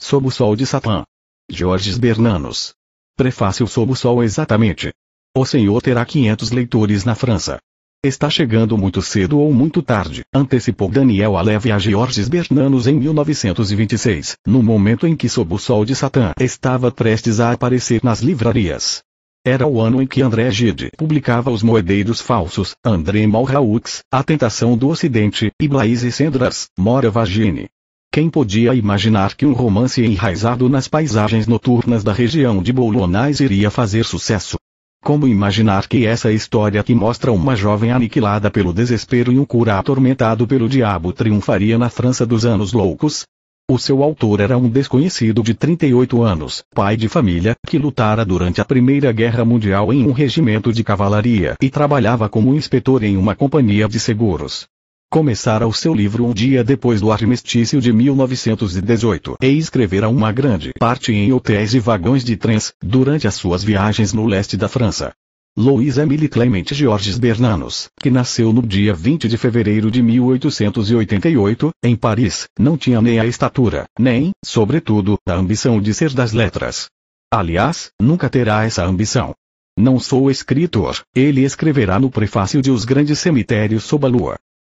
Sob o Sol de Satã. Georges Bernanos. Prefácio Sob o Sol Exatamente. O senhor terá 500 leitores na França. Está chegando muito cedo ou muito tarde, antecipou Daniel Aleve a Georges Bernanos em 1926, no momento em que Sob o Sol de Satã estava prestes a aparecer nas livrarias. Era o ano em que André Gide publicava Os Moedeiros Falsos, André Malraux, A Tentação do Ocidente, e Blaise Sendras, Mora Vagine. Quem podia imaginar que um romance enraizado nas paisagens noturnas da região de Boulonais iria fazer sucesso? Como imaginar que essa história que mostra uma jovem aniquilada pelo desespero e um cura atormentado pelo diabo triunfaria na França dos anos loucos? O seu autor era um desconhecido de 38 anos, pai de família, que lutara durante a Primeira Guerra Mundial em um regimento de cavalaria e trabalhava como inspetor em uma companhia de seguros começara o seu livro um dia depois do armistício de 1918 e escrevera uma grande parte em hotéis e vagões de trens, durante as suas viagens no leste da França. Louise Emily Clemente Georges Bernanos, que nasceu no dia 20 de fevereiro de 1888, em Paris, não tinha nem a estatura, nem, sobretudo, a ambição de ser das letras. Aliás, nunca terá essa ambição. Não sou escritor, ele escreverá no prefácio de Os Grandes Cemitérios sob a Lua.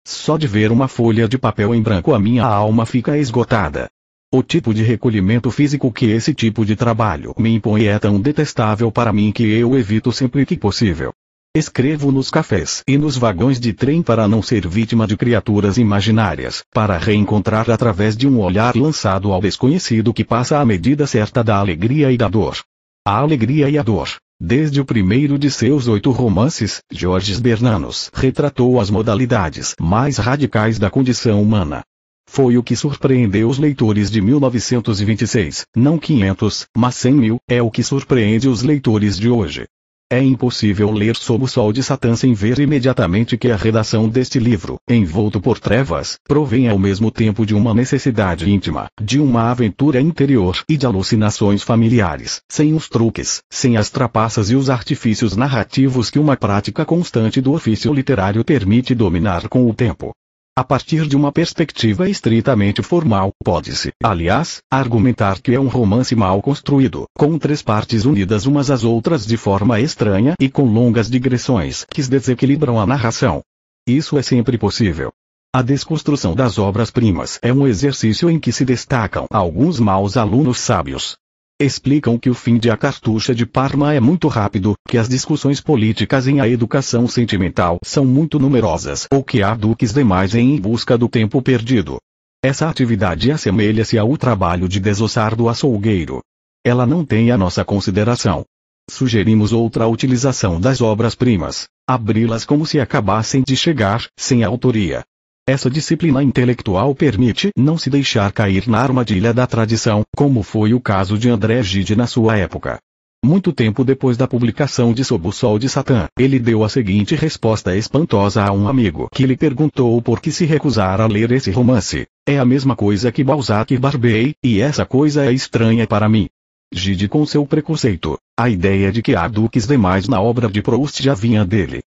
Só de ver uma folha de papel em branco a minha alma fica esgotada. O tipo de recolhimento físico que esse tipo de trabalho me impõe é tão detestável para mim que eu evito sempre que possível. Escrevo nos cafés e nos vagões de trem para não ser vítima de criaturas imaginárias, para reencontrar através de um olhar lançado ao desconhecido que passa a medida certa da alegria e da dor. A alegria e a dor, Desde o primeiro de seus oito romances, Georges Bernanos retratou as modalidades mais radicais da condição humana. Foi o que surpreendeu os leitores de 1926, não 500, mas 100 mil, é o que surpreende os leitores de hoje. É impossível ler sob o sol de Satã sem ver imediatamente que a redação deste livro, envolto por trevas, provém ao mesmo tempo de uma necessidade íntima, de uma aventura interior e de alucinações familiares, sem os truques, sem as trapaças e os artifícios narrativos que uma prática constante do ofício literário permite dominar com o tempo. A partir de uma perspectiva estritamente formal, pode-se, aliás, argumentar que é um romance mal construído, com três partes unidas umas às outras de forma estranha e com longas digressões que desequilibram a narração. Isso é sempre possível. A desconstrução das obras-primas é um exercício em que se destacam alguns maus alunos sábios, explicam que o fim de a cartucha de Parma é muito rápido, que as discussões políticas em a educação sentimental são muito numerosas ou que há duques demais em busca do tempo perdido. Essa atividade assemelha-se ao trabalho de desossar do açougueiro. Ela não tem a nossa consideração. Sugerimos outra utilização das obras-primas, abri-las como se acabassem de chegar, sem autoria. Essa disciplina intelectual permite não se deixar cair na armadilha da tradição, como foi o caso de André Gide na sua época. Muito tempo depois da publicação de Sob o Sol de Satã, ele deu a seguinte resposta espantosa a um amigo que lhe perguntou por que se recusara a ler esse romance. É a mesma coisa que Balzac e Barbey, e essa coisa é estranha para mim. Gide com seu preconceito. A ideia de que há duques demais na obra de Proust já vinha dele.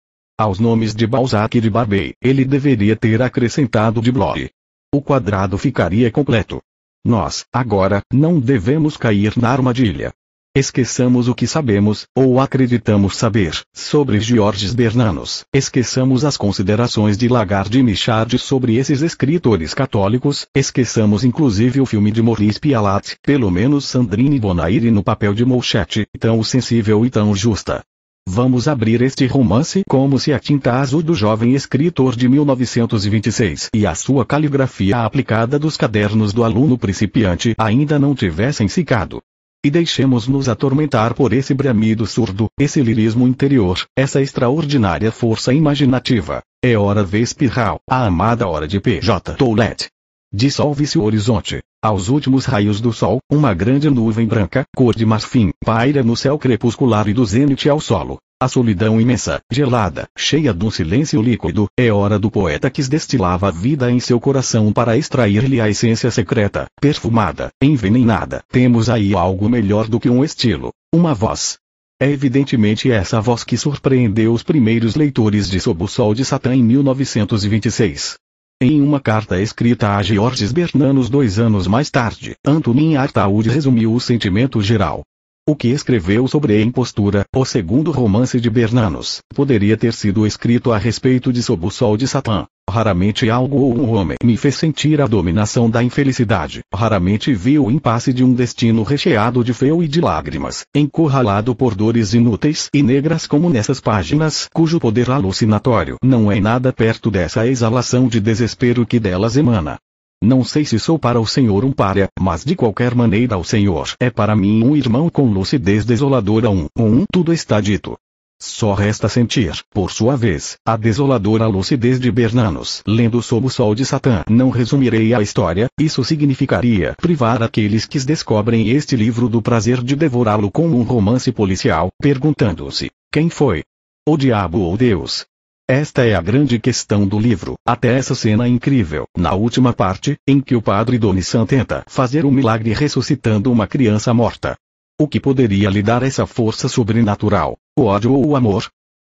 Aos nomes de Balzac e de Barbey, ele deveria ter acrescentado de Bloch. O quadrado ficaria completo. Nós, agora, não devemos cair na armadilha. Esqueçamos o que sabemos, ou acreditamos saber, sobre Georges Bernanos. Esqueçamos as considerações de Lagarde e Michard sobre esses escritores católicos. Esqueçamos inclusive o filme de Maurice Pialat, pelo menos Sandrine Bonaire no papel de Mouchette, tão sensível e tão justa. Vamos abrir este romance como se a tinta azul do jovem escritor de 1926 e a sua caligrafia aplicada dos cadernos do aluno principiante ainda não tivessem secado. E deixemos-nos atormentar por esse bramido surdo, esse lirismo interior, essa extraordinária força imaginativa. É hora de pirral, a amada hora de P.J. Toulet. Dissolve-se o horizonte. Aos últimos raios do sol, uma grande nuvem branca, cor de marfim, paira no céu crepuscular e do zênite ao solo. A solidão imensa, gelada, cheia de um silêncio líquido, é hora do poeta que destilava a vida em seu coração para extrair-lhe a essência secreta, perfumada, envenenada. Temos aí algo melhor do que um estilo, uma voz. É evidentemente essa voz que surpreendeu os primeiros leitores de Sob o Sol de Satã em 1926. Em uma carta escrita a Georges Bernanos dois anos mais tarde, Antonin Artaud resumiu o sentimento geral. O que escreveu sobre a impostura, o segundo romance de Bernanos, poderia ter sido escrito a respeito de Sob o Sol de Satã. Raramente algo ou um homem me fez sentir a dominação da infelicidade. Raramente vi o impasse de um destino recheado de feu e de lágrimas, encurralado por dores inúteis e negras como nessas páginas, cujo poder alucinatório não é nada perto dessa exalação de desespero que delas emana. Não sei se sou para o Senhor um pária, mas de qualquer maneira o Senhor é para mim um irmão com lucidez desoladora. Um, Um, tudo está dito. Só resta sentir, por sua vez, a desoladora lucidez de Bernanos. Lendo sob o sol de Satã, não resumirei a história, isso significaria privar aqueles que descobrem este livro do prazer de devorá-lo como um romance policial, perguntando-se: quem foi? O diabo ou Deus? Esta é a grande questão do livro, até essa cena incrível, na última parte, em que o padre Donissan tenta fazer um milagre ressuscitando uma criança morta. O que poderia lhe dar essa força sobrenatural? O ódio ou o amor?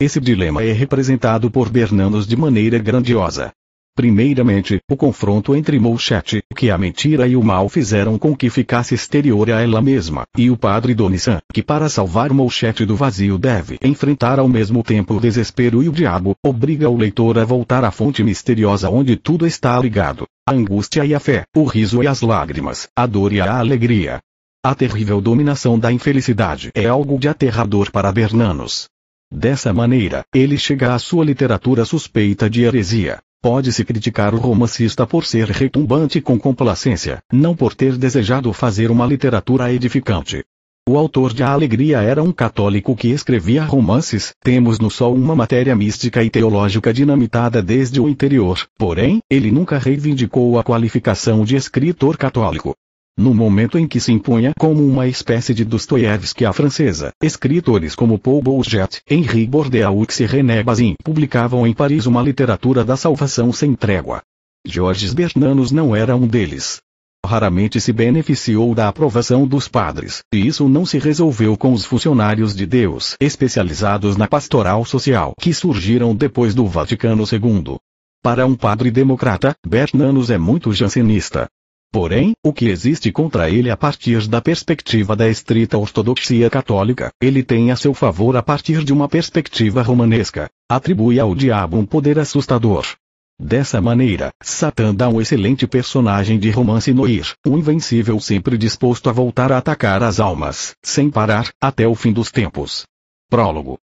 Esse dilema é representado por Bernanos de maneira grandiosa. Primeiramente, o confronto entre Molchat, que a mentira e o mal fizeram com que ficasse exterior a ela mesma, e o padre Donissan, que para salvar Molchat do vazio deve enfrentar ao mesmo tempo o desespero e o diabo, obriga o leitor a voltar à fonte misteriosa onde tudo está ligado. A angústia e a fé, o riso e as lágrimas, a dor e a alegria, a terrível dominação da infelicidade é algo de aterrador para Bernanos. Dessa maneira, ele chega à sua literatura suspeita de heresia. Pode-se criticar o romancista por ser retumbante com complacência, não por ter desejado fazer uma literatura edificante. O autor de A Alegria era um católico que escrevia romances, temos no Sol uma matéria mística e teológica dinamitada desde o interior, porém, ele nunca reivindicou a qualificação de escritor católico. No momento em que se impunha como uma espécie de Dostoiévski à francesa, escritores como Paul Bourget, Henri Bordeaux e René Bazin publicavam em Paris uma literatura da salvação sem trégua. Georges Bernanos não era um deles. Raramente se beneficiou da aprovação dos padres, e isso não se resolveu com os funcionários de Deus especializados na pastoral social que surgiram depois do Vaticano II. Para um padre democrata, Bernanos é muito jansenista. Porém, o que existe contra ele a partir da perspectiva da estrita ortodoxia católica, ele tem a seu favor a partir de uma perspectiva romanesca. Atribui ao diabo um poder assustador. Dessa maneira, Satã dá um excelente personagem de romance noir, um invencível sempre disposto a voltar a atacar as almas, sem parar, até o fim dos tempos. Prólogo.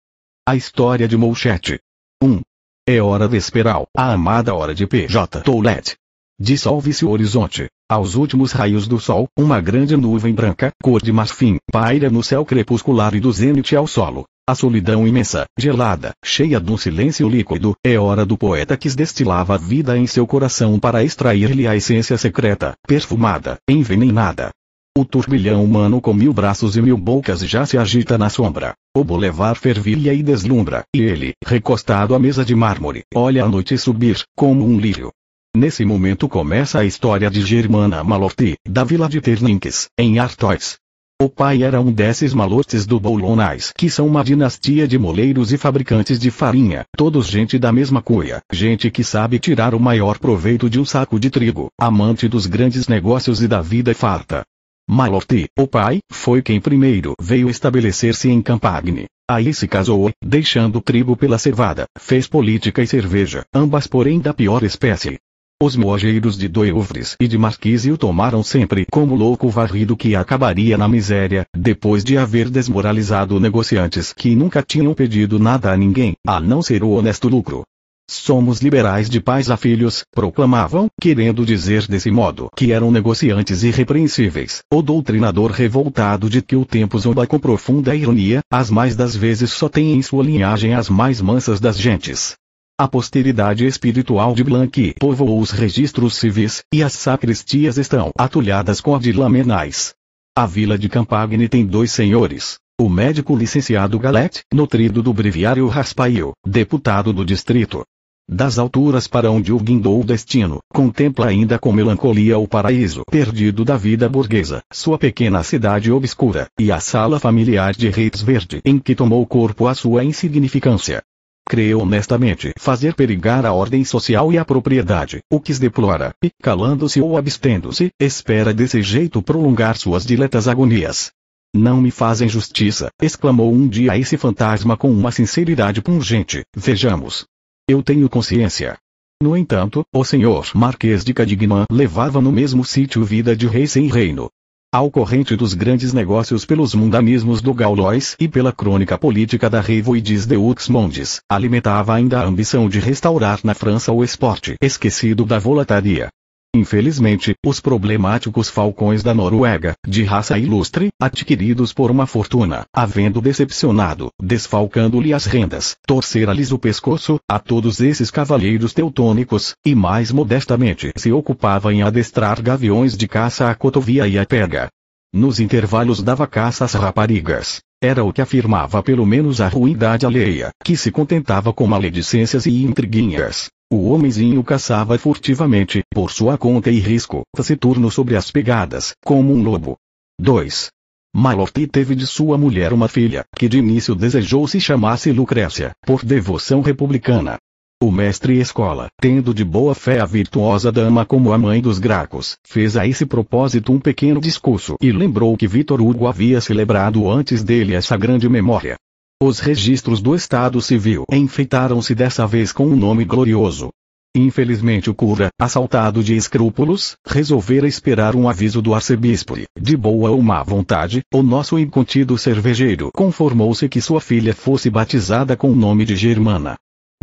A história de Mouchette. 1. É hora de esperar. a amada hora de PJ Toulet. Dissolve-se o horizonte. Aos últimos raios do sol, uma grande nuvem branca, cor de marfim, paira no céu crepuscular e do zênite ao solo. A solidão imensa, gelada, cheia de um silêncio líquido, é hora do poeta que destilava a vida em seu coração para extrair-lhe a essência secreta, perfumada, envenenada. O turbilhão humano com mil braços e mil bocas já se agita na sombra. O boulevard fervilha e deslumbra, e ele, recostado à mesa de mármore, olha a noite subir, como um lírio, Nesse momento começa a história de Germana Malorti, da vila de Terninques, em Artois. O pai era um desses malortes do Boulonais, que são uma dinastia de moleiros e fabricantes de farinha, todos gente da mesma cuia, gente que sabe tirar o maior proveito de um saco de trigo, amante dos grandes negócios e da vida farta. Malorti, o pai, foi quem primeiro veio estabelecer-se em Campagne. Aí se casou, deixando trigo pela cevada, fez política e cerveja, ambas porém da pior espécie. Os moageiros de Doeuvres e de Marquise o tomaram sempre como louco varrido que acabaria na miséria, depois de haver desmoralizado negociantes que nunca tinham pedido nada a ninguém, a não ser o honesto lucro. Somos liberais de pais a filhos, proclamavam, querendo dizer desse modo que eram negociantes irrepreensíveis, o doutrinador revoltado de que o tempo zomba com profunda ironia, as mais das vezes só tem em sua linhagem as mais mansas das gentes. A posteridade espiritual de Blanc povoou os registros civis, e as sacristias estão atulhadas com a de lamenais. A vila de Campagne tem dois senhores. O médico licenciado Galet, nutrido do breviário Raspail, deputado do distrito. Das alturas para onde o guindou o destino, contempla ainda com melancolia o paraíso perdido da vida burguesa, sua pequena cidade obscura, e a sala familiar de Reis Verde em que tomou corpo a sua insignificância creio honestamente fazer perigar a ordem social e a propriedade, o que deplora, e, calando-se ou abstendo-se, espera desse jeito prolongar suas diletas agonias. Não me fazem justiça, exclamou um dia esse fantasma com uma sinceridade pungente, vejamos. Eu tenho consciência. No entanto, o senhor Marquês de Cadignan levava no mesmo sítio vida de rei sem reino, ao corrente dos grandes negócios pelos mundanismos do Gaulois e pela crônica política da Reivoides de Uxmondes, alimentava ainda a ambição de restaurar na França o esporte esquecido da volataria. Infelizmente, os problemáticos falcões da Noruega, de raça ilustre, adquiridos por uma fortuna, havendo decepcionado, desfalcando-lhe as rendas, torcera-lhes o pescoço, a todos esses cavaleiros teutônicos, e mais modestamente se ocupava em adestrar gaviões de caça à cotovia e à pega, nos intervalos dava caça às raparigas. Era o que afirmava pelo menos a ruindade alheia, que se contentava com maledicências e intriguinhas. O homenzinho caçava furtivamente, por sua conta e risco, taciturno sobre as pegadas, como um lobo. 2. Malorti teve de sua mulher uma filha, que de início desejou se chamasse Lucrécia, por devoção republicana. O mestre Escola, tendo de boa fé a virtuosa dama como a mãe dos Gracos, fez a esse propósito um pequeno discurso e lembrou que Vitor Hugo havia celebrado antes dele essa grande memória. Os registros do Estado Civil enfeitaram-se dessa vez com um nome glorioso. Infelizmente o cura, assaltado de escrúpulos, resolvera esperar um aviso do arcebispo e, de boa ou má vontade, o nosso incontido cervejeiro conformou-se que sua filha fosse batizada com o nome de Germana.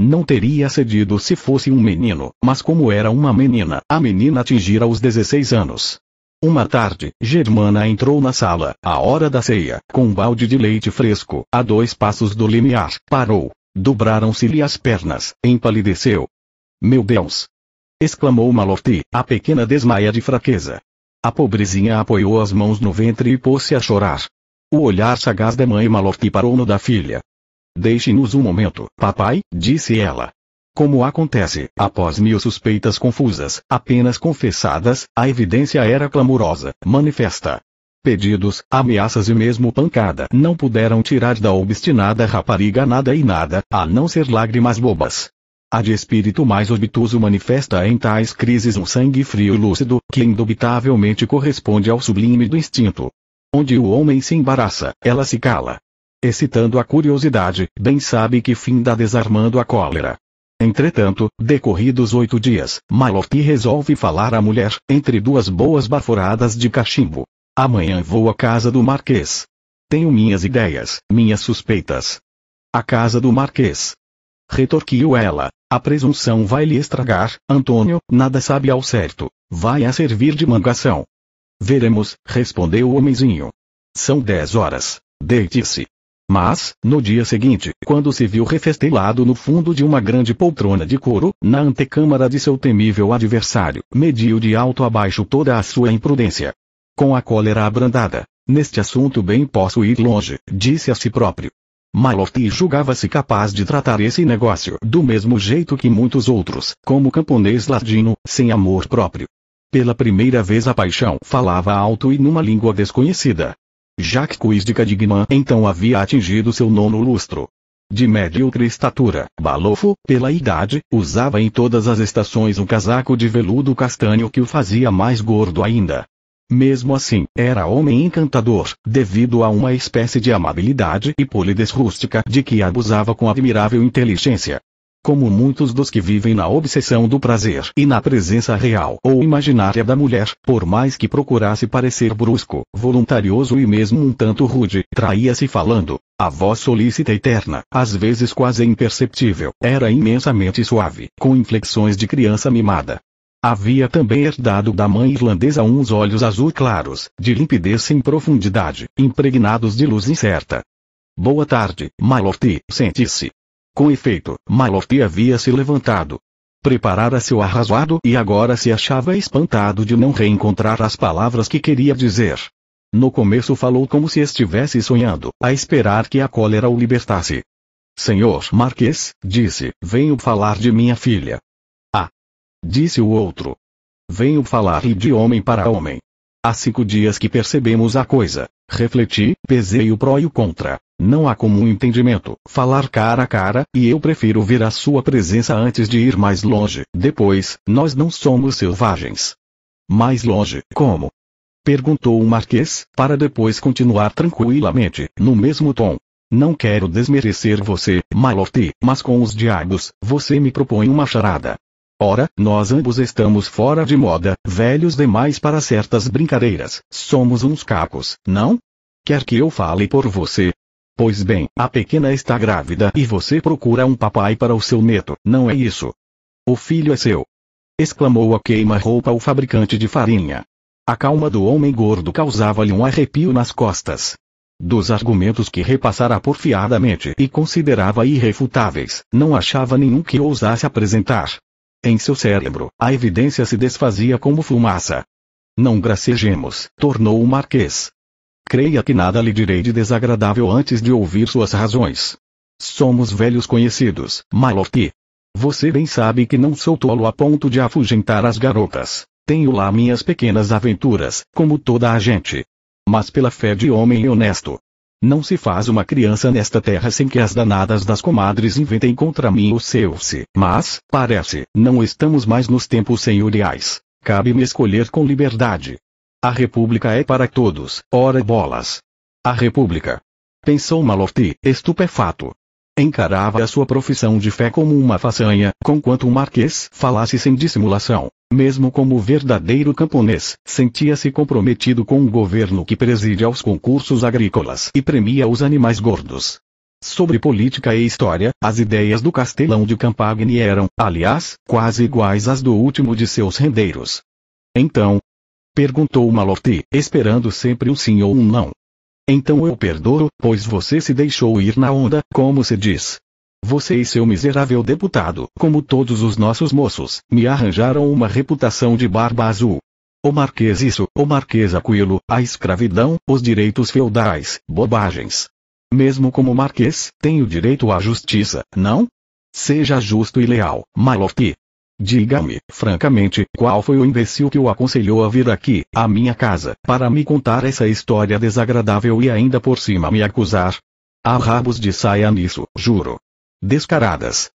Não teria cedido se fosse um menino, mas como era uma menina, a menina atingira os 16 anos. Uma tarde, Germana entrou na sala, à hora da ceia, com um balde de leite fresco, a dois passos do limiar. Parou. Dobraram-se-lhe as pernas, empalideceu. Meu Deus! exclamou Malorty, a pequena desmaia de fraqueza. A pobrezinha apoiou as mãos no ventre e pôs-se a chorar. O olhar sagaz da mãe Malorty parou no da filha, Deixe-nos um momento, papai, disse ela. Como acontece, após mil suspeitas confusas, apenas confessadas, a evidência era clamorosa, manifesta. Pedidos, ameaças e mesmo pancada não puderam tirar da obstinada rapariga nada e nada, a não ser lágrimas bobas. A de espírito mais obtuso manifesta em tais crises um sangue frio e lúcido, que indubitavelmente corresponde ao sublime do instinto. Onde o homem se embaraça, ela se cala excitando a curiosidade, bem sabe que fim dá desarmando a cólera. Entretanto, decorridos oito dias, Malorti resolve falar à mulher, entre duas boas baforadas de cachimbo. Amanhã vou à casa do Marquês. Tenho minhas ideias, minhas suspeitas. A casa do Marquês. Retorquiu ela. A presunção vai lhe estragar, Antônio, nada sabe ao certo. Vai a servir de mangação. Veremos, respondeu o homenzinho. São dez horas. Deite-se. Mas, no dia seguinte, quando se viu refestelado no fundo de uma grande poltrona de couro, na antecâmara de seu temível adversário, mediu de alto a baixo toda a sua imprudência. Com a cólera abrandada, neste assunto bem posso ir longe, disse a si próprio. Malofti julgava-se capaz de tratar esse negócio do mesmo jeito que muitos outros, como camponês ladino, sem amor próprio. Pela primeira vez a paixão falava alto e numa língua desconhecida, Jacques de Cadigman então havia atingido seu nono lustro. De medíocre estatura, Balofo, pela idade, usava em todas as estações um casaco de veludo castanho que o fazia mais gordo ainda. Mesmo assim, era homem encantador, devido a uma espécie de amabilidade e polidez rústica de que abusava com admirável inteligência. Como muitos dos que vivem na obsessão do prazer e na presença real ou imaginária da mulher, por mais que procurasse parecer brusco, voluntarioso e mesmo um tanto rude, traía-se falando. A voz solícita e terna, às vezes quase imperceptível, era imensamente suave, com inflexões de criança mimada. Havia também herdado da mãe irlandesa uns olhos azul claros, de limpidez sem profundidade, impregnados de luz incerta. Boa tarde, Malorty, sente-se. Com efeito, Malofi havia se levantado. Preparara seu arrasoado e agora se achava espantado de não reencontrar as palavras que queria dizer. No começo falou como se estivesse sonhando, a esperar que a cólera o libertasse. Senhor Marquês, disse, venho falar de minha filha. Ah! Disse o outro. Venho falar de homem para homem. Há cinco dias que percebemos a coisa. Refleti, pesei o pró e o contra. Não há comum entendimento. Falar cara a cara, e eu prefiro ver a sua presença antes de ir mais longe. Depois, nós não somos selvagens. Mais longe, como? Perguntou o Marquês, para depois continuar tranquilamente, no mesmo tom. Não quero desmerecer você, Malorti, mas com os diabos, você me propõe uma charada. Ora, nós ambos estamos fora de moda, velhos demais para certas brincadeiras, somos uns cacos, não? Quer que eu fale por você, Pois bem, a pequena está grávida e você procura um papai para o seu neto, não é isso? O filho é seu. Exclamou a queima-roupa o fabricante de farinha. A calma do homem gordo causava-lhe um arrepio nas costas. Dos argumentos que repassara porfiadamente e considerava irrefutáveis, não achava nenhum que ousasse apresentar. Em seu cérebro, a evidência se desfazia como fumaça. Não gracejemos, tornou o marquês. Creia que nada lhe direi de desagradável antes de ouvir suas razões. Somos velhos conhecidos, Malorti. Você bem sabe que não sou tolo a ponto de afugentar as garotas. Tenho lá minhas pequenas aventuras, como toda a gente. Mas pela fé de homem honesto. Não se faz uma criança nesta terra sem que as danadas das comadres inventem contra mim o seu-se. Mas, parece, não estamos mais nos tempos senhoriais. Cabe-me escolher com liberdade. A república é para todos, ora bolas. A república. Pensou Malorti, estupefato. Encarava a sua profissão de fé como uma façanha, conquanto o marquês falasse sem dissimulação. Mesmo como verdadeiro camponês, sentia-se comprometido com um governo que preside aos concursos agrícolas e premia os animais gordos. Sobre política e história, as ideias do castelão de Campagne eram, aliás, quase iguais às do último de seus rendeiros. Então, Perguntou Malorti, esperando sempre um sim ou um não. Então eu perdoo, pois você se deixou ir na onda, como se diz. Você e seu miserável deputado, como todos os nossos moços, me arranjaram uma reputação de barba azul. O Marquês isso, o Marquês aquilo, a escravidão, os direitos feudais, bobagens. Mesmo como Marquês, tenho direito à justiça, não? Seja justo e leal, Malorti. Diga-me, francamente, qual foi o imbecil que o aconselhou a vir aqui, à minha casa, para me contar essa história desagradável e ainda por cima me acusar? Há rabos de saia nisso, juro. Descaradas.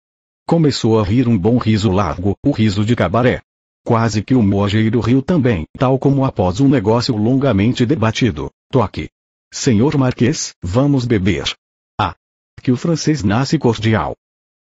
Começou a rir um bom riso largo, o riso de cabaré. Quase que o moageiro riu também, tal como após um negócio longamente debatido. Toque. Senhor Marquês, vamos beber. Ah! Que o francês nasce cordial.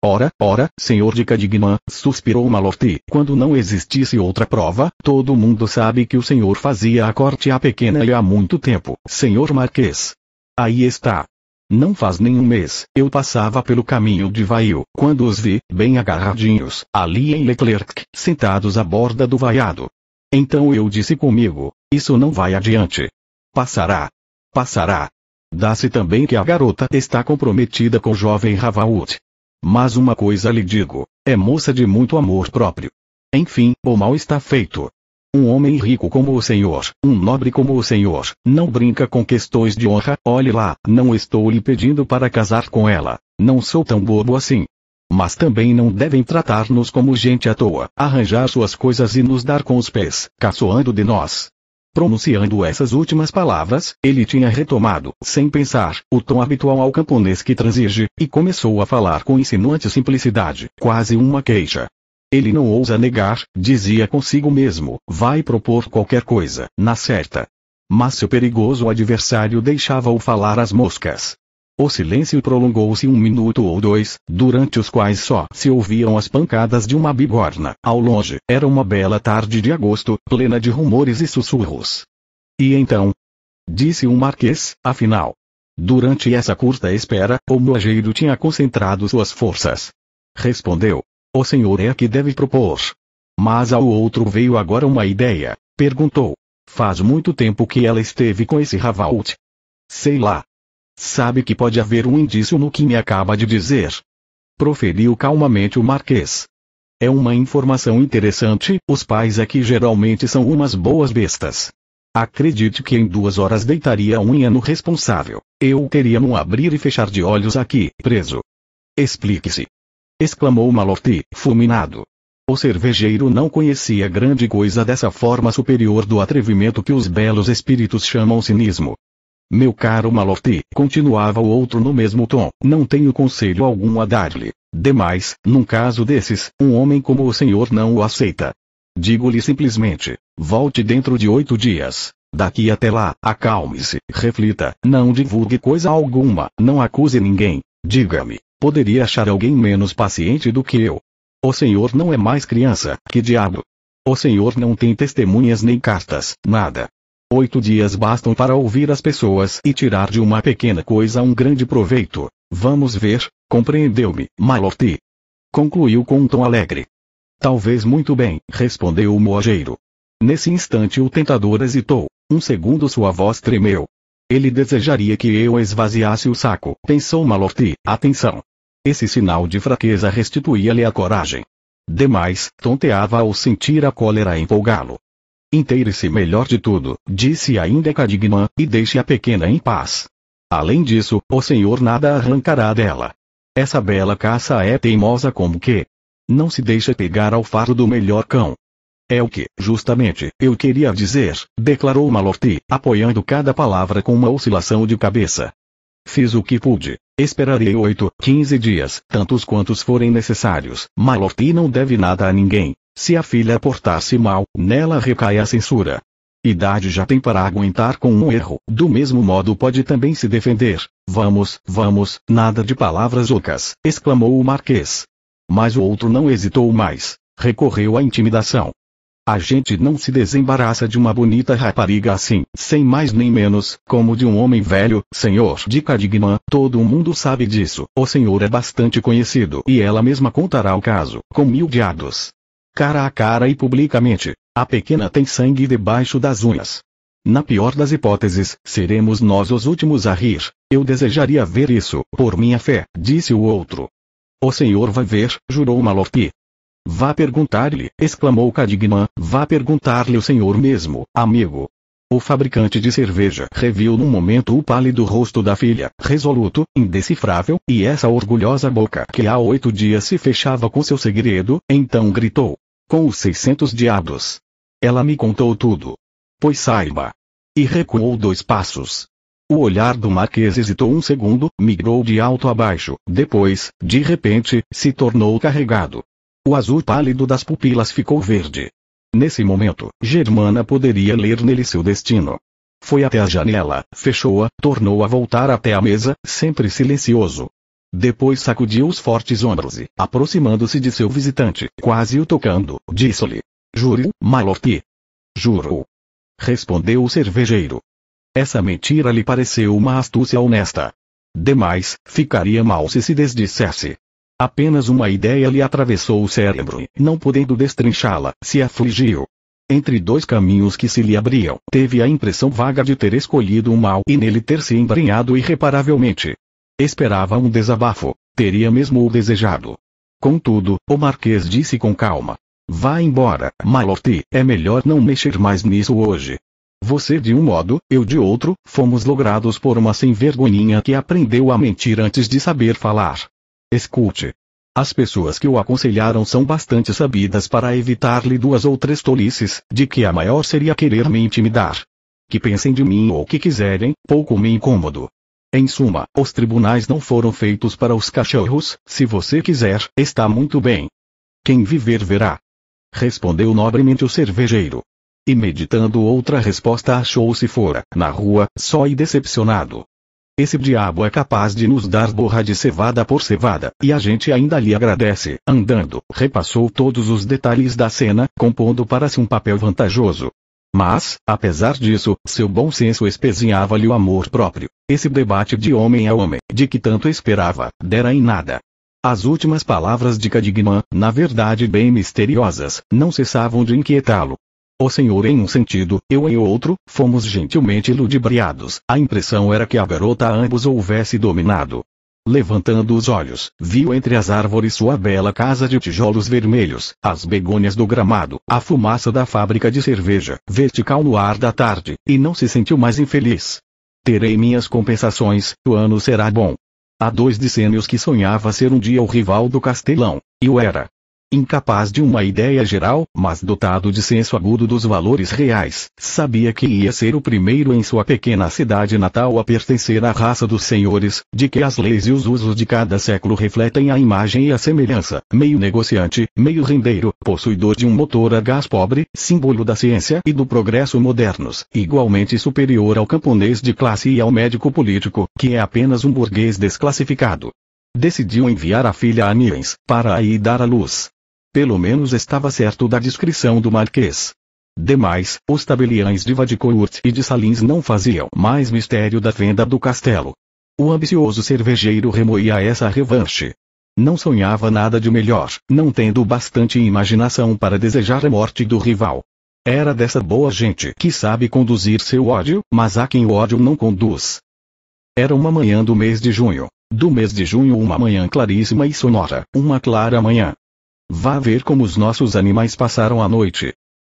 Ora, ora, senhor de Cadignan, suspirou Malorti, quando não existisse outra prova, todo mundo sabe que o senhor fazia a corte à pequena e há muito tempo, senhor Marquês. Aí está. Não faz nenhum mês, eu passava pelo caminho de Vail, quando os vi, bem agarradinhos, ali em Leclerc, sentados à borda do vaiado. Então eu disse comigo, isso não vai adiante. Passará. Passará. Dá-se também que a garota está comprometida com o jovem Ravaut. Mas uma coisa lhe digo: é moça de muito amor próprio. Enfim, o mal está feito. Um homem rico como o senhor, um nobre como o senhor, não brinca com questões de honra. Olhe lá, não estou lhe pedindo para casar com ela. Não sou tão bobo assim. Mas também não devem tratar-nos como gente à toa, arranjar suas coisas e nos dar com os pés, caçoando de nós. Pronunciando essas últimas palavras, ele tinha retomado, sem pensar, o tom habitual ao camponês que transige, e começou a falar com insinuante simplicidade, quase uma queixa. Ele não ousa negar, dizia consigo mesmo, vai propor qualquer coisa, na certa. Mas seu perigoso adversário deixava-o falar às moscas. O silêncio prolongou-se um minuto ou dois, durante os quais só se ouviam as pancadas de uma bigorna. Ao longe, era uma bela tarde de agosto, plena de rumores e sussurros. E então? Disse o um marquês, afinal. Durante essa curta espera, o moageiro tinha concentrado suas forças. Respondeu. O senhor é que deve propor. Mas ao outro veio agora uma ideia. Perguntou. Faz muito tempo que ela esteve com esse Ravault. Sei lá, Sabe que pode haver um indício no que me acaba de dizer. Proferiu calmamente o Marquês. É uma informação interessante, os pais aqui é geralmente são umas boas bestas. Acredite que em duas horas deitaria a unha no responsável. Eu teria num abrir e fechar de olhos aqui, preso. Explique-se. Exclamou Malorti, fulminado. O cervejeiro não conhecia grande coisa dessa forma superior do atrevimento que os belos espíritos chamam cinismo. Meu caro Malorti, continuava o outro no mesmo tom, não tenho conselho algum a dar-lhe. Demais, num caso desses, um homem como o senhor não o aceita. Digo-lhe simplesmente, volte dentro de oito dias. Daqui até lá, acalme-se, reflita, não divulgue coisa alguma, não acuse ninguém. Diga-me, poderia achar alguém menos paciente do que eu? O senhor não é mais criança, que diabo? O senhor não tem testemunhas nem cartas, nada. Oito dias bastam para ouvir as pessoas e tirar de uma pequena coisa um grande proveito. Vamos ver, compreendeu-me, Malorti. Concluiu com um tom alegre. Talvez muito bem, respondeu o moageiro. Nesse instante o tentador hesitou. Um segundo sua voz tremeu. Ele desejaria que eu esvaziasse o saco, pensou Malorti. Atenção! Esse sinal de fraqueza restituía-lhe a coragem. Demais, tonteava ao sentir a cólera empolgá-lo. Inteire-se melhor de tudo, disse ainda Cadigman, e deixe a pequena em paz. Além disso, o senhor nada arrancará dela. Essa bela caça é teimosa como que. Não se deixa pegar ao faro do melhor cão. É o que, justamente, eu queria dizer, declarou Malorti, apoiando cada palavra com uma oscilação de cabeça. Fiz o que pude. Esperarei oito, quinze dias, tantos quantos forem necessários. Malorti não deve nada a ninguém. Se a filha portasse mal, nela recai a censura. Idade já tem para aguentar com um erro, do mesmo modo pode também se defender. Vamos, vamos, nada de palavras ocas, exclamou o Marquês. Mas o outro não hesitou mais, recorreu à intimidação. A gente não se desembaraça de uma bonita rapariga assim, sem mais nem menos, como de um homem velho, senhor de Cadigman. todo mundo sabe disso, o senhor é bastante conhecido e ela mesma contará o caso, com mil diados cara a cara e publicamente. A pequena tem sangue debaixo das unhas. Na pior das hipóteses, seremos nós os últimos a rir. Eu desejaria ver isso, por minha fé, disse o outro. O senhor vai ver, jurou Malorti. Vá perguntar-lhe, exclamou Cadigman. vá perguntar-lhe o senhor mesmo, amigo. O fabricante de cerveja reviu num momento o pálido rosto da filha, resoluto, indecifrável, e essa orgulhosa boca que há oito dias se fechava com seu segredo, então gritou com os seiscentos diabos. Ela me contou tudo. Pois saiba. E recuou dois passos. O olhar do Marquês hesitou um segundo, migrou de alto a baixo, depois, de repente, se tornou carregado. O azul pálido das pupilas ficou verde. Nesse momento, Germana poderia ler nele seu destino. Foi até a janela, fechou-a, tornou a voltar até a mesa, sempre silencioso, depois sacudiu os fortes ombros e, aproximando-se de seu visitante, quase o tocando, disse-lhe. Juro, Malorti. Juro. Respondeu o cervejeiro. Essa mentira lhe pareceu uma astúcia honesta. Demais, ficaria mal se se desdissesse. Apenas uma ideia lhe atravessou o cérebro e, não podendo destrinchá-la, se afligiu. Entre dois caminhos que se lhe abriam, teve a impressão vaga de ter escolhido o mal e nele ter se embrenhado irreparavelmente. Esperava um desabafo. Teria mesmo o desejado. Contudo, o Marquês disse com calma. Vá embora, Malorti, é melhor não mexer mais nisso hoje. Você de um modo, eu de outro, fomos logrados por uma sem-vergonhinha que aprendeu a mentir antes de saber falar. Escute. As pessoas que o aconselharam são bastante sabidas para evitar-lhe duas ou três tolices, de que a maior seria querer me intimidar. Que pensem de mim ou que quiserem, pouco me incomodo. Em suma, os tribunais não foram feitos para os cachorros, se você quiser, está muito bem. Quem viver verá. Respondeu nobremente o cervejeiro. E meditando outra resposta achou-se fora, na rua, só e decepcionado. Esse diabo é capaz de nos dar borra de cevada por cevada, e a gente ainda lhe agradece. Andando, repassou todos os detalhes da cena, compondo para si um papel vantajoso. Mas, apesar disso, seu bom senso espezinhava-lhe o amor próprio. Esse debate de homem a é homem, de que tanto esperava, dera em nada. As últimas palavras de Cadigman, na verdade bem misteriosas, não cessavam de inquietá-lo. O senhor em um sentido, eu em outro, fomos gentilmente ludibriados. A impressão era que a garota ambos houvesse dominado. Levantando os olhos, viu entre as árvores sua bela casa de tijolos vermelhos, as begônias do gramado, a fumaça da fábrica de cerveja, vertical no ar da tarde, e não se sentiu mais infeliz. Terei minhas compensações, o ano será bom. Há dois decênios que sonhava ser um dia o rival do Castelão, e o era incapaz de uma ideia geral, mas dotado de senso agudo dos valores reais, sabia que ia ser o primeiro em sua pequena cidade natal a pertencer à raça dos senhores, de que as leis e os usos de cada século refletem a imagem e a semelhança, meio negociante, meio rendeiro, possuidor de um motor a gás pobre, símbolo da ciência e do progresso modernos, igualmente superior ao camponês de classe e ao médico político, que é apenas um burguês desclassificado. Decidiu enviar a filha a Niens, para aí dar à luz, pelo menos estava certo da descrição do Marquês. Demais, os tabeliães de Vadcourt e de Salins não faziam mais mistério da venda do castelo. O ambicioso cervejeiro remoía essa revanche. Não sonhava nada de melhor, não tendo bastante imaginação para desejar a morte do rival. Era dessa boa gente que sabe conduzir seu ódio, mas há quem o ódio não conduz. Era uma manhã do mês de junho. Do mês de junho uma manhã claríssima e sonora, uma clara manhã, Vá ver como os nossos animais passaram a noite.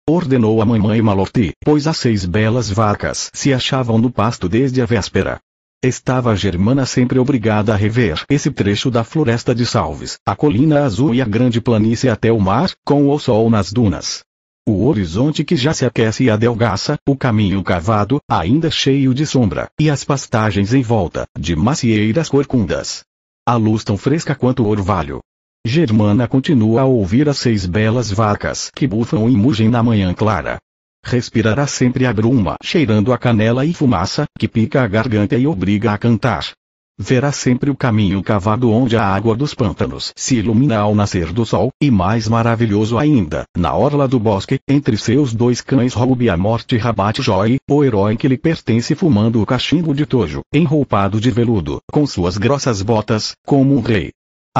Ordenou a mamãe Malorti, pois as seis belas vacas se achavam no pasto desde a véspera. Estava a Germana sempre obrigada a rever esse trecho da floresta de Salves, a colina azul e a grande planície até o mar, com o sol nas dunas. O horizonte que já se aquece e adelgaça, o caminho cavado, ainda cheio de sombra, e as pastagens em volta, de macieiras corcundas. A luz tão fresca quanto o orvalho, Germana continua a ouvir as seis belas vacas que bufam e mugem na manhã clara. Respirará sempre a bruma cheirando a canela e fumaça, que pica a garganta e obriga a cantar. Verá sempre o caminho cavado onde a água dos pântanos se ilumina ao nascer do sol, e mais maravilhoso ainda, na orla do bosque, entre seus dois cães roube a morte e Rabat Joy, o herói que lhe pertence fumando o cachimbo de tojo, enroupado de veludo, com suas grossas botas, como um rei.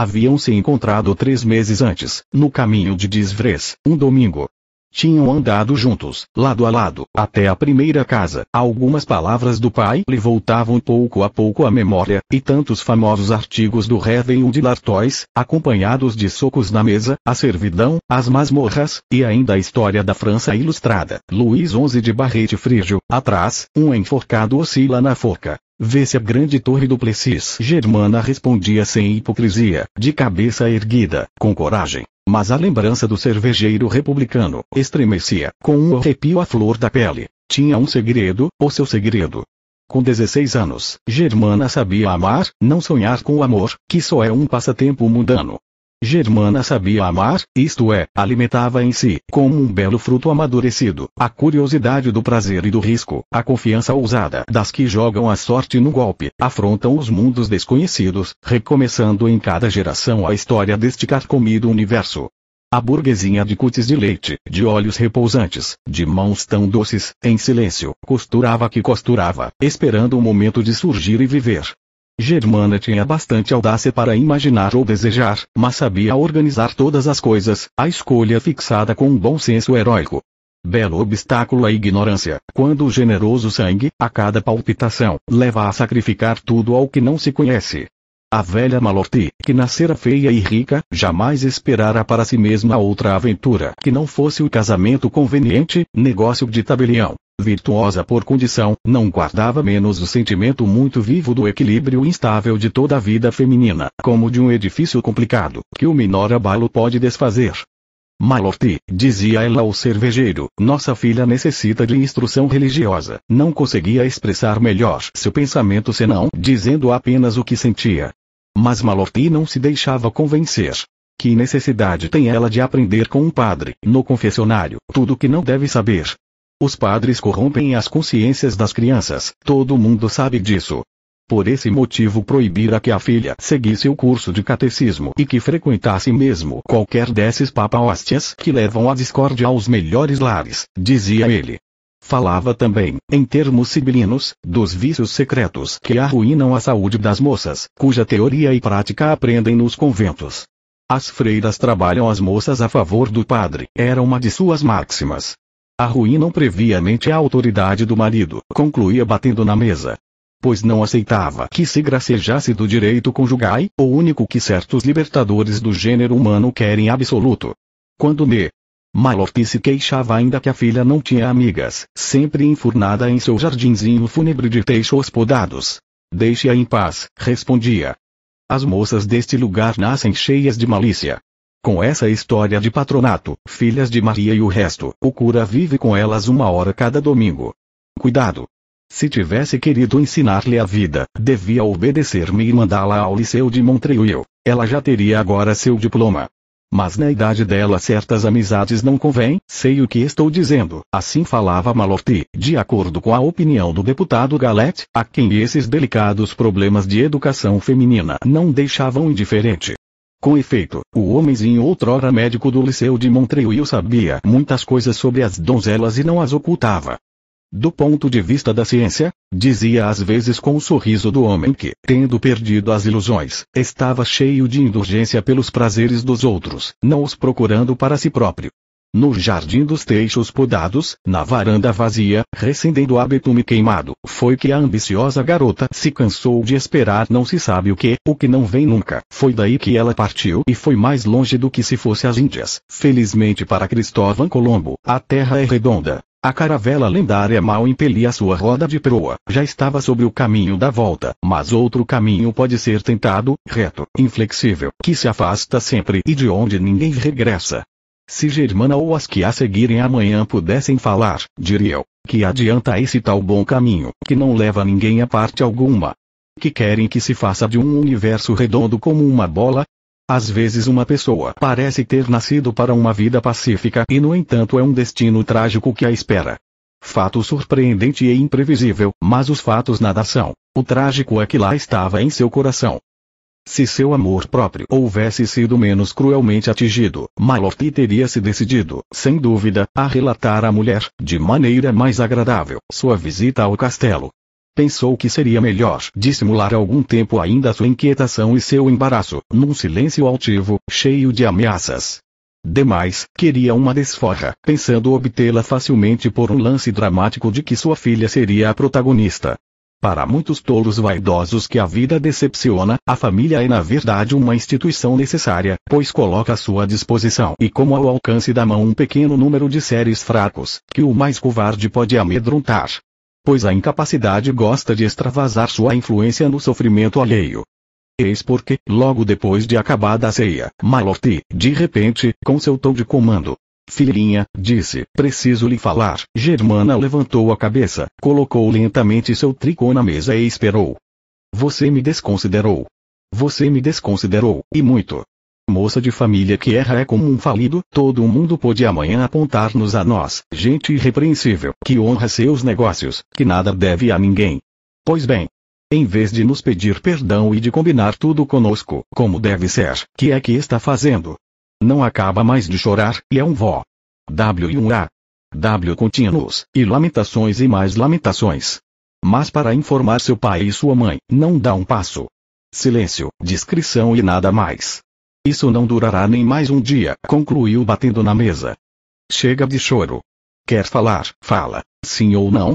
Haviam se encontrado três meses antes, no caminho de Disvres, um domingo. Tinham andado juntos, lado a lado, até a primeira casa. Algumas palavras do pai lhe voltavam pouco a pouco à memória, e tantos famosos artigos do Réveillon de Lartois, acompanhados de socos na mesa, a servidão, as masmorras, e ainda a história da França ilustrada. Luís XI de Barrete Frígio, atrás, um enforcado oscila na forca. Vê-se a grande torre do Plessis. Germana respondia sem hipocrisia, de cabeça erguida, com coragem. Mas a lembrança do cervejeiro republicano estremecia, com um arrepio à flor da pele. Tinha um segredo, o seu segredo. Com 16 anos, Germana sabia amar, não sonhar com o amor, que só é um passatempo mundano. Germana sabia amar, isto é, alimentava em si, como um belo fruto amadurecido, a curiosidade do prazer e do risco, a confiança ousada das que jogam a sorte no golpe, afrontam os mundos desconhecidos, recomeçando em cada geração a história deste carcomido universo. A burguesinha de cutis de leite, de olhos repousantes, de mãos tão doces, em silêncio, costurava que costurava, esperando o momento de surgir e viver. Germana tinha bastante audácia para imaginar ou desejar, mas sabia organizar todas as coisas, a escolha fixada com um bom senso heróico. Belo obstáculo à ignorância, quando o generoso sangue, a cada palpitação, leva a sacrificar tudo ao que não se conhece. A velha Malorty, que nascera feia e rica, jamais esperara para si mesma outra aventura que não fosse o casamento conveniente, negócio de tabelião. Virtuosa por condição, não guardava menos o sentimento muito vivo do equilíbrio instável de toda a vida feminina, como de um edifício complicado, que o menor abalo pode desfazer. Malorti, dizia ela ao cervejeiro, nossa filha necessita de instrução religiosa. Não conseguia expressar melhor seu pensamento senão dizendo apenas o que sentia. Mas Malorti não se deixava convencer. Que necessidade tem ela de aprender com um padre, no confessionário, tudo que não deve saber? Os padres corrompem as consciências das crianças, todo mundo sabe disso. Por esse motivo proibira que a filha seguisse o curso de catecismo e que frequentasse mesmo qualquer desses papa-hóstias que levam a discórdia aos melhores lares, dizia ele. Falava também, em termos sibilinos, dos vícios secretos que arruinam a saúde das moças, cuja teoria e prática aprendem nos conventos. As freiras trabalham as moças a favor do padre, era uma de suas máximas. Arruinam previamente a autoridade do marido, concluía batendo na mesa. Pois não aceitava que se gracejasse do direito conjugal, o único que certos libertadores do gênero humano querem absoluto. Quando me Malorti se queixava ainda que a filha não tinha amigas, sempre enfurnada em seu jardinzinho fúnebre de teixos podados. Deixe-a em paz, respondia. As moças deste lugar nascem cheias de malícia. Com essa história de patronato, filhas de Maria e o resto, o cura vive com elas uma hora cada domingo. Cuidado! Se tivesse querido ensinar-lhe a vida, devia obedecer-me e mandá-la ao Liceu de Montreuil. Ela já teria agora seu diploma. Mas na idade dela certas amizades não convém, sei o que estou dizendo. Assim falava Malorti, de acordo com a opinião do deputado Galete, a quem esses delicados problemas de educação feminina não deixavam indiferente. Com efeito, o homenzinho outrora médico do Liceu de Montreuil sabia muitas coisas sobre as donzelas e não as ocultava. Do ponto de vista da ciência, dizia às vezes com o sorriso do homem que, tendo perdido as ilusões, estava cheio de indulgência pelos prazeres dos outros, não os procurando para si próprio. No jardim dos teixos podados, na varanda vazia, recendendo abetume queimado, foi que a ambiciosa garota se cansou de esperar não se sabe o que, o que não vem nunca. Foi daí que ela partiu e foi mais longe do que se fosse as Índias. Felizmente para Cristóvão Colombo, a terra é redonda. A caravela lendária mal impelia sua roda de proa, já estava sobre o caminho da volta, mas outro caminho pode ser tentado, reto, inflexível, que se afasta sempre e de onde ninguém regressa. Se Germana ou as que a seguirem amanhã pudessem falar, diria eu, que adianta esse tal bom caminho, que não leva ninguém a parte alguma. Que querem que se faça de um universo redondo como uma bola, às vezes uma pessoa parece ter nascido para uma vida pacífica e no entanto é um destino trágico que a espera. Fato surpreendente e imprevisível, mas os fatos nada são. O trágico é que lá estava em seu coração. Se seu amor próprio houvesse sido menos cruelmente atingido, Malofty teria se decidido, sem dúvida, a relatar à mulher, de maneira mais agradável, sua visita ao castelo. Pensou que seria melhor dissimular algum tempo ainda sua inquietação e seu embaraço, num silêncio altivo, cheio de ameaças. Demais, queria uma desforra, pensando obtê-la facilmente por um lance dramático de que sua filha seria a protagonista. Para muitos tolos vaidosos que a vida decepciona, a família é na verdade uma instituição necessária, pois coloca à sua disposição e como ao alcance da mão um pequeno número de seres fracos, que o mais covarde pode amedrontar pois a incapacidade gosta de extravasar sua influência no sofrimento alheio. Eis porque, logo depois de acabada a ceia, Malorty, de repente, com seu tom de comando, Filhinha, disse, preciso lhe falar. Germana levantou a cabeça, colocou lentamente seu tricô na mesa e esperou. Você me desconsiderou. Você me desconsiderou, e muito. Moça de família que erra é como um falido, todo mundo pode amanhã apontar-nos a nós, gente irrepreensível, que honra seus negócios, que nada deve a ninguém. Pois bem. Em vez de nos pedir perdão e de combinar tudo conosco, como deve ser, que é que está fazendo? Não acaba mais de chorar, e é um vó. W e um A. W contínuos, e lamentações e mais lamentações. Mas para informar seu pai e sua mãe, não dá um passo. Silêncio, discrição e nada mais. Isso não durará nem mais um dia, concluiu batendo na mesa. Chega de choro. Quer falar, fala, sim ou não?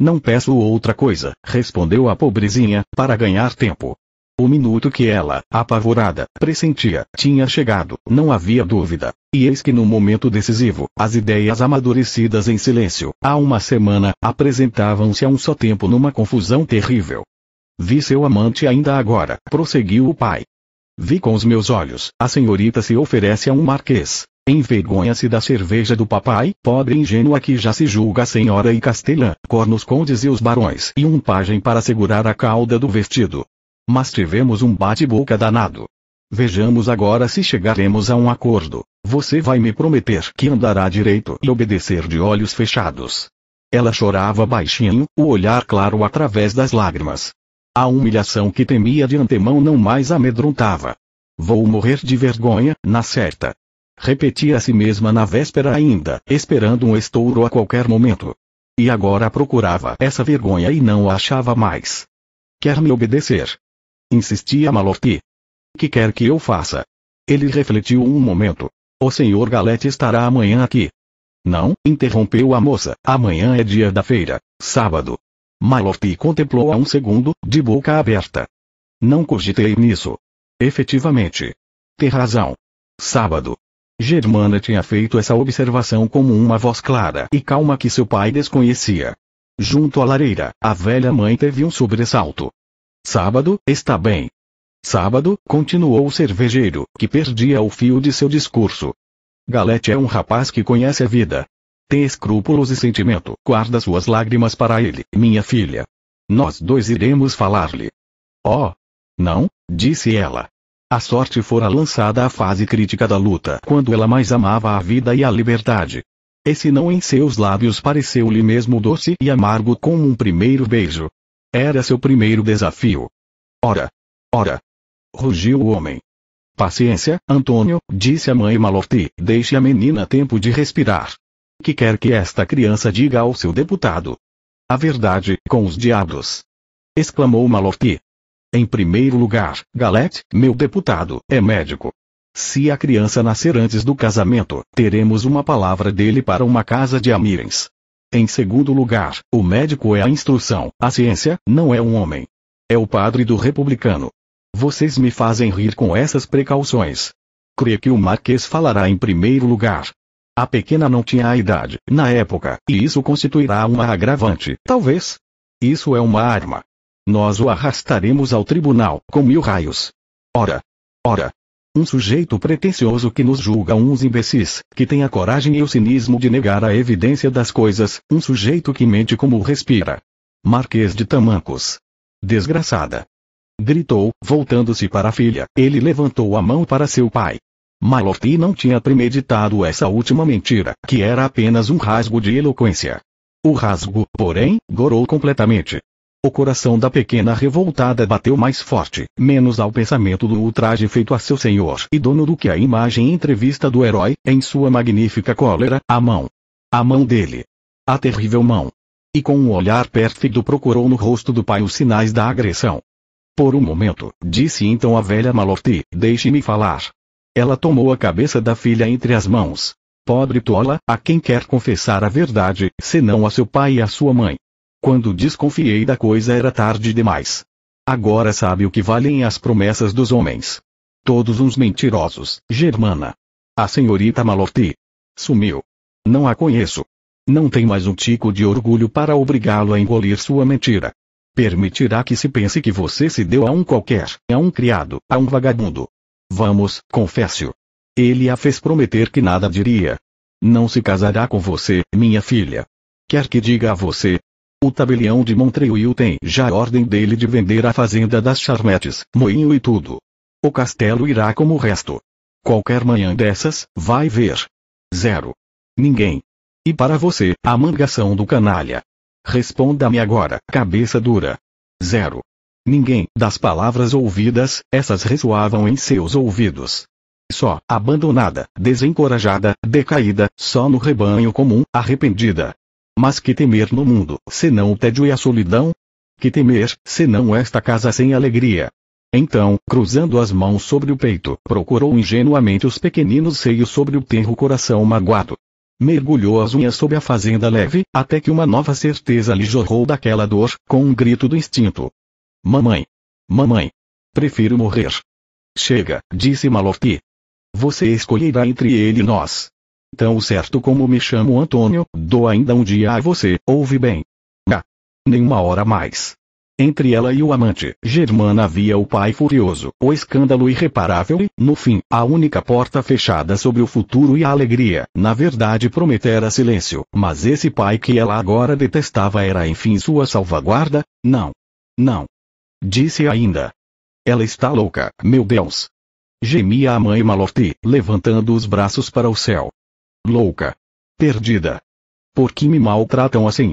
Não peço outra coisa, respondeu a pobrezinha, para ganhar tempo. O minuto que ela, apavorada, pressentia, tinha chegado, não havia dúvida. E eis que no momento decisivo, as ideias amadurecidas em silêncio, há uma semana, apresentavam-se a um só tempo numa confusão terrível. Vi seu amante ainda agora, prosseguiu o pai, Vi com os meus olhos, a senhorita se oferece a um marquês. Envergonha-se da cerveja do papai, pobre ingênua que já se julga senhora e castelã, cornos condes e os barões e um pajem para segurar a cauda do vestido. Mas tivemos um bate-boca danado. Vejamos agora se chegaremos a um acordo. Você vai me prometer que andará direito e obedecer de olhos fechados. Ela chorava baixinho, o olhar claro através das lágrimas. A humilhação que temia de antemão não mais amedrontava. Vou morrer de vergonha, na certa. Repetia a si mesma na véspera ainda, esperando um estouro a qualquer momento. E agora procurava essa vergonha e não a achava mais. Quer me obedecer? Insistia Malorti. Que quer que eu faça? Ele refletiu um momento. O senhor Galete estará amanhã aqui. Não, interrompeu a moça, amanhã é dia da feira, sábado. Maloff contemplou a um segundo, de boca aberta. Não cogitei nisso. Efetivamente. Ter razão. Sábado. Germana tinha feito essa observação como uma voz clara e calma que seu pai desconhecia. Junto à lareira, a velha mãe teve um sobressalto. Sábado, está bem. Sábado, continuou o cervejeiro, que perdia o fio de seu discurso. Galete é um rapaz que conhece a vida, tem escrúpulos e sentimento. Guarda suas lágrimas para ele, minha filha. Nós dois iremos falar-lhe. Oh! Não, disse ela. A sorte fora lançada à fase crítica da luta, quando ela mais amava a vida e a liberdade. Esse não em seus lábios pareceu-lhe mesmo doce e amargo como um primeiro beijo. Era seu primeiro desafio. Ora! Ora! Rugiu o homem. Paciência, Antônio, disse a mãe Malorti, deixe a menina tempo de respirar que quer que esta criança diga ao seu deputado? A verdade, com os diabos! exclamou Malorti. Em primeiro lugar, Galet, meu deputado, é médico. Se a criança nascer antes do casamento, teremos uma palavra dele para uma casa de amirens. Em segundo lugar, o médico é a instrução, a ciência, não é um homem. É o padre do republicano. Vocês me fazem rir com essas precauções. Creio que o Marquês falará em primeiro lugar, a pequena não tinha a idade, na época, e isso constituirá uma agravante, talvez. Isso é uma arma. Nós o arrastaremos ao tribunal, com mil raios. Ora! Ora! Um sujeito pretensioso que nos julga uns imbecis, que tem a coragem e o cinismo de negar a evidência das coisas, um sujeito que mente como respira. Marquês de Tamancos. Desgraçada. Gritou, voltando-se para a filha, ele levantou a mão para seu pai. Malorty não tinha premeditado essa última mentira, que era apenas um rasgo de eloquência. O rasgo, porém, gorou completamente. O coração da pequena revoltada bateu mais forte, menos ao pensamento do ultraje feito a seu senhor e dono do que a imagem entrevista do herói, em sua magnífica cólera, a mão. A mão dele. A terrível mão. E com um olhar pérfido procurou no rosto do pai os sinais da agressão. Por um momento, disse então a velha Malorti, deixe-me falar. Ela tomou a cabeça da filha entre as mãos. Pobre tola, a quem quer confessar a verdade, senão a seu pai e a sua mãe. Quando desconfiei da coisa era tarde demais. Agora sabe o que valem as promessas dos homens. Todos uns mentirosos, Germana. A senhorita Malorti. Sumiu. Não a conheço. Não tem mais um tico de orgulho para obrigá-lo a engolir sua mentira. Permitirá que se pense que você se deu a um qualquer, a um criado, a um vagabundo. Vamos, confesso. Ele a fez prometer que nada diria. Não se casará com você, minha filha. Quer que diga a você? O tabelião de Montreuil tem já a ordem dele de vender a fazenda das charmetes, moinho e tudo. O castelo irá como o resto. Qualquer manhã dessas, vai ver. Zero. Ninguém. E para você, a mangação do canalha. Responda-me agora, cabeça dura. Zero. Ninguém das palavras ouvidas, essas ressoavam em seus ouvidos. Só, abandonada, desencorajada, decaída, só no rebanho comum, arrependida. Mas que temer no mundo, senão o tédio e a solidão? Que temer, senão esta casa sem alegria? Então, cruzando as mãos sobre o peito, procurou ingenuamente os pequeninos seios sobre o tenro coração magoado. Mergulhou as unhas sob a fazenda leve, até que uma nova certeza lhe jorrou daquela dor, com um grito do instinto. Mamãe. Mamãe. Prefiro morrer. Chega, disse Malofi. Você escolherá entre ele e nós. Tão certo como me chamo Antônio, dou ainda um dia a você, ouve bem. Ah. Nenhuma hora mais. Entre ela e o amante, Germana via o pai furioso, o escândalo irreparável e, no fim, a única porta fechada sobre o futuro e a alegria. Na verdade prometera silêncio, mas esse pai que ela agora detestava era enfim sua salvaguarda? Não. Não. Disse ainda. Ela está louca, meu Deus! Gemia a mãe Malorti, levantando os braços para o céu. Louca! Perdida! Por que me maltratam assim?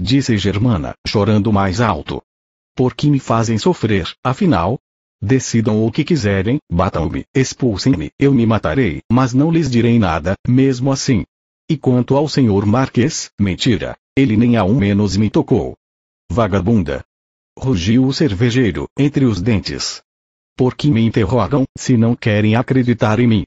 Disse Germana, chorando mais alto. Por que me fazem sofrer, afinal? Decidam o que quiserem, batam-me, expulsem-me, eu me matarei, mas não lhes direi nada, mesmo assim. E quanto ao senhor Marquês, mentira, ele nem a um menos me tocou. Vagabunda, rugiu o cervejeiro, entre os dentes. Por que me interrogam, se não querem acreditar em mim?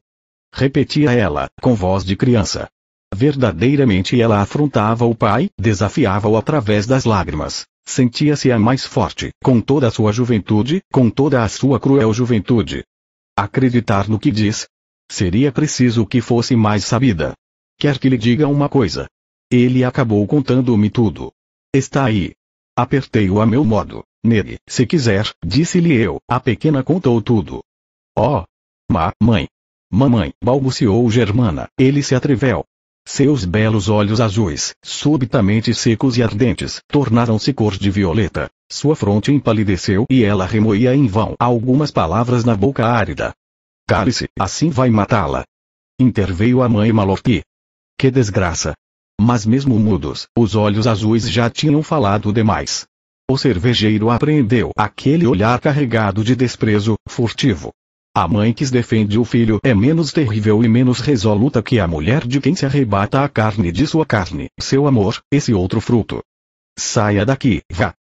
Repetia ela, com voz de criança. Verdadeiramente ela afrontava o pai, desafiava-o através das lágrimas. Sentia-se a mais forte, com toda a sua juventude, com toda a sua cruel juventude. Acreditar no que diz? Seria preciso que fosse mais sabida. Quer que lhe diga uma coisa. Ele acabou contando-me tudo. Está aí, Apertei-o a meu modo, nele, se quiser, disse-lhe eu, a pequena contou tudo. Oh! mãe! Mamãe, balbuciou Germana, ele se atreveu. Seus belos olhos azuis, subitamente secos e ardentes, tornaram-se cor de violeta. Sua fronte empalideceu e ela remoía em vão algumas palavras na boca árida. Cale-se, assim vai matá-la. Interveio a mãe Malorti. Que desgraça, mas mesmo mudos, os olhos azuis já tinham falado demais. O cervejeiro apreendeu aquele olhar carregado de desprezo, furtivo. A mãe que defende o filho é menos terrível e menos resoluta que a mulher de quem se arrebata a carne de sua carne, seu amor, esse outro fruto. Saia daqui, vá!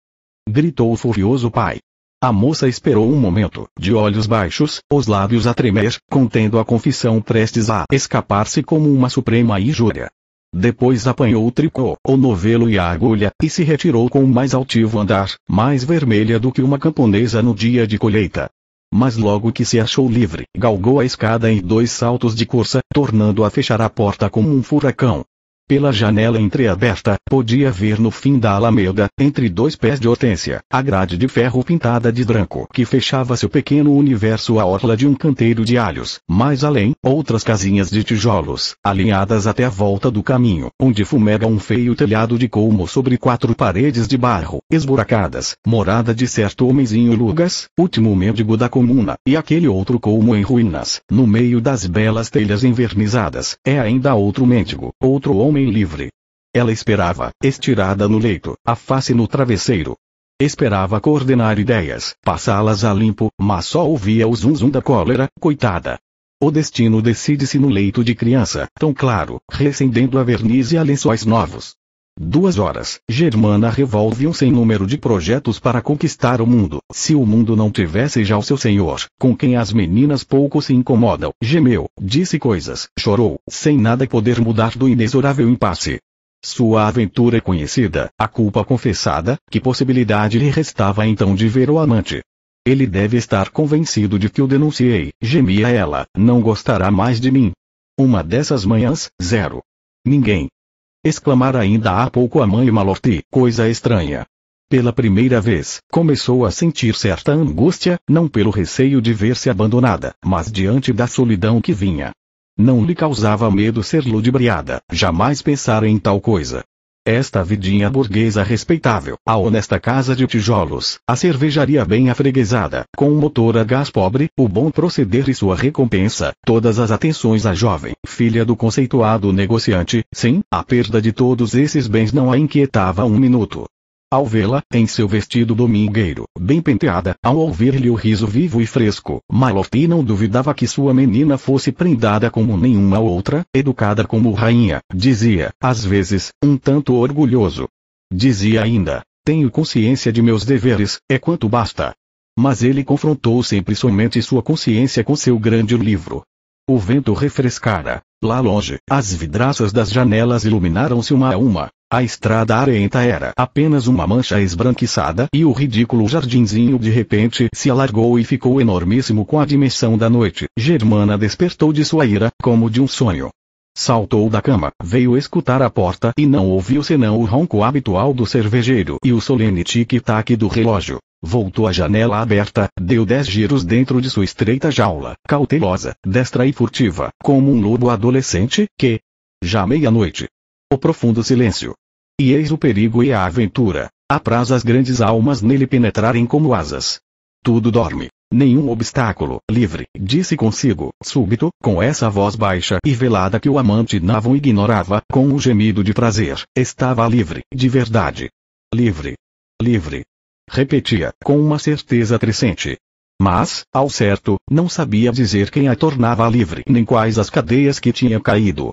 Gritou o furioso pai. A moça esperou um momento, de olhos baixos, os lábios a tremer, contendo a confissão prestes a escapar-se como uma suprema injúria. Depois apanhou o tricô, o novelo e a agulha, e se retirou com mais altivo andar, mais vermelha do que uma camponesa no dia de colheita. Mas logo que se achou livre, galgou a escada em dois saltos de cursa, tornando a fechar a porta como um furacão. Pela janela entreaberta, podia ver no fim da alameda, entre dois pés de hortência, a grade de ferro pintada de branco que fechava seu pequeno universo à orla de um canteiro de alhos. Mais além, outras casinhas de tijolos, alinhadas até a volta do caminho, onde fumega um feio telhado de colmo sobre quatro paredes de barro, esburacadas, morada de certo homenzinho Lugas, último mendigo da comuna, e aquele outro colmo em ruínas, no meio das belas telhas envernizadas, é ainda outro mendigo, outro homem homem livre. Ela esperava, estirada no leito, a face no travesseiro. Esperava coordenar ideias, passá-las a limpo, mas só ouvia o zum zum da cólera, coitada. O destino decide-se no leito de criança, tão claro, recendendo a verniz e a lençóis novos. Duas horas. Germana revolve um sem número de projetos para conquistar o mundo. Se o mundo não tivesse já o seu senhor, com quem as meninas pouco se incomodam, gemeu, disse coisas, chorou, sem nada poder mudar do inexorável impasse. Sua aventura é conhecida, a culpa confessada, que possibilidade lhe restava então de ver o amante? Ele deve estar convencido de que o denunciei, gemia ela, não gostará mais de mim. Uma dessas manhãs, zero. Ninguém, Exclamara ainda há pouco a mãe Malorti, coisa estranha. Pela primeira vez, começou a sentir certa angústia, não pelo receio de ver-se abandonada, mas diante da solidão que vinha. Não lhe causava medo ser ludibriada, jamais pensara em tal coisa. Esta vidinha burguesa respeitável, a honesta casa de tijolos, a cervejaria bem afreguesada, com um motor a gás pobre, o bom proceder e sua recompensa, todas as atenções à jovem, filha do conceituado negociante, sim, a perda de todos esses bens não a inquietava um minuto. Ao vê-la em seu vestido domingueiro, bem penteada, ao ouvir-lhe o riso vivo e fresco, Malofi não duvidava que sua menina fosse prendada como nenhuma outra, educada como rainha, dizia, às vezes, um tanto orgulhoso. Dizia ainda, tenho consciência de meus deveres, é quanto basta. Mas ele confrontou sempre somente sua consciência com seu grande livro. O vento refrescara, Lá longe, as vidraças das janelas iluminaram-se uma a uma. A estrada arenta era apenas uma mancha esbranquiçada e o ridículo jardinzinho de repente se alargou e ficou enormíssimo com a dimensão da noite. Germana despertou de sua ira, como de um sonho. Saltou da cama, veio escutar a porta e não ouviu senão o ronco habitual do cervejeiro e o solene tic-tac do relógio. Voltou à janela aberta, deu dez giros dentro de sua estreita jaula, cautelosa, destra e furtiva, como um lobo adolescente, que... Já meia-noite. O profundo silêncio. E eis o perigo e a aventura, apraz as grandes almas nele penetrarem como asas. Tudo dorme, Nenhum obstáculo, livre, disse consigo, súbito, com essa voz baixa e velada que o amante Navon ignorava, com um gemido de prazer, estava livre, de verdade. Livre. Livre. Repetia, com uma certeza crescente. Mas, ao certo, não sabia dizer quem a tornava livre nem quais as cadeias que tinha caído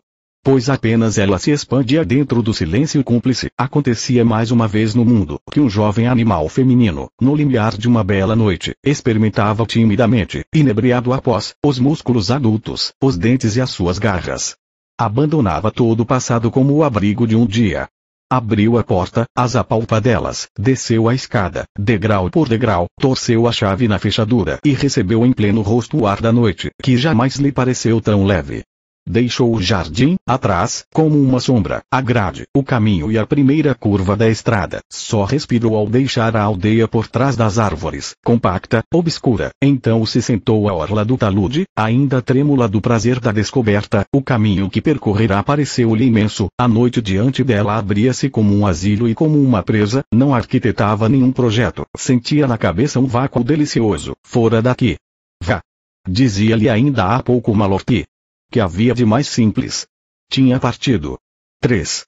pois apenas ela se expandia dentro do silêncio cúmplice. Acontecia mais uma vez no mundo que um jovem animal feminino, no limiar de uma bela noite, experimentava timidamente, inebriado após, os músculos adultos, os dentes e as suas garras. Abandonava todo o passado como o abrigo de um dia, Abriu a porta, as apalpadelas, desceu a escada, degrau por degrau, torceu a chave na fechadura e recebeu em pleno rosto o ar da noite, que jamais lhe pareceu tão leve. Deixou o jardim, atrás, como uma sombra, a grade, o caminho e a primeira curva da estrada. Só respirou ao deixar a aldeia por trás das árvores, compacta, obscura. Então se sentou à orla do talude, ainda trêmula do prazer da descoberta. O caminho que percorrerá pareceu-lhe imenso. A noite diante dela abria-se como um asilo e como uma presa. Não arquitetava nenhum projeto. Sentia na cabeça um vácuo delicioso. Fora daqui. Vá. Dizia-lhe ainda há pouco Malorti que havia de mais simples. Tinha partido. 3.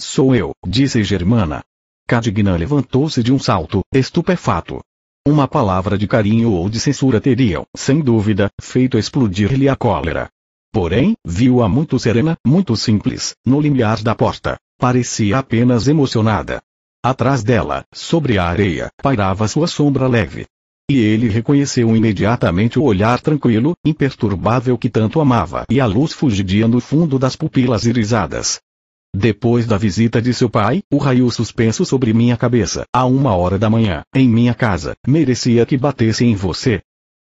Sou eu, disse Germana. Cadignan levantou-se de um salto, estupefato. Uma palavra de carinho ou de censura teriam, sem dúvida, feito explodir-lhe a cólera. Porém, viu-a muito serena, muito simples, no limiar da porta. Parecia apenas emocionada. Atrás dela, sobre a areia, pairava sua sombra leve, e ele reconheceu imediatamente o olhar tranquilo, imperturbável que tanto amava e a luz fugidia no fundo das pupilas irisadas. Depois da visita de seu pai, o raio suspenso sobre minha cabeça, a uma hora da manhã, em minha casa, merecia que batesse em você.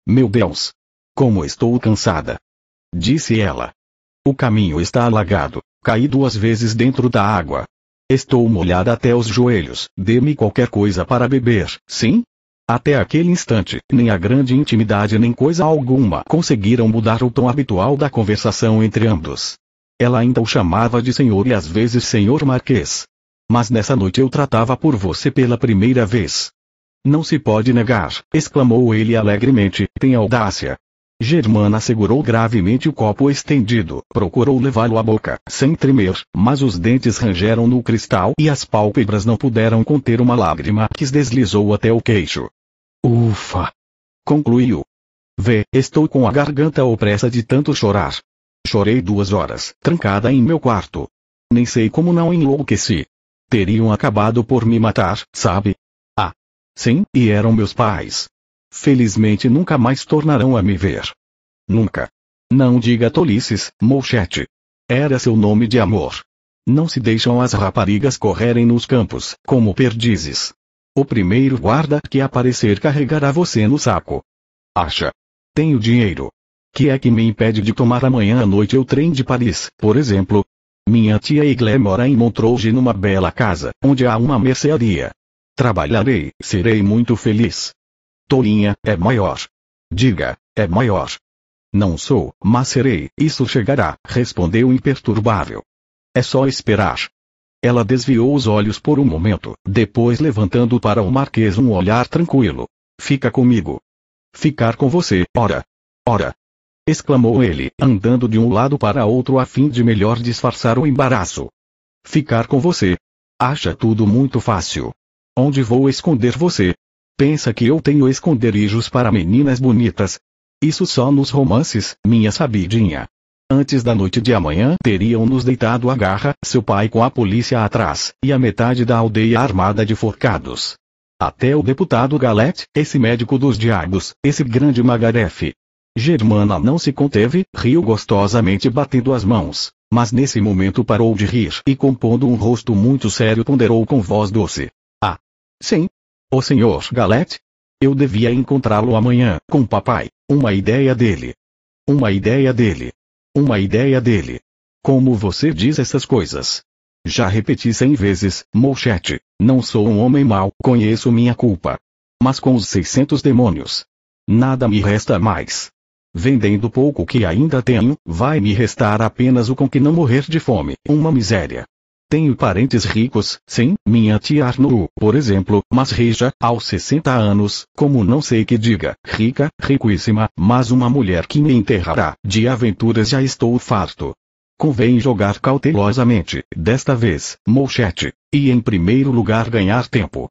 Meu Deus! Como estou cansada! Disse ela. O caminho está alagado. Caí duas vezes dentro da água. Estou molhada até os joelhos. Dê-me qualquer coisa para beber, sim? Até aquele instante, nem a grande intimidade nem coisa alguma conseguiram mudar o tom habitual da conversação entre ambos. Ela ainda o chamava de senhor e às vezes senhor Marquês. Mas nessa noite eu tratava por você pela primeira vez. Não se pode negar, exclamou ele alegremente, tem audácia. Germana segurou gravemente o copo estendido, procurou levá-lo à boca, sem tremer, mas os dentes rangeram no cristal e as pálpebras não puderam conter uma lágrima que deslizou até o queixo. Ufa! Concluiu. Vê, estou com a garganta opressa de tanto chorar. Chorei duas horas, trancada em meu quarto. Nem sei como não enlouqueci. Teriam acabado por me matar, sabe? Ah! Sim, e eram meus pais. Felizmente nunca mais tornarão a me ver. Nunca. Não diga tolices, mouchete. Era seu nome de amor. Não se deixam as raparigas correrem nos campos, como perdizes. O primeiro guarda que aparecer carregará você no saco. Acha. Tenho dinheiro. Que é que me impede de tomar amanhã à noite o trem de Paris, por exemplo? Minha tia Igle mora em Montrouge numa bela casa, onde há uma mercearia. Trabalharei, serei muito feliz. Tolinha, é maior. Diga, é maior. Não sou, mas serei, isso chegará, respondeu imperturbável. É só esperar. Ela desviou os olhos por um momento, depois levantando para o Marquês um olhar tranquilo. Fica comigo. Ficar com você, ora. Ora. Exclamou ele, andando de um lado para outro a fim de melhor disfarçar o embaraço. Ficar com você. Acha tudo muito fácil. Onde vou esconder você? Pensa que eu tenho esconderijos para meninas bonitas? Isso só nos romances, minha sabidinha. Antes da noite de amanhã teriam nos deitado a garra, seu pai com a polícia atrás, e a metade da aldeia armada de forcados. Até o deputado Galete, esse médico dos diabos, esse grande magarefe. Germana não se conteve, riu gostosamente batendo as mãos. Mas nesse momento parou de rir e compondo um rosto muito sério ponderou com voz doce. Ah! Sim! O senhor Galete? Eu devia encontrá-lo amanhã, com papai. Uma ideia dele. Uma ideia dele uma ideia dele. Como você diz essas coisas? Já repeti cem vezes, Molchete, não sou um homem mau, conheço minha culpa. Mas com os seiscentos demônios, nada me resta mais. Vendendo pouco que ainda tenho, vai me restar apenas o com que não morrer de fome, uma miséria. Tenho parentes ricos, sim, minha tia Arnu, por exemplo, mas reja, aos 60 anos, como não sei que diga, rica, riquíssima, mas uma mulher que me enterrará, de aventuras já estou farto. Convém jogar cautelosamente, desta vez, mouchete, e em primeiro lugar ganhar tempo.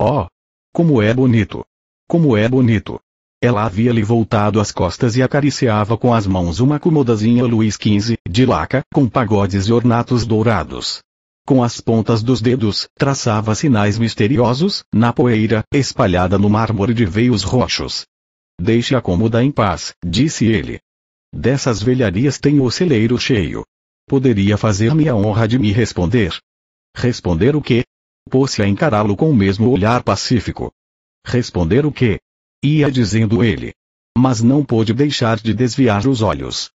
Oh! Como é bonito! Como é bonito! Ela havia lhe voltado as costas e acariciava com as mãos uma comodazinha Luiz XV, de laca, com pagodes e ornatos dourados. Com as pontas dos dedos, traçava sinais misteriosos, na poeira, espalhada no mármore de veios roxos. Deixe a cômoda em paz, disse ele. Dessas velharias tem o celeiro cheio. Poderia fazer-me a honra de me responder. Responder o quê? Pôs-se a encará-lo com o mesmo olhar pacífico. Responder o quê? Ia dizendo ele. Mas não pôde deixar de desviar os olhos.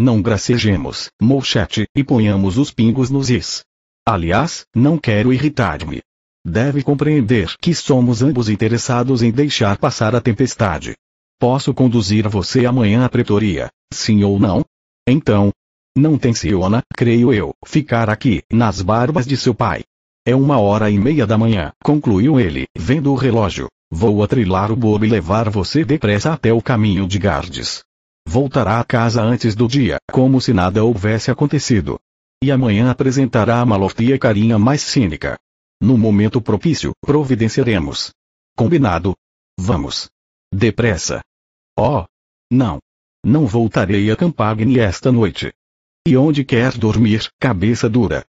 Não gracejemos, mouchete, e ponhamos os pingos nos is. Aliás, não quero irritar-me. Deve compreender que somos ambos interessados em deixar passar a tempestade. Posso conduzir você amanhã à pretoria, sim ou não? Então, não tenciona, creio eu, ficar aqui, nas barbas de seu pai. É uma hora e meia da manhã, concluiu ele, vendo o relógio. Vou atrilhar o bobo e levar você depressa até o caminho de Gardes. Voltará a casa antes do dia, como se nada houvesse acontecido. E amanhã apresentará a malofia carinha mais cínica. No momento propício, providenciaremos. Combinado? Vamos. Depressa. Oh! Não. Não voltarei a Campagne esta noite. E onde quer dormir, cabeça dura.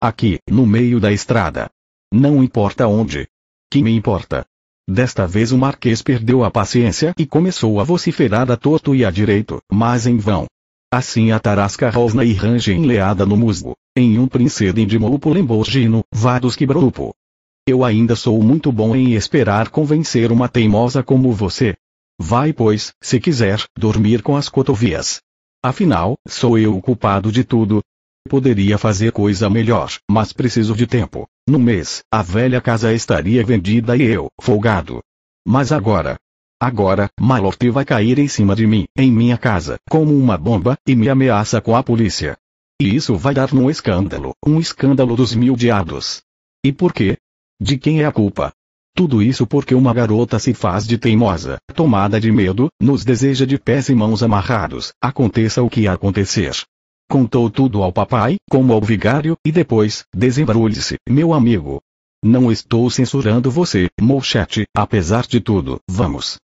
Aqui, no meio da estrada. Não importa onde. Que me importa? Desta vez o Marquês perdeu a paciência e começou a vociferar a torto e a direito, mas em vão. Assim a tarasca rosna e range enleada no musgo, em um princedem de moupo lembogino, vados que brupo. Eu ainda sou muito bom em esperar convencer uma teimosa como você. Vai pois, se quiser, dormir com as cotovias. Afinal, sou eu o culpado de tudo. Poderia fazer coisa melhor, mas preciso de tempo. No mês, a velha casa estaria vendida e eu, folgado. Mas agora, Agora, Maloft vai cair em cima de mim, em minha casa, como uma bomba, e me ameaça com a polícia. E isso vai dar um escândalo, um escândalo dos mil diados. E por quê? De quem é a culpa? Tudo isso porque uma garota se faz de teimosa, tomada de medo, nos deseja de pés e mãos amarrados, aconteça o que acontecer. Contou tudo ao papai, como ao vigário, e depois, desembarulhe-se, meu amigo. Não estou censurando você, Mouchete, apesar de tudo, vamos.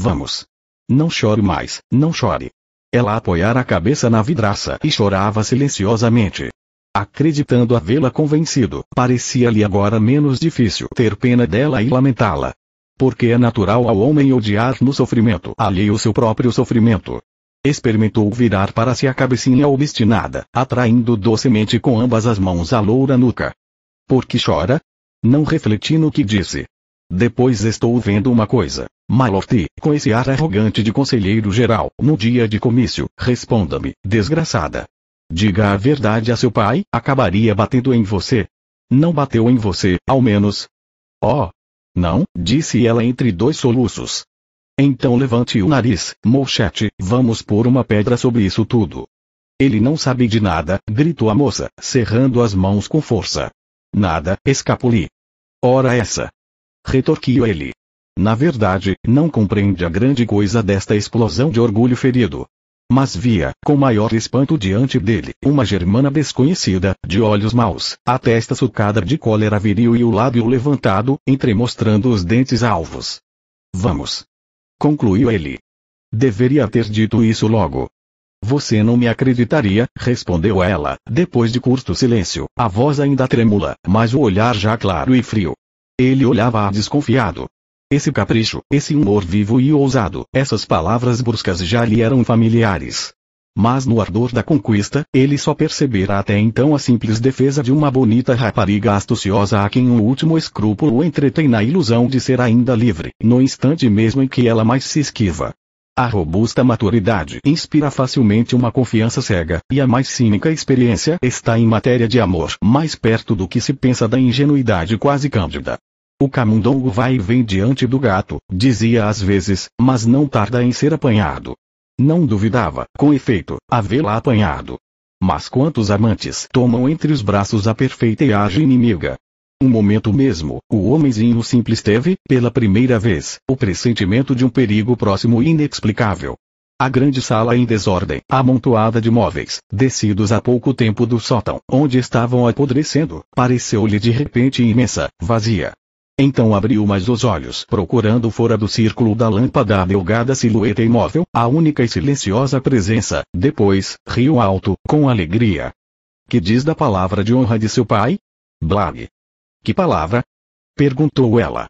Vamos. Não chore mais, não chore. Ela apoiara a cabeça na vidraça e chorava silenciosamente. Acreditando havê-la convencido, parecia-lhe agora menos difícil ter pena dela e lamentá-la. Porque é natural ao homem odiar no sofrimento alheio o seu próprio sofrimento. Experimentou virar para si a cabecinha obstinada, atraindo docemente com ambas as mãos a loura nuca. Por que chora? Não refleti no que disse, depois estou vendo uma coisa. Malorty, com esse ar arrogante de conselheiro-geral, no dia de comício, responda-me, desgraçada. Diga a verdade a seu pai, acabaria batendo em você. Não bateu em você, ao menos. Oh! Não, disse ela entre dois soluços. Então levante o nariz, mouchete, vamos pôr uma pedra sobre isso tudo. Ele não sabe de nada, gritou a moça, cerrando as mãos com força. Nada, escapuli. Ora essa, retorquiu ele. Na verdade, não compreende a grande coisa desta explosão de orgulho ferido. Mas via, com maior espanto diante dele, uma germana desconhecida, de olhos maus, a testa sucada de cólera viril e o lábio levantado, entremostrando os dentes alvos. Vamos. Concluiu ele. Deveria ter dito isso logo. Você não me acreditaria, respondeu ela, depois de curto silêncio, a voz ainda trêmula, mas o olhar já claro e frio. Ele olhava desconfiado. Esse capricho, esse humor vivo e ousado, essas palavras bruscas já lhe eram familiares. Mas no ardor da conquista, ele só percebera até então a simples defesa de uma bonita rapariga astuciosa a quem o um último escrúpulo entretém na ilusão de ser ainda livre, no instante mesmo em que ela mais se esquiva. A robusta maturidade inspira facilmente uma confiança cega, e a mais cínica experiência está em matéria de amor mais perto do que se pensa da ingenuidade quase cândida. O camundongo vai e vem diante do gato, dizia às vezes, mas não tarda em ser apanhado. Não duvidava, com efeito, havê-la apanhado. Mas quantos amantes tomam entre os braços a perfeita e ágil inimiga? Um momento mesmo, o homenzinho simples teve, pela primeira vez, o pressentimento de um perigo próximo e inexplicável. A grande sala em desordem, amontoada de móveis, descidos há pouco tempo do sótão, onde estavam apodrecendo, pareceu-lhe de repente imensa, vazia, então abriu mais os olhos, procurando fora do círculo da lâmpada a delgada silhueta imóvel, a única e silenciosa presença, depois, riu alto, com alegria. Que diz da palavra de honra de seu pai? Blag. Que palavra? Perguntou ela.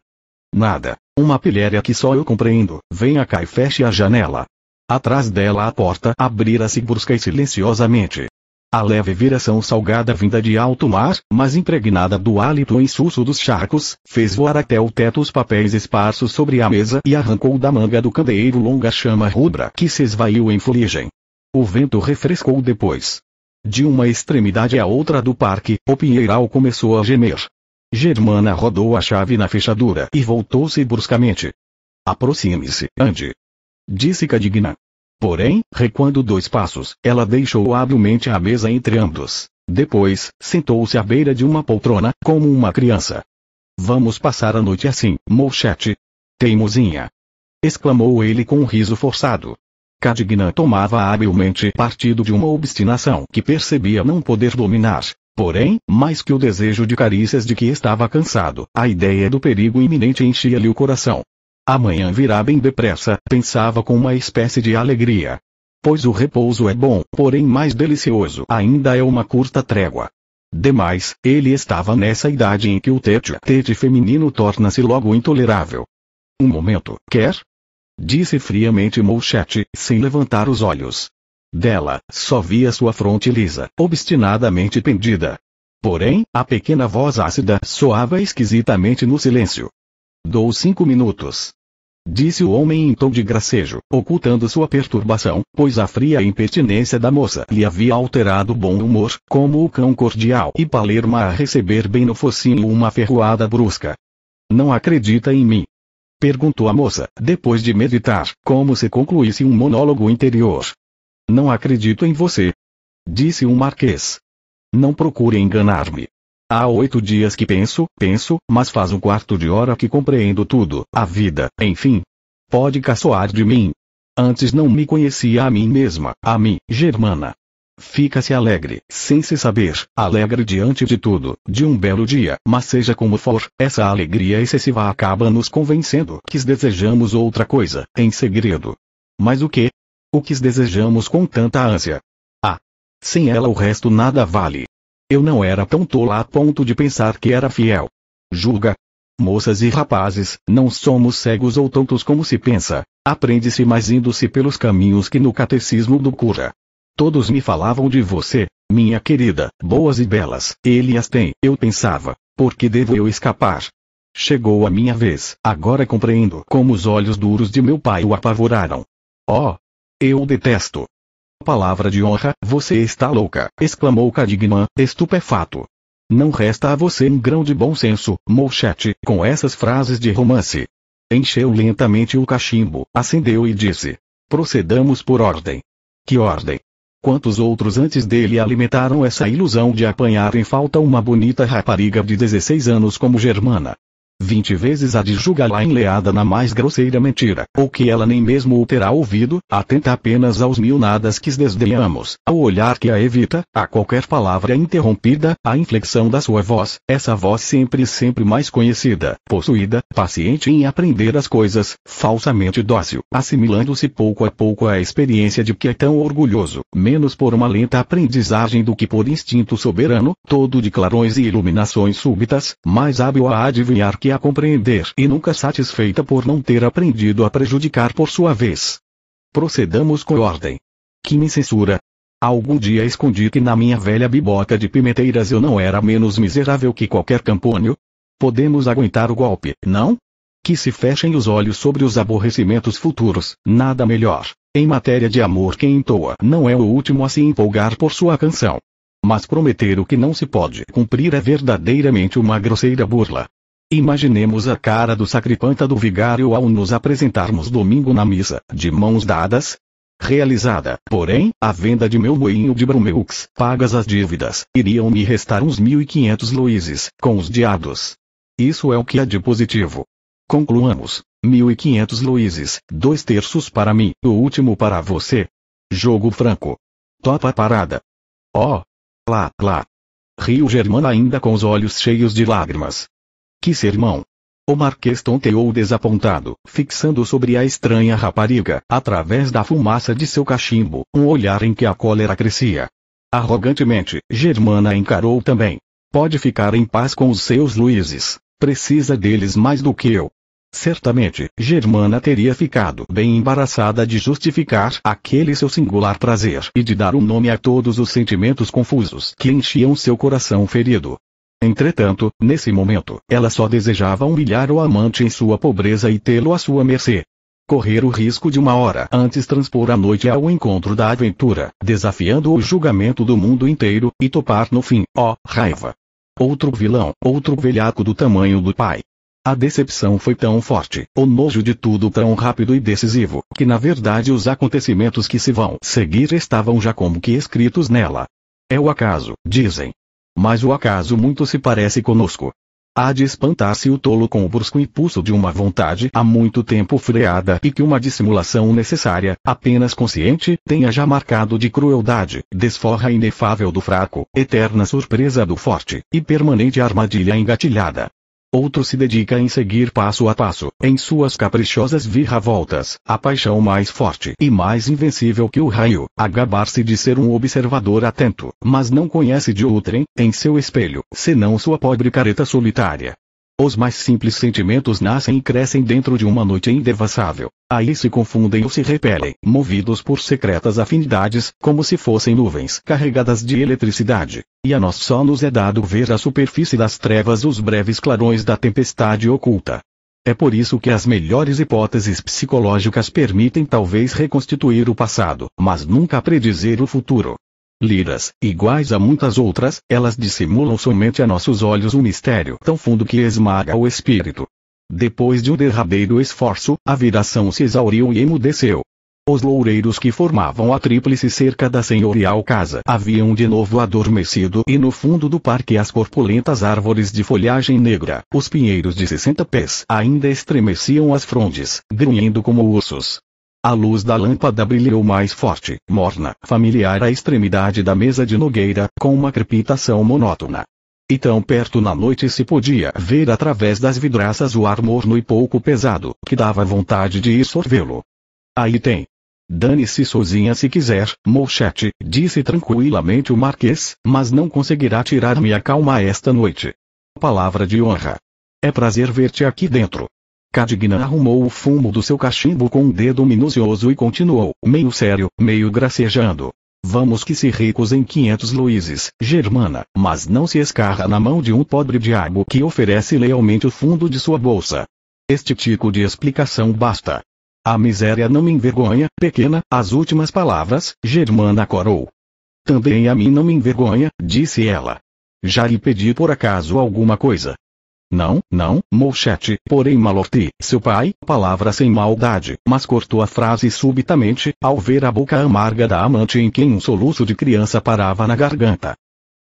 Nada. Uma pilhéria que só eu compreendo. Venha cá e feche a janela. Atrás dela a porta abrira-se brusca e silenciosamente. A leve viração salgada vinda de alto mar, mas impregnada do hálito insulso dos charcos, fez voar até o teto os papéis esparsos sobre a mesa e arrancou da manga do candeeiro longa chama rubra que se esvaiu em fuligem. O vento refrescou depois. De uma extremidade à outra do parque, o pinheiral começou a gemer. Germana rodou a chave na fechadura e voltou-se bruscamente. Aproxime-se, ande. Disse Cadignan. Porém, recuando dois passos, ela deixou habilmente a mesa entre ambos. Depois, sentou-se à beira de uma poltrona, como uma criança. Vamos passar a noite assim, mouchete. Teimosinha. Exclamou ele com um riso forçado. Cadignan tomava habilmente partido de uma obstinação que percebia não poder dominar. Porém, mais que o desejo de carícias de que estava cansado, a ideia do perigo iminente enchia-lhe o coração. Amanhã virá bem depressa, pensava com uma espécie de alegria. Pois o repouso é bom, porém mais delicioso ainda é uma curta trégua. Demais, ele estava nessa idade em que o tete tete feminino torna-se logo intolerável. Um momento, quer? Disse friamente Mouchette, sem levantar os olhos. Dela, só via sua fronte lisa, obstinadamente pendida. Porém, a pequena voz ácida soava esquisitamente no silêncio. Dou cinco minutos. Disse o homem em tom de gracejo, ocultando sua perturbação, pois a fria impertinência da moça lhe havia alterado o bom humor, como o cão cordial e palerma a receber bem no focinho uma ferroada brusca. Não acredita em mim? Perguntou a moça, depois de meditar, como se concluísse um monólogo interior. Não acredito em você. Disse o um marquês. Não procure enganar-me. Há oito dias que penso, penso, mas faz um quarto de hora que compreendo tudo, a vida, enfim. Pode caçoar de mim. Antes não me conhecia a mim mesma, a mim, Germana. Fica-se alegre, sem se saber, alegre diante de tudo, de um belo dia, mas seja como for, essa alegria excessiva acaba nos convencendo que desejamos outra coisa, em segredo. Mas o que? O que desejamos com tanta ânsia? Ah! Sem ela o resto nada vale. Eu não era tão tola a ponto de pensar que era fiel. Julga. Moças e rapazes, não somos cegos ou tontos como se pensa. Aprende-se mais indo-se pelos caminhos que no catecismo do cura. Todos me falavam de você, minha querida, boas e belas, ele as tem. Eu pensava, por que devo eu escapar? Chegou a minha vez, agora compreendo como os olhos duros de meu pai o apavoraram. Oh! Eu o detesto palavra de honra, você está louca, exclamou Kadigman, estupefato. Não resta a você um grão de bom senso, Mouchette, com essas frases de romance. Encheu lentamente o cachimbo, acendeu e disse. Procedamos por ordem. Que ordem? Quantos outros antes dele alimentaram essa ilusão de apanhar em falta uma bonita rapariga de 16 anos como Germana? vinte vezes a de julgá-la enleada na mais grosseira mentira, ou que ela nem mesmo o terá ouvido, atenta apenas aos mil nadas que desdenhamos, ao olhar que a evita, a qualquer palavra interrompida, a inflexão da sua voz, essa voz sempre e sempre mais conhecida, possuída, paciente em aprender as coisas, falsamente dócil, assimilando-se pouco a pouco à experiência de que é tão orgulhoso, menos por uma lenta aprendizagem do que por instinto soberano, todo de clarões e iluminações súbitas, mais hábil a adivinhar que a compreender e nunca satisfeita por não ter aprendido a prejudicar por sua vez. Procedamos com ordem. Que me censura. Algum dia escondi que na minha velha biboca de pimenteiras eu não era menos miserável que qualquer campônio? Podemos aguentar o golpe, não? Que se fechem os olhos sobre os aborrecimentos futuros, nada melhor. Em matéria de amor, quem entoa não é o último a se empolgar por sua canção. Mas prometer o que não se pode cumprir é verdadeiramente uma grosseira burla. Imaginemos a cara do sacripanta do vigário ao nos apresentarmos domingo na missa, de mãos dadas, realizada, porém, a venda de meu moinho de Brumeux, pagas as dívidas, iriam me restar uns 1.500 luíses, com os diados. Isso é o que há de positivo. Concluamos, 1.500 luíses, dois terços para mim, o último para você. Jogo franco. Topa a parada. Oh. Lá, lá. Rio Germana ainda com os olhos cheios de lágrimas. Que sermão! O Marquês tonteou desapontado, fixando sobre a estranha rapariga, através da fumaça de seu cachimbo, um olhar em que a cólera crescia. Arrogantemente, Germana encarou também. Pode ficar em paz com os seus Luizes. Precisa deles mais do que eu. Certamente, Germana teria ficado bem embaraçada de justificar aquele seu singular prazer e de dar um nome a todos os sentimentos confusos que enchiam seu coração ferido. Entretanto, nesse momento, ela só desejava humilhar o amante em sua pobreza e tê-lo à sua mercê. Correr o risco de uma hora antes transpor a noite ao encontro da aventura, desafiando o julgamento do mundo inteiro, e topar no fim, ó, oh, raiva. Outro vilão, outro velhaco do tamanho do pai. A decepção foi tão forte, o nojo de tudo tão rápido e decisivo, que na verdade os acontecimentos que se vão seguir estavam já como que escritos nela. É o acaso, dizem, mas o acaso muito se parece conosco. Há de espantar-se o tolo com o brusco impulso de uma vontade há muito tempo freada e que uma dissimulação necessária, apenas consciente, tenha já marcado de crueldade, desforra inefável do fraco, eterna surpresa do forte, e permanente armadilha engatilhada. Outro se dedica em seguir passo a passo, em suas caprichosas virravoltas, a paixão mais forte e mais invencível que o raio, a gabar-se de ser um observador atento, mas não conhece de outrem, em seu espelho, senão sua pobre careta solitária, os mais simples sentimentos nascem e crescem dentro de uma noite indevassável. Aí se confundem ou se repelem, movidos por secretas afinidades, como se fossem nuvens carregadas de eletricidade. E a nós só nos é dado ver a superfície das trevas os breves clarões da tempestade oculta. É por isso que as melhores hipóteses psicológicas permitem talvez reconstituir o passado, mas nunca predizer o futuro liras, iguais a muitas outras, elas dissimulam somente a nossos olhos o um mistério tão fundo que esmaga o espírito. Depois de um derradeiro esforço, a viração se exauriu e emudeceu. Os loureiros que formavam a tríplice cerca da senhorial casa haviam de novo adormecido e no fundo do parque as corpulentas árvores de folhagem negra, os pinheiros de 60 pés, ainda estremeciam as frondes, grunhindo como ursos. A luz da lâmpada brilhou mais forte, morna, familiar à extremidade da mesa de Nogueira, com uma crepitação monótona. E tão perto na noite se podia ver através das vidraças o ar morno e pouco pesado, que dava vontade de ir sorvê-lo. Aí tem. Dane-se sozinha se quiser, Molchete, disse tranquilamente o Marquês, mas não conseguirá tirar minha calma esta noite. Palavra de honra. É prazer ver-te aqui dentro. Cadignan arrumou o fumo do seu cachimbo com um dedo minucioso e continuou, meio sério, meio gracejando. Vamos que se ricos em 500 luíses, Germana, mas não se escarra na mão de um pobre diabo que oferece lealmente o fundo de sua bolsa. Este tipo de explicação basta. A miséria não me envergonha, pequena, as últimas palavras, Germana corou. Também a mim não me envergonha, disse ela. Já lhe pedi por acaso alguma coisa, não, não, Mouchete, porém Malorti, seu pai, palavra sem maldade, mas cortou a frase subitamente, ao ver a boca amarga da amante em quem um soluço de criança parava na garganta.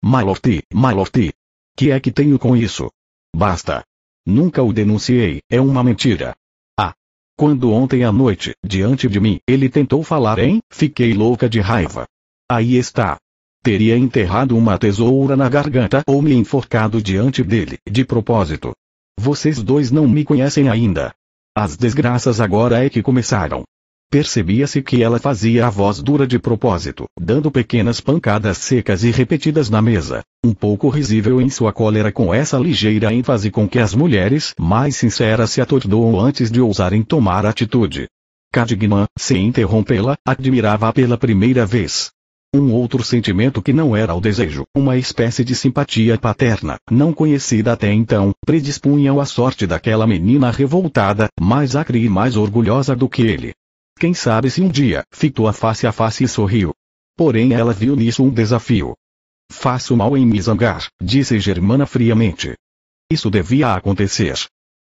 Malorti, Malorti. Que é que tenho com isso? Basta. Nunca o denunciei, é uma mentira. Ah. Quando ontem à noite, diante de mim, ele tentou falar em, fiquei louca de raiva. Aí está, Teria enterrado uma tesoura na garganta ou me enforcado diante dele, de propósito. Vocês dois não me conhecem ainda. As desgraças agora é que começaram. Percebia-se que ela fazia a voz dura de propósito, dando pequenas pancadas secas e repetidas na mesa, um pouco risível em sua cólera com essa ligeira ênfase com que as mulheres mais sinceras se atordoam antes de ousarem tomar atitude. Cadignan, sem interrompê-la, admirava-a pela primeira vez um outro sentimento que não era o desejo, uma espécie de simpatia paterna, não conhecida até então, predispunham a sorte daquela menina revoltada, mais acre e mais orgulhosa do que ele. Quem sabe se um dia, fitou-a face a face e sorriu. Porém ela viu nisso um desafio. Faço mal em me zangar, disse Germana friamente. Isso devia acontecer.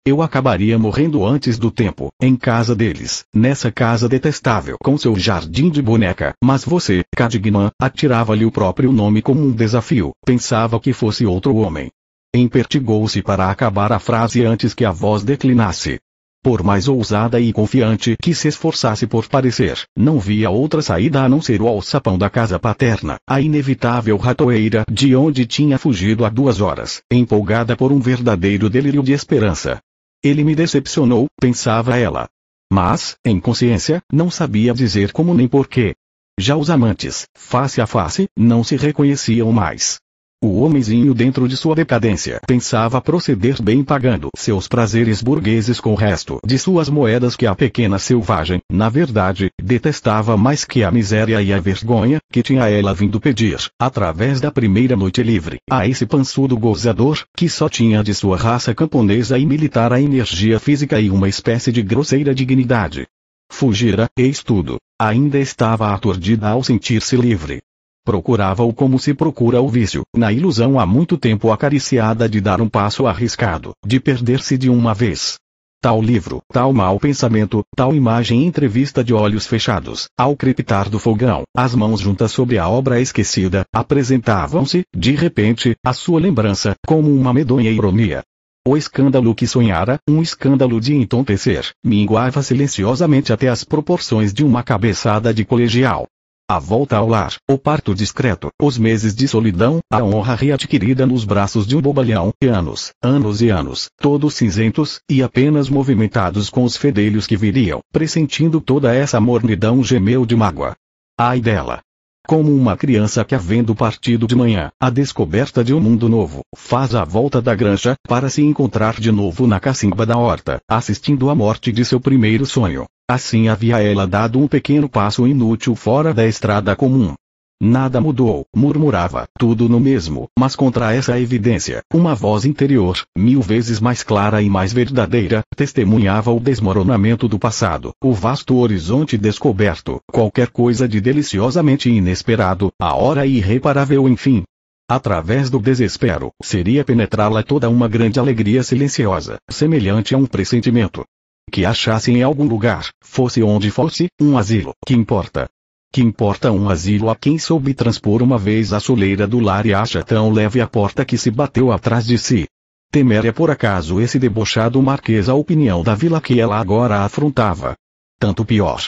Eu acabaria morrendo antes do tempo, em casa deles, nessa casa detestável com seu jardim de boneca. Mas você, Cadignan, atirava-lhe o próprio nome como um desafio, pensava que fosse outro homem. Empertigou-se para acabar a frase antes que a voz declinasse. Por mais ousada e confiante que se esforçasse por parecer, não via outra saída a não ser o alçapão da casa paterna, a inevitável ratoeira de onde tinha fugido há duas horas, empolgada por um verdadeiro delírio de esperança. Ele me decepcionou, pensava ela. Mas, em consciência, não sabia dizer como nem porquê. Já os amantes, face a face, não se reconheciam mais. O homenzinho dentro de sua decadência pensava proceder bem pagando seus prazeres burgueses com o resto de suas moedas que a pequena selvagem, na verdade, detestava mais que a miséria e a vergonha, que tinha ela vindo pedir, através da primeira noite livre, a esse pançudo gozador, que só tinha de sua raça camponesa e militar a energia física e uma espécie de grosseira dignidade. Fugira, eis tudo. Ainda estava aturdida ao sentir-se livre, Procurava-o como se procura o vício, na ilusão há muito tempo acariciada de dar um passo arriscado, de perder-se de uma vez. Tal livro, tal mau pensamento, tal imagem entrevista de olhos fechados, ao crepitar do fogão, as mãos juntas sobre a obra esquecida, apresentavam-se, de repente, a sua lembrança, como uma medonha ironia. O escândalo que sonhara, um escândalo de entontecer, minguava silenciosamente até as proporções de uma cabeçada de colegial a volta ao lar, o parto discreto, os meses de solidão, a honra readquirida nos braços de um bobalhão, e anos, anos e anos, todos cinzentos, e apenas movimentados com os fedelhos que viriam, pressentindo toda essa mornidão gemeu de mágoa. Ai dela, como uma criança que havendo partido de manhã, a descoberta de um mundo novo, faz a volta da granja, para se encontrar de novo na cacimba da horta, assistindo à morte de seu primeiro sonho. Assim havia ela dado um pequeno passo inútil fora da estrada comum, Nada mudou, murmurava, tudo no mesmo, mas contra essa evidência, uma voz interior, mil vezes mais clara e mais verdadeira, testemunhava o desmoronamento do passado, o vasto horizonte descoberto, qualquer coisa de deliciosamente inesperado, a hora irreparável enfim. Através do desespero, seria penetrá-la toda uma grande alegria silenciosa, semelhante a um pressentimento que achasse em algum lugar, fosse onde fosse, um asilo, que importa, que importa um asilo a quem soube transpor uma vez a soleira do lar e acha tão leve a porta que se bateu atrás de si. Temer é por acaso esse debochado marquês a opinião da vila que ela agora afrontava. Tanto pior.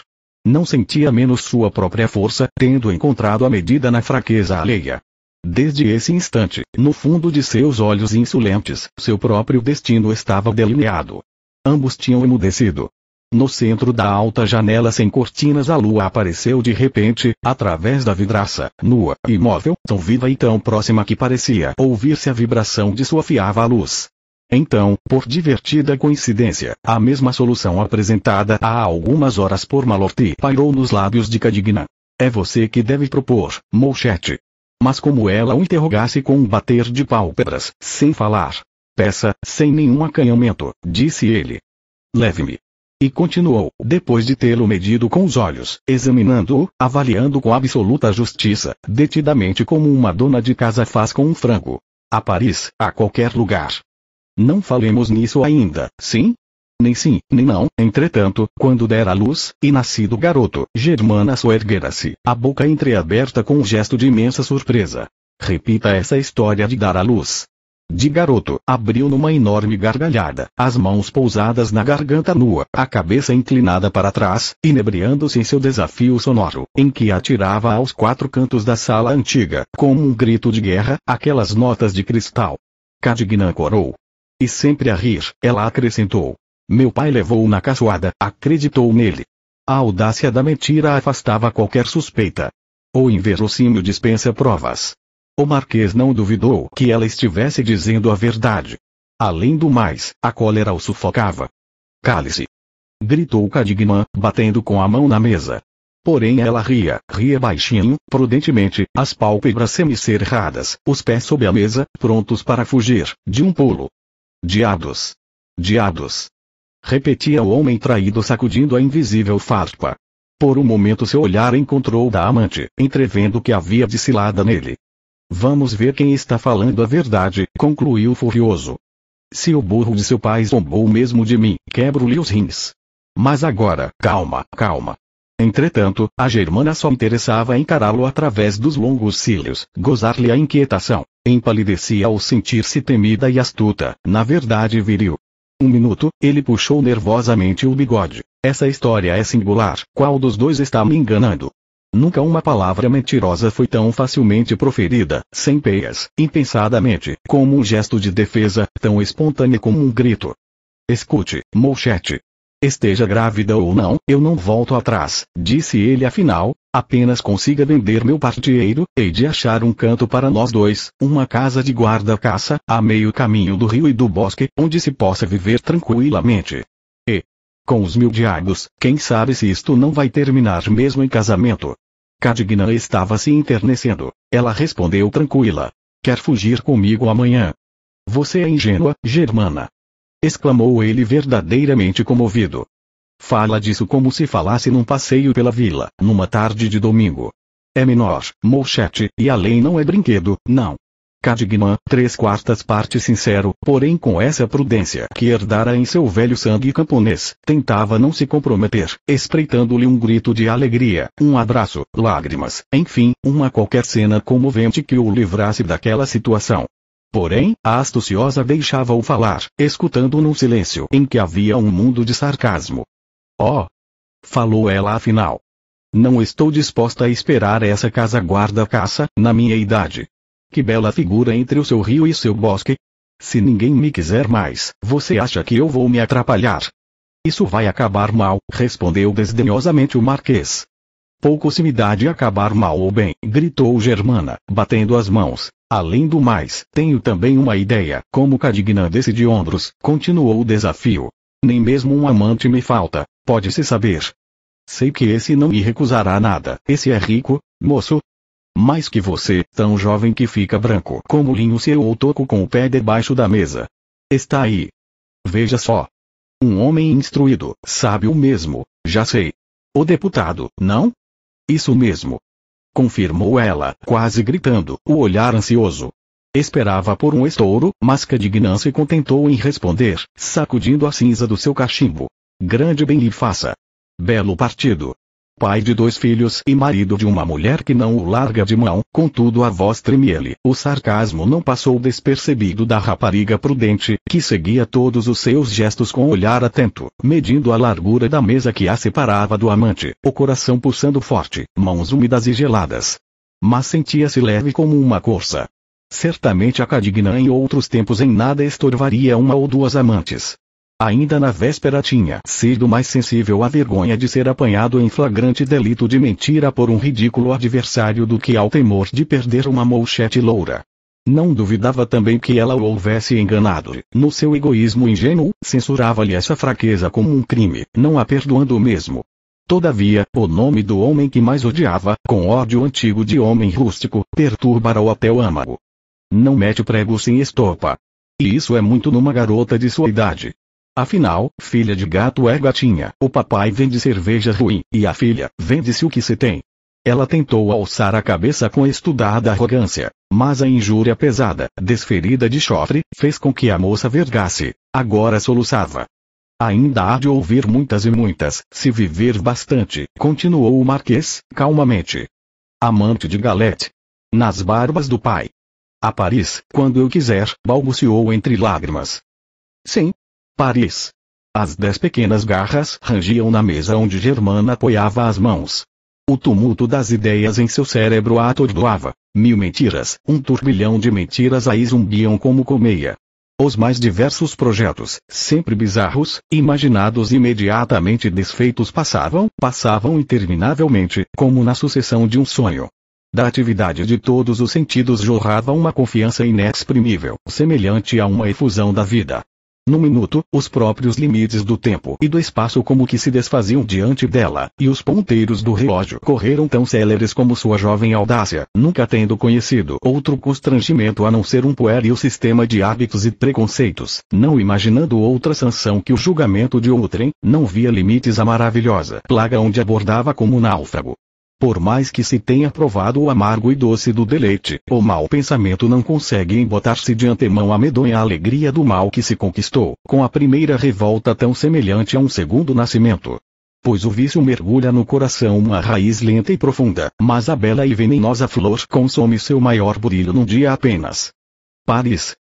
Não sentia menos sua própria força, tendo encontrado a medida na fraqueza alheia. Desde esse instante, no fundo de seus olhos insolentes, seu próprio destino estava delineado. Ambos tinham emudecido. No centro da alta janela sem cortinas a lua apareceu de repente, através da vidraça, nua, imóvel, tão viva e tão próxima que parecia ouvir-se a vibração de sua fiava luz. Então, por divertida coincidência, a mesma solução apresentada há algumas horas por Malorti pairou nos lábios de Cadigna. É você que deve propor, Mouchete. Mas como ela o interrogasse com um bater de pálpebras, sem falar. Peça, sem nenhum acanhamento, disse ele. Leve-me. E continuou, depois de tê-lo medido com os olhos, examinando-o, avaliando com absoluta justiça, detidamente como uma dona de casa faz com um frango. A Paris, a qualquer lugar. Não falemos nisso ainda, sim? Nem sim, nem não, entretanto, quando der a luz, e nascido garoto, Germana soerguera-se, a boca entreaberta com um gesto de imensa surpresa. Repita essa história de dar à luz. De garoto, abriu numa enorme gargalhada, as mãos pousadas na garganta nua, a cabeça inclinada para trás, inebriando-se em seu desafio sonoro, em que atirava aos quatro cantos da sala antiga, como um grito de guerra, aquelas notas de cristal. Cadignan corou. E sempre a rir, ela acrescentou. Meu pai levou na caçoada, acreditou nele. A audácia da mentira afastava qualquer suspeita. O inverossímil dispensa provas. O Marquês não duvidou que ela estivesse dizendo a verdade. Além do mais, a cólera o sufocava. Cale-se! Gritou cadigman, batendo com a mão na mesa. Porém ela ria, ria baixinho, prudentemente, as pálpebras semicerradas, os pés sob a mesa, prontos para fugir, de um pulo. Diados! Diados! Repetia o homem traído sacudindo a invisível farpa. Por um momento seu olhar encontrou da amante, entrevendo o que havia de cilada nele. Vamos ver quem está falando a verdade, concluiu furioso. Se o burro de seu pai zombou mesmo de mim, quebro-lhe os rins. Mas agora, calma, calma. Entretanto, a Germana só interessava encará-lo através dos longos cílios, gozar-lhe a inquietação. Empalidecia ao sentir-se temida e astuta, na verdade viril. Um minuto, ele puxou nervosamente o bigode. Essa história é singular. Qual dos dois está me enganando? Nunca uma palavra mentirosa foi tão facilmente proferida, sem peias, impensadamente, como um gesto de defesa, tão espontâneo como um grito. Escute, Molchete. Esteja grávida ou não, eu não volto atrás, disse ele afinal, apenas consiga vender meu partieiro, hei de achar um canto para nós dois, uma casa de guarda-caça, a meio caminho do rio e do bosque, onde se possa viver tranquilamente. E, com os mil diabos, quem sabe se isto não vai terminar mesmo em casamento. Cadignan estava se enternecendo. Ela respondeu tranquila. Quer fugir comigo amanhã? Você é ingênua, Germana. Exclamou ele verdadeiramente comovido. Fala disso como se falasse num passeio pela vila, numa tarde de domingo. É menor, Mouchette, e a lei não é brinquedo, não. Cadigman, três quartas partes sincero, porém com essa prudência que herdara em seu velho sangue camponês, tentava não se comprometer, espreitando-lhe um grito de alegria, um abraço, lágrimas, enfim, uma qualquer cena comovente que o livrasse daquela situação. Porém, a astuciosa deixava-o falar, escutando num silêncio em que havia um mundo de sarcasmo. Oh! Falou ela afinal. Não estou disposta a esperar essa casa guarda-caça, na minha idade, que bela figura entre o seu rio e seu bosque. Se ninguém me quiser mais, você acha que eu vou me atrapalhar? Isso vai acabar mal, respondeu desdenhosamente o marquês. Pouco se me dá de acabar mal ou bem, gritou Germana, batendo as mãos. Além do mais, tenho também uma ideia, como Cadignan desse de ombros, continuou o desafio. Nem mesmo um amante me falta, pode-se saber. Sei que esse não me recusará nada, esse é rico, moço, mais que você, tão jovem que fica branco como linho seu ou toco com o pé debaixo da mesa. Está aí. Veja só. Um homem instruído, sabe o mesmo, já sei. O deputado, não? Isso mesmo. Confirmou ela, quase gritando, o olhar ansioso. Esperava por um estouro, mas Cadignan se contentou em responder, sacudindo a cinza do seu cachimbo. Grande bem lhe faça. Belo partido pai de dois filhos e marido de uma mulher que não o larga de mão, contudo a voz tremia lhe O sarcasmo não passou despercebido da rapariga prudente, que seguia todos os seus gestos com olhar atento, medindo a largura da mesa que a separava do amante, o coração pulsando forte, mãos úmidas e geladas. Mas sentia-se leve como uma corça. Certamente a Cadignan em outros tempos em nada estorvaria uma ou duas amantes, Ainda na véspera tinha sido mais sensível à vergonha de ser apanhado em flagrante delito de mentira por um ridículo adversário do que ao temor de perder uma mouchete loura. Não duvidava também que ela o houvesse enganado. No seu egoísmo ingênuo, censurava-lhe essa fraqueza como um crime, não a perdoando mesmo. Todavia, o nome do homem que mais odiava, com ódio antigo de homem rústico, perturbara-o até o âmago. Não mete prego sem estopa. E isso é muito numa garota de sua idade. Afinal, filha de gato é gatinha, o papai vende cerveja ruim, e a filha, vende-se o que se tem. Ela tentou alçar a cabeça com estudada arrogância, mas a injúria pesada, desferida de chofre, fez com que a moça vergasse. Agora soluçava. Ainda há de ouvir muitas e muitas, se viver bastante, continuou o Marquês, calmamente. Amante de Galete. Nas barbas do pai. A Paris, quando eu quiser, balbuciou entre lágrimas. Sim, Paris. As dez pequenas garras rangiam na mesa onde Germana apoiava as mãos. O tumulto das ideias em seu cérebro atordoava. Mil mentiras, um turbilhão de mentiras aí zumbiam como colmeia. Os mais diversos projetos, sempre bizarros, imaginados imediatamente desfeitos passavam, passavam interminavelmente, como na sucessão de um sonho. Da atividade de todos os sentidos jorrava uma confiança inexprimível, semelhante a uma efusão da vida. No minuto, os próprios limites do tempo e do espaço como que se desfaziam diante dela, e os ponteiros do relógio correram tão céleres como sua jovem audácia, nunca tendo conhecido outro constrangimento a não ser um pueril sistema de hábitos e preconceitos, não imaginando outra sanção que o julgamento de outrem, não via limites à maravilhosa plaga onde abordava como náufrago. Por mais que se tenha provado o amargo e doce do deleite, o mau pensamento não consegue embotar-se de antemão a medonha alegria do mal que se conquistou, com a primeira revolta tão semelhante a um segundo nascimento. Pois o vício mergulha no coração uma raiz lenta e profunda, mas a bela e venenosa flor consome seu maior brilho num dia apenas. Paris?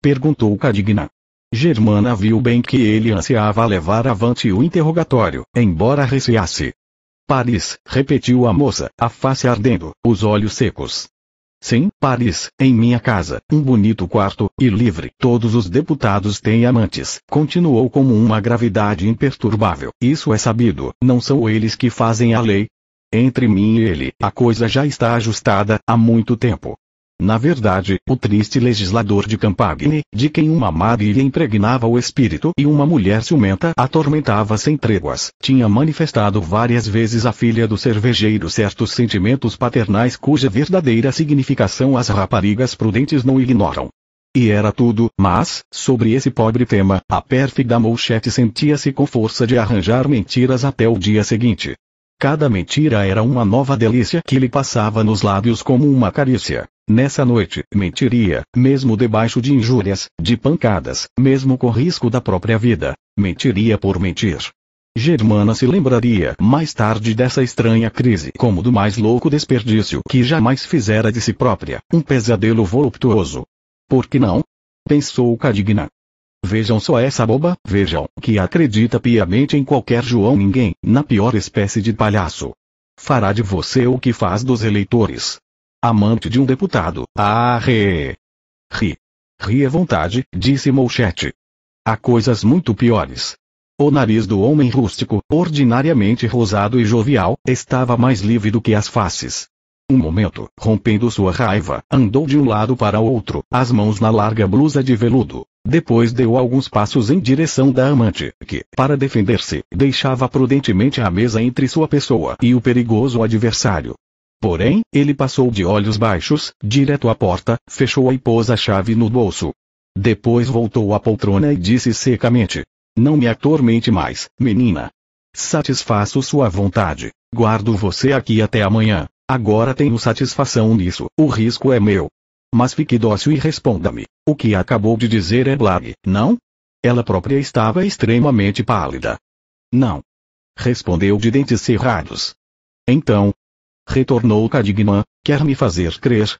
Perguntou Cadigna. Germana viu bem que ele ansiava levar avante o interrogatório, embora receasse, Paris, repetiu a moça, a face ardendo, os olhos secos. Sim, Paris, em minha casa, um bonito quarto, e livre. Todos os deputados têm amantes, continuou com uma gravidade imperturbável. Isso é sabido, não são eles que fazem a lei. Entre mim e ele, a coisa já está ajustada há muito tempo. Na verdade, o triste legislador de Campagne, de quem uma mágoa impregnava o espírito e uma mulher ciumenta atormentava sem tréguas, tinha manifestado várias vezes à filha do cervejeiro certos sentimentos paternais cuja verdadeira significação as raparigas prudentes não ignoram. E era tudo, mas, sobre esse pobre tema, a pérfida Mouchette sentia-se com força de arranjar mentiras até o dia seguinte. Cada mentira era uma nova delícia que lhe passava nos lábios como uma carícia. Nessa noite, mentiria, mesmo debaixo de injúrias, de pancadas, mesmo com risco da própria vida. Mentiria por mentir. Germana se lembraria mais tarde dessa estranha crise como do mais louco desperdício que jamais fizera de si própria, um pesadelo voluptuoso. Por que não? Pensou Cadigna. Vejam só essa boba, vejam, que acredita piamente em qualquer João Ninguém, na pior espécie de palhaço. Fará de você o que faz dos eleitores, Amante de um deputado. Ah, Ri. Ri à vontade, disse Mouchete. Há coisas muito piores. O nariz do homem rústico, ordinariamente rosado e jovial, estava mais lívido que as faces. Um momento, rompendo sua raiva, andou de um lado para o outro, as mãos na larga blusa de veludo. Depois deu alguns passos em direção da amante, que, para defender-se, deixava prudentemente a mesa entre sua pessoa e o perigoso adversário. Porém, ele passou de olhos baixos, direto à porta, fechou-a e pôs a chave no bolso. Depois voltou à poltrona e disse secamente: Não me atormente mais, menina. Satisfaço sua vontade. Guardo você aqui até amanhã. Agora tenho satisfação nisso, o risco é meu. Mas fique dócil e responda-me. O que acabou de dizer é blague, não? Ela própria estava extremamente pálida. Não. Respondeu de dentes cerrados. Então, retornou Cadignan, quer me fazer crer.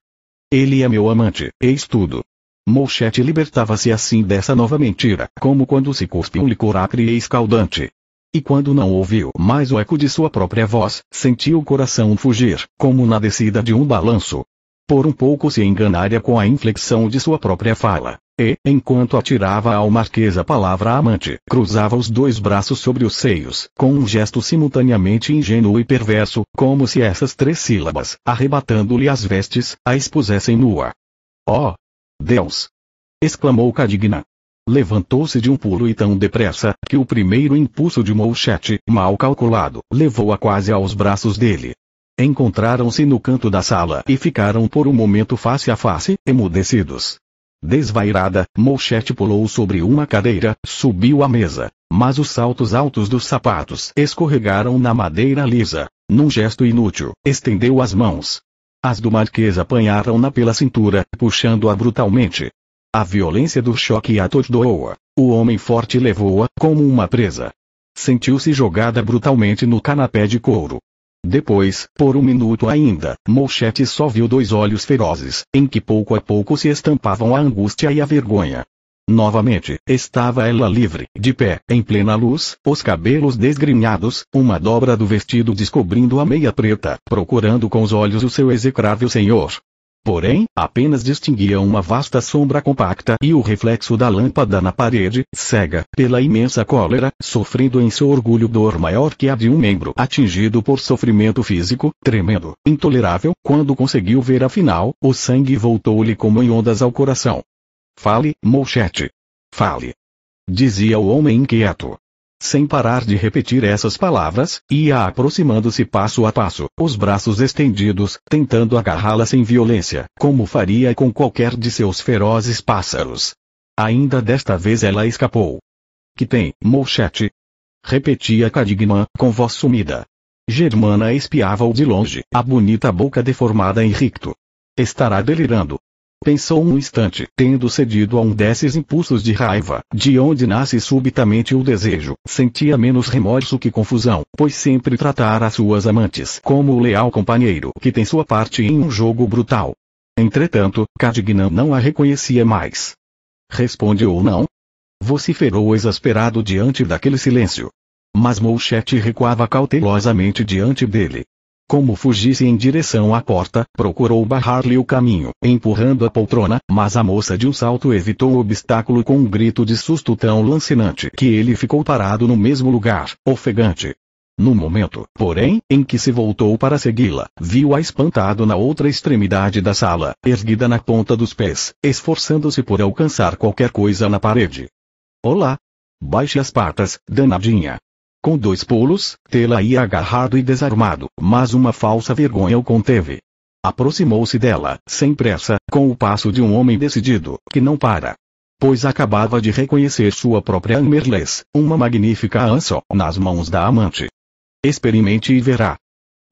Ele é meu amante, eis tudo. Mouchete libertava-se assim dessa nova mentira, como quando se cuspe um licor acre e escaldante. E quando não ouviu mais o eco de sua própria voz, sentiu o coração fugir, como na descida de um balanço. Por um pouco se enganara com a inflexão de sua própria fala. E, enquanto atirava ao marquês a palavra amante, cruzava os dois braços sobre os seios, com um gesto simultaneamente ingênuo e perverso, como se essas três sílabas, arrebatando-lhe as vestes, a expusessem nua. Oh! Deus! exclamou Cadigna. Levantou-se de um pulo e tão depressa, que o primeiro impulso de Mouchette, mal calculado, levou-a quase aos braços dele. Encontraram-se no canto da sala e ficaram por um momento face a face, emudecidos. Desvairada, Mouchette pulou sobre uma cadeira, subiu a mesa. Mas os saltos altos dos sapatos escorregaram na madeira lisa. Num gesto inútil, estendeu as mãos. As do Marquês apanharam-na pela cintura, puxando-a brutalmente. A violência do choque atordoou-a. O homem forte levou-a como uma presa. Sentiu-se jogada brutalmente no canapé de couro. Depois, por um minuto ainda, Molchete só viu dois olhos ferozes, em que pouco a pouco se estampavam a angústia e a vergonha. Novamente, estava ela livre, de pé, em plena luz, os cabelos desgrenhados, uma dobra do vestido descobrindo a meia preta, procurando com os olhos o seu execrável senhor. Porém, apenas distinguia uma vasta sombra compacta e o reflexo da lâmpada na parede, cega, pela imensa cólera, sofrendo em seu orgulho dor maior que a de um membro atingido por sofrimento físico, tremendo, intolerável, quando conseguiu ver afinal, o sangue voltou-lhe como em ondas ao coração. Fale, Mouchete. Fale. Dizia o homem inquieto. Sem parar de repetir essas palavras, ia aproximando-se passo a passo, os braços estendidos, tentando agarrá-la sem violência, como faria com qualquer de seus ferozes pássaros. Ainda desta vez ela escapou. Que tem, mouchete? Repetia Cadigman com voz sumida. Germana espiava-o de longe, a bonita boca deformada em ricto. Estará delirando, Pensou um instante, tendo cedido a um desses impulsos de raiva, de onde nasce subitamente o desejo. Sentia menos remorso que confusão, pois sempre tratara suas amantes como o leal companheiro que tem sua parte em um jogo brutal. Entretanto, Cadignan não a reconhecia mais. Responde ou não? Vociferou exasperado diante daquele silêncio. Mas Mouchette recuava cautelosamente diante dele, como fugisse em direção à porta, procurou barrar-lhe o caminho, empurrando a poltrona, mas a moça de um salto evitou o obstáculo com um grito de susto tão lancinante que ele ficou parado no mesmo lugar, ofegante. No momento, porém, em que se voltou para segui-la, viu-a espantado na outra extremidade da sala, erguida na ponta dos pés, esforçando-se por alcançar qualquer coisa na parede. Olá! Baixe as patas, danadinha, com dois pulos, tê-la ia agarrado e desarmado, mas uma falsa vergonha o conteve. Aproximou-se dela, sem pressa, com o passo de um homem decidido, que não para. Pois acabava de reconhecer sua própria Amberless, uma magnífica anso, nas mãos da amante. Experimente e verá.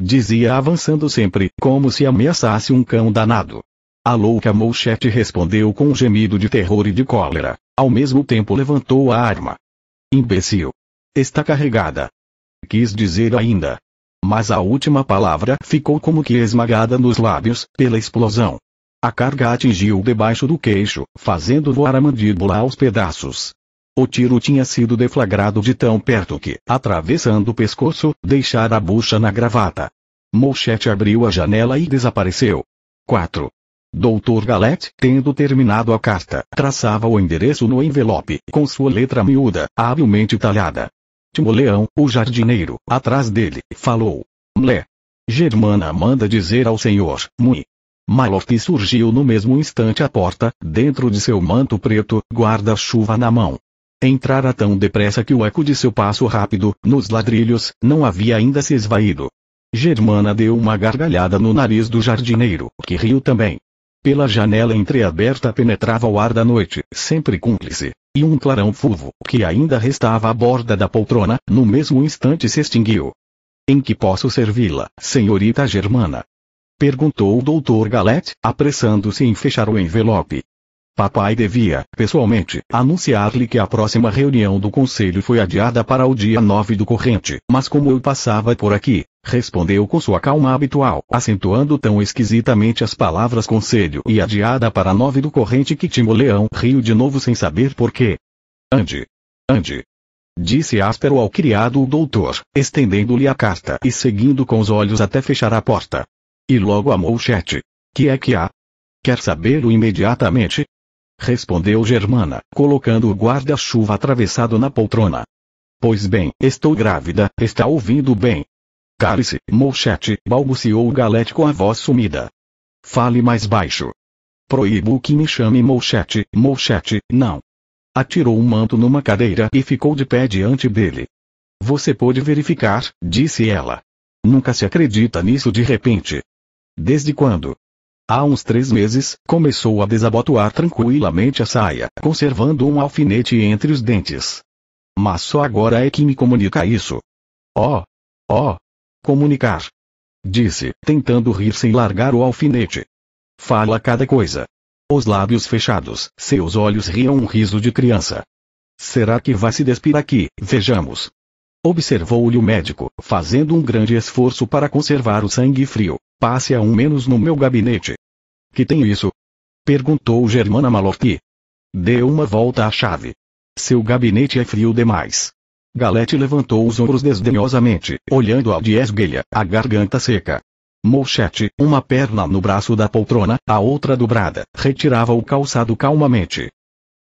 Dizia avançando sempre, como se ameaçasse um cão danado. A louca Mouchette respondeu com um gemido de terror e de cólera. Ao mesmo tempo levantou a arma. Imbecil. Está carregada. Quis dizer ainda. Mas a última palavra ficou como que esmagada nos lábios, pela explosão. A carga atingiu debaixo do queixo, fazendo voar a mandíbula aos pedaços. O tiro tinha sido deflagrado de tão perto que, atravessando o pescoço, deixara a bucha na gravata. Molchete abriu a janela e desapareceu. 4. Doutor Gallet, tendo terminado a carta, traçava o endereço no envelope, com sua letra miúda, habilmente talhada. Timoleão, o jardineiro, atrás dele, falou. Mlé. Germana manda dizer ao senhor, Mui. Malof surgiu no mesmo instante à porta, dentro de seu manto preto, guarda-chuva na mão. Entrara tão depressa que o eco de seu passo rápido, nos ladrilhos, não havia ainda se esvaído. Germana deu uma gargalhada no nariz do jardineiro, que riu também. Pela janela entreaberta penetrava o ar da noite, sempre cúmplice. E um clarão fulvo, que ainda restava à borda da poltrona, no mesmo instante se extinguiu. Em que posso servi-la, senhorita Germana? Perguntou o doutor Galete, apressando-se em fechar o envelope. Papai devia, pessoalmente, anunciar-lhe que a próxima reunião do conselho foi adiada para o dia 9 do corrente, mas como eu passava por aqui, Respondeu com sua calma habitual, acentuando tão esquisitamente as palavras conselho e adiada para nove do corrente que Timoleão riu de novo sem saber porquê. Ande. Ande. Disse áspero ao criado o doutor, estendendo-lhe a carta e seguindo com os olhos até fechar a porta. E logo amou o chat. Que é que há? Quer saber-o imediatamente? Respondeu Germana, colocando o guarda-chuva atravessado na poltrona. Pois bem, estou grávida, está ouvindo bem. Cale-se, Mouchete, balbuciou Galete com a voz sumida. Fale mais baixo. Proíbo que me chame Mouchete, Mouchete, não. Atirou o um manto numa cadeira e ficou de pé diante dele. Você pôde verificar, disse ela. Nunca se acredita nisso de repente. Desde quando? Há uns três meses, começou a desabotoar tranquilamente a saia, conservando um alfinete entre os dentes. Mas só agora é que me comunica isso. Oh! Oh! Comunicar. Disse, tentando rir sem largar o alfinete. Fala cada coisa. Os lábios fechados, seus olhos riam um riso de criança. Será que vai se despir aqui? Vejamos. Observou-lhe o médico, fazendo um grande esforço para conservar o sangue frio. Passe a um menos no meu gabinete. Que tem isso? Perguntou Germana Malorti. Deu uma volta à chave. Seu gabinete é frio demais. Galete levantou os ombros desdenhosamente, olhando a de esguelha, a garganta seca. Mouchete, uma perna no braço da poltrona, a outra dobrada, retirava o calçado calmamente.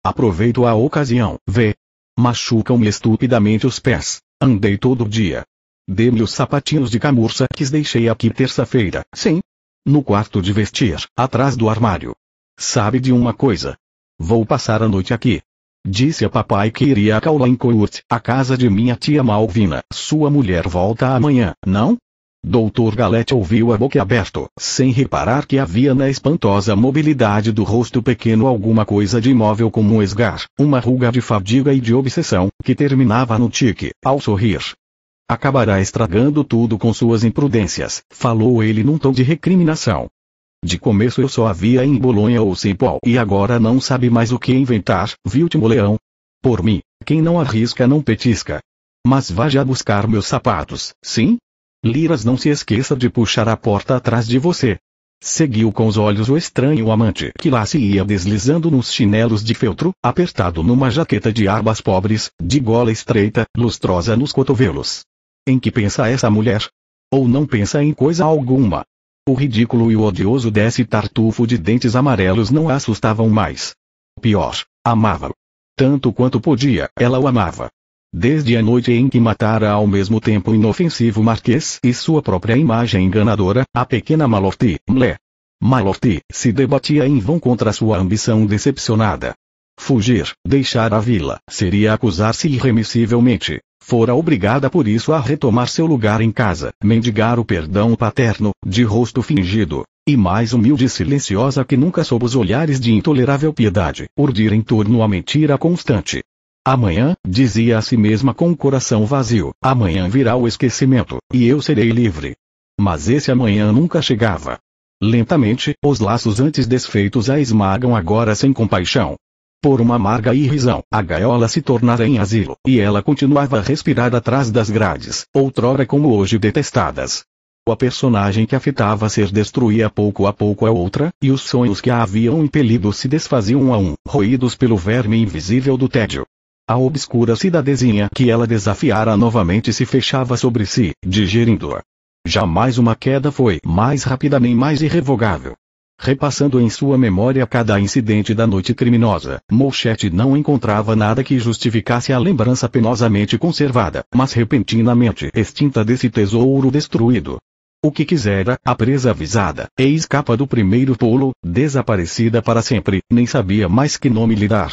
Aproveito a ocasião, vê. Machucam-me estupidamente os pés. Andei todo dia. Dê-me os sapatinhos de camurça que deixei aqui terça-feira, sim. No quarto de vestir, atrás do armário. Sabe de uma coisa? Vou passar a noite aqui. Disse a papai que iria a Caulaincourt, a casa de minha tia Malvina. Sua mulher volta amanhã, não? Doutor Galete ouviu a boca aberta, sem reparar que havia na espantosa mobilidade do rosto pequeno alguma coisa de imóvel como um esgar, uma ruga de fadiga e de obsessão, que terminava no tique, ao sorrir. Acabará estragando tudo com suas imprudências, falou ele num tom de recriminação. De começo eu só havia em Bolonha ou Sempol e agora não sabe mais o que inventar, viu Leão. Por mim, quem não arrisca não petisca. Mas vá já buscar meus sapatos, sim? Liras não se esqueça de puxar a porta atrás de você. Seguiu com os olhos o estranho amante que lá se ia deslizando nos chinelos de feltro, apertado numa jaqueta de arbas pobres, de gola estreita, lustrosa nos cotovelos. Em que pensa essa mulher? Ou não pensa em coisa alguma? O ridículo e o odioso desse tartufo de dentes amarelos não a assustavam mais. Pior, amava-o. Tanto quanto podia, ela o amava. Desde a noite em que matara ao mesmo tempo o inofensivo Marquês e sua própria imagem enganadora, a pequena Malorty Mlé. Malorty se debatia em vão contra sua ambição decepcionada. Fugir, deixar a vila, seria acusar-se irremissivelmente. Fora obrigada por isso a retomar seu lugar em casa, mendigar o perdão paterno, de rosto fingido, e mais humilde e silenciosa que nunca sob os olhares de intolerável piedade, urdir em torno à mentira constante. Amanhã, dizia a si mesma com o coração vazio, amanhã virá o esquecimento, e eu serei livre. Mas esse amanhã nunca chegava. Lentamente, os laços antes desfeitos a esmagam agora sem compaixão, por uma amarga irrisão, a gaiola se tornara em asilo, e ela continuava a respirar atrás das grades, outrora como hoje detestadas. A personagem que afetava ser destruía pouco a pouco a outra, e os sonhos que a haviam impelido se desfaziam a um, roídos pelo verme invisível do tédio. A obscura cidadezinha que ela desafiara novamente se fechava sobre si, digerindo-a. Jamais uma queda foi mais rápida nem mais irrevogável repassando em sua memória cada incidente da noite criminosa. Molchette não encontrava nada que justificasse a lembrança penosamente conservada, mas repentinamente extinta desse tesouro destruído. O que quisera, a presa avisada, e escapa do primeiro pulo, desaparecida para sempre, nem sabia mais que nome lhe dar.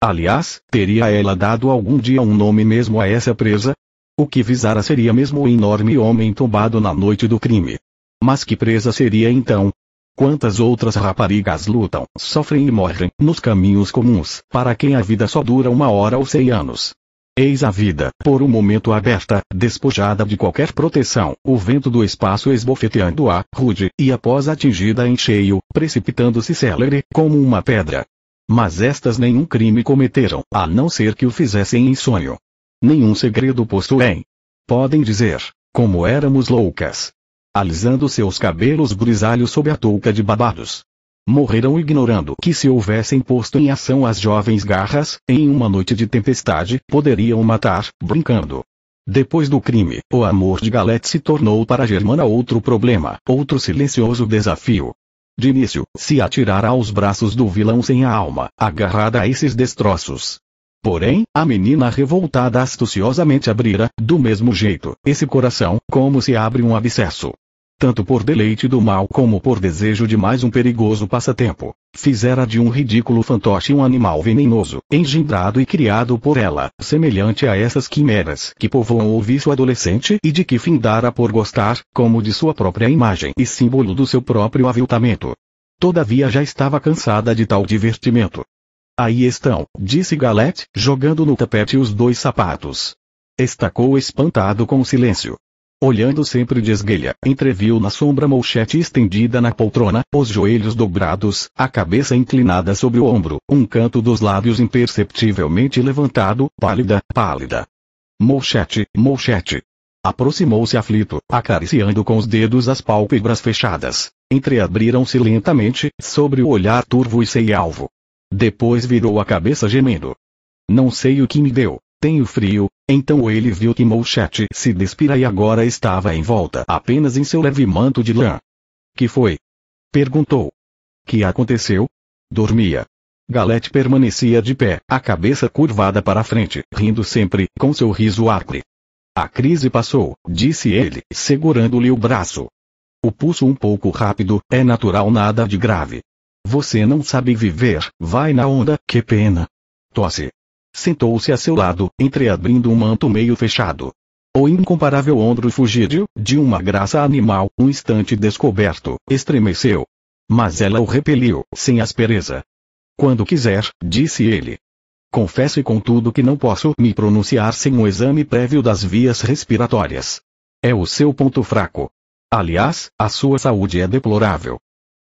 Aliás, teria ela dado algum dia um nome mesmo a essa presa? O que visara seria mesmo o enorme homem tombado na noite do crime. Mas que presa seria então? Quantas outras raparigas lutam, sofrem e morrem, nos caminhos comuns, para quem a vida só dura uma hora ou cem anos. Eis a vida, por um momento aberta, despojada de qualquer proteção, o vento do espaço esbofeteando-a, rude, e após atingida em cheio, precipitando-se célere, como uma pedra. Mas estas nenhum crime cometeram, a não ser que o fizessem em sonho. Nenhum segredo possuem. Podem dizer, como éramos loucas, alisando seus cabelos grisalhos sob a touca de babados. Morreram ignorando que se houvessem posto em ação as jovens garras, em uma noite de tempestade, poderiam matar, brincando. Depois do crime, o amor de Galete se tornou para Germana outro problema, outro silencioso desafio. De início, se atirar aos braços do vilão sem a alma, agarrada a esses destroços, Porém, a menina revoltada astuciosamente abrira, do mesmo jeito, esse coração, como se abre um abscesso. Tanto por deleite do mal como por desejo de mais um perigoso passatempo. Fizera de um ridículo fantoche um animal venenoso, engendrado e criado por ela, semelhante a essas quimeras que povoam o vício adolescente e de que findara por gostar, como de sua própria imagem e símbolo do seu próprio aviltamento. Todavia já estava cansada de tal divertimento. Aí estão, disse Galette, jogando no tapete os dois sapatos. Estacou espantado com o silêncio. Olhando sempre de esguelha, entreviu na sombra Mouchette estendida na poltrona, os joelhos dobrados, a cabeça inclinada sobre o ombro, um canto dos lábios imperceptivelmente levantado, pálida, pálida. Mouchette, Mouchette. Aproximou-se aflito, acariciando com os dedos as pálpebras fechadas. Entreabriram-se lentamente, sobre o olhar turvo e sem alvo. Depois virou a cabeça gemendo. Não sei o que me deu, tenho frio, então ele viu que Mouchette se despira e agora estava em volta apenas em seu leve manto de lã. Que foi? Perguntou. Que aconteceu? Dormia. Galete permanecia de pé, a cabeça curvada para a frente, rindo sempre, com seu riso acre. A crise passou, disse ele, segurando-lhe o braço. O pulso um pouco rápido, é natural nada de grave. Você não sabe viver, vai na onda, que pena. Tosse. Sentou-se a seu lado, entreabrindo um manto meio fechado. O incomparável ombro fugídio, de uma graça animal, um instante descoberto, estremeceu. Mas ela o repeliu, sem aspereza. Quando quiser, disse ele. Confesse contudo que não posso me pronunciar sem um exame prévio das vias respiratórias. É o seu ponto fraco. Aliás, a sua saúde é deplorável.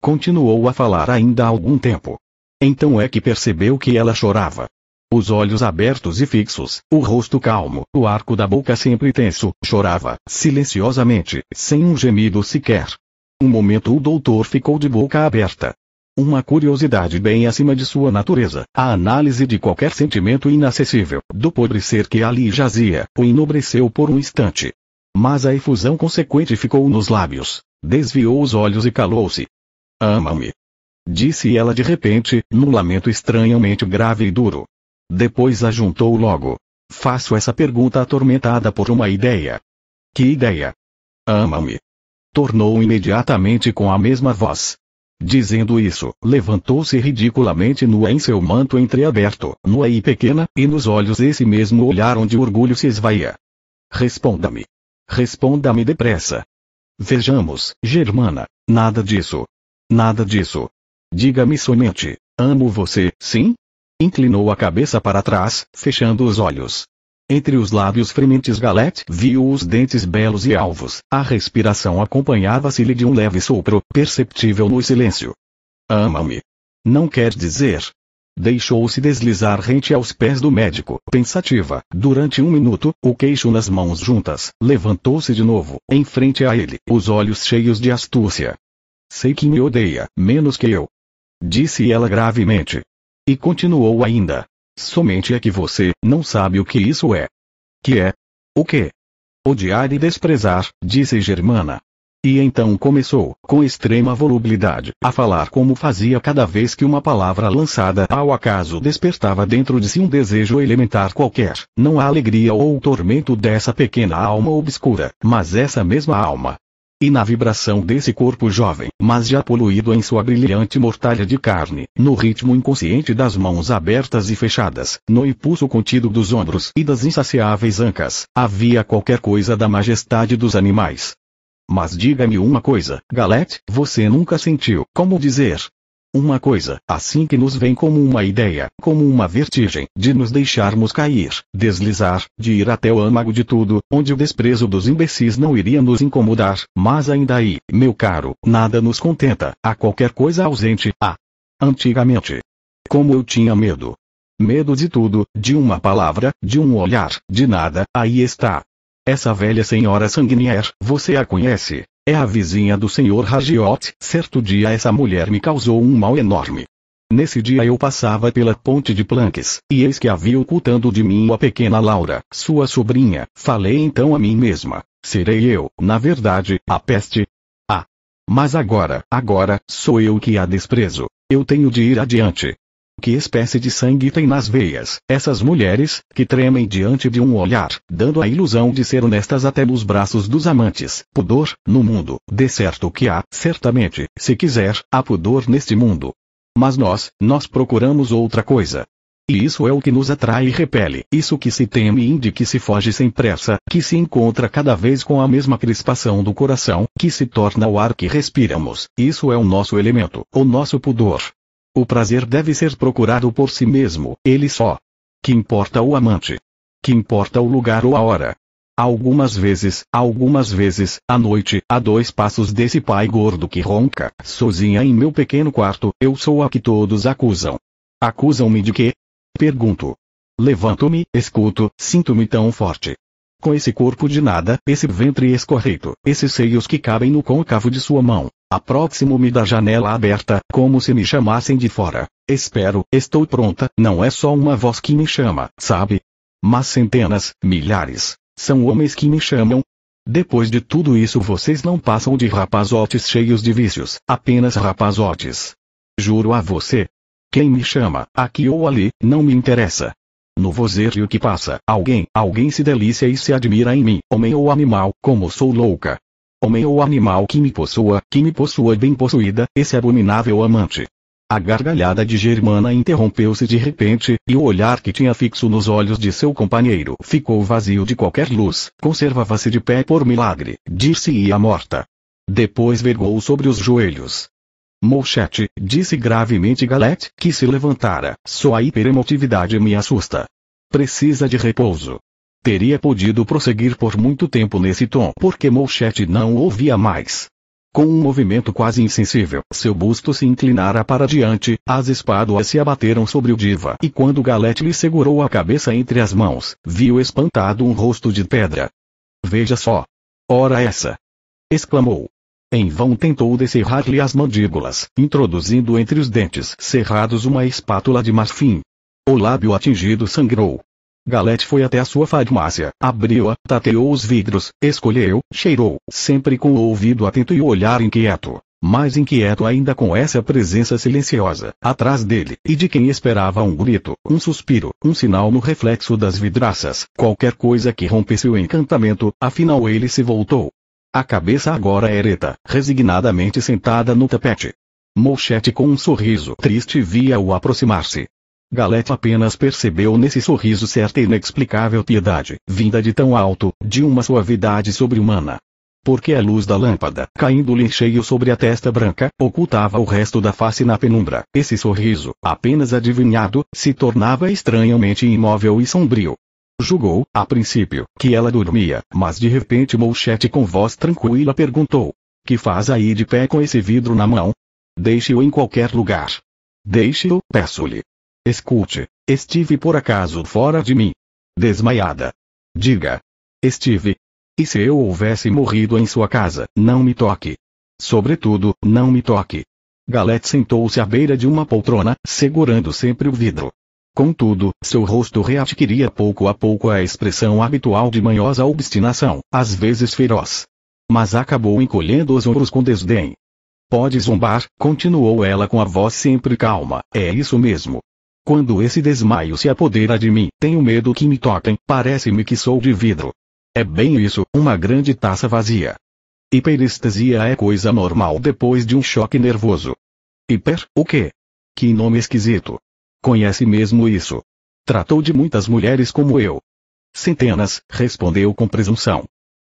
Continuou a falar ainda há algum tempo. Então é que percebeu que ela chorava. Os olhos abertos e fixos, o rosto calmo, o arco da boca sempre tenso, chorava, silenciosamente, sem um gemido sequer. Um momento o doutor ficou de boca aberta. Uma curiosidade bem acima de sua natureza, a análise de qualquer sentimento inacessível, do pobre ser que ali jazia, o enobreceu por um instante. Mas a efusão consequente ficou nos lábios. Desviou os olhos e calou-se, Ama-me. Disse ela de repente, num lamento estranhamente grave e duro. Depois ajuntou logo. Faço essa pergunta atormentada por uma ideia. Que ideia? Ama-me. Tornou imediatamente com a mesma voz. Dizendo isso, levantou-se ridiculamente nua em seu manto entreaberto, nua e pequena, e nos olhos esse mesmo olhar onde o orgulho se esvaía. Responda-me. Responda-me depressa. Vejamos, Germana, nada disso, Nada disso. Diga-me somente, amo você, sim? Inclinou a cabeça para trás, fechando os olhos. Entre os lábios frementes Galete viu os dentes belos e alvos, a respiração acompanhava-se-lhe de um leve sopro, perceptível no silêncio. Ama-me. Não quer dizer. Deixou-se deslizar rente aos pés do médico, pensativa, durante um minuto, o queixo nas mãos juntas, levantou-se de novo, em frente a ele, os olhos cheios de astúcia. Sei que me odeia, menos que eu. Disse ela gravemente. E continuou ainda. Somente é que você não sabe o que isso é. Que é? O que? Odiar e desprezar, disse Germana. E então começou, com extrema volubilidade, a falar como fazia cada vez que uma palavra lançada ao acaso despertava dentro de si um desejo elementar qualquer, não a alegria ou o tormento dessa pequena alma obscura, mas essa mesma alma, e na vibração desse corpo jovem, mas já poluído em sua brilhante mortalha de carne, no ritmo inconsciente das mãos abertas e fechadas, no impulso contido dos ombros e das insaciáveis ancas, havia qualquer coisa da majestade dos animais. Mas diga-me uma coisa, Galete, você nunca sentiu, como dizer, uma coisa, assim que nos vem como uma ideia, como uma vertigem, de nos deixarmos cair, deslizar, de ir até o âmago de tudo, onde o desprezo dos imbecis não iria nos incomodar, mas ainda aí, meu caro, nada nos contenta, há qualquer coisa ausente, há. Antigamente. Como eu tinha medo. Medo de tudo, de uma palavra, de um olhar, de nada, aí está. Essa velha senhora sanguinier, você a conhece, é a vizinha do senhor Ragiot. Certo dia essa mulher me causou um mal enorme. Nesse dia eu passava pela ponte de Planques, e eis que havia ocultando de mim a pequena Laura, sua sobrinha. Falei então a mim mesma: serei eu, na verdade, a peste. Ah! Mas agora, agora, sou eu que a desprezo. Eu tenho de ir adiante. Que espécie de sangue tem nas veias, essas mulheres, que tremem diante de um olhar, dando a ilusão de ser honestas até nos braços dos amantes. Pudor, no mundo, de certo que há, certamente, se quiser, há pudor neste mundo. Mas nós, nós procuramos outra coisa. E isso é o que nos atrai e repele, isso que se teme e de que se foge sem pressa, que se encontra cada vez com a mesma crispação do coração, que se torna o ar que respiramos, isso é o nosso elemento, o nosso pudor. O prazer deve ser procurado por si mesmo, ele só. Que importa o amante? Que importa o lugar ou a hora? Algumas vezes, algumas vezes, à noite, a dois passos desse pai gordo que ronca, sozinha em meu pequeno quarto, eu sou a que todos acusam. Acusam-me de quê? Pergunto. Levanto-me, escuto, sinto-me tão forte. Com esse corpo de nada, esse ventre escorreito, esses seios que cabem no côncavo de sua mão. Aproximo-me da janela aberta, como se me chamassem de fora. Espero, estou pronta, não é só uma voz que me chama, sabe? Mas centenas, milhares, são homens que me chamam. Depois de tudo isso vocês não passam de rapazotes cheios de vícios, apenas rapazotes. Juro a você. Quem me chama, aqui ou ali, não me interessa. No vozerio que passa, alguém, alguém se delícia e se admira em mim, homem ou animal, como sou louca. Homem ou animal que me possua, que me possua bem possuída, esse abominável amante. A gargalhada de Germana interrompeu-se de repente, e o olhar que tinha fixo nos olhos de seu companheiro ficou vazio de qualquer luz, conservava-se de pé por milagre, dir-se-ia morta. Depois vergou sobre os joelhos, Molchat, disse gravemente Galette, que se levantara. Sua hiperemotividade me assusta. Precisa de repouso. Teria podido prosseguir por muito tempo nesse tom porque Molchat não ouvia mais. Com um movimento quase insensível, seu busto se inclinara para diante, as espáduas se abateram sobre o diva e quando Galete lhe segurou a cabeça entre as mãos, viu espantado um rosto de pedra. Veja só. Ora essa! exclamou. Em vão tentou descerrar-lhe as mandíbulas, introduzindo entre os dentes cerrados uma espátula de marfim. O lábio atingido sangrou. Galete foi até a sua farmácia, abriu-a, tateou os vidros, escolheu, cheirou, sempre com o ouvido atento e o olhar inquieto. Mais inquieto ainda com essa presença silenciosa, atrás dele, e de quem esperava um grito, um suspiro, um sinal no reflexo das vidraças, qualquer coisa que rompesse o encantamento, afinal ele se voltou, a cabeça agora ereta, é resignadamente sentada no tapete. Molchete com um sorriso triste via-o aproximar-se. Galete apenas percebeu nesse sorriso certa inexplicável piedade, vinda de tão alto, de uma suavidade sobre-humana. Porque a luz da lâmpada, caindo-lhe em cheio sobre a testa branca, ocultava o resto da face na penumbra, esse sorriso, apenas adivinhado, se tornava estranhamente imóvel e sombrio. Julgou, a princípio, que ela dormia, mas de repente Molchete com voz tranquila perguntou. Que faz aí de pé com esse vidro na mão? Deixe-o em qualquer lugar. Deixe-o, peço-lhe. Escute, estive por acaso fora de mim. Desmaiada. Diga. Estive. E se eu houvesse morrido em sua casa, não me toque. Sobretudo, não me toque. Galete sentou-se à beira de uma poltrona, segurando sempre o vidro. Contudo, seu rosto readquiria pouco a pouco a expressão habitual de manhosa obstinação, às vezes feroz. Mas acabou encolhendo os ombros com desdém. Pode zombar, continuou ela com a voz sempre calma, é isso mesmo. Quando esse desmaio se apodera de mim, tenho medo que me toquem, parece-me que sou de vidro. É bem isso, uma grande taça vazia. Hiperestesia é coisa normal depois de um choque nervoso. Hiper, o quê? Que nome esquisito. Conhece mesmo isso? Tratou de muitas mulheres como eu. Centenas, respondeu com presunção.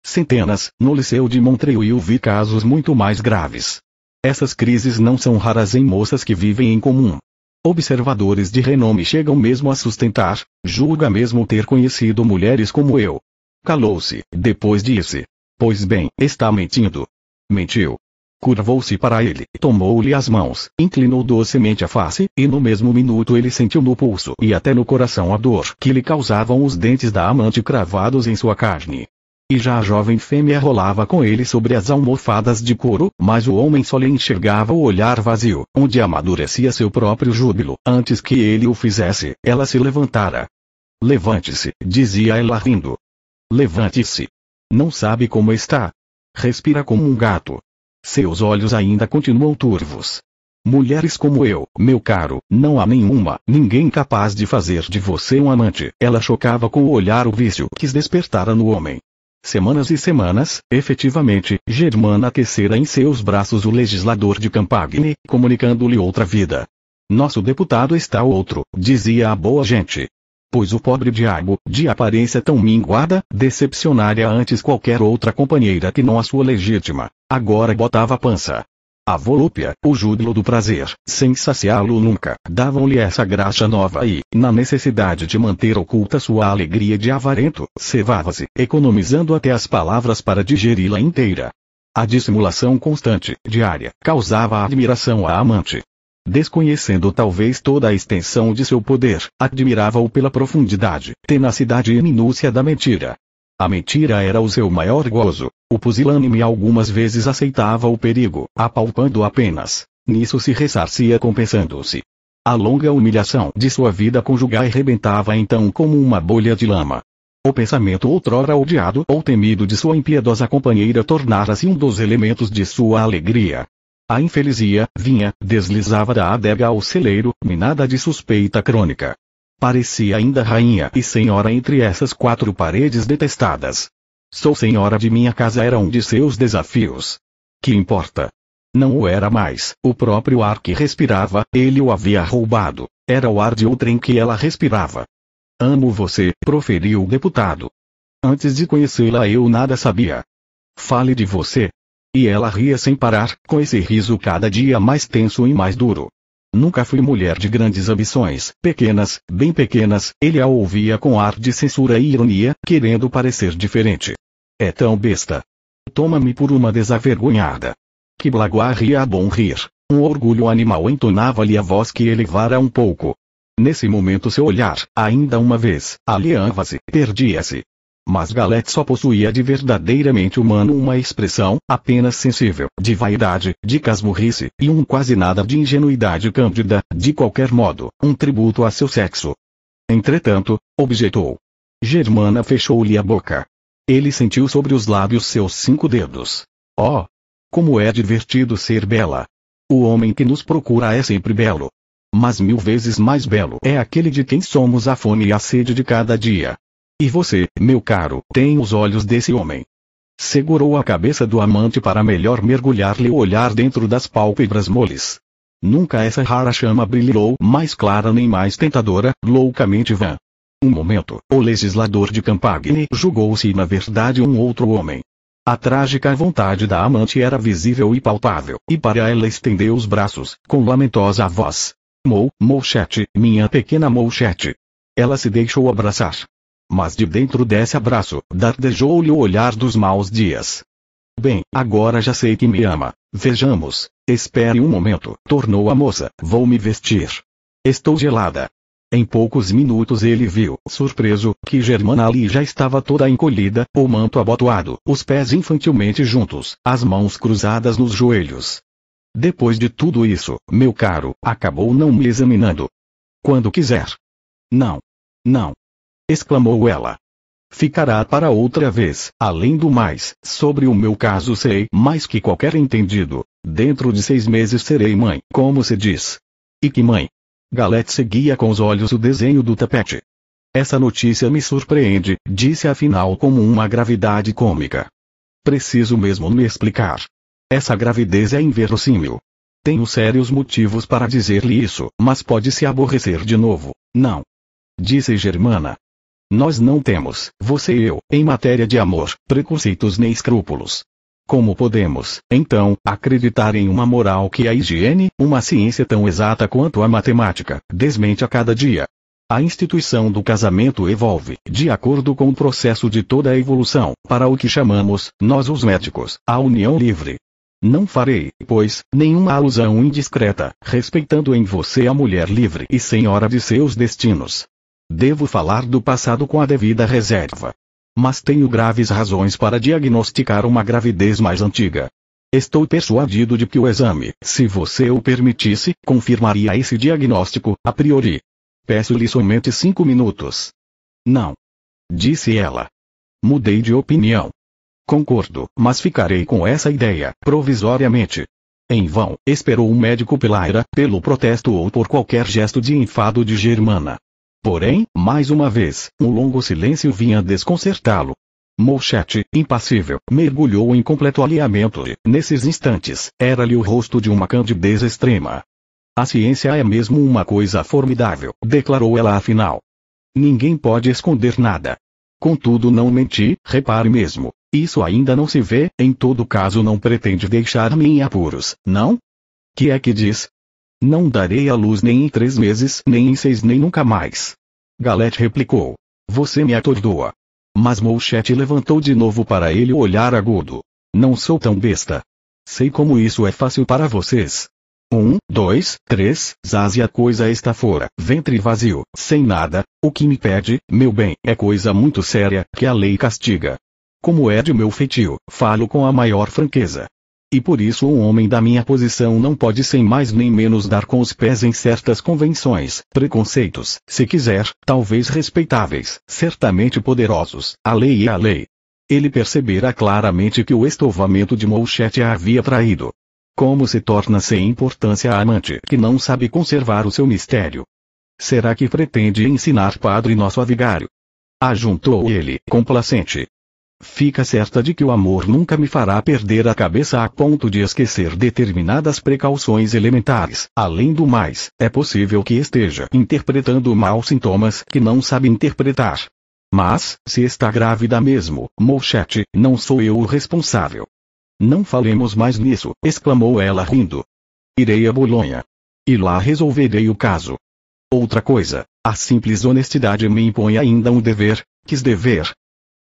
Centenas, no Liceu de Montreuil vi casos muito mais graves. Essas crises não são raras em moças que vivem em comum. Observadores de renome chegam mesmo a sustentar, julga mesmo ter conhecido mulheres como eu. Calou-se, depois disse. Pois bem, está mentindo. Mentiu, Curvou-se para ele, tomou-lhe as mãos, inclinou docemente a face, e no mesmo minuto ele sentiu no pulso e até no coração a dor que lhe causavam os dentes da amante cravados em sua carne. E já a jovem fêmea rolava com ele sobre as almofadas de couro, mas o homem só lhe enxergava o olhar vazio, onde amadurecia seu próprio júbilo. Antes que ele o fizesse, ela se levantara. Levante-se, dizia ela rindo. Levante-se. Não sabe como está. Respira como um gato, seus olhos ainda continuam turvos. Mulheres como eu, meu caro, não há nenhuma, ninguém capaz de fazer de você um amante. Ela chocava com o olhar o vício que despertara no homem. Semanas e semanas, efetivamente, Germana aquecera em seus braços o legislador de Campagne, comunicando-lhe outra vida. Nosso deputado está outro, dizia a boa gente. Pois o pobre diabo, de aparência tão minguada, decepcionária antes qualquer outra companheira que não a sua legítima, Agora botava a pança. A volúpia, o júbilo do prazer, sem saciá-lo nunca, davam-lhe essa graxa nova e, na necessidade de manter oculta sua alegria de avarento, cevava-se, economizando até as palavras para digeri-la inteira. A dissimulação constante, diária, causava admiração à amante. Desconhecendo talvez toda a extensão de seu poder, admirava-o pela profundidade, tenacidade e minúcia da mentira, a mentira era o seu maior gozo. O pusilânime algumas vezes aceitava o perigo, apalpando apenas. Nisso se ressarcia compensando-se. A longa humilhação de sua vida conjugal rebentava então como uma bolha de lama. O pensamento outrora odiado ou temido de sua impiedosa companheira tornara-se um dos elementos de sua alegria. A infelizia, vinha, deslizava da adega ao celeiro, minada de suspeita crônica. Parecia ainda rainha e senhora entre essas quatro paredes detestadas. Sou senhora de minha casa era um de seus desafios. Que importa? Não o era mais, o próprio ar que respirava, ele o havia roubado. Era o ar de outrem que ela respirava. Amo você, proferiu o deputado. Antes de conhecê-la eu nada sabia. Fale de você. E ela ria sem parar, com esse riso cada dia mais tenso e mais duro. Nunca fui mulher de grandes ambições, pequenas, bem pequenas, ele a ouvia com ar de censura e ironia, querendo parecer diferente. É tão besta. Toma-me por uma desavergonhada. Que blaguaria a bom rir. Um orgulho animal entonava-lhe a voz que elevara um pouco. Nesse momento seu olhar, ainda uma vez, aliava-se, perdia-se, mas Galette só possuía de verdadeiramente humano uma expressão, apenas sensível, de vaidade, de casmurrice, e um quase nada de ingenuidade cândida, de qualquer modo, um tributo a seu sexo. Entretanto, objetou. Germana fechou-lhe a boca. Ele sentiu sobre os lábios seus cinco dedos. Oh! Como é divertido ser bela! O homem que nos procura é sempre belo. Mas mil vezes mais belo é aquele de quem somos a fome e a sede de cada dia. E você, meu caro, tem os olhos desse homem. Segurou a cabeça do amante para melhor mergulhar-lhe o olhar dentro das pálpebras moles. Nunca essa rara chama brilhou mais clara nem mais tentadora, loucamente vã. Um momento, o legislador de Campagne julgou-se na verdade um outro homem. A trágica vontade da amante era visível e palpável, e para ela estendeu os braços, com lamentosa voz. Mou, Mouchete, minha pequena Mouchete. Ela se deixou abraçar, mas de dentro desse abraço, dardejou lhe o olhar dos maus dias. Bem, agora já sei que me ama. Vejamos. Espere um momento, tornou a moça. Vou me vestir. Estou gelada. Em poucos minutos ele viu, surpreso, que Germana ali já estava toda encolhida, o manto abotoado, os pés infantilmente juntos, as mãos cruzadas nos joelhos. Depois de tudo isso, meu caro, acabou não me examinando. Quando quiser. Não. Não exclamou ela. Ficará para outra vez, além do mais, sobre o meu caso sei mais que qualquer entendido. Dentro de seis meses serei mãe, como se diz. E que mãe? Galete seguia com os olhos o desenho do tapete. Essa notícia me surpreende, disse afinal com uma gravidade cômica. Preciso mesmo me explicar. Essa gravidez é inverossímil. Tenho sérios motivos para dizer-lhe isso, mas pode se aborrecer de novo, não? Disse Germana, nós não temos, você e eu, em matéria de amor, preconceitos nem escrúpulos. Como podemos, então, acreditar em uma moral que a higiene, uma ciência tão exata quanto a matemática, desmente a cada dia? A instituição do casamento evolve, de acordo com o processo de toda a evolução, para o que chamamos, nós os médicos, a união livre. Não farei, pois, nenhuma alusão indiscreta, respeitando em você a mulher livre e senhora de seus destinos, Devo falar do passado com a devida reserva. Mas tenho graves razões para diagnosticar uma gravidez mais antiga. Estou persuadido de que o exame, se você o permitisse, confirmaria esse diagnóstico, a priori. Peço-lhe somente cinco minutos. Não. Disse ela. Mudei de opinião. Concordo, mas ficarei com essa ideia, provisoriamente. Em vão, esperou o médico pela ira, pelo protesto ou por qualquer gesto de enfado de Germana. Porém, mais uma vez, um longo silêncio vinha desconcertá-lo. Molchat, impassível, mergulhou em completo alinhamento e, nesses instantes, era-lhe o rosto de uma candidez extrema. A ciência é mesmo uma coisa formidável, declarou ela afinal. Ninguém pode esconder nada. Contudo não menti, repare mesmo. Isso ainda não se vê, em todo caso não pretende deixar-me em apuros, não? Que é que diz, não darei a luz nem em três meses, nem em seis, nem nunca mais. Galete replicou. Você me atordoa. Mas Mouchette levantou de novo para ele o olhar agudo. Não sou tão besta. Sei como isso é fácil para vocês. Um, dois, três, zaz e a coisa está fora, ventre vazio, sem nada, o que me pede, meu bem, é coisa muito séria, que a lei castiga. Como é de meu feitio, falo com a maior franqueza. E por isso um homem da minha posição não pode sem mais nem menos dar com os pés em certas convenções, preconceitos, se quiser, talvez respeitáveis, certamente poderosos, a lei é a lei. Ele percebera claramente que o estovamento de Mouchette a havia traído. Como se torna sem importância a amante que não sabe conservar o seu mistério? Será que pretende ensinar Padre Nosso a vigário? Ajuntou ele, complacente, Fica certa de que o amor nunca me fará perder a cabeça a ponto de esquecer determinadas precauções elementares. Além do mais, é possível que esteja interpretando mal sintomas que não sabe interpretar. Mas, se está grávida mesmo, Molchete, não sou eu o responsável. Não falemos mais nisso, exclamou ela rindo. Irei a Bolonha. E lá resolverei o caso. Outra coisa, a simples honestidade me impõe ainda um dever, quis dever,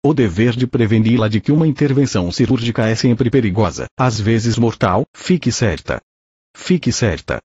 o dever de preveni-la de que uma intervenção cirúrgica é sempre perigosa, às vezes mortal, fique certa. Fique certa.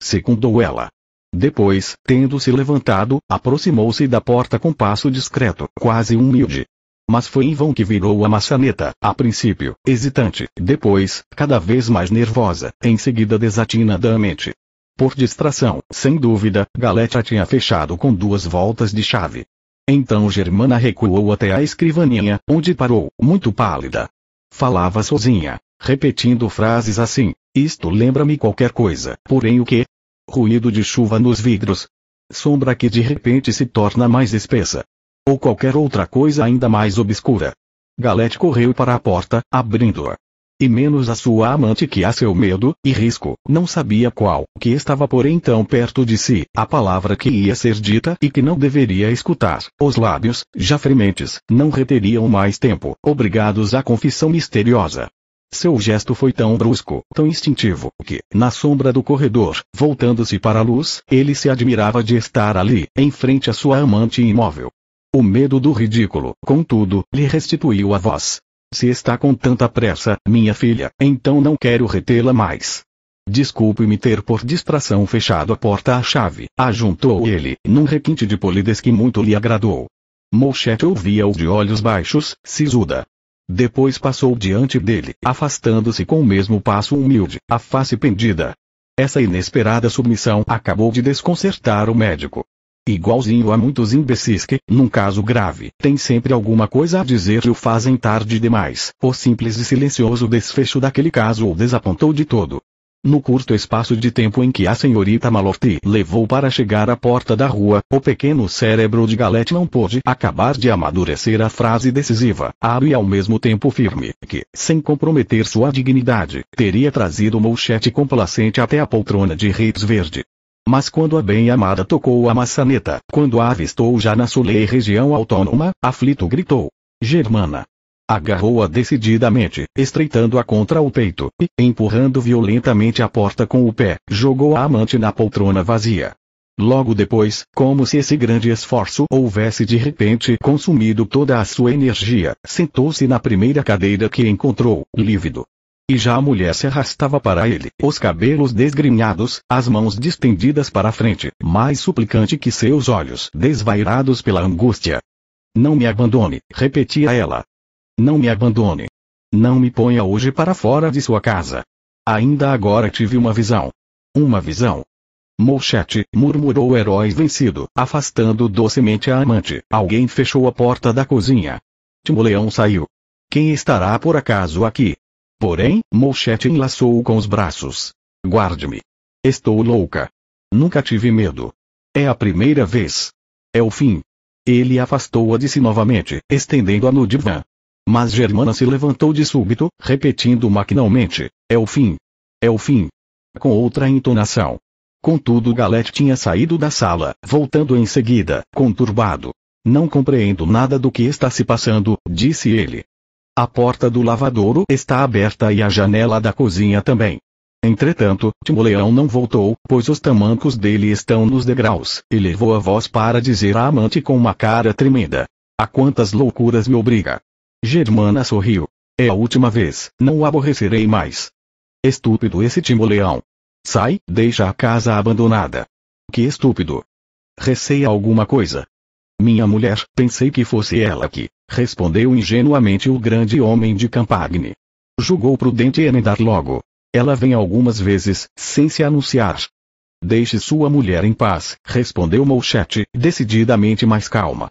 Secundou ela. Depois, tendo-se levantado, aproximou-se da porta com passo discreto, quase humilde. Mas foi em vão que virou a maçaneta, a princípio, hesitante, depois, cada vez mais nervosa, em seguida desatinadamente. Por distração, sem dúvida, Galete a tinha fechado com duas voltas de chave. Então Germana recuou até a escrivaninha, onde parou, muito pálida. Falava sozinha, repetindo frases assim: Isto lembra-me qualquer coisa. Porém, o que? Ruído de chuva nos vidros. Sombra que de repente se torna mais espessa. Ou qualquer outra coisa ainda mais obscura. Galete correu para a porta, abrindo-a e menos a sua amante que a seu medo, e risco, não sabia qual, que estava por então perto de si, a palavra que ia ser dita e que não deveria escutar. Os lábios, já frementes, não reteriam mais tempo, obrigados à confissão misteriosa. Seu gesto foi tão brusco, tão instintivo, que, na sombra do corredor, voltando-se para a luz, ele se admirava de estar ali, em frente à sua amante imóvel. O medo do ridículo, contudo, lhe restituiu a voz. Se está com tanta pressa, minha filha, então não quero retê-la mais. Desculpe-me ter por distração fechado a porta à chave, ajuntou ele, num requinte de polidez que muito lhe agradou. Mouchette ouvia-o de olhos baixos, sisuda. Depois passou diante dele, afastando-se com o mesmo passo humilde, a face pendida. Essa inesperada submissão acabou de desconcertar o médico. Igualzinho a muitos imbecis que, num caso grave, têm sempre alguma coisa a dizer e o fazem tarde demais. O simples e silencioso desfecho daquele caso o desapontou de todo. No curto espaço de tempo em que a senhorita Malofti levou para chegar à porta da rua, o pequeno cérebro de Galete não pôde acabar de amadurecer a frase decisiva, aro e ao mesmo tempo firme, que, sem comprometer sua dignidade, teria trazido Mouchete complacente até a poltrona de reis Verde. Mas quando a bem-amada tocou a maçaneta, quando a avistou já na Sulei região autônoma, aflito gritou. Germana. Agarrou-a decididamente, estreitando-a contra o peito, e, empurrando violentamente a porta com o pé, jogou a amante na poltrona vazia. Logo depois, como se esse grande esforço houvesse de repente consumido toda a sua energia, sentou-se na primeira cadeira que encontrou, lívido, e já a mulher se arrastava para ele, os cabelos desgrenhados, as mãos distendidas para a frente, mais suplicante que seus olhos desvairados pela angústia. Não me abandone, repetia ela. Não me abandone. Não me ponha hoje para fora de sua casa. Ainda agora tive uma visão. Uma visão. Mouchete, murmurou o herói vencido, afastando docemente a amante. Alguém fechou a porta da cozinha. Timoleão saiu. Quem estará por acaso aqui? Porém, Mouchette enlaçou-o com os braços. Guarde-me. Estou louca. Nunca tive medo. É a primeira vez. É o fim. Ele afastou-a de si novamente, estendendo-a no divã. Mas Germana se levantou de súbito, repetindo maquinalmente: É o fim. É o fim. Com outra entonação. Contudo, Galete tinha saído da sala, voltando em seguida, conturbado. Não compreendo nada do que está se passando, disse ele. A porta do lavadouro está aberta e a janela da cozinha também. Entretanto, Timoleão não voltou, pois os tamancos dele estão nos degraus, e levou a voz para dizer à amante com uma cara tremenda. A quantas loucuras me obriga. Germana sorriu. É a última vez, não o aborrecerei mais. Estúpido esse Timoleão. Sai, deixa a casa abandonada. Que estúpido. Receia alguma coisa. Minha mulher, pensei que fosse ela que respondeu ingenuamente o grande homem de Campagne. Julgou prudente emendar logo. Ela vem algumas vezes, sem se anunciar. Deixe sua mulher em paz, respondeu Mouchette, decididamente mais calma.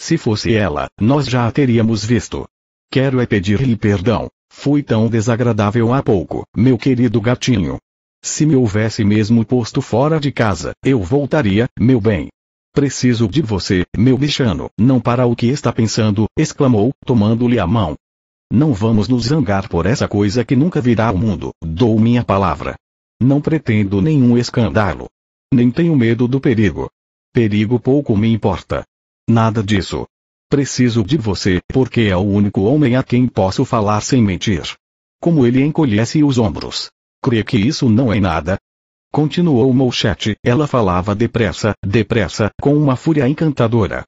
Se fosse ela, nós já a teríamos visto. Quero é pedir-lhe perdão. Fui tão desagradável há pouco, meu querido gatinho. Se me houvesse mesmo posto fora de casa, eu voltaria, meu bem. Preciso de você, meu bichano, não para o que está pensando, exclamou, tomando-lhe a mão. Não vamos nos zangar por essa coisa que nunca virá ao mundo, dou minha palavra. Não pretendo nenhum escândalo. Nem tenho medo do perigo. Perigo pouco me importa. Nada disso. Preciso de você, porque é o único homem a quem posso falar sem mentir. Como ele encolhece os ombros. Crê que isso não é nada, Continuou Mouchette, ela falava depressa, depressa, com uma fúria encantadora.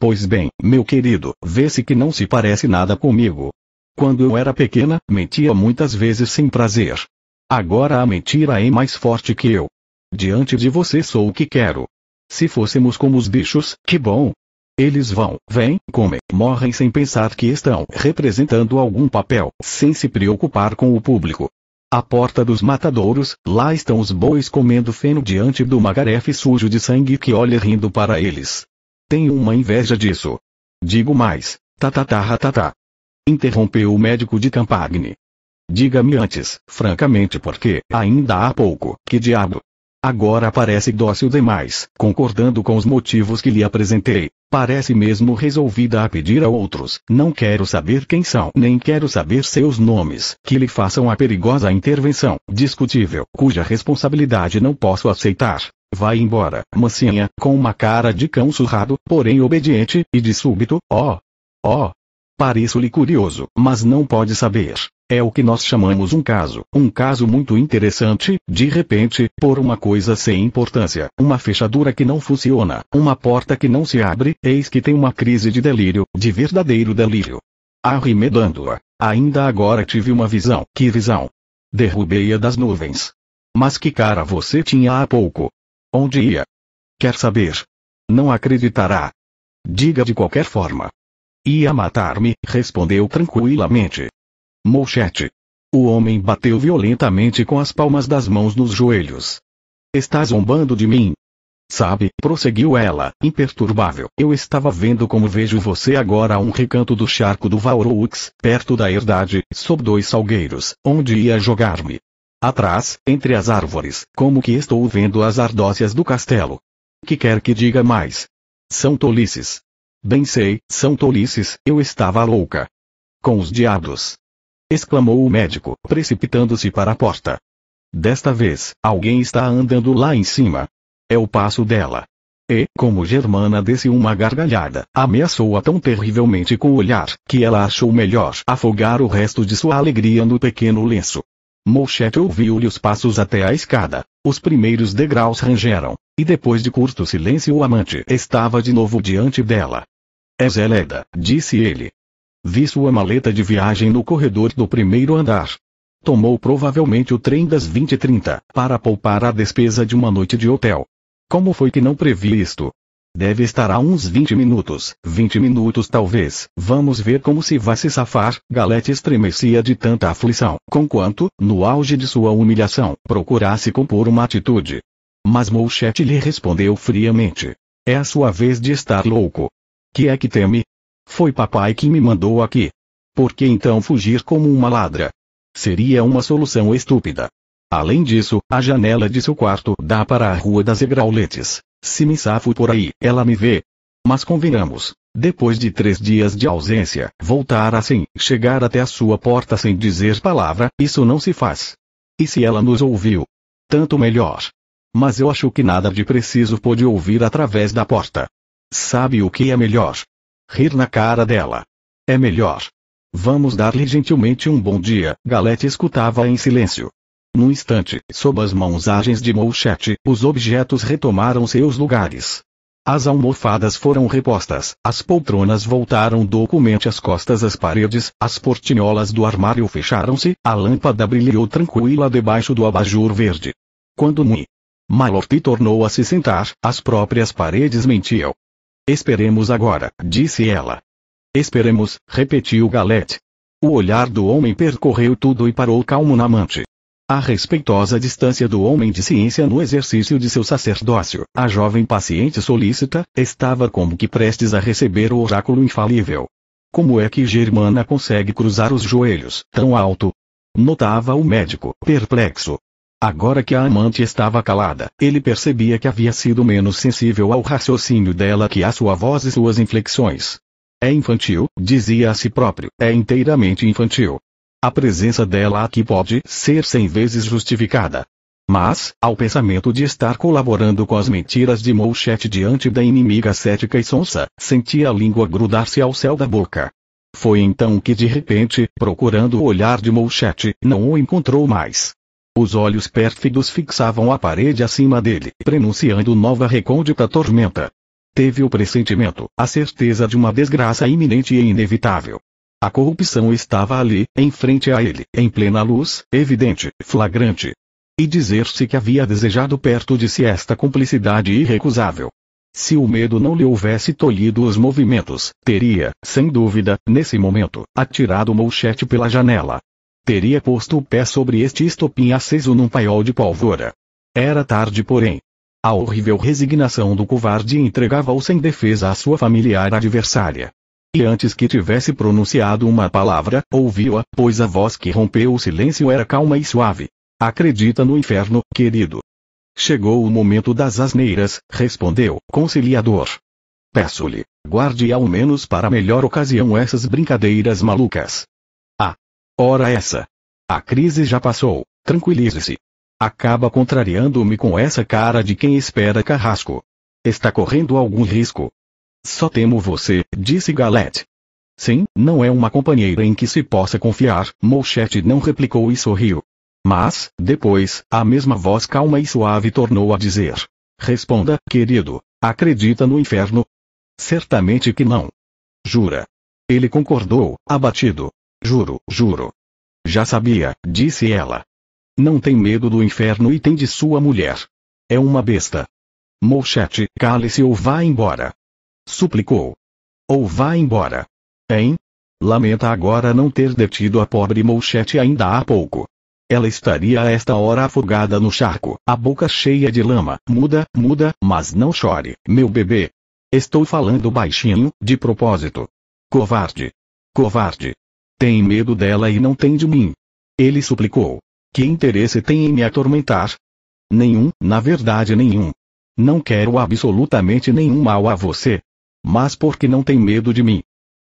Pois bem, meu querido, vê-se que não se parece nada comigo. Quando eu era pequena, mentia muitas vezes sem prazer. Agora a mentira é mais forte que eu. Diante de você sou o que quero. Se fôssemos como os bichos, que bom. Eles vão, vêm, comem, morrem sem pensar que estão representando algum papel, sem se preocupar com o público. A porta dos matadouros, lá estão os bois comendo feno diante do magarefe sujo de sangue que olha rindo para eles. Tenho uma inveja disso. Digo mais, tatatarratatá. Tá, tá, tá, Interrompeu o médico de Campagne. Diga-me antes, francamente porque, ainda há pouco, que diabo. Agora parece dócil demais, concordando com os motivos que lhe apresentei. Parece mesmo resolvida a pedir a outros, não quero saber quem são, nem quero saber seus nomes, que lhe façam a perigosa intervenção, discutível, cuja responsabilidade não posso aceitar. Vai embora, mocinha, com uma cara de cão surrado, porém obediente, e de súbito, ó. Oh, ó. Oh, Pareço-lhe curioso, mas não pode saber. É o que nós chamamos um caso. Um caso muito interessante, de repente, por uma coisa sem importância, uma fechadura que não funciona, uma porta que não se abre, eis que tem uma crise de delírio, de verdadeiro delírio. Arremedando-a. Ainda agora tive uma visão. Que visão? Derrubei-a das nuvens. Mas que cara você tinha há pouco? Onde ia? Quer saber? Não acreditará. Diga de qualquer forma. Ia matar-me, respondeu tranquilamente. Mouchete. O homem bateu violentamente com as palmas das mãos nos joelhos. Está zombando de mim. Sabe, prosseguiu ela, imperturbável, eu estava vendo como vejo você agora a um recanto do charco do Vaurux, perto da herdade, sob dois salgueiros, onde ia jogar-me. Atrás, entre as árvores, como que estou vendo as ardócias do castelo. Que quer que diga mais? São tolices. Bem sei, são tolices, eu estava louca. Com os diabos exclamou o médico, precipitando-se para a porta. Desta vez, alguém está andando lá em cima. É o passo dela. E, como Germana desceu uma gargalhada, ameaçou-a tão terrivelmente com o olhar, que ela achou melhor afogar o resto de sua alegria no pequeno lenço. Mouchette ouviu-lhe os passos até a escada. Os primeiros degraus rangeram, e depois de curto silêncio o amante estava de novo diante dela. É Zeleda, disse ele, Vi sua maleta de viagem no corredor do primeiro andar. Tomou provavelmente o trem das 20h30, para poupar a despesa de uma noite de hotel. Como foi que não previ isto? Deve estar a uns 20 minutos, 20 minutos talvez, vamos ver como se vai se safar. Galete estremecia de tanta aflição, conquanto, no auge de sua humilhação, procurasse compor uma atitude. Mas Mouchette lhe respondeu friamente. É a sua vez de estar louco. Que é que teme? Foi papai que me mandou aqui. Por que então fugir como uma ladra? Seria uma solução estúpida. Além disso, a janela de seu quarto dá para a Rua das Egrauletes. Se me safo por aí, ela me vê. Mas convenhamos, depois de três dias de ausência, voltar assim, chegar até a sua porta sem dizer palavra, isso não se faz. E se ela nos ouviu? Tanto melhor. Mas eu acho que nada de preciso pôde ouvir através da porta. Sabe o que é melhor? Rir na cara dela. É melhor. Vamos dar-lhe gentilmente um bom dia. Galete escutava em silêncio. Num instante, sob as mãos ágeis de Mouchette, os objetos retomaram seus lugares. As almofadas foram repostas, as poltronas voltaram documente às costas às paredes, as portinholas do armário fecharam-se, a lâmpada brilhou tranquila debaixo do abajur verde. Quando Mui Malorty tornou a se sentar, as próprias paredes mentiam. Esperemos agora, disse ela. Esperemos, repetiu Galete. O olhar do homem percorreu tudo e parou calmo na amante. A respeitosa distância do homem de ciência no exercício de seu sacerdócio, a jovem paciente solícita, estava como que prestes a receber o oráculo infalível. Como é que Germana consegue cruzar os joelhos, tão alto? Notava o médico, perplexo. Agora que a amante estava calada, ele percebia que havia sido menos sensível ao raciocínio dela que à sua voz e suas inflexões. É infantil, dizia a si próprio, é inteiramente infantil. A presença dela aqui pode ser cem vezes justificada. Mas, ao pensamento de estar colaborando com as mentiras de Mouchette diante da inimiga cética e sonsa, sentia a língua grudar-se ao céu da boca. Foi então que de repente, procurando o olhar de Mouchette, não o encontrou mais. Os olhos pérfidos fixavam a parede acima dele, prenunciando nova recôndita tormenta. Teve o pressentimento, a certeza de uma desgraça iminente e inevitável. A corrupção estava ali, em frente a ele, em plena luz, evidente, flagrante. E dizer-se que havia desejado perto de si esta cumplicidade irrecusável. Se o medo não lhe houvesse tolhido os movimentos, teria, sem dúvida, nesse momento, atirado o molchete pela janela, Teria posto o pé sobre este estopim aceso num paiol de pólvora. Era tarde porém. A horrível resignação do covarde entregava-o sem defesa à sua familiar adversária. E antes que tivesse pronunciado uma palavra, ouviu-a, pois a voz que rompeu o silêncio era calma e suave. Acredita no inferno, querido. Chegou o momento das asneiras, respondeu, conciliador. Peço-lhe, guarde ao menos para melhor ocasião essas brincadeiras malucas. Ora essa! A crise já passou, tranquilize-se. Acaba contrariando-me com essa cara de quem espera carrasco. Está correndo algum risco. Só temo você, disse Galette. Sim, não é uma companheira em que se possa confiar, Molchette não replicou e sorriu. Mas, depois, a mesma voz calma e suave tornou a dizer. Responda, querido, acredita no inferno? Certamente que não. Jura. Ele concordou, abatido. Juro, juro. Já sabia, disse ela. Não tem medo do inferno e tem de sua mulher. É uma besta. Mouchete, cale-se ou vá embora. Suplicou. Ou vá embora. Hein? Lamenta agora não ter detido a pobre Mouchete ainda há pouco. Ela estaria a esta hora afogada no charco, a boca cheia de lama. Muda, muda, mas não chore, meu bebê. Estou falando baixinho, de propósito. Covarde. Covarde. Tem medo dela e não tem de mim. Ele suplicou. Que interesse tem em me atormentar? Nenhum, na verdade nenhum. Não quero absolutamente nenhum mal a você. Mas porque não tem medo de mim?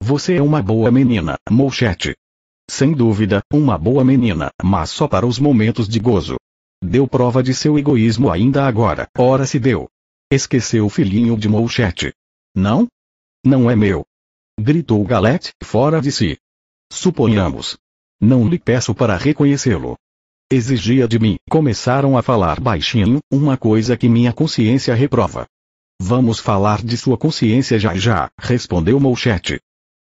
Você é uma boa menina, Mouchette. Sem dúvida, uma boa menina, mas só para os momentos de gozo. Deu prova de seu egoísmo ainda agora, ora se deu. Esqueceu o filhinho de Mouchette. Não? Não é meu. Gritou Galette, fora de si. Suponhamos. Não lhe peço para reconhecê-lo. Exigia de mim. Começaram a falar baixinho, uma coisa que minha consciência reprova. Vamos falar de sua consciência já já, respondeu Mouchette.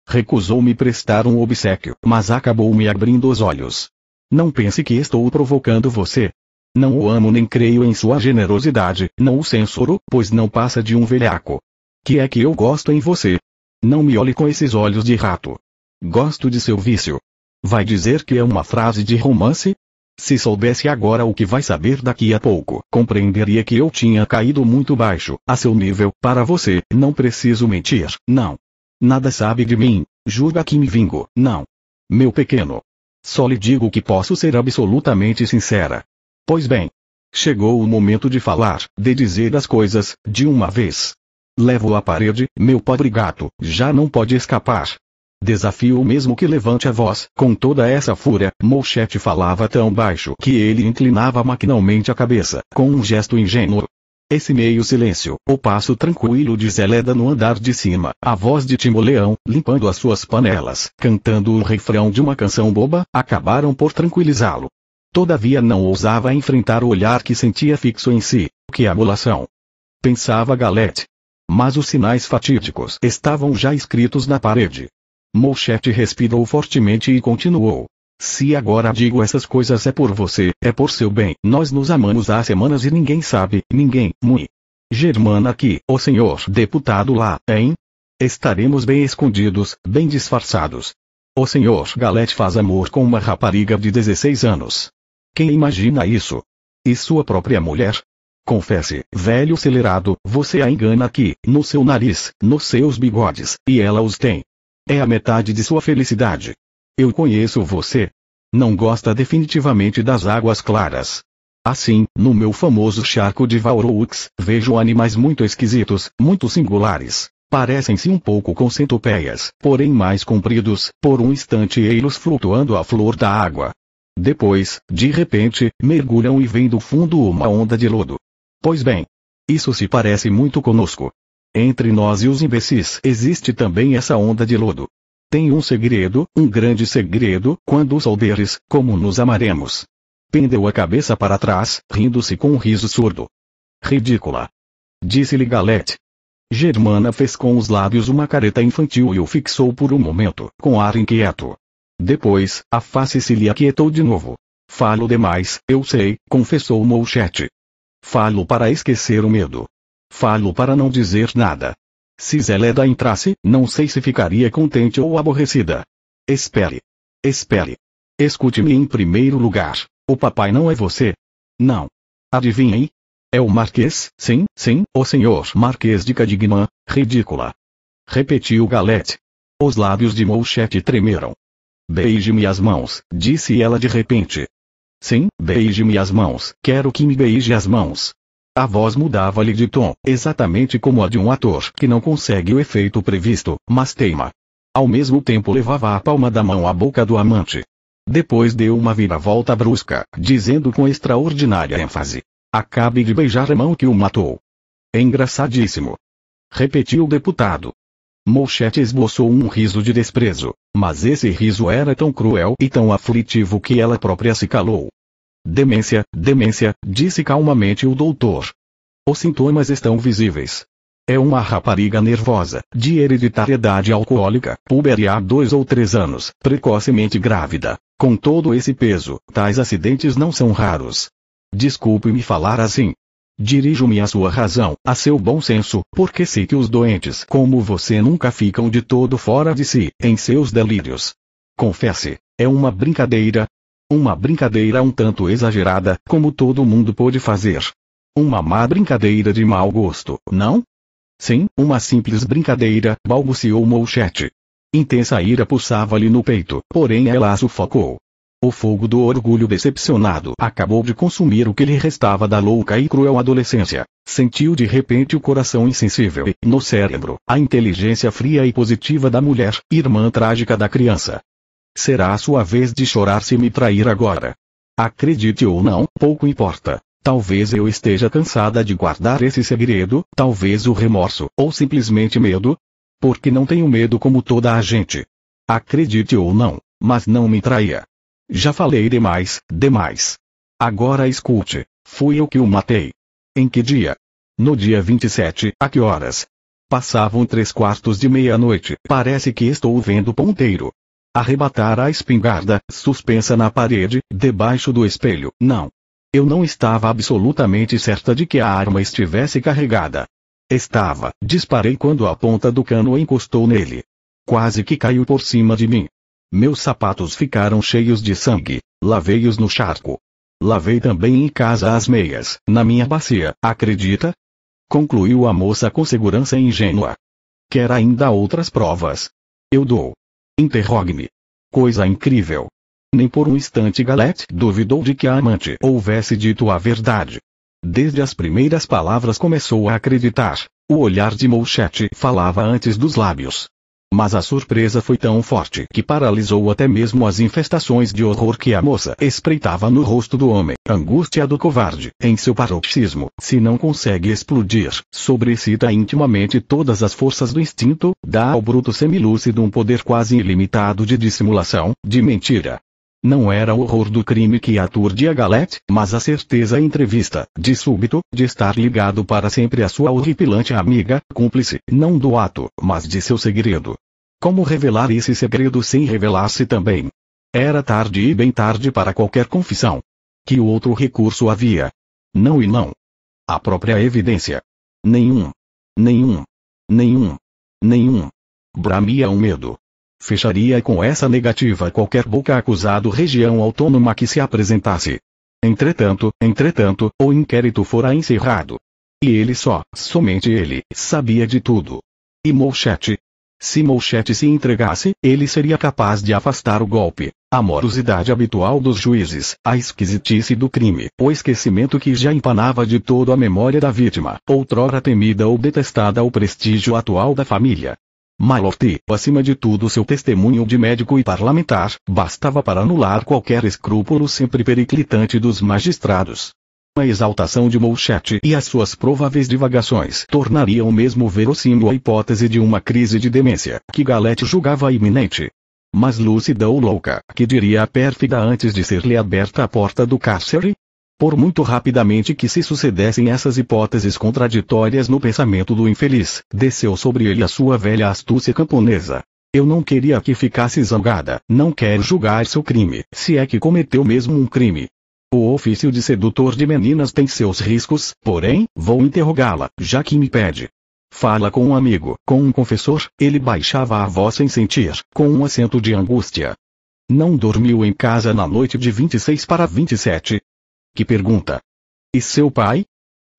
Recusou-me prestar um obsequio, mas acabou me abrindo os olhos. Não pense que estou provocando você. Não o amo nem creio em sua generosidade, não o censuro, pois não passa de um velhaco. Que é que eu gosto em você? Não me olhe com esses olhos de rato. Gosto de seu vício. Vai dizer que é uma frase de romance? Se soubesse agora o que vai saber daqui a pouco, compreenderia que eu tinha caído muito baixo, a seu nível, para você, não preciso mentir, não. Nada sabe de mim, julga que me vingo, não. Meu pequeno. Só lhe digo que posso ser absolutamente sincera. Pois bem. Chegou o momento de falar, de dizer as coisas, de uma vez. Levo à parede, meu pobre gato, já não pode escapar. Desafio mesmo que levante a voz. Com toda essa fúria, Molchete falava tão baixo que ele inclinava maquinalmente a cabeça, com um gesto ingênuo. Esse meio silêncio, o passo tranquilo de Zeleda no andar de cima, a voz de Timoleão, limpando as suas panelas, cantando o refrão de uma canção boba, acabaram por tranquilizá-lo. Todavia não ousava enfrentar o olhar que sentia fixo em si, que amolação. Pensava Galete. Mas os sinais fatídicos estavam já escritos na parede. Molchat respirou fortemente e continuou. Se agora digo essas coisas é por você, é por seu bem. Nós nos amamos há semanas e ninguém sabe, ninguém, mui. Germana aqui, o senhor deputado lá, hein? Estaremos bem escondidos, bem disfarçados. O senhor Galete faz amor com uma rapariga de 16 anos. Quem imagina isso? E sua própria mulher? Confesse, velho acelerado, você a engana aqui, no seu nariz, nos seus bigodes, e ela os tem. É a metade de sua felicidade. Eu conheço você. Não gosta definitivamente das águas claras. Assim, no meu famoso charco de Valroux, vejo animais muito esquisitos, muito singulares. Parecem-se um pouco com centopeias, porém mais compridos, por um instante eilos flutuando à flor da água. Depois, de repente, mergulham e vêm do fundo uma onda de lodo. Pois bem. Isso se parece muito conosco. Entre nós e os imbecis existe também essa onda de lodo. Tem um segredo, um grande segredo, quando os alderes, como nos amaremos. Pendeu a cabeça para trás, rindo-se com um riso surdo. Ridícula. Disse-lhe Galete. Germana fez com os lábios uma careta infantil e o fixou por um momento, com ar inquieto. Depois, a face se lhe aquietou de novo. Falo demais, eu sei, confessou Mouchete. Falo para esquecer o medo, Falo para não dizer nada. Se Zeleda entrasse, não sei se ficaria contente ou aborrecida. Espere. Espere. Escute-me em primeiro lugar. O papai não é você? Não. Adivinhe? É o Marquês, sim, sim, o senhor Marquês de Cadigman. ridícula. Repetiu Galete. Os lábios de Mouchette tremeram. Beije-me as mãos, disse ela de repente. Sim, beije-me as mãos, quero que me beije as mãos. A voz mudava-lhe de tom, exatamente como a de um ator que não consegue o efeito previsto, mas teima. Ao mesmo tempo levava a palma da mão à boca do amante. Depois deu uma viravolta brusca, dizendo com extraordinária ênfase. Acabe de beijar a mão que o matou. Engraçadíssimo. Repetiu o deputado. Molchete esboçou um riso de desprezo, mas esse riso era tão cruel e tão aflitivo que ela própria se calou. Demência, demência, disse calmamente o doutor. Os sintomas estão visíveis. É uma rapariga nervosa, de hereditariedade alcoólica, puberia há dois ou três anos, precocemente grávida. Com todo esse peso, tais acidentes não são raros. Desculpe-me falar assim. Dirijo-me à sua razão, a seu bom senso, porque sei que os doentes como você nunca ficam de todo fora de si, em seus delírios. Confesse, é uma brincadeira, uma brincadeira um tanto exagerada, como todo mundo pôde fazer. Uma má brincadeira de mau gosto, não? Sim, uma simples brincadeira, balbuciou Mouchette. Intensa ira pulsava-lhe no peito, porém ela a sufocou. O fogo do orgulho decepcionado acabou de consumir o que lhe restava da louca e cruel adolescência. Sentiu de repente o coração insensível e, no cérebro, a inteligência fria e positiva da mulher, irmã trágica da criança. Será a sua vez de chorar se me trair agora. Acredite ou não, pouco importa. Talvez eu esteja cansada de guardar esse segredo, talvez o remorso, ou simplesmente medo. Porque não tenho medo como toda a gente. Acredite ou não, mas não me traia. Já falei demais, demais. Agora escute, fui eu que o matei. Em que dia? No dia 27, a que horas? Passavam três quartos de meia-noite. Parece que estou vendo ponteiro. Arrebatar a espingarda, suspensa na parede, debaixo do espelho. Não. Eu não estava absolutamente certa de que a arma estivesse carregada. Estava. Disparei quando a ponta do cano encostou nele. Quase que caiu por cima de mim. Meus sapatos ficaram cheios de sangue. Lavei-os no charco. Lavei também em casa as meias, na minha bacia, acredita? Concluiu a moça com segurança ingênua. Quer ainda outras provas? Eu dou. Interrogue-me. Coisa incrível. Nem por um instante Galete duvidou de que a amante houvesse dito a verdade. Desde as primeiras palavras começou a acreditar. O olhar de Mouchette falava antes dos lábios. Mas a surpresa foi tão forte que paralisou até mesmo as infestações de horror que a moça espreitava no rosto do homem. Angústia do covarde, em seu paroxismo, se não consegue explodir, sobrecita intimamente todas as forças do instinto, dá ao bruto semilúcido um poder quase ilimitado de dissimulação, de mentira, não era o horror do crime que aturdia Galette, mas a certeza entrevista, de súbito, de estar ligado para sempre à sua horripilante amiga, cúmplice, não do ato, mas de seu segredo. Como revelar esse segredo sem revelar-se também? Era tarde e bem tarde para qualquer confissão. Que outro recurso havia? Não e não. A própria evidência. Nenhum. Nenhum. Nenhum. Nenhum. Bramia o medo fecharia com essa negativa qualquer boca acusado região autônoma que se apresentasse. Entretanto, entretanto, o inquérito fora encerrado. E ele só, somente ele, sabia de tudo. E Molchete? Se Molchete se entregasse, ele seria capaz de afastar o golpe, a morosidade habitual dos juízes, a esquisitice do crime, o esquecimento que já empanava de todo a memória da vítima, outrora temida ou detestada o prestígio atual da família, Malorty, acima de tudo seu testemunho de médico e parlamentar, bastava para anular qualquer escrúpulo sempre periclitante dos magistrados. A exaltação de Molchat e as suas prováveis divagações tornariam mesmo verossímil a hipótese de uma crise de demência, que Galete julgava iminente. Mas lúcida ou louca, que diria a pérfida antes de ser-lhe aberta a porta do cárcere? Por muito rapidamente que se sucedessem essas hipóteses contraditórias no pensamento do infeliz, desceu sobre ele a sua velha astúcia camponesa. Eu não queria que ficasse zangada, não quero julgar seu crime, se é que cometeu mesmo um crime. O ofício de sedutor de meninas tem seus riscos, porém, vou interrogá-la, já que me pede. Fala com um amigo, com um confessor, ele baixava a voz sem sentir, com um acento de angústia. Não dormiu em casa na noite de 26 para 27, que pergunta. E seu pai?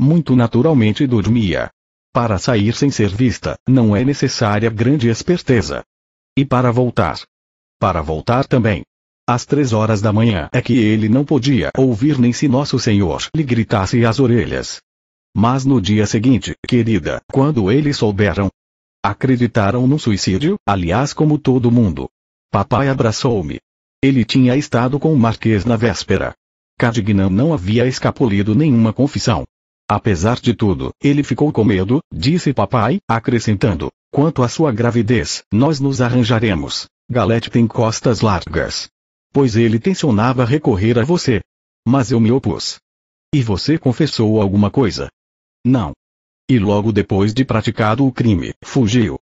Muito naturalmente dormia. Para sair sem ser vista, não é necessária grande esperteza. E para voltar? Para voltar também. Às três horas da manhã é que ele não podia ouvir nem se Nosso Senhor lhe gritasse às orelhas. Mas no dia seguinte, querida, quando eles souberam, acreditaram no suicídio, aliás, como todo mundo. Papai abraçou-me. Ele tinha estado com o Marquês na véspera. Cadignan não havia escapulido nenhuma confissão. Apesar de tudo, ele ficou com medo, disse papai, acrescentando, quanto à sua gravidez, nós nos arranjaremos. Galete tem costas largas. Pois ele tensionava recorrer a você. Mas eu me opus. E você confessou alguma coisa? Não. E logo depois de praticado o crime, fugiu.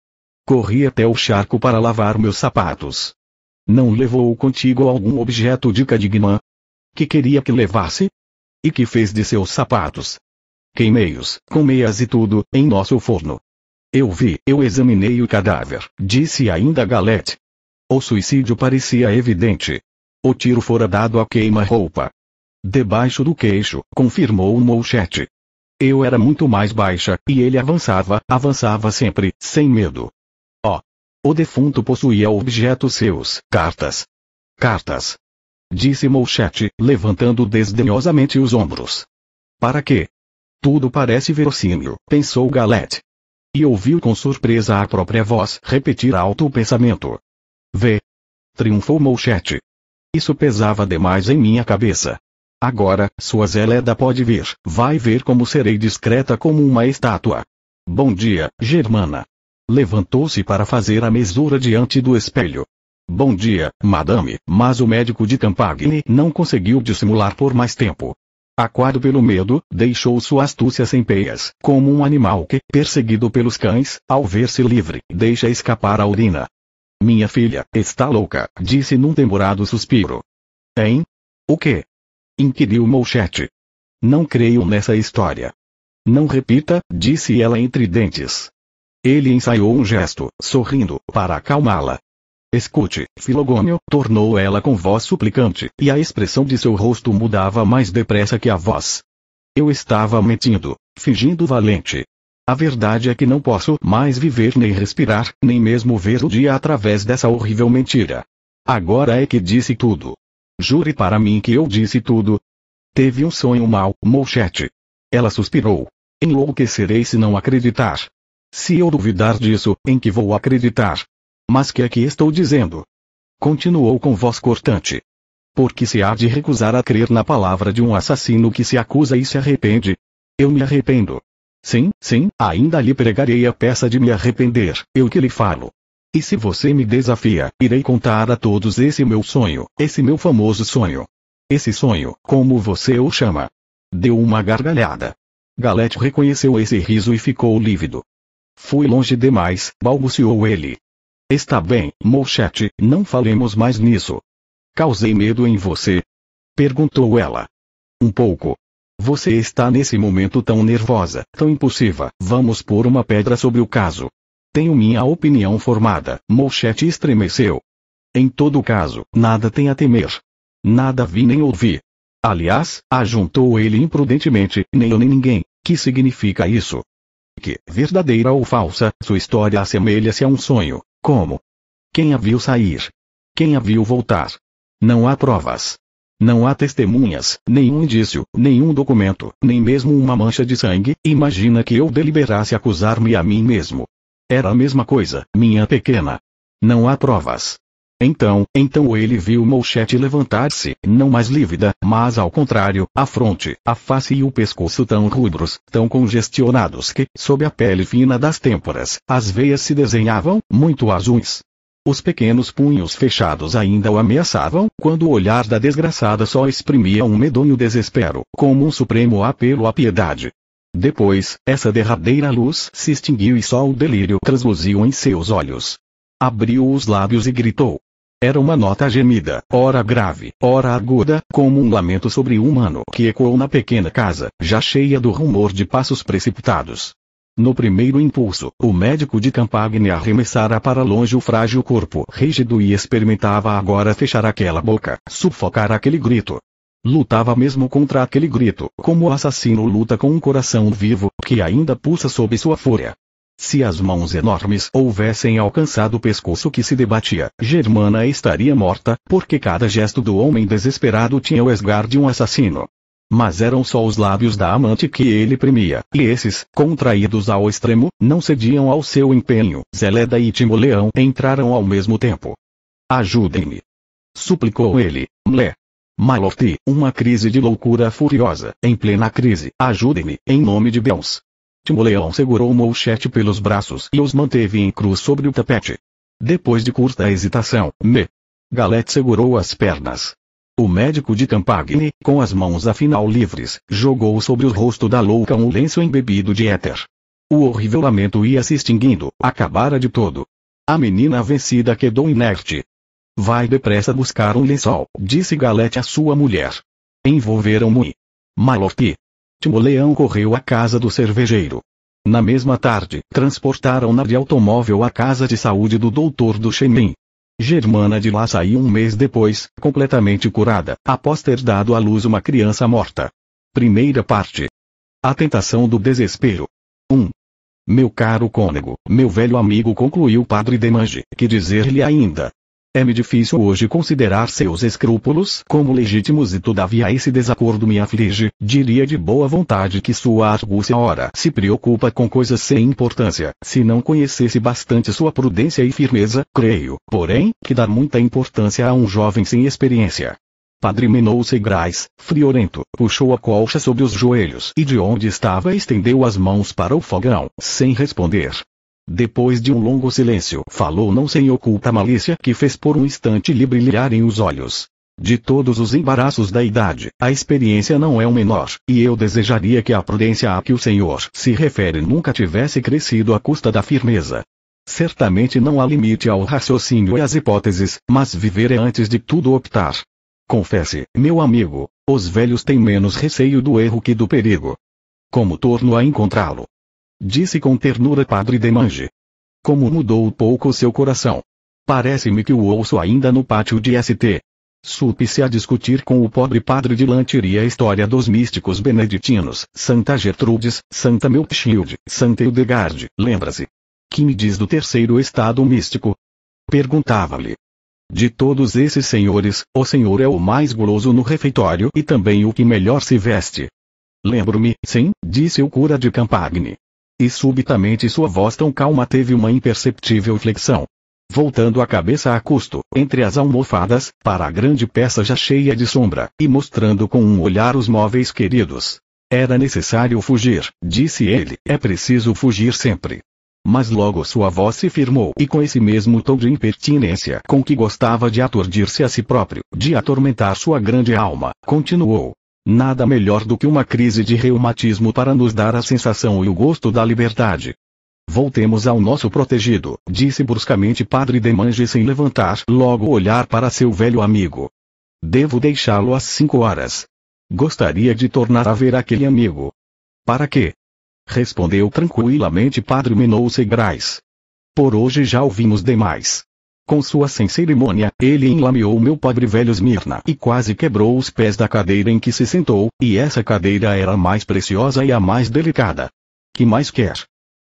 Corri até o charco para lavar meus sapatos. Não levou contigo algum objeto de Cadignan, que queria que levasse? E que fez de seus sapatos? Queimei-os, com meias e tudo, em nosso forno. Eu vi, eu examinei o cadáver, disse ainda Galete. O suicídio parecia evidente. O tiro fora dado a queima-roupa. Debaixo do queixo, confirmou o Mouchete. Eu era muito mais baixa, e ele avançava, avançava sempre, sem medo. Ó! Oh. O defunto possuía objetos seus, cartas. Cartas. Disse Molchat, levantando desdenhosamente os ombros. Para quê? Tudo parece verossímil, pensou Galette. E ouviu com surpresa a própria voz repetir alto o pensamento. Vê. Triunfou Molchat. Isso pesava demais em minha cabeça. Agora, sua Zeleda pode vir, vai ver como serei discreta como uma estátua. Bom dia, Germana. Levantou-se para fazer a mesura diante do espelho. Bom dia, madame, mas o médico de Campagne não conseguiu dissimular por mais tempo. Aquado pelo medo, deixou sua astúcia sem peias, como um animal que, perseguido pelos cães, ao ver-se livre, deixa escapar a urina. Minha filha, está louca, disse num demorado suspiro. Hein? O quê? Inquiriu Mouchette. Não creio nessa história. Não repita, disse ela entre dentes. Ele ensaiou um gesto, sorrindo, para acalmá-la, Escute, Filogônio, tornou ela com voz suplicante, e a expressão de seu rosto mudava mais depressa que a voz. Eu estava mentindo, fingindo valente. A verdade é que não posso mais viver nem respirar, nem mesmo ver o dia através dessa horrível mentira. Agora é que disse tudo. Jure para mim que eu disse tudo. Teve um sonho mau, Molchete. Ela suspirou. Enlouquecerei se não acreditar. Se eu duvidar disso, em que vou acreditar? Mas que é que estou dizendo? Continuou com voz cortante. Porque se há de recusar a crer na palavra de um assassino que se acusa e se arrepende? Eu me arrependo. Sim, sim, ainda lhe pregarei a peça de me arrepender, eu que lhe falo. E se você me desafia, irei contar a todos esse meu sonho, esse meu famoso sonho. Esse sonho, como você o chama. Deu uma gargalhada. Galete reconheceu esse riso e ficou lívido. Fui longe demais, balbuciou ele. Está bem, Molchat, não falemos mais nisso. Causei medo em você? Perguntou ela. Um pouco. Você está nesse momento tão nervosa, tão impulsiva. Vamos pôr uma pedra sobre o caso. Tenho minha opinião formada. Molchat estremeceu. Em todo caso, nada tem a temer. Nada vi nem ouvi. Aliás, ajuntou ele imprudentemente, nem eu nem ninguém. Que significa isso? que, verdadeira ou falsa, sua história assemelha-se a um sonho, como quem a viu sair? Quem a viu voltar? Não há provas. Não há testemunhas, nenhum indício, nenhum documento, nem mesmo uma mancha de sangue. Imagina que eu deliberasse acusar-me a mim mesmo. Era a mesma coisa, minha pequena. Não há provas. Então, então ele viu Mouchette levantar-se, não mais lívida, mas ao contrário, a fronte, a face e o pescoço tão rubros, tão congestionados que, sob a pele fina das têmporas, as veias se desenhavam, muito azuis. Os pequenos punhos fechados ainda o ameaçavam, quando o olhar da desgraçada só exprimia um medonho desespero, como um supremo apelo à piedade. Depois, essa derradeira luz se extinguiu e só o delírio transluziu em seus olhos. Abriu os lábios e gritou. Era uma nota gemida, ora grave, ora aguda, como um lamento sobre-humano que ecoou na pequena casa, já cheia do rumor de passos precipitados. No primeiro impulso, o médico de Campagne arremessara para longe o frágil corpo rígido e experimentava agora fechar aquela boca, sufocar aquele grito. Lutava mesmo contra aquele grito, como o assassino luta com um coração vivo, que ainda pulsa sob sua fúria. Se as mãos enormes houvessem alcançado o pescoço que se debatia, Germana estaria morta, porque cada gesto do homem desesperado tinha o esgar de um assassino. Mas eram só os lábios da amante que ele premia, e esses, contraídos ao extremo, não cediam ao seu empenho. Zeleda e Timoleão entraram ao mesmo tempo. Ajudem-me! Suplicou ele, Mlé. Malorti, uma crise de loucura furiosa, em plena crise, ajudem-me, em nome de Deus. Timoleão segurou Mouchete pelos braços e os manteve em cruz sobre o tapete. Depois de curta hesitação, me. Galete segurou as pernas. O médico de Campagne, com as mãos afinal livres, jogou sobre o rosto da louca um lenço embebido de éter. O horrível lamento ia se extinguindo, acabara de todo. A menina vencida quedou inerte. Vai depressa buscar um lençol, disse Galete à sua mulher. Envolveram-me. malorti. O leão correu à casa do cervejeiro. Na mesma tarde, transportaram-na de automóvel à casa de saúde do doutor do Chenin. Germana de lá saiu um mês depois, completamente curada, após ter dado à luz uma criança morta. Primeira parte. A tentação do desespero. 1. Um. Meu caro cônego, meu velho amigo concluiu o padre Demange, que dizer-lhe ainda, é-me difícil hoje considerar seus escrúpulos como legítimos e todavia esse desacordo me aflige, diria de boa vontade que sua argúcia ora se preocupa com coisas sem importância, se não conhecesse bastante sua prudência e firmeza, creio, porém, que dá muita importância a um jovem sem experiência. Padre se segrais, friorento, puxou a colcha sobre os joelhos e de onde estava estendeu as mãos para o fogão, sem responder. Depois de um longo silêncio, falou não sem oculta malícia que fez por um instante lhe brilharem os olhos. De todos os embaraços da idade, a experiência não é o menor, e eu desejaria que a prudência a que o senhor se refere nunca tivesse crescido à custa da firmeza. Certamente não há limite ao raciocínio e às hipóteses, mas viver é antes de tudo optar. Confesse, meu amigo, os velhos têm menos receio do erro que do perigo. Como torno a encontrá-lo, Disse com ternura Padre Demange. Como mudou pouco seu coração. Parece-me que o ouço ainda no pátio de St. Supe-se a discutir com o pobre padre de Lantiria a história dos místicos beneditinos, Santa Gertrudes, Santa Miltchild, Santa Hildegarde, lembra-se. Que me diz do terceiro estado místico? Perguntava-lhe. De todos esses senhores, o senhor é o mais guloso no refeitório e também o que melhor se veste. Lembro-me, sim, disse o cura de Campagne. E subitamente sua voz tão calma teve uma imperceptível flexão. Voltando a cabeça a custo, entre as almofadas, para a grande peça já cheia de sombra, e mostrando com um olhar os móveis queridos. Era necessário fugir, disse ele, é preciso fugir sempre. Mas logo sua voz se firmou e com esse mesmo tom de impertinência com que gostava de aturdir-se a si próprio, de atormentar sua grande alma, continuou. Nada melhor do que uma crise de reumatismo para nos dar a sensação e o gosto da liberdade. Voltemos ao nosso protegido, disse bruscamente Padre Demange sem levantar logo olhar para seu velho amigo. Devo deixá-lo às cinco horas. Gostaria de tornar a ver aquele amigo. Para quê? Respondeu tranquilamente Padre Menou Segrais. Por hoje já ouvimos demais. Com sua sem cerimônia, ele enlameou meu pobre velho Smirna e quase quebrou os pés da cadeira em que se sentou, e essa cadeira era a mais preciosa e a mais delicada. Que mais quer?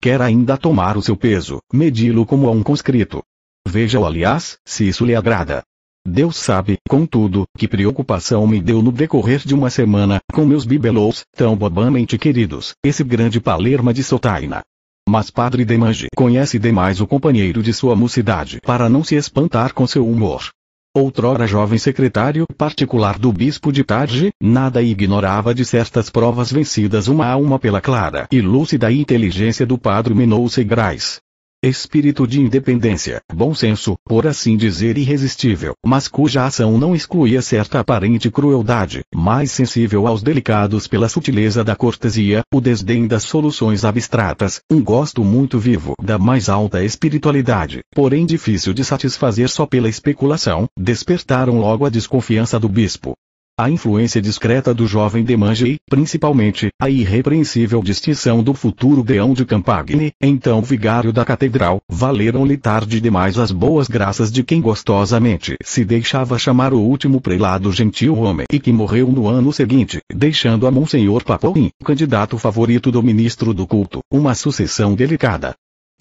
Quer ainda tomar o seu peso, medi-lo como a um conscrito. Veja-o aliás, se isso lhe agrada. Deus sabe, contudo, que preocupação me deu no decorrer de uma semana, com meus bibelôs, tão bobamente queridos, esse grande palerma de Sotaina, mas Padre Demange conhece demais o companheiro de sua mocidade para não se espantar com seu humor. Outrora jovem secretário particular do bispo de Tarde, nada ignorava de certas provas vencidas uma a uma pela clara e lúcida inteligência do padre Menou Segrais, espírito de independência, bom senso, por assim dizer irresistível, mas cuja ação não excluía certa aparente crueldade, mais sensível aos delicados pela sutileza da cortesia, o desdém das soluções abstratas, um gosto muito vivo da mais alta espiritualidade, porém difícil de satisfazer só pela especulação, despertaram logo a desconfiança do bispo, a influência discreta do jovem Demange e, principalmente, a irrepreensível distinção do futuro Deão de Campagne, então vigário da catedral, valeram-lhe tarde demais as boas graças de quem gostosamente se deixava chamar o último prelado gentil homem e que morreu no ano seguinte, deixando a Monsenhor Papouin, candidato favorito do ministro do culto, uma sucessão delicada.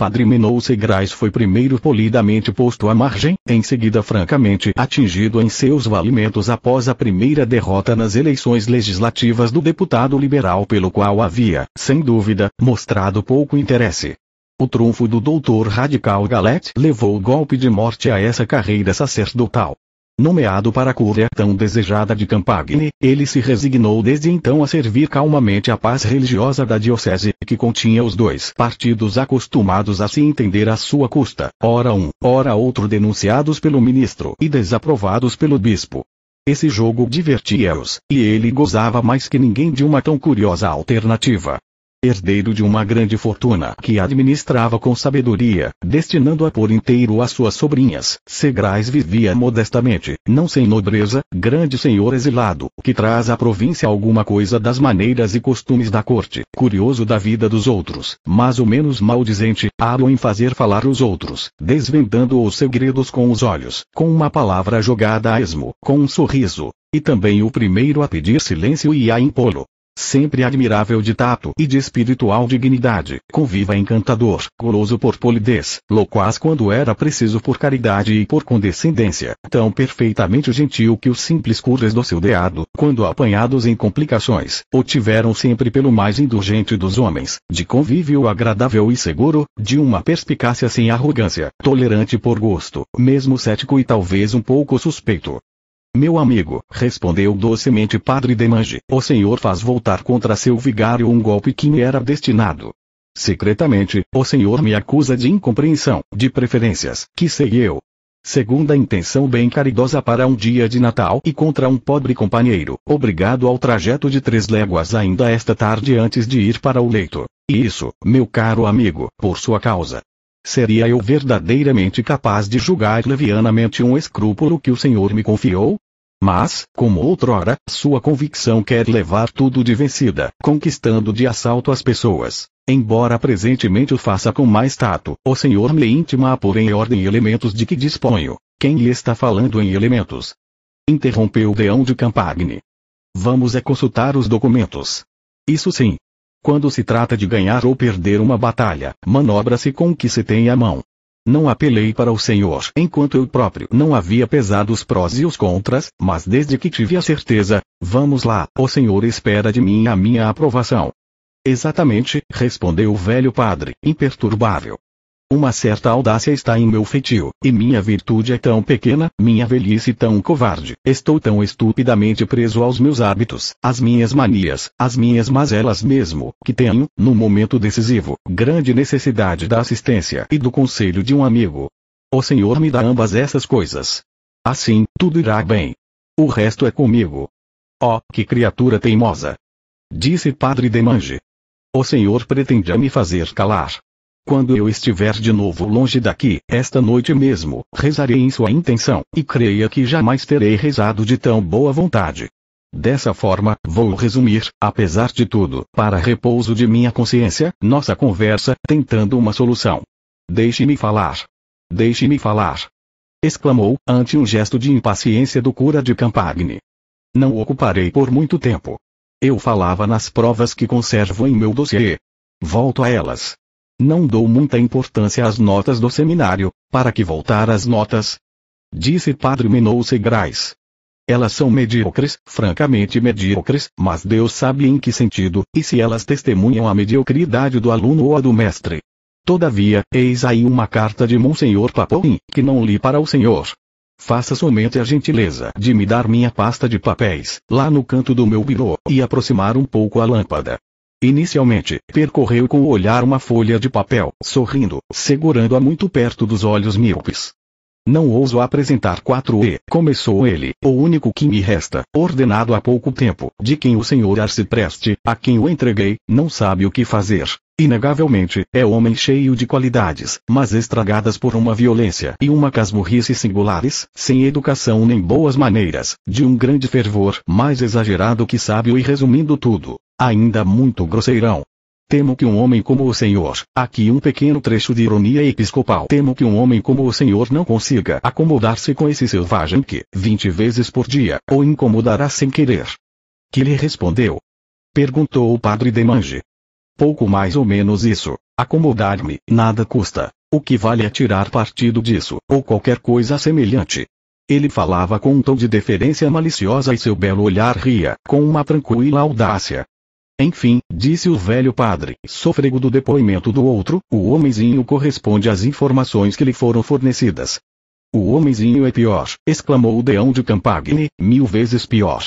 Padre menou Grais foi primeiro polidamente posto à margem, em seguida francamente atingido em seus valimentos após a primeira derrota nas eleições legislativas do deputado liberal pelo qual havia, sem dúvida, mostrado pouco interesse. O trunfo do doutor radical Galete levou o golpe de morte a essa carreira sacerdotal. Nomeado para a cúria tão desejada de Campagne, ele se resignou desde então a servir calmamente a paz religiosa da diocese, que continha os dois partidos acostumados a se entender à sua custa, ora um, ora outro denunciados pelo ministro e desaprovados pelo bispo. Esse jogo divertia-os, e ele gozava mais que ninguém de uma tão curiosa alternativa herdeiro de uma grande fortuna que administrava com sabedoria, destinando-a por inteiro às suas sobrinhas. Segrais vivia modestamente, não sem nobreza, grande senhor exilado, que traz à província alguma coisa das maneiras e costumes da corte, curioso da vida dos outros, mas o menos maldizente, hábil em fazer falar os outros, desvendando os segredos com os olhos, com uma palavra jogada a esmo, com um sorriso, e também o primeiro a pedir silêncio e a impô-lo sempre admirável de tato e de espiritual dignidade, conviva encantador, goloso por polidez, loquaz quando era preciso por caridade e por condescendência, tão perfeitamente gentil que os simples curas do seu deado, quando apanhados em complicações, o tiveram sempre pelo mais indulgente dos homens, de convívio agradável e seguro, de uma perspicácia sem arrogância, tolerante por gosto, mesmo cético e talvez um pouco suspeito, meu amigo, respondeu docemente Padre Demange, o senhor faz voltar contra seu vigário um golpe que me era destinado. Secretamente, o senhor me acusa de incompreensão, de preferências, que sei eu. Segunda intenção bem caridosa para um dia de Natal e contra um pobre companheiro, obrigado ao trajeto de três léguas ainda esta tarde antes de ir para o leito. E isso, meu caro amigo, por sua causa. Seria eu verdadeiramente capaz de julgar levianamente um escrúpulo que o Senhor me confiou? Mas, como outrora, sua convicção quer levar tudo de vencida, conquistando de assalto as pessoas. Embora presentemente o faça com mais tato, o Senhor me intima a pôr em ordem elementos de que disponho. Quem lhe está falando em elementos? Interrompeu o Deão de Campagne. Vamos é consultar os documentos. Isso sim, quando se trata de ganhar ou perder uma batalha, manobra-se com o que se tem à mão. Não apelei para o Senhor enquanto eu próprio não havia pesado os prós e os contras, mas desde que tive a certeza, vamos lá, o Senhor espera de mim a minha aprovação. Exatamente, respondeu o velho padre, imperturbável. Uma certa audácia está em meu feitio, e minha virtude é tão pequena, minha velhice tão covarde. Estou tão estupidamente preso aos meus hábitos, às minhas manias, às minhas mazelas mesmo, que tenho, no momento decisivo, grande necessidade da assistência e do conselho de um amigo. O Senhor me dá ambas essas coisas. Assim, tudo irá bem. O resto é comigo. Oh, que criatura teimosa! Disse Padre Demange. O Senhor pretendia me fazer calar, quando eu estiver de novo longe daqui, esta noite mesmo, rezarei em sua intenção, e creia que jamais terei rezado de tão boa vontade. Dessa forma, vou resumir, apesar de tudo, para repouso de minha consciência, nossa conversa, tentando uma solução. Deixe-me falar. Deixe-me falar. Exclamou, ante um gesto de impaciência do cura de Campagne. Não ocuparei por muito tempo. Eu falava nas provas que conservo em meu dossiê. Volto a elas. Não dou muita importância às notas do seminário, para que voltar às notas? Disse Padre menou Grais. Elas são medíocres, francamente medíocres, mas Deus sabe em que sentido, e se elas testemunham a mediocridade do aluno ou a do mestre. Todavia, eis aí uma carta de Monsenhor Papon, que não li para o senhor. Faça somente a gentileza de me dar minha pasta de papéis, lá no canto do meu birô, e aproximar um pouco a lâmpada. Inicialmente, percorreu com o olhar uma folha de papel, sorrindo, segurando-a muito perto dos olhos míopes. Não ouso apresentar 4E, começou ele, o único que me resta, ordenado há pouco tempo, de quem o senhor arcipreste, a quem o entreguei, não sabe o que fazer. Inegavelmente, é homem cheio de qualidades, mas estragadas por uma violência e uma casmurrice singulares, sem educação nem boas maneiras, de um grande fervor, mais exagerado que sábio e resumindo tudo, Ainda muito grosseirão. Temo que um homem como o senhor, aqui um pequeno trecho de ironia episcopal, temo que um homem como o senhor não consiga acomodar-se com esse selvagem que, vinte vezes por dia, o incomodará sem querer. Que lhe respondeu? Perguntou o padre Demange. Pouco mais ou menos isso. Acomodar-me, nada custa. O que vale é tirar partido disso, ou qualquer coisa semelhante. Ele falava com um tom de deferência maliciosa e seu belo olhar ria, com uma tranquila audácia, enfim, disse o velho padre, sôfrego do depoimento do outro, o homenzinho corresponde às informações que lhe foram fornecidas. O homenzinho é pior, exclamou o deão de Campagne, mil vezes pior.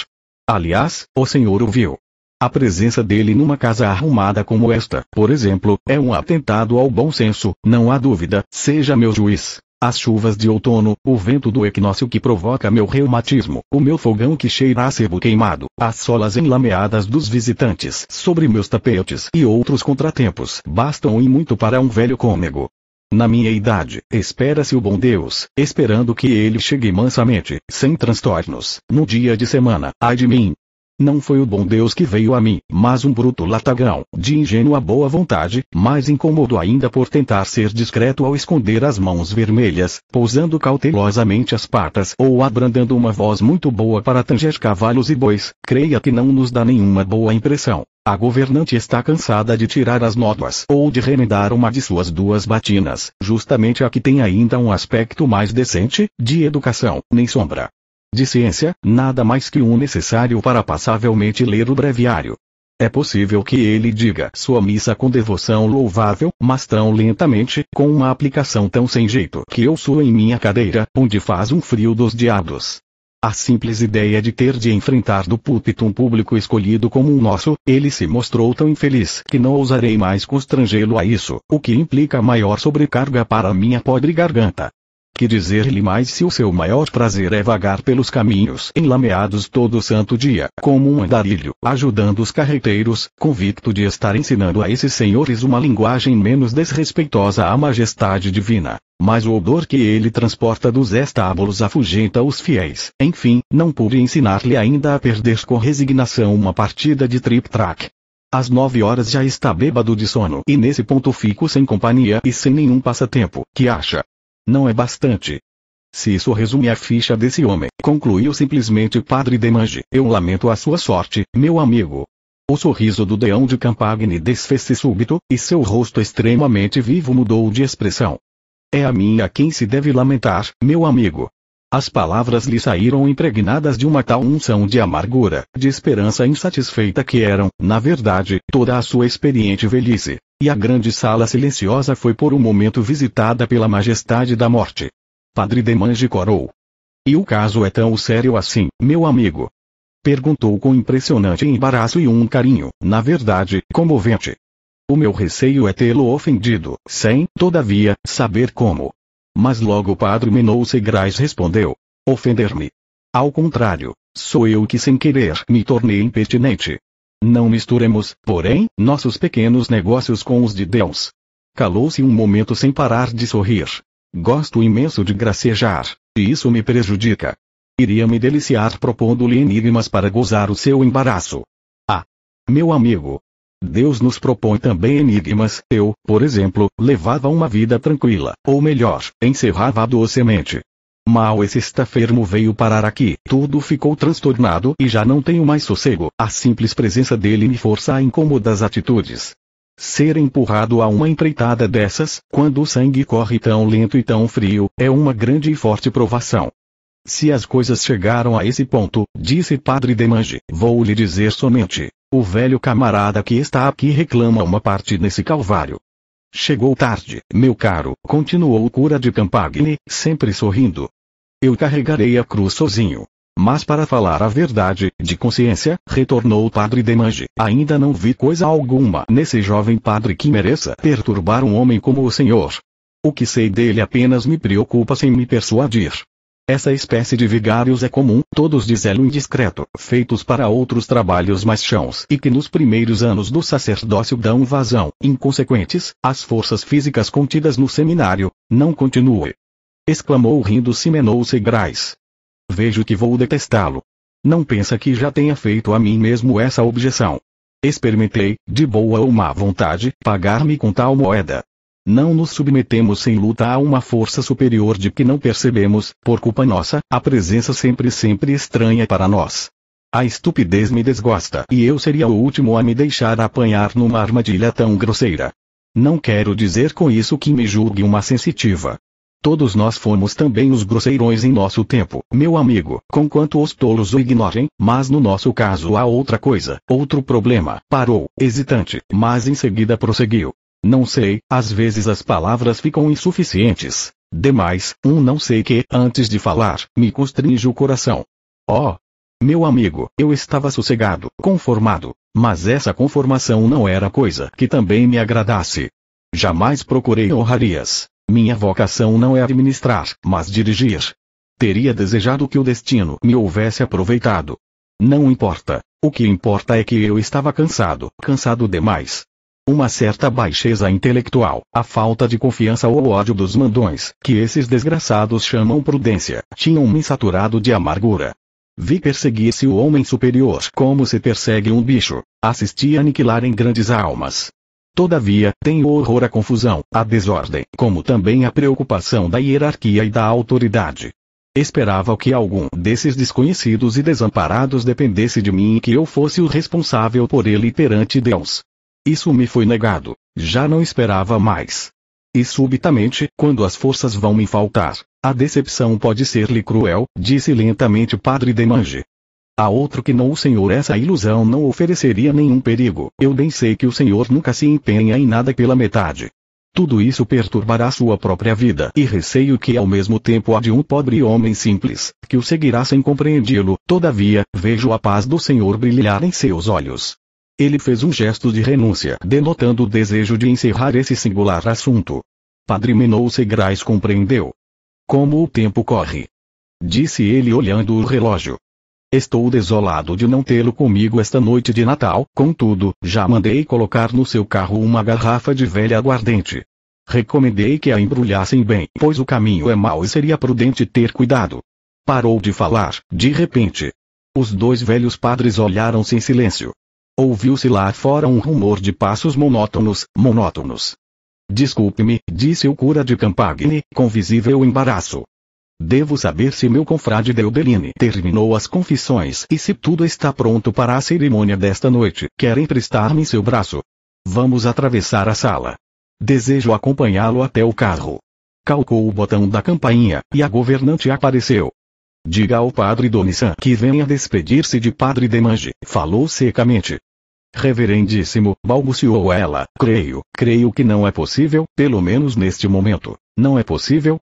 Aliás, o senhor o viu. A presença dele numa casa arrumada como esta, por exemplo, é um atentado ao bom senso, não há dúvida, seja meu juiz. As chuvas de outono, o vento do equinócio que provoca meu reumatismo, o meu fogão que cheira a sebo queimado, as solas enlameadas dos visitantes sobre meus tapetes e outros contratempos bastam e muito para um velho cônego. Na minha idade, espera-se o bom Deus, esperando que ele chegue mansamente, sem transtornos, no dia de semana, ai de mim, não foi o bom Deus que veio a mim, mas um bruto latagão, de ingênua boa vontade, mais incomodo ainda por tentar ser discreto ao esconder as mãos vermelhas, pousando cautelosamente as patas ou abrandando uma voz muito boa para tanger cavalos e bois, creia que não nos dá nenhuma boa impressão. A governante está cansada de tirar as nódoas ou de remendar uma de suas duas batinas, justamente a que tem ainda um aspecto mais decente, de educação, nem sombra de ciência, nada mais que um necessário para passavelmente ler o breviário. É possível que ele diga sua missa com devoção louvável, mas tão lentamente, com uma aplicação tão sem jeito que eu suo em minha cadeira, onde faz um frio dos diabos. A simples ideia de ter de enfrentar do púlpito um público escolhido como o nosso, ele se mostrou tão infeliz que não ousarei mais constrangê-lo a isso, o que implica maior sobrecarga para minha pobre garganta. Que dizer-lhe mais se o seu maior prazer é vagar pelos caminhos enlameados todo santo dia, como um andarilho, ajudando os carreteiros, convicto de estar ensinando a esses senhores uma linguagem menos desrespeitosa à majestade divina. Mas o odor que ele transporta dos estábulos afugenta os fiéis. Enfim, não pude ensinar-lhe ainda a perder com resignação uma partida de trip-track. Às nove horas já está bêbado de sono e nesse ponto fico sem companhia e sem nenhum passatempo, que acha, não é bastante. Se isso resume a ficha desse homem, concluiu simplesmente Padre Demange. Eu lamento a sua sorte, meu amigo. O sorriso do Deão de Campagne desfez-se súbito, e seu rosto extremamente vivo mudou de expressão. É a mim a quem se deve lamentar, meu amigo. As palavras lhe saíram impregnadas de uma tal unção de amargura, de esperança insatisfeita que eram, na verdade, toda a sua experiente velhice. E a grande sala silenciosa foi por um momento visitada pela majestade da morte. Padre Demange corou. E o caso é tão sério assim, meu amigo? Perguntou com impressionante embaraço e um carinho, na verdade, comovente. O meu receio é tê-lo ofendido, sem, todavia, saber como. Mas logo o padre menou-se respondeu. Ofender-me. Ao contrário, sou eu que sem querer me tornei impertinente. Não misturemos, porém, nossos pequenos negócios com os de Deus. Calou-se um momento sem parar de sorrir. Gosto imenso de gracejar, e isso me prejudica. Iria me deliciar propondo-lhe enigmas para gozar o seu embaraço. Ah! Meu amigo, Deus nos propõe também enigmas. Eu, por exemplo, levava uma vida tranquila, ou melhor, encerrava docemente. Mal esse estafermo veio parar aqui, tudo ficou transtornado e já não tenho mais sossego, a simples presença dele me força a incômodas atitudes. Ser empurrado a uma empreitada dessas, quando o sangue corre tão lento e tão frio, é uma grande e forte provação. Se as coisas chegaram a esse ponto, disse Padre Demange, vou lhe dizer somente. O velho camarada que está aqui reclama uma parte nesse calvário. Chegou tarde, meu caro, continuou o cura de Campagne, sempre sorrindo. Eu carregarei a cruz sozinho. Mas para falar a verdade, de consciência, retornou o padre Demange, ainda não vi coisa alguma nesse jovem padre que mereça perturbar um homem como o senhor. O que sei dele apenas me preocupa sem me persuadir. Essa espécie de vigários é comum, todos dizem zelo indiscreto, feitos para outros trabalhos mais chãos e que nos primeiros anos do sacerdócio dão vazão, inconsequentes, às forças físicas contidas no seminário, não continue. Exclamou rindo Simenou Segrais. Vejo que vou detestá-lo. Não pensa que já tenha feito a mim mesmo essa objeção. Experimentei, de boa ou má vontade, pagar-me com tal moeda, não nos submetemos sem luta a uma força superior de que não percebemos, por culpa nossa, a presença sempre sempre estranha para nós. A estupidez me desgosta e eu seria o último a me deixar apanhar numa armadilha tão grosseira. Não quero dizer com isso que me julgue uma sensitiva. Todos nós fomos também os grosseirões em nosso tempo, meu amigo, conquanto os tolos o ignorem, mas no nosso caso há outra coisa, outro problema. Parou, hesitante, mas em seguida prosseguiu. Não sei, às vezes as palavras ficam insuficientes. Demais, um não sei que, antes de falar, me constringe o coração. Oh! Meu amigo, eu estava sossegado, conformado, mas essa conformação não era coisa que também me agradasse. Jamais procurei honrarias. Minha vocação não é administrar, mas dirigir. Teria desejado que o destino me houvesse aproveitado. Não importa. O que importa é que eu estava cansado, cansado demais, uma certa baixeza intelectual, a falta de confiança ou ódio dos mandões, que esses desgraçados chamam prudência, tinham me saturado de amargura. Vi perseguir-se o homem superior como se persegue um bicho, assisti aniquilar em grandes almas, Todavia, tenho horror à confusão, à desordem, como também à preocupação da hierarquia e da autoridade. Esperava que algum desses desconhecidos e desamparados dependesse de mim e que eu fosse o responsável por ele perante Deus. Isso me foi negado, já não esperava mais. E subitamente, quando as forças vão me faltar, a decepção pode ser-lhe cruel, disse lentamente Padre Demange. A outro que não o senhor essa ilusão não ofereceria nenhum perigo, eu bem sei que o senhor nunca se empenha em nada pela metade. Tudo isso perturbará sua própria vida e receio que ao mesmo tempo a de um pobre homem simples, que o seguirá sem compreendê-lo, todavia, vejo a paz do Senhor brilhar em seus olhos, ele fez um gesto de renúncia, denotando o desejo de encerrar esse singular assunto. Padre Menou-se compreendeu. Como o tempo corre! Disse ele olhando o relógio. Estou desolado de não tê-lo comigo esta noite de Natal, contudo, já mandei colocar no seu carro uma garrafa de velha aguardente. Recomendei que a embrulhassem bem, pois o caminho é mau e seria prudente ter cuidado. Parou de falar, de repente. Os dois velhos padres olharam-se em silêncio. Ouviu-se lá fora um rumor de passos monótonos, monótonos. Desculpe-me, disse o cura de Campagne, com visível embaraço. Devo saber se meu confrade Deodeline terminou as confissões e se tudo está pronto para a cerimônia desta noite. Quer emprestar-me seu braço? Vamos atravessar a sala. Desejo acompanhá-lo até o carro. Calcou o botão da campainha, e a governante apareceu. Diga ao padre Donissan que venha despedir-se de padre Demange, falou secamente. Reverendíssimo, balbuciou ela, creio, creio que não é possível, pelo menos neste momento. Não é possível?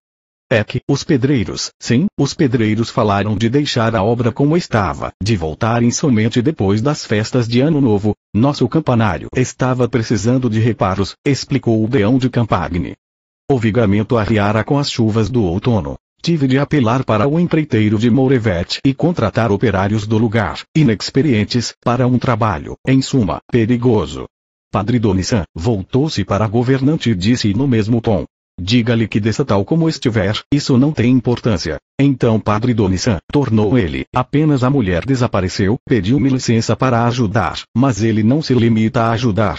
É que, os pedreiros, sim, os pedreiros falaram de deixar a obra como estava, de voltarem somente depois das festas de Ano Novo. Nosso campanário estava precisando de reparos, explicou o Deão de Campagne. O vigamento arriara com as chuvas do outono, Tive de apelar para o empreiteiro de Mourevet e contratar operários do lugar, inexperientes, para um trabalho, em suma, perigoso. Padre Donissan voltou-se para a governante e disse no mesmo tom: Diga-lhe que desça tal como estiver, isso não tem importância. Então Padre Donissan, tornou ele, apenas a mulher desapareceu, pediu-me licença para ajudar, mas ele não se limita a ajudar,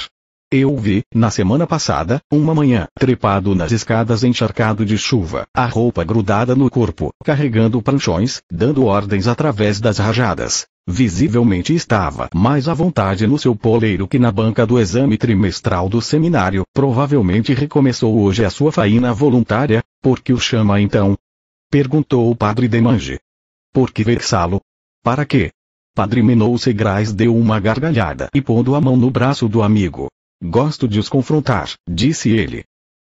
eu vi, na semana passada, uma manhã, trepado nas escadas encharcado de chuva, a roupa grudada no corpo, carregando pranchões, dando ordens através das rajadas. Visivelmente estava mais à vontade no seu poleiro que na banca do exame trimestral do seminário, provavelmente recomeçou hoje a sua faína voluntária, por que o chama então? Perguntou o padre Demange. Por que vexá-lo? Para quê? Padre Menou Segrais deu uma gargalhada e pondo a mão no braço do amigo, Gosto de os confrontar, disse ele.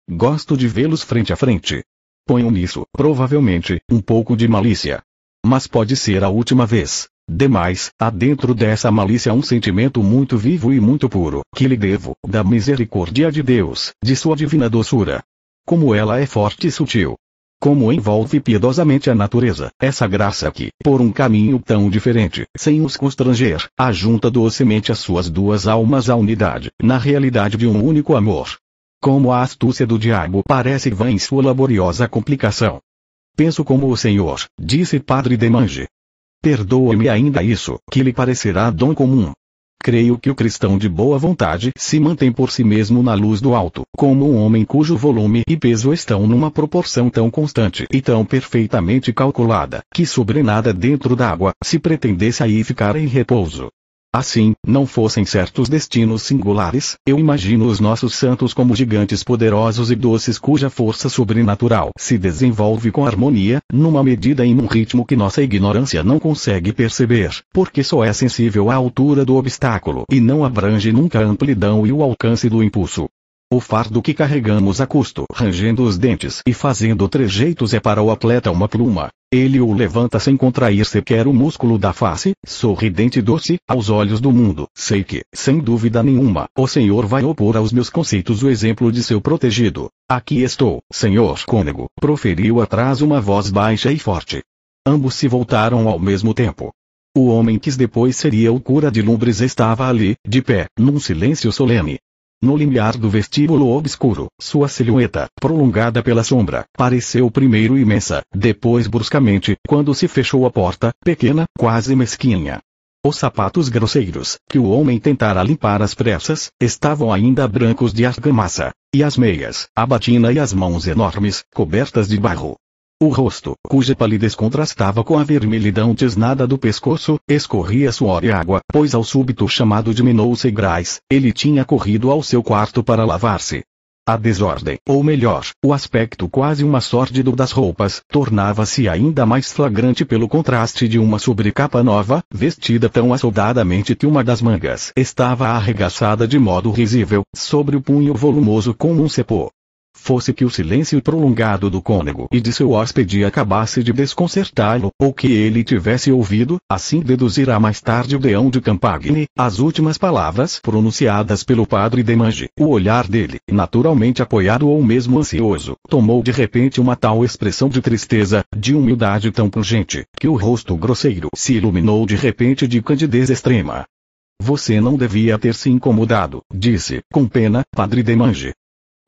Gosto de vê-los frente a frente. Ponho nisso, provavelmente, um pouco de malícia. Mas pode ser a última vez. Demais, há dentro dessa malícia um sentimento muito vivo e muito puro, que lhe devo, da misericórdia de Deus, de sua divina doçura. Como ela é forte e sutil, como envolve piedosamente a natureza, essa graça que, por um caminho tão diferente, sem os constranger, ajunta docemente as suas duas almas à unidade, na realidade de um único amor. Como a astúcia do diabo parece vã em sua laboriosa complicação. Penso como o Senhor, disse Padre Demange. Perdoa-me ainda isso, que lhe parecerá dom comum, Creio que o cristão de boa vontade se mantém por si mesmo na luz do alto, como um homem cujo volume e peso estão numa proporção tão constante e tão perfeitamente calculada, que sobre nada dentro d'água se pretendesse aí ficar em repouso. Assim, não fossem certos destinos singulares, eu imagino os nossos santos como gigantes poderosos e doces cuja força sobrenatural se desenvolve com harmonia, numa medida e num ritmo que nossa ignorância não consegue perceber, porque só é sensível à altura do obstáculo e não abrange nunca a amplidão e o alcance do impulso. O fardo que carregamos a custo rangendo os dentes e fazendo trejeitos é para o atleta uma pluma. Ele o levanta sem contrair sequer o músculo da face, sorridente e doce, aos olhos do mundo. Sei que, sem dúvida nenhuma, o Senhor vai opor aos meus conceitos o exemplo de seu protegido. Aqui estou, Senhor Cônego, proferiu atrás uma voz baixa e forte. Ambos se voltaram ao mesmo tempo. O homem que depois seria o cura de Lumbres estava ali, de pé, num silêncio solene, no limiar do vestíbulo obscuro, sua silhueta, prolongada pela sombra, pareceu primeiro imensa, depois bruscamente, quando se fechou a porta, pequena, quase mesquinha. Os sapatos grosseiros, que o homem tentara limpar às pressas, estavam ainda brancos de argamassa, e as meias, a batina e as mãos enormes, cobertas de barro, o rosto, cuja palidez contrastava com a vermelhidão tisnada do pescoço, escorria suor e água, pois ao súbito chamado de se Grais, ele tinha corrido ao seu quarto para lavar-se. A desordem, ou melhor, o aspecto quase uma sórdido das roupas, tornava-se ainda mais flagrante pelo contraste de uma sobrecapa nova, vestida tão assoldadamente que uma das mangas estava arregaçada de modo risível, sobre o punho volumoso como um cepô fosse que o silêncio prolongado do cônego e de seu hóspede acabasse de desconcertá-lo, ou que ele tivesse ouvido, assim deduzirá mais tarde o deão de Campagne, as últimas palavras pronunciadas pelo padre Demange. O olhar dele, naturalmente apoiado ou mesmo ansioso, tomou de repente uma tal expressão de tristeza, de humildade tão pungente, que o rosto grosseiro se iluminou de repente de candidez extrema. Você não devia ter se incomodado, disse, com pena, padre Demange,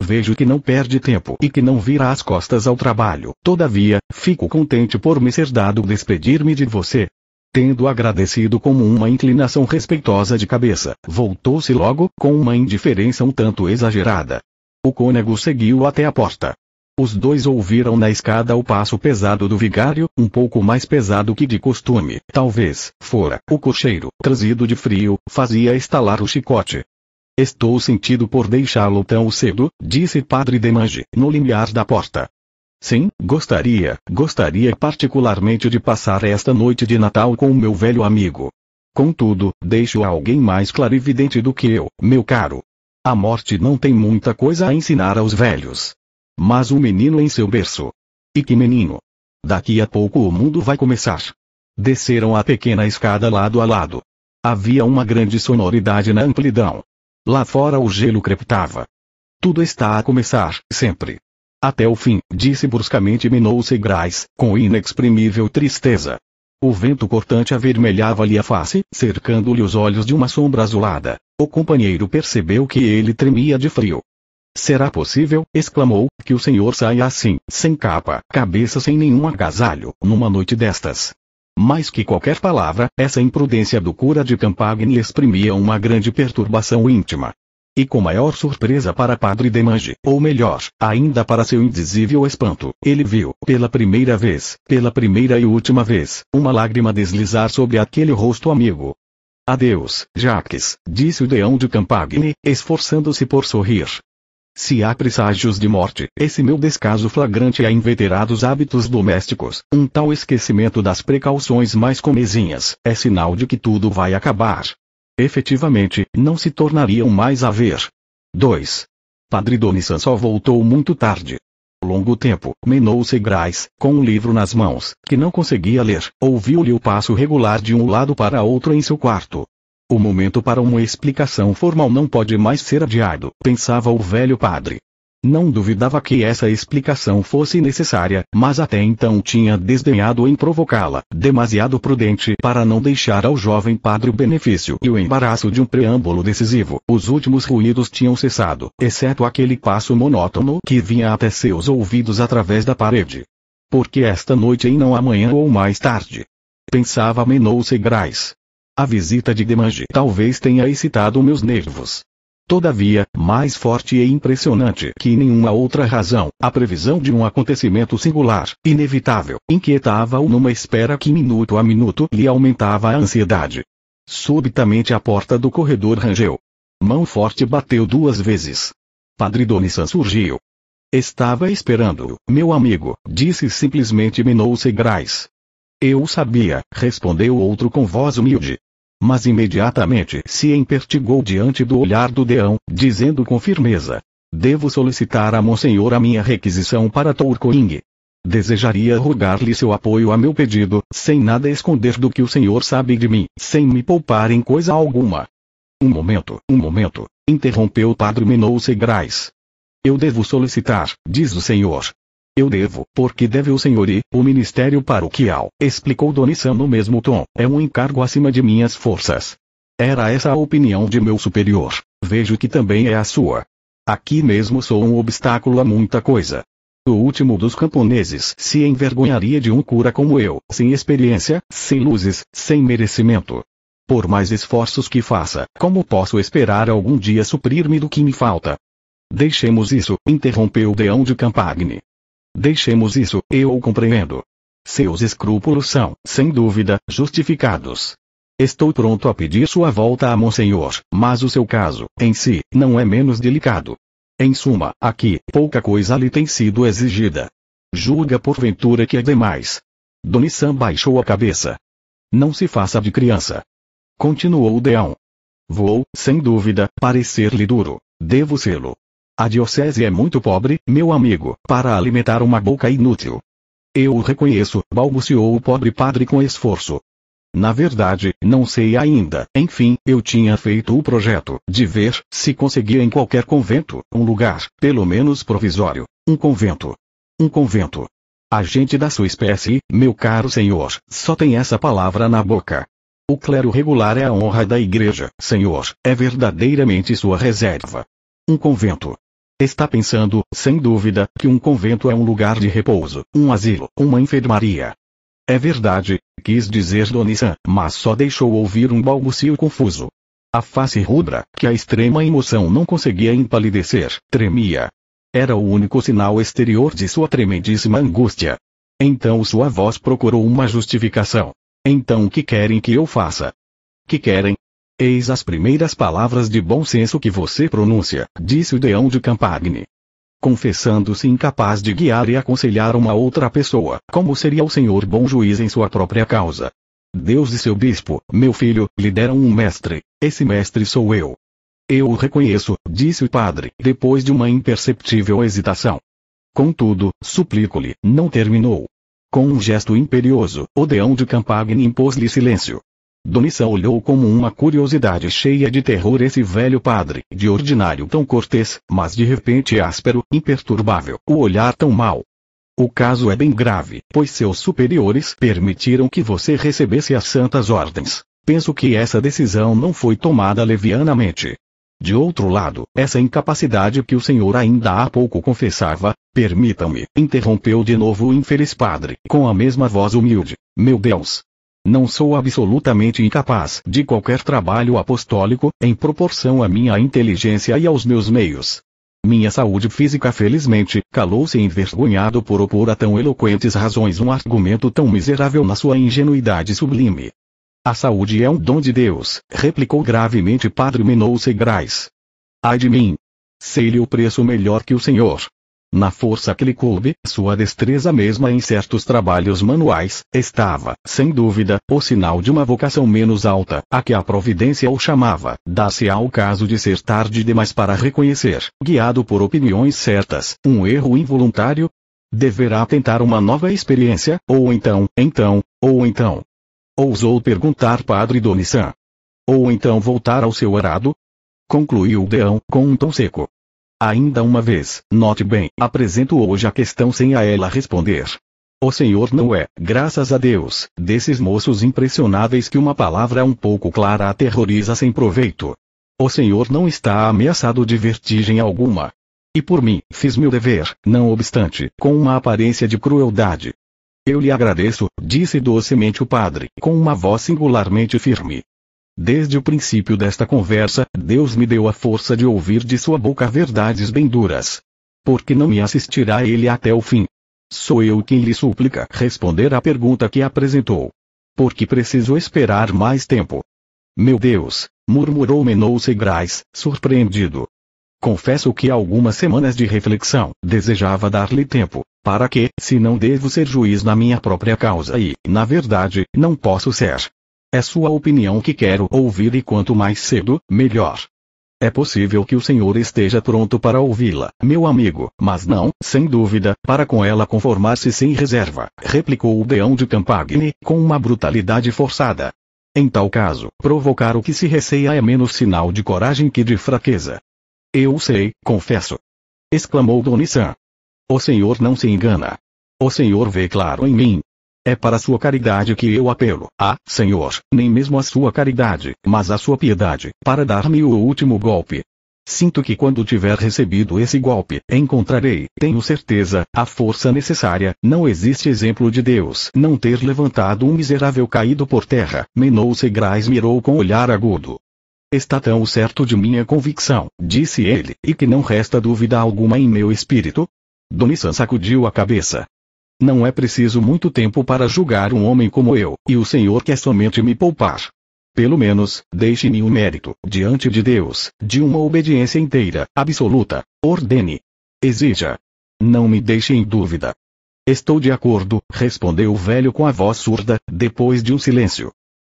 Vejo que não perde tempo e que não vira as costas ao trabalho. Todavia, fico contente por me ser dado despedir-me de você. Tendo agradecido como uma inclinação respeitosa de cabeça, voltou-se logo, com uma indiferença um tanto exagerada. O cônego seguiu até a porta. Os dois ouviram na escada o passo pesado do vigário, um pouco mais pesado que de costume, talvez, fora. O cocheiro, trazido de frio, fazia estalar o chicote. Estou sentido por deixá-lo tão cedo, disse Padre Demange, no limiar da porta. Sim, gostaria, gostaria particularmente de passar esta noite de Natal com o meu velho amigo. Contudo, deixo alguém mais clarividente do que eu, meu caro. A morte não tem muita coisa a ensinar aos velhos. Mas o menino em seu berço. E que menino! Daqui a pouco o mundo vai começar. Desceram a pequena escada lado a lado. Havia uma grande sonoridade na amplidão. Lá fora o gelo crepitava. Tudo está a começar, sempre. Até o fim, disse bruscamente Minouce Grais, com inexprimível tristeza. O vento cortante avermelhava-lhe a face, cercando-lhe os olhos de uma sombra azulada. O companheiro percebeu que ele tremia de frio. Será possível, exclamou, que o senhor saia assim, sem capa, cabeça sem nenhum agasalho, numa noite destas? Mais que qualquer palavra, essa imprudência do cura de Campagne exprimia uma grande perturbação íntima. E com maior surpresa para Padre Demange, ou melhor, ainda para seu indizível espanto, ele viu, pela primeira vez, pela primeira e última vez, uma lágrima deslizar sobre aquele rosto amigo. Adeus, Jacques, disse o deão de Campagne, esforçando-se por sorrir. Se há presságios de morte, esse meu descaso flagrante a é inveterados hábitos domésticos, um tal esquecimento das precauções mais comezinhas, é sinal de que tudo vai acabar. Efetivamente, não se tornariam mais a ver. 2. Padre Donissan só voltou muito tarde. Longo tempo, menou-se com um livro nas mãos, que não conseguia ler, ouviu-lhe o passo regular de um lado para outro em seu quarto, o momento para uma explicação formal não pode mais ser adiado, pensava o velho padre. Não duvidava que essa explicação fosse necessária, mas até então tinha desdenhado em provocá-la, demasiado prudente para não deixar ao jovem padre o benefício e o embaraço de um preâmbulo decisivo. Os últimos ruídos tinham cessado, exceto aquele passo monótono que vinha até seus ouvidos através da parede. Porque esta noite e não amanhã ou mais tarde? Pensava Menou Segrais. A visita de Demange talvez tenha excitado meus nervos. Todavia, mais forte e impressionante que nenhuma outra razão, a previsão de um acontecimento singular, inevitável, inquietava-o numa espera que minuto a minuto lhe aumentava a ansiedade. Subitamente a porta do corredor rangeu. Mão forte bateu duas vezes. Padre Donissan surgiu. Estava esperando, meu amigo, disse simplesmente Menou Segrais. Eu sabia, respondeu outro com voz humilde mas imediatamente se empertigou diante do olhar do deão, dizendo com firmeza: Devo solicitar a Monsenhor a minha requisição para Tourcoing. Desejaria rogar-lhe seu apoio a meu pedido, sem nada esconder do que o senhor sabe de mim, sem me poupar em coisa alguma. Um momento, um momento, interrompeu o padre Minou Segrais. Eu devo solicitar, diz o senhor, eu devo, porque deve o senhor e, o ministério paroquial, explicou Donição no mesmo tom, é um encargo acima de minhas forças. Era essa a opinião de meu superior. Vejo que também é a sua. Aqui mesmo sou um obstáculo a muita coisa. O último dos camponeses se envergonharia de um cura como eu, sem experiência, sem luzes, sem merecimento. Por mais esforços que faça, como posso esperar algum dia suprir-me do que me falta? Deixemos isso, interrompeu Deão de Campagne. Deixemos isso, eu o compreendo. Seus escrúpulos são, sem dúvida, justificados. Estou pronto a pedir sua volta a Monsenhor, mas o seu caso, em si, não é menos delicado. Em suma, aqui, pouca coisa lhe tem sido exigida. Julga porventura que é demais. Donissan baixou a cabeça. Não se faça de criança. Continuou o Deão. Vou, sem dúvida, parecer-lhe duro. Devo sê-lo. A diocese é muito pobre, meu amigo, para alimentar uma boca inútil. Eu o reconheço, balbuciou o pobre padre com esforço. Na verdade, não sei ainda. Enfim, eu tinha feito o projeto de ver se conseguia em qualquer convento um lugar, pelo menos provisório. Um convento. Um convento. A gente da sua espécie, meu caro senhor, só tem essa palavra na boca. O clero regular é a honra da igreja, senhor, é verdadeiramente sua reserva. Um convento. Está pensando, sem dúvida, que um convento é um lugar de repouso, um asilo, uma enfermaria. É verdade, quis dizer Donissan, mas só deixou ouvir um balbucio confuso. A face rubra, que a extrema emoção não conseguia empalidecer, tremia. Era o único sinal exterior de sua tremendíssima angústia. Então sua voz procurou uma justificação. Então o que querem que eu faça? Que querem, Eis as primeiras palavras de bom senso que você pronuncia, disse o deão de Campagne. Confessando-se incapaz de guiar e aconselhar uma outra pessoa, como seria o senhor bom juiz em sua própria causa? Deus e seu bispo, meu filho, lhe deram um mestre. Esse mestre sou eu. Eu o reconheço, disse o padre, depois de uma imperceptível hesitação. Contudo, suplico-lhe, não terminou. Com um gesto imperioso, o deão de Campagne impôs-lhe silêncio. Domissa olhou como uma curiosidade cheia de terror esse velho padre, de ordinário tão cortês, mas de repente áspero, imperturbável, o olhar tão mau. O caso é bem grave, pois seus superiores permitiram que você recebesse as santas ordens. Penso que essa decisão não foi tomada levianamente. De outro lado, essa incapacidade que o senhor ainda há pouco confessava, permitam-me, interrompeu de novo o infeliz padre, com a mesma voz humilde. Meu Deus, não sou absolutamente incapaz de qualquer trabalho apostólico, em proporção à minha inteligência e aos meus meios. Minha saúde física felizmente, calou-se envergonhado por opor a tão eloquentes razões um argumento tão miserável na sua ingenuidade sublime. A saúde é um dom de Deus, replicou gravemente Padre Menou Segrais. Ai de mim! Sei-lhe o preço melhor que o senhor na força que lhe coube, sua destreza mesma em certos trabalhos manuais, estava, sem dúvida, o sinal de uma vocação menos alta, a que a providência o chamava, dá-se ao caso de ser tarde demais para reconhecer, guiado por opiniões certas, um erro involuntário, deverá tentar uma nova experiência, ou então, então, ou então. Ousou perguntar Padre Donissan. Ou então voltar ao seu arado? Concluiu Deão, com um tom seco. Ainda uma vez, note bem, apresento hoje a questão sem a ela responder. O senhor não é, graças a Deus, desses moços impressionáveis que uma palavra um pouco clara aterroriza sem proveito. O senhor não está ameaçado de vertigem alguma. E por mim, fiz meu dever, não obstante, com uma aparência de crueldade. Eu lhe agradeço, disse docemente o padre, com uma voz singularmente firme. Desde o princípio desta conversa, Deus me deu a força de ouvir de sua boca verdades bem duras. Porque não me assistirá ele até o fim. Sou eu quem lhe suplica responder à pergunta que apresentou. Porque preciso esperar mais tempo. Meu Deus, murmurou Menou Segrais, surpreendido. Confesso que algumas semanas de reflexão, desejava dar-lhe tempo, para que, se não devo ser juiz na minha própria causa e, na verdade, não posso ser, é sua opinião que quero ouvir e quanto mais cedo, melhor. É possível que o senhor esteja pronto para ouvi-la, meu amigo, mas não, sem dúvida, para com ela conformar-se sem reserva, replicou o deão de Campagne, com uma brutalidade forçada. Em tal caso, provocar o que se receia é menos sinal de coragem que de fraqueza. Eu sei, confesso. Exclamou Donissan. O senhor não se engana. O senhor vê claro em mim, é para sua caridade que eu apelo. Ah, Senhor, nem mesmo a sua caridade, mas a sua piedade, para dar-me o último golpe. Sinto que quando tiver recebido esse golpe, encontrarei, tenho certeza, a força necessária. Não existe exemplo de Deus não ter levantado um miserável caído por terra. Menou Segrais mirou com olhar agudo. Está tão certo de minha convicção, disse ele, e que não resta dúvida alguma em meu espírito? Donissan sacudiu a cabeça. Não é preciso muito tempo para julgar um homem como eu, e o Senhor quer somente me poupar. Pelo menos, deixe-me o mérito, diante de Deus, de uma obediência inteira, absoluta. Ordene. Exija. Não me deixe em dúvida. Estou de acordo, respondeu o velho com a voz surda, depois de um silêncio.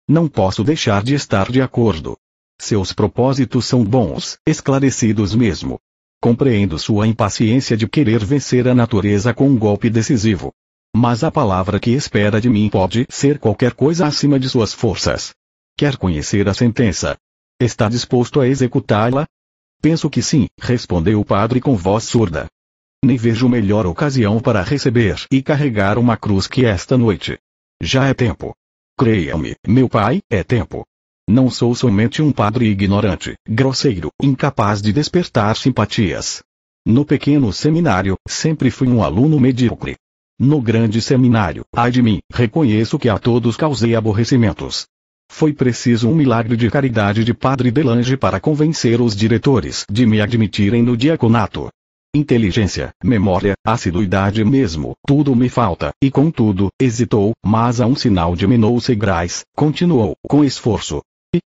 Não posso deixar de estar de acordo. Seus propósitos são bons, esclarecidos mesmo. Compreendo sua impaciência de querer vencer a natureza com um golpe decisivo. Mas a palavra que espera de mim pode ser qualquer coisa acima de suas forças. Quer conhecer a sentença? Está disposto a executá-la? Penso que sim, respondeu o padre com voz surda. Nem vejo melhor ocasião para receber e carregar uma cruz que esta noite. Já é tempo. Creia-me, meu pai, é tempo. Não sou somente um padre ignorante, grosseiro, incapaz de despertar simpatias. No pequeno seminário, sempre fui um aluno medíocre. No grande seminário, ai de mim, reconheço que a todos causei aborrecimentos. Foi preciso um milagre de caridade de Padre Delange para convencer os diretores de me admitirem no diaconato. Inteligência, memória, assiduidade mesmo, tudo me falta, e contudo, hesitou, mas a um sinal de Minou Segrais, continuou, com esforço,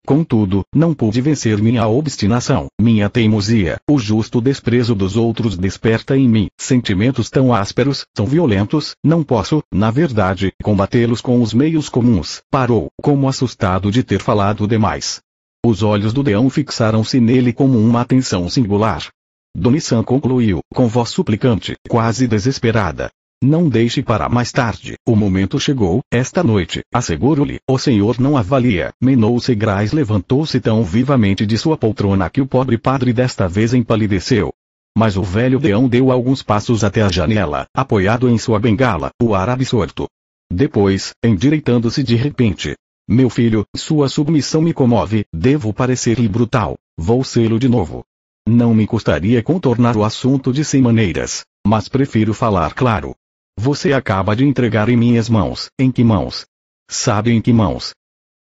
contudo, não pude vencer minha obstinação, minha teimosia. O justo desprezo dos outros desperta em mim sentimentos tão ásperos, tão violentos, não posso, na verdade, combatê-los com os meios comuns. Parou, como assustado de ter falado demais. Os olhos do deão fixaram-se nele como uma atenção singular. Donissan concluiu, com voz suplicante, quase desesperada. Não deixe para mais tarde. O momento chegou, esta noite, asseguro-lhe. O senhor não avalia. menou Grais levantou-se tão vivamente de sua poltrona que o pobre padre desta vez empalideceu. Mas o velho Deão deu alguns passos até a janela, apoiado em sua bengala, o ar absorto. Depois, endireitando-se de repente. Meu filho, sua submissão me comove, devo parecer-lhe brutal. Vou sê-lo de novo. Não me custaria contornar o assunto de sem maneiras, mas prefiro falar claro. Você acaba de entregar em minhas mãos. Em que mãos? Sabe em que mãos?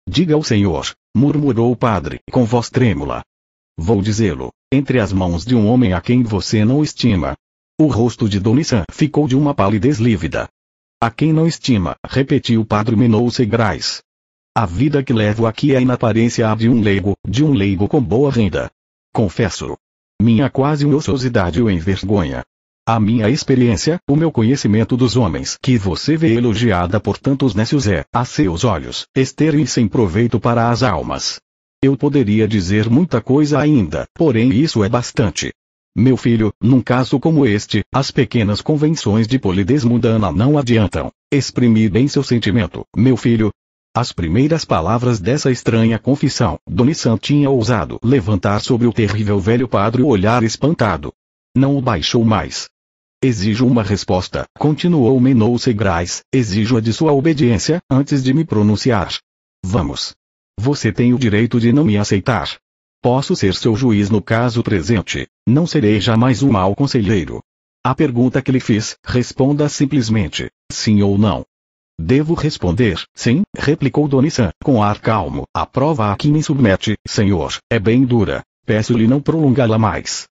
Diga ao Senhor, murmurou o padre com voz trêmula. Vou dizê-lo, entre as mãos de um homem a quem você não estima. O rosto de Donissa ficou de uma palidez lívida. A quem não estima, repetiu o padre Menou Segrais. A vida que levo aqui é na aparência a de um leigo, de um leigo com boa renda. Confesso. Minha quase ociosidade o envergonha. A minha experiência, o meu conhecimento dos homens que você vê elogiada por tantos nécios é, a seus olhos, estéril e sem proveito para as almas. Eu poderia dizer muita coisa ainda, porém isso é bastante. Meu filho, num caso como este, as pequenas convenções de polidez mundana não adiantam. Exprimi bem seu sentimento, meu filho, as primeiras palavras dessa estranha confissão, Donissan tinha ousado levantar sobre o terrível velho padre o olhar espantado, não o baixou mais. Exijo uma resposta, continuou Menou Segrais, exijo a de sua obediência, antes de me pronunciar. Vamos. Você tem o direito de não me aceitar. Posso ser seu juiz no caso presente, não serei jamais um mau conselheiro. A pergunta que lhe fiz, responda simplesmente, sim ou não. Devo responder, sim, replicou Donissan, com ar calmo. A prova a que me submete, senhor, é bem dura. Peço-lhe não prolongá-la mais.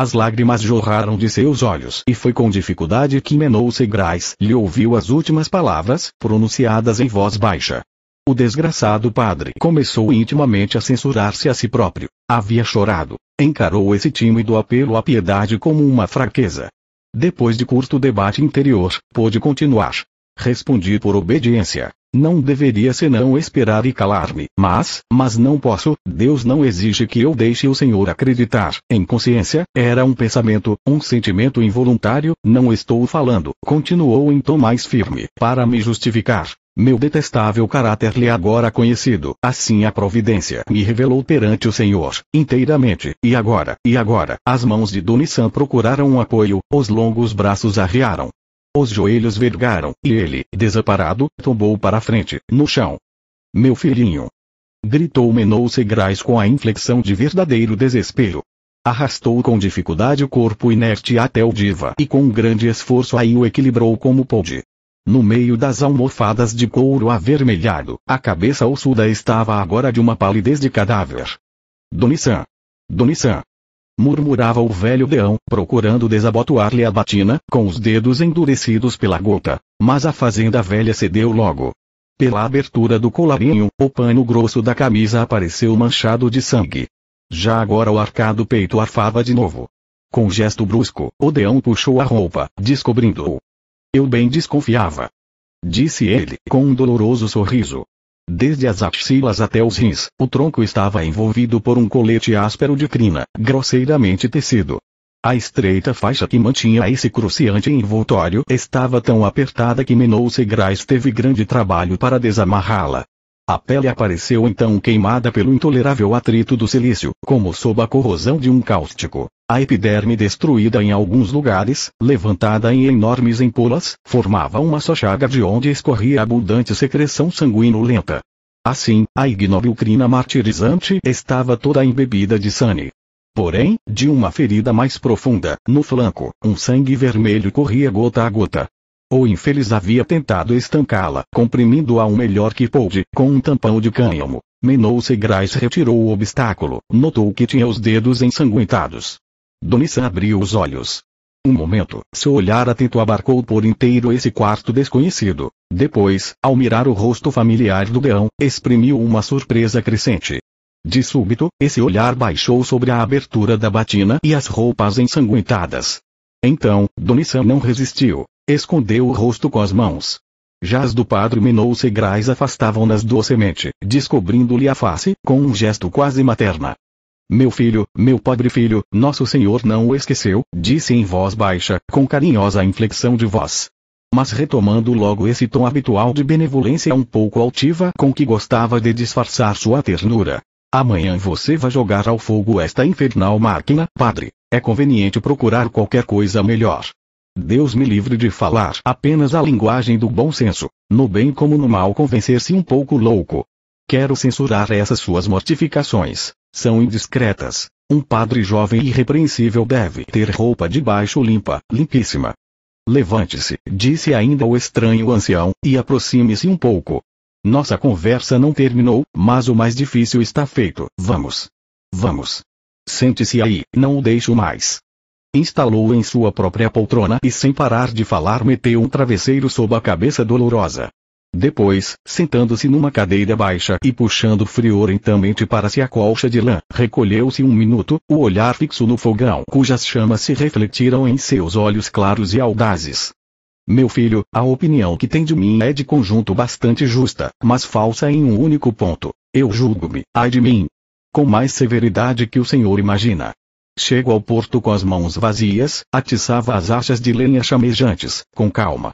As lágrimas jorraram de seus olhos e foi com dificuldade que Menouce Grais lhe ouviu as últimas palavras, pronunciadas em voz baixa. O desgraçado padre começou intimamente a censurar-se a si próprio. Havia chorado. Encarou esse tímido apelo à piedade como uma fraqueza. Depois de curto debate interior, pôde continuar. Respondi por obediência. Não deveria senão esperar e calar-me, mas, mas não posso, Deus não exige que eu deixe o Senhor acreditar. Em consciência, era um pensamento, um sentimento involuntário, não estou falando, continuou em então tom mais firme, para me justificar. Meu detestável caráter lhe agora conhecido, assim a providência me revelou perante o Senhor, inteiramente, e agora, e agora, as mãos de San procuraram um apoio, os longos braços arriaram, os joelhos vergaram, e ele, desaparado, tombou para a frente, no chão. Meu filhinho! Gritou Menou Segrais com a inflexão de verdadeiro desespero. Arrastou com dificuldade o corpo inerte até o diva e com um grande esforço aí o equilibrou como pôde. No meio das almofadas de couro avermelhado, a cabeça ossuda estava agora de uma palidez de cadáver. Donissan! Donissan! murmurava o velho Deão, procurando desabotoar-lhe a batina, com os dedos endurecidos pela gota. Mas a fazenda velha cedeu logo. Pela abertura do colarinho, o pano grosso da camisa apareceu manchado de sangue. Já agora o arcado peito arfava de novo. Com gesto brusco, o Deão puxou a roupa, descobrindo-o. Eu bem desconfiava. Disse ele, com um doloroso sorriso. Desde as axilas até os rins, o tronco estava envolvido por um colete áspero de crina, grosseiramente tecido. A estreita faixa que mantinha esse cruciante envoltório estava tão apertada que Menou Segrais teve grande trabalho para desamarrá-la. A pele apareceu então queimada pelo intolerável atrito do silício, como sob a corrosão de um cáustico. A epiderme destruída em alguns lugares, levantada em enormes empolas, formava uma só chaga de onde escorria abundante secreção sanguinolenta. Assim, a ignóbil crina martirizante estava toda embebida de sangue. Porém, de uma ferida mais profunda, no flanco, um sangue vermelho corria gota a gota, o infeliz havia tentado estancá-la, comprimindo-a o melhor que pôde, com um tampão de cânhamo. Menou-se Grais retirou o obstáculo, notou que tinha os dedos ensanguentados. Donissa abriu os olhos. Um momento, seu olhar atento abarcou por inteiro esse quarto desconhecido. Depois, ao mirar o rosto familiar do deão, exprimiu uma surpresa crescente. De súbito, esse olhar baixou sobre a abertura da batina e as roupas ensanguentadas. Então, Donissa não resistiu. Escondeu o rosto com as mãos. Já as do padre Menou Grais afastavam-nas docemente, descobrindo-lhe a face, com um gesto quase materna. Meu filho, meu pobre filho, nosso Senhor não o esqueceu, disse em voz baixa, com carinhosa inflexão de voz. Mas retomando logo esse tom habitual de benevolência um pouco altiva com que gostava de disfarçar sua ternura. Amanhã você vai jogar ao fogo esta infernal máquina, padre. É conveniente procurar qualquer coisa melhor. Deus me livre de falar apenas a linguagem do bom senso, no bem como no mal convencer-se um pouco louco. Quero censurar essas suas mortificações, são indiscretas. Um padre jovem irrepreensível deve ter roupa de baixo limpa, limpíssima. Levante-se, disse ainda o estranho ancião, e aproxime-se um pouco. Nossa conversa não terminou, mas o mais difícil está feito. Vamos. Vamos. Sente-se aí, não o deixo mais. Instalou em sua própria poltrona e sem parar de falar meteu um travesseiro sob a cabeça dolorosa. Depois, sentando-se numa cadeira baixa e puxando friorentamente para si a colcha de lã, recolheu-se um minuto, o olhar fixo no fogão cujas chamas se refletiram em seus olhos claros e audazes. Meu filho, a opinião que tem de mim é de conjunto bastante justa, mas falsa em um único ponto. Eu julgo-me, ai de mim. Com mais severidade que o senhor imagina. Chego ao porto com as mãos vazias, atiçava as achas de lenha chamejantes, com calma.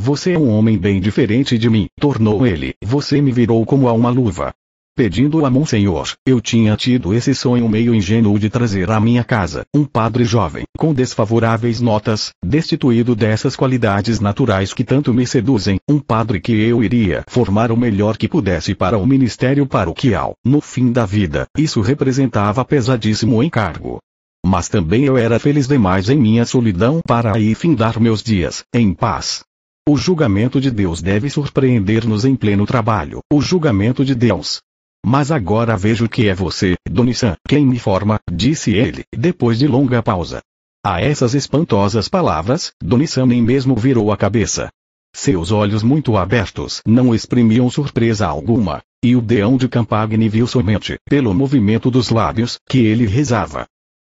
Você é um homem bem diferente de mim, tornou ele. Você me virou como a uma luva. Pedindo a Monsenhor, eu tinha tido esse sonho meio ingênuo de trazer à minha casa um padre jovem, com desfavoráveis notas, destituído dessas qualidades naturais que tanto me seduzem, um padre que eu iria formar o melhor que pudesse para o ministério paroquial. No fim da vida, isso representava pesadíssimo encargo mas também eu era feliz demais em minha solidão para aí findar meus dias, em paz. O julgamento de Deus deve surpreender-nos em pleno trabalho, o julgamento de Deus. Mas agora vejo que é você, Donissan, quem me forma, disse ele, depois de longa pausa. A essas espantosas palavras, Donissan nem mesmo virou a cabeça. Seus olhos muito abertos não exprimiam surpresa alguma, e o deão de Campagne viu somente, pelo movimento dos lábios, que ele rezava.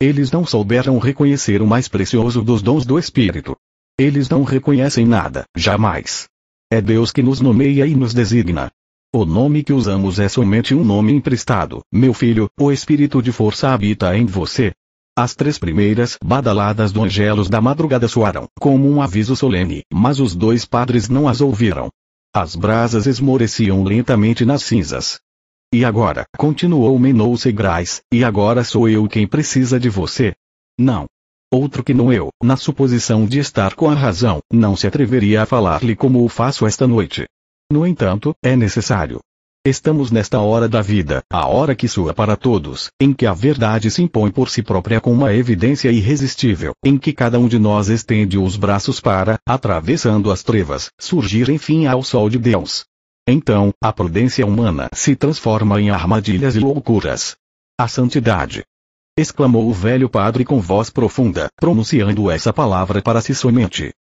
Eles não souberam reconhecer o mais precioso dos dons do Espírito. Eles não reconhecem nada, jamais. É Deus que nos nomeia e nos designa. O nome que usamos é somente um nome emprestado, meu filho, o Espírito de força habita em você. As três primeiras badaladas do Angelos da madrugada soaram como um aviso solene, mas os dois padres não as ouviram. As brasas esmoreciam lentamente nas cinzas, e agora? Continuou Menouce Grais, e agora sou eu quem precisa de você. Não. Outro que não eu, na suposição de estar com a razão, não se atreveria a falar-lhe como o faço esta noite. No entanto, é necessário. Estamos nesta hora da vida, a hora que soa para todos, em que a verdade se impõe por si própria com uma evidência irresistível, em que cada um de nós estende os braços para, atravessando as trevas, surgir enfim ao sol de Deus. Então, a prudência humana se transforma em armadilhas e loucuras. A santidade. Exclamou o velho padre com voz profunda, pronunciando essa palavra para si somente.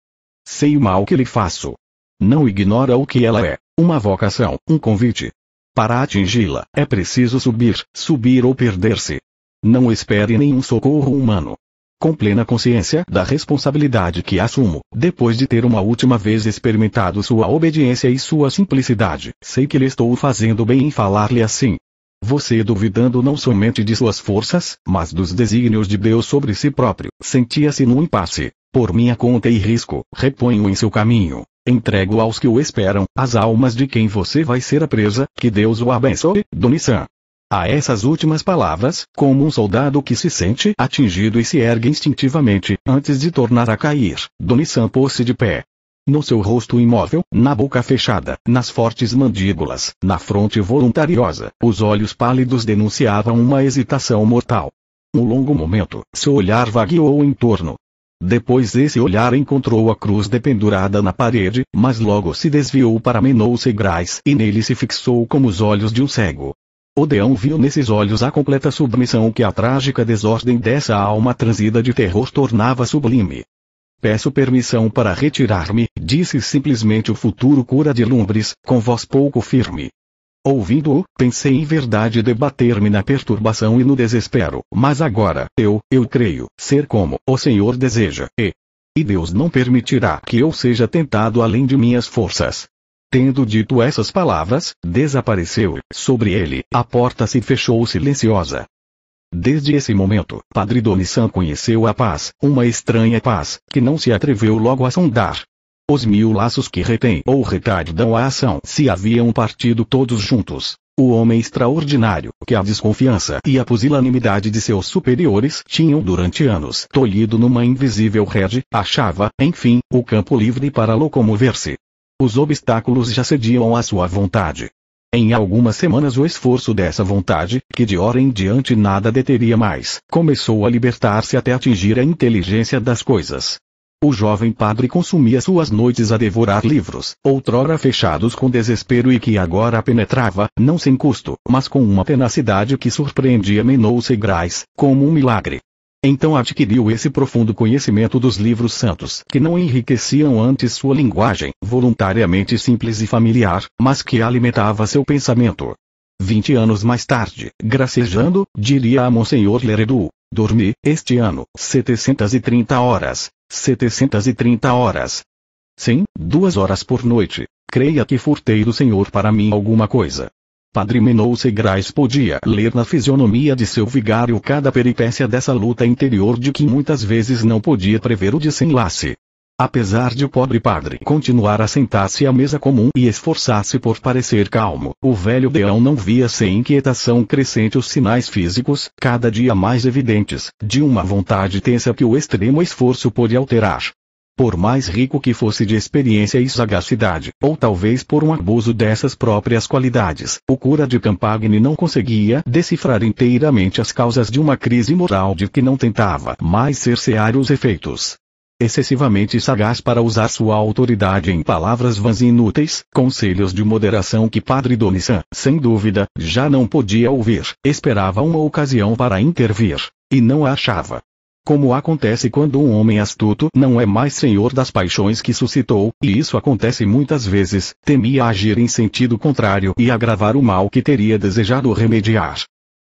Sei o mal que lhe faço. Não ignora o que ela é, uma vocação, um convite. Para atingi-la, é preciso subir, subir ou perder-se. Não espere nenhum socorro humano, com plena consciência da responsabilidade que assumo, depois de ter uma última vez experimentado sua obediência e sua simplicidade, sei que lhe estou fazendo bem em falar-lhe assim. Você duvidando não somente de suas forças, mas dos desígnios de Deus sobre si próprio, sentia-se num impasse. Por minha conta e risco, reponho em seu caminho. Entrego aos que o esperam, as almas de quem você vai ser a presa, que Deus o abençoe, Donissan. A essas últimas palavras, como um soldado que se sente atingido e se ergue instintivamente, antes de tornar a cair, Donisan pôs-se de pé. No seu rosto imóvel, na boca fechada, nas fortes mandíbulas, na fronte voluntariosa, os olhos pálidos denunciavam uma hesitação mortal. Um longo momento, seu olhar vagueou em torno. Depois esse olhar encontrou a cruz dependurada na parede, mas logo se desviou para menou Segrais e nele se fixou como os olhos de um cego. Odeão viu nesses olhos a completa submissão que a trágica desordem dessa alma transida de terror tornava sublime. Peço permissão para retirar-me, disse simplesmente o futuro cura de Lumbres, com voz pouco firme. Ouvindo-o, pensei em verdade debater-me na perturbação e no desespero, mas agora, eu, eu creio, ser como o Senhor deseja, e. E Deus não permitirá que eu seja tentado além de minhas forças. Tendo dito essas palavras, desapareceu. Sobre ele, a porta se fechou silenciosa. Desde esse momento, Padre Domissan conheceu a paz, uma estranha paz, que não se atreveu logo a sondar. Os mil laços que retém ou retardam a ação se haviam partido todos juntos. O homem extraordinário, que a desconfiança e a pusilanimidade de seus superiores tinham durante anos tolhido numa invisível rede, achava, enfim, o campo livre para locomover-se. Os obstáculos já cediam à sua vontade. Em algumas semanas o esforço dessa vontade, que de hora em diante nada deteria mais, começou a libertar-se até atingir a inteligência das coisas. O jovem padre consumia suas noites a devorar livros, outrora fechados com desespero e que agora penetrava, não sem custo, mas com uma tenacidade que surpreendia Menou Segrais, como um milagre. Então adquiriu esse profundo conhecimento dos livros santos, que não enriqueciam antes sua linguagem, voluntariamente simples e familiar, mas que alimentava seu pensamento. Vinte anos mais tarde, gracejando, diria a Monsenhor Leredu, dormi, este ano, 730 horas, 730 horas. Sim, duas horas por noite. Creia que furtei do Senhor para mim alguma coisa. Padre Menouce Grais podia ler na fisionomia de seu vigário cada peripécia dessa luta interior de que muitas vezes não podia prever o desenlace. Apesar de o pobre padre continuar a sentar-se à mesa comum e esforçar-se por parecer calmo, o velho deão não via sem inquietação crescente os sinais físicos, cada dia mais evidentes, de uma vontade tensa que o extremo esforço pôde alterar por mais rico que fosse de experiência e sagacidade, ou talvez por um abuso dessas próprias qualidades. O cura de Campagne não conseguia decifrar inteiramente as causas de uma crise moral de que não tentava mais cercear os efeitos. Excessivamente sagaz para usar sua autoridade em palavras vãs e inúteis, conselhos de moderação que Padre Donissan, sem dúvida, já não podia ouvir, esperava uma ocasião para intervir, e não a achava. Como acontece quando um homem astuto não é mais senhor das paixões que suscitou, e isso acontece muitas vezes, temia agir em sentido contrário e agravar o mal que teria desejado remediar.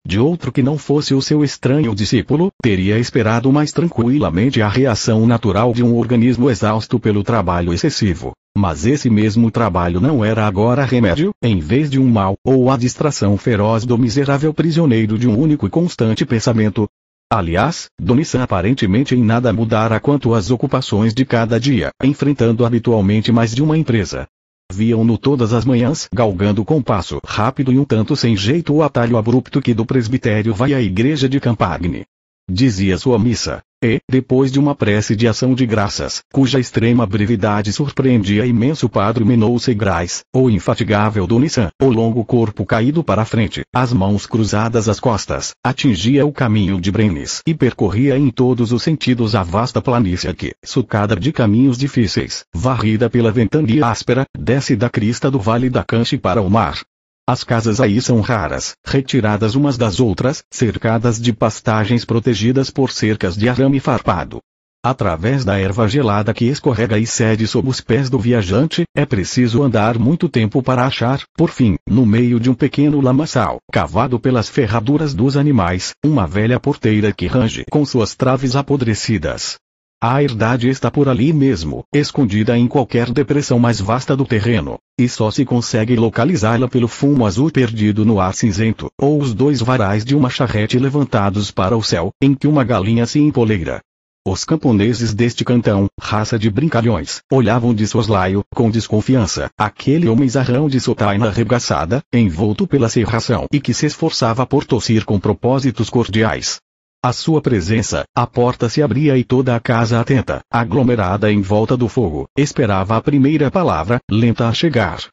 De outro que não fosse o seu estranho discípulo, teria esperado mais tranquilamente a reação natural de um organismo exausto pelo trabalho excessivo. Mas esse mesmo trabalho não era agora remédio, em vez de um mal, ou a distração feroz do miserável prisioneiro de um único e constante pensamento, Aliás, Donissan aparentemente em nada mudara quanto às ocupações de cada dia, enfrentando habitualmente mais de uma empresa. Viam-no todas as manhãs, galgando com passo rápido e um tanto sem jeito o atalho abrupto que do presbitério vai à igreja de Campagne. Dizia sua missa, e, depois de uma prece de ação de graças, cuja extrema brevidade surpreendia imenso padre Menouce Grais, o infatigável Donissan, o longo corpo caído para a frente, as mãos cruzadas às costas, atingia o caminho de Brenes e percorria em todos os sentidos a vasta planície que, sucada de caminhos difíceis, varrida pela ventania áspera, desce da crista do Vale da Canche para o mar, as casas aí são raras, retiradas umas das outras, cercadas de pastagens protegidas por cercas de arame farpado. Através da erva gelada que escorrega e cede sob os pés do viajante, é preciso andar muito tempo para achar, por fim, no meio de um pequeno lamaçal, cavado pelas ferraduras dos animais, uma velha porteira que range com suas traves apodrecidas. A herdade está por ali mesmo, escondida em qualquer depressão mais vasta do terreno, e só se consegue localizá-la pelo fumo azul perdido no ar cinzento, ou os dois varais de uma charrete levantados para o céu, em que uma galinha se empoleira. Os camponeses deste cantão, raça de brincalhões, olhavam de soslaio, com desconfiança, aquele homem zarrão de sotaina arregaçada, envolto pela serração e que se esforçava por tossir com propósitos cordiais. A sua presença, a porta se abria e toda a casa atenta, aglomerada em volta do fogo, esperava a primeira palavra, lenta a chegar.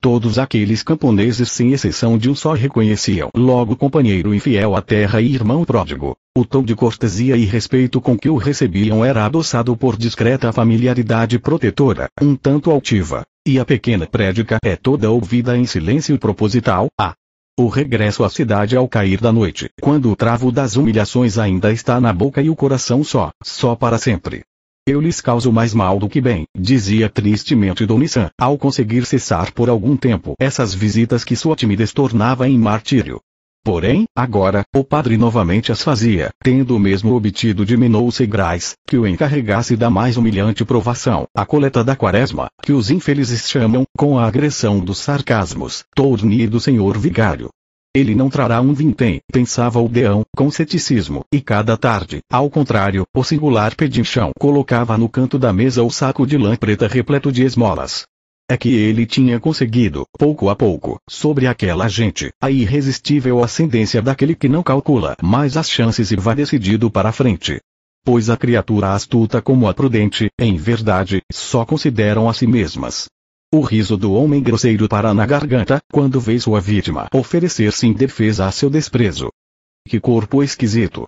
Todos aqueles camponeses sem exceção de um só reconheciam logo companheiro infiel à terra e irmão pródigo. O tom de cortesia e respeito com que o recebiam era adoçado por discreta familiaridade protetora, um tanto altiva. E a pequena prédica é toda ouvida em silêncio proposital, a o regresso à cidade ao cair da noite, quando o travo das humilhações ainda está na boca e o coração só, só para sempre. Eu lhes causo mais mal do que bem, dizia tristemente Donissan, ao conseguir cessar por algum tempo essas visitas que sua timidez tornava em martírio. Porém, agora, o padre novamente as fazia, tendo o mesmo obtido de Minou grais, que o encarregasse da mais humilhante provação, a coleta da quaresma, que os infelizes chamam, com a agressão dos sarcasmos, torni do senhor vigário. Ele não trará um vintém, pensava o deão, com ceticismo, e cada tarde, ao contrário, o singular pedinchão colocava no canto da mesa o saco de lã preta repleto de esmolas, é que ele tinha conseguido, pouco a pouco, sobre aquela gente, a irresistível ascendência daquele que não calcula mais as chances e vai decidido para frente. Pois a criatura astuta como a prudente, em verdade, só consideram a si mesmas. O riso do homem grosseiro para na garganta, quando vê sua vítima oferecer-se em defesa a seu desprezo. Que corpo esquisito!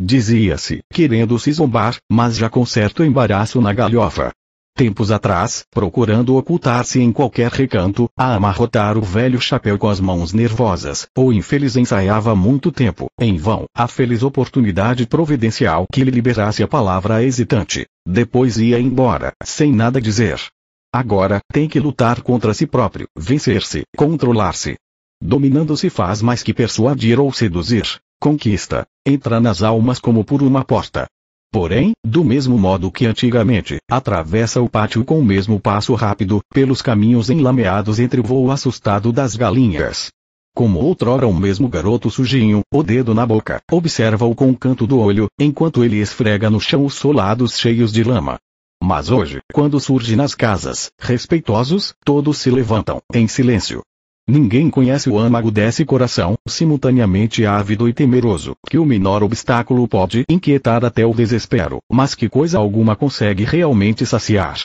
Dizia-se, querendo se zombar, mas já com certo embaraço na galhofa tempos atrás, procurando ocultar-se em qualquer recanto, a amarrotar o velho chapéu com as mãos nervosas, ou infeliz ensaiava muito tempo, em vão, a feliz oportunidade providencial que lhe liberasse a palavra hesitante. Depois ia embora, sem nada dizer. Agora, tem que lutar contra si próprio, vencer-se, controlar-se. Dominando-se faz mais que persuadir ou seduzir. Conquista. Entra nas almas como por uma porta. Porém, do mesmo modo que antigamente, atravessa o pátio com o mesmo passo rápido, pelos caminhos enlameados entre o voo assustado das galinhas. Como outrora o mesmo garoto sujinho, o dedo na boca, observa-o com o canto do olho, enquanto ele esfrega no chão os solados cheios de lama. Mas hoje, quando surge nas casas, respeitosos, todos se levantam, em silêncio, Ninguém conhece o âmago desse coração, simultaneamente ávido e temeroso, que o menor obstáculo pode inquietar até o desespero, mas que coisa alguma consegue realmente saciar.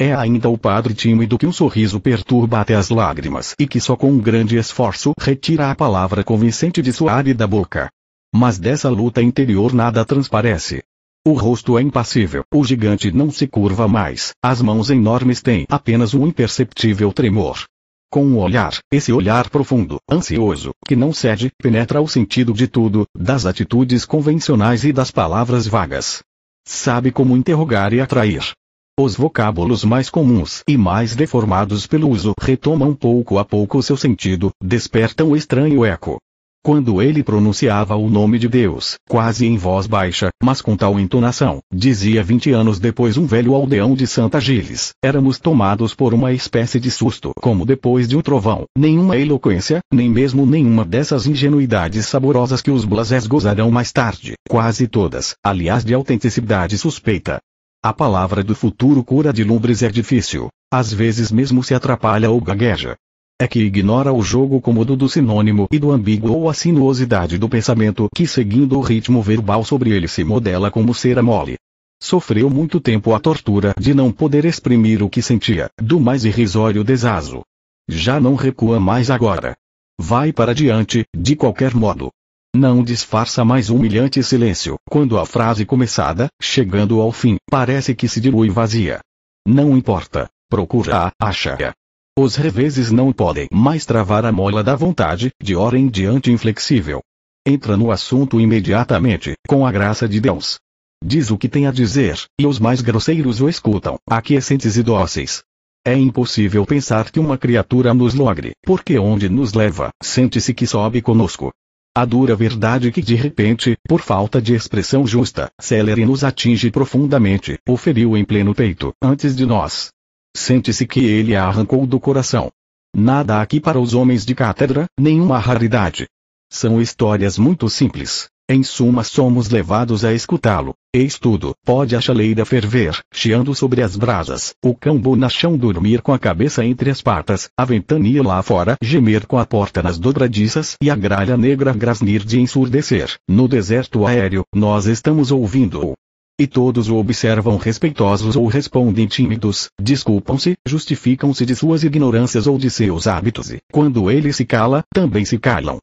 É ainda o padre tímido que um sorriso perturba até as lágrimas e que só com um grande esforço retira a palavra convincente de sua árida boca. Mas dessa luta interior nada transparece. O rosto é impassível, o gigante não se curva mais, as mãos enormes têm apenas um imperceptível tremor, com um olhar, esse olhar profundo, ansioso, que não cede, penetra o sentido de tudo, das atitudes convencionais e das palavras vagas. Sabe como interrogar e atrair. Os vocábulos mais comuns e mais deformados pelo uso retomam pouco a pouco seu sentido, despertam estranho eco, quando ele pronunciava o nome de Deus, quase em voz baixa, mas com tal entonação, dizia 20 anos depois um velho aldeão de Santa Giles, éramos tomados por uma espécie de susto, como depois de um trovão. Nenhuma eloquência, nem mesmo nenhuma dessas ingenuidades saborosas que os blasés gozarão mais tarde, quase todas, aliás de autenticidade suspeita. A palavra do futuro cura de lumbres é difícil. Às vezes mesmo se atrapalha ou gagueja, é que ignora o jogo cômodo do sinônimo e do ambíguo ou a sinuosidade do pensamento que seguindo o ritmo verbal sobre ele se modela como cera mole. Sofreu muito tempo a tortura de não poder exprimir o que sentia, do mais irrisório desazo. Já não recua mais agora. Vai para diante, de qualquer modo. Não disfarça mais o humilhante silêncio, quando a frase começada, chegando ao fim, parece que se dilui vazia. Não importa. Procura-a, acha-a, os reveses não podem mais travar a mola da vontade, de hora em diante inflexível. Entra no assunto imediatamente, com a graça de Deus. Diz o que tem a dizer, e os mais grosseiros o escutam, aquiescentes e dóceis. É impossível pensar que uma criatura nos logre, porque onde nos leva, sente-se que sobe conosco. A dura verdade que de repente, por falta de expressão justa, Celere nos atinge profundamente, o feriu em pleno peito, antes de nós, Sente-se que ele a arrancou do coração. Nada aqui para os homens de cátedra, nenhuma raridade. São histórias muito simples. Em suma, somos levados a escutá-lo. Eis tudo. Pode a chaleira ferver, chiando sobre as brasas, o cão bonachão dormir com a cabeça entre as patas, a ventania lá fora gemer com a porta nas dobradiças e a gralha negra grasnir de ensurdecer. No deserto aéreo, nós estamos ouvindo-o. E todos o observam respeitosos ou respondem tímidos, desculpam-se, justificam-se de suas ignorâncias ou de seus hábitos e, quando ele se cala, também se calam.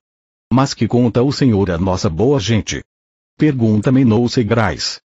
Mas que conta o Senhor a nossa boa gente? Pergunta menou Segrais.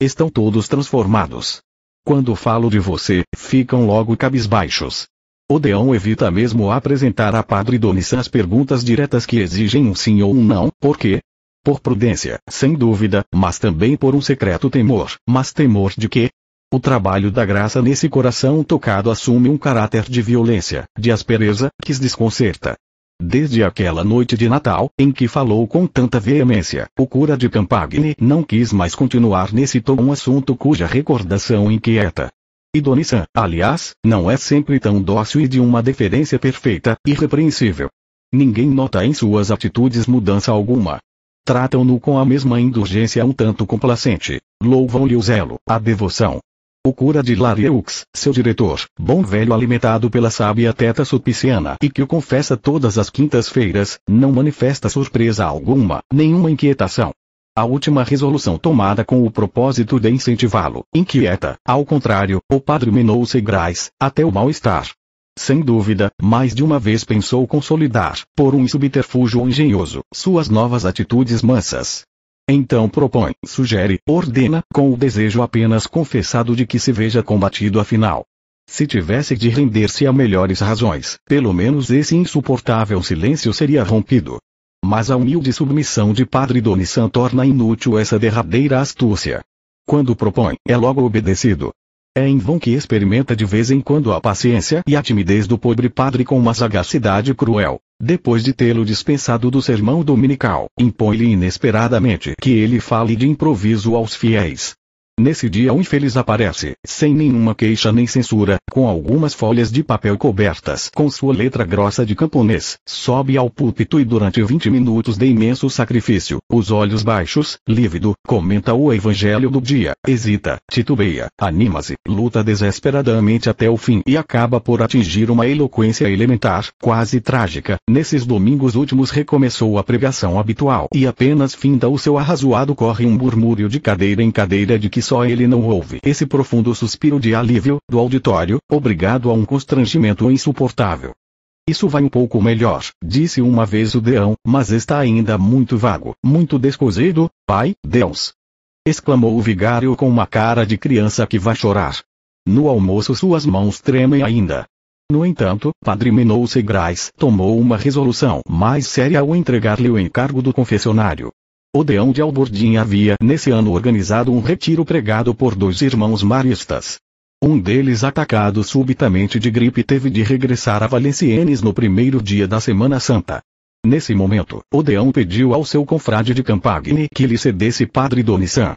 Estão todos transformados. Quando falo de você, ficam logo cabisbaixos. Odeão evita mesmo apresentar a Padre Donissa as perguntas diretas que exigem um sim ou um não, porque, por prudência, sem dúvida, mas também por um secreto temor, mas temor de quê? o trabalho da graça nesse coração tocado assume um caráter de violência, de aspereza, que os desconcerta. Desde aquela noite de Natal, em que falou com tanta veemência, o cura de Campagne não quis mais continuar nesse tom um assunto cuja recordação inquieta. E Donissa, aliás, não é sempre tão dócil e de uma deferência perfeita, irrepreensível. Ninguém nota em suas atitudes mudança alguma, Tratam-no com a mesma indulgência um tanto complacente. Louvam-lhe o zelo, a devoção. O cura de Larieux, seu diretor, bom velho alimentado pela sábia teta sulpiciana e que o confessa todas as quintas-feiras, não manifesta surpresa alguma, nenhuma inquietação. A última resolução tomada com o propósito de incentivá-lo, inquieta, ao contrário, o padre menou-se Grais, até o mal-estar, sem dúvida, mais de uma vez pensou consolidar, por um subterfúgio engenhoso, suas novas atitudes mansas. Então propõe, sugere, ordena, com o desejo apenas confessado de que se veja combatido afinal. Se tivesse de render-se a melhores razões, pelo menos esse insuportável silêncio seria rompido. Mas a humilde submissão de Padre Donissan torna inútil essa derradeira astúcia. Quando propõe, é logo obedecido, é em vão que experimenta de vez em quando a paciência e a timidez do pobre padre com uma sagacidade cruel. Depois de tê-lo dispensado do sermão dominical, impõe-lhe inesperadamente que ele fale de improviso aos fiéis, Nesse dia o infeliz aparece, sem nenhuma queixa nem censura, com algumas folhas de papel cobertas com sua letra grossa de camponês, sobe ao púlpito e durante 20 minutos de imenso sacrifício, os olhos baixos, lívido, comenta o evangelho do dia, hesita, titubeia, anima-se, luta desesperadamente até o fim e acaba por atingir uma eloquência elementar, quase trágica. Nesses domingos últimos recomeçou a pregação habitual e apenas finda o seu arrazoado corre um murmúrio de cadeira em cadeira de que só ele não ouve esse profundo suspiro de alívio, do auditório, obrigado a um constrangimento insuportável. Isso vai um pouco melhor, disse uma vez o Deão, mas está ainda muito vago, muito descozido, pai, Deus. Exclamou o vigário com uma cara de criança que vai chorar. No almoço suas mãos tremem ainda. No entanto, padre Minou Segrais tomou uma resolução mais séria ao entregar-lhe o encargo do confessionário. Odeão de Albordim havia nesse ano organizado um retiro pregado por dois irmãos maristas. Um deles atacado subitamente de gripe teve de regressar a Valenciennes no primeiro dia da Semana Santa. Nesse momento, Odeão pediu ao seu confrade de Campagne que lhe cedesse Padre Donissan.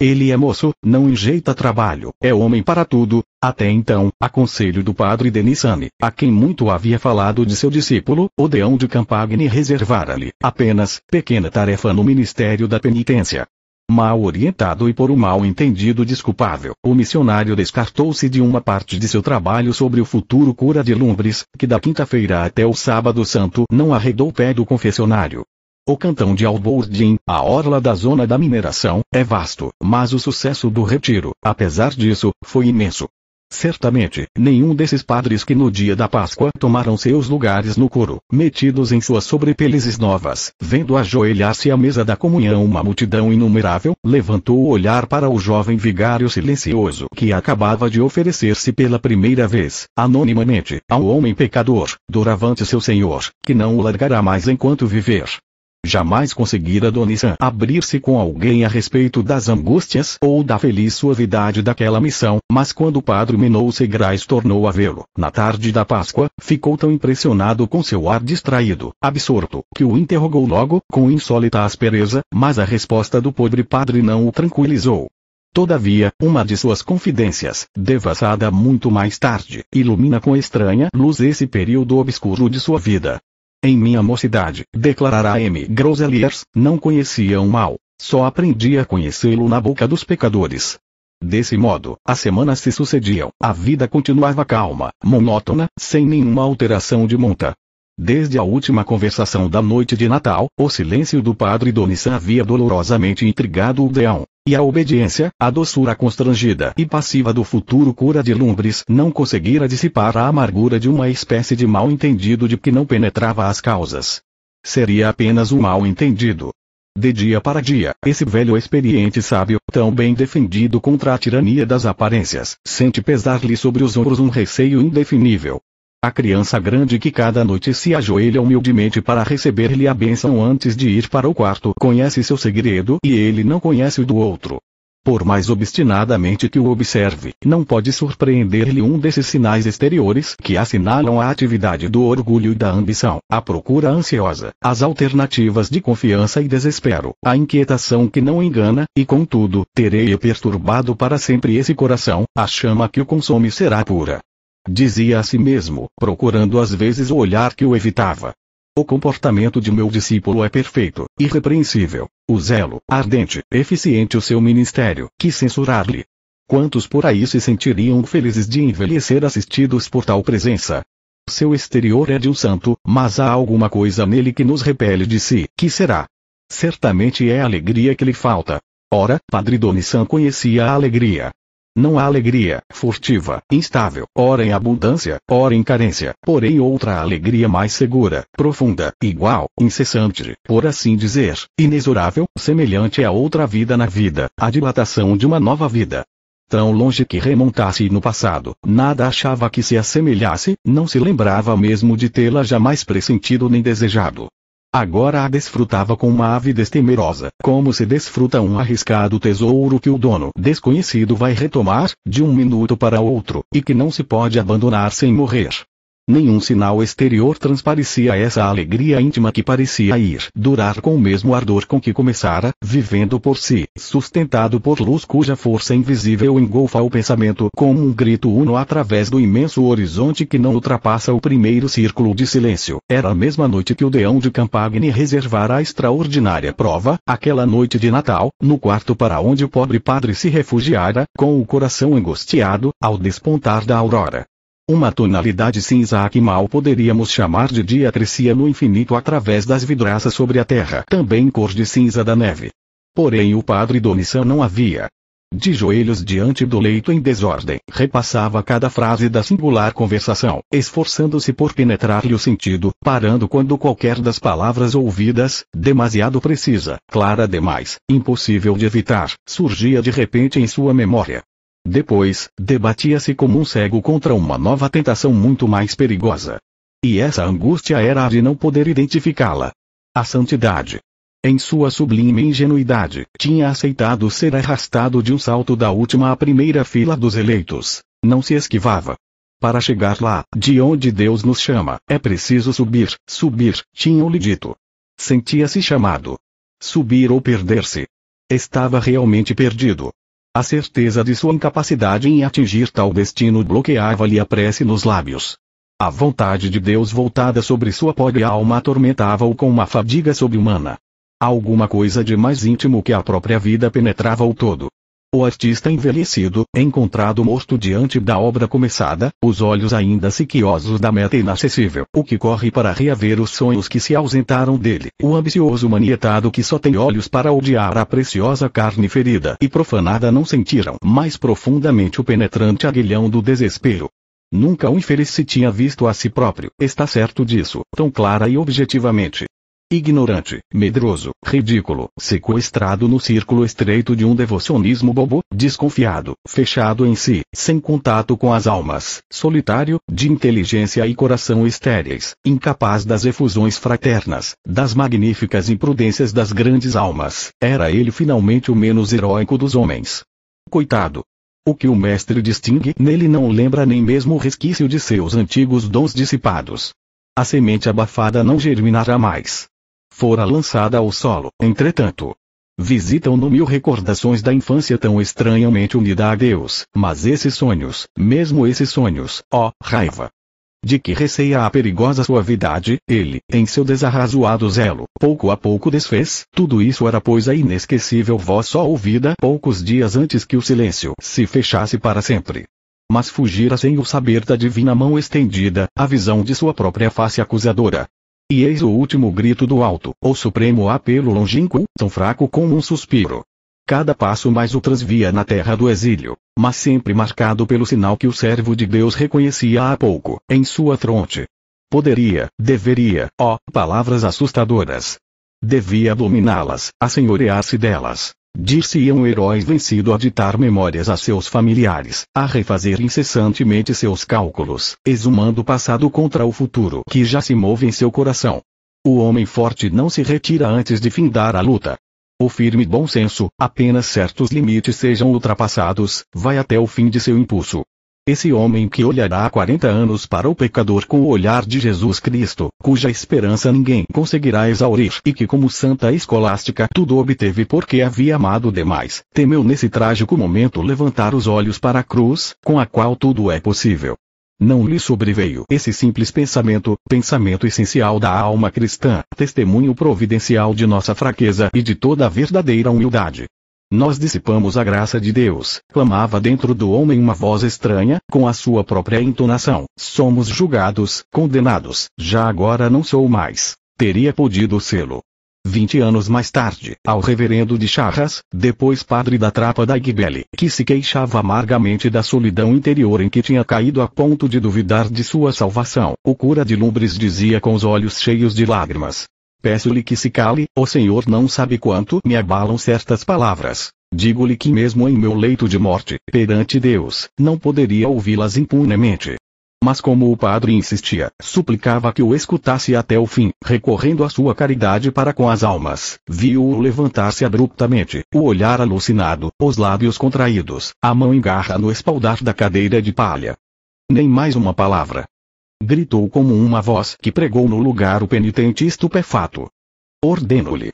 Ele é moço, não enjeita trabalho, é homem para tudo, até então, a conselho do padre Denisani, a quem muito havia falado de seu discípulo, Odeão de Campagne reservara-lhe apenas pequena tarefa no ministério da penitência. Mal orientado e por um mal entendido desculpável, o missionário descartou-se de uma parte de seu trabalho sobre o futuro cura de Lumbres, que da quinta-feira até o sábado santo não arredou pé do confessionário. O cantão de Albordim, a orla da zona da mineração, é vasto, mas o sucesso do retiro, apesar disso, foi imenso. Certamente, nenhum desses padres que no dia da Páscoa tomaram seus lugares no coro, metidos em suas sobrepelizes novas, vendo ajoelhar-se à mesa da comunhão uma multidão inumerável, levantou o olhar para o jovem vigário silencioso que acabava de oferecer-se pela primeira vez, anonimamente, ao homem pecador, doravante seu Senhor, que não o largará mais enquanto viver. Jamais conseguira Donissa abrir-se com alguém a respeito das angústias ou da feliz suavidade daquela missão, mas quando o padre Minou Segrais tornou a vê-lo, na tarde da Páscoa, ficou tão impressionado com seu ar distraído, absorto, que o interrogou logo, com insólita aspereza, mas a resposta do pobre padre não o tranquilizou. Todavia, uma de suas confidências, devassada muito mais tarde, ilumina com estranha luz esse período obscuro de sua vida. Em minha mocidade, declarará M. Groselliers, não conhecia o mal, só aprendi a conhecê-lo na boca dos pecadores. Desse modo, as semanas se sucediam, a vida continuava calma, monótona, sem nenhuma alteração de monta. Desde a última conversação da noite de Natal, o silêncio do padre Donissan havia dolorosamente intrigado o Deão. E a obediência, a doçura constrangida e passiva do futuro cura de lumbres não conseguira dissipar a amargura de uma espécie de mal-entendido de que não penetrava as causas. Seria apenas um mal-entendido. De dia para dia, esse velho experiente sábio, tão bem defendido contra a tirania das aparências, sente pesar-lhe sobre os ombros um receio indefinível, a criança grande que cada noite se ajoelha humildemente para receber-lhe a bênção antes de ir para o quarto conhece seu segredo e ele não conhece o do outro. Por mais obstinadamente que o observe, não pode surpreender-lhe um desses sinais exteriores que assinalam a atividade do orgulho e da ambição, a procura ansiosa, as alternativas de confiança e desespero, a inquietação que não engana, e contudo, terei perturbado para sempre esse coração, a chama que o consome será pura, Dizia a si mesmo, procurando às vezes o olhar que o evitava. O comportamento de meu discípulo é perfeito, irrepreensível. O zelo, ardente, eficiente o seu ministério, que censurar-lhe. Quantos por aí se sentiriam felizes de envelhecer assistidos por tal presença? Seu exterior é de um santo, mas há alguma coisa nele que nos repele de si, que será? Certamente é a alegria que lhe falta. Ora, Padre Donisan conhecia a alegria. Não há alegria, furtiva, instável, ora em abundância, ora em carência, porém outra alegria mais segura, profunda, igual, incessante, por assim dizer, inexorável, semelhante a outra vida na vida, a dilatação de uma nova vida. Tão longe que remontasse no passado, nada achava que se assemelhasse, não se lembrava mesmo de tê-la jamais pressentido nem desejado. Agora a desfrutava com uma avidez temerosa, como se desfruta um arriscado tesouro que o dono desconhecido vai retomar, de um minuto para outro, e que não se pode abandonar sem morrer. Nenhum sinal exterior transparecia essa alegria íntima que parecia ir durar com o mesmo ardor com que começara, vivendo por si, sustentado por luz cuja força invisível engolfa o pensamento como um grito uno através do imenso horizonte que não ultrapassa o primeiro círculo de silêncio. Era a mesma noite que o Deão de Campagne reservara a extraordinária prova, aquela noite de Natal, no quarto para onde o pobre padre se refugiara, com o coração angustiado, ao despontar da aurora. Uma tonalidade cinza a que mal poderíamos chamar de dia crescia no infinito através das vidraças sobre a terra, também cor de cinza da neve. Porém o padre Domissão não havia. De joelhos diante do leito em desordem, repassava cada frase da singular conversação, esforçando-se por penetrar-lhe o sentido, parando quando qualquer das palavras ouvidas, demasiado precisa, clara demais, impossível de evitar, surgia de repente em sua memória. Depois, debatia-se como um cego contra uma nova tentação muito mais perigosa. E essa angústia era a de não poder identificá-la. A santidade. Em sua sublime ingenuidade, tinha aceitado ser arrastado de um salto da última à primeira fila dos eleitos. Não se esquivava. Para chegar lá, de onde Deus nos chama, é preciso subir, subir, tinham-lhe dito. Sentia-se chamado. Subir ou perder-se. Estava realmente perdido. A certeza de sua incapacidade em atingir tal destino bloqueava-lhe a prece nos lábios. A vontade de Deus voltada sobre sua pobre alma atormentava-o com uma fadiga sobre-humana. Alguma coisa de mais íntimo que a própria vida penetrava o todo. O artista envelhecido, encontrado morto diante da obra começada, os olhos ainda sequiosos da meta inacessível, o que corre para reaver os sonhos que se ausentaram dele, o ambicioso manietado que só tem olhos para odiar a preciosa carne ferida e profanada não sentiram mais profundamente o penetrante aguilhão do desespero. Nunca o infeliz se tinha visto a si próprio, está certo disso, tão clara e objetivamente ignorante, medroso, ridículo, sequestrado no círculo estreito de um devocionismo bobo, desconfiado, fechado em si, sem contato com as almas, solitário, de inteligência e coração estéreis, incapaz das efusões fraternas, das magníficas imprudências das grandes almas, era ele finalmente o menos heróico dos homens. Coitado, o que o mestre distingue nele não lembra nem mesmo o resquício de seus antigos dons dissipados. A semente abafada não germinará mais fora lançada ao solo. Entretanto, visitam-no mil recordações da infância tão estranhamente unida a Deus, mas esses sonhos, mesmo esses sonhos, ó, oh, raiva! De que receia a perigosa suavidade, ele, em seu desarrazoado zelo, pouco a pouco desfez, tudo isso era pois a inesquecível voz só ouvida poucos dias antes que o silêncio se fechasse para sempre mas fugira sem o saber da divina mão estendida, a visão de sua própria face acusadora. E eis o último grito do alto, ou supremo apelo longínquo, tão fraco como um suspiro. Cada passo mais o transvia na terra do exílio, mas sempre marcado pelo sinal que o servo de Deus reconhecia há pouco, em sua fronte. Poderia, deveria, ó, palavras assustadoras. Devia dominá-las, assenhorear-se delas. Dir-se-ia um herói vencido a ditar memórias a seus familiares, a refazer incessantemente seus cálculos, exumando o passado contra o futuro que já se move em seu coração. O homem forte não se retira antes de findar a luta. O firme bom senso, apenas certos limites sejam ultrapassados, vai até o fim de seu impulso. Esse homem que olhará há 40 anos para o pecador com o olhar de Jesus Cristo, cuja esperança ninguém conseguirá exaurir e que como santa escolástica tudo obteve porque havia amado demais, temeu nesse trágico momento levantar os olhos para a cruz, com a qual tudo é possível. Não lhe sobreveio esse simples pensamento, pensamento essencial da alma cristã, testemunho providencial de nossa fraqueza e de toda a verdadeira humildade. Nós dissipamos a graça de Deus, clamava dentro do homem uma voz estranha, com a sua própria entonação. Somos julgados, condenados, já agora não sou mais. Teria podido sê-lo. Vinte anos mais tarde, ao reverendo de Charras, depois padre da trapa da Igbele, que se queixava amargamente da solidão interior em que tinha caído a ponto de duvidar de sua salvação, o cura de Lumbres dizia com os olhos cheios de lágrimas, Peço-lhe que se cale, o Senhor não sabe quanto me abalam certas palavras. Digo-lhe que mesmo em meu leito de morte, perante Deus, não poderia ouvi-las impunemente. Mas como o padre insistia, suplicava que o escutasse até o fim, recorrendo à sua caridade para com as almas, viu-o levantar-se abruptamente, o olhar alucinado, os lábios contraídos, a mão em garra no espaldar da cadeira de palha. Nem mais uma palavra gritou como uma voz que pregou no lugar o penitente estupefato. É Ordeno-lhe.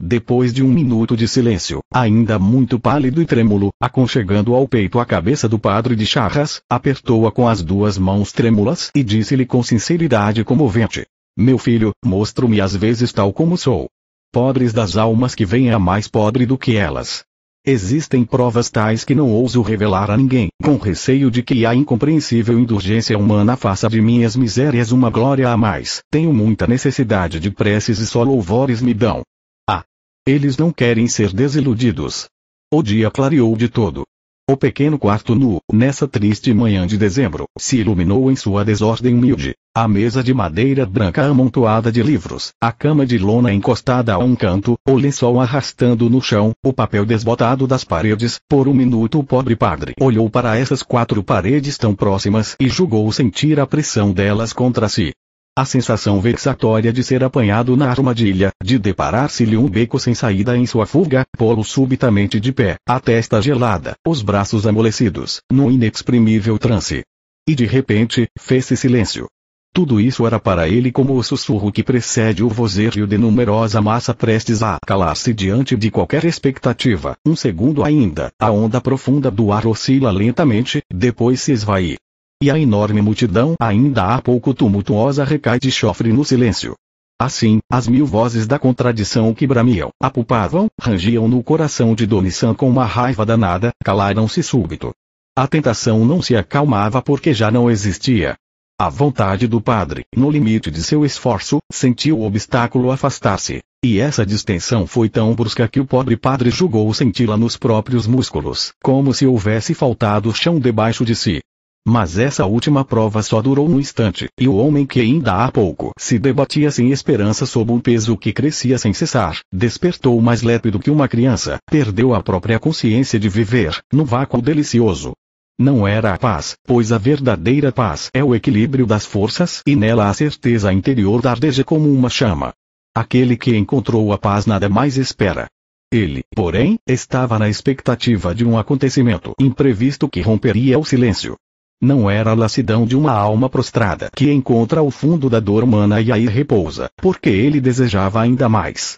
Depois de um minuto de silêncio, ainda muito pálido e trêmulo, aconchegando ao peito a cabeça do padre de Charras, apertou-a com as duas mãos trêmulas e disse-lhe com sinceridade comovente: Meu filho, mostro-me às vezes tal como sou. Pobres das almas que vêm a mais pobre do que elas, Existem provas tais que não ouso revelar a ninguém, com receio de que a incompreensível indulgência humana faça de minhas misérias uma glória a mais. Tenho muita necessidade de preces e só louvores me dão. Ah! Eles não querem ser desiludidos. O dia clareou de todo. O pequeno quarto nu, nessa triste manhã de dezembro, se iluminou em sua desordem humilde. A mesa de madeira branca amontoada de livros, a cama de lona encostada a um canto, o lençol arrastando no chão, o papel desbotado das paredes. Por um minuto o pobre padre olhou para essas quatro paredes tão próximas e julgou sentir a pressão delas contra si. A sensação vexatória de ser apanhado na armadilha, de deparar-se-lhe um beco sem saída em sua fuga, pô-lo subitamente de pé, a testa gelada, os braços amolecidos, num inexprimível transe. E de repente, fez-se silêncio. Tudo isso era para ele como o sussurro que precede o vozerio de numerosa massa prestes a calar-se diante de qualquer expectativa. Um segundo ainda, a onda profunda do ar oscila lentamente, depois se esvai. E a enorme multidão ainda há pouco tumultuosa recai de chofre no silêncio. Assim, as mil vozes da contradição que bramiam, apupavam, rangiam no coração de Donissan com uma raiva danada, calaram-se súbito. A tentação não se acalmava porque já não existia. A vontade do padre, no limite de seu esforço, sentiu o obstáculo afastar-se, e essa distensão foi tão brusca que o pobre padre julgou senti-la nos próprios músculos, como se houvesse faltado chão debaixo de si. Mas essa última prova só durou um instante, e o homem que ainda há pouco se debatia sem esperança sob um peso que crescia sem cessar, despertou mais lépido que uma criança, perdeu a própria consciência de viver, no vácuo delicioso. Não era a paz, pois a verdadeira paz é o equilíbrio das forças e nela a certeza interior dardeja como uma chama. Aquele que encontrou a paz nada mais espera, ele, porém, estava na expectativa de um acontecimento imprevisto que romperia o silêncio, não era a lassidão de uma alma prostrada que encontra o fundo da dor humana e aí repousa, porque ele desejava ainda mais.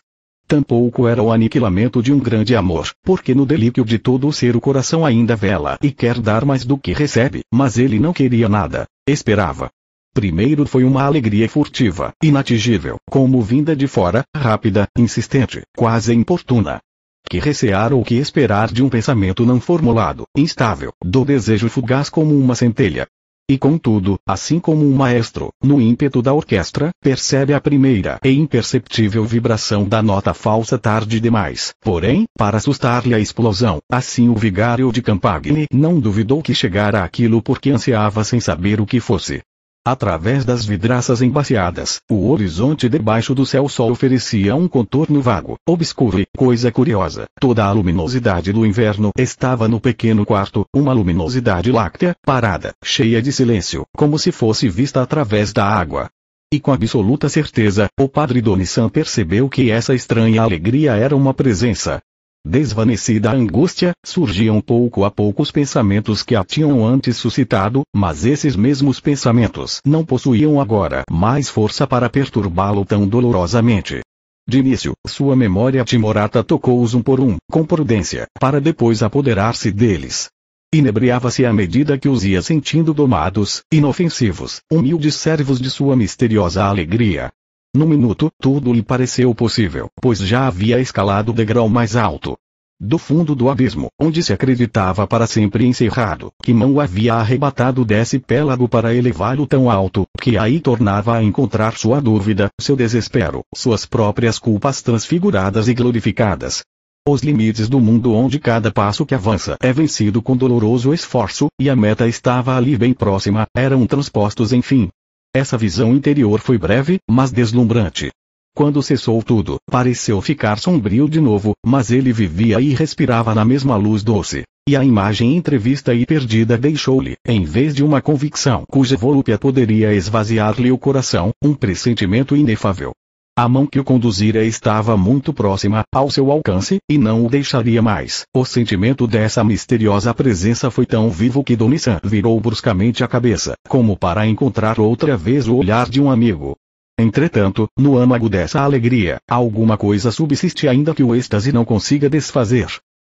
Tampouco era o aniquilamento de um grande amor, porque no delíquio de todo o ser o coração ainda vela e quer dar mais do que recebe, mas ele não queria nada, esperava. Primeiro foi uma alegria furtiva, inatingível, como vinda de fora, rápida, insistente, quase importuna, que recear ou que esperar de um pensamento não formulado, instável, do desejo fugaz como uma centelha. E contudo, assim como um maestro, no ímpeto da orquestra, percebe a primeira e imperceptível vibração da nota falsa tarde demais, porém, para assustar-lhe a explosão, assim o vigário de Campagne não duvidou que chegara aquilo porque ansiava sem saber o que fosse. Através das vidraças embaciadas, o horizonte debaixo do céu só oferecia um contorno vago, obscuro e, coisa curiosa, toda a luminosidade do inverno estava no pequeno quarto, uma luminosidade láctea, parada, cheia de silêncio, como se fosse vista através da água. E com absoluta certeza, o padre Donissan percebeu que essa estranha alegria era uma presença, Desvanecida a angústia, surgiam pouco a pouco os pensamentos que a tinham antes suscitado, mas esses mesmos pensamentos não possuíam agora mais força para perturbá-lo tão dolorosamente. De início, sua memória timorata tocou-os um por um, com prudência, para depois apoderar-se deles. Inebriava-se à medida que os ia sentindo domados, inofensivos, humildes servos de sua misteriosa alegria. No minuto, tudo lhe pareceu possível, pois já havia escalado o degrau mais alto. Do fundo do abismo, onde se acreditava para sempre encerrado, que mão havia arrebatado desse pélago para elevá-lo tão alto, que aí tornava a encontrar sua dúvida, seu desespero, suas próprias culpas transfiguradas e glorificadas. Os limites do mundo onde cada passo que avança é vencido com doloroso esforço, e a meta estava ali bem próxima, eram transpostos enfim, essa visão interior foi breve, mas deslumbrante. Quando cessou tudo, pareceu ficar sombrio de novo, mas ele vivia e respirava na mesma luz doce. E a imagem entrevista e perdida deixou-lhe, em vez de uma convicção cuja volúpia poderia esvaziar-lhe o coração, um pressentimento inefável. A mão que o conduzira estava muito próxima ao seu alcance, e não o deixaria mais. O sentimento dessa misteriosa presença foi tão vivo que Donissan virou bruscamente a cabeça, como para encontrar outra vez o olhar de um amigo. Entretanto, no âmago dessa alegria, alguma coisa subsiste ainda que o êxtase não consiga desfazer.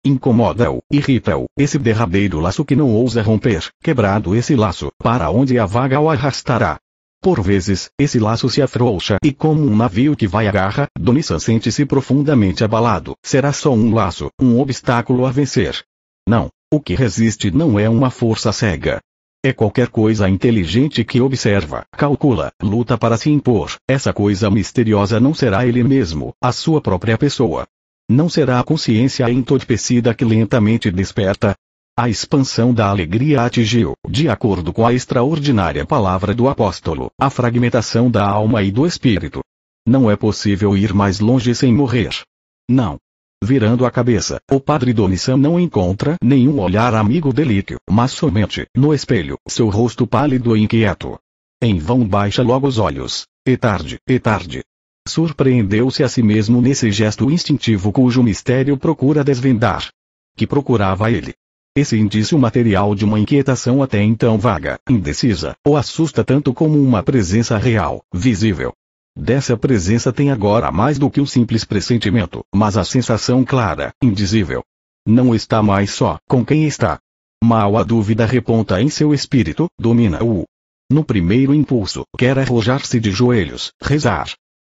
Incomoda-o, irrita-o, esse derradeiro laço que não ousa romper, quebrado esse laço, para onde a vaga o arrastará. Por vezes, esse laço se afrouxa e como um navio que vai à garra, Donissa sente-se profundamente abalado. Será só um laço, um obstáculo a vencer. Não. O que resiste não é uma força cega. É qualquer coisa inteligente que observa, calcula, luta para se impor. Essa coisa misteriosa não será ele mesmo, a sua própria pessoa. Não será a consciência entorpecida que lentamente desperta, a expansão da alegria atingiu, de acordo com a extraordinária palavra do apóstolo, a fragmentação da alma e do espírito. Não é possível ir mais longe sem morrer. Não. Virando a cabeça, o padre Donissan não encontra nenhum olhar amigo delíquio, mas somente, no espelho, seu rosto pálido e inquieto. Em vão baixa logo os olhos. É tarde, é tarde. Surpreendeu-se a si mesmo nesse gesto instintivo cujo mistério procura desvendar. Que procurava ele? Esse indício material de uma inquietação até então vaga, indecisa, o assusta tanto como uma presença real, visível. Dessa presença tem agora mais do que um simples pressentimento, mas a sensação clara, indizível. Não está mais só com quem está. Mal a dúvida reponta em seu espírito, domina-o. No primeiro impulso, quer arrojar-se de joelhos, rezar.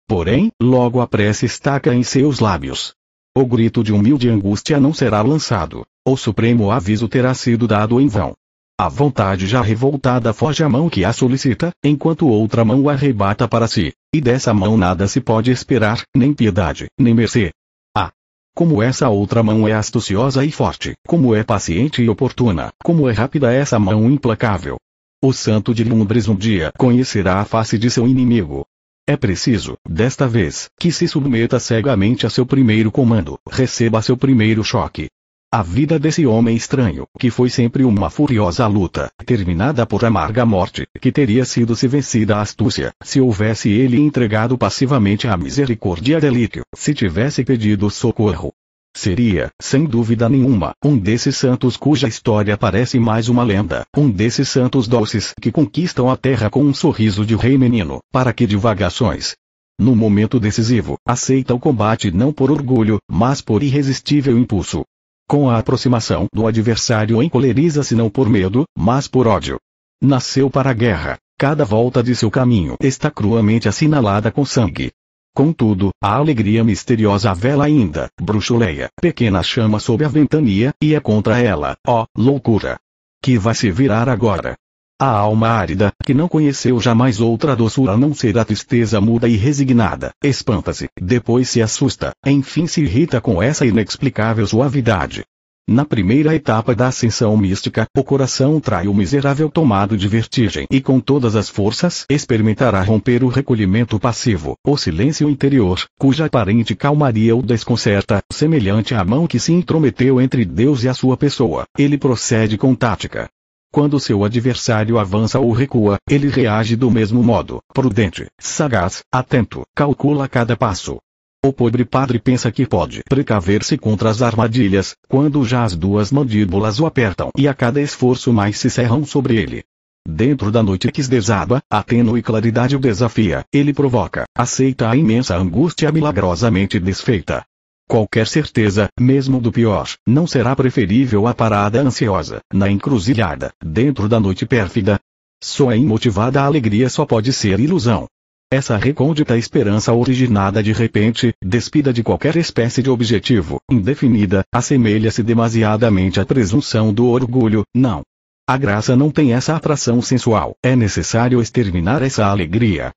Porém, logo a prece estaca em seus lábios. O grito de humilde angústia não será lançado, o supremo aviso terá sido dado em vão. A vontade já revoltada foge à mão que a solicita, enquanto outra mão a arrebata para si, e dessa mão nada se pode esperar, nem piedade, nem mercê. Ah! Como essa outra mão é astuciosa e forte, como é paciente e oportuna, como é rápida essa mão implacável. O santo de Lumbres um dia conhecerá a face de seu inimigo. É preciso, desta vez, que se submeta cegamente a seu primeiro comando, receba seu primeiro choque, a vida desse homem estranho, que foi sempre uma furiosa luta, terminada por amarga morte, que teria sido se vencida a astúcia, se houvesse ele entregado passivamente à misericórdia delíquio, se tivesse pedido socorro. Seria, sem dúvida nenhuma, um desses santos cuja história parece mais uma lenda, um desses santos doces que conquistam a terra com um sorriso de rei menino, para que divagações, no momento decisivo, aceita o combate não por orgulho, mas por irresistível impulso, com a aproximação do adversário encoleriza-se não por medo, mas por ódio. Nasceu para a guerra. Cada volta de seu caminho está cruamente assinalada com sangue. Contudo, a alegria misteriosa vela ainda, bruxuleia, pequena chama sob a ventania, e é contra ela, ó, loucura! Que vai se virar agora? A alma árida, que não conheceu jamais outra doçura a não ser a tristeza muda e resignada, espanta-se, depois se assusta, enfim se irrita com essa inexplicável suavidade. Na primeira etapa da ascensão mística, o coração trai o miserável tomado de vertigem e com todas as forças experimentará romper o recolhimento passivo, o silêncio interior, cuja aparente calmaria o desconcerta, semelhante à mão que se intrometeu entre Deus e a sua pessoa. Ele procede com tática, quando seu adversário avança ou recua, ele reage do mesmo modo, prudente, sagaz, atento, calcula cada passo. O pobre padre pensa que pode precaver-se contra as armadilhas, quando já as duas mandíbulas o apertam e a cada esforço mais se cerram sobre ele. Dentro da noite que desaba, a tênue claridade o desafia, ele provoca, aceita a imensa angústia milagrosamente desfeita. Qualquer certeza, mesmo do pior, não será preferível à parada ansiosa, na encruzilhada, dentro da noite pérfida. Só a imotivada alegria só pode ser ilusão. Essa recôndita esperança originada de repente, despida de qualquer espécie de objetivo, indefinida, assemelha-se demasiadamente à presunção do orgulho, não. A graça não tem essa atração sensual, é necessário exterminar essa alegria.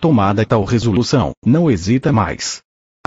Tomada tal resolução, não hesita mais,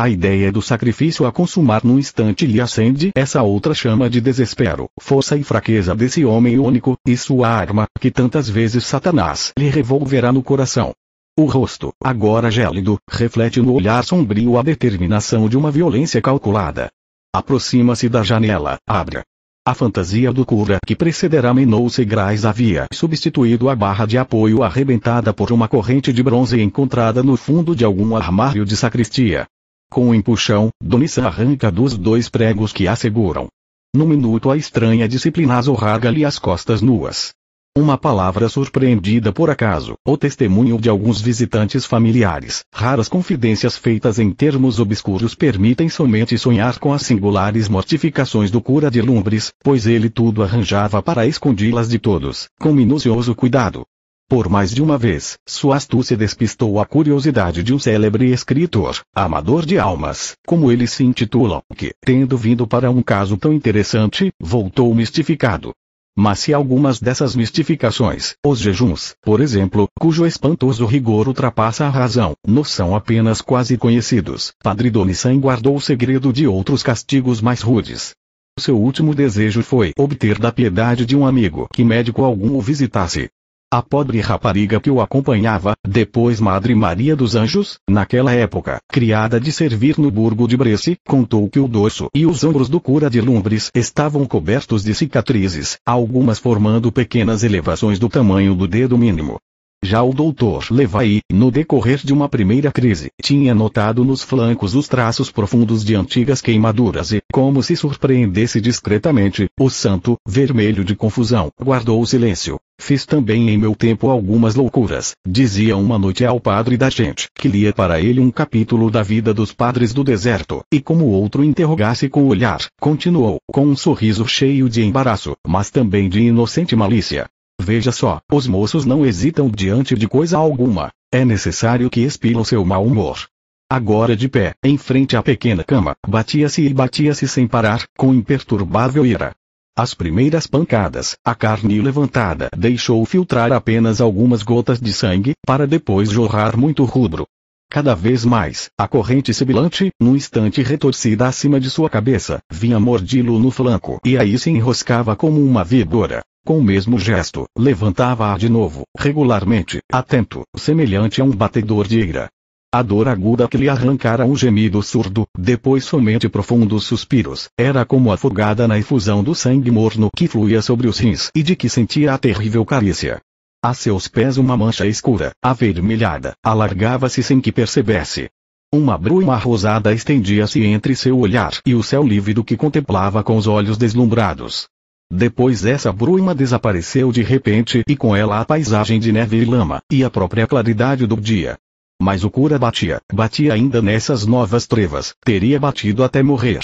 a ideia do sacrifício a consumar num instante lhe acende essa outra chama de desespero, força e fraqueza desse homem único, e sua arma, que tantas vezes Satanás lhe revolverá no coração. O rosto, agora gélido, reflete no olhar sombrio a determinação de uma violência calculada. Aproxima-se da janela, abre. A fantasia do cura que precederá Menouce Segrais havia substituído a barra de apoio arrebentada por uma corrente de bronze encontrada no fundo de algum armário de sacristia. Com um empuxão, Donissa arranca dos dois pregos que a seguram. No minuto a estranha disciplina azorraga-lhe as costas nuas. Uma palavra surpreendida por acaso, o testemunho de alguns visitantes familiares, raras confidências feitas em termos obscuros permitem somente sonhar com as singulares mortificações do cura de Lumbres, pois ele tudo arranjava para escondi-las de todos, com minucioso cuidado. Por mais de uma vez, sua astúcia despistou a curiosidade de um célebre escritor, amador de almas, como eles se intitulam, que, tendo vindo para um caso tão interessante, voltou mistificado. Mas se algumas dessas mistificações, os jejuns, por exemplo, cujo espantoso rigor ultrapassa a razão, não são apenas quase conhecidos, Padre Donissan guardou o segredo de outros castigos mais rudes. Seu último desejo foi obter da piedade de um amigo que médico algum o visitasse, a pobre rapariga que o acompanhava, depois Madre Maria dos Anjos, naquela época, criada de servir no burgo de Bresse, contou que o dorso e os ombros do cura de Lumbres estavam cobertos de cicatrizes, algumas formando pequenas elevações do tamanho do dedo mínimo, já o doutor Levaí, no decorrer de uma primeira crise, tinha notado nos flancos os traços profundos de antigas queimaduras e, como se surpreendesse discretamente, o santo, vermelho de confusão, guardou o silêncio. Fiz também em meu tempo algumas loucuras, dizia uma noite ao padre da gente, que lia para ele um capítulo da vida dos padres do deserto, e como o outro interrogasse com o olhar, continuou, com um sorriso cheio de embaraço, mas também de inocente malícia. Veja só, os moços não hesitam diante de coisa alguma. É necessário que expilham seu mau humor. Agora de pé, em frente à pequena cama, batia-se e batia-se sem parar, com imperturbável ira. As primeiras pancadas, a carne levantada deixou filtrar apenas algumas gotas de sangue, para depois jorrar muito rubro. Cada vez mais, a corrente sibilante, num instante retorcida acima de sua cabeça, vinha mordi lo no flanco e aí se enroscava como uma vidora. Com o mesmo gesto, levantava-a de novo, regularmente, atento, semelhante a um batedor de ira. A dor aguda que lhe arrancara um gemido surdo, depois somente profundos suspiros, era como afogada na efusão do sangue morno que fluía sobre os rins e de que sentia a terrível carícia. A seus pés uma mancha escura, avermelhada, alargava-se sem que percebesse. Uma bruma rosada estendia-se entre seu olhar e o céu lívido que contemplava com os olhos deslumbrados. Depois essa bruma desapareceu de repente e com ela a paisagem de neve e lama, e a própria claridade do dia. Mas o cura batia, batia ainda nessas novas trevas, teria batido até morrer.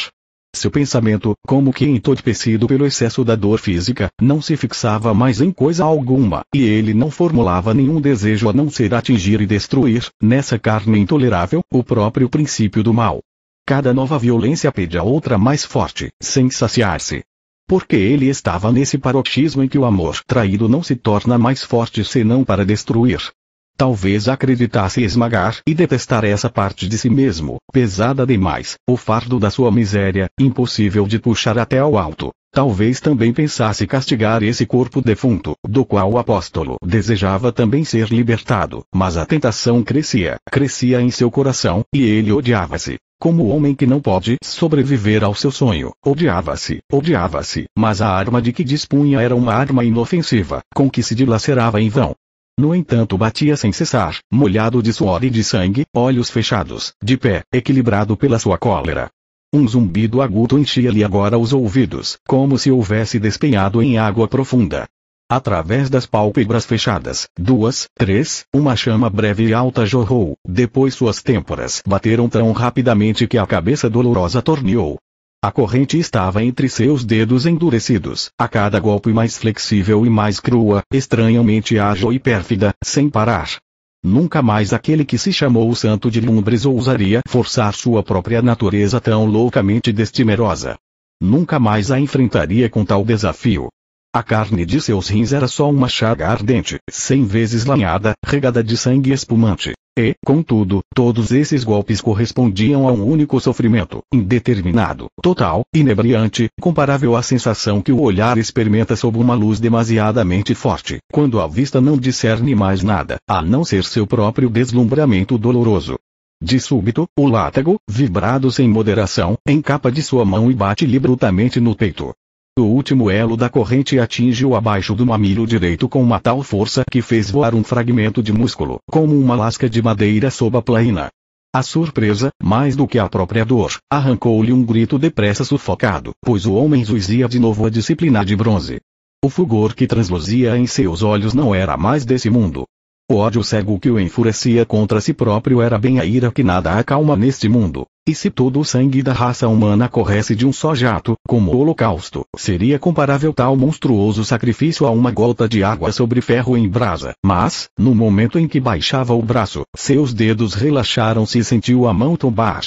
Seu pensamento, como que entorpecido pelo excesso da dor física, não se fixava mais em coisa alguma, e ele não formulava nenhum desejo a não ser atingir e destruir, nessa carne intolerável, o próprio princípio do mal. Cada nova violência pede a outra mais forte, sem saciar-se. Porque ele estava nesse paroxismo em que o amor traído não se torna mais forte senão para destruir. Talvez acreditasse esmagar e detestar essa parte de si mesmo, pesada demais, o fardo da sua miséria, impossível de puxar até ao alto. Talvez também pensasse castigar esse corpo defunto, do qual o apóstolo desejava também ser libertado, mas a tentação crescia, crescia em seu coração, e ele odiava-se. Como o homem que não pode sobreviver ao seu sonho, odiava-se, odiava-se, mas a arma de que dispunha era uma arma inofensiva, com que se dilacerava em vão. No entanto batia sem cessar, molhado de suor e de sangue, olhos fechados, de pé, equilibrado pela sua cólera. Um zumbido agudo enchia-lhe agora os ouvidos, como se houvesse despenhado em água profunda. Através das pálpebras fechadas, duas, três, uma chama breve e alta jorrou, depois suas têmporas bateram tão rapidamente que a cabeça dolorosa torneou. A corrente estava entre seus dedos endurecidos, a cada golpe mais flexível e mais crua, estranhamente ágil e pérfida, sem parar. Nunca mais aquele que se chamou o santo de Lumbres ousaria forçar sua própria natureza tão loucamente destemerosa. Nunca mais a enfrentaria com tal desafio. A carne de seus rins era só uma chaga ardente, cem vezes lanhada, regada de sangue espumante. E, contudo, todos esses golpes correspondiam a um único sofrimento, indeterminado, total, inebriante, comparável à sensação que o olhar experimenta sob uma luz demasiadamente forte, quando a vista não discerne mais nada, a não ser seu próprio deslumbramento doloroso. De súbito, o látego, vibrado sem moderação, encapa de sua mão e bate-lhe brutamente no peito. O último elo da corrente atinge-o abaixo do mamilo direito com uma tal força que fez voar um fragmento de músculo, como uma lasca de madeira sob a plaina. A surpresa, mais do que a própria dor, arrancou-lhe um grito depressa sufocado, pois o homem zuzia de novo a disciplina de bronze. O fulgor que transluzia em seus olhos não era mais desse mundo. O ódio cego que o enfurecia contra si próprio era bem a ira que nada acalma neste mundo. E se todo o sangue da raça humana corresse de um só jato, como o holocausto, seria comparável tal monstruoso sacrifício a uma gota de água sobre ferro em brasa. Mas, no momento em que baixava o braço, seus dedos relaxaram-se e sentiu a mão tombar.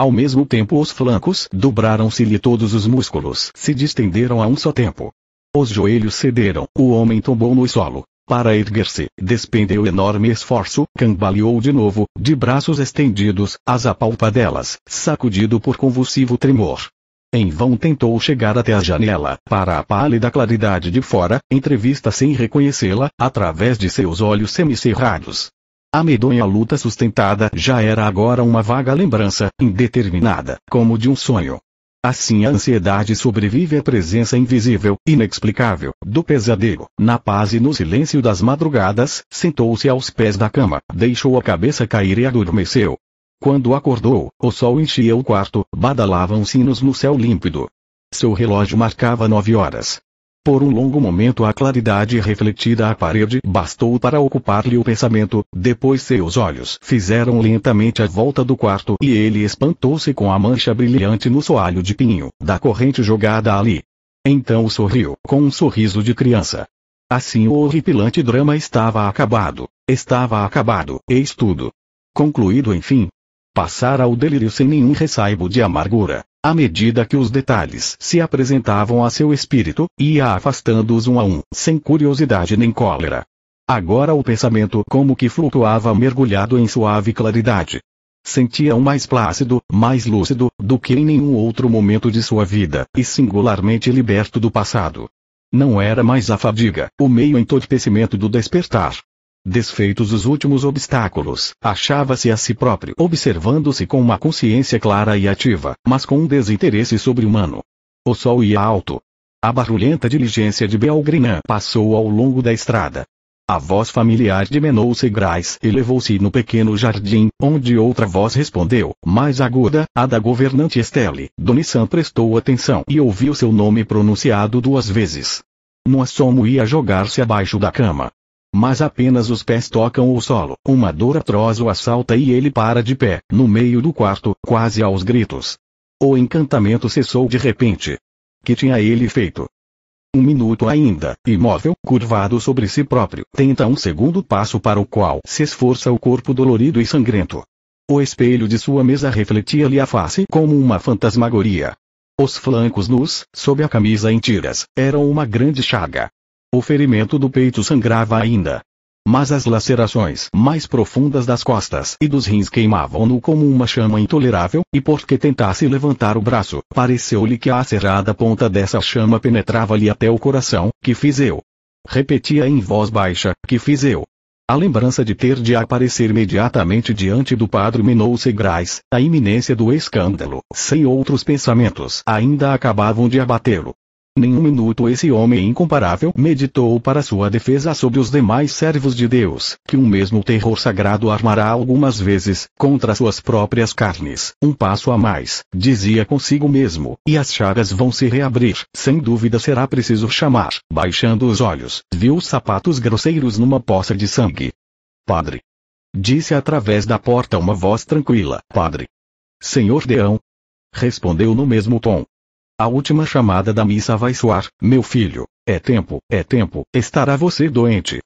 Ao mesmo tempo os flancos dobraram-se-lhe todos os músculos se distenderam a um só tempo. Os joelhos cederam, o homem tombou no solo, para erguer-se, despendeu enorme esforço, cambaleou de novo, de braços estendidos, as apalpadelas, sacudido por convulsivo tremor. Em vão tentou chegar até a janela, para a pálida claridade de fora, entrevista sem reconhecê-la, através de seus olhos semicerrados. A medonha luta sustentada já era agora uma vaga lembrança, indeterminada, como de um sonho. Assim a ansiedade sobrevive à presença invisível, inexplicável, do pesadelo. Na paz e no silêncio das madrugadas, sentou-se aos pés da cama, deixou a cabeça cair e adormeceu. Quando acordou, o sol enchia o quarto, badalavam sinos no céu límpido. Seu relógio marcava nove horas. Por um longo momento a claridade refletida à parede bastou para ocupar-lhe o pensamento, depois seus olhos fizeram lentamente a volta do quarto e ele espantou-se com a mancha brilhante no soalho de pinho, da corrente jogada ali. Então sorriu, com um sorriso de criança. Assim o horripilante drama estava acabado. Estava acabado, eis tudo. Concluído enfim. Passara o delírio sem nenhum ressaibo de amargura à medida que os detalhes se apresentavam a seu espírito, ia afastando-os um a um, sem curiosidade nem cólera. Agora o pensamento como que flutuava mergulhado em suave claridade. Sentia-o mais plácido, mais lúcido, do que em nenhum outro momento de sua vida, e singularmente liberto do passado. Não era mais a fadiga, o meio entorpecimento do despertar, Desfeitos os últimos obstáculos, achava-se a si próprio observando-se com uma consciência clara e ativa, mas com um desinteresse sobre-humano. O sol ia alto. A barulhenta diligência de Belgrinã passou ao longo da estrada. A voz familiar de Menouce e elevou se no pequeno jardim, onde outra voz respondeu, mais aguda, a da governante Estelle. Donissan prestou atenção e ouviu seu nome pronunciado duas vezes. No assomo ia jogar-se abaixo da cama mas apenas os pés tocam o solo. Uma dor atroz o assalta e ele para de pé, no meio do quarto, quase aos gritos. O encantamento cessou de repente. Que tinha ele feito? Um minuto ainda, imóvel, curvado sobre si próprio, tenta um segundo passo para o qual se esforça o corpo dolorido e sangrento. O espelho de sua mesa refletia-lhe a face como uma fantasmagoria. Os flancos nus, sob a camisa em tiras, eram uma grande chaga. O ferimento do peito sangrava ainda. Mas as lacerações mais profundas das costas e dos rins queimavam-no como uma chama intolerável, e porque tentasse levantar o braço, pareceu-lhe que a acerrada ponta dessa chama penetrava-lhe até o coração, que fiz eu. Repetia em voz baixa, que fiz eu. A lembrança de ter de aparecer imediatamente diante do padre minou Segrais, a iminência do escândalo, sem outros pensamentos ainda acabavam de abatê-lo. Nenhum minuto esse homem incomparável meditou para sua defesa sobre os demais servos de Deus, que um mesmo terror sagrado armará algumas vezes, contra suas próprias carnes. Um passo a mais, dizia consigo mesmo, e as chagas vão se reabrir. Sem dúvida será preciso chamar. Baixando os olhos, viu os sapatos grosseiros numa poça de sangue. Padre. Disse através da porta uma voz tranquila. Padre. Senhor Deão. Respondeu no mesmo tom. A última chamada da missa vai soar, meu filho. É tempo, é tempo, estará você doente.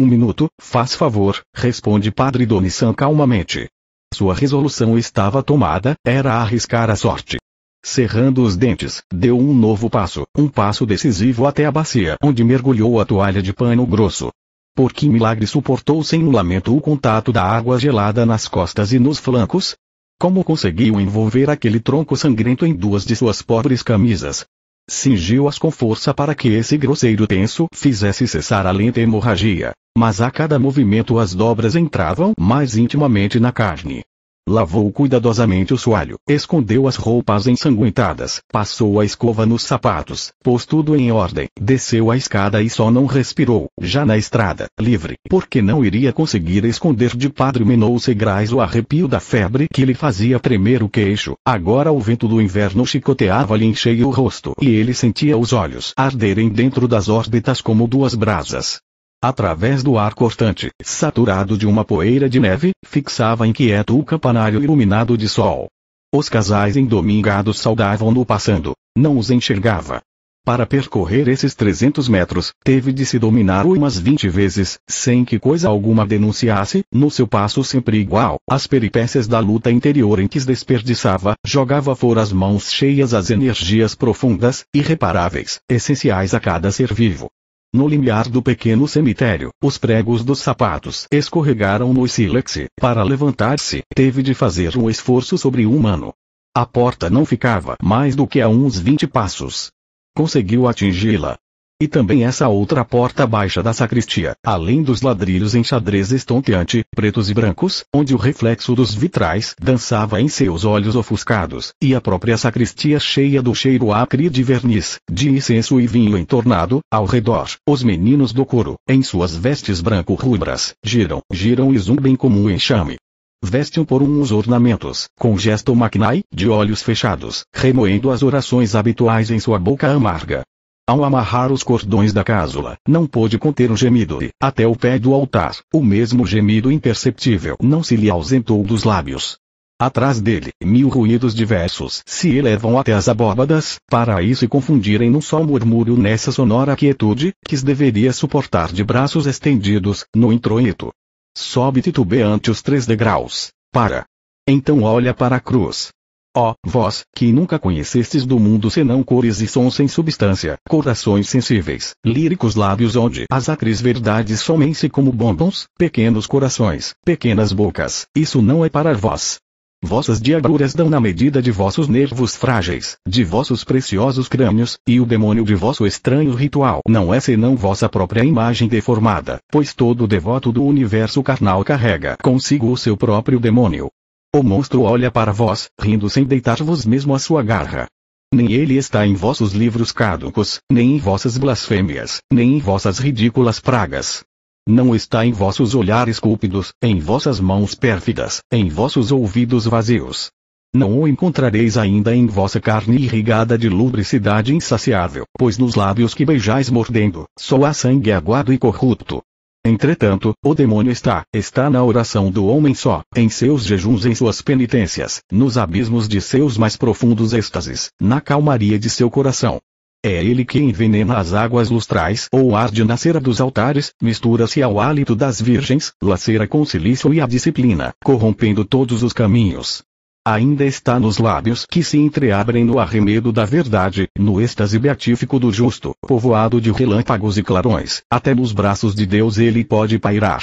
Um minuto, faz favor, responde Padre Donissan calmamente. Sua resolução estava tomada, era arriscar a sorte. Cerrando os dentes, deu um novo passo, um passo decisivo até a bacia onde mergulhou a toalha de pano grosso. Por que milagre suportou sem um lamento o contato da água gelada nas costas e nos flancos? Como conseguiu envolver aquele tronco sangrento em duas de suas pobres camisas? Cingiu-as com força para que esse grosseiro tenso fizesse cessar a lenta hemorragia, mas a cada movimento as dobras entravam mais intimamente na carne, Lavou cuidadosamente o soalho, escondeu as roupas ensanguentadas, passou a escova nos sapatos, pôs tudo em ordem, desceu a escada e só não respirou, já na estrada, livre, porque não iria conseguir esconder de Padre Menouce Segrais o arrepio da febre que lhe fazia tremer o queixo, agora o vento do inverno chicoteava-lhe em cheio o rosto e ele sentia os olhos arderem dentro das órbitas como duas brasas. Através do ar cortante, saturado de uma poeira de neve, fixava inquieto o campanário iluminado de sol. Os casais endomingados saudavam-no passando. Não os enxergava. Para percorrer esses 300 metros, teve de se dominar umas 20 vezes, sem que coisa alguma denunciasse, no seu passo sempre igual, as peripécias da luta interior em que se desperdiçava, jogava fora as mãos cheias as energias profundas, irreparáveis, essenciais a cada ser vivo. No limiar do pequeno cemitério, os pregos dos sapatos escorregaram no sílex. Para levantar-se, teve de fazer um esforço sobre-humano. A porta não ficava mais do que a uns vinte passos. Conseguiu atingi-la, e também essa outra porta baixa da sacristia, além dos ladrilhos em xadrez estonteante, pretos e brancos, onde o reflexo dos vitrais dançava em seus olhos ofuscados, e a própria sacristia cheia do cheiro acre de verniz, de incenso e vinho entornado, ao redor, os meninos do coro, em suas vestes branco-rubras, giram, giram e zumbem como um enxame. Vestem por um os ornamentos, com gesto maquinai, de olhos fechados, remoendo as orações habituais em sua boca amarga. Ao amarrar os cordões da cápsula, não pôde conter um gemido e, até o pé do altar, o mesmo gemido imperceptível não se lhe ausentou dos lábios. Atrás dele, mil ruídos diversos se elevam até as abóbadas, para aí se confundirem num só murmúrio nessa sonora quietude, que deveria suportar de braços estendidos, no introito. Sobe titubeante os três degraus. Para. Então olha para a cruz, Ó, oh, vós, que nunca conhecestes do mundo senão cores e sons sem substância, corações sensíveis, líricos lábios onde as acres verdades somem-se como bombons, pequenos corações, pequenas bocas, isso não é para vós. Vossas diagruras dão na medida de vossos nervos frágeis, de vossos preciosos crânios, e o demônio de vosso estranho ritual não é senão vossa própria imagem deformada, pois todo devoto do universo carnal carrega consigo o seu próprio demônio. O monstro olha para vós, rindo sem deitar-vos mesmo a sua garra. Nem ele está em vossos livros caducos, nem em vossas blasfêmias, nem em vossas ridículas pragas. Não está em vossos olhares cúpidos, em vossas mãos pérfidas, em vossos ouvidos vazios. Não o encontrareis ainda em vossa carne irrigada de lubricidade insaciável, pois nos lábios que beijais mordendo, só há sangue aguado e corrupto, Entretanto, o demônio está, está na oração do homem só, em seus jejuns em suas penitências, nos abismos de seus mais profundos êxtases, na calmaria de seu coração. É ele que envenena as águas lustrais ou arde na cera dos altares, mistura-se ao hálito das virgens, lacera com silício e a disciplina, corrompendo todos os caminhos ainda está nos lábios que se entreabrem no arremedo da verdade, no êxtase beatífico do justo, povoado de relâmpagos e clarões, até nos braços de Deus ele pode pairar.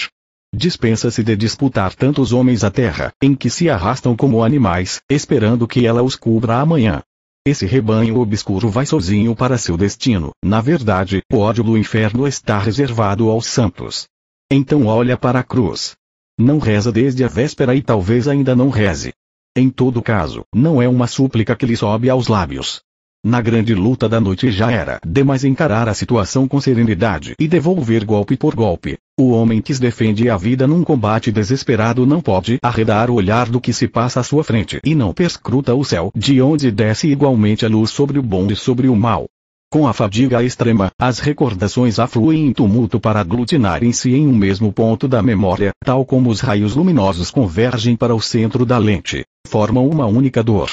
Dispensa-se de disputar tantos homens a terra, em que se arrastam como animais, esperando que ela os cubra amanhã. Esse rebanho obscuro vai sozinho para seu destino, na verdade, o ódio do inferno está reservado aos santos. Então olha para a cruz. Não reza desde a véspera e talvez ainda não reze. Em todo caso, não é uma súplica que lhe sobe aos lábios. Na grande luta da noite já era demais encarar a situação com serenidade e devolver golpe por golpe. O homem que defende a vida num combate desesperado não pode arredar o olhar do que se passa à sua frente e não perscruta o céu de onde desce igualmente a luz sobre o bom e sobre o mal. Com a fadiga extrema, as recordações afluem em tumulto para aglutinarem-se em um mesmo ponto da memória, tal como os raios luminosos convergem para o centro da lente. Formam uma única dor.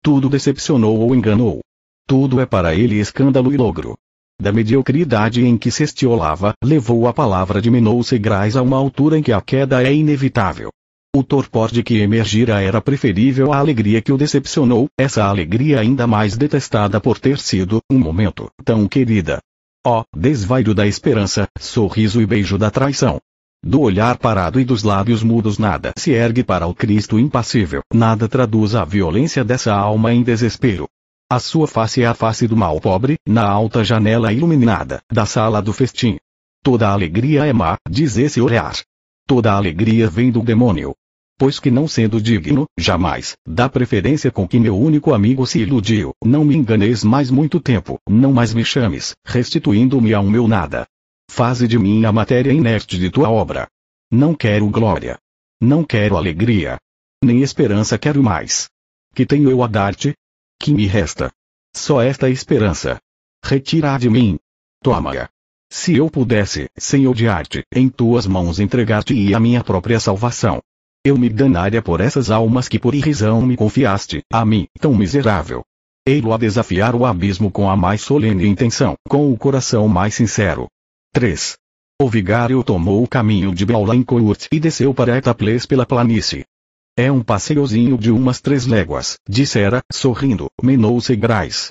Tudo decepcionou ou enganou. Tudo é para ele escândalo e logro. Da mediocridade em que se estiolava, levou a palavra de se graz a uma altura em que a queda é inevitável. O torpor de que emergira era preferível à alegria que o decepcionou, essa alegria ainda mais detestada por ter sido, um momento, tão querida. Ó, oh, desvairo da esperança, sorriso e beijo da traição. Do olhar parado e dos lábios mudos nada se ergue para o Cristo impassível, nada traduz a violência dessa alma em desespero. A sua face é a face do mal pobre, na alta janela iluminada, da sala do festim. Toda alegria é má, diz esse olhar. Toda alegria vem do demônio pois que não sendo digno, jamais, da preferência com que meu único amigo se iludiu, não me enganeis mais muito tempo, não mais me chames, restituindo-me ao meu nada. Faze de mim a matéria inerte de tua obra. Não quero glória. Não quero alegria. Nem esperança quero mais. Que tenho eu a dar-te? Que me resta? Só esta esperança. Retira-a de mim. Toma-a. Se eu pudesse, sem odiar-te, em tuas mãos entregar-te-ia a minha própria salvação. Eu me danaria por essas almas que por irrisão me confiaste, a mim, tão miserável. Ei-lo a desafiar o abismo com a mais solene intenção, com o coração mais sincero. 3. O vigário tomou o caminho de Baulancourt e desceu para Etaples pela planície. É um passeiozinho de umas três léguas, dissera, sorrindo, menou grais.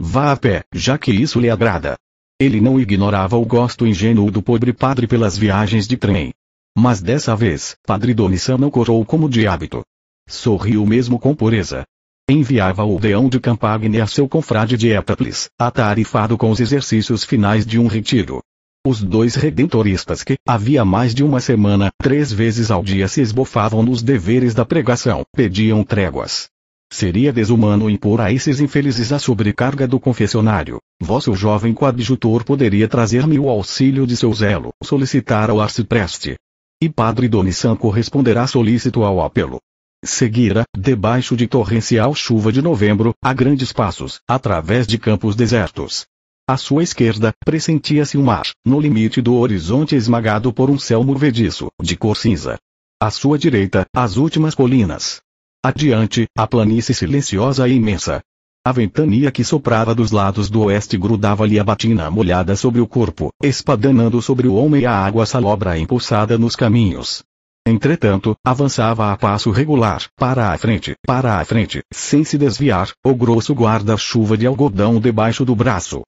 Vá a pé, já que isso lhe agrada. Ele não ignorava o gosto ingênuo do pobre padre pelas viagens de trem. Mas dessa vez, Padre Donissan não corou como de hábito. Sorriu mesmo com pureza. Enviava o deão de Campagne a seu confrade de Étaples, atarifado com os exercícios finais de um retiro. Os dois redentoristas que, havia mais de uma semana, três vezes ao dia se esbofavam nos deveres da pregação, pediam tréguas. Seria desumano impor a esses infelizes a sobrecarga do confessionário. Vosso jovem coadjutor poderia trazer-me o auxílio de seu zelo, solicitar ao arcipreste, e Padre Domissanco responderá solícito ao apelo. Seguira, debaixo de torrencial chuva de novembro, a grandes passos, através de campos desertos. À sua esquerda, pressentia-se o um mar, no limite do horizonte esmagado por um céu murvediço, de cor cinza. À sua direita, as últimas colinas. Adiante, a planície silenciosa e imensa, a ventania que soprava dos lados do oeste grudava-lhe a batina molhada sobre o corpo, espadanando sobre o homem a água salobra impulsada nos caminhos. Entretanto, avançava a passo regular, para a frente, para a frente, sem se desviar, o grosso guarda-chuva de algodão debaixo do braço.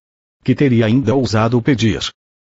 Que teria ainda ousado pedir?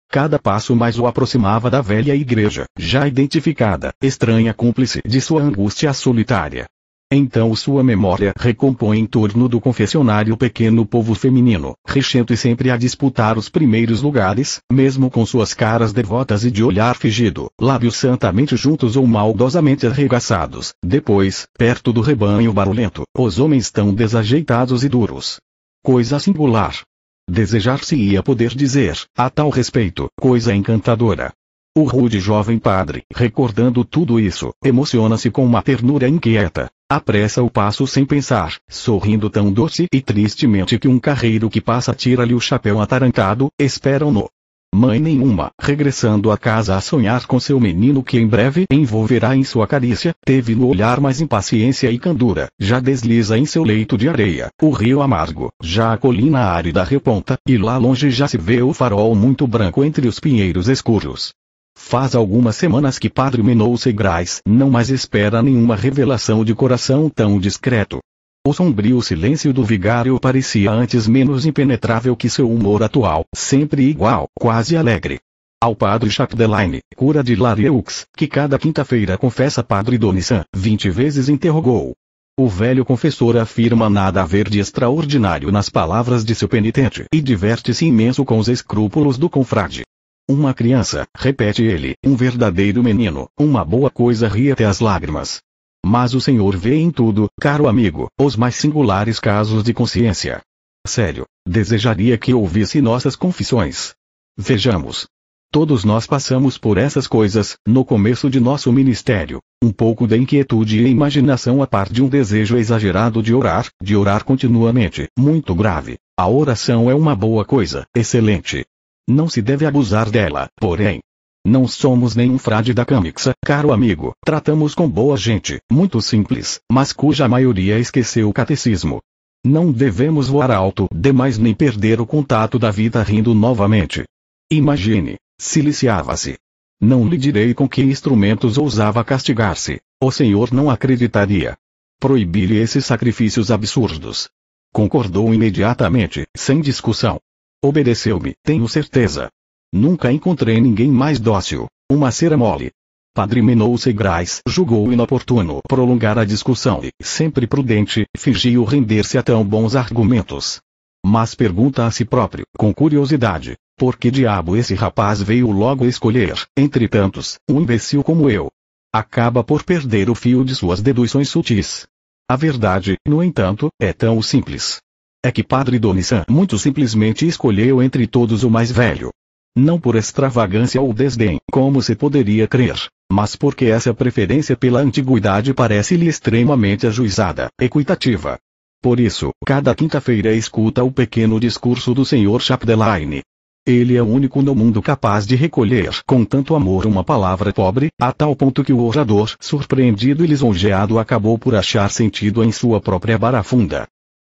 Cada passo mais o aproximava da velha igreja, já identificada, estranha cúmplice de sua angústia solitária. Então sua memória recompõe em torno do confessionário pequeno povo feminino, rechento e sempre a disputar os primeiros lugares, mesmo com suas caras devotas e de olhar fingido, lábios santamente juntos ou maldosamente arregaçados. Depois, perto do rebanho barulhento, os homens tão desajeitados e duros. Coisa singular. Desejar-se-ia poder dizer, a tal respeito, coisa encantadora. O rude jovem padre, recordando tudo isso, emociona-se com uma ternura inquieta, Apressa o passo sem pensar, sorrindo tão doce e tristemente que um carreiro que passa tira-lhe o chapéu atarantado, esperam-no. Mãe nenhuma, regressando a casa a sonhar com seu menino que em breve envolverá em sua carícia, teve no olhar mais impaciência e candura, já desliza em seu leito de areia, o rio amargo, já a colina árida reponta, e lá longe já se vê o farol muito branco entre os pinheiros escuros. Faz algumas semanas que Padre Menou Segrais não mais espera nenhuma revelação de coração tão discreto. O sombrio silêncio do vigário parecia antes menos impenetrável que seu humor atual, sempre igual, quase alegre. Ao padre Chapdelaine, cura de Larieux, que cada quinta-feira confessa padre Donissan, vinte vezes interrogou. O velho confessor afirma nada haver de extraordinário nas palavras de seu penitente e diverte-se imenso com os escrúpulos do confrade. Uma criança, repete ele, um verdadeiro menino, uma boa coisa ri até as lágrimas. Mas o Senhor vê em tudo, caro amigo, os mais singulares casos de consciência. Sério, desejaria que ouvisse nossas confissões. Vejamos. Todos nós passamos por essas coisas, no começo de nosso ministério. Um pouco de inquietude e imaginação a par de um desejo exagerado de orar, de orar continuamente, muito grave. A oração é uma boa coisa, excelente, não se deve abusar dela, porém. Não somos nenhum frade da Camixa, caro amigo, tratamos com boa gente, muito simples, mas cuja maioria esqueceu o catecismo. Não devemos voar alto demais nem perder o contato da vida rindo novamente. Imagine, siliciava-se. Não lhe direi com que instrumentos ousava castigar-se, o senhor não acreditaria. Proibir-lhe esses sacrifícios absurdos. Concordou imediatamente, sem discussão. Obedeceu-me, tenho certeza. Nunca encontrei ninguém mais dócil. Uma cera mole. Padre menou Segrais julgou inoportuno prolongar a discussão e, sempre prudente, fingiu render-se a tão bons argumentos. Mas pergunta a si próprio, com curiosidade, por que diabo esse rapaz veio logo escolher, entre tantos, um imbecil como eu? Acaba por perder o fio de suas deduções sutis. A verdade, no entanto, é tão simples é que Padre Donissan muito simplesmente escolheu entre todos o mais velho. Não por extravagância ou desdém, como se poderia crer, mas porque essa preferência pela antiguidade parece-lhe extremamente ajuizada, equitativa. Por isso, cada quinta-feira escuta o pequeno discurso do Sr. Chapdelaine. Ele é o único no mundo capaz de recolher com tanto amor uma palavra pobre, a tal ponto que o orador, surpreendido e lisonjeado, acabou por achar sentido em sua própria barafunda.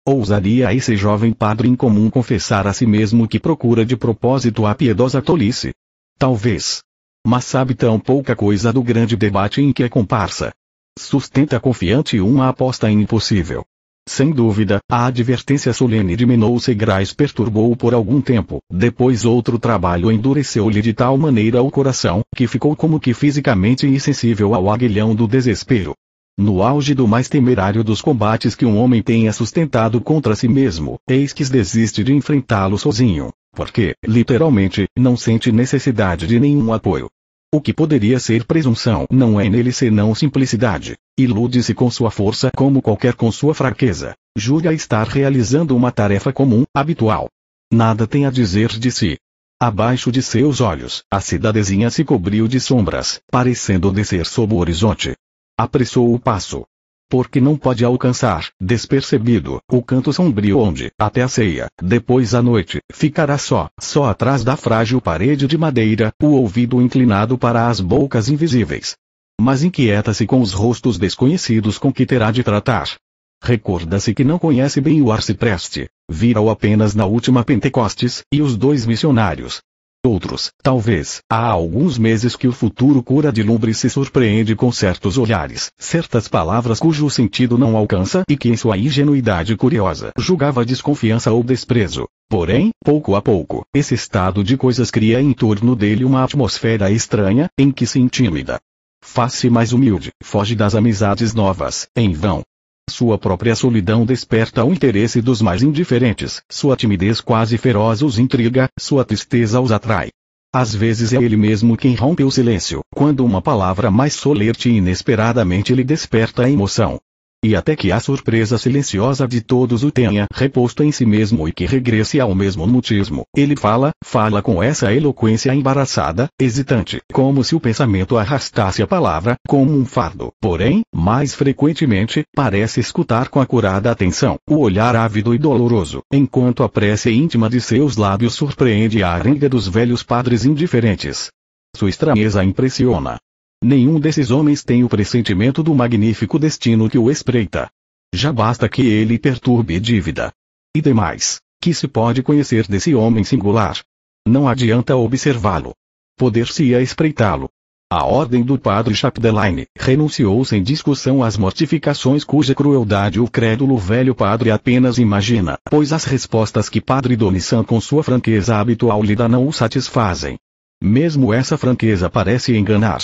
Ousaria esse jovem padre incomum confessar a si mesmo que procura de propósito a piedosa tolice? Talvez. Mas sabe tão pouca coisa do grande debate em que é comparsa. Sustenta confiante uma aposta impossível. Sem dúvida, a advertência solene de Menouce Grais perturbou-o por algum tempo, depois outro trabalho endureceu-lhe de tal maneira o coração, que ficou como que fisicamente insensível ao aguilhão do desespero. No auge do mais temerário dos combates que um homem tenha é sustentado contra si mesmo, eis que desiste de enfrentá-lo sozinho, porque, literalmente, não sente necessidade de nenhum apoio. O que poderia ser presunção não é nele senão simplicidade. Ilude-se com sua força como qualquer com sua fraqueza. Julga estar realizando uma tarefa comum, habitual. Nada tem a dizer de si. Abaixo de seus olhos, a cidadezinha se cobriu de sombras, parecendo descer sob o horizonte. Apressou o passo. Porque não pode alcançar, despercebido, o canto sombrio onde, até a ceia, depois à noite, ficará só, só atrás da frágil parede de madeira, o ouvido inclinado para as bocas invisíveis. Mas inquieta-se com os rostos desconhecidos com que terá de tratar. Recorda-se que não conhece bem o arcipreste, vira-o apenas na última Pentecostes, e os dois missionários, outros. Talvez, há alguns meses que o futuro cura de lumbre se surpreende com certos olhares, certas palavras cujo sentido não alcança e que em sua ingenuidade curiosa julgava desconfiança ou desprezo. Porém, pouco a pouco, esse estado de coisas cria em torno dele uma atmosfera estranha, em que se intimida. Faz-se mais humilde, foge das amizades novas, em vão, sua própria solidão desperta o interesse dos mais indiferentes, sua timidez quase feroz os intriga, sua tristeza os atrai. Às vezes é ele mesmo quem rompe o silêncio, quando uma palavra mais solerte e inesperadamente lhe desperta a emoção. E até que a surpresa silenciosa de todos o tenha reposto em si mesmo e que regresse ao mesmo mutismo. Ele fala, fala com essa eloquência embaraçada, hesitante, como se o pensamento arrastasse a palavra, como um fardo. Porém, mais frequentemente, parece escutar com acurada atenção, o olhar ávido e doloroso, enquanto a prece íntima de seus lábios surpreende a arenga dos velhos padres indiferentes. Sua estranheza impressiona. Nenhum desses homens tem o pressentimento do magnífico destino que o espreita. Já basta que ele perturbe dívida. E demais, que se pode conhecer desse homem singular? Não adianta observá-lo. Poder-se-ia espreitá-lo. A ordem do padre Chapdelaine renunciou sem discussão às mortificações cuja crueldade o crédulo velho padre apenas imagina, pois as respostas que padre Donissan com sua franqueza habitual lhe dá não o satisfazem. Mesmo essa franqueza parece enganar,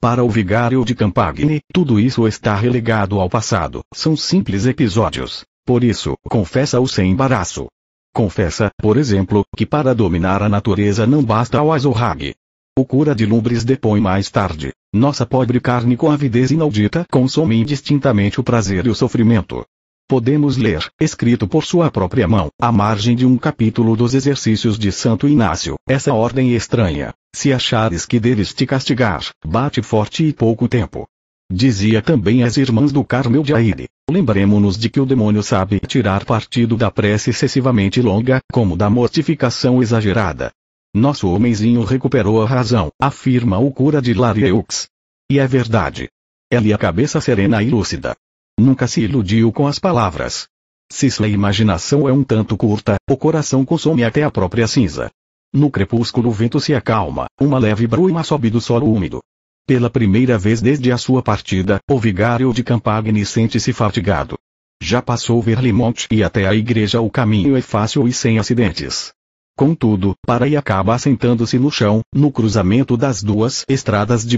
para o vigário de Campagne, tudo isso está relegado ao passado. São simples episódios. Por isso, confessa-o sem embaraço. Confessa, por exemplo, que para dominar a natureza não basta o azorrague. O cura de Lumbres depõe mais tarde. Nossa pobre carne com avidez inaudita consome indistintamente o prazer e o sofrimento podemos ler, escrito por sua própria mão, à margem de um capítulo dos exercícios de Santo Inácio, essa ordem é estranha. Se achares que deves te castigar, bate forte e pouco tempo. Dizia também as irmãs do Carmel de Aire: Lembremos-nos de que o demônio sabe tirar partido da prece excessivamente longa, como da mortificação exagerada. Nosso homenzinho recuperou a razão, afirma o cura de Larieux. E é verdade. Ele é a cabeça serena e lúcida, Nunca se iludiu com as palavras. Se sua imaginação é um tanto curta, o coração consome até a própria cinza. No crepúsculo o vento se acalma, uma leve bruma sobe do solo úmido. Pela primeira vez desde a sua partida, o vigário de Campagne sente-se fatigado. Já passou Verlimont e até a igreja o caminho é fácil e sem acidentes. Contudo, para e acaba assentando-se no chão, no cruzamento das duas estradas de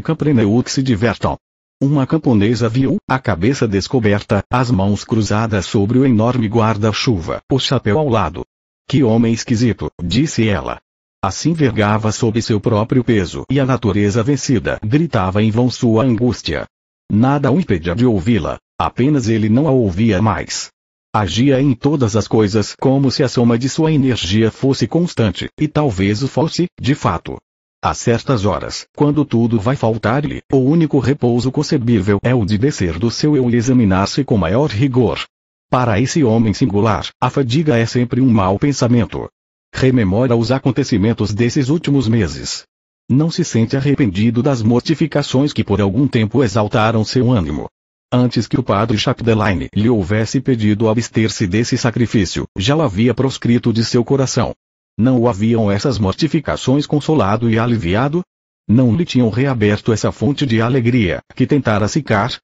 e de Verton. Uma camponesa viu, a cabeça descoberta, as mãos cruzadas sobre o enorme guarda-chuva, o chapéu ao lado. Que homem esquisito, disse ela. Assim vergava sob seu próprio peso e a natureza vencida gritava em vão sua angústia. Nada o impedia de ouvi-la, apenas ele não a ouvia mais. Agia em todas as coisas como se a soma de sua energia fosse constante, e talvez o fosse, de fato. A certas horas, quando tudo vai faltar-lhe, o único repouso concebível é o de descer do seu eu e examinar-se com maior rigor. Para esse homem singular, a fadiga é sempre um mau pensamento. Rememora os acontecimentos desses últimos meses. Não se sente arrependido das mortificações que por algum tempo exaltaram seu ânimo. Antes que o padre Chapdelaine lhe houvesse pedido abster-se desse sacrifício, já o havia proscrito de seu coração. Não o haviam essas mortificações consolado e aliviado? Não lhe tinham reaberto essa fonte de alegria, que tentara secar?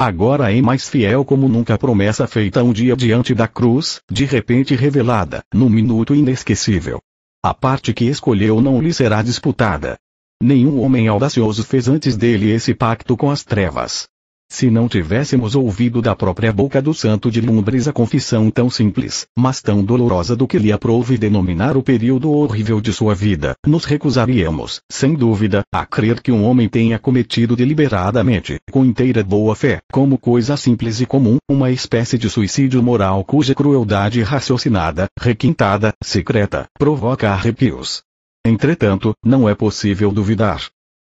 Agora é mais fiel como nunca a promessa feita um dia diante da cruz, de repente revelada, num minuto inesquecível. A parte que escolheu não lhe será disputada. Nenhum homem audacioso fez antes dele esse pacto com as trevas. Se não tivéssemos ouvido da própria boca do santo de Lumbres a confissão tão simples, mas tão dolorosa do que lhe aprouve denominar o período horrível de sua vida, nos recusaríamos, sem dúvida, a crer que um homem tenha cometido deliberadamente, com inteira boa fé, como coisa simples e comum, uma espécie de suicídio moral cuja crueldade raciocinada, requintada, secreta, provoca arrepios. Entretanto, não é possível duvidar,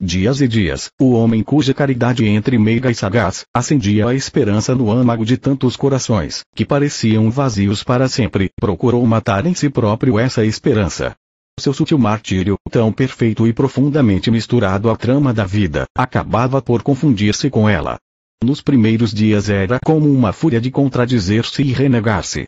Dias e dias, o homem cuja caridade entre meiga e sagaz, acendia a esperança no âmago de tantos corações, que pareciam vazios para sempre, procurou matar em si próprio essa esperança. Seu sutil martírio, tão perfeito e profundamente misturado à trama da vida, acabava por confundir-se com ela. Nos primeiros dias era como uma fúria de contradizer-se e renegar-se,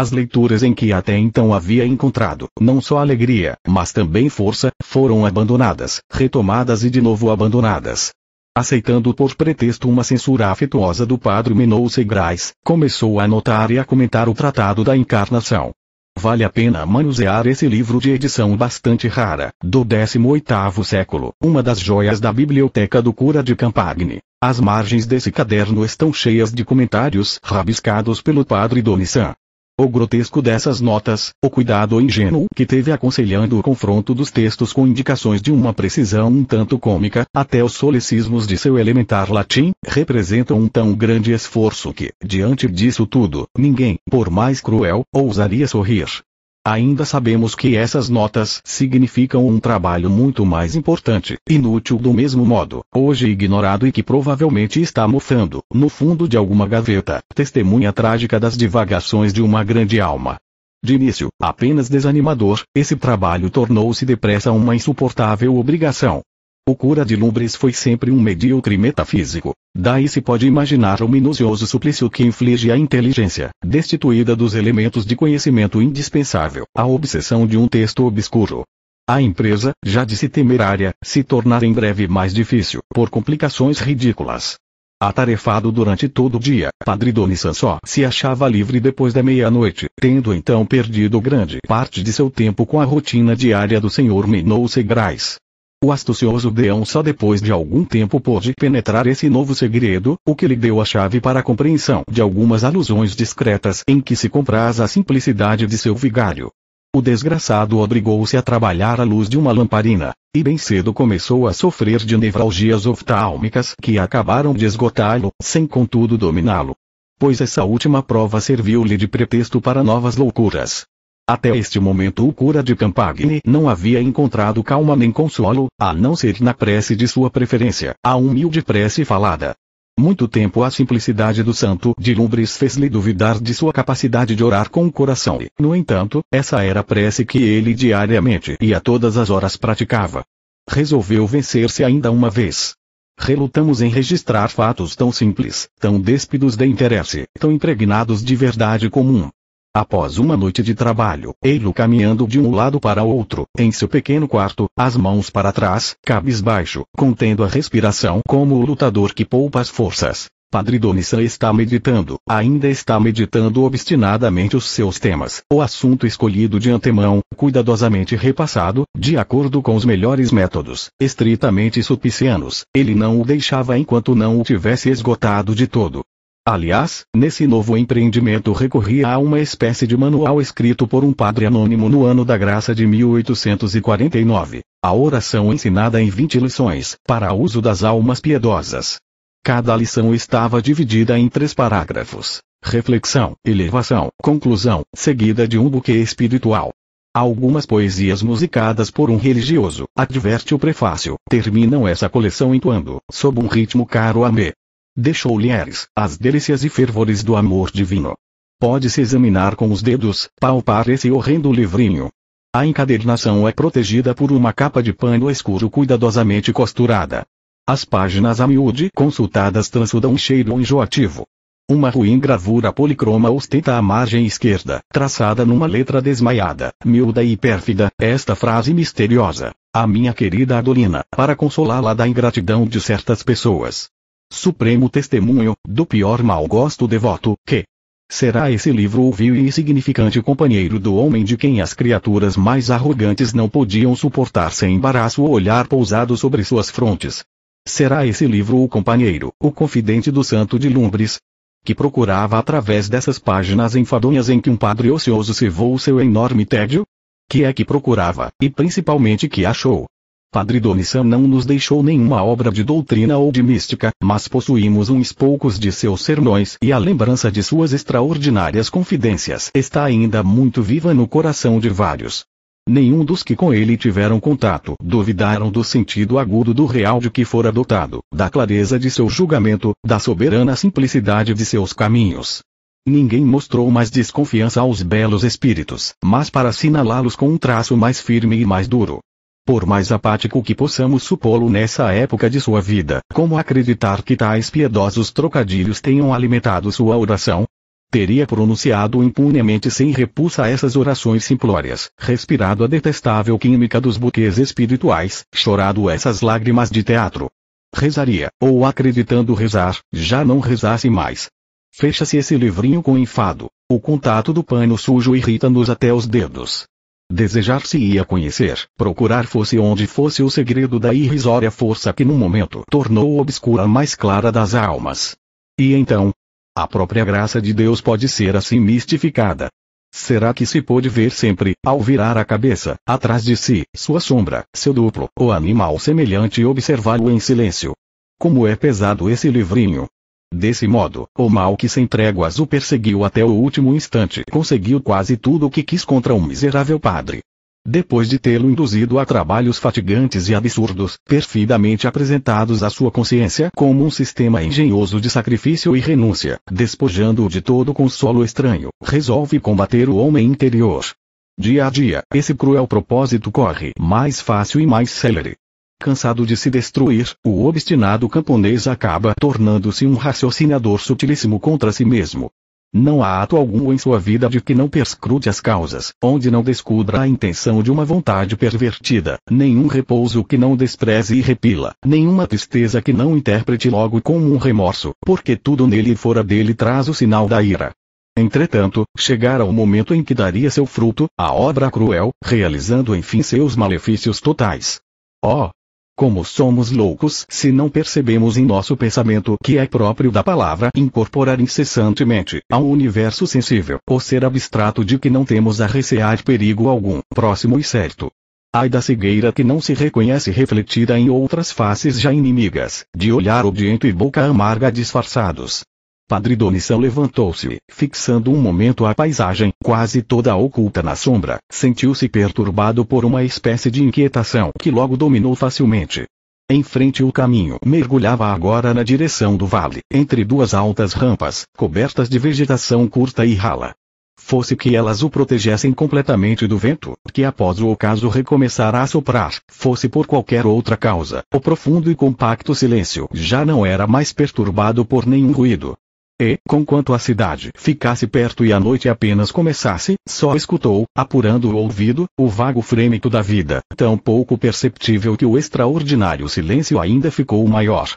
as leituras em que até então havia encontrado não só alegria, mas também força, foram abandonadas, retomadas e de novo abandonadas. Aceitando por pretexto uma censura afetuosa do padre Menou Segrais, começou a anotar e a comentar o Tratado da Encarnação. Vale a pena manusear esse livro de edição bastante rara, do 18º século, uma das joias da biblioteca do cura de Campagne. As margens desse caderno estão cheias de comentários rabiscados pelo padre Donissan, o grotesco dessas notas, o cuidado ingênuo que teve aconselhando o confronto dos textos com indicações de uma precisão um tanto cômica, até os solecismos de seu elementar latim, representam um tão grande esforço que, diante disso tudo, ninguém, por mais cruel, ousaria sorrir. Ainda sabemos que essas notas significam um trabalho muito mais importante, inútil do mesmo modo, hoje ignorado e que provavelmente está mofando, no fundo de alguma gaveta, testemunha trágica das divagações de uma grande alma. De início, apenas desanimador, esse trabalho tornou-se depressa uma insuportável obrigação, o cura de Lubres foi sempre um medíocre metafísico. Daí se pode imaginar o minucioso suplício que inflige à inteligência, destituída dos elementos de conhecimento indispensável, a obsessão de um texto obscuro. A empresa, já disse temerária, se tornará em breve mais difícil, por complicações ridículas. Atarefado durante todo o dia, Padre Doni só se achava livre depois da meia-noite, tendo então perdido grande parte de seu tempo com a rotina diária do Senhor Minou Segrais. O astucioso Deão só depois de algum tempo pôde penetrar esse novo segredo, o que lhe deu a chave para a compreensão de algumas alusões discretas em que se compraz a simplicidade de seu vigário. O desgraçado obrigou-se a trabalhar à luz de uma lamparina, e bem cedo começou a sofrer de nevralgias oftálmicas que acabaram de esgotá-lo, sem contudo dominá-lo. Pois essa última prova serviu-lhe de pretexto para novas loucuras. Até este momento o cura de Campagne não havia encontrado calma nem consolo, a não ser na prece de sua preferência, a humilde prece falada. Muito tempo a simplicidade do santo de Lumbres fez-lhe duvidar de sua capacidade de orar com o coração e, no entanto, essa era a prece que ele diariamente e a todas as horas praticava. Resolveu vencer-se ainda uma vez. Relutamos em registrar fatos tão simples, tão despidos de interesse, tão impregnados de verdade comum. Após uma noite de trabalho, ele caminhando de um lado para outro, em seu pequeno quarto, as mãos para trás, cabisbaixo, contendo a respiração como o lutador que poupa as forças. Padre Donissan está meditando, ainda está meditando obstinadamente os seus temas, o assunto escolhido de antemão, cuidadosamente repassado, de acordo com os melhores métodos, estritamente supicianos, ele não o deixava enquanto não o tivesse esgotado de todo. Aliás, nesse novo empreendimento recorria a uma espécie de manual escrito por um padre anônimo no ano da graça de 1849. A oração ensinada em 20 lições, para uso das almas piedosas. Cada lição estava dividida em três parágrafos: reflexão, elevação, conclusão, seguida de um buquê espiritual. Algumas poesias musicadas por um religioso, adverte o prefácio, terminam essa coleção entoando, sob um ritmo caro a me, deixou-lhes as delícias e fervores do amor divino. Pode-se examinar com os dedos, palpar esse horrendo livrinho. A encadernação é protegida por uma capa de pano escuro cuidadosamente costurada. As páginas a miúde consultadas transudam um cheiro enjoativo. Uma ruim gravura policroma ostenta a margem esquerda, traçada numa letra desmaiada, miúda e pérfida, esta frase misteriosa. A minha querida Adolina, para consolá-la da ingratidão de certas pessoas. Supremo testemunho, do pior mal gosto devoto, que será esse livro o vil e insignificante companheiro do homem de quem as criaturas mais arrogantes não podiam suportar sem embaraço o olhar pousado sobre suas frontes. Será esse livro o companheiro, o confidente do santo de Lumbres, que procurava através dessas páginas enfadonhas em que um padre ocioso cevou seu enorme tédio? Que é que procurava, e principalmente que achou, Padre Domissão não nos deixou nenhuma obra de doutrina ou de mística, mas possuímos uns poucos de seus sermões e a lembrança de suas extraordinárias confidências está ainda muito viva no coração de vários. Nenhum dos que com ele tiveram contato duvidaram do sentido agudo do real de que for adotado, da clareza de seu julgamento, da soberana simplicidade de seus caminhos. Ninguém mostrou mais desconfiança aos belos espíritos, mas para assinalá los com um traço mais firme e mais duro, por mais apático que possamos supô-lo nessa época de sua vida, como acreditar que tais piedosos trocadilhos tenham alimentado sua oração? Teria pronunciado impunemente sem repulsa essas orações simplórias, respirado a detestável química dos buquês espirituais, chorado essas lágrimas de teatro. Rezaria, ou acreditando rezar, já não rezasse mais. Fecha-se esse livrinho com enfado. O contato do pano sujo irrita-nos até os dedos. Desejar-se-ia conhecer, procurar fosse onde fosse o segredo da irrisória força que num momento tornou obscura a mais clara das almas. E então? A própria graça de Deus pode ser assim mistificada. Será que se pôde ver sempre, ao virar a cabeça, atrás de si, sua sombra, seu duplo, o animal semelhante e observá-lo em silêncio? Como é pesado esse livrinho, Desse modo, o mal que sem tréguas o perseguiu até o último instante conseguiu quase tudo o que quis contra um miserável padre. Depois de tê-lo induzido a trabalhos fatigantes e absurdos, perfidamente apresentados à sua consciência como um sistema engenhoso de sacrifício e renúncia, despojando-o de todo consolo estranho, resolve combater o homem interior. Dia a dia, esse cruel propósito corre mais fácil e mais célere. Cansado de se destruir, o obstinado camponês acaba tornando-se um raciocinador sutilíssimo contra si mesmo. Não há ato algum em sua vida de que não perscrute as causas, onde não descubra a intenção de uma vontade pervertida, nenhum repouso que não despreze e repila, nenhuma tristeza que não interprete logo como um remorso, porque tudo nele e fora dele traz o sinal da ira. Entretanto, chegara o momento em que daria seu fruto, a obra cruel, realizando enfim seus malefícios totais. Oh, como somos loucos se não percebemos em nosso pensamento que é próprio da palavra incorporar incessantemente ao universo sensível o ser abstrato de que não temos a recear perigo algum, próximo e certo. Ai da cegueira que não se reconhece refletida em outras faces já inimigas, de olhar obdiento e boca amarga disfarçados, Padre Donição levantou-se, fixando um momento a paisagem, quase toda oculta na sombra, sentiu-se perturbado por uma espécie de inquietação que logo dominou facilmente. Em frente o caminho mergulhava agora na direção do vale, entre duas altas rampas, cobertas de vegetação curta e rala. Fosse que elas o protegessem completamente do vento, que após o ocaso recomeçara a soprar, fosse por qualquer outra causa, o profundo e compacto silêncio já não era mais perturbado por nenhum ruído. E, conquanto a cidade ficasse perto e a noite apenas começasse, só escutou, apurando o ouvido, o vago frêmito da vida, tão pouco perceptível que o extraordinário silêncio ainda ficou maior.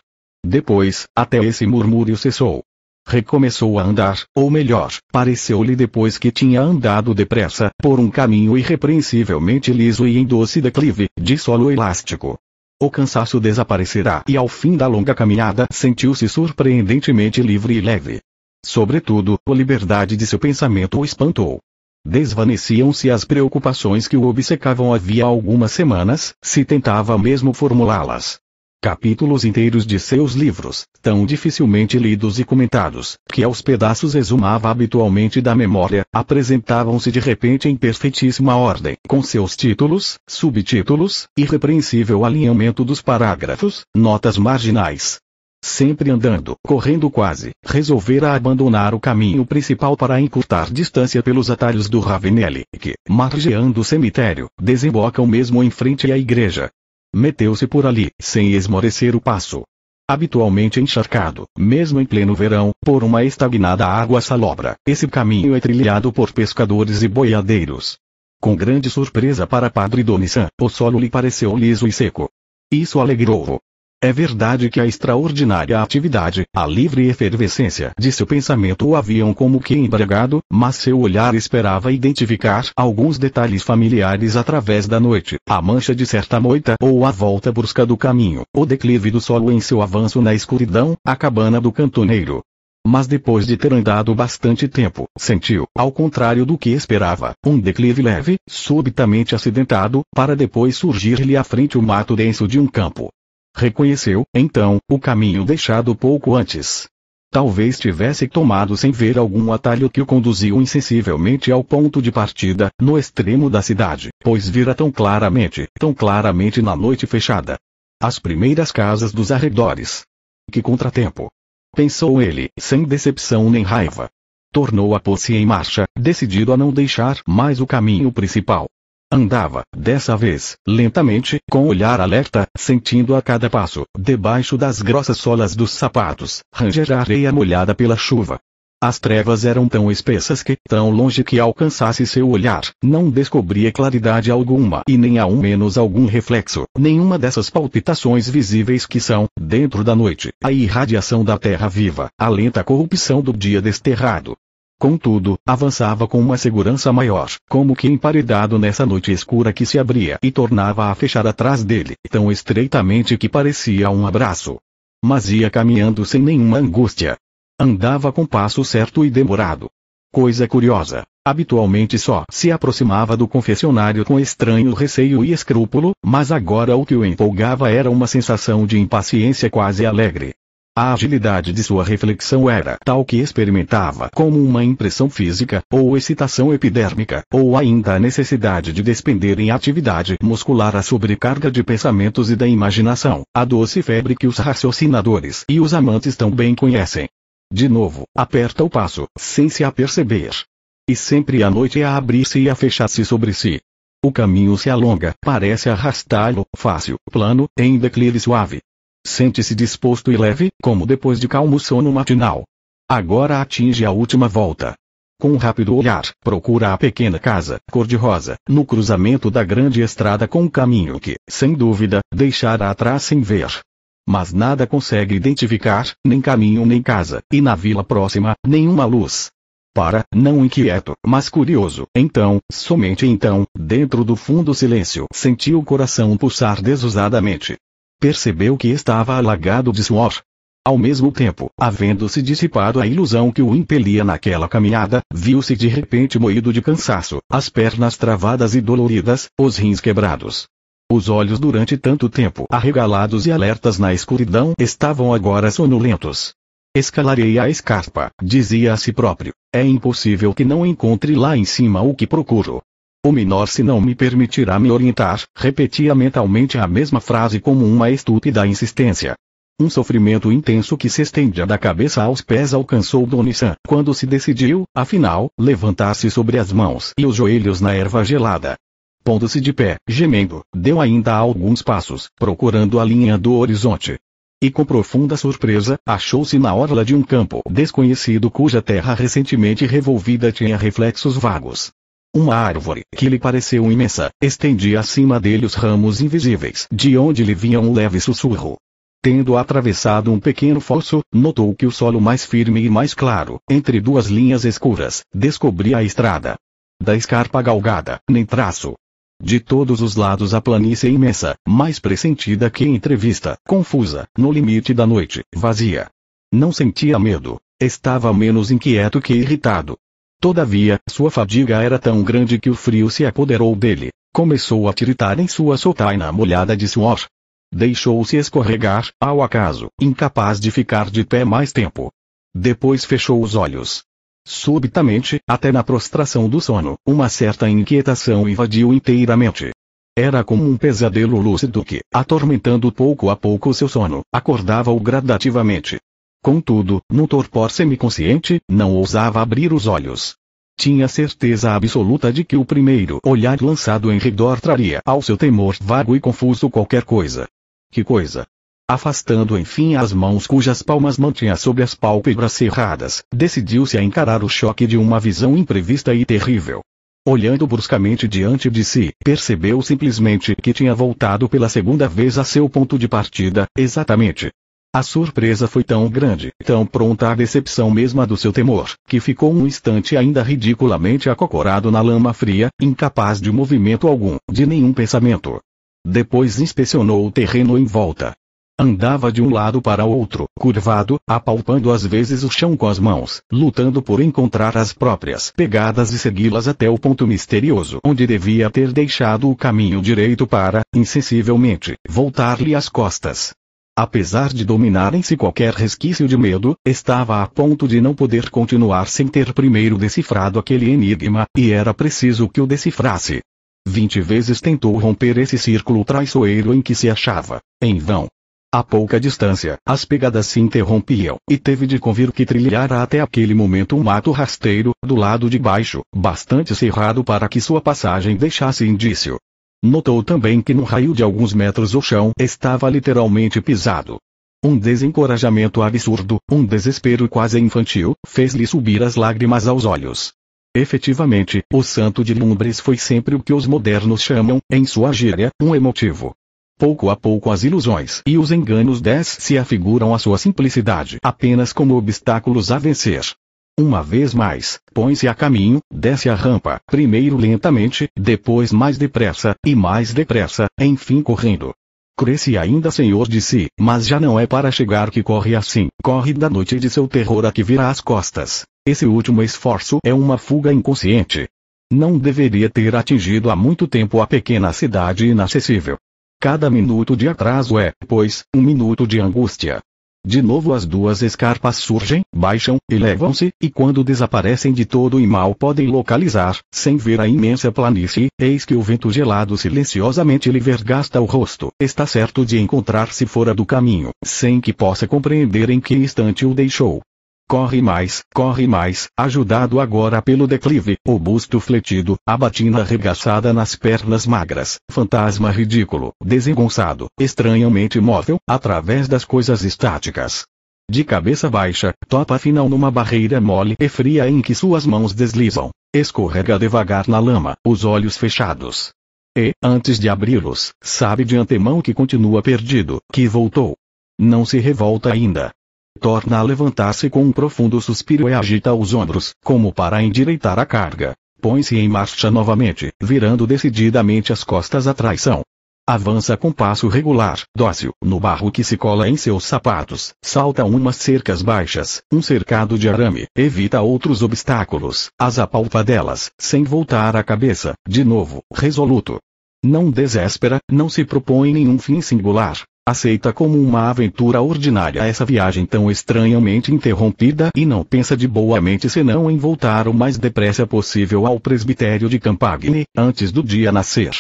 Depois, até esse murmúrio cessou. Recomeçou a andar, ou melhor, pareceu-lhe depois que tinha andado depressa, por um caminho irrepreensivelmente liso e em doce declive, de solo elástico. O cansaço desaparecerá e ao fim da longa caminhada sentiu-se surpreendentemente livre e leve. Sobretudo, a liberdade de seu pensamento o espantou. Desvaneciam-se as preocupações que o obcecavam havia algumas semanas, se tentava mesmo formulá-las capítulos inteiros de seus livros, tão dificilmente lidos e comentados, que aos pedaços exumava habitualmente da memória, apresentavam-se de repente em perfeitíssima ordem, com seus títulos, subtítulos, irrepreensível alinhamento dos parágrafos, notas marginais. Sempre andando, correndo quase, resolvera abandonar o caminho principal para encurtar distância pelos atalhos do Ravenelli, que, margeando o cemitério, o mesmo em frente à igreja, Meteu-se por ali, sem esmorecer o passo. Habitualmente encharcado, mesmo em pleno verão, por uma estagnada água salobra, esse caminho é trilhado por pescadores e boiadeiros. Com grande surpresa para Padre Donissan, o solo lhe pareceu liso e seco. Isso alegrou-o, é verdade que a extraordinária atividade, a livre efervescência de seu pensamento o haviam como que embriagado, mas seu olhar esperava identificar alguns detalhes familiares através da noite, a mancha de certa moita ou a volta brusca do caminho, o declive do solo em seu avanço na escuridão, a cabana do cantoneiro, mas depois de ter andado bastante tempo, sentiu, ao contrário do que esperava, um declive leve, subitamente acidentado, para depois surgir-lhe à frente o mato denso de um campo. Reconheceu, então, o caminho deixado pouco antes. Talvez tivesse tomado sem ver algum atalho que o conduziu insensivelmente ao ponto de partida, no extremo da cidade, pois vira tão claramente, tão claramente na noite fechada. As primeiras casas dos arredores. Que contratempo! Pensou ele, sem decepção nem raiva. Tornou a posse em marcha, decidido a não deixar mais o caminho principal. Andava, dessa vez, lentamente, com olhar alerta, sentindo a cada passo, debaixo das grossas solas dos sapatos, ranger a areia molhada pela chuva. As trevas eram tão espessas que, tão longe que alcançasse seu olhar, não descobria claridade alguma e nem ao menos algum reflexo, nenhuma dessas palpitações visíveis que são, dentro da noite, a irradiação da terra viva, a lenta corrupção do dia desterrado, Contudo, avançava com uma segurança maior, como que emparedado nessa noite escura que se abria e tornava a fechar atrás dele, tão estreitamente que parecia um abraço. Mas ia caminhando sem nenhuma angústia. Andava com passo certo e demorado. Coisa curiosa. Habitualmente só se aproximava do confessionário com estranho receio e escrúpulo, mas agora o que o empolgava era uma sensação de impaciência quase alegre. A agilidade de sua reflexão era tal que experimentava como uma impressão física, ou excitação epidérmica, ou ainda a necessidade de despender em atividade muscular a sobrecarga de pensamentos e da imaginação, a doce febre que os raciocinadores e os amantes tão bem conhecem. De novo, aperta o passo, sem se aperceber. E sempre a noite a abrir-se e a fechar-se sobre si. O caminho se alonga, parece arrastá-lo, fácil, plano, em declive suave, Sente-se disposto e leve, como depois de calmo sono matinal. Agora atinge a última volta. Com um rápido olhar, procura a pequena casa, cor-de-rosa, no cruzamento da grande estrada com um caminho que, sem dúvida, deixará atrás sem ver. Mas nada consegue identificar, nem caminho nem casa, e na vila próxima, nenhuma luz. Para, não inquieto, mas curioso, então, somente então, dentro do fundo silêncio, sentiu o coração pulsar desusadamente percebeu que estava alagado de suor. Ao mesmo tempo, havendo-se dissipado a ilusão que o impelia naquela caminhada, viu-se de repente moído de cansaço, as pernas travadas e doloridas, os rins quebrados. Os olhos durante tanto tempo arregalados e alertas na escuridão estavam agora sonolentos. Escalarei a escarpa, dizia a si próprio. É impossível que não encontre lá em cima o que procuro. O menor se não me permitirá me orientar, repetia mentalmente a mesma frase como uma estúpida insistência. Um sofrimento intenso que se estendia da cabeça aos pés alcançou Donissan quando se decidiu, afinal, levantar-se sobre as mãos e os joelhos na erva gelada. Pondo-se de pé, gemendo, deu ainda alguns passos, procurando a linha do horizonte. E com profunda surpresa, achou-se na orla de um campo desconhecido cuja terra recentemente revolvida tinha reflexos vagos. Uma árvore, que lhe pareceu imensa, estendia acima dele os ramos invisíveis, de onde lhe vinha um leve sussurro. Tendo atravessado um pequeno fosso, notou que o solo mais firme e mais claro, entre duas linhas escuras, descobria a estrada. Da escarpa galgada, nem traço. De todos os lados a planície é imensa, mais pressentida que entrevista, confusa, no limite da noite, vazia. Não sentia medo. Estava menos inquieto que irritado, Todavia, sua fadiga era tão grande que o frio se apoderou dele. Começou a tiritar em sua sotaina molhada de suor. Deixou-se escorregar, ao acaso, incapaz de ficar de pé mais tempo. Depois fechou os olhos. Subitamente, até na prostração do sono, uma certa inquietação invadiu inteiramente. Era como um pesadelo lúcido que, atormentando pouco a pouco seu sono, acordava-o gradativamente, Contudo, no torpor semiconsciente, não ousava abrir os olhos. Tinha certeza absoluta de que o primeiro olhar lançado em redor traria ao seu temor vago e confuso qualquer coisa. Que coisa? Afastando enfim as mãos cujas palmas mantinha sobre as pálpebras cerradas, decidiu-se a encarar o choque de uma visão imprevista e terrível. Olhando bruscamente diante de si, percebeu simplesmente que tinha voltado pela segunda vez a seu ponto de partida, exatamente a surpresa foi tão grande, tão pronta a decepção mesma do seu temor, que ficou um instante ainda ridiculamente acocorado na lama fria, incapaz de movimento algum, de nenhum pensamento. Depois inspecionou o terreno em volta. Andava de um lado para outro, curvado, apalpando às vezes o chão com as mãos, lutando por encontrar as próprias pegadas e segui-las até o ponto misterioso onde devia ter deixado o caminho direito para, insensivelmente, voltar-lhe as costas. Apesar de dominarem-se qualquer resquício de medo, estava a ponto de não poder continuar sem ter primeiro decifrado aquele enigma, e era preciso que o decifrasse. Vinte vezes tentou romper esse círculo traiçoeiro em que se achava. Em vão. A pouca distância, as pegadas se interrompiam, e teve de convir que trilhara até aquele momento um mato rasteiro, do lado de baixo, bastante cerrado para que sua passagem deixasse indício. Notou também que no raio de alguns metros o chão estava literalmente pisado. Um desencorajamento absurdo, um desespero quase infantil, fez-lhe subir as lágrimas aos olhos. Efetivamente, o santo de Lumbres foi sempre o que os modernos chamam, em sua gíria, um emotivo. Pouco a pouco as ilusões e os enganos des se afiguram à sua simplicidade apenas como obstáculos a vencer. Uma vez mais, põe-se a caminho, desce a rampa, primeiro lentamente, depois mais depressa, e mais depressa, enfim correndo. Cresce ainda senhor de si, mas já não é para chegar que corre assim, corre da noite de seu terror a que vira as costas. Esse último esforço é uma fuga inconsciente. Não deveria ter atingido há muito tempo a pequena cidade inacessível. Cada minuto de atraso é, pois, um minuto de angústia. De novo as duas escarpas surgem, baixam, elevam-se, e quando desaparecem de todo e mal podem localizar, sem ver a imensa planície, eis que o vento gelado silenciosamente lhe vergasta o rosto. Está certo de encontrar-se fora do caminho, sem que possa compreender em que instante o deixou. Corre mais, corre mais, ajudado agora pelo declive, o busto fletido, a batina arregaçada nas pernas magras, fantasma ridículo, desengonçado, estranhamente móvel, através das coisas estáticas. De cabeça baixa, topa final numa barreira mole e fria em que suas mãos deslizam. Escorrega devagar na lama, os olhos fechados. E, antes de abri-los, sabe de antemão que continua perdido, que voltou. Não se revolta ainda, Torna a levantar-se com um profundo suspiro e agita os ombros, como para endireitar a carga. Põe-se em marcha novamente, virando decididamente as costas à traição. Avança com passo regular, dócil, no barro que se cola em seus sapatos, salta umas cercas baixas, um cercado de arame, evita outros obstáculos, as apalpadelas, sem voltar a cabeça, de novo, resoluto. Não desespera, não se propõe nenhum fim singular, aceita como uma aventura ordinária essa viagem tão estranhamente interrompida e não pensa de boa mente senão em voltar o mais depressa possível ao presbitério de Campagne, antes do dia nascer.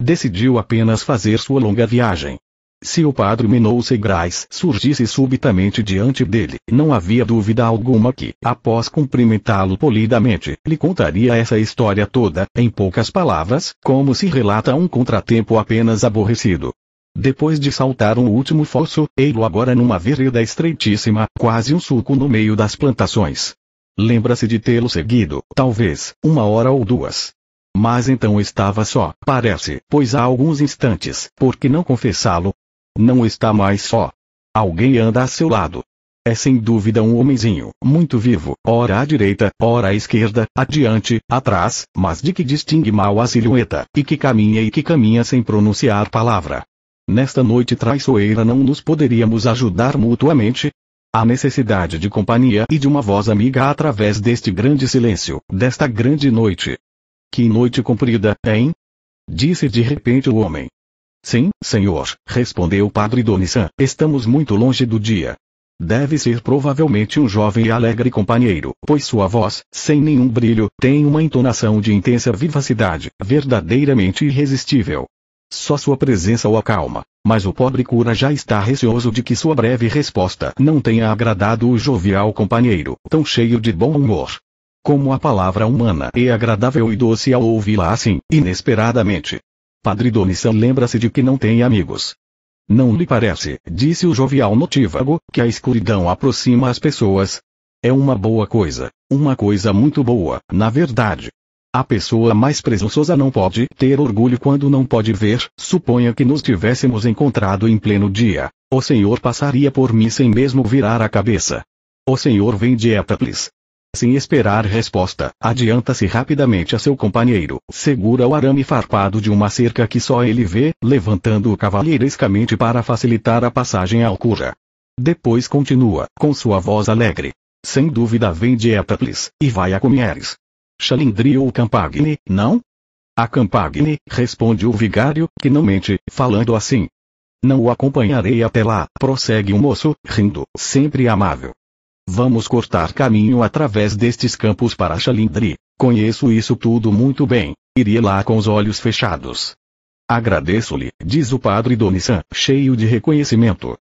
Decidiu apenas fazer sua longa viagem. Se o padre Menou Segrais surgisse subitamente diante dele, não havia dúvida alguma que, após cumprimentá-lo polidamente, lhe contaria essa história toda, em poucas palavras, como se relata um contratempo apenas aborrecido. Depois de saltar um último fosso, ei-lo agora numa vereda estreitíssima, quase um sulco no meio das plantações. Lembra-se de tê-lo seguido, talvez, uma hora ou duas. Mas então estava só, parece, pois há alguns instantes, por que não confessá-lo? Não está mais só. Alguém anda a seu lado. É sem dúvida um homenzinho, muito vivo, ora à direita, ora à esquerda, adiante, atrás, mas de que distingue mal a silhueta, e que caminha e que caminha sem pronunciar palavra nesta noite traiçoeira não nos poderíamos ajudar mutuamente? A necessidade de companhia e de uma voz amiga através deste grande silêncio, desta grande noite. Que noite comprida, hein? Disse de repente o homem. Sim, senhor, respondeu o padre Donissan, estamos muito longe do dia. Deve ser provavelmente um jovem e alegre companheiro, pois sua voz, sem nenhum brilho, tem uma entonação de intensa vivacidade, verdadeiramente irresistível. Só sua presença o acalma, mas o pobre cura já está receoso de que sua breve resposta não tenha agradado o jovial companheiro, tão cheio de bom humor. Como a palavra humana é agradável e doce ao ouvi-la assim, inesperadamente. Padre Domissão lembra-se de que não tem amigos. Não lhe parece, disse o jovial notívago, que a escuridão aproxima as pessoas. É uma boa coisa, uma coisa muito boa, na verdade. A pessoa mais presunçosa não pode ter orgulho quando não pode ver. Suponha que nos tivéssemos encontrado em pleno dia. O Senhor passaria por mim sem mesmo virar a cabeça. O Senhor vem de Étaples. Sem esperar resposta, adianta-se rapidamente a seu companheiro, segura o arame farpado de uma cerca que só ele vê, levantando-o cavalheirescamente para facilitar a passagem ao cura. Depois continua, com sua voz alegre. Sem dúvida vem de Étaples, e vai a Comieres. Chalindri ou Campagne, não? A Campagne, responde o vigário, que não mente, falando assim. Não o acompanharei até lá, prossegue o moço, rindo, sempre amável. Vamos cortar caminho através destes campos para Chalindri. Conheço isso tudo muito bem. Iria lá com os olhos fechados. Agradeço-lhe, diz o padre Donissan, cheio de reconhecimento.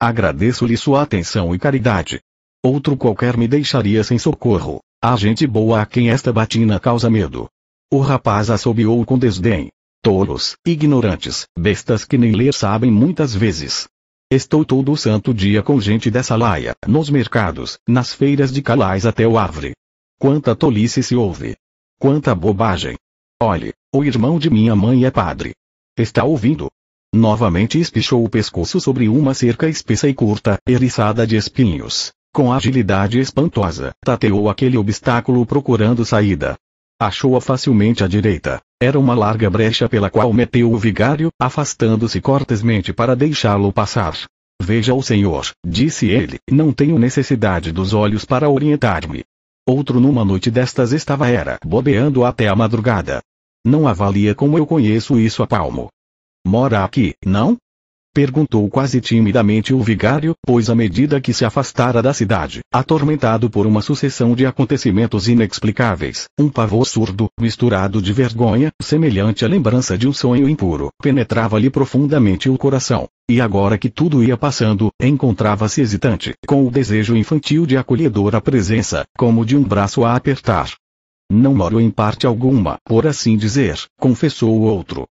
Agradeço-lhe sua atenção e caridade. Outro qualquer me deixaria sem socorro. A gente boa a quem esta batina causa medo. O rapaz assobiou com desdém. Tolos, ignorantes, bestas que nem ler sabem muitas vezes. Estou todo o santo dia com gente dessa laia, nos mercados, nas feiras de Calais até o Havre. Quanta tolice se ouve. Quanta bobagem. Olhe, o irmão de minha mãe é padre. Está ouvindo? Novamente espichou o pescoço sobre uma cerca espessa e curta, eriçada de espinhos. Com agilidade espantosa, tateou aquele obstáculo procurando saída. Achou-a facilmente à direita. Era uma larga brecha pela qual meteu o vigário, afastando-se cortesmente para deixá-lo passar. Veja o senhor, disse ele, não tenho necessidade dos olhos para orientar-me. Outro numa noite destas estava era bobeando até a madrugada. Não avalia como eu conheço isso a palmo. Mora aqui, não? Perguntou quase timidamente o vigário, pois à medida que se afastara da cidade, atormentado por uma sucessão de acontecimentos inexplicáveis, um pavor surdo, misturado de vergonha, semelhante à lembrança de um sonho impuro, penetrava-lhe profundamente o coração. E agora que tudo ia passando, encontrava-se hesitante, com o desejo infantil de acolhedora presença, como de um braço a apertar. Não moro em parte alguma, por assim dizer, confessou o outro,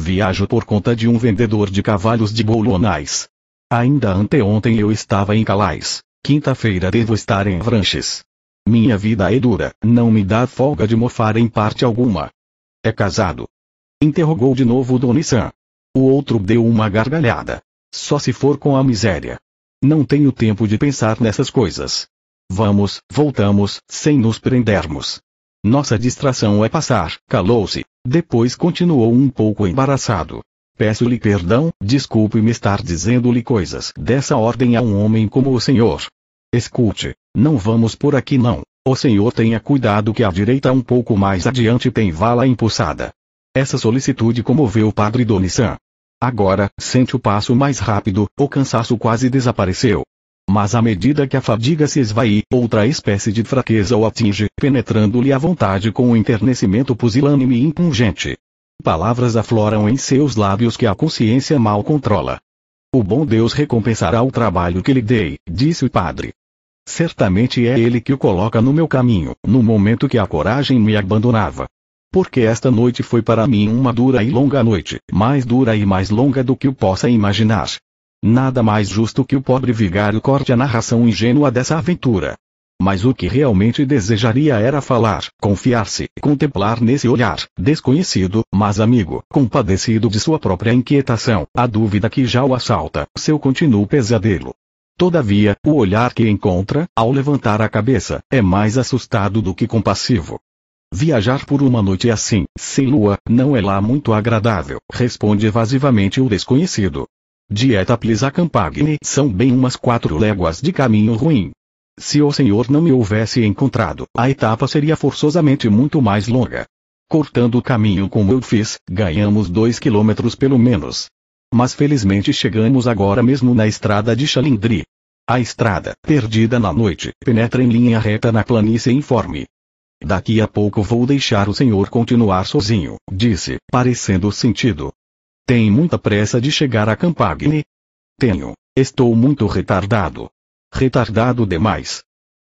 Viajo por conta de um vendedor de cavalos de bolonais. Ainda anteontem eu estava em Calais. Quinta-feira devo estar em Franches. Minha vida é dura, não me dá folga de mofar em parte alguma. É casado? Interrogou de novo Donissan. O outro deu uma gargalhada. Só se for com a miséria. Não tenho tempo de pensar nessas coisas. Vamos, voltamos, sem nos prendermos. Nossa distração é passar, calou-se. Depois continuou um pouco embaraçado. Peço-lhe perdão, desculpe-me estar dizendo-lhe coisas dessa ordem a um homem como o senhor. Escute, não vamos por aqui não. O senhor tenha cuidado que a direita um pouco mais adiante tem vala empossada. Essa solicitude comoveu o padre Donissan. Agora, sente o passo mais rápido, o cansaço quase desapareceu, mas à medida que a fadiga se esvai, outra espécie de fraqueza o atinge, penetrando-lhe a vontade com um enternecimento pusilânime e impungente. Palavras afloram em seus lábios que a consciência mal controla. O bom Deus recompensará o trabalho que lhe dei, disse o padre. Certamente é ele que o coloca no meu caminho, no momento que a coragem me abandonava. Porque esta noite foi para mim uma dura e longa noite, mais dura e mais longa do que eu possa imaginar. Nada mais justo que o pobre vigário corte a narração ingênua dessa aventura. Mas o que realmente desejaria era falar, confiar-se, contemplar nesse olhar, desconhecido, mas amigo, compadecido de sua própria inquietação, a dúvida que já o assalta, seu continuo pesadelo. Todavia, o olhar que encontra, ao levantar a cabeça, é mais assustado do que compassivo. Viajar por uma noite assim, sem lua, não é lá muito agradável, responde evasivamente o desconhecido. De Etaples a Campagne são bem umas quatro léguas de caminho ruim. Se o senhor não me houvesse encontrado, a etapa seria forçosamente muito mais longa. Cortando o caminho como eu fiz, ganhamos dois quilômetros pelo menos. Mas felizmente chegamos agora mesmo na estrada de Chalindri. A estrada, perdida na noite, penetra em linha reta na planície informe. Daqui a pouco vou deixar o senhor continuar sozinho, disse, parecendo sentido. Tem muita pressa de chegar a Campagne? Tenho. Estou muito retardado. Retardado demais.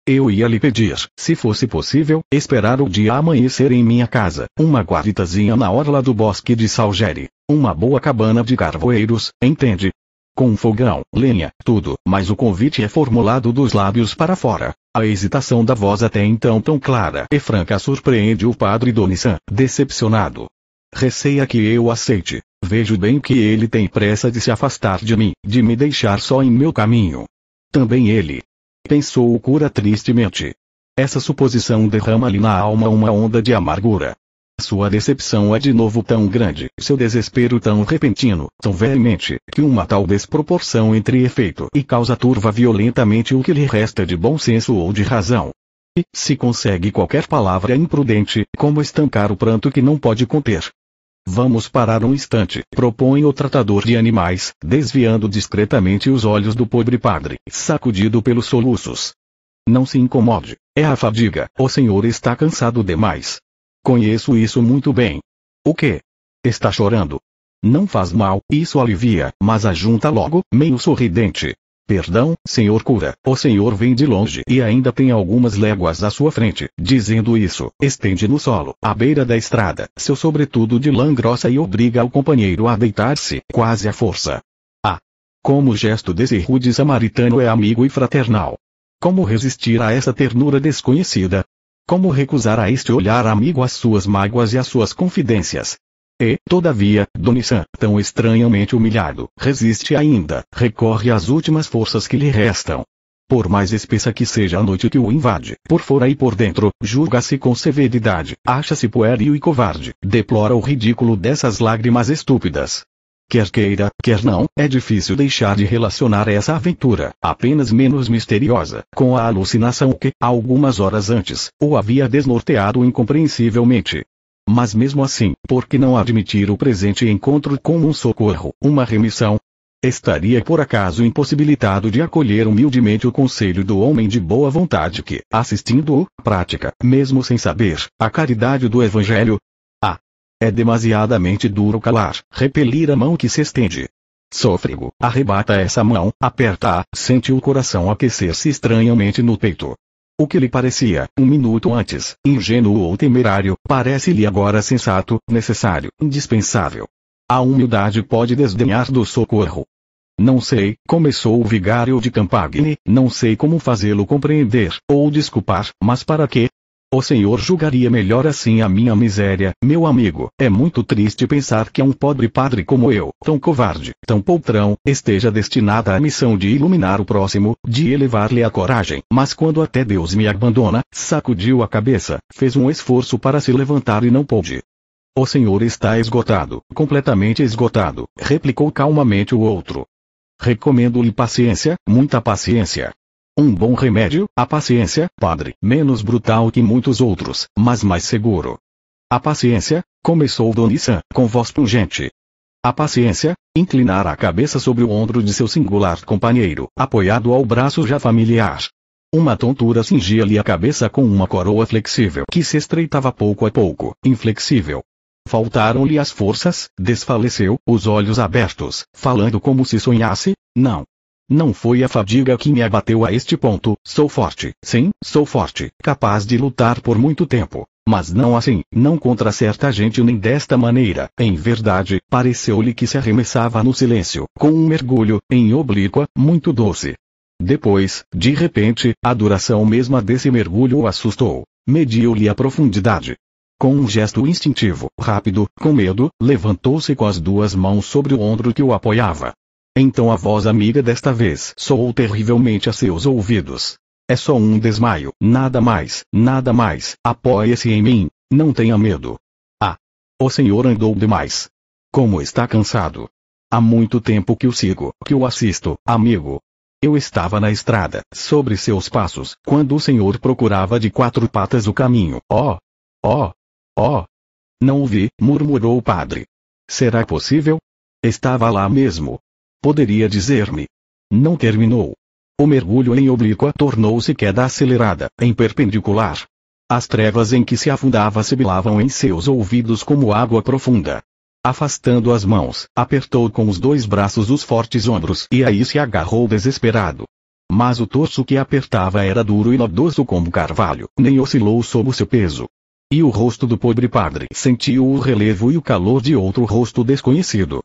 Eu ia lhe pedir, se fosse possível, esperar o dia amanhecer em minha casa, uma guaritazinha na orla do bosque de Salgeri, uma boa cabana de carvoeiros, entende? Com fogão, lenha, tudo, mas o convite é formulado dos lábios para fora. A hesitação da voz até então tão clara e franca surpreende o padre Donissan, decepcionado. Receia que eu aceite. Vejo bem que ele tem pressa de se afastar de mim, de me deixar só em meu caminho. Também ele. Pensou o cura tristemente. Essa suposição derrama-lhe na alma uma onda de amargura. Sua decepção é de novo tão grande, seu desespero tão repentino, tão veemente, que uma tal desproporção entre efeito e causa turva violentamente o que lhe resta de bom senso ou de razão. E, se consegue qualquer palavra imprudente, como estancar o pranto que não pode conter? Vamos parar um instante, propõe o tratador de animais, desviando discretamente os olhos do pobre padre, sacudido pelos soluços. Não se incomode, é a fadiga, o senhor está cansado demais. Conheço isso muito bem. O que? Está chorando. Não faz mal, isso alivia, mas ajunta logo, meio sorridente. Perdão, senhor cura, o senhor vem de longe e ainda tem algumas léguas à sua frente. Dizendo isso, estende no solo, à beira da estrada, seu sobretudo de lã grossa e obriga o companheiro a deitar-se, quase à força. Ah! Como o gesto desse rude samaritano é amigo e fraternal. Como resistir a essa ternura desconhecida? Como recusar a este olhar amigo as suas mágoas e as suas confidências? E, todavia, Donissan, tão estranhamente humilhado, resiste ainda, recorre às últimas forças que lhe restam. Por mais espessa que seja a noite que o invade, por fora e por dentro, julga-se com severidade, acha-se pueril e covarde, deplora o ridículo dessas lágrimas estúpidas. Quer queira, quer não, é difícil deixar de relacionar essa aventura, apenas menos misteriosa, com a alucinação que, algumas horas antes, o havia desnorteado incompreensivelmente. Mas mesmo assim, por que não admitir o presente encontro com um socorro, uma remissão? Estaria por acaso impossibilitado de acolher humildemente o conselho do homem de boa vontade que, assistindo-o, prática, mesmo sem saber, a caridade do Evangelho? Ah! É demasiadamente duro calar, repelir a mão que se estende. Sôfrego, arrebata essa mão, aperta-a, sente o coração aquecer-se estranhamente no peito. O que lhe parecia, um minuto antes, ingênuo ou temerário, parece-lhe agora sensato, necessário, indispensável. A humildade pode desdenhar do socorro. Não sei, começou o vigário de Campagne, não sei como fazê-lo compreender, ou desculpar, mas para quê? O Senhor julgaria melhor assim a minha miséria, meu amigo. É muito triste pensar que um pobre padre como eu, tão covarde, tão poltrão, esteja destinada à missão de iluminar o próximo, de elevar-lhe a coragem. Mas quando até Deus me abandona, sacudiu a cabeça, fez um esforço para se levantar e não pôde. O senhor está esgotado, completamente esgotado, replicou calmamente o outro. Recomendo-lhe paciência, muita paciência. Um bom remédio, a paciência, padre, menos brutal que muitos outros, mas mais seguro. A paciência, começou Donissa, com voz pungente. A paciência, inclinar a cabeça sobre o ombro de seu singular companheiro, apoiado ao braço já familiar. Uma tontura cingia-lhe a cabeça com uma coroa flexível que se estreitava pouco a pouco, inflexível. Faltaram-lhe as forças, desfaleceu, os olhos abertos, falando como se sonhasse? Não, não foi a fadiga que me abateu a este ponto, sou forte, sim, sou forte, capaz de lutar por muito tempo. Mas não assim, não contra certa gente nem desta maneira. Em verdade, pareceu-lhe que se arremessava no silêncio, com um mergulho, em oblíqua, muito doce. Depois, de repente, a duração mesma desse mergulho o assustou. Mediu-lhe a profundidade. Com um gesto instintivo, rápido, com medo, levantou-se com as duas mãos sobre o ombro que o apoiava. Então a voz amiga desta vez soou terrivelmente a seus ouvidos. É só um desmaio, nada mais, nada mais, apoie-se em mim, não tenha medo. Ah! O senhor andou demais. Como está cansado. Há muito tempo que o sigo, que o assisto, amigo. Eu estava na estrada, sobre seus passos, quando o senhor procurava de quatro patas o caminho. Ó! Ó! Ó! Não o vi, murmurou o padre. Será possível? Estava lá mesmo, Poderia dizer-me. Não terminou. O mergulho em oblíqua tornou-se queda acelerada, em perpendicular. As trevas em que se afundava sibilavam em seus ouvidos como água profunda. Afastando as mãos, apertou com os dois braços os fortes ombros e aí se agarrou desesperado. Mas o torso que apertava era duro e nodoso como carvalho, nem oscilou sob seu peso. E o rosto do pobre padre sentiu o relevo e o calor de outro rosto desconhecido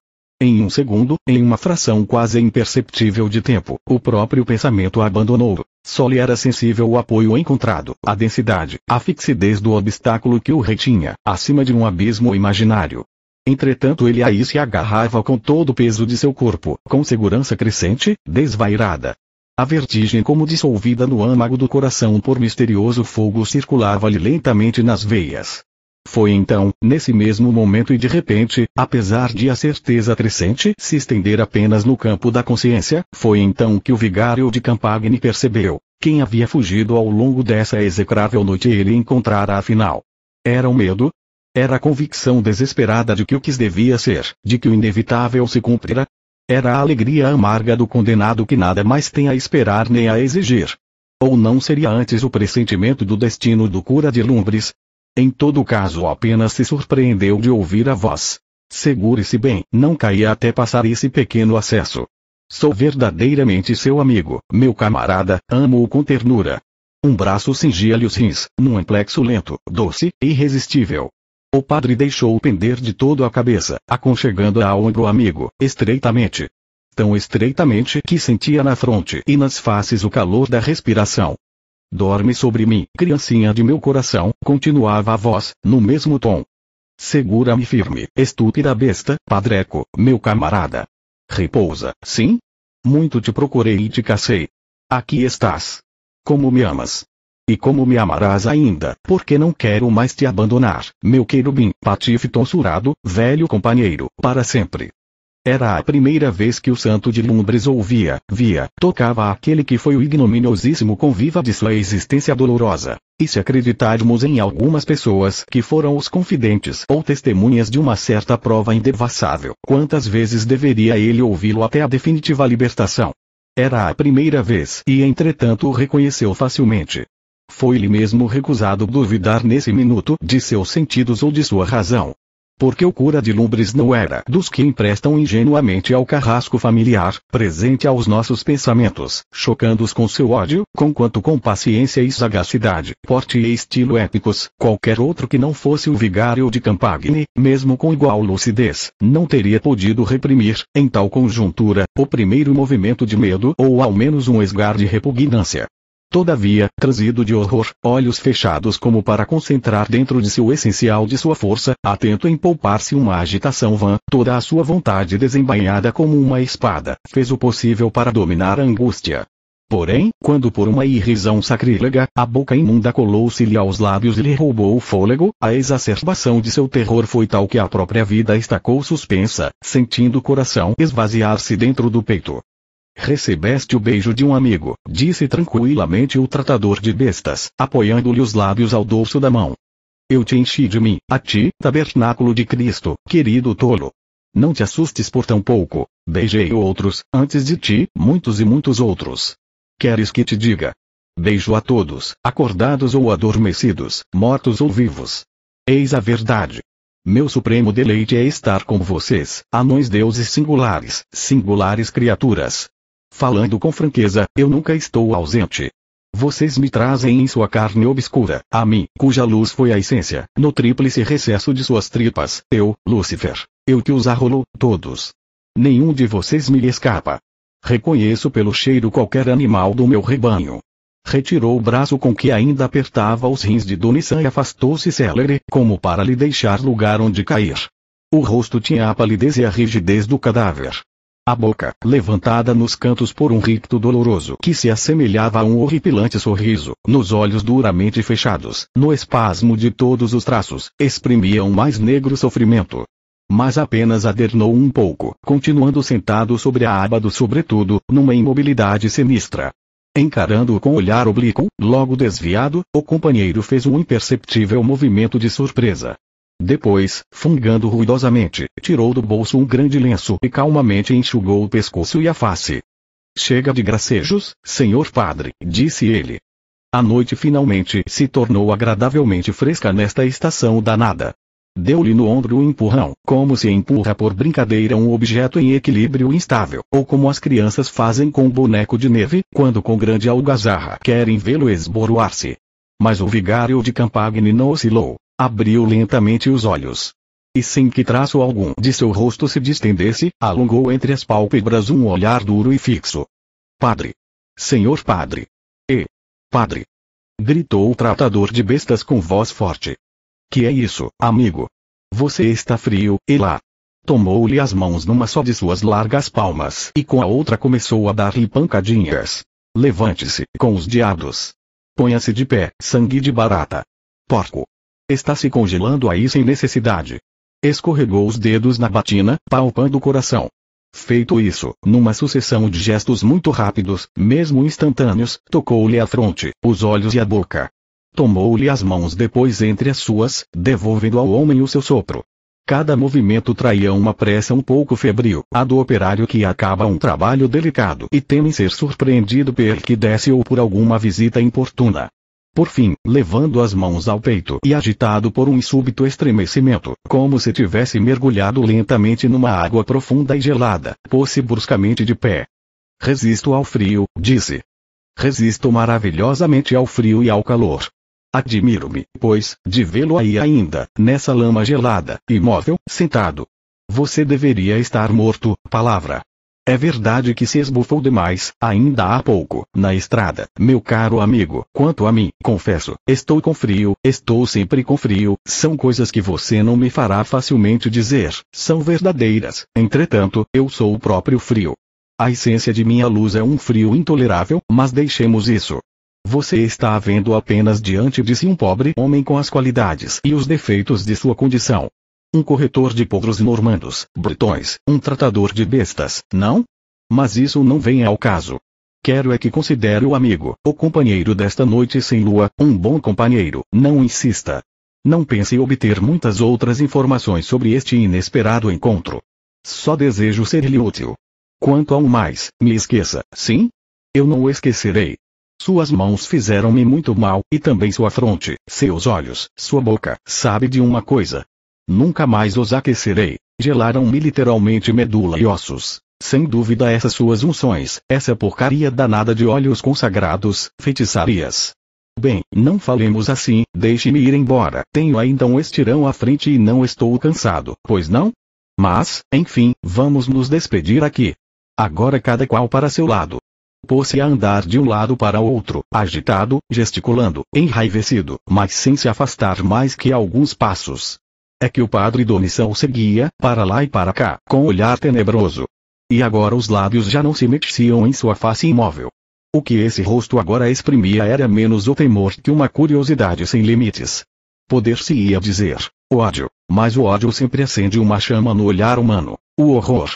em um segundo, em uma fração quase imperceptível de tempo, o próprio pensamento abandonou. Só lhe era sensível o apoio encontrado, a densidade, a fixidez do obstáculo que o retinha, acima de um abismo imaginário. Entretanto ele aí se agarrava com todo o peso de seu corpo, com segurança crescente, desvairada. A vertigem como dissolvida no âmago do coração por misterioso fogo circulava-lhe lentamente nas veias. Foi então, nesse mesmo momento e de repente, apesar de a certeza crescente se estender apenas no campo da consciência, foi então que o vigário de Campagne percebeu. Quem havia fugido ao longo dessa execrável noite ele encontrara afinal. Era o medo? Era a convicção desesperada de que o que devia ser, de que o inevitável se cumprira? Era a alegria amarga do condenado que nada mais tem a esperar nem a exigir. Ou não seria antes o pressentimento do destino do cura de Lumbres, em todo caso apenas se surpreendeu de ouvir a voz. Segure-se bem, não caia até passar esse pequeno acesso. Sou verdadeiramente seu amigo, meu camarada, amo-o com ternura. Um braço cingia-lhe os rins, num amplexo lento, doce, irresistível. O padre deixou-o pender de todo a cabeça, aconchegando-a ao ombro amigo, estreitamente. Tão estreitamente que sentia na fronte e nas faces o calor da respiração. Dorme sobre mim, criancinha de meu coração, continuava a voz, no mesmo tom. Segura-me firme, estúpida besta, padreco, meu camarada. Repousa, sim? Muito te procurei e te cacei. Aqui estás. Como me amas. E como me amarás ainda, porque não quero mais te abandonar, meu querubim, patife tonsurado, velho companheiro, para sempre. Era a primeira vez que o santo de Lumbres ouvia, via, tocava aquele que foi o ignominiosíssimo conviva de sua existência dolorosa. E se acreditarmos em algumas pessoas que foram os confidentes ou testemunhas de uma certa prova indevassável, quantas vezes deveria ele ouvi-lo até a definitiva libertação? Era a primeira vez e entretanto o reconheceu facilmente. Foi-lhe mesmo recusado duvidar nesse minuto de seus sentidos ou de sua razão. Porque o cura de Lubres não era dos que emprestam ingenuamente ao carrasco familiar, presente aos nossos pensamentos, chocando-os com seu ódio, conquanto com paciência e sagacidade, porte e estilo épicos, qualquer outro que não fosse o vigário de Campagne, mesmo com igual lucidez, não teria podido reprimir, em tal conjuntura, o primeiro movimento de medo ou ao menos um esgar de repugnância. Todavia, trazido de horror, olhos fechados como para concentrar dentro de si o essencial de sua força, atento em poupar-se uma agitação vã, toda a sua vontade desembainhada como uma espada, fez o possível para dominar a angústia. Porém, quando por uma irrisão sacrílega, a boca imunda colou-se-lhe aos lábios e lhe roubou o fôlego, a exacerbação de seu terror foi tal que a própria vida estacou suspensa, sentindo o coração esvaziar-se dentro do peito. Recebeste o beijo de um amigo, disse tranquilamente o tratador de bestas, apoiando-lhe os lábios ao dorso da mão. Eu te enchi de mim, a ti, tabernáculo de Cristo, querido tolo. Não te assustes por tão pouco. Beijei outros, antes de ti, muitos e muitos outros. Queres que te diga? Beijo a todos, acordados ou adormecidos, mortos ou vivos. Eis a verdade. Meu supremo deleite é estar com vocês, anões deuses singulares, singulares criaturas, Falando com franqueza, eu nunca estou ausente. Vocês me trazem em sua carne obscura, a mim, cuja luz foi a essência, no tríplice recesso de suas tripas, eu, Lúcifer, eu que os arrolo, todos. Nenhum de vocês me escapa. Reconheço pelo cheiro qualquer animal do meu rebanho. Retirou o braço com que ainda apertava os rins de Donisan e afastou-se célere, como para lhe deixar lugar onde cair. O rosto tinha a palidez e a rigidez do cadáver a boca levantada nos cantos por um ricto doloroso que se assemelhava a um horripilante sorriso, nos olhos duramente fechados, no espasmo de todos os traços, exprimia um mais negro sofrimento. Mas apenas adernou um pouco, continuando sentado sobre a aba do sobretudo, numa imobilidade sinistra. Encarando-o com olhar oblíquo, logo desviado, o companheiro fez um imperceptível movimento de surpresa. Depois, fungando ruidosamente, tirou do bolso um grande lenço e calmamente enxugou o pescoço e a face. Chega de gracejos, senhor padre, disse ele. A noite finalmente se tornou agradavelmente fresca nesta estação danada. Deu-lhe no ombro um empurrão, como se empurra por brincadeira um objeto em equilíbrio instável, ou como as crianças fazem com um boneco de neve, quando com grande algazarra querem vê-lo esboroar-se. Mas o vigário de Campagne não oscilou. Abriu lentamente os olhos. E sem que traço algum de seu rosto se distendesse, alongou entre as pálpebras um olhar duro e fixo. Padre! Senhor padre! E! Padre! Gritou o tratador de bestas com voz forte. Que é isso, amigo? Você está frio, e lá, Tomou-lhe as mãos numa só de suas largas palmas e com a outra começou a dar-lhe pancadinhas. Levante-se, com os diabos. Ponha-se de pé, sangue de barata. Porco. Está se congelando aí sem necessidade. Escorregou os dedos na batina, palpando o coração. Feito isso, numa sucessão de gestos muito rápidos, mesmo instantâneos, tocou-lhe a fronte, os olhos e a boca. Tomou-lhe as mãos depois entre as suas, devolvendo ao homem o seu sopro. Cada movimento traía uma pressa um pouco febril, a do operário que acaba um trabalho delicado e teme ser surpreendido pelo que desce ou por alguma visita importuna. Por fim, levando as mãos ao peito e agitado por um súbito estremecimento, como se tivesse mergulhado lentamente numa água profunda e gelada, pôs-se bruscamente de pé. Resisto ao frio, disse. Resisto maravilhosamente ao frio e ao calor. Admiro-me, pois, de vê-lo aí ainda, nessa lama gelada, imóvel, sentado. Você deveria estar morto, palavra. É verdade que se esbufou demais, ainda há pouco, na estrada, meu caro amigo. Quanto a mim, confesso, estou com frio, estou sempre com frio, são coisas que você não me fará facilmente dizer, são verdadeiras, entretanto, eu sou o próprio frio. A essência de minha luz é um frio intolerável, mas deixemos isso. Você está vendo apenas diante de si um pobre homem com as qualidades e os defeitos de sua condição um corretor de povos normandos, britões, um tratador de bestas, não? Mas isso não vem ao caso. Quero é que considere o amigo, o companheiro desta noite sem lua, um bom companheiro, não insista. Não pense em obter muitas outras informações sobre este inesperado encontro. Só desejo ser-lhe útil. Quanto ao mais, me esqueça, sim? Eu não o esquecerei. Suas mãos fizeram-me muito mal, e também sua fronte, seus olhos, sua boca. Sabe de uma coisa, Nunca mais os aquecerei. Gelaram-me literalmente medula e ossos. Sem dúvida essas suas unções, essa porcaria danada de olhos consagrados, feitiçarias. Bem, não falemos assim, deixe-me ir embora. Tenho ainda um estirão à frente e não estou cansado, pois não? Mas, enfim, vamos nos despedir aqui. Agora cada qual para seu lado. Pôs-se a andar de um lado para outro, agitado, gesticulando, enraivecido, mas sem se afastar mais que alguns passos. É que o padre Domissão o seguia, para lá e para cá, com olhar tenebroso. E agora os lábios já não se mexiam em sua face imóvel. O que esse rosto agora exprimia era menos o temor que uma curiosidade sem limites. Poder-se-ia dizer, ódio, mas o ódio sempre acende uma chama no olhar humano, o horror.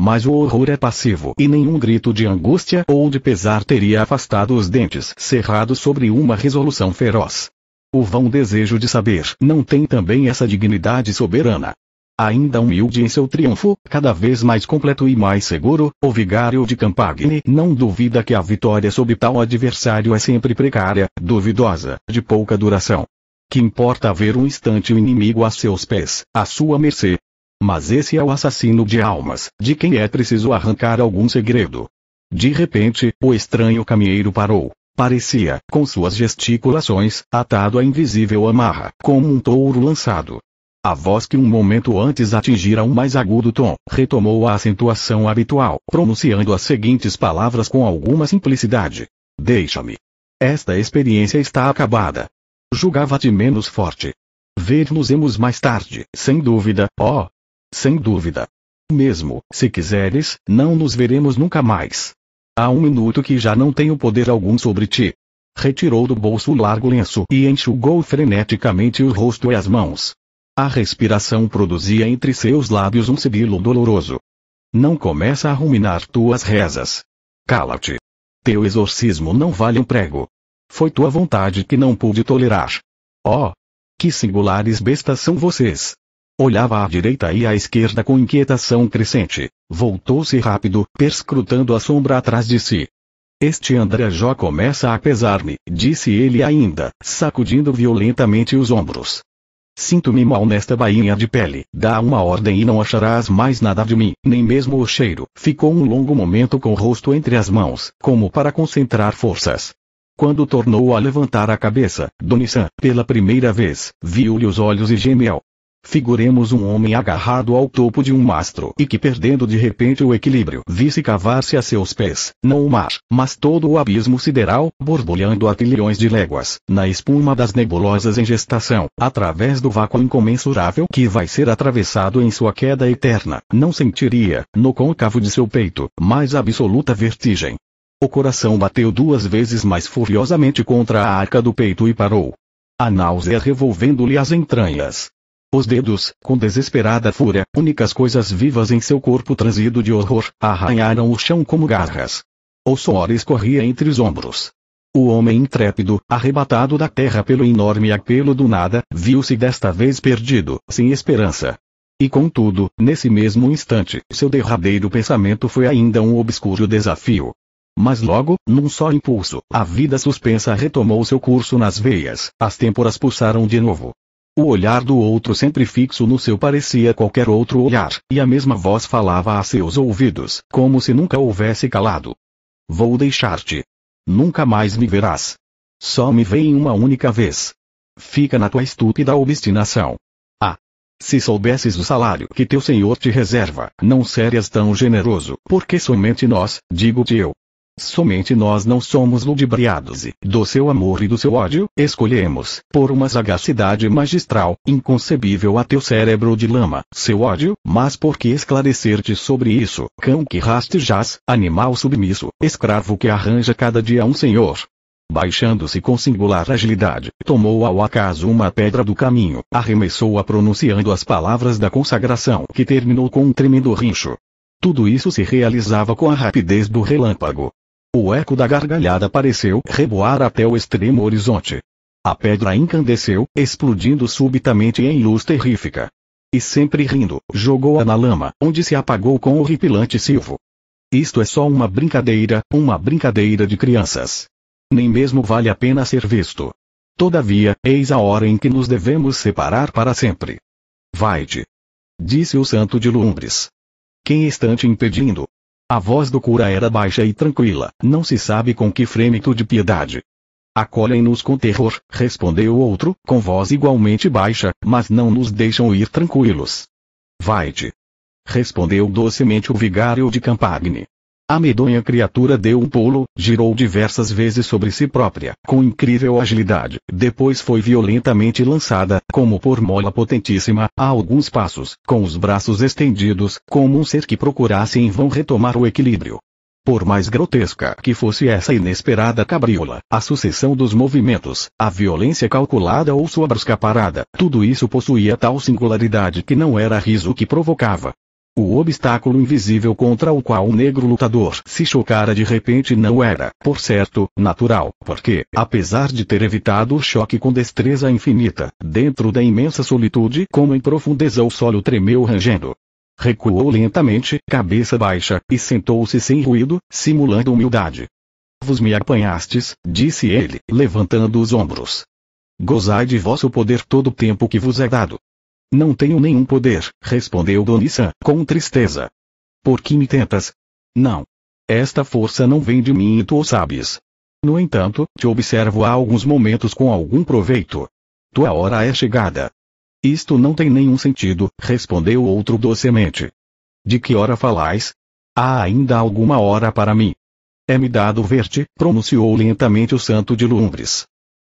Mas o horror é passivo e nenhum grito de angústia ou de pesar teria afastado os dentes cerrados sobre uma resolução feroz. O vão desejo de saber não tem também essa dignidade soberana. Ainda humilde em seu triunfo, cada vez mais completo e mais seguro, o vigário de Campagne não duvida que a vitória sob tal adversário é sempre precária, duvidosa, de pouca duração. Que importa ver um instante o inimigo a seus pés, à sua mercê. Mas esse é o assassino de almas, de quem é preciso arrancar algum segredo. De repente, o estranho caminheiro parou. Parecia, com suas gesticulações, atado a invisível amarra, como um touro lançado. A voz que um momento antes atingira um mais agudo tom, retomou a acentuação habitual, pronunciando as seguintes palavras com alguma simplicidade. Deixa-me. Esta experiência está acabada. Julgava-te menos forte. Ver-nos-emos mais tarde, sem dúvida, ó. Oh, sem dúvida. Mesmo, se quiseres, não nos veremos nunca mais. Há um minuto que já não tenho poder algum sobre ti. Retirou do bolso o largo lenço e enxugou freneticamente o rosto e as mãos. A respiração produzia entre seus lábios um sibilo doloroso. Não começa a ruminar tuas rezas. Cala-te. Teu exorcismo não vale um prego. Foi tua vontade que não pude tolerar. Oh! Que singulares bestas são vocês! Olhava à direita e à esquerda com inquietação crescente. Voltou-se rápido, perscrutando a sombra atrás de si. Este Andrajó começa a pesar-me, disse ele ainda, sacudindo violentamente os ombros. Sinto-me mal nesta bainha de pele. Dá uma ordem e não acharás mais nada de mim, nem mesmo o cheiro. Ficou um longo momento com o rosto entre as mãos, como para concentrar forças. Quando tornou a levantar a cabeça, Donissan, pela primeira vez, viu-lhe os olhos e gemeu. Figuremos um homem agarrado ao topo de um mastro e que perdendo de repente o equilíbrio visse cavar-se a seus pés, não o mar, mas todo o abismo sideral, borbulhando a trilhões de léguas, na espuma das nebulosas em gestação, através do vácuo incomensurável que vai ser atravessado em sua queda eterna, não sentiria, no côncavo de seu peito, mais absoluta vertigem. O coração bateu duas vezes mais furiosamente contra a arca do peito e parou. A náusea revolvendo-lhe as entranhas, os dedos, com desesperada fúria, únicas coisas vivas em seu corpo transido de horror, arranharam o chão como garras. O suor escorria entre os ombros. O homem intrépido, arrebatado da terra pelo enorme apelo do nada, viu-se desta vez perdido, sem esperança. E contudo, nesse mesmo instante, seu derradeiro pensamento foi ainda um obscuro desafio. Mas logo, num só impulso, a vida suspensa retomou seu curso nas veias, as têmporas pulsaram de novo, o olhar do outro sempre fixo no seu parecia qualquer outro olhar, e a mesma voz falava a seus ouvidos, como se nunca houvesse calado. Vou deixar-te. Nunca mais me verás. Só me vem uma única vez. Fica na tua estúpida obstinação. Ah! Se soubesses o salário que teu senhor te reserva, não serias tão generoso, porque somente nós, digo-te eu, Somente nós não somos ludibriados e, do seu amor e do seu ódio, escolhemos, por uma sagacidade magistral, inconcebível a teu cérebro de lama, seu ódio, mas por que esclarecer-te sobre isso, cão que rastejas, animal submisso, escravo que arranja cada dia um senhor? Baixando-se com singular agilidade, tomou ao acaso uma pedra do caminho, arremessou-a pronunciando as palavras da consagração que terminou com um tremendo rincho. Tudo isso se realizava com a rapidez do relâmpago, o eco da gargalhada pareceu reboar até o extremo horizonte. A pedra incandesceu, explodindo subitamente em luz terrífica. E sempre rindo, jogou-a na lama, onde se apagou com horripilante silvo. Isto é só uma brincadeira, uma brincadeira de crianças. Nem mesmo vale a pena ser visto. Todavia, eis a hora em que nos devemos separar para sempre. Vai-te. Disse o santo de Lumbres. Quem está te impedindo? A voz do cura era baixa e tranquila, não se sabe com que frêmito de piedade. Acolhem-nos com terror, respondeu outro, com voz igualmente baixa, mas não nos deixam ir tranquilos. Vai-te. Respondeu docemente o vigário de Campagne. A medonha criatura deu um pulo, girou diversas vezes sobre si própria, com incrível agilidade. Depois foi violentamente lançada, como por mola potentíssima, a alguns passos, com os braços estendidos, como um ser que procurasse em vão retomar o equilíbrio. Por mais grotesca que fosse essa inesperada cabriola, a sucessão dos movimentos, a violência calculada ou sua brusca parada, tudo isso possuía tal singularidade que não era riso que provocava, o obstáculo invisível contra o qual o negro lutador se chocara de repente não era, por certo, natural, porque, apesar de ter evitado o choque com destreza infinita, dentro da imensa solitude como em profundeza o solo tremeu rangendo. Recuou lentamente, cabeça baixa, e sentou-se sem ruído, simulando humildade. Vos me apanhastes, disse ele, levantando os ombros. Gozai de vosso poder todo o tempo que vos é dado. Não tenho nenhum poder, respondeu Donissa, com tristeza. Por que me tentas? Não. Esta força não vem de mim e tu o sabes. No entanto, te observo há alguns momentos com algum proveito. Tua hora é chegada. Isto não tem nenhum sentido, respondeu outro docemente. De que hora falais? Há ainda alguma hora para mim. É-me dado ver-te, pronunciou lentamente o santo de Lumbres.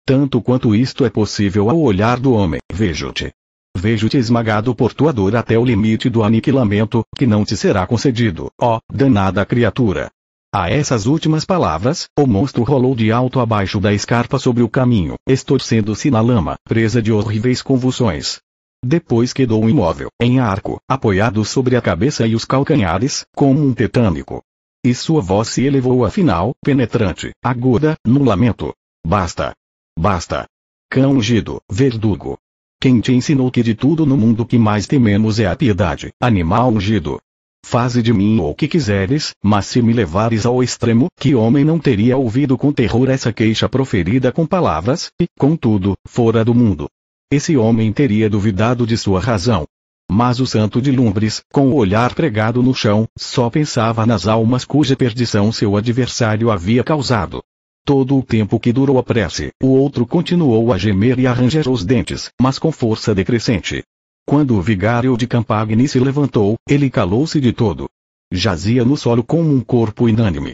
Tanto quanto isto é possível ao olhar do homem, vejo-te. Vejo-te esmagado por tua dor até o limite do aniquilamento, que não te será concedido, ó, danada criatura. A essas últimas palavras, o monstro rolou de alto abaixo da escarpa sobre o caminho, estorcendo-se na lama, presa de horríveis convulsões. Depois quedou imóvel, em arco, apoiado sobre a cabeça e os calcanhares, como um tetânico. E sua voz se elevou afinal, penetrante, aguda, num lamento. Basta! Basta! Cão ungido, verdugo, quem te ensinou que de tudo no mundo que mais tememos é a piedade, animal ungido? Faze de mim o que quiseres, mas se me levares ao extremo, que homem não teria ouvido com terror essa queixa proferida com palavras, e, contudo, fora do mundo. Esse homem teria duvidado de sua razão. Mas o santo de Lumbres, com o olhar pregado no chão, só pensava nas almas cuja perdição seu adversário havia causado. Todo o tempo que durou a prece, o outro continuou a gemer e a ranger os dentes, mas com força decrescente. Quando o vigário de Campagne se levantou, ele calou-se de todo. Jazia no solo como um corpo inânime.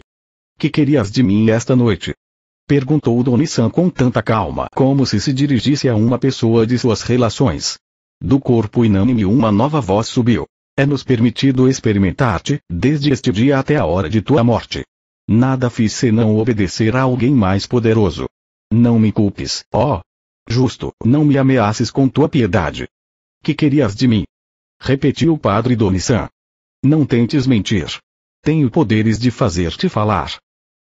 Que querias de mim esta noite? Perguntou Donissan com tanta calma como se se dirigisse a uma pessoa de suas relações. Do corpo inânime uma nova voz subiu. É-nos permitido experimentar-te, desde este dia até a hora de tua morte. Nada fiz senão obedecer a alguém mais poderoso. Não me culpes, ó. Justo, não me ameaces com tua piedade. Que querias de mim? Repetiu o padre Donissan. Não tentes mentir. Tenho poderes de fazer-te falar.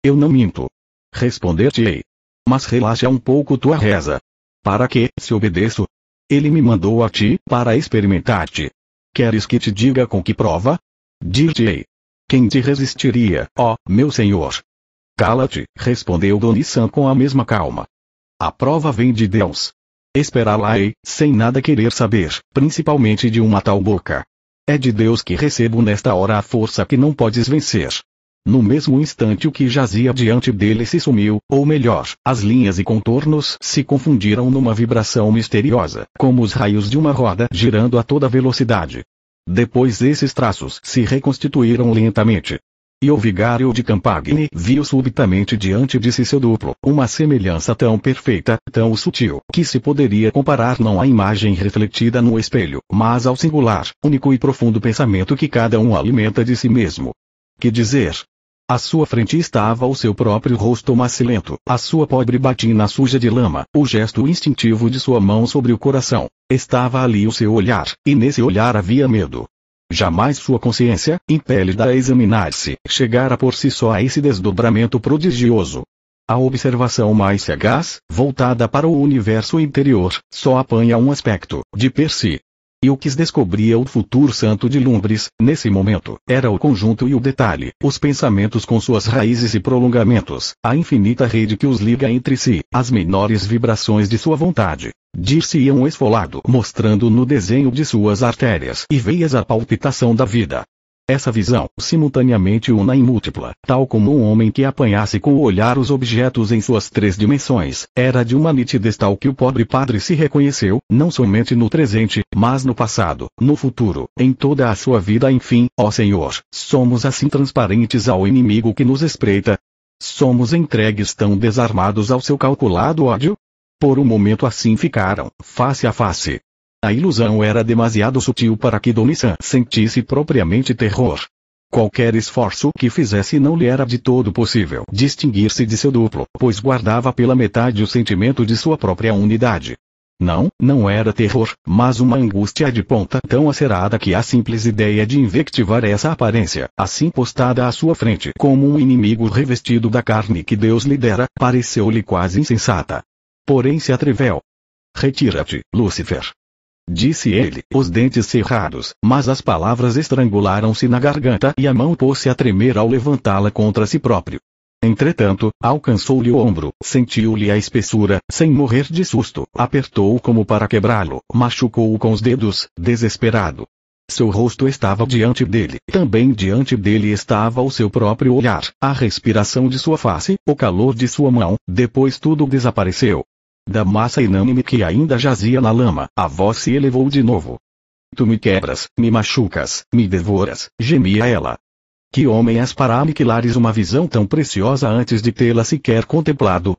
Eu não minto. Responder-te-ei. Mas relaxa um pouco tua reza. Para que se obedeço? Ele me mandou a ti para experimentar-te. Queres que te diga com que prova? Dir-te-ei. Quem te resistiria, ó, meu senhor? Cala-te, respondeu Donissan com a mesma calma. A prova vem de Deus. Esperá-la-ei, sem nada querer saber, principalmente de uma tal boca. É de Deus que recebo nesta hora a força que não podes vencer. No mesmo instante o que jazia diante dele se sumiu, ou melhor, as linhas e contornos se confundiram numa vibração misteriosa, como os raios de uma roda girando a toda velocidade. Depois esses traços se reconstituíram lentamente. E o vigário de Campagne viu subitamente diante de si seu duplo, uma semelhança tão perfeita, tão sutil, que se poderia comparar não à imagem refletida no espelho, mas ao singular, único e profundo pensamento que cada um alimenta de si mesmo. Que dizer, à sua frente estava o seu próprio rosto macilento, a sua pobre batina suja de lama, o gesto instintivo de sua mão sobre o coração. Estava ali o seu olhar, e nesse olhar havia medo. Jamais sua consciência, impélida a examinar-se, chegara por si só a esse desdobramento prodigioso. A observação mais sagaz, voltada para o universo interior, só apanha um aspecto, de per si, e o que descobria o futuro santo de Lumbres, nesse momento, era o conjunto e o detalhe, os pensamentos com suas raízes e prolongamentos, a infinita rede que os liga entre si, as menores vibrações de sua vontade. dir se iam um esfolado mostrando no desenho de suas artérias e veias a palpitação da vida, essa visão, simultaneamente una e múltipla, tal como um homem que apanhasse com o olhar os objetos em suas três dimensões, era de uma nitidez tal que o pobre padre se reconheceu, não somente no presente, mas no passado, no futuro, em toda a sua vida enfim, ó Senhor, somos assim transparentes ao inimigo que nos espreita. Somos entregues tão desarmados ao seu calculado ódio? Por um momento assim ficaram, face a face, a ilusão era demasiado sutil para que Donisan sentisse propriamente terror. Qualquer esforço que fizesse não lhe era de todo possível distinguir-se de seu duplo, pois guardava pela metade o sentimento de sua própria unidade. Não, não era terror, mas uma angústia de ponta tão acerada que a simples ideia de invectivar essa aparência, assim postada à sua frente como um inimigo revestido da carne que Deus lhe dera, pareceu-lhe quase insensata. Porém se atreveu. Retira-te, Lúcifer. Disse ele, os dentes cerrados, mas as palavras estrangularam-se na garganta e a mão pôs-se a tremer ao levantá-la contra si próprio. Entretanto, alcançou-lhe o ombro, sentiu-lhe a espessura, sem morrer de susto, apertou-o como para quebrá-lo, machucou-o com os dedos, desesperado. Seu rosto estava diante dele, também diante dele estava o seu próprio olhar, a respiração de sua face, o calor de sua mão, depois tudo desapareceu. Da massa inânime que ainda jazia na lama, a voz se elevou de novo. Tu me quebras, me machucas, me devoras, gemia ela. Que homem és para aniquilares uma visão tão preciosa antes de tê-la sequer contemplado?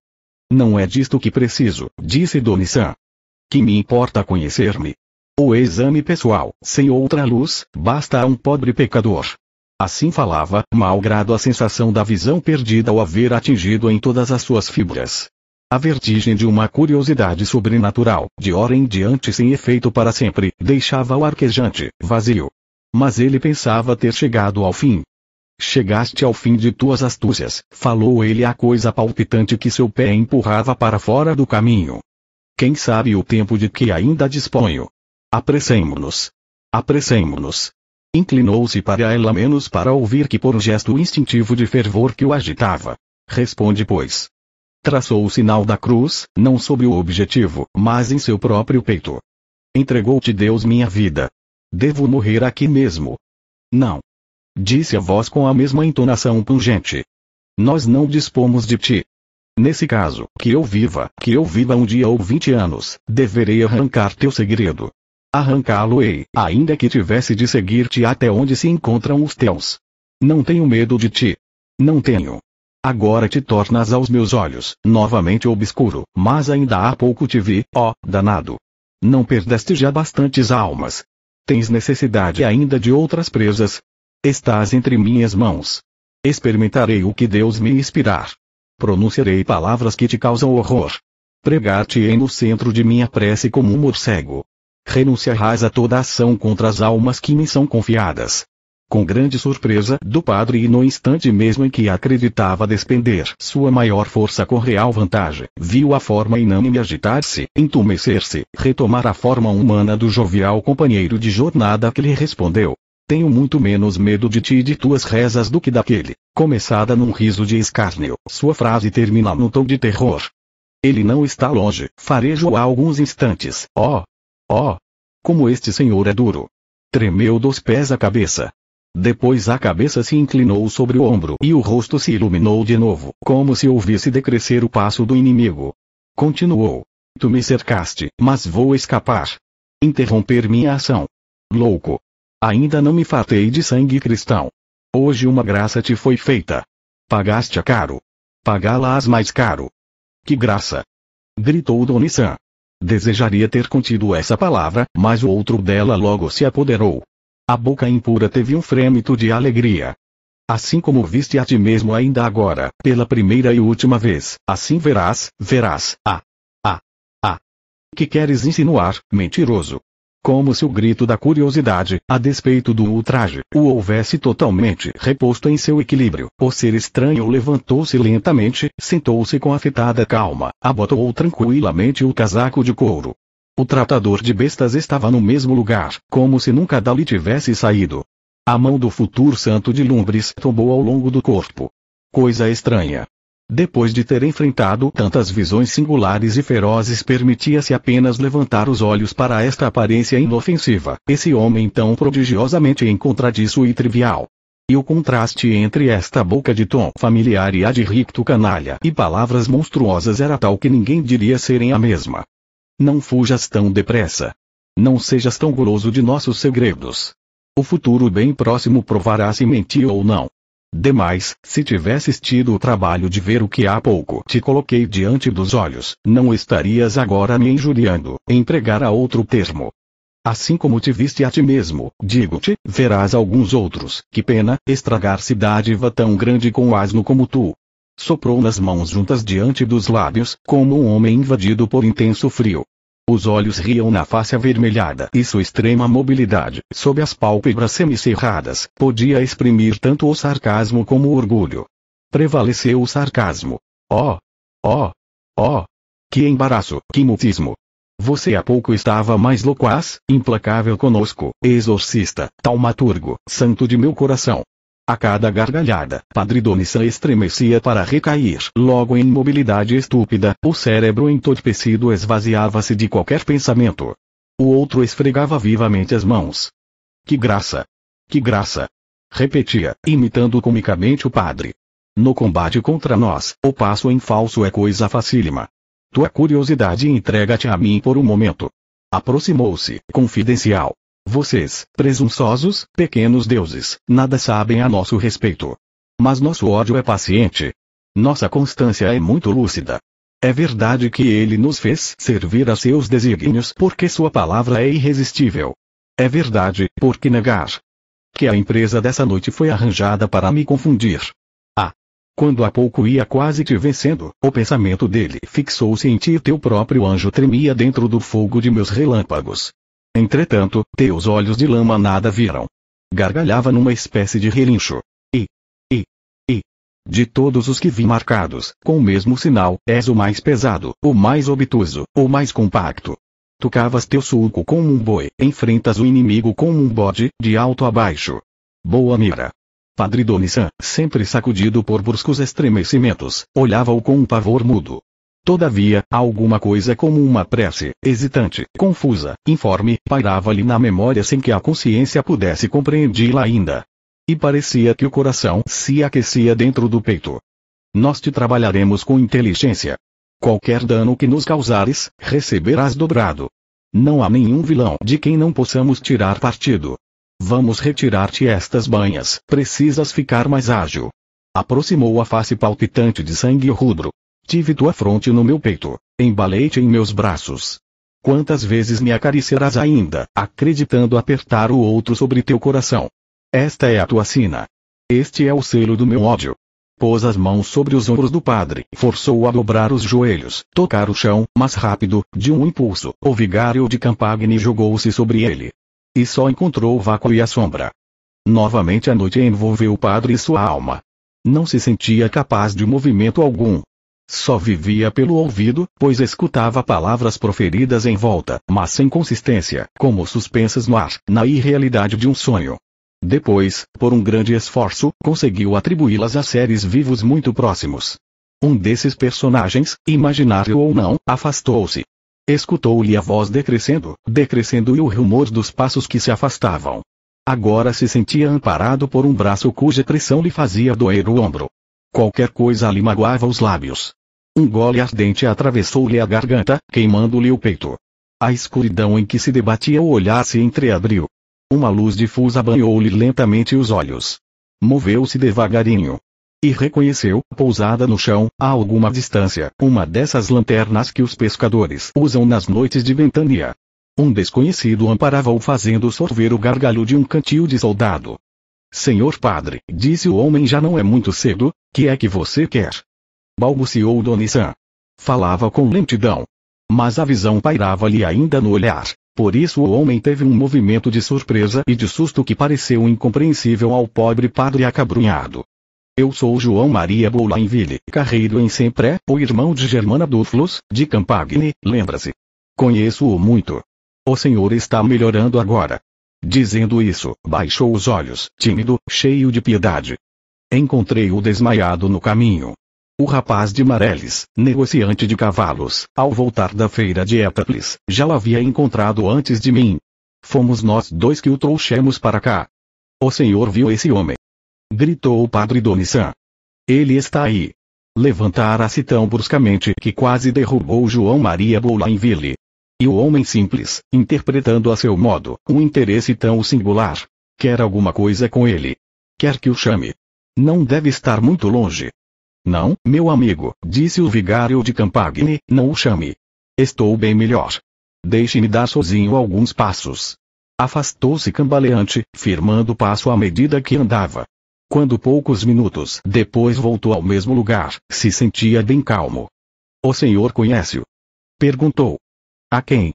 Não é disto que preciso, disse Donissan. Que me importa conhecer-me? O exame pessoal, sem outra luz, basta a um pobre pecador. Assim falava, malgrado a sensação da visão perdida ao haver atingido em todas as suas fibras. A vertigem de uma curiosidade sobrenatural, de hora em diante sem efeito para sempre, deixava o arquejante vazio. Mas ele pensava ter chegado ao fim. Chegaste ao fim de tuas astúcias, falou ele a coisa palpitante que seu pé empurrava para fora do caminho. Quem sabe o tempo de que ainda disponho? Apressemo-nos. Apressemo-nos. Inclinou-se para ela menos para ouvir que por um gesto instintivo de fervor que o agitava. Responde pois. Traçou o sinal da cruz, não sobre o objetivo, mas em seu próprio peito. Entregou-te Deus minha vida. Devo morrer aqui mesmo. Não. Disse a voz com a mesma entonação pungente. Nós não dispomos de ti. Nesse caso, que eu viva, que eu viva um dia ou vinte anos, deverei arrancar teu segredo. Arrancá-lo-ei, ainda que tivesse de seguir-te até onde se encontram os teus. Não tenho medo de ti. Não tenho. Agora te tornas aos meus olhos, novamente obscuro, mas ainda há pouco te vi, ó, danado. Não perdeste já bastantes almas. Tens necessidade ainda de outras presas. Estás entre minhas mãos. Experimentarei o que Deus me inspirar. Pronunciarei palavras que te causam horror. Pregar-te-ei no centro de minha prece como um morcego. Renunciarás a toda ação contra as almas que me são confiadas com grande surpresa do padre e no instante mesmo em que acreditava despender sua maior força com real vantagem, viu a forma inânime agitar-se, entumecer-se, retomar a forma humana do jovial companheiro de jornada que lhe respondeu. Tenho muito menos medo de ti e de tuas rezas do que daquele. Começada num riso de escárnio, sua frase termina num tom de terror. Ele não está longe, farejo há alguns instantes. Ó! Oh, ó! Oh, como este senhor é duro! Tremeu dos pés à cabeça, depois a cabeça se inclinou sobre o ombro e o rosto se iluminou de novo, como se ouvisse decrescer o passo do inimigo. Continuou. Tu me cercaste, mas vou escapar. Interromper minha ação. Louco. Ainda não me fartei de sangue cristão. Hoje uma graça te foi feita. Pagaste-a caro. pagá las mais caro. Que graça! Gritou Donissan. Desejaria ter contido essa palavra, mas o outro dela logo se apoderou. A boca impura teve um frêmito de alegria. Assim como viste a ti mesmo ainda agora, pela primeira e última vez, assim verás, verás, a. A. A. Que queres insinuar, mentiroso? Como se o grito da curiosidade, a despeito do ultraje, o houvesse totalmente reposto em seu equilíbrio. O ser estranho levantou-se lentamente, sentou-se com afetada calma, abotoou tranquilamente o casaco de couro, o tratador de bestas estava no mesmo lugar, como se nunca dali tivesse saído. A mão do futuro santo de Lumbres tombou ao longo do corpo. Coisa estranha. Depois de ter enfrentado tantas visões singulares e ferozes, permitia-se apenas levantar os olhos para esta aparência inofensiva, esse homem tão prodigiosamente encontradiço e trivial. E o contraste entre esta boca de tom familiar e a de ricto canalha e palavras monstruosas era tal que ninguém diria serem a mesma. Não fujas tão depressa. Não sejas tão guloso de nossos segredos. O futuro bem próximo provará se mentiu ou não. Demais, se tivesses tido o trabalho de ver o que há pouco te coloquei diante dos olhos, não estarias agora me injuriando, empregar a outro termo. Assim como te viste a ti mesmo, digo-te, verás alguns outros, que pena, estragar-se dádiva tão grande com asno como tu. Soprou nas mãos juntas diante dos lábios, como um homem invadido por intenso frio. Os olhos riam na face avermelhada e sua extrema mobilidade, sob as pálpebras semicerradas, podia exprimir tanto o sarcasmo como o orgulho. Prevaleceu o sarcasmo. Oh! Oh! Oh! Que embaraço, que mutismo! Você há pouco estava mais loquaz, implacável conosco, exorcista, taumaturgo, santo de meu coração, a cada gargalhada, Padre Donissan estremecia para recair logo em mobilidade estúpida, o cérebro entorpecido esvaziava-se de qualquer pensamento. O outro esfregava vivamente as mãos. Que graça! Que graça! Repetia, imitando comicamente o padre. No combate contra nós, o passo em falso é coisa facílima. Tua curiosidade entrega-te a mim por um momento. Aproximou-se, confidencial, vocês, presunçosos, pequenos deuses, nada sabem a nosso respeito. Mas nosso ódio é paciente. Nossa constância é muito lúcida. É verdade que ele nos fez servir a seus desígnios porque sua palavra é irresistível. É verdade, por que negar? Que a empresa dessa noite foi arranjada para me confundir. Ah! Quando há pouco ia quase te vencendo, o pensamento dele fixou-se em ti e teu próprio anjo tremia dentro do fogo de meus relâmpagos. Entretanto, teus olhos de lama nada viram. Gargalhava numa espécie de relincho. E, e, e. De todos os que vi marcados, com o mesmo sinal, és o mais pesado, o mais obtuso, o mais compacto. Tu cavas teu sulco como um boi, enfrentas o inimigo como um bode, de alto a baixo. Boa mira. Padre Donissan, sempre sacudido por bruscos estremecimentos, olhava-o com um pavor mudo. Todavia, alguma coisa como uma prece, hesitante, confusa, informe, pairava-lhe na memória sem que a consciência pudesse compreendê-la ainda. E parecia que o coração se aquecia dentro do peito. Nós te trabalharemos com inteligência. Qualquer dano que nos causares, receberás dobrado. Não há nenhum vilão de quem não possamos tirar partido. Vamos retirar-te estas banhas, precisas ficar mais ágil. Aproximou a face palpitante de sangue rubro, Tive tua fronte no meu peito, embalei-te em meus braços. Quantas vezes me acariciarás ainda, acreditando apertar o outro sobre teu coração? Esta é a tua sina. Este é o selo do meu ódio. Pôs as mãos sobre os ombros do padre, forçou-o a dobrar os joelhos, tocar o chão, mas rápido, de um impulso, o vigário de Campagne jogou-se sobre ele. E só encontrou o vácuo e a sombra. Novamente a noite envolveu o padre e sua alma. Não se sentia capaz de movimento algum, só vivia pelo ouvido, pois escutava palavras proferidas em volta, mas sem consistência, como suspensas no ar, na irrealidade de um sonho. Depois, por um grande esforço, conseguiu atribuí-las a seres vivos muito próximos. Um desses personagens, imaginário ou não, afastou-se. Escutou-lhe a voz decrescendo, decrescendo e o rumor dos passos que se afastavam. Agora se sentia amparado por um braço cuja pressão lhe fazia doer o ombro. Qualquer coisa lhe magoava os lábios. Um gole ardente atravessou-lhe a garganta, queimando-lhe o peito. A escuridão em que se debatia o olhar se entreabriu. Uma luz difusa banhou-lhe lentamente os olhos. Moveu-se devagarinho. E reconheceu, pousada no chão, a alguma distância, uma dessas lanternas que os pescadores usam nas noites de ventania. Um desconhecido amparava-o fazendo sorver o gargalho de um cantil de soldado. Senhor padre, disse o homem já não é muito cedo, que é que você quer? Balbuciou Donizan, Falava com lentidão. Mas a visão pairava-lhe ainda no olhar, por isso o homem teve um movimento de surpresa e de susto que pareceu incompreensível ao pobre padre acabrunhado. Eu sou João Maria Boulainville, carreiro em Sempre, o irmão de Germana Duflos, de Campagne, lembra-se. Conheço-o muito. O senhor está melhorando agora, Dizendo isso, baixou os olhos, tímido, cheio de piedade. Encontrei-o desmaiado no caminho. O rapaz de Mareles, negociante de cavalos, ao voltar da feira de Etaples, já o havia encontrado antes de mim. Fomos nós dois que o trouxemos para cá. O senhor viu esse homem? Gritou o padre Donissan. Ele está aí. Levantara-se tão bruscamente que quase derrubou João Maria Boulainville, e o homem simples, interpretando a seu modo, um interesse tão singular. Quer alguma coisa com ele. Quer que o chame. Não deve estar muito longe. Não, meu amigo, disse o vigário de Campagne, não o chame. Estou bem melhor. Deixe-me dar sozinho alguns passos. Afastou-se cambaleante, firmando o passo à medida que andava. Quando poucos minutos depois voltou ao mesmo lugar, se sentia bem calmo. O senhor conhece-o? Perguntou. A quem?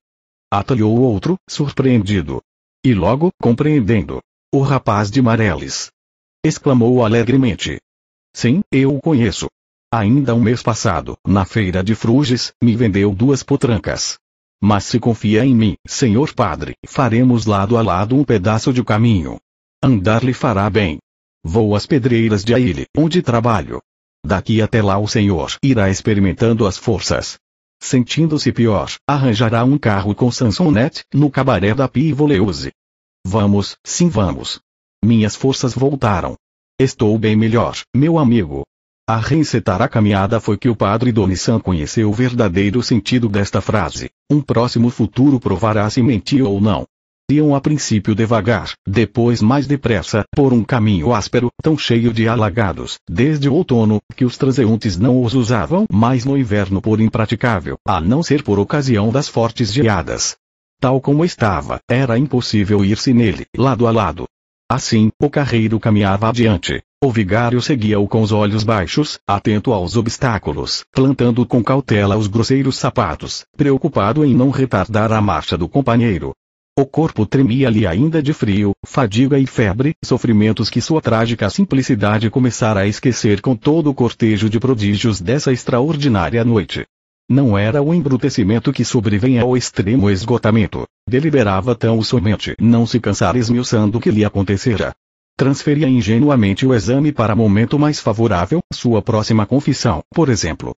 Atalhou o outro, surpreendido. E logo, compreendendo. O rapaz de Mareles. Exclamou alegremente. Sim, eu o conheço. Ainda um mês passado, na feira de Fruges, me vendeu duas potrancas. Mas se confia em mim, senhor padre, faremos lado a lado um pedaço de caminho. Andar lhe fará bem. Vou às pedreiras de Aile, onde trabalho. Daqui até lá o senhor irá experimentando as forças, Sentindo-se pior, arranjará um carro com Sansonette no cabaré da Pivoleuse. Vamos, sim vamos. Minhas forças voltaram. Estou bem melhor, meu amigo. A reencetar a caminhada foi que o padre Donissan conheceu o verdadeiro sentido desta frase. Um próximo futuro provará se mentiu ou não. Iam a princípio devagar, depois mais depressa, por um caminho áspero, tão cheio de alagados, desde o outono, que os transeuntes não os usavam mais no inverno por impraticável, a não ser por ocasião das fortes geadas. Tal como estava, era impossível ir-se nele, lado a lado. Assim, o carreiro caminhava adiante. O vigário seguia-o com os olhos baixos, atento aos obstáculos, plantando com cautela os grosseiros sapatos, preocupado em não retardar a marcha do companheiro. O corpo tremia-lhe ainda de frio, fadiga e febre, sofrimentos que sua trágica simplicidade começara a esquecer com todo o cortejo de prodígios dessa extraordinária noite. Não era o embrutecimento que sobrevém ao extremo esgotamento. Deliberava tão somente não se cansar esmiuçando o que lhe acontecera. Transferia ingenuamente o exame para momento mais favorável, sua próxima confissão, por exemplo.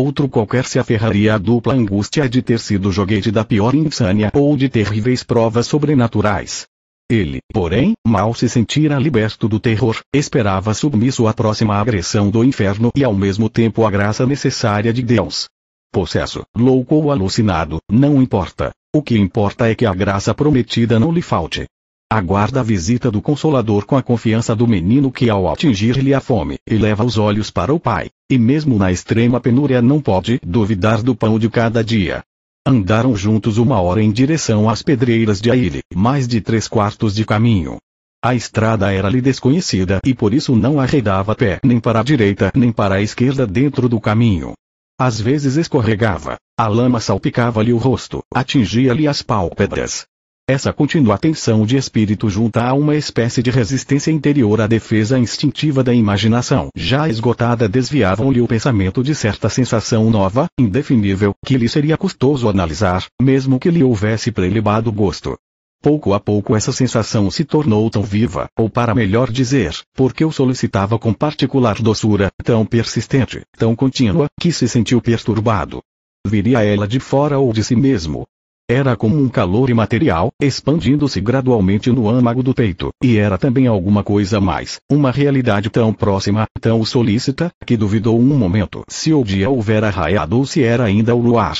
Outro qualquer se aferraria à dupla angústia de ter sido joguete da pior insânia ou de terríveis provas sobrenaturais. Ele, porém, mal se sentira liberto do terror, esperava submisso à próxima agressão do inferno e ao mesmo tempo a graça necessária de Deus. Possesso, louco ou alucinado, não importa. O que importa é que a graça prometida não lhe falte. Aguarda a visita do Consolador com a confiança do menino que, ao atingir-lhe a fome, eleva os olhos para o Pai. E mesmo na extrema penúria não pode duvidar do pão de cada dia. Andaram juntos uma hora em direção às pedreiras de Aile, mais de três quartos de caminho. A estrada era-lhe desconhecida e por isso não arredava pé nem para a direita nem para a esquerda dentro do caminho. Às vezes escorregava, a lama salpicava-lhe o rosto, atingia-lhe as pálpebras, essa contínua tensão de espírito junta a uma espécie de resistência interior à defesa instintiva da imaginação. Já esgotada desviavam-lhe o pensamento de certa sensação nova, indefinível, que lhe seria custoso analisar, mesmo que lhe houvesse prelibado gosto. Pouco a pouco essa sensação se tornou tão viva, ou para melhor dizer, porque o solicitava com particular doçura, tão persistente, tão contínua, que se sentiu perturbado. Viria ela de fora ou de si mesmo, era como um calor imaterial, expandindo-se gradualmente no âmago do peito, e era também alguma coisa mais, uma realidade tão próxima, tão solícita, que duvidou um momento se o dia houvera raiado ou se era ainda o luar.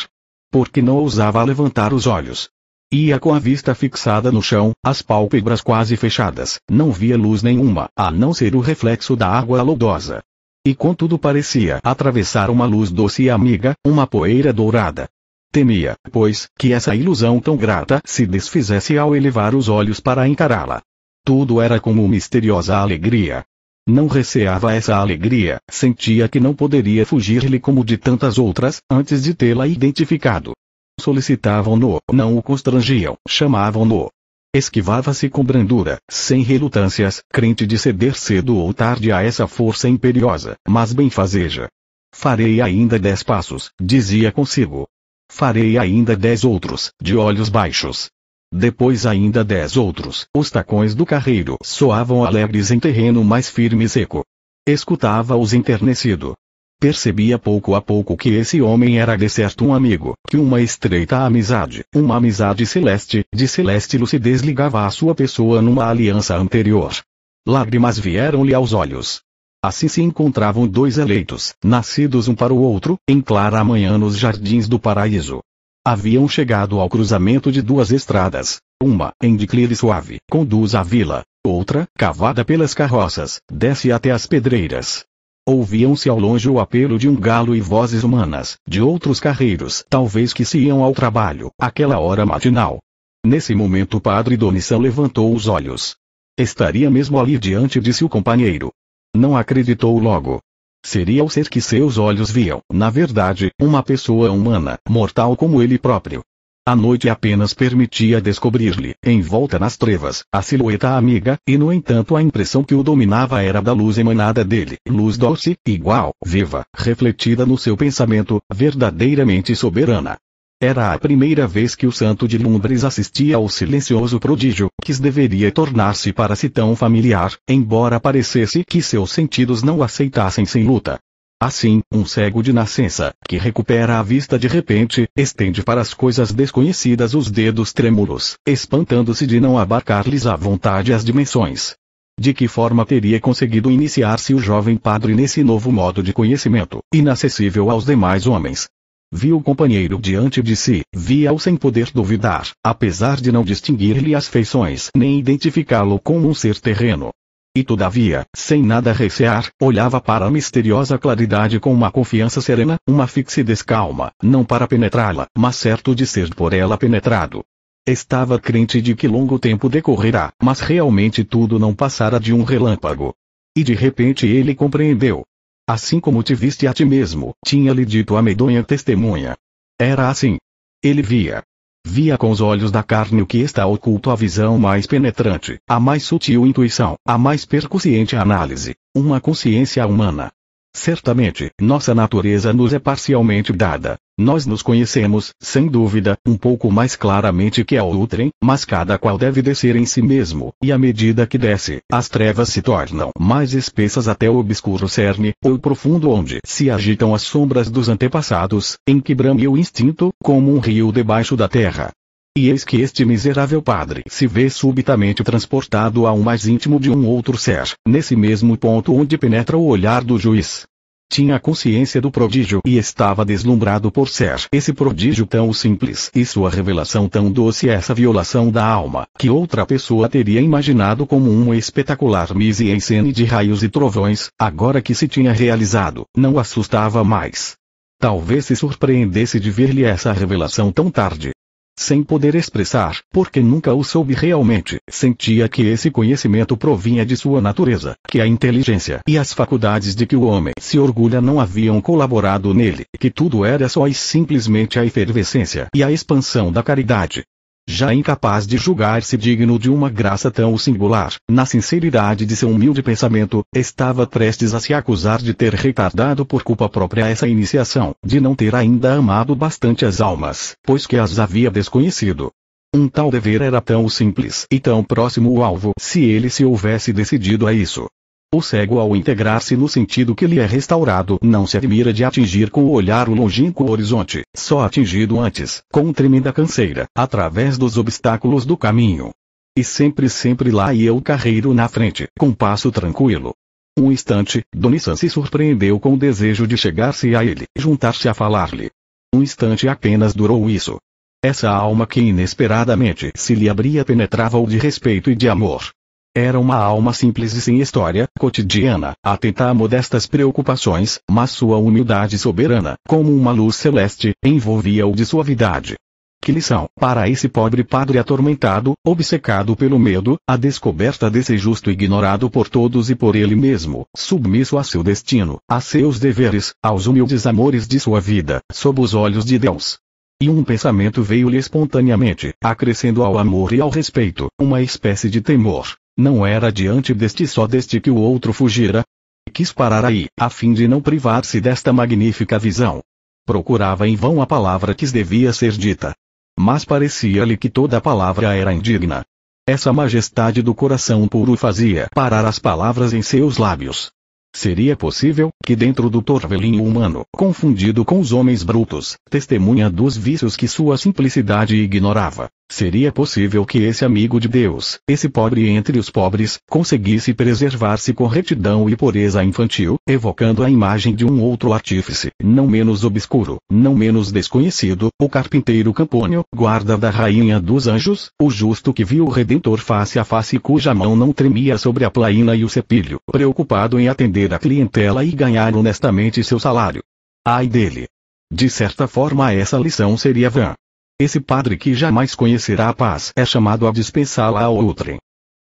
Porque não ousava levantar os olhos. Ia com a vista fixada no chão, as pálpebras quase fechadas, não via luz nenhuma, a não ser o reflexo da água lodosa e contudo parecia atravessar uma luz doce e amiga, uma poeira dourada, Temia, pois, que essa ilusão tão grata se desfizesse ao elevar os olhos para encará-la. Tudo era como misteriosa alegria. Não receava essa alegria, sentia que não poderia fugir-lhe como de tantas outras, antes de tê-la identificado. Solicitavam-no, não o constrangiam, chamavam-no. Esquivava-se com brandura, sem relutâncias, crente de ceder cedo ou tarde a essa força imperiosa, mas benfazeja. Farei ainda dez passos, dizia consigo, Farei ainda dez outros, de olhos baixos. Depois ainda dez outros. Os tacões do carreiro soavam alegres em terreno mais firme e seco. Escutava-os enternecido. Percebia pouco a pouco que esse homem era de certo um amigo, que uma estreita amizade, uma amizade celeste, de celeste lucidez ligava a sua pessoa numa aliança anterior. Lágrimas vieram-lhe aos olhos. Assim se encontravam dois eleitos, nascidos um para o outro, em clara manhã nos jardins do paraíso. Haviam chegado ao cruzamento de duas estradas, uma, em declive suave, conduz à vila, outra, cavada pelas carroças, desce até as pedreiras. Ouviam-se ao longe o apelo de um galo e vozes humanas, de outros carreiros, talvez que se iam ao trabalho, aquela hora matinal. Nesse momento o padre Domissão levantou os olhos. Estaria mesmo ali diante de seu companheiro, não acreditou logo. Seria o ser que seus olhos viam, na verdade, uma pessoa humana, mortal como ele próprio. A noite apenas permitia descobrir-lhe, envolta nas trevas, a silhueta amiga, e no entanto a impressão que o dominava era da luz emanada dele, luz doce, igual, viva, refletida no seu pensamento, verdadeiramente soberana. Era a primeira vez que o santo de Lumbres assistia ao silencioso prodígio que deveria tornar-se para si tão familiar, embora parecesse que seus sentidos não o aceitassem sem luta. Assim, um cego de nascença, que recupera a vista de repente, estende para as coisas desconhecidas os dedos trêmulos, espantando-se de não abarcar-lhes à vontade as dimensões. De que forma teria conseguido iniciar-se o jovem padre nesse novo modo de conhecimento, inacessível aos demais homens, Viu o companheiro diante de si, via-o sem poder duvidar, apesar de não distinguir-lhe as feições nem identificá-lo com um ser terreno. E todavia, sem nada recear, olhava para a misteriosa claridade com uma confiança serena, uma fixidez calma, não para penetrá-la, mas certo de ser por ela penetrado. Estava crente de que longo tempo decorrerá, mas realmente tudo não passara de um relâmpago. E de repente ele compreendeu, Assim como te viste a ti mesmo, tinha-lhe dito a medonha testemunha. Era assim. Ele via. Via com os olhos da carne o que está oculto à visão mais penetrante, a mais sutil intuição, a mais percussiente análise, uma consciência humana, Certamente, nossa natureza nos é parcialmente dada. Nós nos conhecemos, sem dúvida, um pouco mais claramente que a outrem, mas cada qual deve descer em si mesmo, e à medida que desce, as trevas se tornam mais espessas até o obscuro cerne, ou profundo onde se agitam as sombras dos antepassados, em que brame o instinto, como um rio debaixo da terra. E eis que este miserável padre se vê subitamente transportado ao mais íntimo de um outro ser, nesse mesmo ponto onde penetra o olhar do juiz. Tinha consciência do prodígio e estava deslumbrado por ser esse prodígio tão simples e sua revelação tão doce essa violação da alma, que outra pessoa teria imaginado como um espetacular mise em cena de raios e trovões, agora que se tinha realizado, não assustava mais. Talvez se surpreendesse de ver-lhe essa revelação tão tarde, sem poder expressar, porque nunca o soube realmente. Sentia que esse conhecimento provinha de sua natureza, que a inteligência e as faculdades de que o homem se orgulha não haviam colaborado nele, que tudo era só e simplesmente a efervescência e a expansão da caridade já incapaz de julgar-se digno de uma graça tão singular, na sinceridade de seu humilde pensamento, estava prestes a se acusar de ter retardado por culpa própria essa iniciação, de não ter ainda amado bastante as almas, pois que as havia desconhecido. Um tal dever era tão simples e tão próximo o alvo se ele se houvesse decidido a isso, o cego ao integrar-se no sentido que lhe é restaurado não se admira de atingir com o olhar o longínquo horizonte, só atingido antes, com tremenda canseira, através dos obstáculos do caminho. E sempre sempre lá ia o carreiro na frente, com passo tranquilo. Um instante, Donissan se surpreendeu com o desejo de chegar-se a ele, juntar-se a falar-lhe. Um instante apenas durou isso. Essa alma que inesperadamente se lhe abria penetrava-o de respeito e de amor. Era uma alma simples e sem história cotidiana, atenta a modestas preocupações, mas sua humildade soberana, como uma luz celeste, envolvia-o de suavidade. Que lição para esse pobre padre atormentado, obcecado pelo medo, a descoberta desse justo ignorado por todos e por ele mesmo, submisso a seu destino, a seus deveres, aos humildes amores de sua vida, sob os olhos de Deus. E um pensamento veio-lhe espontaneamente, acrescendo ao amor e ao respeito, uma espécie de temor, não era diante deste só deste que o outro fugira? Quis parar aí, a fim de não privar-se desta magnífica visão. Procurava em vão a palavra que devia ser dita. Mas parecia-lhe que toda a palavra era indigna. Essa majestade do coração puro fazia parar as palavras em seus lábios. Seria possível que dentro do torvelinho humano, confundido com os homens brutos, testemunha dos vícios que sua simplicidade ignorava, Seria possível que esse amigo de Deus, esse pobre entre os pobres, conseguisse preservar-se com retidão e pureza infantil, evocando a imagem de um outro artífice, não menos obscuro, não menos desconhecido, o carpinteiro Campônio, guarda da rainha dos anjos, o justo que viu o Redentor face a face cuja mão não tremia sobre a plaina e o cepilho, preocupado em atender a clientela e ganhar honestamente seu salário. Ai dele! De certa forma essa lição seria vã. Esse padre que jamais conhecerá a paz é chamado a dispensá-la a outrem.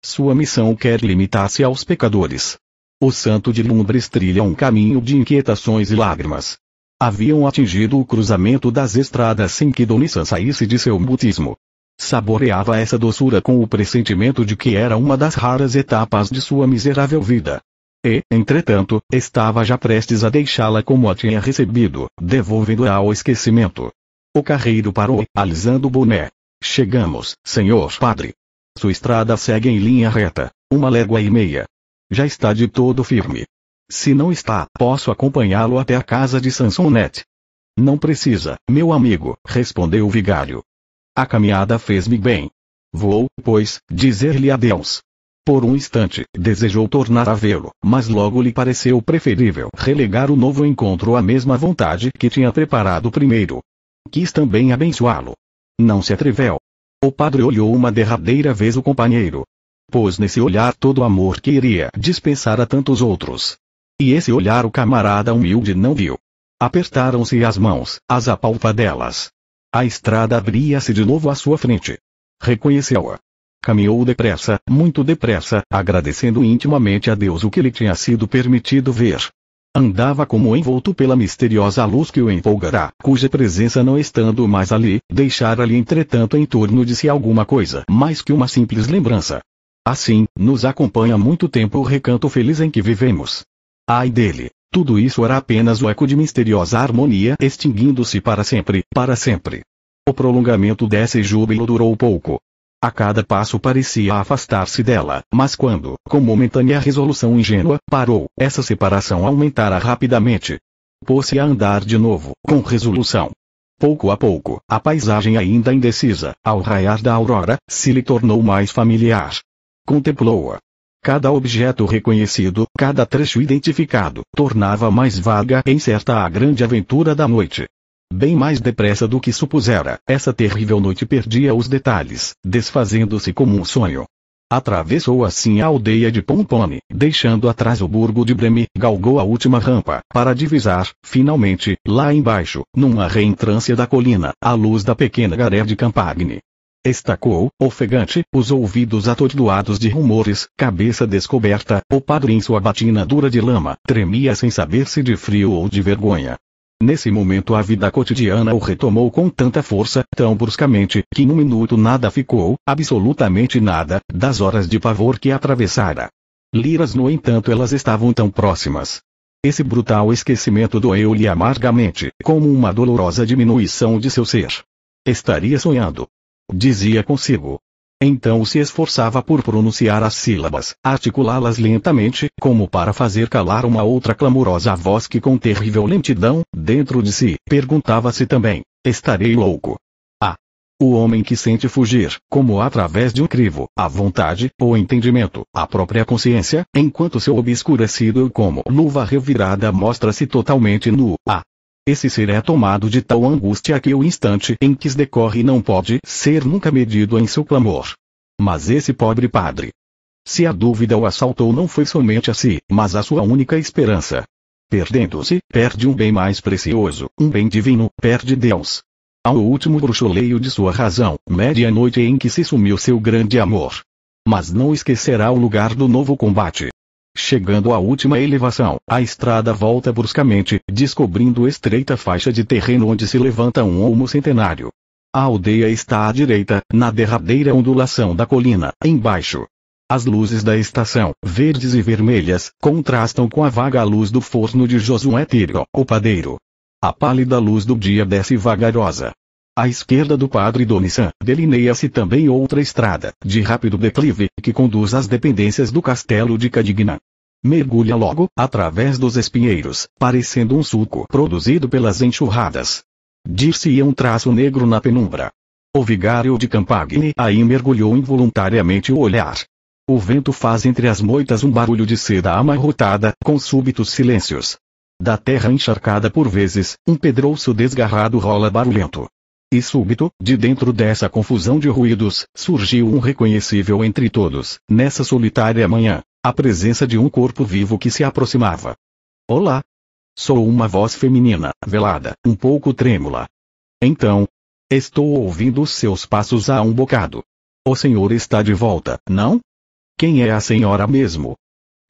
Sua missão quer limitar-se aos pecadores. O santo de Lumbres trilha um caminho de inquietações e lágrimas. Haviam atingido o cruzamento das estradas sem que Donissan saísse de seu mutismo. Saboreava essa doçura com o pressentimento de que era uma das raras etapas de sua miserável vida. E, entretanto, estava já prestes a deixá-la como a tinha recebido, devolvendo-a ao esquecimento. O carreiro parou, alisando o boné. Chegamos, senhor padre. Sua estrada segue em linha reta, uma légua e meia. Já está de todo firme. Se não está, posso acompanhá-lo até a casa de Sansonet. Não precisa, meu amigo, respondeu o vigário. A caminhada fez-me bem. Vou, pois, dizer-lhe adeus. Por um instante, desejou tornar a vê-lo, mas logo lhe pareceu preferível relegar o novo encontro à mesma vontade que tinha preparado primeiro. Quis também abençoá-lo. Não se atreveu. O padre olhou uma derradeira vez o companheiro. Pôs nesse olhar todo o amor que iria dispensar a tantos outros. E esse olhar o camarada humilde não viu. Apertaram-se as mãos, as apalpadelas. A estrada abria-se de novo à sua frente. Reconheceu-a. Caminhou depressa, muito depressa, agradecendo intimamente a Deus o que lhe tinha sido permitido ver. Andava como envolto pela misteriosa luz que o empolgará, cuja presença não estando mais ali, deixara-lhe entretanto em torno de si alguma coisa mais que uma simples lembrança. Assim, nos acompanha há muito tempo o recanto feliz em que vivemos. Ai dele! Tudo isso era apenas o eco de misteriosa harmonia extinguindo-se para sempre, para sempre. O prolongamento desse júbilo durou pouco, a cada passo parecia afastar-se dela, mas quando, com momentânea resolução ingênua, parou, essa separação aumentara rapidamente. Pôs-se a andar de novo, com resolução. Pouco a pouco, a paisagem ainda indecisa, ao raiar da aurora, se lhe tornou mais familiar. Contemplou-a. Cada objeto reconhecido, cada trecho identificado, tornava mais vaga e incerta a grande aventura da noite. Bem mais depressa do que supusera, essa terrível noite perdia os detalhes, desfazendo-se como um sonho. Atravessou assim a aldeia de Pompone, deixando atrás o burgo de Breme, galgou a última rampa, para divisar, finalmente, lá embaixo, numa reentrância da colina, a luz da pequena garé de Campagne. Estacou, ofegante, os ouvidos atordoados de rumores, cabeça descoberta, o padre em sua batina dura de lama, tremia sem saber se de frio ou de vergonha. Nesse momento a vida cotidiana o retomou com tanta força, tão bruscamente, que num minuto nada ficou, absolutamente nada, das horas de pavor que atravessara. Liras no entanto elas estavam tão próximas. Esse brutal esquecimento doeu-lhe amargamente, como uma dolorosa diminuição de seu ser. Estaria sonhando. Dizia consigo. Então se esforçava por pronunciar as sílabas, articulá-las lentamente, como para fazer calar uma outra clamorosa voz que com terrível lentidão, dentro de si, perguntava-se também, estarei louco? Ah! O homem que sente fugir, como através de um crivo, a vontade, o entendimento, a própria consciência, enquanto seu obscurecido eu como luva revirada mostra-se totalmente nu, ah! Esse ser é tomado de tal angústia que o instante em que decorre não pode ser nunca medido em seu clamor. Mas esse pobre padre. Se a dúvida o assaltou não foi somente a si, mas a sua única esperança. Perdendo-se, perde um bem mais precioso, um bem divino, perde Deus. Ao último bruxoleio de sua razão, média noite em que se sumiu seu grande amor. Mas não esquecerá o lugar do novo combate. Chegando à última elevação, a estrada volta bruscamente, descobrindo estreita faixa de terreno onde se levanta um olmo centenário. A aldeia está à direita, na derradeira ondulação da colina, embaixo. As luzes da estação, verdes e vermelhas, contrastam com a vaga luz do forno de Josué Tiro, o padeiro. A pálida luz do dia desce vagarosa, à esquerda do Padre Donizan delineia-se também outra estrada, de rápido declive, que conduz às dependências do castelo de Cadignan. Mergulha logo, através dos espinheiros, parecendo um suco produzido pelas enxurradas. Dir-se-ia um traço negro na penumbra. O vigário de Campagne aí mergulhou involuntariamente o olhar. O vento faz entre as moitas um barulho de seda amarrotada, com súbitos silêncios. Da terra encharcada por vezes, um pedrouço desgarrado rola barulhento. E súbito, de dentro dessa confusão de ruídos, surgiu um reconhecível entre todos, nessa solitária manhã, a presença de um corpo vivo que se aproximava. Olá! Sou uma voz feminina, velada, um pouco trêmula. Então, estou ouvindo os seus passos há um bocado. O senhor está de volta, não? Quem é a senhora mesmo?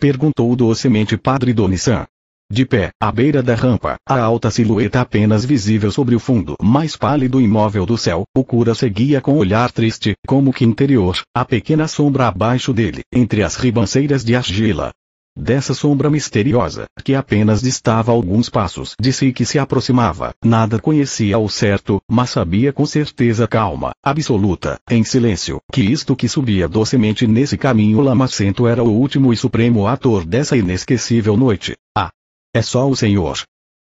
Perguntou docemente Padre Donissan. De pé, à beira da rampa, a alta silhueta apenas visível sobre o fundo mais pálido imóvel do céu, o cura seguia com olhar triste, como que interior, a pequena sombra abaixo dele, entre as ribanceiras de argila. Dessa sombra misteriosa, que apenas distava alguns passos de si que se aproximava, nada conhecia ao certo, mas sabia com certeza calma, absoluta, em silêncio, que isto que subia docemente nesse caminho lamacento era o último e supremo ator dessa inesquecível noite. Ah, é só o Senhor.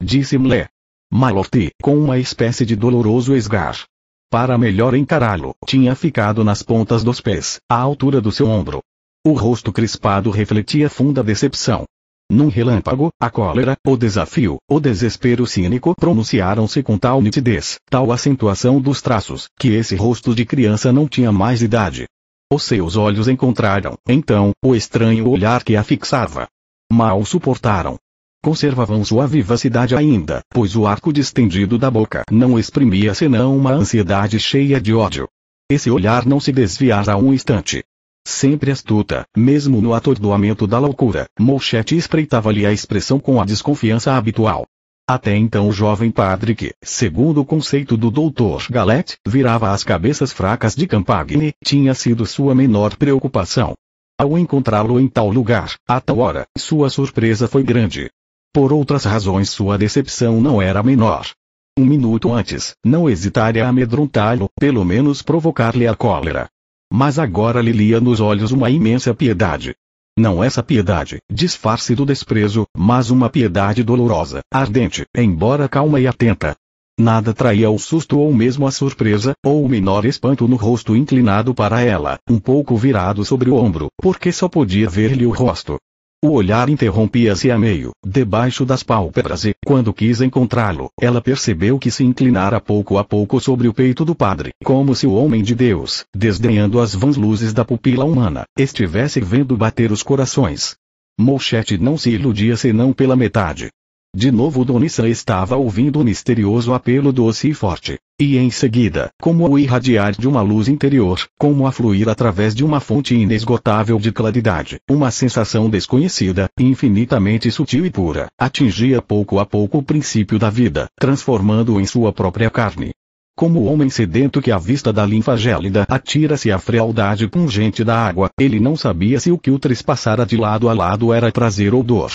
Disse Mle. Malorti, com uma espécie de doloroso esgar. Para melhor encará-lo, tinha ficado nas pontas dos pés, à altura do seu ombro. O rosto crispado refletia funda decepção. Num relâmpago, a cólera, o desafio, o desespero cínico pronunciaram-se com tal nitidez, tal acentuação dos traços, que esse rosto de criança não tinha mais idade. Os seus olhos encontraram, então, o estranho olhar que a fixava. Mal suportaram, Conservavam sua vivacidade ainda, pois o arco distendido da boca não exprimia senão uma ansiedade cheia de ódio. Esse olhar não se desviara um instante. Sempre astuta, mesmo no atordoamento da loucura, Molchete espreitava-lhe a expressão com a desconfiança habitual. Até então o jovem padre que, segundo o conceito do doutor Galette, virava as cabeças fracas de Campagne, tinha sido sua menor preocupação. Ao encontrá-lo em tal lugar, a tal hora, sua surpresa foi grande. Por outras razões sua decepção não era menor. Um minuto antes, não hesitaria a amedrontá-lo, pelo menos provocar-lhe a cólera. Mas agora lhe lia nos olhos uma imensa piedade. Não essa piedade, disfarce do desprezo, mas uma piedade dolorosa, ardente, embora calma e atenta. Nada traía o susto ou mesmo a surpresa, ou o menor espanto no rosto inclinado para ela, um pouco virado sobre o ombro, porque só podia ver-lhe o rosto. O olhar interrompia-se a meio, debaixo das pálpebras e, quando quis encontrá-lo, ela percebeu que se inclinara pouco a pouco sobre o peito do padre, como se o homem de Deus, desdenhando as vãs luzes da pupila humana, estivesse vendo bater os corações. Molchete não se iludia senão pela metade. De novo Donissa estava ouvindo o misterioso apelo doce e forte. E em seguida, como o irradiar de uma luz interior, como a fluir através de uma fonte inesgotável de claridade, uma sensação desconhecida, infinitamente sutil e pura, atingia pouco a pouco o princípio da vida, transformando-o em sua própria carne. Como o homem sedento que à vista da linfa gélida atira-se à frialdade pungente da água, ele não sabia se o que o trespassara de lado a lado era prazer ou dor,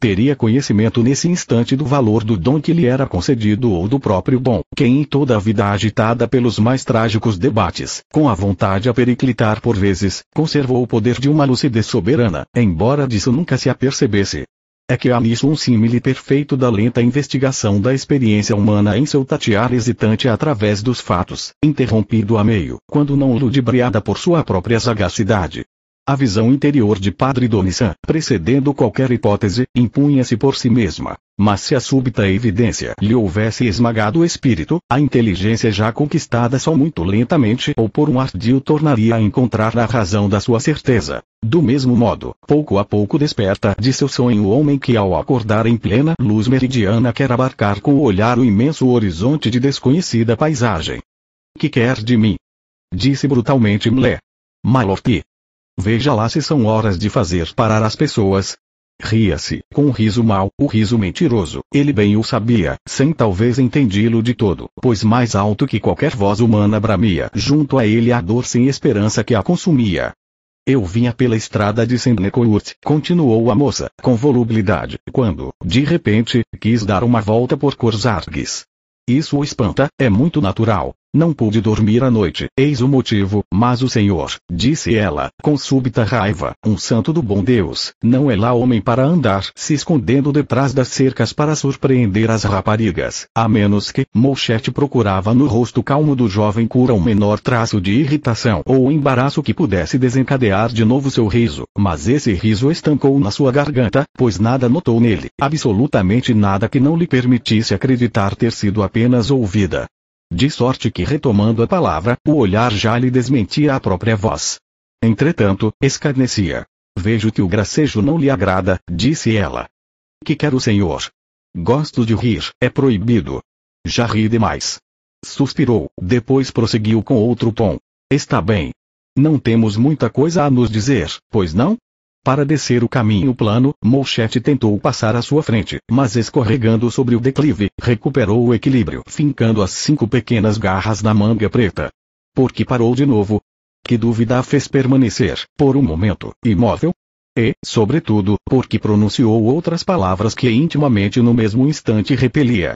teria conhecimento nesse instante do valor do dom que lhe era concedido ou do próprio bom? quem em toda a vida agitada pelos mais trágicos debates, com a vontade a periclitar por vezes, conservou o poder de uma lucidez soberana, embora disso nunca se apercebesse. É que há nisso um símile perfeito da lenta investigação da experiência humana em seu tatear hesitante através dos fatos, interrompido a meio, quando não ludibriada por sua própria sagacidade, a visão interior de Padre Donissan, precedendo qualquer hipótese, impunha-se por si mesma. Mas se a súbita evidência lhe houvesse esmagado o espírito, a inteligência já conquistada só muito lentamente ou por um ardil tornaria a encontrar a razão da sua certeza. Do mesmo modo, pouco a pouco desperta de seu sonho o homem que ao acordar em plena luz meridiana quer abarcar com o olhar o imenso horizonte de desconhecida paisagem. Que quer de mim? Disse brutalmente Mlé. Malorti, Veja lá se são horas de fazer parar as pessoas. Ria-se, com um riso mau, o riso mentiroso, ele bem o sabia, sem talvez entendi-lo de todo, pois mais alto que qualquer voz humana bramia junto a ele a dor sem esperança que a consumia. Eu vinha pela estrada de Sendnecourt, continuou a moça, com volubilidade, quando, de repente, quis dar uma volta por Corzargues. Isso o espanta, é muito natural. Não pude dormir à noite, eis o motivo, mas o Senhor, disse ela, com súbita raiva, um santo do bom Deus, não é lá homem para andar se escondendo detrás das cercas para surpreender as raparigas, a menos que, Molchete procurava no rosto calmo do jovem cura um menor traço de irritação ou embaraço que pudesse desencadear de novo seu riso, mas esse riso estancou na sua garganta, pois nada notou nele, absolutamente nada que não lhe permitisse acreditar ter sido apenas ouvida de sorte que retomando a palavra, o olhar já lhe desmentia a própria voz. Entretanto, escarnecia. Vejo que o gracejo não lhe agrada, disse ela. Que quer o senhor? Gosto de rir, é proibido. Já ri demais. Suspirou, depois prosseguiu com outro tom. Está bem. Não temos muita coisa a nos dizer, pois não? Para descer o caminho plano, Molchete tentou passar à sua frente, mas escorregando sobre o declive, recuperou o equilíbrio, fincando as cinco pequenas garras na manga preta. Porque parou de novo? Que dúvida a fez permanecer, por um momento, imóvel? E, sobretudo, porque pronunciou outras palavras que intimamente no mesmo instante repelia.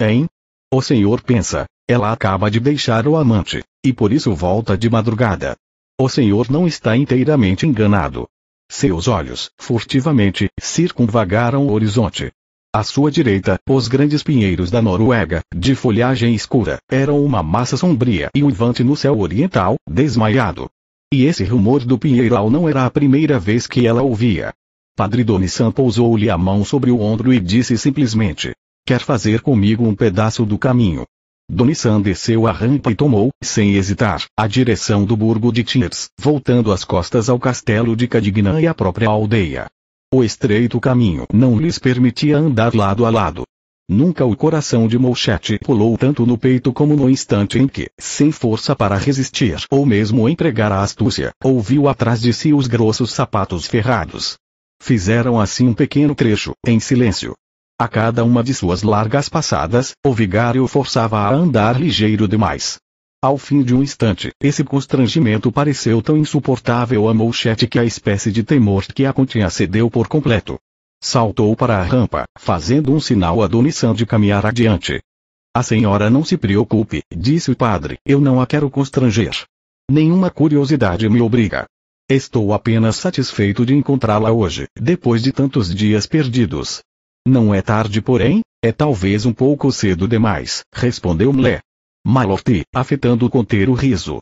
Hein? O senhor pensa, ela acaba de deixar o amante, e por isso volta de madrugada. O senhor não está inteiramente enganado. Seus olhos, furtivamente, circunvagaram o horizonte. À sua direita, os grandes pinheiros da Noruega, de folhagem escura, eram uma massa sombria e uivante no céu oriental, desmaiado. E esse rumor do pinheiral não era a primeira vez que ela ouvia. Padre Donissan pousou-lhe a mão sobre o ombro e disse simplesmente: Quer fazer comigo um pedaço do caminho? Donissan desceu a rampa e tomou, sem hesitar, a direção do burgo de Tiers, voltando as costas ao castelo de Cadignan e à própria aldeia. O estreito caminho não lhes permitia andar lado a lado. Nunca o coração de Molchete pulou tanto no peito como no instante em que, sem força para resistir ou mesmo empregar a astúcia, ouviu atrás de si os grossos sapatos ferrados. Fizeram assim um pequeno trecho, em silêncio, a cada uma de suas largas passadas, o vigário forçava a andar ligeiro demais. Ao fim de um instante, esse constrangimento pareceu tão insuportável a Mouchette que a espécie de temor que a continha cedeu por completo. Saltou para a rampa, fazendo um sinal a Donição de caminhar adiante. A senhora não se preocupe, disse o padre, eu não a quero constranger. Nenhuma curiosidade me obriga. Estou apenas satisfeito de encontrá-la hoje, depois de tantos dias perdidos. Não é tarde porém, é talvez um pouco cedo demais, respondeu Mle. Maloft, afetando conter o riso.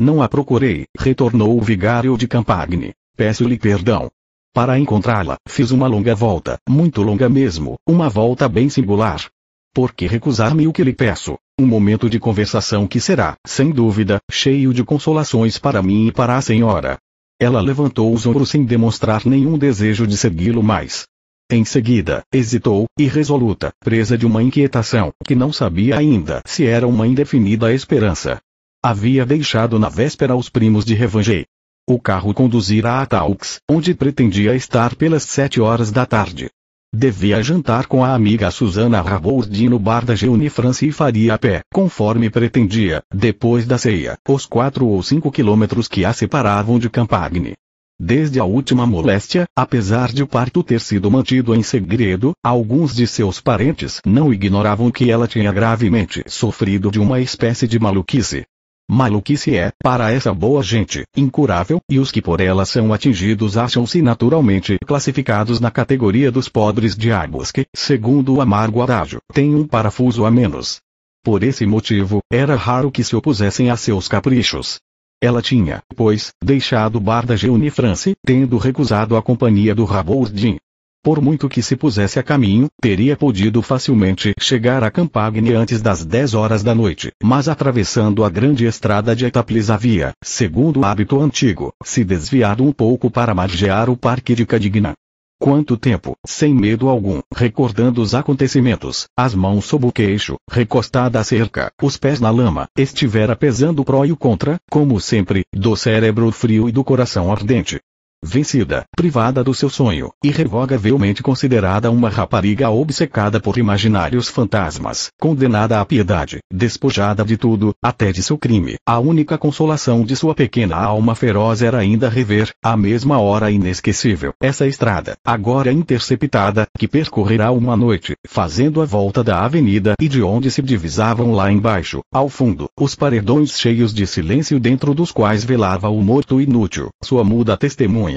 Não a procurei, retornou o vigário de Campagne. Peço-lhe perdão. Para encontrá-la, fiz uma longa volta, muito longa mesmo, uma volta bem singular. Por que recusar-me o que lhe peço? Um momento de conversação que será, sem dúvida, cheio de consolações para mim e para a senhora. Ela levantou os ombros sem demonstrar nenhum desejo de segui-lo mais. Em seguida, hesitou, irresoluta, presa de uma inquietação que não sabia ainda se era uma indefinida esperança. Havia deixado na véspera os primos de revanche. O carro conduzira a Taux, onde pretendia estar pelas sete horas da tarde. Devia jantar com a amiga Susana Raboldi no bar da Geunifrance e faria a pé, conforme pretendia, depois da ceia, os quatro ou cinco quilômetros que a separavam de Campagne. Desde a última moléstia, apesar de o parto ter sido mantido em segredo, alguns de seus parentes não ignoravam que ela tinha gravemente sofrido de uma espécie de maluquice. Maluquice é, para essa boa gente, incurável, e os que por ela são atingidos acham-se naturalmente classificados na categoria dos podres diabos que, segundo o amargo adágio, têm um parafuso a menos. Por esse motivo, era raro que se opusessem a seus caprichos. Ela tinha, pois, deixado Barda Unifrance, tendo recusado a companhia do Rabourdin. Por muito que se pusesse a caminho, teria podido facilmente chegar a Campagne antes das 10 horas da noite, mas atravessando a grande estrada de Etaples havia, segundo o hábito antigo, se desviado um pouco para margear o Parque de Cadignan. Quanto tempo, sem medo algum, recordando os acontecimentos, as mãos sob o queixo, recostada à cerca, os pés na lama, estivera pesando pró e o contra, como sempre, do cérebro frio e do coração ardente vencida, privada do seu sonho, irrevogavelmente considerada uma rapariga obcecada por imaginários fantasmas, condenada à piedade, despojada de tudo, até de seu crime. A única consolação de sua pequena alma feroz era ainda rever, à mesma hora inesquecível, essa estrada, agora interceptada, que percorrerá uma noite, fazendo a volta da avenida e de onde se divisavam lá embaixo, ao fundo, os paredões cheios de silêncio dentro dos quais velava o morto inútil, sua muda testemunha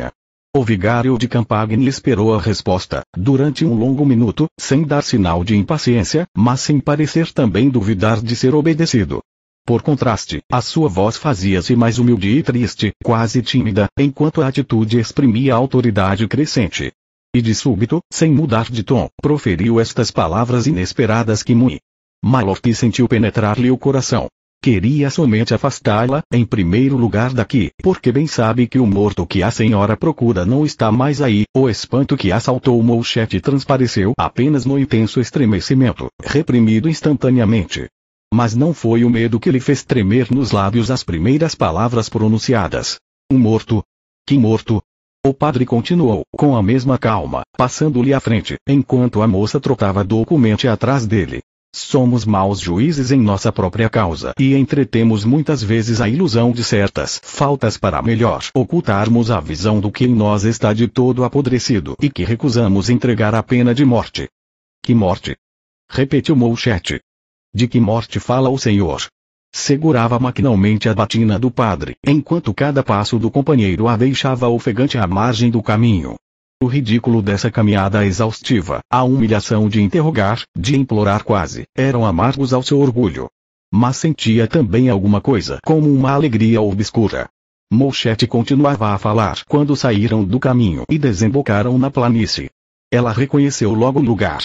o vigário de Campagne esperou a resposta, durante um longo minuto, sem dar sinal de impaciência, mas sem parecer também duvidar de ser obedecido. Por contraste, a sua voz fazia-se mais humilde e triste, quase tímida, enquanto a atitude exprimia autoridade crescente. E de súbito, sem mudar de tom, proferiu estas palavras inesperadas que Mui Malorque sentiu penetrar-lhe o coração. Queria somente afastá-la, em primeiro lugar daqui, porque bem sabe que o morto que a senhora procura não está mais aí. O espanto que assaltou o Mouchete transpareceu apenas no intenso estremecimento, reprimido instantaneamente. Mas não foi o medo que lhe fez tremer nos lábios as primeiras palavras pronunciadas. Um morto? Que morto? O padre continuou, com a mesma calma, passando-lhe à frente, enquanto a moça trocava documento atrás dele. Somos maus juízes em nossa própria causa e entretemos muitas vezes a ilusão de certas faltas para melhor ocultarmos a visão do que em nós está de todo apodrecido e que recusamos entregar à pena de morte. Que morte? Repetiu Mouchete. De que morte fala o senhor? Segurava maquinalmente a batina do padre, enquanto cada passo do companheiro a deixava ofegante à margem do caminho. O ridículo dessa caminhada exaustiva, a humilhação de interrogar, de implorar quase, eram amargos ao seu orgulho. Mas sentia também alguma coisa como uma alegria obscura. Mouchette continuava a falar quando saíram do caminho e desembocaram na planície. Ela reconheceu logo o lugar.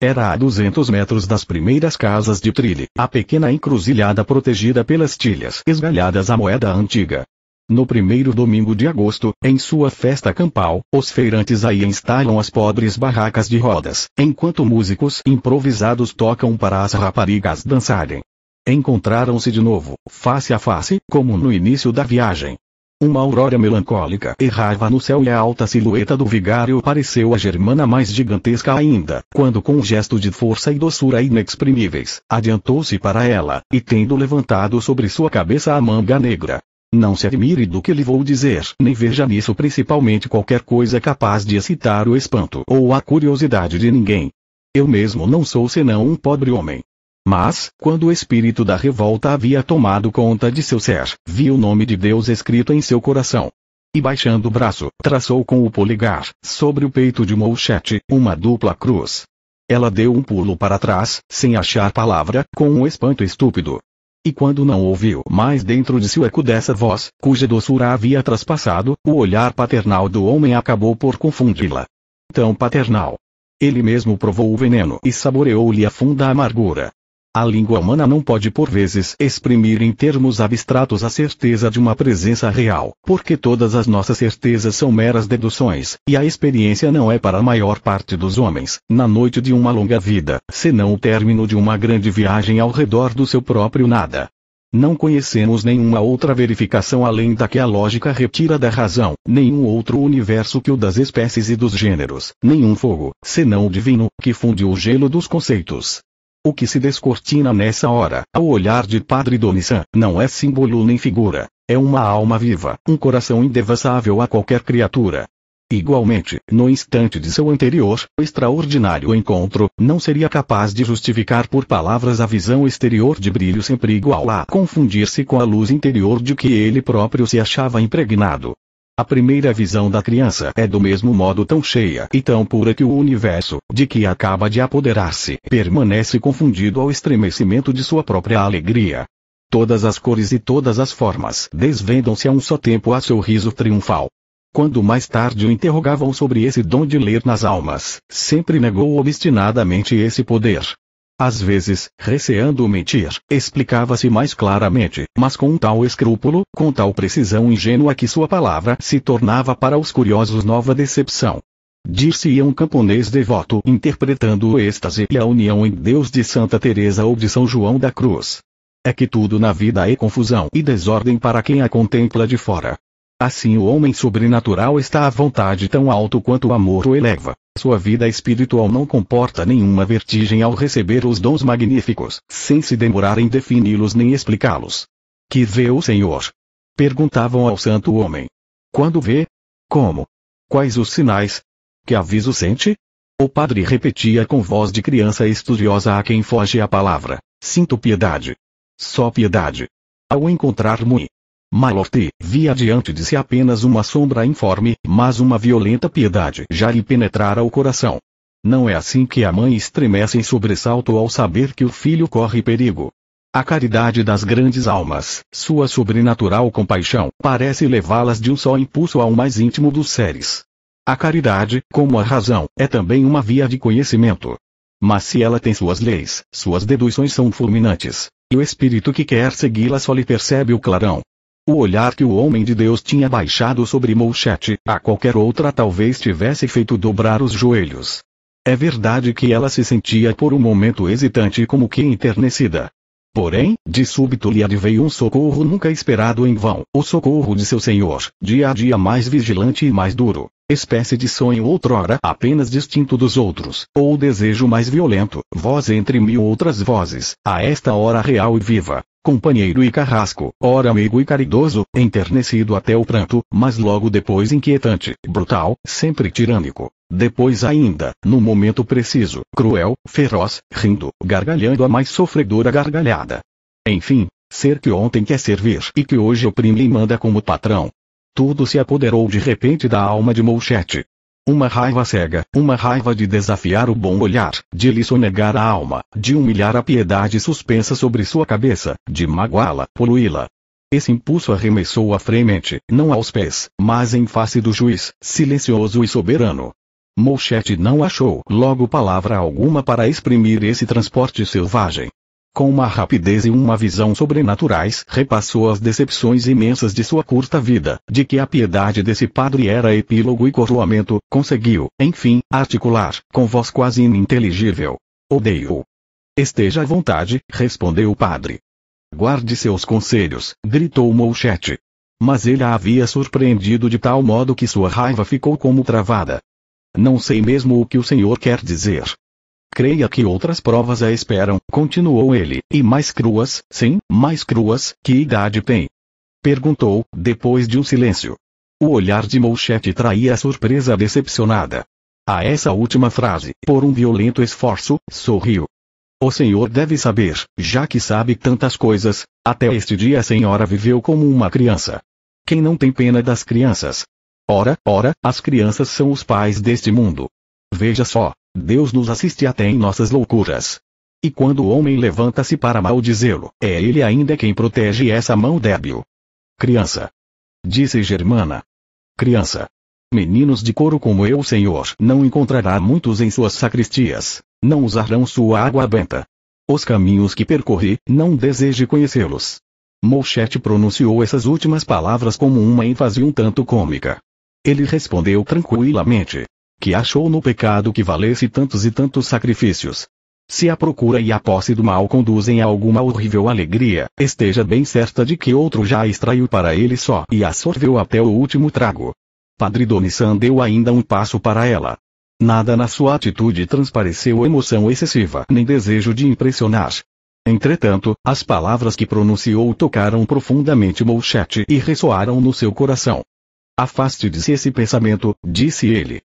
Era a 200 metros das primeiras casas de trilha, a pequena encruzilhada protegida pelas tilhas esgalhadas à moeda antiga. No primeiro domingo de agosto, em sua festa campal, os feirantes aí instalam as pobres barracas de rodas, enquanto músicos improvisados tocam para as raparigas dançarem. Encontraram-se de novo, face a face, como no início da viagem. Uma aurora melancólica errava no céu e a alta silhueta do vigário pareceu a germana mais gigantesca ainda, quando com um gesto de força e doçura inexprimíveis, adiantou-se para ela, e tendo levantado sobre sua cabeça a manga negra, não se admire do que lhe vou dizer, nem veja nisso principalmente qualquer coisa capaz de excitar o espanto ou a curiosidade de ninguém. Eu mesmo não sou senão um pobre homem. Mas, quando o espírito da revolta havia tomado conta de seu ser, vi o nome de Deus escrito em seu coração. E baixando o braço, traçou com o polegar, sobre o peito de Mouchete, uma dupla cruz. Ela deu um pulo para trás, sem achar palavra, com um espanto estúpido. E quando não ouviu mais dentro de si o eco dessa voz, cuja doçura havia traspassado, o olhar paternal do homem acabou por confundi-la. Tão paternal. Ele mesmo provou o veneno e saboreou-lhe a funda amargura. A língua humana não pode por vezes exprimir em termos abstratos a certeza de uma presença real, porque todas as nossas certezas são meras deduções, e a experiência não é para a maior parte dos homens, na noite de uma longa vida, senão o término de uma grande viagem ao redor do seu próprio nada. Não conhecemos nenhuma outra verificação além da que a lógica retira da razão, nenhum outro universo que o das espécies e dos gêneros, nenhum fogo, senão o divino, que funde o gelo dos conceitos o que se descortina nessa hora, ao olhar de Padre Domissan, não é símbolo nem figura, é uma alma viva, um coração indevassável a qualquer criatura. Igualmente, no instante de seu anterior, extraordinário encontro, não seria capaz de justificar por palavras a visão exterior de brilho sempre igual a confundir-se com a luz interior de que ele próprio se achava impregnado. A primeira visão da criança é do mesmo modo tão cheia e tão pura que o universo, de que acaba de apoderar-se, permanece confundido ao estremecimento de sua própria alegria. Todas as cores e todas as formas desvendam-se a um só tempo a seu riso triunfal. Quando mais tarde o interrogavam sobre esse dom de ler nas almas, sempre negou obstinadamente esse poder, às vezes, receando mentir, explicava-se mais claramente, mas com tal escrúpulo, com tal precisão ingênua que sua palavra se tornava para os curiosos nova decepção. Dir-se-ia um camponês devoto interpretando o êxtase e a união em Deus de Santa Teresa ou de São João da Cruz. É que tudo na vida é confusão e desordem para quem a contempla de fora. Assim o homem sobrenatural está à vontade tão alto quanto o amor o eleva. Sua vida espiritual não comporta nenhuma vertigem ao receber os dons magníficos, sem se demorar em defini-los nem explicá-los. Que vê o Senhor? Perguntavam ao santo homem. Quando vê? Como? Quais os sinais? Que aviso sente? O padre repetia com voz de criança estudiosa a quem foge a palavra: Sinto piedade. Só piedade. Ao encontrar-me, Malorte, via diante de si apenas uma sombra informe, mas uma violenta piedade já lhe penetrara o coração. Não é assim que a mãe estremece em sobressalto ao saber que o filho corre perigo. A caridade das grandes almas, sua sobrenatural compaixão, parece levá-las de um só impulso ao mais íntimo dos seres. A caridade, como a razão, é também uma via de conhecimento. Mas se ela tem suas leis, suas deduções são fulminantes, e o espírito que quer segui-la só lhe percebe o clarão, o olhar que o homem de Deus tinha baixado sobre Molchete, a qualquer outra talvez tivesse feito dobrar os joelhos. É verdade que ela se sentia por um momento hesitante e como que enternecida. Porém, de súbito lhe adveio um socorro nunca esperado em vão, o socorro de seu Senhor, dia a dia mais vigilante e mais duro espécie de sonho outrora apenas distinto dos outros, ou desejo mais violento, voz entre mil outras vozes, a esta hora real e viva, companheiro e carrasco, ora amigo e caridoso, enternecido até o pranto, mas logo depois inquietante, brutal, sempre tirânico. Depois ainda, no momento preciso, cruel, feroz, rindo, gargalhando a mais sofredora gargalhada. Enfim, ser que ontem quer servir e que hoje oprime e manda como patrão, tudo se apoderou de repente da alma de Mouchette. Uma raiva cega, uma raiva de desafiar o bom olhar, de lhe sonegar a alma, de humilhar a piedade suspensa sobre sua cabeça, de magoá-la, poluí-la. Esse impulso arremessou-a fremente, não aos pés, mas em face do juiz, silencioso e soberano. Mouchette não achou logo palavra alguma para exprimir esse transporte selvagem. Com uma rapidez e uma visão sobrenaturais, repassou as decepções imensas de sua curta vida, de que a piedade desse padre era epílogo e coroamento, conseguiu, enfim, articular, com voz quase ininteligível. Odeio. Esteja à vontade, respondeu o padre. Guarde seus conselhos, gritou Mouchette. Mas ele a havia surpreendido de tal modo que sua raiva ficou como travada. Não sei mesmo o que o senhor quer dizer, Creia que outras provas a esperam, continuou ele, e mais cruas, sim, mais cruas, que idade tem? Perguntou, depois de um silêncio. O olhar de Mouchette traía a surpresa decepcionada. A essa última frase, por um violento esforço, sorriu. O senhor deve saber, já que sabe tantas coisas, até este dia a senhora viveu como uma criança. Quem não tem pena das crianças? Ora, ora, as crianças são os pais deste mundo. Veja só, Deus nos assiste até em nossas loucuras. E quando o homem levanta-se para maldizê-lo, é ele ainda quem protege essa mão débil. Criança. Disse Germana. Criança. Meninos de couro como eu, senhor, não encontrará muitos em suas sacristias. Não usarão sua água benta. Os caminhos que percorri, não deseje conhecê-los. Mouchete pronunciou essas últimas palavras como uma ênfase um tanto cômica. Ele respondeu tranquilamente que achou no pecado que valesse tantos e tantos sacrifícios. Se a procura e a posse do mal conduzem a alguma horrível alegria, esteja bem certa de que outro já a extraiu para ele só e a sorveu até o último trago. Padre Domissan deu ainda um passo para ela. Nada na sua atitude transpareceu emoção excessiva nem desejo de impressionar. Entretanto, as palavras que pronunciou tocaram profundamente Molchete e ressoaram no seu coração. Afaste se esse pensamento, disse ele.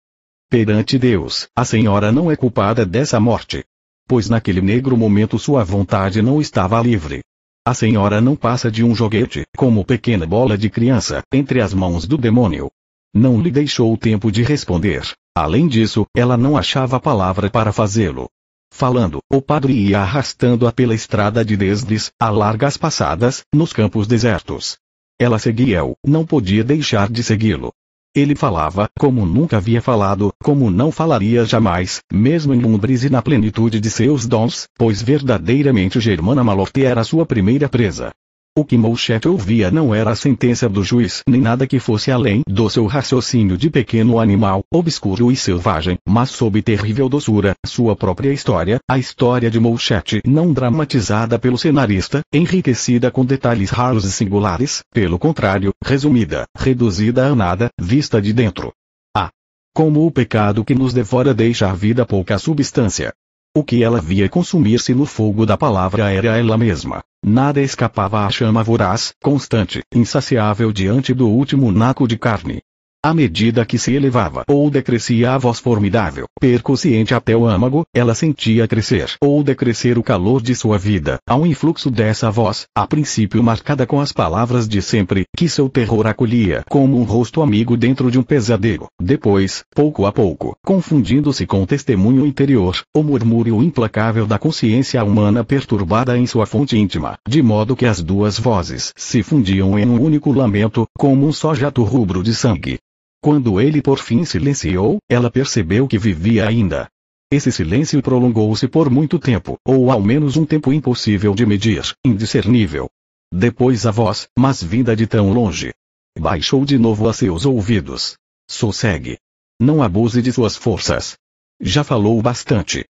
Perante Deus, a senhora não é culpada dessa morte. Pois naquele negro momento sua vontade não estava livre. A senhora não passa de um joguete, como pequena bola de criança, entre as mãos do demônio. Não lhe deixou o tempo de responder. Além disso, ela não achava palavra para fazê-lo. Falando, o padre ia arrastando-a pela estrada de Desdes, a largas passadas, nos campos desertos. Ela seguia-o, não podia deixar de segui-lo. Ele falava como nunca havia falado, como não falaria jamais, mesmo em Lumbres e na plenitude de seus dons, pois verdadeiramente Germana Malorte era sua primeira presa. O que Molchat ouvia não era a sentença do juiz nem nada que fosse além do seu raciocínio de pequeno animal, obscuro e selvagem, mas sob terrível doçura, sua própria história, a história de Molchat não dramatizada pelo cenarista, enriquecida com detalhes raros e singulares, pelo contrário, resumida, reduzida a nada, vista de dentro. A. Ah, como o pecado que nos devora deixa a vida pouca substância, o que ela via consumir-se no fogo da palavra era ela mesma. Nada escapava à chama voraz, constante, insaciável diante do último naco de carne. À medida que se elevava ou decrescia a voz formidável, percussiente até o âmago, ela sentia crescer ou decrescer o calor de sua vida, ao influxo dessa voz, a princípio marcada com as palavras de sempre, que seu terror acolhia como um rosto amigo dentro de um pesadelo. Depois, pouco a pouco, confundindo-se com o testemunho interior, o murmúrio implacável da consciência humana perturbada em sua fonte íntima, de modo que as duas vozes se fundiam em um único lamento, como um só jato rubro de sangue. Quando ele por fim silenciou, ela percebeu que vivia ainda. Esse silêncio prolongou-se por muito tempo, ou ao menos um tempo impossível de medir, indiscernível. Depois a voz, mas vinda de tão longe, baixou de novo a seus ouvidos. Sossegue. Não abuse de suas forças. Já falou bastante.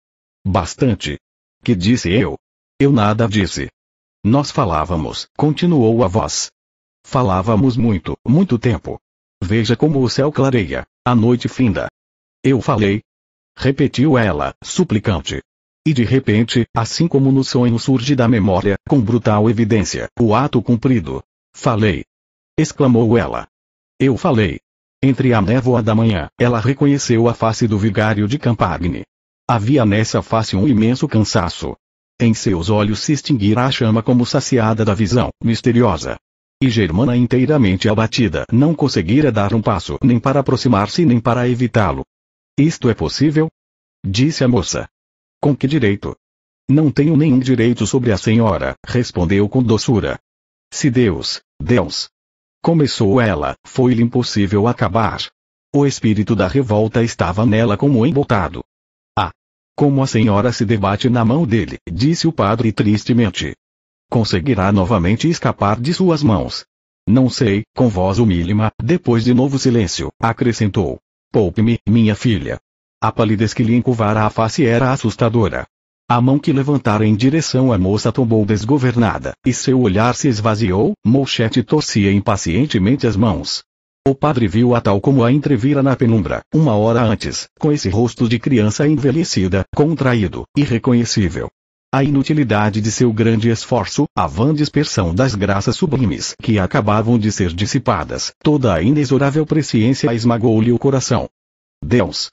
Bastante. Que disse eu? Eu nada disse. Nós falávamos, continuou a voz. Falávamos muito, muito tempo. Veja como o céu clareia. A noite finda. Eu falei. Repetiu ela, suplicante. E de repente, assim como no sonho surge da memória, com brutal evidência, o ato cumprido. Falei. Exclamou ela. Eu falei. Entre a névoa da manhã, ela reconheceu a face do vigário de Campagne. Havia nessa face um imenso cansaço. Em seus olhos se extinguira a chama como saciada da visão, misteriosa, e Germana inteiramente abatida não conseguira dar um passo nem para aproximar-se nem para evitá-lo. Isto é possível? Disse a moça. Com que direito? Não tenho nenhum direito sobre a senhora, respondeu com doçura. Se Deus, Deus. Começou ela, foi-lhe impossível acabar. O espírito da revolta estava nela como embotado. Ah! Como a senhora se debate na mão dele, disse o padre tristemente conseguirá novamente escapar de suas mãos. Não sei, com voz humílima, depois de novo silêncio, acrescentou. Poupe-me, minha filha. A palidez que lhe encurvara a face era assustadora. A mão que levantara em direção à moça tombou desgovernada, e seu olhar se esvaziou, Molchete torcia impacientemente as mãos. O padre viu-a tal como a entrevira na penumbra, uma hora antes, com esse rosto de criança envelhecida, contraído, irreconhecível a inutilidade de seu grande esforço, a vã dispersão das graças sublimes que acabavam de ser dissipadas, toda a inexorável presciência esmagou-lhe o coração. Deus!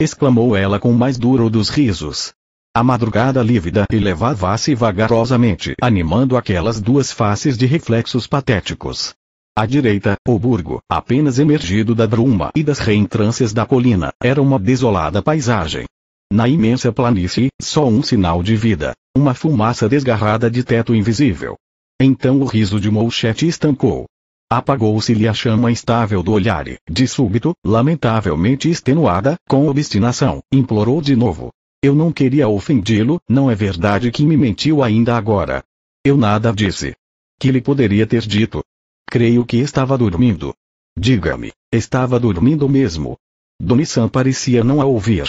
exclamou ela com o mais duro dos risos. A madrugada lívida elevava-se vagarosamente, animando aquelas duas faces de reflexos patéticos. À direita, o burgo, apenas emergido da bruma e das reentrâncias da colina, era uma desolada paisagem. Na imensa planície, só um sinal de vida, uma fumaça desgarrada de teto invisível. Então o riso de Mouchette estancou. Apagou-se-lhe a chama instável do olhar e, de súbito, lamentavelmente extenuada, com obstinação, implorou de novo. Eu não queria ofendê-lo, não é verdade que me mentiu ainda agora. Eu nada disse. Que lhe poderia ter dito? Creio que estava dormindo. Diga-me, estava dormindo mesmo. Donisan parecia não a ouvir.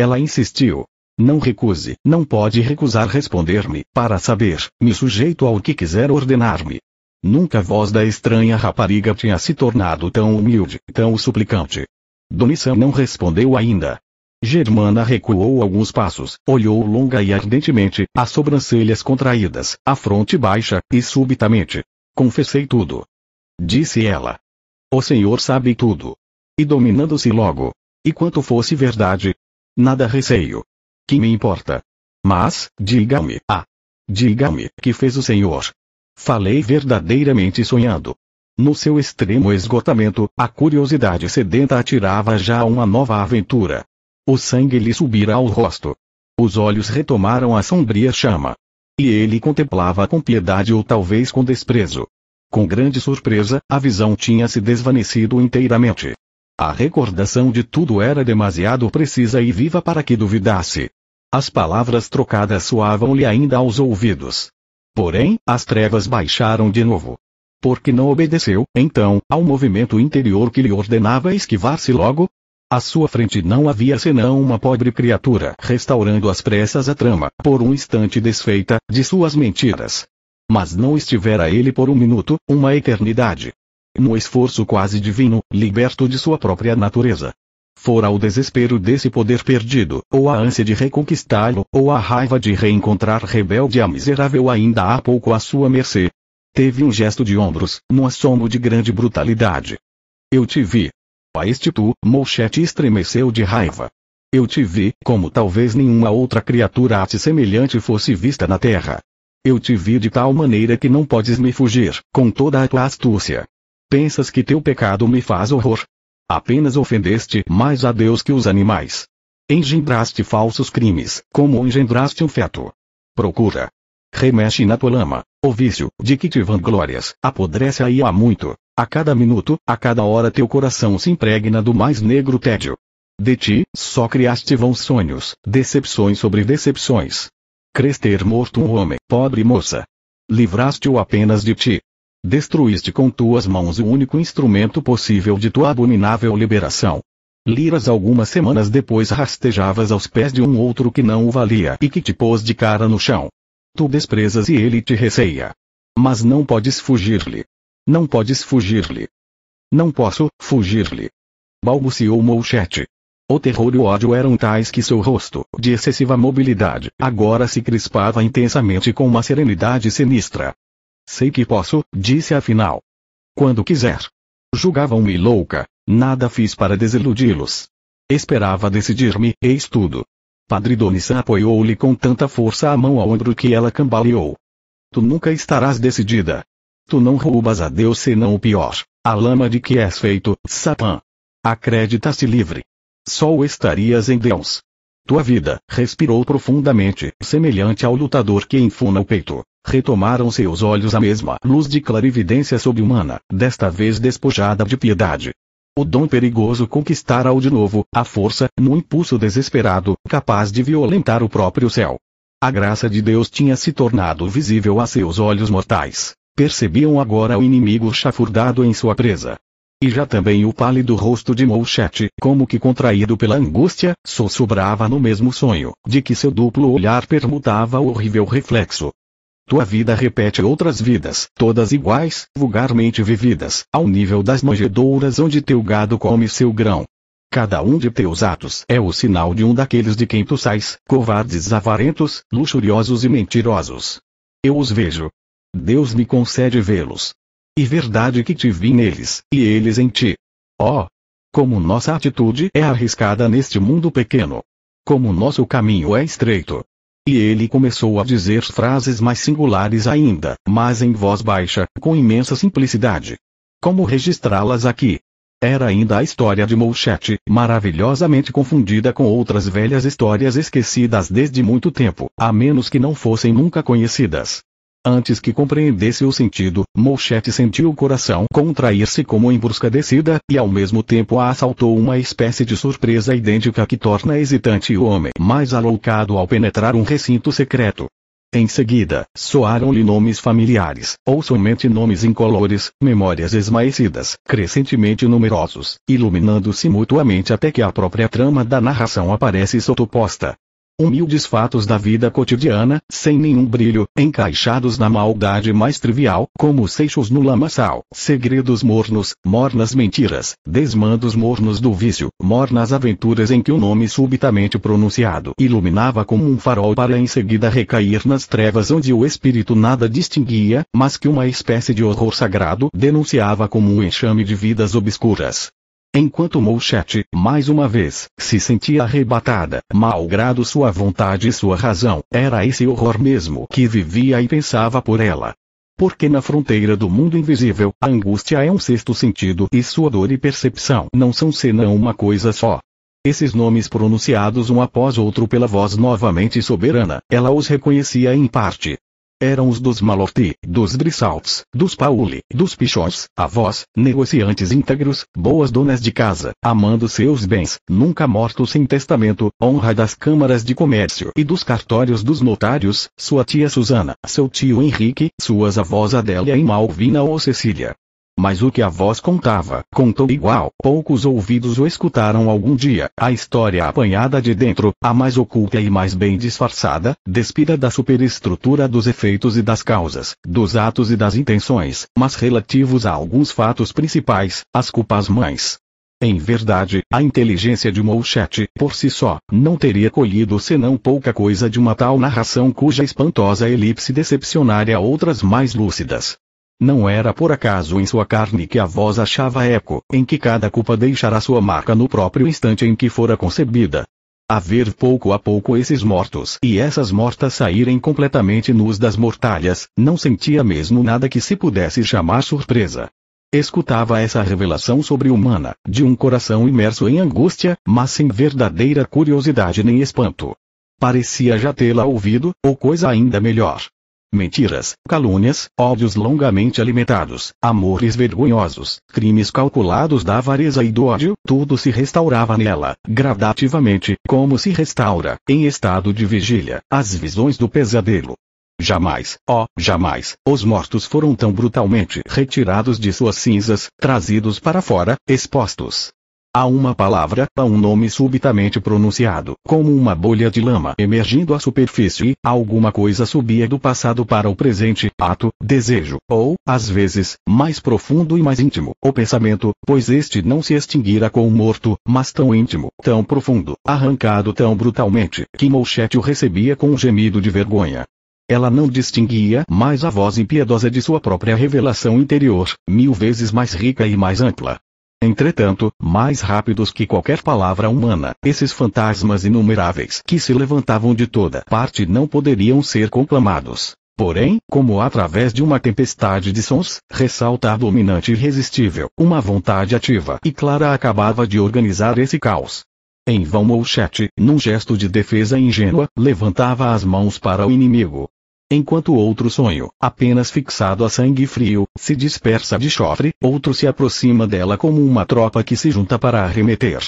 Ela insistiu. Não recuse, não pode recusar responder-me, para saber, me sujeito ao que quiser ordenar-me. Nunca a voz da estranha rapariga tinha se tornado tão humilde, tão suplicante. Donissa não respondeu ainda. Germana recuou alguns passos, olhou longa e ardentemente, as sobrancelhas contraídas, a fronte baixa, e subitamente. Confessei tudo. Disse ela. O senhor sabe tudo. E dominando-se logo. E quanto fosse verdade, Nada receio. Que me importa? Mas, diga-me, ah. Diga-me, que fez o senhor? Falei verdadeiramente sonhando. No seu extremo esgotamento, a curiosidade sedenta atirava já a uma nova aventura. O sangue lhe subira ao rosto. Os olhos retomaram a sombria chama. E ele contemplava com piedade ou talvez com desprezo. Com grande surpresa, a visão tinha se desvanecido inteiramente. A recordação de tudo era demasiado precisa e viva para que duvidasse. As palavras trocadas soavam-lhe ainda aos ouvidos. Porém, as trevas baixaram de novo. Porque não obedeceu, então, ao movimento interior que lhe ordenava esquivar-se logo? À sua frente não havia senão uma pobre criatura restaurando às pressas a trama, por um instante desfeita, de suas mentiras. Mas não estivera ele por um minuto, uma eternidade no esforço quase divino, liberto de sua própria natureza. Fora o desespero desse poder perdido, ou a ânsia de reconquistá-lo, ou a raiva de reencontrar rebelde a miserável ainda há pouco à sua mercê. Teve um gesto de ombros, num assomo de grande brutalidade. Eu te vi. A este tu, Molchete estremeceu de raiva. Eu te vi, como talvez nenhuma outra criatura a ti semelhante fosse vista na terra. Eu te vi de tal maneira que não podes me fugir, com toda a tua astúcia. Pensas que teu pecado me faz horror? Apenas ofendeste mais a Deus que os animais. Engendraste falsos crimes, como engendraste um feto. Procura. Remexe na tua lama, o vício, de que te vanglórias, apodrece aí há muito. A cada minuto, a cada hora teu coração se impregna do mais negro tédio. De ti, só criaste vãos sonhos, decepções sobre decepções. Crês ter morto um homem, pobre moça. Livraste-o apenas de ti, Destruíste com tuas mãos o único instrumento possível de tua abominável liberação. Liras algumas semanas depois rastejavas aos pés de um outro que não o valia e que te pôs de cara no chão. Tu desprezas e ele te receia. Mas não podes fugir-lhe. Não podes fugir-lhe. Não posso fugir-lhe. Balbuciou Mouchete. O terror e o ódio eram tais que seu rosto, de excessiva mobilidade, agora se crispava intensamente com uma serenidade sinistra. Sei que posso, disse afinal. Quando quiser. Julgavam-me louca, nada fiz para desiludi-los. Esperava decidir-me, eis tudo. Padre Donissan apoiou-lhe com tanta força a mão ao ombro que ela cambaleou. Tu nunca estarás decidida. Tu não roubas a Deus senão o pior, a lama de que és feito, Satã. Acredita se livre. Só o estarias em Deus. Tua vida, respirou profundamente, semelhante ao lutador que enfuna o peito. Retomaram seus olhos a mesma luz de clarividência sob-humana, desta vez despojada de piedade. O dom perigoso conquistara-o de novo, a força, num impulso desesperado, capaz de violentar o próprio céu. A graça de Deus tinha se tornado visível a seus olhos mortais. Percebiam agora o inimigo chafurdado em sua presa. E já também o pálido rosto de Mouchette, como que contraído pela angústia, sussurrava no mesmo sonho, de que seu duplo olhar permutava o horrível reflexo. Tua vida repete outras vidas, todas iguais, vulgarmente vividas, ao nível das manjedouras onde teu gado come seu grão. Cada um de teus atos é o sinal de um daqueles de quem tu sais, covardes avarentos, luxuriosos e mentirosos. Eu os vejo. Deus me concede vê-los e verdade que te vi neles, e eles em ti. Oh! Como nossa atitude é arriscada neste mundo pequeno. Como nosso caminho é estreito. E ele começou a dizer frases mais singulares ainda, mas em voz baixa, com imensa simplicidade. Como registrá-las aqui? Era ainda a história de Mouchette, maravilhosamente confundida com outras velhas histórias esquecidas desde muito tempo, a menos que não fossem nunca conhecidas. Antes que compreendesse o sentido, Molchete sentiu o coração contrair-se como em brusca descida, e ao mesmo tempo a assaltou uma espécie de surpresa idêntica que torna hesitante o homem mais aloucado ao penetrar um recinto secreto. Em seguida, soaram-lhe nomes familiares, ou somente nomes incolores, memórias esmaecidas, crescentemente numerosos, iluminando-se mutuamente até que a própria trama da narração aparece sotoposta. Humildes fatos da vida cotidiana, sem nenhum brilho, encaixados na maldade mais trivial, como seixos no lamaçal, segredos mornos, mornas mentiras, desmandos mornos do vício, mornas aventuras em que o nome subitamente pronunciado iluminava como um farol para em seguida recair nas trevas onde o espírito nada distinguia, mas que uma espécie de horror sagrado denunciava como um enxame de vidas obscuras. Enquanto Mouchette, mais uma vez, se sentia arrebatada, malgrado sua vontade e sua razão, era esse horror mesmo que vivia e pensava por ela. Porque na fronteira do mundo invisível, a angústia é um sexto sentido e sua dor e percepção não são senão uma coisa só. Esses nomes pronunciados um após outro pela voz novamente soberana, ela os reconhecia em parte, eram os dos Malorti, dos Drissalts, dos Pauli, dos Pichons, avós, negociantes íntegros, boas donas de casa, amando seus bens, nunca mortos sem testamento, honra das câmaras de comércio e dos cartórios dos notários, sua tia Susana, seu tio Henrique, suas avós Adélia e Malvina ou Cecília. Mas o que a voz contava, contou igual. Poucos ouvidos o escutaram algum dia. A história apanhada de dentro, a mais oculta e mais bem disfarçada, despida da superestrutura dos efeitos e das causas, dos atos e das intenções, mas relativos a alguns fatos principais, as culpas mães. Em verdade, a inteligência de Mouchette, por si só, não teria colhido senão pouca coisa de uma tal narração cuja espantosa elipse decepcionaria outras mais lúcidas. Não era por acaso em sua carne que a voz achava eco, em que cada culpa deixará sua marca no próprio instante em que fora concebida. A ver pouco a pouco esses mortos e essas mortas saírem completamente nus das mortalhas, não sentia mesmo nada que se pudesse chamar surpresa. Escutava essa revelação sobre-humana, de um coração imerso em angústia, mas sem verdadeira curiosidade nem espanto. Parecia já tê-la ouvido, ou coisa ainda melhor mentiras, calúnias, ódios longamente alimentados, amores vergonhosos, crimes calculados da avareza e do ódio, tudo se restaurava nela, gradativamente, como se restaura, em estado de vigília, as visões do pesadelo. Jamais, ó, oh, jamais, os mortos foram tão brutalmente retirados de suas cinzas, trazidos para fora, expostos, Há uma palavra, há um nome subitamente pronunciado, como uma bolha de lama emergindo à superfície, alguma coisa subia do passado para o presente, ato, desejo, ou, às vezes, mais profundo e mais íntimo, o pensamento, pois este não se extinguira com o morto, mas tão íntimo, tão profundo, arrancado tão brutalmente, que Mouchette o recebia com um gemido de vergonha. Ela não distinguia mais a voz impiedosa de sua própria revelação interior, mil vezes mais rica e mais ampla, Entretanto, mais rápidos que qualquer palavra humana, esses fantasmas inumeráveis que se levantavam de toda parte não poderiam ser conclamados. Porém, como através de uma tempestade de sons, ressalta a dominante irresistível, uma vontade ativa e clara acabava de organizar esse caos. Em vão Mouchette, num gesto de defesa ingênua, levantava as mãos para o inimigo, Enquanto outro sonho, apenas fixado a sangue frio, se dispersa de chofre, outro se aproxima dela como uma tropa que se junta para arremeter.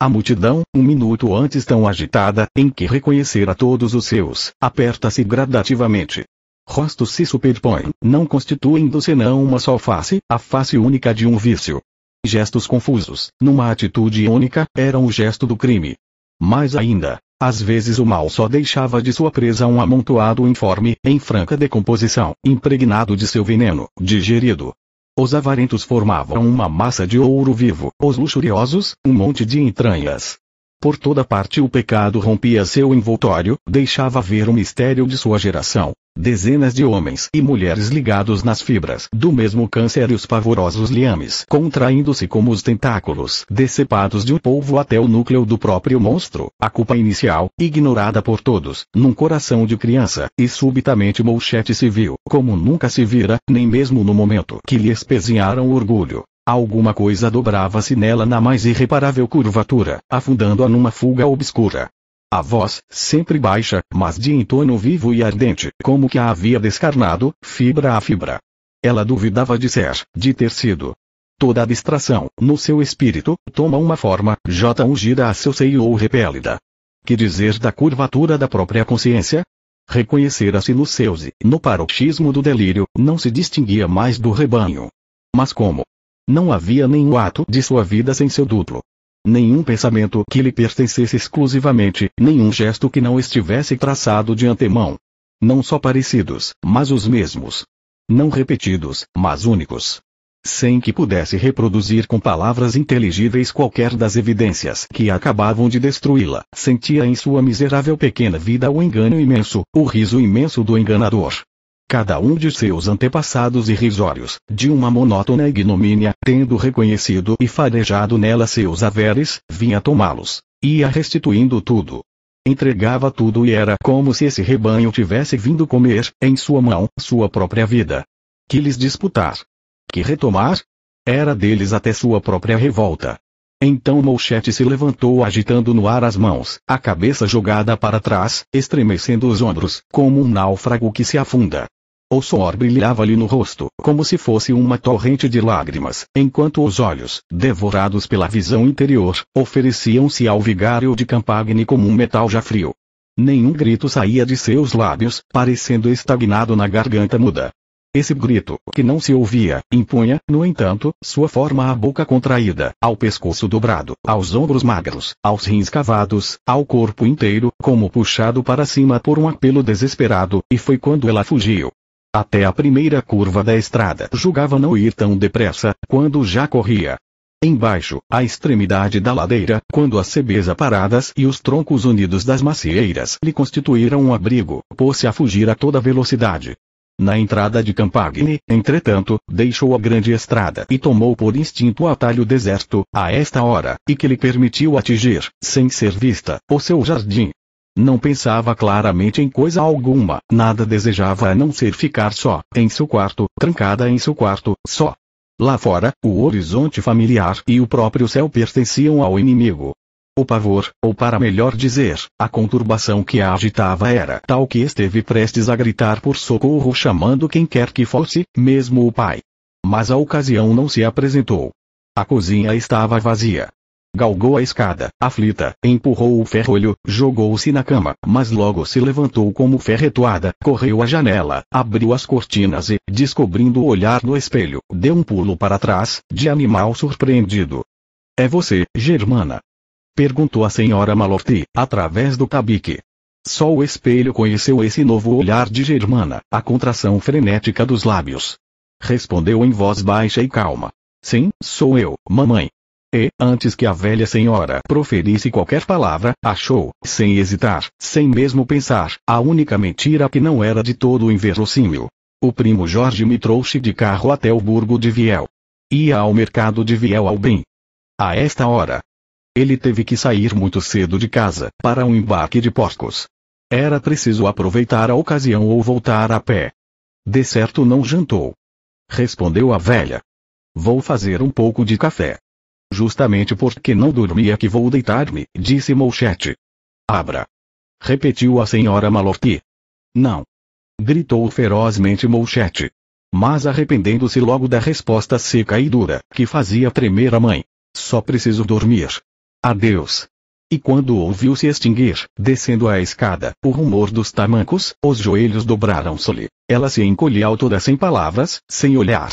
A multidão, um minuto antes tão agitada, em que reconhecer a todos os seus, aperta-se gradativamente. Rostos se superpõem, não constituindo senão uma só face, a face única de um vício. Gestos confusos, numa atitude única, eram o gesto do crime. Mais ainda, às vezes o mal só deixava de sua presa um amontoado informe, em franca decomposição, impregnado de seu veneno, digerido. Os avarentos formavam uma massa de ouro vivo, os luxuriosos, um monte de entranhas. Por toda parte o pecado rompia seu envoltório, deixava ver o mistério de sua geração. Dezenas de homens e mulheres ligados nas fibras do mesmo câncer e os pavorosos liames contraindo-se como os tentáculos decepados de um polvo até o núcleo do próprio monstro, a culpa inicial, ignorada por todos, num coração de criança, e subitamente Molchete se viu, como nunca se vira, nem mesmo no momento que lhe espezinharam o orgulho, Alguma coisa dobrava-se nela na mais irreparável curvatura, afundando-a numa fuga obscura. A voz, sempre baixa, mas de entono vivo e ardente, como que a havia descarnado, fibra a fibra. Ela duvidava de ser, de ter sido. Toda a distração, no seu espírito, toma uma forma, J ungida a seu seio ou repélida. Que dizer da curvatura da própria consciência? Reconhecera-se no seus e, no paroxismo do delírio, não se distinguia mais do rebanho. Mas como, não havia nenhum ato de sua vida sem seu duplo. Nenhum pensamento que lhe pertencesse exclusivamente, nenhum gesto que não estivesse traçado de antemão. Não só parecidos, mas os mesmos. Não repetidos, mas únicos. Sem que pudesse reproduzir com palavras inteligíveis qualquer das evidências que acabavam de destruí-la, sentia em sua miserável pequena vida o engano imenso, o riso imenso do enganador cada um de seus antepassados irrisórios, de uma monótona ignomínia, tendo reconhecido e farejado nela seus haveres, vinha tomá-los, ia restituindo tudo. Entregava tudo e era como se esse rebanho tivesse vindo comer, em sua mão, sua própria vida. Que lhes disputar? Que retomar? Era deles até sua própria revolta. Então Mouchette se levantou agitando no ar as mãos, a cabeça jogada para trás, estremecendo os ombros, como um náufrago que se afunda. O suor brilhava-lhe no rosto, como se fosse uma torrente de lágrimas, enquanto os olhos, devorados pela visão interior, ofereciam-se ao vigário de Campagne como um metal já frio. Nenhum grito saía de seus lábios, parecendo estagnado na garganta muda. Esse grito, que não se ouvia, impunha, no entanto, sua forma à boca contraída, ao pescoço dobrado, aos ombros magros, aos rins cavados, ao corpo inteiro, como puxado para cima por um apelo desesperado, e foi quando ela fugiu. Até a primeira curva da estrada julgava não ir tão depressa, quando já corria. Embaixo, à extremidade da ladeira, quando as cebes paradas e os troncos unidos das macieiras lhe constituíram um abrigo, pôs-se a fugir a toda velocidade. Na entrada de Campagne, entretanto, deixou a grande estrada e tomou por instinto o atalho deserto, a esta hora, e que lhe permitiu atingir, sem ser vista, o seu jardim. Não pensava claramente em coisa alguma, nada desejava a não ser ficar só, em seu quarto, trancada em seu quarto, só. Lá fora, o horizonte familiar e o próprio céu pertenciam ao inimigo, o pavor, ou para melhor dizer, a conturbação que a agitava era tal que esteve prestes a gritar por socorro chamando quem quer que fosse, mesmo o pai. Mas a ocasião não se apresentou. A cozinha estava vazia. Galgou a escada, aflita, empurrou o ferrolho, jogou-se na cama, mas logo se levantou como ferretoada, correu à janela, abriu as cortinas e, descobrindo o olhar no espelho, deu um pulo para trás, de animal surpreendido. É você, Germana, Perguntou a senhora Malorty através do tabique. Só o espelho conheceu esse novo olhar de Germana, a contração frenética dos lábios. Respondeu em voz baixa e calma. Sim, sou eu, mamãe. E, antes que a velha senhora proferisse qualquer palavra, achou, sem hesitar, sem mesmo pensar, a única mentira que não era de todo inverossímil. O primo Jorge me trouxe de carro até o burgo de Viel. Ia ao mercado de Viel ao bem. A esta hora, ele teve que sair muito cedo de casa para um embarque de porcos. Era preciso aproveitar a ocasião ou voltar a pé. De certo não jantou. Respondeu a velha. Vou fazer um pouco de café. Justamente porque não dormia que vou deitar-me, disse Mouchette. Abra. Repetiu a senhora Malorti. Não. Gritou ferozmente Mouchette. Mas arrependendo-se logo da resposta seca e dura que fazia tremer a mãe. Só preciso dormir. Adeus. E quando ouviu-se extinguir, descendo a escada, o rumor dos tamancos, os joelhos dobraram-se-lhe. Ela se encolheu toda sem palavras, sem olhar.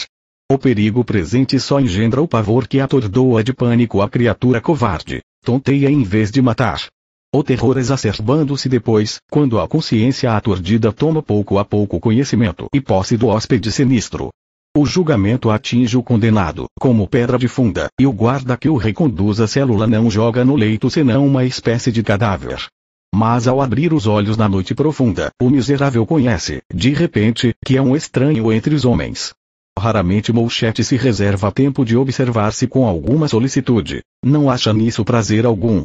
O perigo presente só engendra o pavor que atordoa de pânico a criatura covarde. Tonteia em vez de matar. O terror exacerbando-se depois, quando a consciência aturdida toma pouco a pouco conhecimento e posse do hóspede sinistro. O julgamento atinge o condenado como pedra de funda, e o guarda que o reconduz à célula não joga no leito senão uma espécie de cadáver. Mas ao abrir os olhos na noite profunda, o miserável conhece, de repente, que é um estranho entre os homens. Raramente Molchete se reserva tempo de observar-se com alguma solicitude. Não acha nisso prazer algum.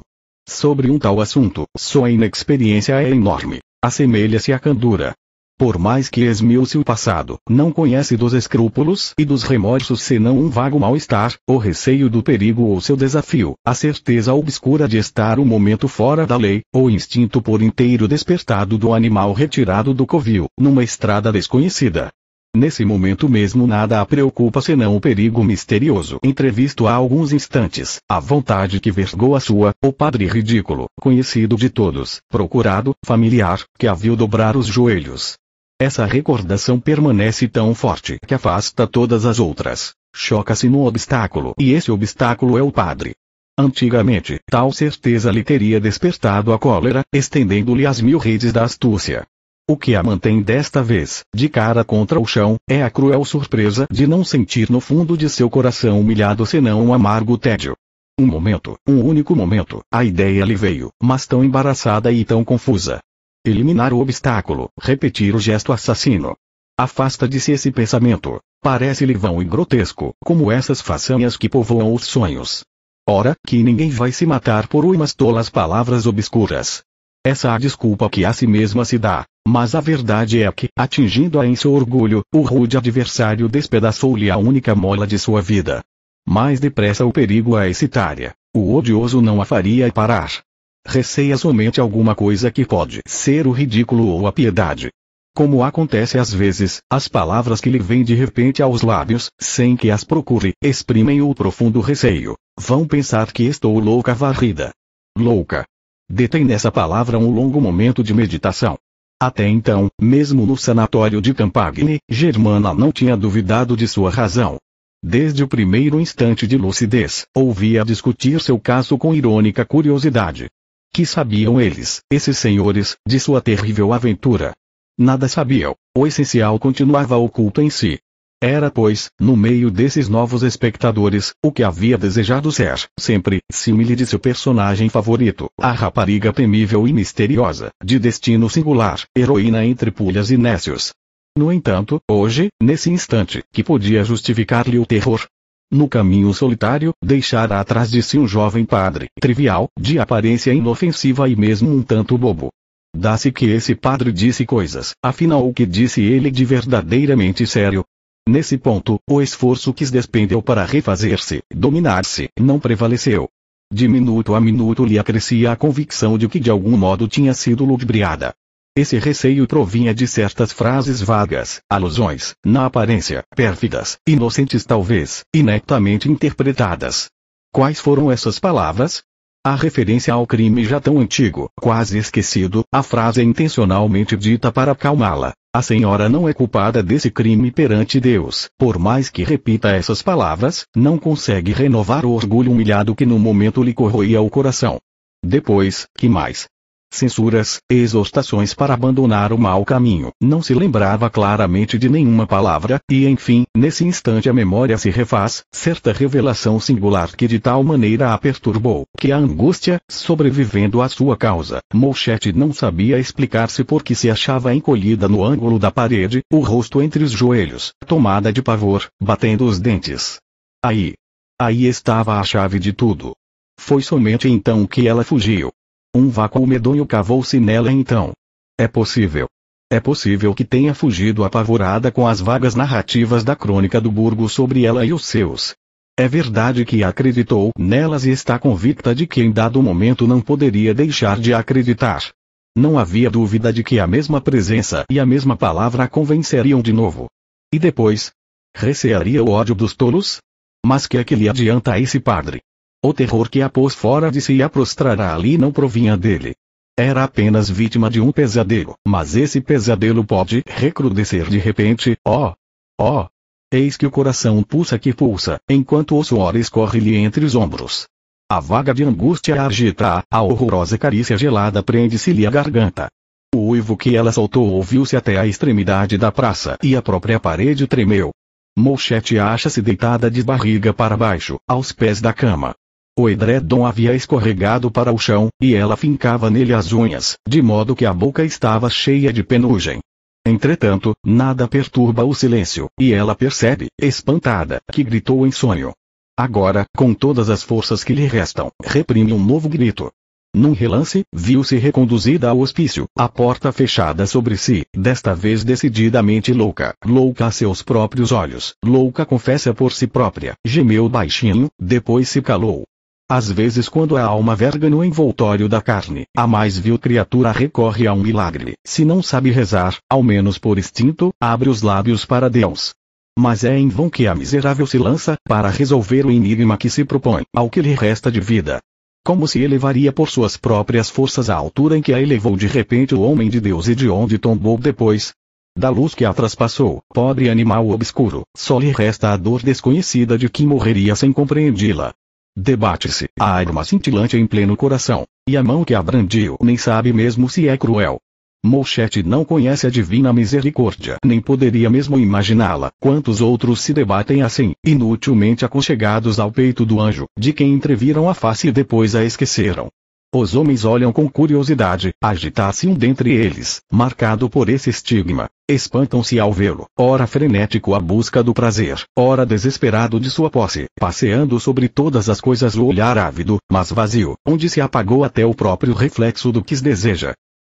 Sobre um tal assunto, sua inexperiência é enorme. Assemelha-se à candura, por mais que esmiu-se o passado, não conhece dos escrúpulos e dos remorsos senão um vago mal-estar, o receio do perigo ou seu desafio, a certeza obscura de estar um momento fora da lei, o instinto por inteiro despertado do animal retirado do covil, numa estrada desconhecida. Nesse momento mesmo nada a preocupa senão o perigo misterioso entrevisto há alguns instantes, a vontade que vergou a sua, o padre ridículo, conhecido de todos, procurado, familiar, que a viu dobrar os joelhos, essa recordação permanece tão forte que afasta todas as outras. Choca-se num obstáculo e esse obstáculo é o padre. Antigamente, tal certeza lhe teria despertado a cólera, estendendo-lhe as mil redes da astúcia. O que a mantém desta vez, de cara contra o chão, é a cruel surpresa de não sentir no fundo de seu coração humilhado senão um amargo tédio. Um momento, um único momento, a ideia lhe veio, mas tão embaraçada e tão confusa, Eliminar o obstáculo. Repetir o gesto assassino. Afasta de si esse pensamento. Parece-lhe vão e grotesco, como essas façanhas que povoam os sonhos. Ora, que ninguém vai se matar por umas tolas palavras obscuras. Essa a desculpa que a si mesma se dá, mas a verdade é que, atingindo-a em seu orgulho, o rude adversário despedaçou-lhe a única mola de sua vida. Mais depressa o perigo a excitária, o odioso não a faria parar. Receia somente alguma coisa que pode ser o ridículo ou a piedade. Como acontece às vezes, as palavras que lhe vêm de repente aos lábios, sem que as procure, exprimem o profundo receio. Vão pensar que estou louca varrida. Louca. Detém nessa palavra um longo momento de meditação. Até então, mesmo no sanatório de Campagne, Germana não tinha duvidado de sua razão. Desde o primeiro instante de lucidez, ouvia discutir seu caso com irônica curiosidade. Que sabiam eles, esses senhores, de sua terrível aventura? Nada sabiam. O essencial continuava oculto em si. Era, pois, no meio desses novos espectadores, o que havia desejado ser, sempre, símile de seu personagem favorito, a rapariga temível e misteriosa, de destino singular, heroína entre pulhas e nécios. No entanto, hoje, nesse instante, que podia justificar-lhe o terror, no caminho solitário, deixara atrás de si um jovem padre, trivial, de aparência inofensiva e mesmo um tanto bobo. Dá-se que esse padre disse coisas, afinal o que disse ele de verdadeiramente sério? Nesse ponto, o esforço que despendeu para refazer-se, dominar-se, não prevaleceu. De minuto a minuto lhe acrescia a convicção de que de algum modo tinha sido ludibriada. Esse receio provinha de certas frases vagas, alusões, na aparência, pérfidas, inocentes talvez, ineptamente interpretadas. Quais foram essas palavras? A referência ao crime já tão antigo, quase esquecido, a frase intencionalmente dita para acalmá-la. A senhora não é culpada desse crime perante Deus. Por mais que repita essas palavras, não consegue renovar o orgulho humilhado que no momento lhe corroía o coração. Depois, que mais? censuras, exortações para abandonar o mau caminho. Não se lembrava claramente de nenhuma palavra, e enfim, nesse instante a memória se refaz, certa revelação singular que de tal maneira a perturbou, que a angústia, sobrevivendo à sua causa, Molchete não sabia explicar-se porque se achava encolhida no ângulo da parede, o rosto entre os joelhos, tomada de pavor, batendo os dentes. Aí. Aí estava a chave de tudo. Foi somente então que ela fugiu, um vácuo medonho cavou-se nela então. É possível. É possível que tenha fugido apavorada com as vagas narrativas da crônica do Burgo sobre ela e os seus. É verdade que acreditou nelas e está convicta de que em dado momento não poderia deixar de acreditar. Não havia dúvida de que a mesma presença e a mesma palavra a convenceriam de novo. E depois? Recearia o ódio dos tolos? Mas que é que lhe adianta a esse padre? O terror que a pôs fora de si e a prostrará ali não provinha dele. Era apenas vítima de um pesadelo, mas esse pesadelo pode recrudescer de repente, ó! Oh, ó! Oh. Eis que o coração pulsa que pulsa, enquanto o suor escorre-lhe entre os ombros. A vaga de angústia a agita, a horrorosa carícia gelada prende-se-lhe a garganta. O uivo que ela soltou ouviu-se até a extremidade da praça e a própria parede tremeu. Mouchette acha-se deitada de barriga para baixo, aos pés da cama. O edredom havia escorregado para o chão, e ela fincava nele as unhas, de modo que a boca estava cheia de penugem. Entretanto, nada perturba o silêncio, e ela percebe, espantada, que gritou em sonho. Agora, com todas as forças que lhe restam, reprime um novo grito. Num relance, viu-se reconduzida ao hospício, a porta fechada sobre si, desta vez decididamente louca, louca a seus próprios olhos, louca confessa por si própria, gemeu baixinho, depois se calou. Às vezes quando a alma verga no envoltório da carne, a mais vil criatura recorre a um milagre. Se não sabe rezar, ao menos por instinto, abre os lábios para Deus. Mas é em vão que a miserável se lança para resolver o enigma que se propõe, ao que lhe resta de vida. Como se elevaria por suas próprias forças à altura em que a elevou de repente o homem de Deus e de onde tombou depois, da luz que a traspassou, pobre animal obscuro, só lhe resta a dor desconhecida de que morreria sem compreendê-la. Debate-se a arma cintilante em pleno coração, e a mão que a brandiu nem sabe mesmo se é cruel. Mouchete não conhece a divina misericórdia, nem poderia mesmo imaginá-la. Quantos outros se debatem assim, inutilmente aconchegados ao peito do anjo, de quem entreviram a face e depois a esqueceram. Os homens olham com curiosidade, agita-se um dentre eles, marcado por esse estigma. Espantam-se ao vê-lo, ora frenético à busca do prazer, ora desesperado de sua posse, passeando sobre todas as coisas o olhar ávido, mas vazio, onde se apagou até o próprio reflexo do que deseja.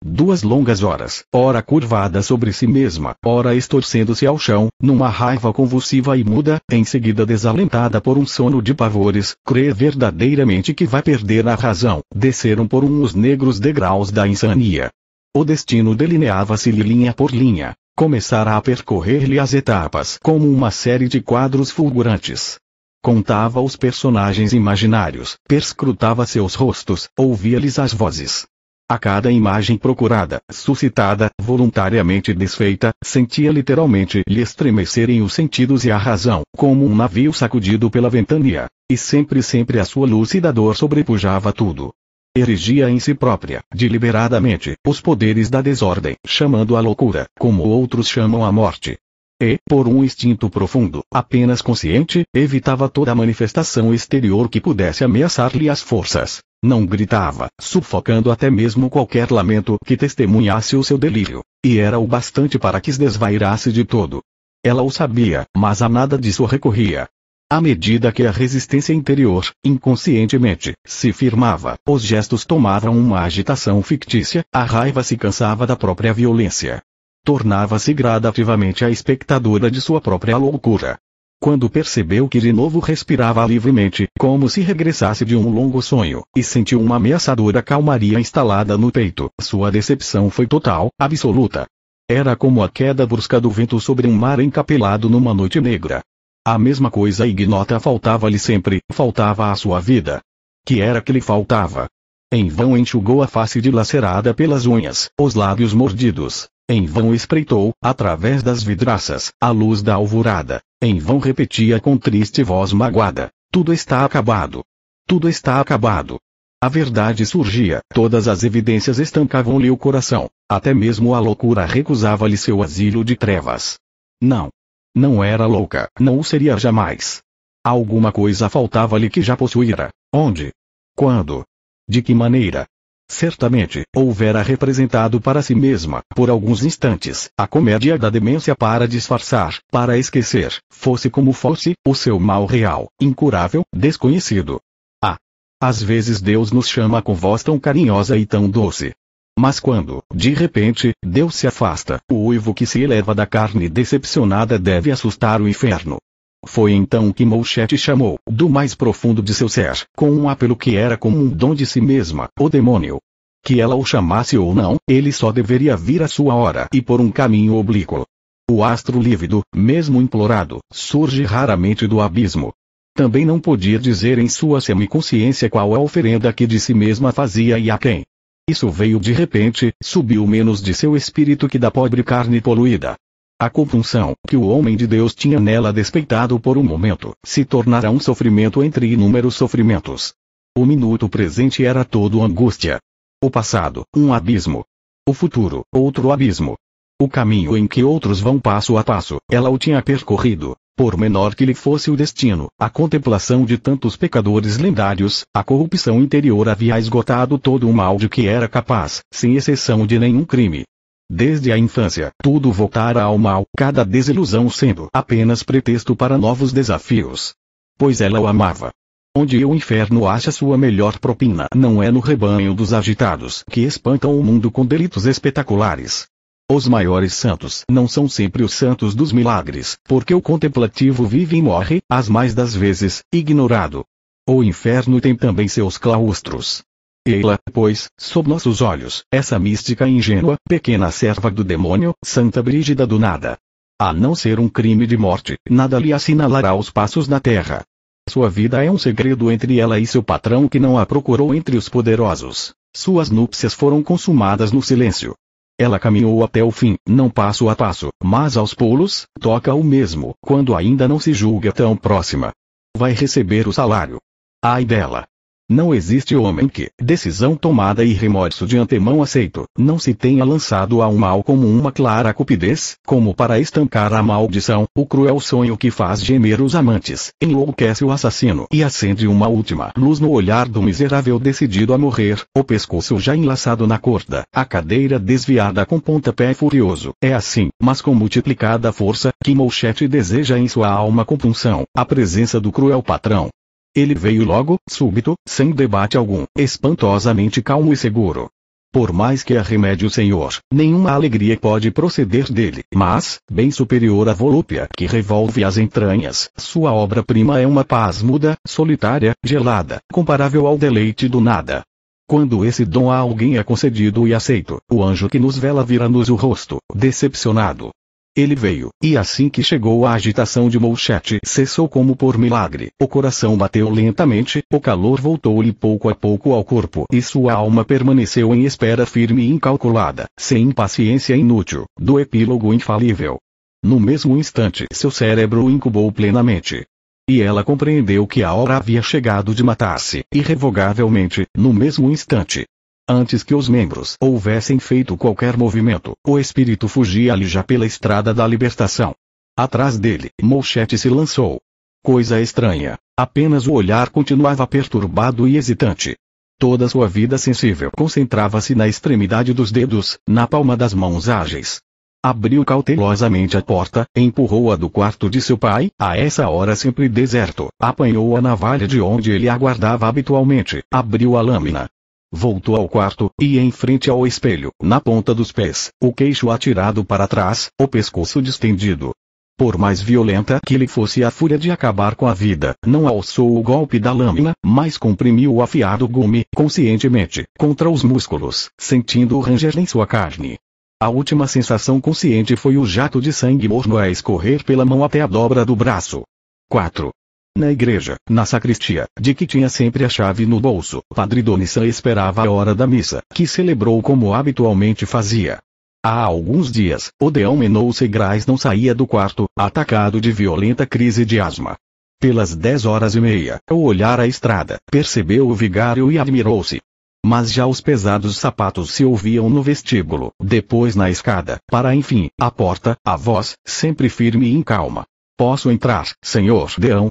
Duas longas horas, ora curvada sobre si mesma, ora estorcendo-se ao chão, numa raiva convulsiva e muda, em seguida desalentada por um sono de pavores, crê verdadeiramente que vai perder a razão. Desceram por um os negros degraus da insania. O destino delineava-se-lhe linha por linha. Começara a percorrer-lhe as etapas como uma série de quadros fulgurantes. Contava os personagens imaginários, perscrutava seus rostos, ouvia-lhes as vozes, a cada imagem procurada, suscitada, voluntariamente desfeita, sentia literalmente lhe estremecerem os sentidos e a razão, como um navio sacudido pela ventania. E sempre sempre a sua lúcida dor sobrepujava tudo. Erigia em si própria, deliberadamente, os poderes da desordem, chamando a loucura, como outros chamam a morte. E, por um instinto profundo, apenas consciente, evitava toda manifestação exterior que pudesse ameaçar-lhe as forças. Não gritava, sufocando até mesmo qualquer lamento que testemunhasse o seu delírio. E era o bastante para que se desvairasse de todo. Ela o sabia, mas a nada disso recorria. À medida que a resistência interior, inconscientemente, se firmava, os gestos tomavam uma agitação fictícia, a raiva se cansava da própria violência, tornava-se gradativamente a espectadora de sua própria loucura. Quando percebeu que de novo respirava livremente, como se regressasse de um longo sonho, e sentiu uma ameaçadora calmaria instalada no peito, sua decepção foi total, absoluta. Era como a queda brusca do vento sobre um mar encapelado numa noite negra. A mesma coisa ignota faltava-lhe sempre, faltava à sua vida. Que era que lhe faltava? Em vão enxugou a face dilacerada pelas unhas, os lábios mordidos, em vão espreitou, através das vidraças, a luz da alvorada. Em vão repetia com triste voz magoada: Tudo está acabado. Tudo está acabado. A verdade surgia, todas as evidências estancavam-lhe o coração, até mesmo a loucura recusava-lhe seu asilo de trevas. Não. Não era louca, não o seria jamais. Alguma coisa faltava-lhe que já possuíra. Onde? Quando? De que maneira? Certamente, houvera representado para si mesma, por alguns instantes, a comédia da demência para disfarçar, para esquecer, fosse como fosse, o seu mal real, incurável, desconhecido. Ah! Às vezes Deus nos chama com voz tão carinhosa e tão doce. Mas quando, de repente, Deus se afasta, o uivo que se eleva da carne decepcionada deve assustar o inferno. Foi então que Mouchette chamou, do mais profundo de seu ser, com um apelo que era como um dom de si mesma, o demônio. Que ela o chamasse ou não, ele só deveria vir à sua hora e por um caminho oblíquo. O astro lívido, mesmo implorado, surge raramente do abismo. Também não podia dizer em sua semiconsciência qual a oferenda que de si mesma fazia e a quem. Isso veio de repente, subiu menos de seu espírito que da pobre carne poluída. A compunção que o homem de Deus tinha nela despeitado por um momento se tornará um sofrimento entre inúmeros sofrimentos. O minuto presente era todo angústia. O passado, um abismo. O futuro, outro abismo. O caminho em que outros vão passo a passo, ela o tinha percorrido, por menor que lhe fosse o destino, a contemplação de tantos pecadores lendários, a corrupção interior havia esgotado todo o mal de que era capaz, sem exceção de nenhum crime, Desde a infância, tudo voltara ao mal, cada desilusão sendo apenas pretexto para novos desafios. Pois ela o amava. Onde o inferno acha sua melhor propina não é no rebanho dos agitados que espantam o mundo com delitos espetaculares. Os maiores santos não são sempre os santos dos milagres, porque o contemplativo vive e morre, as mais das vezes, ignorado. O inferno tem também seus claustros, ela, pois, sob nossos olhos, essa mística ingênua, pequena serva do demônio, Santa Brígida do nada. A não ser um crime de morte, nada lhe assinalará os passos na terra. Sua vida é um segredo entre ela e seu patrão que não a procurou entre os poderosos. Suas núpcias foram consumadas no silêncio. Ela caminhou até o fim, não passo a passo, mas aos pulos, toca o mesmo, quando ainda não se julga tão próxima. Vai receber o salário. Ai dela, não existe homem que, decisão tomada e remorso de antemão aceito, não se tenha lançado ao mal como uma clara cupidez, como para estancar a maldição, o cruel sonho que faz gemer os amantes, enlouquece o assassino e acende uma última luz no olhar do miserável decidido a morrer, o pescoço já enlaçado na corda, a cadeira desviada com pontapé furioso. É assim, mas com multiplicada força, que Mouchete deseja em sua alma compunção, a presença do cruel patrão, ele veio logo, súbito, sem debate algum, espantosamente calmo e seguro. Por mais que arremede o Senhor, nenhuma alegria pode proceder dele, mas, bem superior à volúpia que revolve as entranhas, sua obra-prima é uma paz muda, solitária, gelada, comparável ao deleite do nada. Quando esse dom a alguém é concedido e aceito, o anjo que nos vela vira-nos o rosto, decepcionado, ele veio, e assim que chegou a agitação de Mouchette cessou como por milagre, o coração bateu lentamente, o calor voltou-lhe pouco a pouco ao corpo e sua alma permaneceu em espera firme e incalculada, sem impaciência inútil, do epílogo infalível. No mesmo instante seu cérebro o incubou plenamente. E ela compreendeu que a hora havia chegado de matar-se, irrevogavelmente, no mesmo instante. Antes que os membros houvessem feito qualquer movimento, o espírito fugia ali já pela estrada da libertação. Atrás dele, Molchete se lançou. Coisa estranha. Apenas o olhar continuava perturbado e hesitante. Toda sua vida sensível concentrava-se na extremidade dos dedos, na palma das mãos ágeis. Abriu cautelosamente a porta, empurrou-a do quarto de seu pai, a essa hora sempre deserto, apanhou a navalha de onde ele aguardava habitualmente, abriu a lâmina, Voltou ao quarto, e em frente ao espelho, na ponta dos pés, o queixo atirado para trás, o pescoço distendido. Por mais violenta que lhe fosse a fúria de acabar com a vida, não alçou o golpe da lâmina, mas comprimiu o afiado gume, conscientemente, contra os músculos, sentindo o ranger em sua carne. A última sensação consciente foi o jato de sangue morno a escorrer pela mão até a dobra do braço. 4. Na igreja, na sacristia, de que tinha sempre a chave no bolso, Padre Donissan esperava a hora da missa, que celebrou como habitualmente fazia. Há alguns dias, Odeão Menouce Segrais não saía do quarto, atacado de violenta crise de asma. Pelas dez horas e meia, ao olhar a estrada, percebeu o vigário e admirou-se. Mas já os pesados sapatos se ouviam no vestíbulo, depois na escada, para enfim, a porta, a voz, sempre firme e incalma. Posso entrar, senhor Deão?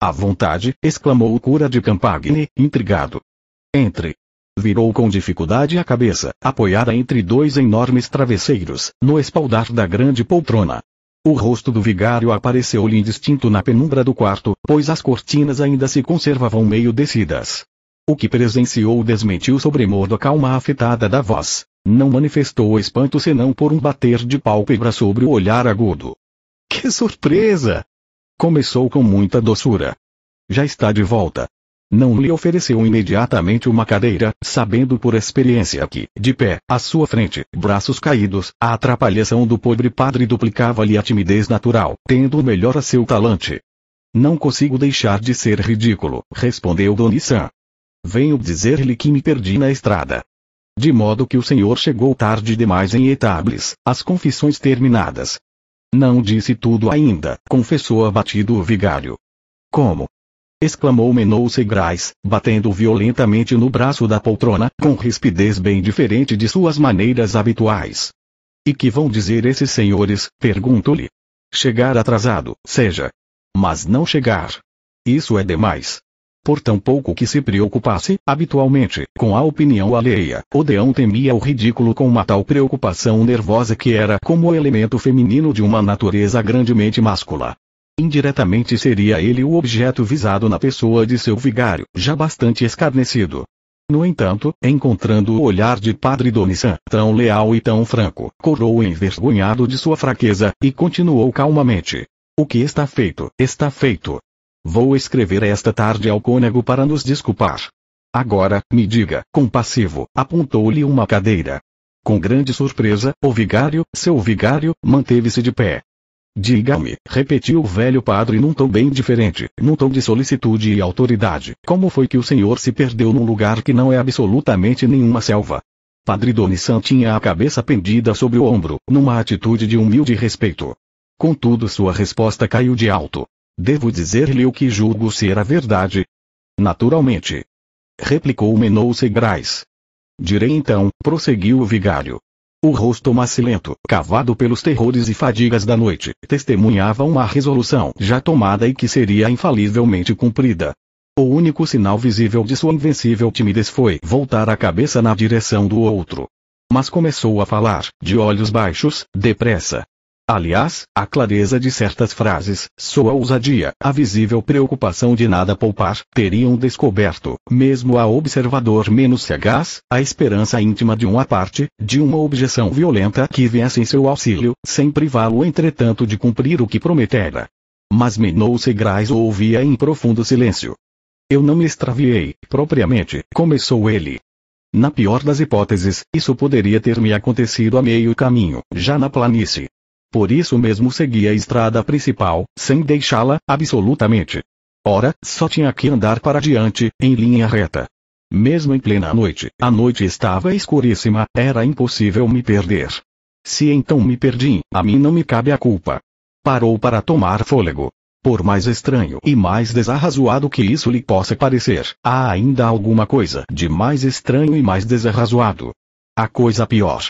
À vontade, exclamou o cura de Campagne, intrigado. Entre. Virou com dificuldade a cabeça, apoiada entre dois enormes travesseiros, no espaldar da grande poltrona. O rosto do vigário apareceu-lhe indistinto na penumbra do quarto, pois as cortinas ainda se conservavam meio descidas. O que presenciou desmentiu sobremodo a calma afetada da voz. Não manifestou espanto senão por um bater de pálpebra sobre o olhar agudo. Que surpresa! Começou com muita doçura. Já está de volta. Não lhe ofereceu imediatamente uma cadeira, sabendo por experiência que, de pé, à sua frente, braços caídos, a atrapalhação do pobre padre duplicava-lhe a timidez natural, tendo o melhor a seu talante. Não consigo deixar de ser ridículo, respondeu Donissan. Venho dizer-lhe que me perdi na estrada. De modo que o senhor chegou tarde demais em Etables, as confissões terminadas, não disse tudo ainda, confessou abatido o vigário. Como? exclamou Menouce Grais, batendo violentamente no braço da poltrona, com rispidez bem diferente de suas maneiras habituais. E que vão dizer esses senhores? pergunto-lhe. Chegar atrasado, seja. Mas não chegar. Isso é demais por tão pouco que se preocupasse, habitualmente, com a opinião alheia. Odeão temia o ridículo com uma tal preocupação nervosa que era como o elemento feminino de uma natureza grandemente máscula. Indiretamente seria ele o objeto visado na pessoa de seu vigário, já bastante escarnecido. No entanto, encontrando o olhar de Padre Donissan, tão leal e tão franco, corou envergonhado de sua fraqueza, e continuou calmamente. O que está feito, está feito. Vou escrever esta tarde ao cônego para nos desculpar. Agora, me diga, compassivo, apontou-lhe uma cadeira. Com grande surpresa, o vigário, seu vigário, manteve-se de pé. Diga-me, repetiu o velho padre num tom bem diferente, num tom de solicitude e autoridade, como foi que o senhor se perdeu num lugar que não é absolutamente nenhuma selva? Padre Donissan tinha a cabeça pendida sobre o ombro, numa atitude de humilde respeito. Contudo sua resposta caiu de alto. Devo dizer-lhe o que julgo ser a verdade? Naturalmente. Replicou Menou Segrais. Direi então, prosseguiu o vigário. O rosto macilento, cavado pelos terrores e fadigas da noite, testemunhava uma resolução já tomada e que seria infalivelmente cumprida. O único sinal visível de sua invencível timidez foi voltar a cabeça na direção do outro. Mas começou a falar, de olhos baixos, depressa, Aliás, a clareza de certas frases, sua ousadia, a visível preocupação de nada poupar, teriam descoberto, mesmo a observador menos sagaz, a esperança íntima de uma parte, de uma objeção violenta que viesse em seu auxílio, sem privá-lo entretanto de cumprir o que prometera. Mas Menou Grais o ouvia em profundo silêncio. Eu não me extraviei, propriamente, começou ele. Na pior das hipóteses, isso poderia ter me acontecido a meio caminho, já na planície, por isso mesmo segui a estrada principal, sem deixá-la, absolutamente. Ora, só tinha que andar para diante, em linha reta. Mesmo em plena noite, a noite estava escuríssima, era impossível me perder. Se então me perdi, a mim não me cabe a culpa. Parou para tomar fôlego. Por mais estranho e mais desarrazoado que isso lhe possa parecer, há ainda alguma coisa de mais estranho e mais desarrazoado. A coisa pior.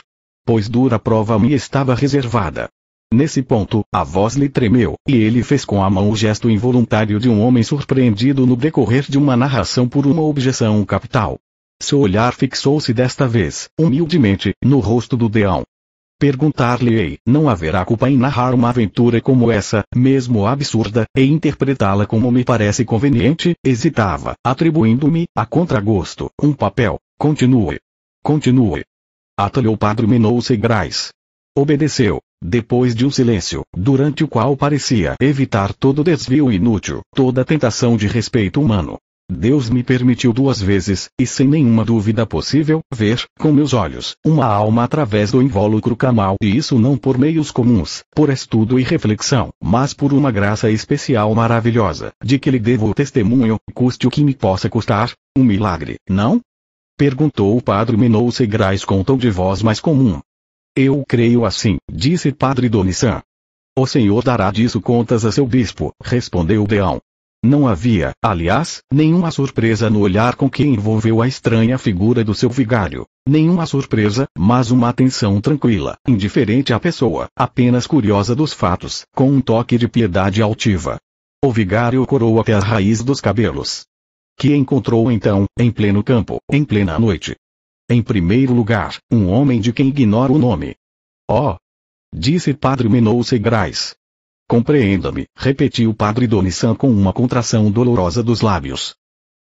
Pois dura prova me estava reservada. Nesse ponto, a voz lhe tremeu, e ele fez com a mão o gesto involuntário de um homem surpreendido no decorrer de uma narração por uma objeção capital. Seu olhar fixou-se desta vez, humildemente, no rosto do Deão. Perguntar-lhe-ei, não haverá culpa em narrar uma aventura como essa, mesmo absurda, e interpretá-la como me parece conveniente, hesitava, atribuindo-me, a contragosto, um papel. Continue. Continue. Atalhou Padre Menou Segrais. Obedeceu. Depois de um silêncio, durante o qual parecia evitar todo desvio inútil, toda tentação de respeito humano, Deus me permitiu duas vezes, e sem nenhuma dúvida possível, ver, com meus olhos, uma alma através do invólucro camal, e isso não por meios comuns, por estudo e reflexão, mas por uma graça especial maravilhosa, de que lhe devo o testemunho, custe o que me possa custar, um milagre, não? Perguntou o padre Minou Segrais com um tom de voz mais comum. Eu creio assim, disse padre Donissan. O senhor dará disso contas a seu bispo, respondeu o Deão. Não havia, aliás, nenhuma surpresa no olhar com que envolveu a estranha figura do seu vigário. Nenhuma surpresa, mas uma atenção tranquila, indiferente à pessoa, apenas curiosa dos fatos, com um toque de piedade altiva. O vigário corou até a raiz dos cabelos. Que encontrou então, em pleno campo, em plena noite, em primeiro lugar, um homem de quem ignoro o nome. Oh! Disse Padre Menou Segrais. Compreenda-me, repetiu Padre Donissan com uma contração dolorosa dos lábios.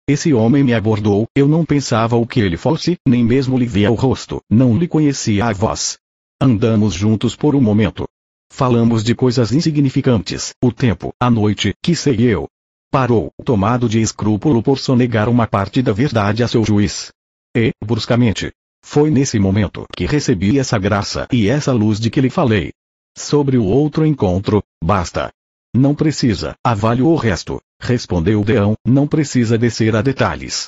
Esse homem me abordou, eu não pensava o que ele fosse, nem mesmo lhe via o rosto, não lhe conhecia a voz. Andamos juntos por um momento. Falamos de coisas insignificantes, o tempo, a noite, que sei eu. Parou, tomado de escrúpulo por sonegar uma parte da verdade a seu juiz. E, bruscamente, foi nesse momento que recebi essa graça e essa luz de que lhe falei. Sobre o outro encontro, basta. Não precisa, avalio ah, o resto, respondeu Deão, não precisa descer a detalhes.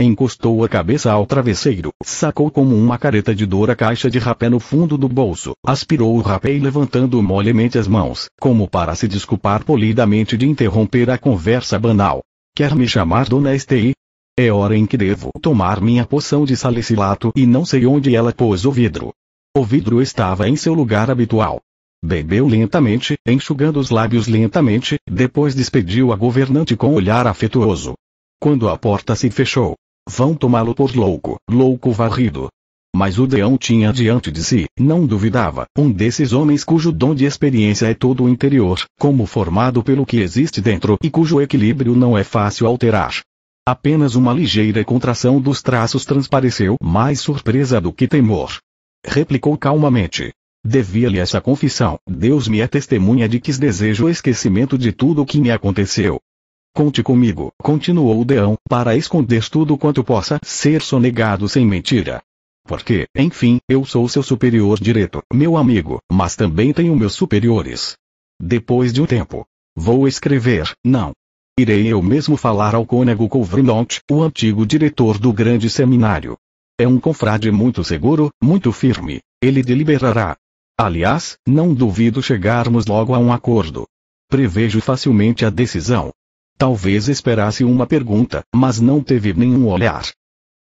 Encostou a cabeça ao travesseiro, sacou como uma careta de dor a caixa de rapé no fundo do bolso, aspirou o rapé e levantando molemente as mãos, como para se desculpar polidamente de interromper a conversa banal. Quer me chamar Dona Esti? É hora em que devo tomar minha poção de salicilato e não sei onde ela pôs o vidro. O vidro estava em seu lugar habitual. Bebeu lentamente, enxugando os lábios lentamente, depois despediu a governante com olhar afetuoso. Quando a porta se fechou, vão tomá-lo por louco, louco varrido. Mas o Deão tinha diante de si, não duvidava, um desses homens cujo dom de experiência é todo o interior, como formado pelo que existe dentro e cujo equilíbrio não é fácil alterar. Apenas uma ligeira contração dos traços transpareceu mais surpresa do que temor. Replicou calmamente. Devia-lhe essa confissão, Deus me é testemunha de que desejo o esquecimento de tudo o que me aconteceu. Conte comigo, continuou o Deão, para esconder tudo quanto possa ser sonegado sem mentira. Porque, enfim, eu sou seu superior direto, meu amigo, mas também tenho meus superiores. Depois de um tempo. Vou escrever, não, Irei eu mesmo falar ao cônego Covrindont, o antigo diretor do grande seminário. É um confrade muito seguro, muito firme. Ele deliberará. Aliás, não duvido chegarmos logo a um acordo. Prevejo facilmente a decisão. Talvez esperasse uma pergunta, mas não teve nenhum olhar.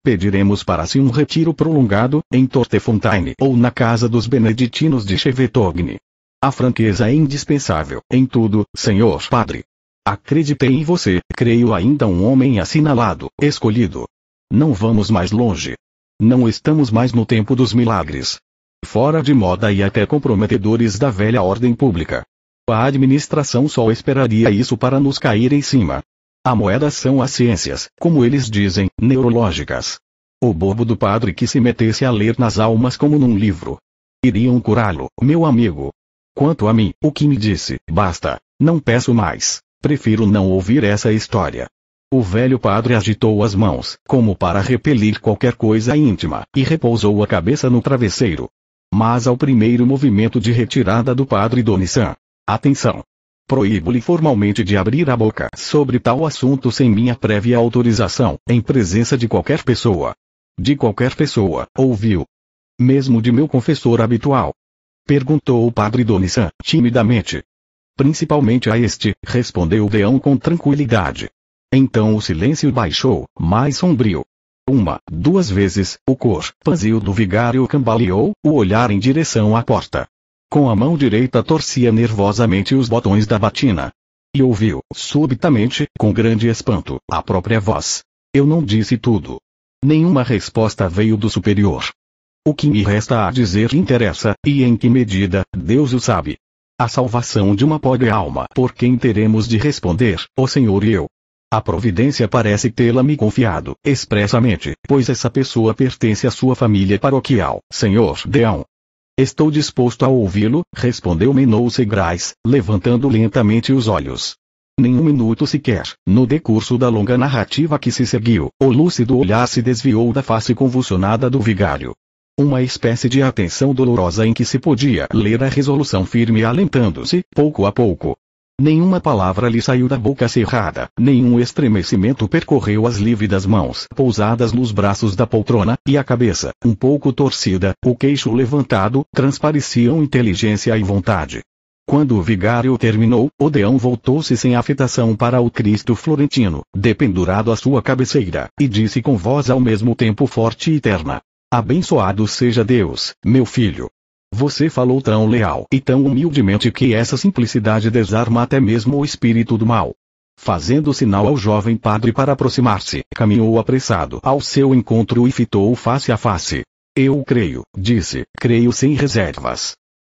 Pediremos para si um retiro prolongado, em Tortefontaine ou na casa dos beneditinos de Chevetogne. A franqueza é indispensável, em tudo, senhor padre. Acreditei em você, creio ainda um homem assinalado, escolhido. Não vamos mais longe. Não estamos mais no tempo dos milagres. Fora de moda e até comprometedores da velha ordem pública. A administração só esperaria isso para nos cair em cima. A moeda são as ciências, como eles dizem, neurológicas. O bobo do padre que se metesse a ler nas almas como num livro. Iriam curá-lo, meu amigo. Quanto a mim, o que me disse, basta, não peço mais. Prefiro não ouvir essa história. O velho padre agitou as mãos, como para repelir qualquer coisa íntima, e repousou a cabeça no travesseiro. Mas ao primeiro movimento de retirada do padre Donissan. Atenção! Proíbo-lhe formalmente de abrir a boca sobre tal assunto sem minha prévia autorização, em presença de qualquer pessoa. De qualquer pessoa, ouviu? Mesmo de meu confessor habitual. Perguntou o padre Donissan, timidamente principalmente a este, respondeu o leão com tranquilidade. Então o silêncio baixou, mais sombrio. Uma, duas vezes, o corpazio do vigário cambaleou, o olhar em direção à porta. Com a mão direita torcia nervosamente os botões da batina. E ouviu, subitamente, com grande espanto, a própria voz. Eu não disse tudo. Nenhuma resposta veio do superior. O que me resta a dizer interessa, e em que medida, Deus o sabe a salvação de uma pobre alma por quem teremos de responder, o Senhor e eu. A providência parece tê-la me confiado, expressamente, pois essa pessoa pertence à sua família paroquial, Senhor Deão. Estou disposto a ouvi-lo, respondeu Menou Segrais, levantando lentamente os olhos. Nenhum minuto sequer, no decurso da longa narrativa que se seguiu, o lúcido olhar se desviou da face convulsionada do vigário, uma espécie de atenção dolorosa em que se podia ler a resolução firme alentando-se, pouco a pouco. Nenhuma palavra lhe saiu da boca cerrada, nenhum estremecimento percorreu as lívidas mãos pousadas nos braços da poltrona, e a cabeça, um pouco torcida, o queixo levantado, transpareciam inteligência e vontade. Quando o vigário terminou, Odeão voltou-se sem afetação para o Cristo Florentino, dependurado à sua cabeceira, e disse com voz ao mesmo tempo forte e terna: Abençoado seja Deus, meu filho. Você falou tão leal e tão humildemente que essa simplicidade desarma até mesmo o espírito do mal. Fazendo sinal ao jovem padre para aproximar-se, caminhou apressado ao seu encontro e fitou-o face a face. Eu creio, disse, creio sem reservas.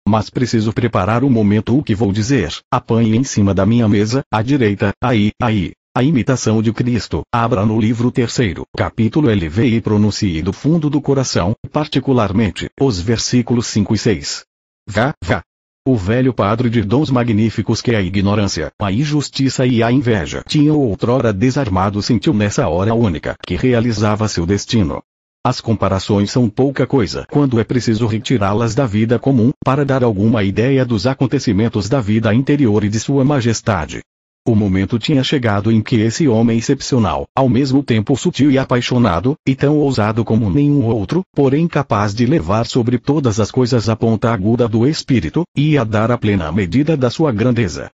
Mas preciso preparar o um momento o que vou dizer, apanhe em cima da minha mesa, à direita, aí, aí. A imitação de Cristo. Abra no livro terceiro, capítulo LV e pronuncie do fundo do coração, particularmente, os versículos 5 e 6. Vá, vá. O velho padre de dons magníficos que é a ignorância, a injustiça e a inveja tinham outrora desarmado sentiu nessa hora única que realizava seu destino. As comparações são pouca coisa quando é preciso retirá-las da vida comum, para dar alguma ideia dos acontecimentos da vida interior e de sua majestade. O momento tinha chegado em que esse homem excepcional, ao mesmo tempo sutil e apaixonado, e tão ousado como nenhum outro, porém capaz de levar sobre todas as coisas a ponta aguda do espírito, ia dar a plena medida da sua grandeza.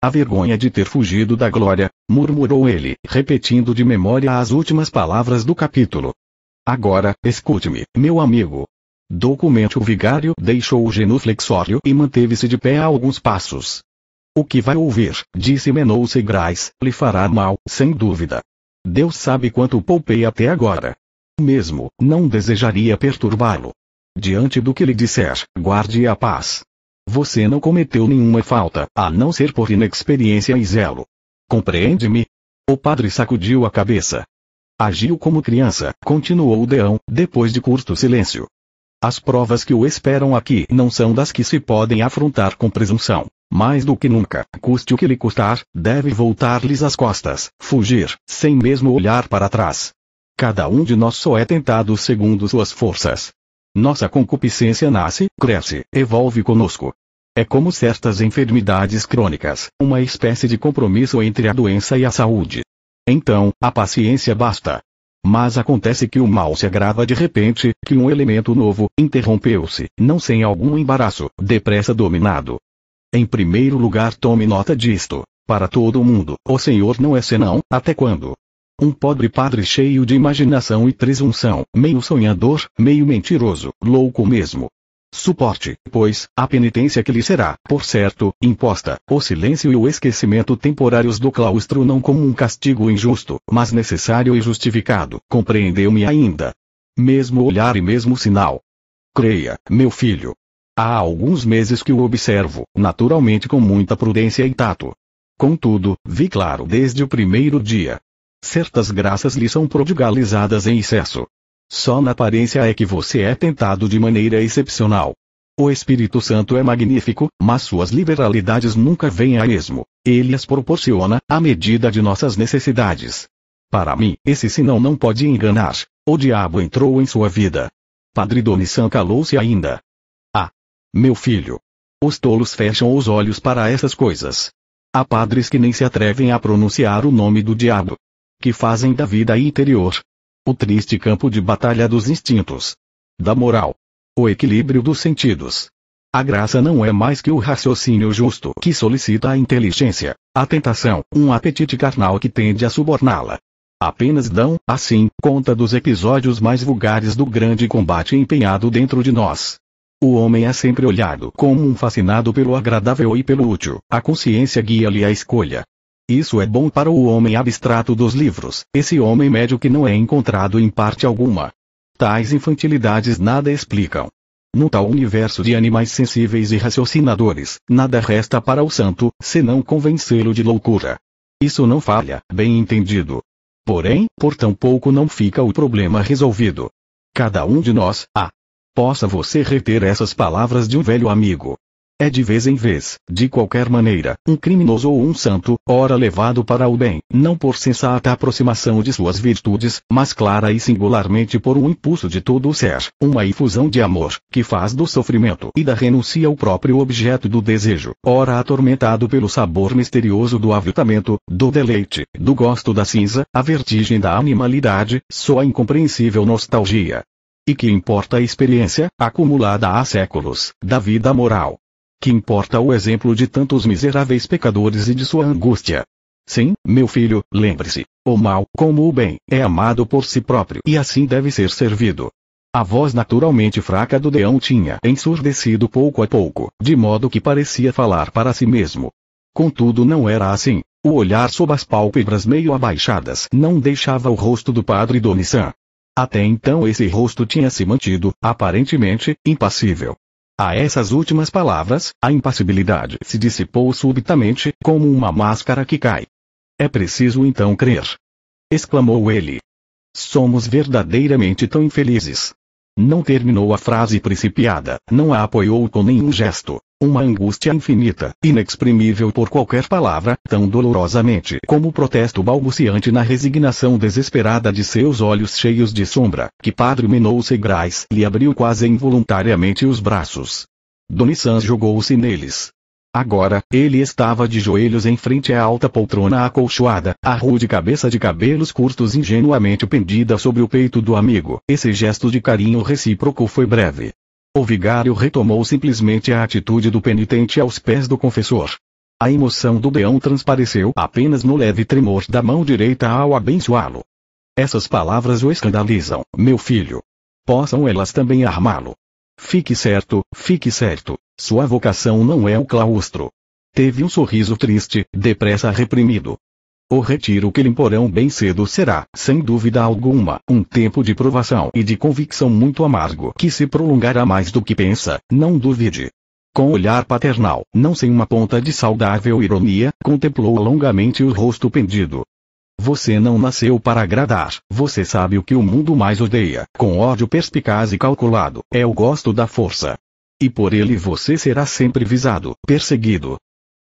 A vergonha de ter fugido da glória, murmurou ele, repetindo de memória as últimas palavras do capítulo. Agora, escute-me, meu amigo. Documente o vigário deixou o genuflexório e manteve-se de pé a alguns passos, o que vai ouvir, disse menou Grais, lhe fará mal, sem dúvida. Deus sabe quanto poupei até agora. Mesmo, não desejaria perturbá-lo. Diante do que lhe disser, guarde a paz. Você não cometeu nenhuma falta, a não ser por inexperiência e zelo. Compreende-me? O padre sacudiu a cabeça. Agiu como criança, continuou o Deão, depois de curto silêncio. As provas que o esperam aqui não são das que se podem afrontar com presunção mais do que nunca, custe o que lhe custar, deve voltar-lhes as costas, fugir, sem mesmo olhar para trás. Cada um de nós só é tentado segundo suas forças. Nossa concupiscência nasce, cresce, evolve conosco. É como certas enfermidades crônicas, uma espécie de compromisso entre a doença e a saúde. Então, a paciência basta. Mas acontece que o mal se agrava de repente, que um elemento novo, interrompeu-se, não sem algum embaraço, depressa dominado, em primeiro lugar, tome nota disto. Para todo mundo, o Senhor não é senão, até quando? Um pobre padre cheio de imaginação e presunção, meio sonhador, meio mentiroso, louco mesmo. Suporte, pois, a penitência que lhe será, por certo, imposta, o silêncio e o esquecimento temporários do claustro não como um castigo injusto, mas necessário e justificado, compreendeu-me ainda. Mesmo olhar e mesmo sinal. Creia, meu filho, Há alguns meses que o observo, naturalmente com muita prudência e tato. Contudo, vi claro desde o primeiro dia. Certas graças lhe são prodigalizadas em excesso. Só na aparência é que você é tentado de maneira excepcional. O Espírito Santo é magnífico, mas suas liberalidades nunca vêm a mesmo. Ele as proporciona, à medida de nossas necessidades. Para mim, esse sinal não pode enganar. O diabo entrou em sua vida. Padre Donição calou-se ainda. Meu filho. Os tolos fecham os olhos para essas coisas. Há padres que nem se atrevem a pronunciar o nome do diabo. Que fazem da vida interior. O triste campo de batalha dos instintos. Da moral. O equilíbrio dos sentidos. A graça não é mais que o raciocínio justo que solicita a inteligência, a tentação, um apetite carnal que tende a suborná-la. Apenas dão, assim, conta dos episódios mais vulgares do grande combate empenhado dentro de nós. O homem é sempre olhado como um fascinado pelo agradável e pelo útil, a consciência guia-lhe a escolha. Isso é bom para o homem abstrato dos livros, esse homem médio que não é encontrado em parte alguma. Tais infantilidades nada explicam. No tal universo de animais sensíveis e raciocinadores, nada resta para o santo, senão convencê-lo de loucura. Isso não falha, bem entendido. Porém, por tão pouco não fica o problema resolvido. Cada um de nós, a Possa você reter essas palavras de um velho amigo. É de vez em vez, de qualquer maneira, um criminoso ou um santo, ora levado para o bem, não por sensata aproximação de suas virtudes, mas clara e singularmente por um impulso de todo o ser, uma infusão de amor, que faz do sofrimento e da renúncia o próprio objeto do desejo, ora atormentado pelo sabor misterioso do aviltamento, do deleite, do gosto da cinza, a vertigem da animalidade, sua incompreensível nostalgia, e que importa a experiência, acumulada há séculos, da vida moral? Que importa o exemplo de tantos miseráveis pecadores e de sua angústia? Sim, meu filho, lembre-se: o mal, como o bem, é amado por si próprio e assim deve ser servido. A voz naturalmente fraca do Deão tinha ensurdecido pouco a pouco, de modo que parecia falar para si mesmo. Contudo, não era assim. O olhar sob as pálpebras meio abaixadas não deixava o rosto do padre Donissan, até então esse rosto tinha se mantido, aparentemente, impassível. A essas últimas palavras, a impassibilidade se dissipou subitamente, como uma máscara que cai. É preciso então crer. Exclamou ele. Somos verdadeiramente tão infelizes. Não terminou a frase principiada, não a apoiou com nenhum gesto. Uma angústia infinita, inexprimível por qualquer palavra, tão dolorosamente como o protesto balbuciante na resignação desesperada de seus olhos cheios de sombra, que Padre Menouce Grais lhe abriu quase involuntariamente os braços. Doni jogou-se neles. Agora, ele estava de joelhos em frente à alta poltrona acolchoada, a rude cabeça de cabelos curtos ingenuamente pendida sobre o peito do amigo. Esse gesto de carinho recíproco foi breve, o vigário retomou simplesmente a atitude do penitente aos pés do confessor. A emoção do Deão transpareceu apenas no leve tremor da mão direita ao abençoá-lo. Essas palavras o escandalizam, meu filho. Possam elas também armá-lo. Fique certo, fique certo, sua vocação não é o claustro. Teve um sorriso triste, depressa reprimido. O retiro que lhe bem cedo será, sem dúvida alguma, um tempo de provação e de convicção muito amargo que se prolongará mais do que pensa, não duvide. Com olhar paternal, não sem uma ponta de saudável ironia, contemplou longamente o rosto pendido. Você não nasceu para agradar, você sabe o que o mundo mais odeia, com ódio perspicaz e calculado, é o gosto da força. E por ele você será sempre visado, perseguido,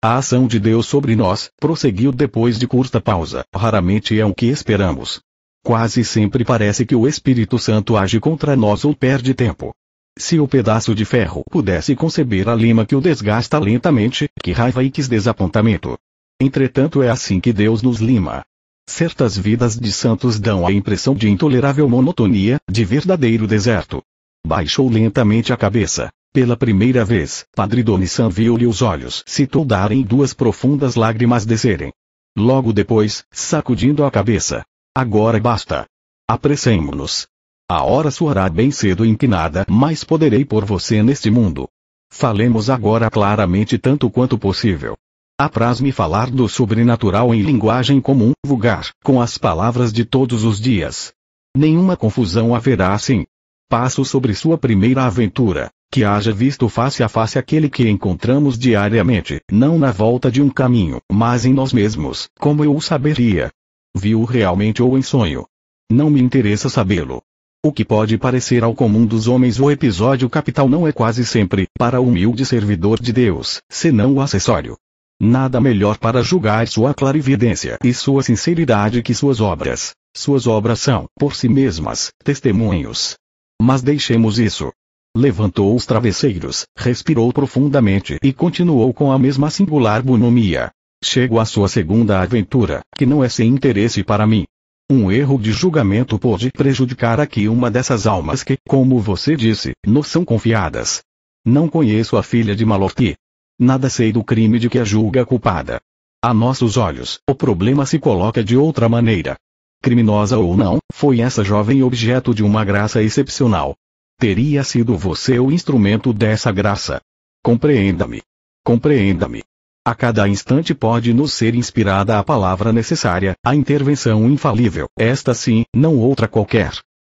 a ação de Deus sobre nós, prosseguiu depois de curta pausa, raramente é o que esperamos. Quase sempre parece que o Espírito Santo age contra nós ou perde tempo. Se o pedaço de ferro pudesse conceber a lima que o desgasta lentamente, que raiva e que desapontamento. Entretanto é assim que Deus nos lima. Certas vidas de santos dão a impressão de intolerável monotonia, de verdadeiro deserto. Baixou lentamente a cabeça. Pela primeira vez, Padre Donissan viu-lhe os olhos se darem duas profundas lágrimas descerem. Logo depois, sacudindo a cabeça. Agora basta. Apressemo-nos. A hora soará bem cedo inclinada, mas poderei por você neste mundo. Falemos agora claramente tanto quanto possível. Apraz-me falar do sobrenatural em linguagem comum, vulgar, com as palavras de todos os dias. Nenhuma confusão haverá assim. Passo sobre sua primeira aventura que haja visto face a face aquele que encontramos diariamente, não na volta de um caminho, mas em nós mesmos, como eu o saberia? Viu realmente ou em sonho? Não me interessa sabê-lo. O que pode parecer ao comum dos homens o episódio capital não é quase sempre, para o humilde servidor de Deus, senão o acessório. Nada melhor para julgar sua clarividência e sua sinceridade que suas obras. Suas obras são, por si mesmas, testemunhos. Mas deixemos isso. Levantou os travesseiros, respirou profundamente e continuou com a mesma singular bonomia. Chego à sua segunda aventura, que não é sem interesse para mim. Um erro de julgamento pode prejudicar aqui uma dessas almas que, como você disse, nos são confiadas. Não conheço a filha de Malorti. Nada sei do crime de que a julga culpada. A nossos olhos, o problema se coloca de outra maneira. Criminosa ou não, foi essa jovem objeto de uma graça excepcional, Teria sido você o instrumento dessa graça. Compreenda-me. Compreenda-me. A cada instante pode nos ser inspirada a palavra necessária, a intervenção infalível, esta sim, não outra qualquer.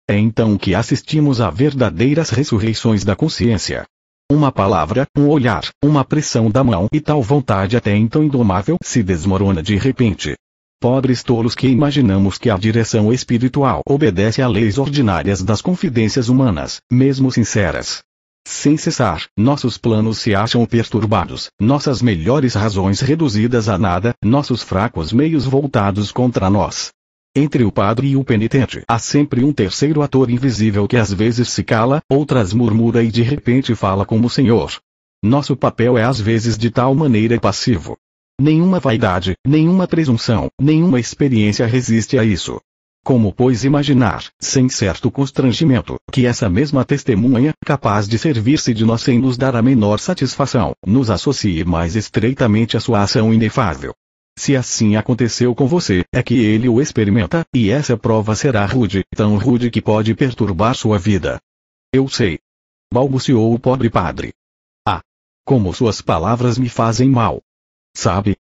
É então que assistimos a verdadeiras ressurreições da consciência. Uma palavra, um olhar, uma pressão da mão e tal vontade até então indomável se desmorona de repente. Pobres tolos que imaginamos que a direção espiritual obedece a leis ordinárias das confidências humanas, mesmo sinceras. Sem cessar, nossos planos se acham perturbados, nossas melhores razões reduzidas a nada, nossos fracos meios voltados contra nós. Entre o padre e o penitente há sempre um terceiro ator invisível que às vezes se cala, outras murmura e de repente fala como o Senhor. Nosso papel é às vezes de tal maneira passivo, Nenhuma vaidade, nenhuma presunção, nenhuma experiência resiste a isso. Como pois imaginar, sem certo constrangimento, que essa mesma testemunha, capaz de servir-se de nós sem nos dar a menor satisfação, nos associe mais estreitamente à sua ação inefável? Se assim aconteceu com você, é que ele o experimenta, e essa prova será rude, tão rude que pode perturbar sua vida. Eu sei. Balbuciou o pobre padre. Ah! Como suas palavras me fazem mal. Sabe?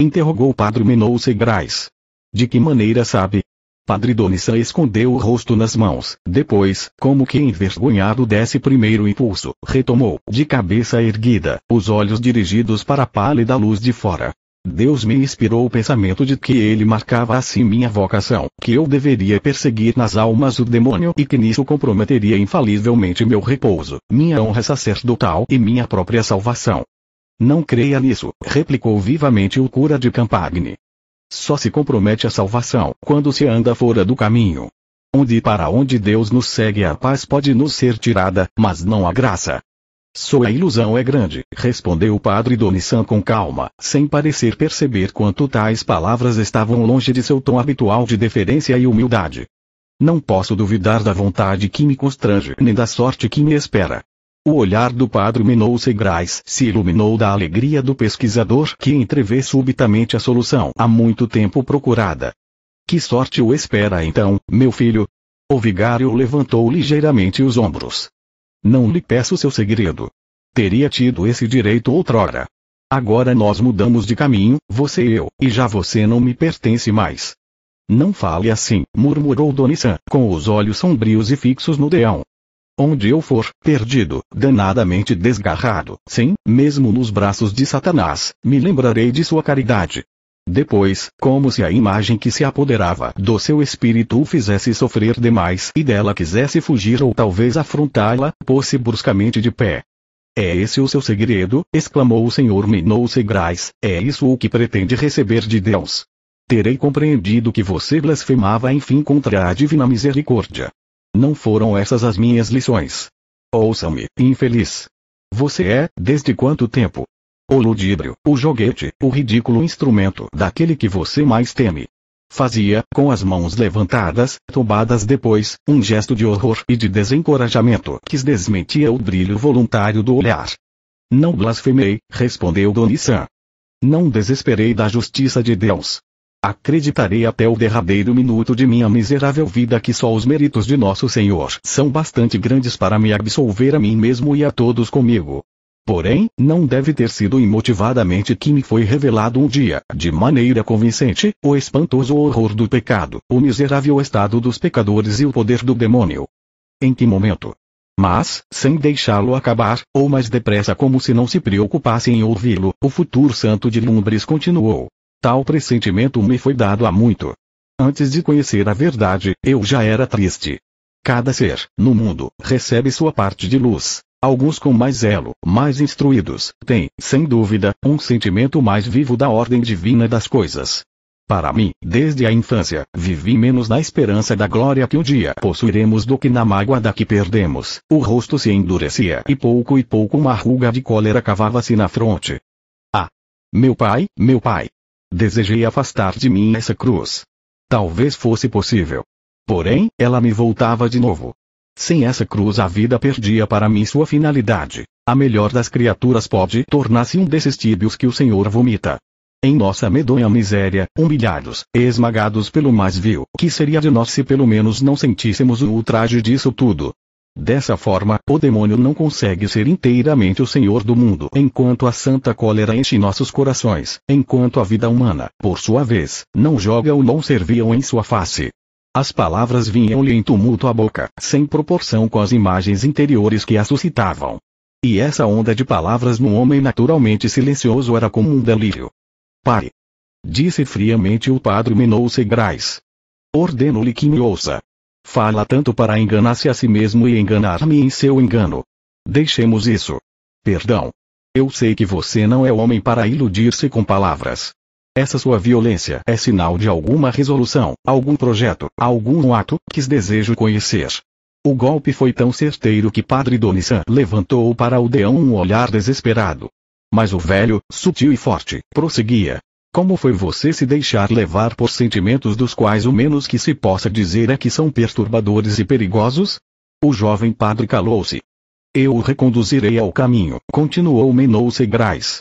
Interrogou o padre Menou Segrais. De que maneira sabe? Padre Donissa escondeu o rosto nas mãos, depois, como que envergonhado desse primeiro impulso, retomou, de cabeça erguida, os olhos dirigidos para a pálida luz de fora. Deus me inspirou o pensamento de que ele marcava assim minha vocação, que eu deveria perseguir nas almas o demônio e que nisso comprometeria infalivelmente meu repouso, minha honra sacerdotal e minha própria salvação. Não creia nisso, replicou vivamente o cura de Campagne. Só se compromete a salvação quando se anda fora do caminho. Onde e para onde Deus nos segue a paz pode nos ser tirada, mas não a graça. Sua ilusão é grande, respondeu o padre Donissan com calma, sem parecer perceber quanto tais palavras estavam longe de seu tom habitual de deferência e humildade. Não posso duvidar da vontade que me constrange nem da sorte que me espera. O olhar do padre minou-se grais se iluminou da alegria do pesquisador que entrevê subitamente a solução há muito tempo procurada. Que sorte o espera então, meu filho? O vigário levantou ligeiramente os ombros. Não lhe peço seu segredo. Teria tido esse direito outrora. Agora nós mudamos de caminho, você e eu, e já você não me pertence mais. Não fale assim, murmurou Donissan, com os olhos sombrios e fixos no deão. Onde eu for, perdido, danadamente desgarrado, sim, mesmo nos braços de Satanás, me lembrarei de sua caridade. Depois, como se a imagem que se apoderava do seu espírito o fizesse sofrer demais e dela quisesse fugir ou talvez afrontá-la, pôs-se bruscamente de pé. É esse o seu segredo? exclamou o senhor Minou Segrais, é isso o que pretende receber de Deus. Terei compreendido que você blasfemava enfim contra a divina misericórdia. Não foram essas as minhas lições. Ouça-me, infeliz. Você é, desde quanto tempo? O ludíbrio, o joguete, o ridículo instrumento daquele que você mais teme. Fazia, com as mãos levantadas, tombadas depois, um gesto de horror e de desencorajamento que desmentia o brilho voluntário do olhar. Não blasfemei, respondeu Donissan. Não desesperei da justiça de Deus. Acreditarei até o derradeiro minuto de minha miserável vida que só os méritos de nosso Senhor são bastante grandes para me absolver a mim mesmo e a todos comigo. Porém, não deve ter sido imotivadamente que me foi revelado um dia, de maneira convincente, o espantoso horror do pecado, o miserável estado dos pecadores e o poder do demônio. Em que momento? Mas, sem deixá-lo acabar, ou mais depressa como se não se preocupasse em ouvi-lo, o futuro santo de Lumbres continuou. Tal pressentimento me foi dado há muito. Antes de conhecer a verdade, eu já era triste. Cada ser, no mundo, recebe sua parte de luz. Alguns com mais zelo, mais instruídos, têm, sem dúvida, um sentimento mais vivo da ordem divina das coisas. Para mim, desde a infância, vivi menos na esperança da glória que um dia possuiremos do que na mágoa da que perdemos. O rosto se endurecia e pouco e pouco uma ruga de cólera cavava-se na fronte. Ah! Meu pai, meu pai, Desejei afastar de mim essa cruz. Talvez fosse possível. Porém, ela me voltava de novo. Sem essa cruz a vida perdia para mim sua finalidade. A melhor das criaturas pode tornar-se um desses tíbios que o Senhor vomita. Em nossa medonha miséria, humilhados, esmagados pelo mais vil, que seria de nós se pelo menos não sentíssemos o ultraje disso tudo? Dessa forma, o demônio não consegue ser inteiramente o senhor do mundo enquanto a santa cólera enche nossos corações, enquanto a vida humana, por sua vez, não joga ou não serviam em sua face. As palavras vinham-lhe em tumulto à boca, sem proporção com as imagens interiores que a suscitavam. E essa onda de palavras no homem naturalmente silencioso era como um delírio. Pare! Disse friamente o padre Menou Segrais. Ordeno-lhe que me ouça. Fala tanto para enganar-se a si mesmo e enganar-me em seu engano. Deixemos isso. Perdão. Eu sei que você não é homem para iludir-se com palavras. Essa sua violência é sinal de alguma resolução, algum projeto, algum ato que desejo conhecer. O golpe foi tão certeiro que Padre Donissan levantou para o deão um olhar desesperado. Mas o velho, sutil e forte, prosseguia. Como foi você se deixar levar por sentimentos dos quais o menos que se possa dizer é que são perturbadores e perigosos? O jovem padre calou-se. Eu o reconduzirei ao caminho, continuou Menou Segrais.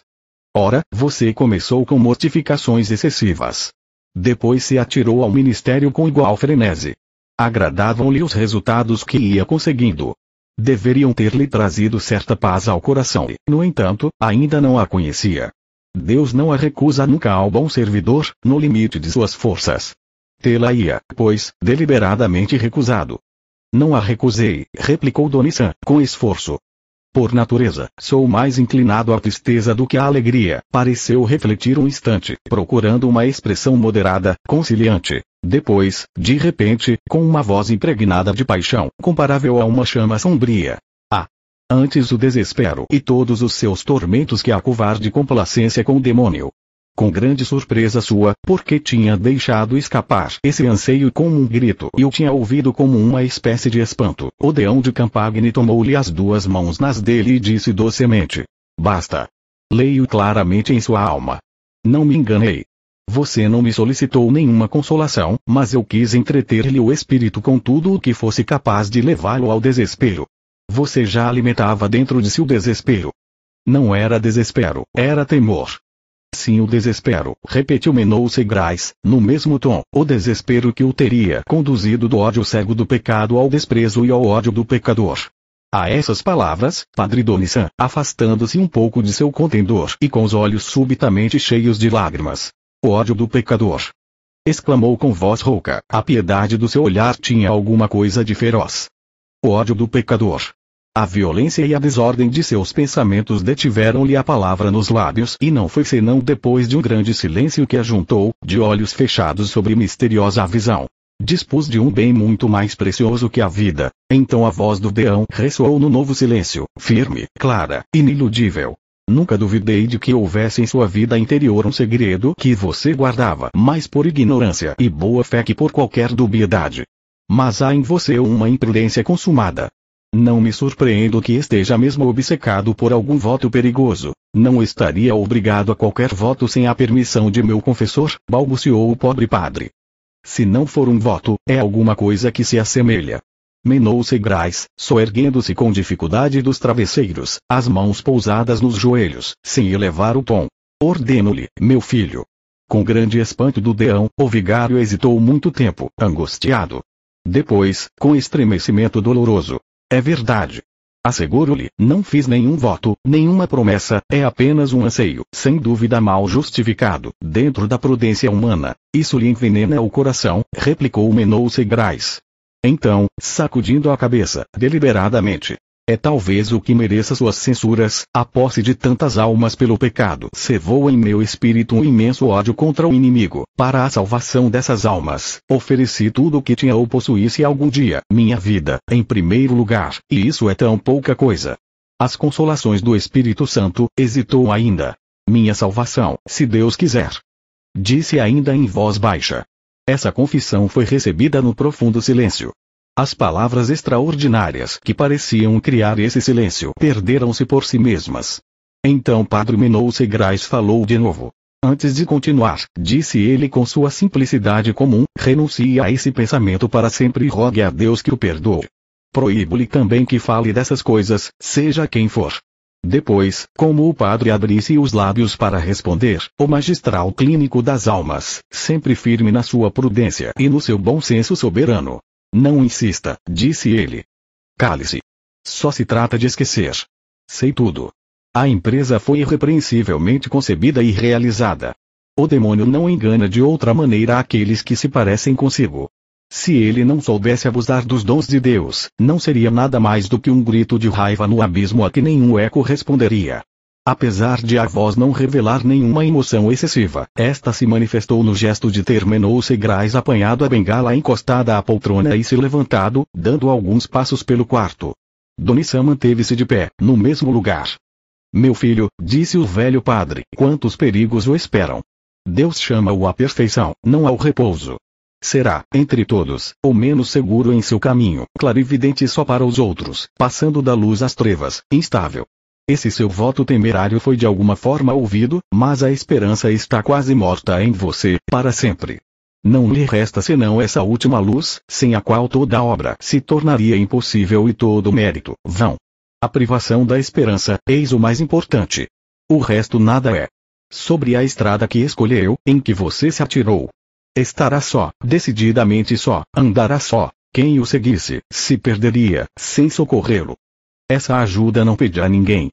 Ora, você começou com mortificações excessivas. Depois se atirou ao ministério com igual frenesi. Agradavam-lhe os resultados que ia conseguindo. Deveriam ter lhe trazido certa paz ao coração e, no entanto, ainda não a conhecia. Deus não a recusa nunca ao bom servidor, no limite de suas forças. Tê-la-ia, pois, deliberadamente recusado. Não a recusei, replicou Donissan, com esforço. Por natureza, sou mais inclinado à tristeza do que à alegria, pareceu refletir um instante, procurando uma expressão moderada, conciliante. Depois, de repente, com uma voz impregnada de paixão, comparável a uma chama sombria, Antes o desespero e todos os seus tormentos que a covarde complacência com o demônio. Com grande surpresa sua, porque tinha deixado escapar esse anseio como um grito e o tinha ouvido como uma espécie de espanto, Odeão de Campagne tomou-lhe as duas mãos nas dele e disse docemente. Basta. Leio claramente em sua alma. Não me enganei. Você não me solicitou nenhuma consolação, mas eu quis entreter-lhe o espírito com tudo o que fosse capaz de levá-lo ao desespero. Você já alimentava dentro de si o desespero. Não era desespero, era temor. Sim, o desespero, repetiu Menouce Grais, no mesmo tom, o desespero que o teria conduzido do ódio cego do pecado ao desprezo e ao ódio do pecador. A essas palavras, Padre Donissan, afastando-se um pouco de seu contendor e com os olhos subitamente cheios de lágrimas. O ódio do pecador. Exclamou com voz rouca, a piedade do seu olhar tinha alguma coisa de feroz. O ódio do pecador. A violência e a desordem de seus pensamentos detiveram-lhe a palavra nos lábios e não foi senão depois de um grande silêncio que a juntou, de olhos fechados sobre misteriosa visão. Dispus de um bem muito mais precioso que a vida. Então a voz do Deão ressoou no novo silêncio, firme, clara, iniludível. Nunca duvidei de que houvesse em sua vida interior um segredo que você guardava mais por ignorância e boa fé que por qualquer dubiedade. Mas há em você uma imprudência consumada, não me surpreendo que esteja mesmo obcecado por algum voto perigoso. Não estaria obrigado a qualquer voto sem a permissão de meu confessor, balbuciou o pobre padre. Se não for um voto, é alguma coisa que se assemelha. Menou-se Grais, soerguendo-se com dificuldade dos travesseiros, as mãos pousadas nos joelhos, sem elevar o tom. Ordeno-lhe, meu filho. Com grande espanto do deão, o vigário hesitou muito tempo, angustiado. Depois, com estremecimento doloroso, é verdade. Asseguro-lhe, não fiz nenhum voto, nenhuma promessa, é apenas um anseio, sem dúvida mal justificado, dentro da prudência humana. Isso lhe envenena o coração, replicou Menou Segrais. Então, sacudindo a cabeça, deliberadamente, é talvez o que mereça suas censuras, a posse de tantas almas pelo pecado. Cevou em meu espírito um imenso ódio contra o inimigo. Para a salvação dessas almas, ofereci tudo o que tinha ou possuísse algum dia. Minha vida, em primeiro lugar, e isso é tão pouca coisa. As consolações do Espírito Santo, hesitou ainda. Minha salvação, se Deus quiser. Disse ainda em voz baixa. Essa confissão foi recebida no profundo silêncio. As palavras extraordinárias que pareciam criar esse silêncio perderam-se por si mesmas. Então Padre Minou Segrais falou de novo. Antes de continuar, disse ele com sua simplicidade comum, renuncie a esse pensamento para sempre e rogue a Deus que o perdoe. Proíbo-lhe também que fale dessas coisas, seja quem for. Depois, como o padre abrisse os lábios para responder, o magistral clínico das almas, sempre firme na sua prudência e no seu bom senso soberano, não insista, disse ele. Cale-se. Só se trata de esquecer. Sei tudo. A empresa foi irrepreensivelmente concebida e realizada. O demônio não engana de outra maneira aqueles que se parecem consigo. Se ele não soubesse abusar dos dons de Deus, não seria nada mais do que um grito de raiva no abismo a que nenhum eco responderia. Apesar de a voz não revelar nenhuma emoção excessiva, esta se manifestou no gesto de ter Menou Grais apanhado a bengala encostada à poltrona e se levantado, dando alguns passos pelo quarto. Donissa manteve-se de pé, no mesmo lugar. Meu filho, disse o velho padre, quantos perigos o esperam. Deus chama-o à perfeição, não ao repouso. Será, entre todos, o menos seguro em seu caminho, clarividente só para os outros, passando da luz às trevas, instável, esse seu voto temerário foi de alguma forma ouvido, mas a esperança está quase morta em você, para sempre. Não lhe resta senão essa última luz, sem a qual toda obra se tornaria impossível e todo mérito vão. A privação da esperança, eis o mais importante. O resto nada é. Sobre a estrada que escolheu, em que você se atirou. Estará só, decididamente só, andará só. Quem o seguisse, se perderia, sem socorrê-lo. Essa ajuda não pede a ninguém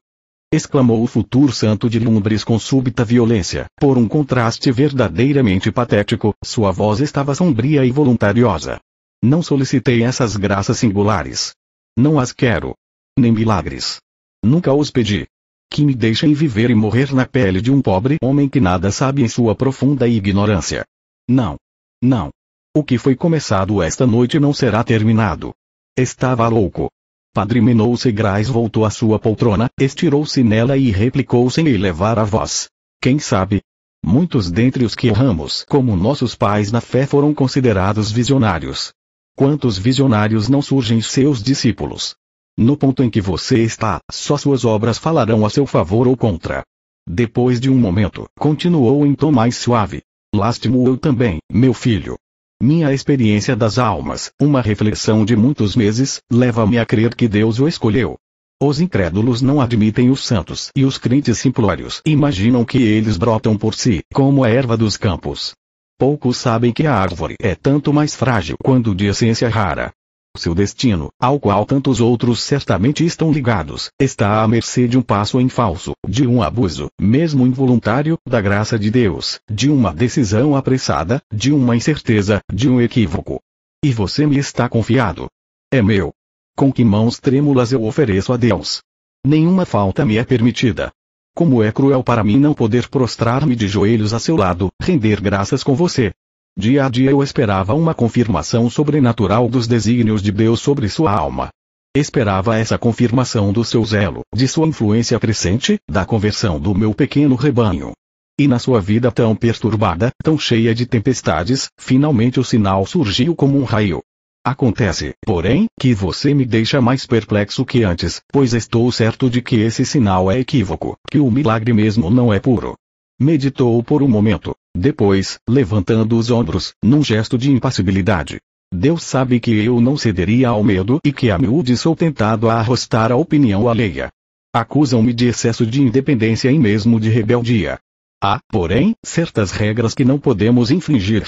exclamou o futuro santo de Lumbres com súbita violência. Por um contraste verdadeiramente patético, sua voz estava sombria e voluntariosa. Não solicitei essas graças singulares. Não as quero. Nem milagres. Nunca os pedi. Que me deixem viver e morrer na pele de um pobre homem que nada sabe em sua profunda ignorância. Não. Não. O que foi começado esta noite não será terminado. Estava louco. Padre Menou Segrais voltou à sua poltrona, estirou-se nela e replicou sem elevar a voz. Quem sabe? Muitos dentre os que erramos como nossos pais na fé foram considerados visionários. Quantos visionários não surgem seus discípulos? No ponto em que você está, só suas obras falarão a seu favor ou contra. Depois de um momento, continuou em tom mais suave. Lástimo eu também, meu filho, minha experiência das almas, uma reflexão de muitos meses, leva-me a crer que Deus o escolheu. Os incrédulos não admitem os santos e os crentes simplórios imaginam que eles brotam por si, como a erva dos campos. Poucos sabem que a árvore é tanto mais frágil quando de essência rara, seu destino, ao qual tantos outros certamente estão ligados, está à mercê de um passo em falso, de um abuso, mesmo involuntário, da graça de Deus, de uma decisão apressada, de uma incerteza, de um equívoco. E você me está confiado. É meu. Com que mãos trêmulas eu ofereço a Deus. Nenhuma falta me é permitida. Como é cruel para mim não poder prostrar-me de joelhos a seu lado, render graças com você, Dia a dia eu esperava uma confirmação sobrenatural dos desígnios de Deus sobre sua alma. Esperava essa confirmação do seu zelo, de sua influência crescente, da conversão do meu pequeno rebanho. E na sua vida tão perturbada, tão cheia de tempestades, finalmente o sinal surgiu como um raio. Acontece, porém, que você me deixa mais perplexo que antes, pois estou certo de que esse sinal é equívoco, que o milagre mesmo não é puro. Meditou por um momento, depois, levantando os ombros, num gesto de impassibilidade. Deus sabe que eu não cederia ao medo e que a miúde sou tentado a arrostar a opinião alheia. Acusam-me de excesso de independência e mesmo de rebeldia. Há, porém, certas regras que não podemos infringir.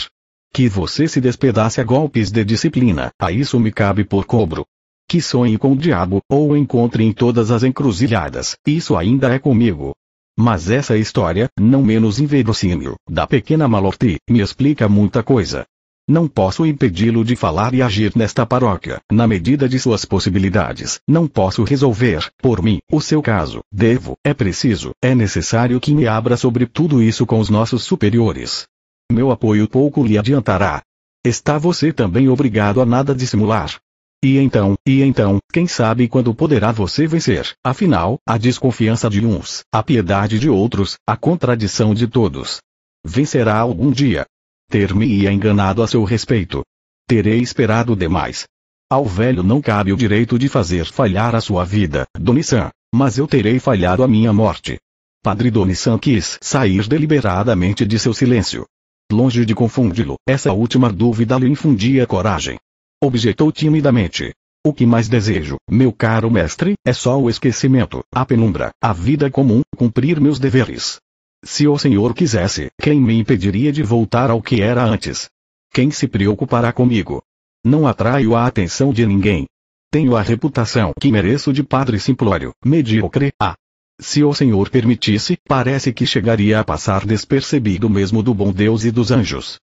Que você se despedace a golpes de disciplina, a isso me cabe por cobro. Que sonhe com o diabo, ou encontre em todas as encruzilhadas, isso ainda é comigo. Mas essa história, não menos inverossímil, da pequena Malorti, me explica muita coisa. Não posso impedi-lo de falar e agir nesta paróquia, na medida de suas possibilidades. Não posso resolver, por mim, o seu caso. Devo, é preciso, é necessário que me abra sobre tudo isso com os nossos superiores. Meu apoio pouco lhe adiantará. Está você também obrigado a nada dissimular. E então, e então, quem sabe quando poderá você vencer? Afinal, a desconfiança de uns, a piedade de outros, a contradição de todos. Vencerá algum dia. Ter-me-ia enganado a seu respeito. Terei esperado demais. Ao velho não cabe o direito de fazer falhar a sua vida, Donissan, mas eu terei falhado a minha morte. Padre Donissan quis sair deliberadamente de seu silêncio. Longe de confundi-lo, essa última dúvida lhe infundia coragem objetou timidamente. O que mais desejo, meu caro mestre, é só o esquecimento, a penumbra, a vida comum, cumprir meus deveres. Se o senhor quisesse, quem me impediria de voltar ao que era antes? Quem se preocupará comigo? Não atraio a atenção de ninguém. Tenho a reputação que mereço de padre simplório, medíocre, ah. Se o senhor permitisse, parece que chegaria a passar despercebido mesmo do bom Deus e dos anjos.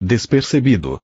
Despercebido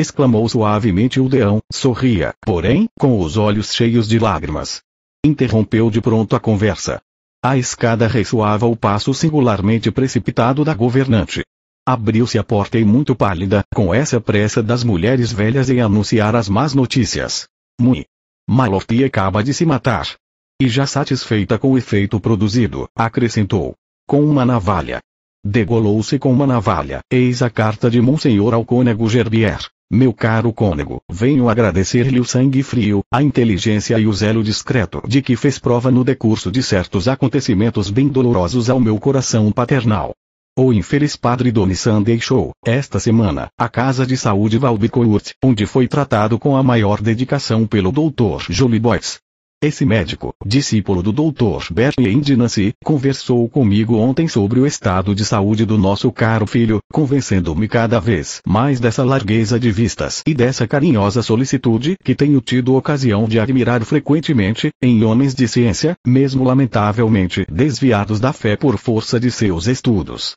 exclamou suavemente o deão, sorria, porém, com os olhos cheios de lágrimas. Interrompeu de pronto a conversa. A escada ressoava o passo singularmente precipitado da governante. Abriu-se a porta e muito pálida, com essa pressa das mulheres velhas em anunciar as más notícias. Mui. Malofti acaba de se matar. E já satisfeita com o efeito produzido, acrescentou. Com uma navalha. Degolou-se com uma navalha, eis a carta de Monsenhor ao cônego Gerbier. Meu caro cônego, venho agradecer-lhe o sangue frio, a inteligência e o zelo discreto de que fez prova no decurso de certos acontecimentos bem dolorosos ao meu coração paternal. O infeliz padre Donissan deixou, esta semana, a Casa de Saúde Valbicourt, onde foi tratado com a maior dedicação pelo Dr. Jolie Boyce, esse médico, discípulo do Dr. Bertrand Nancy, conversou comigo ontem sobre o estado de saúde do nosso caro filho, convencendo-me cada vez mais dessa largueza de vistas e dessa carinhosa solicitude que tenho tido ocasião de admirar frequentemente, em homens de ciência, mesmo lamentavelmente desviados da fé por força de seus estudos.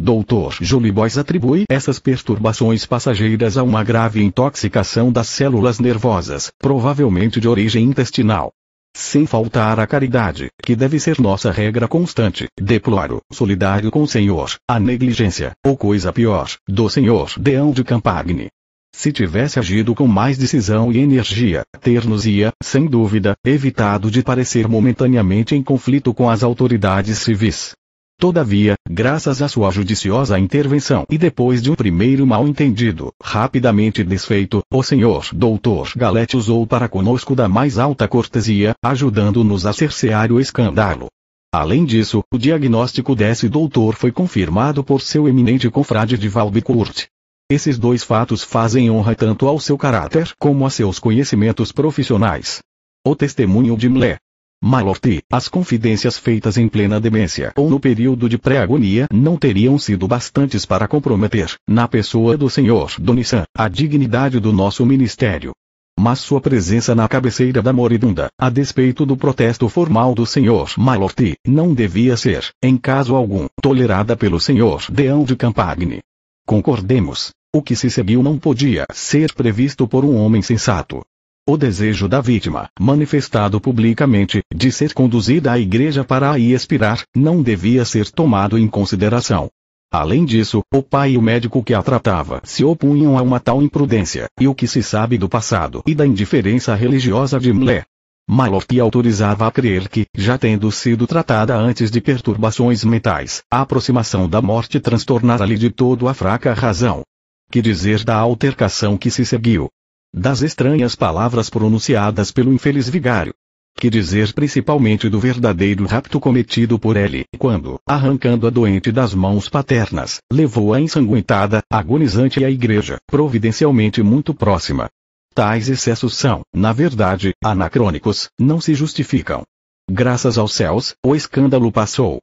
Dr. Julie Boys atribui essas perturbações passageiras a uma grave intoxicação das células nervosas, provavelmente de origem intestinal sem faltar à caridade, que deve ser nossa regra constante. Deploro, solidário com o Senhor, a negligência, ou coisa pior, do Senhor Deão de Campagne. Se tivesse agido com mais decisão e energia, ter-nos-ia, sem dúvida, evitado de parecer momentaneamente em conflito com as autoridades civis. Todavia, graças à sua judiciosa intervenção e depois de um primeiro mal-entendido, rapidamente desfeito, o senhor doutor Galete usou para conosco da mais alta cortesia, ajudando-nos a cercear o escândalo. Além disso, o diagnóstico desse doutor foi confirmado por seu eminente confrade de Valbecourt. Esses dois fatos fazem honra tanto ao seu caráter como a seus conhecimentos profissionais. O testemunho de Mlé, Malorty, as confidências feitas em plena demência ou no período de pré-agonia não teriam sido bastantes para comprometer, na pessoa do senhor Donissan, a dignidade do nosso ministério. Mas sua presença na cabeceira da moribunda, a despeito do protesto formal do senhor Malorty, não devia ser, em caso algum, tolerada pelo senhor Deão de Campagne. Concordemos. O que se seguiu não podia ser previsto por um homem sensato. O desejo da vítima, manifestado publicamente, de ser conduzida à igreja para aí expirar, não devia ser tomado em consideração. Além disso, o pai e o médico que a tratava se opunham a uma tal imprudência, e o que se sabe do passado e da indiferença religiosa de Mlé. Malorti autorizava a crer que, já tendo sido tratada antes de perturbações mentais, a aproximação da morte transtornara-lhe de todo a fraca razão. Que dizer da altercação que se seguiu? das estranhas palavras pronunciadas pelo infeliz vigário. Que dizer principalmente do verdadeiro rapto cometido por ele, quando, arrancando a doente das mãos paternas, levou a ensanguentada, agonizante à igreja, providencialmente muito próxima. Tais excessos são, na verdade, anacrônicos, não se justificam. Graças aos céus, o escândalo passou,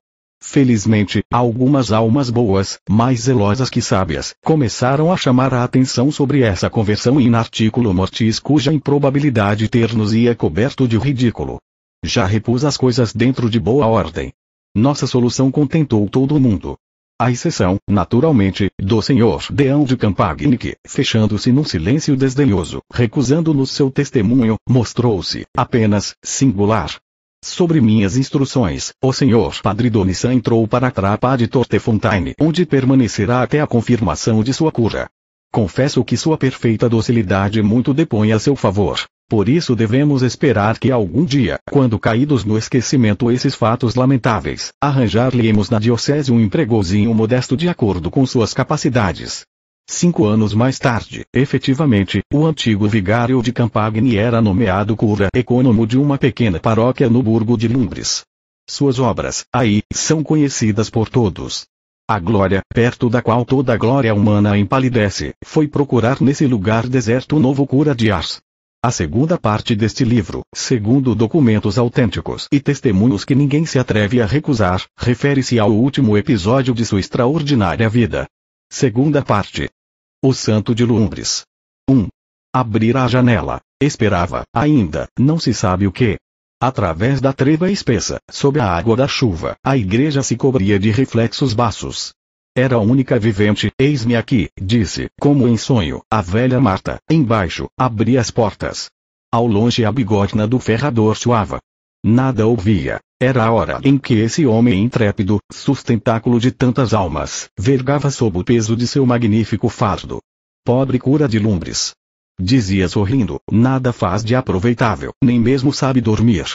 Felizmente, algumas almas boas, mais zelosas que sábias, começaram a chamar a atenção sobre essa conversão in mortis cuja improbabilidade ter-nos ia coberto de ridículo. Já repus as coisas dentro de boa ordem. Nossa solução contentou todo mundo. A exceção, naturalmente, do senhor Deão de Campagne que, fechando-se num silêncio desdenhoso, recusando-nos seu testemunho, mostrou-se, apenas, singular sobre minhas instruções. O senhor Padre Donissa entrou para a trapa de Tortefontaine, onde permanecerá até a confirmação de sua cura. Confesso que sua perfeita docilidade muito depõe a seu favor. Por isso devemos esperar que algum dia, quando caídos no esquecimento esses fatos lamentáveis, arranjar-lhe-emos na diocese um empregozinho modesto de acordo com suas capacidades. Cinco anos mais tarde, efetivamente, o antigo vigário de Campagne era nomeado cura econômico de uma pequena paróquia no Burgo de Lumbres. Suas obras, aí, são conhecidas por todos. A glória, perto da qual toda a glória humana empalidece, foi procurar nesse lugar deserto o novo cura de Ars. A segunda parte deste livro, segundo documentos autênticos e testemunhos que ninguém se atreve a recusar, refere-se ao último episódio de sua extraordinária vida. Segunda parte. O santo de Londres. 1. Abrir a janela. Esperava, ainda, não se sabe o que. Através da treva espessa, sob a água da chuva, a igreja se cobria de reflexos baços. Era a única vivente, eis-me aqui, disse, como em sonho, a velha Marta, embaixo, abri as portas. Ao longe a bigorna do ferrador suava. Nada ouvia. Era a hora em que esse homem intrépido, sustentáculo de tantas almas, vergava sob o peso de seu magnífico fardo. Pobre cura de lumbres. Dizia sorrindo, nada faz de aproveitável, nem mesmo sabe dormir.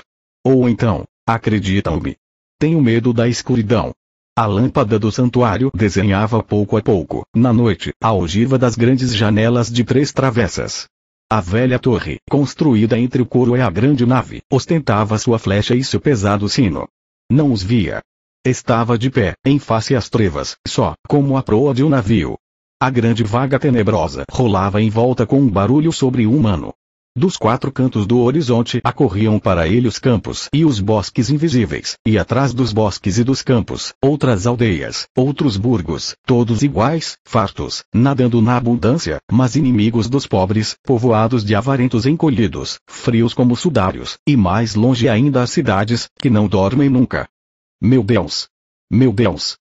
Ou então, acreditam-me. Tenho medo da escuridão. A lâmpada do santuário desenhava pouco a pouco, na noite, a ogiva das grandes janelas de três travessas, a velha torre, construída entre o coro e a grande nave, ostentava sua flecha e seu pesado sino. Não os via. Estava de pé, em face às trevas, só, como a proa de um navio. A grande vaga tenebrosa rolava em volta com um barulho sobre-humano. Dos quatro cantos do horizonte acorriam para ele os campos e os bosques invisíveis, e atrás dos bosques e dos campos, outras aldeias, outros burgos, todos iguais, fartos, nadando na abundância, mas inimigos dos pobres, povoados de avarentos encolhidos, frios como sudários, e mais longe ainda as cidades, que não dormem nunca. Meu Deus! Meu Deus!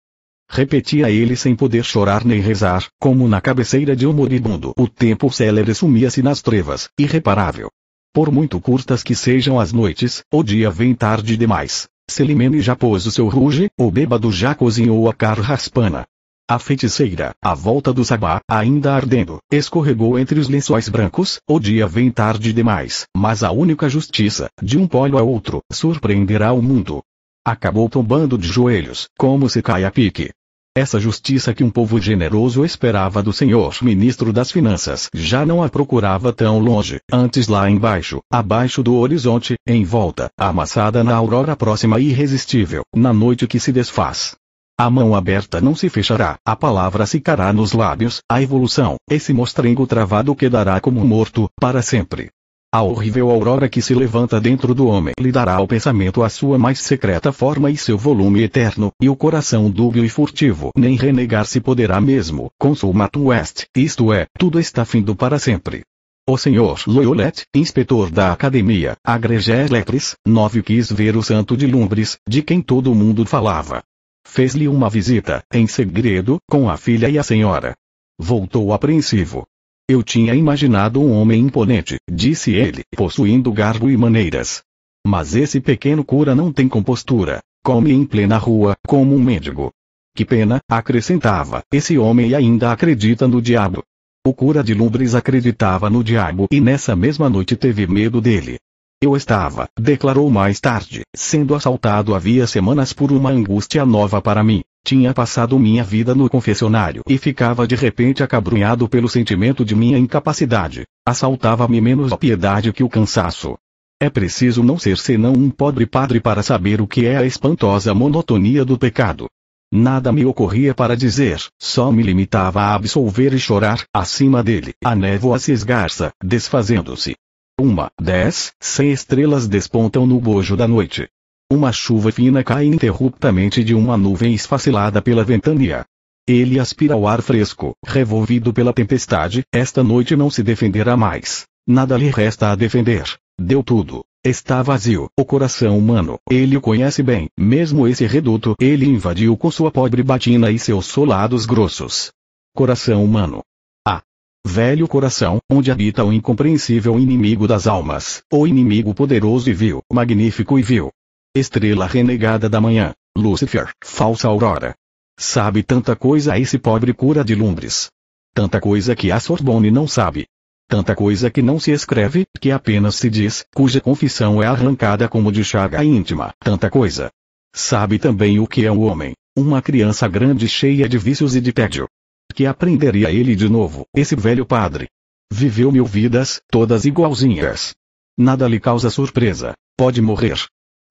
Repetia ele sem poder chorar nem rezar, como na cabeceira de um moribundo. O tempo célere sumia-se nas trevas, irreparável. Por muito curtas que sejam as noites, o dia vem tarde demais. Selimene já pôs o seu ruge, o bêbado já cozinhou a raspana. A feiticeira, à volta do sabá, ainda ardendo, escorregou entre os lençóis brancos, o dia vem tarde demais, mas a única justiça, de um polo a outro, surpreenderá o mundo. Acabou tombando de joelhos, como se cai a pique. Essa justiça que um povo generoso esperava do senhor ministro das Finanças já não a procurava tão longe, antes lá embaixo, abaixo do horizonte, em volta, amassada na aurora próxima e irresistível, na noite que se desfaz. A mão aberta não se fechará, a palavra ficará nos lábios, a evolução, esse mostrengo travado quedará como morto, para sempre. A horrível aurora que se levanta dentro do homem lhe dará ao pensamento a sua mais secreta forma e seu volume eterno, e o coração dúbio e furtivo nem renegar se poderá mesmo, consumatum est, isto é, tudo está findo para sempre. O senhor Loyolet, inspetor da academia, Agregé Electris, 9 quis ver o santo de Lumbres, de quem todo mundo falava. Fez-lhe uma visita, em segredo, com a filha e a senhora. Voltou apreensivo, eu tinha imaginado um homem imponente, disse ele, possuindo garbo e maneiras. Mas esse pequeno cura não tem compostura. Come em plena rua, como um mendigo. Que pena, acrescentava, esse homem ainda acredita no diabo. O cura de Lumbres acreditava no diabo e nessa mesma noite teve medo dele. Eu estava, declarou mais tarde, sendo assaltado havia semanas por uma angústia nova para mim. Tinha passado minha vida no confessionário e ficava de repente acabrunhado pelo sentimento de minha incapacidade. Assaltava-me menos a piedade que o cansaço. É preciso não ser senão um pobre padre para saber o que é a espantosa monotonia do pecado. Nada me ocorria para dizer, só me limitava a absolver e chorar, acima dele, a névoa se esgarça, desfazendo-se. Uma, dez, cem estrelas despontam no bojo da noite. Uma chuva fina cai interruptamente de uma nuvem esfacelada pela ventania. Ele aspira o ar fresco, revolvido pela tempestade, esta noite não se defenderá mais. Nada lhe resta a defender. Deu tudo. Está vazio, o coração humano, ele o conhece bem, mesmo esse reduto ele invadiu com sua pobre batina e seus solados grossos. Coração humano. Ah! Velho coração, onde habita o incompreensível inimigo das almas, o inimigo poderoso e vil, magnífico e vil, Estrela renegada da manhã, Lúcifer, falsa aurora. Sabe tanta coisa esse pobre cura de Lumbres. Tanta coisa que a Sorbonne não sabe. Tanta coisa que não se escreve, que apenas se diz, cuja confissão é arrancada como de chaga íntima. Tanta coisa. Sabe também o que é o homem, uma criança grande cheia de vícios e de tédio. Que aprenderia ele de novo, esse velho padre. Viveu mil vidas, todas igualzinhas. Nada lhe causa surpresa. Pode morrer,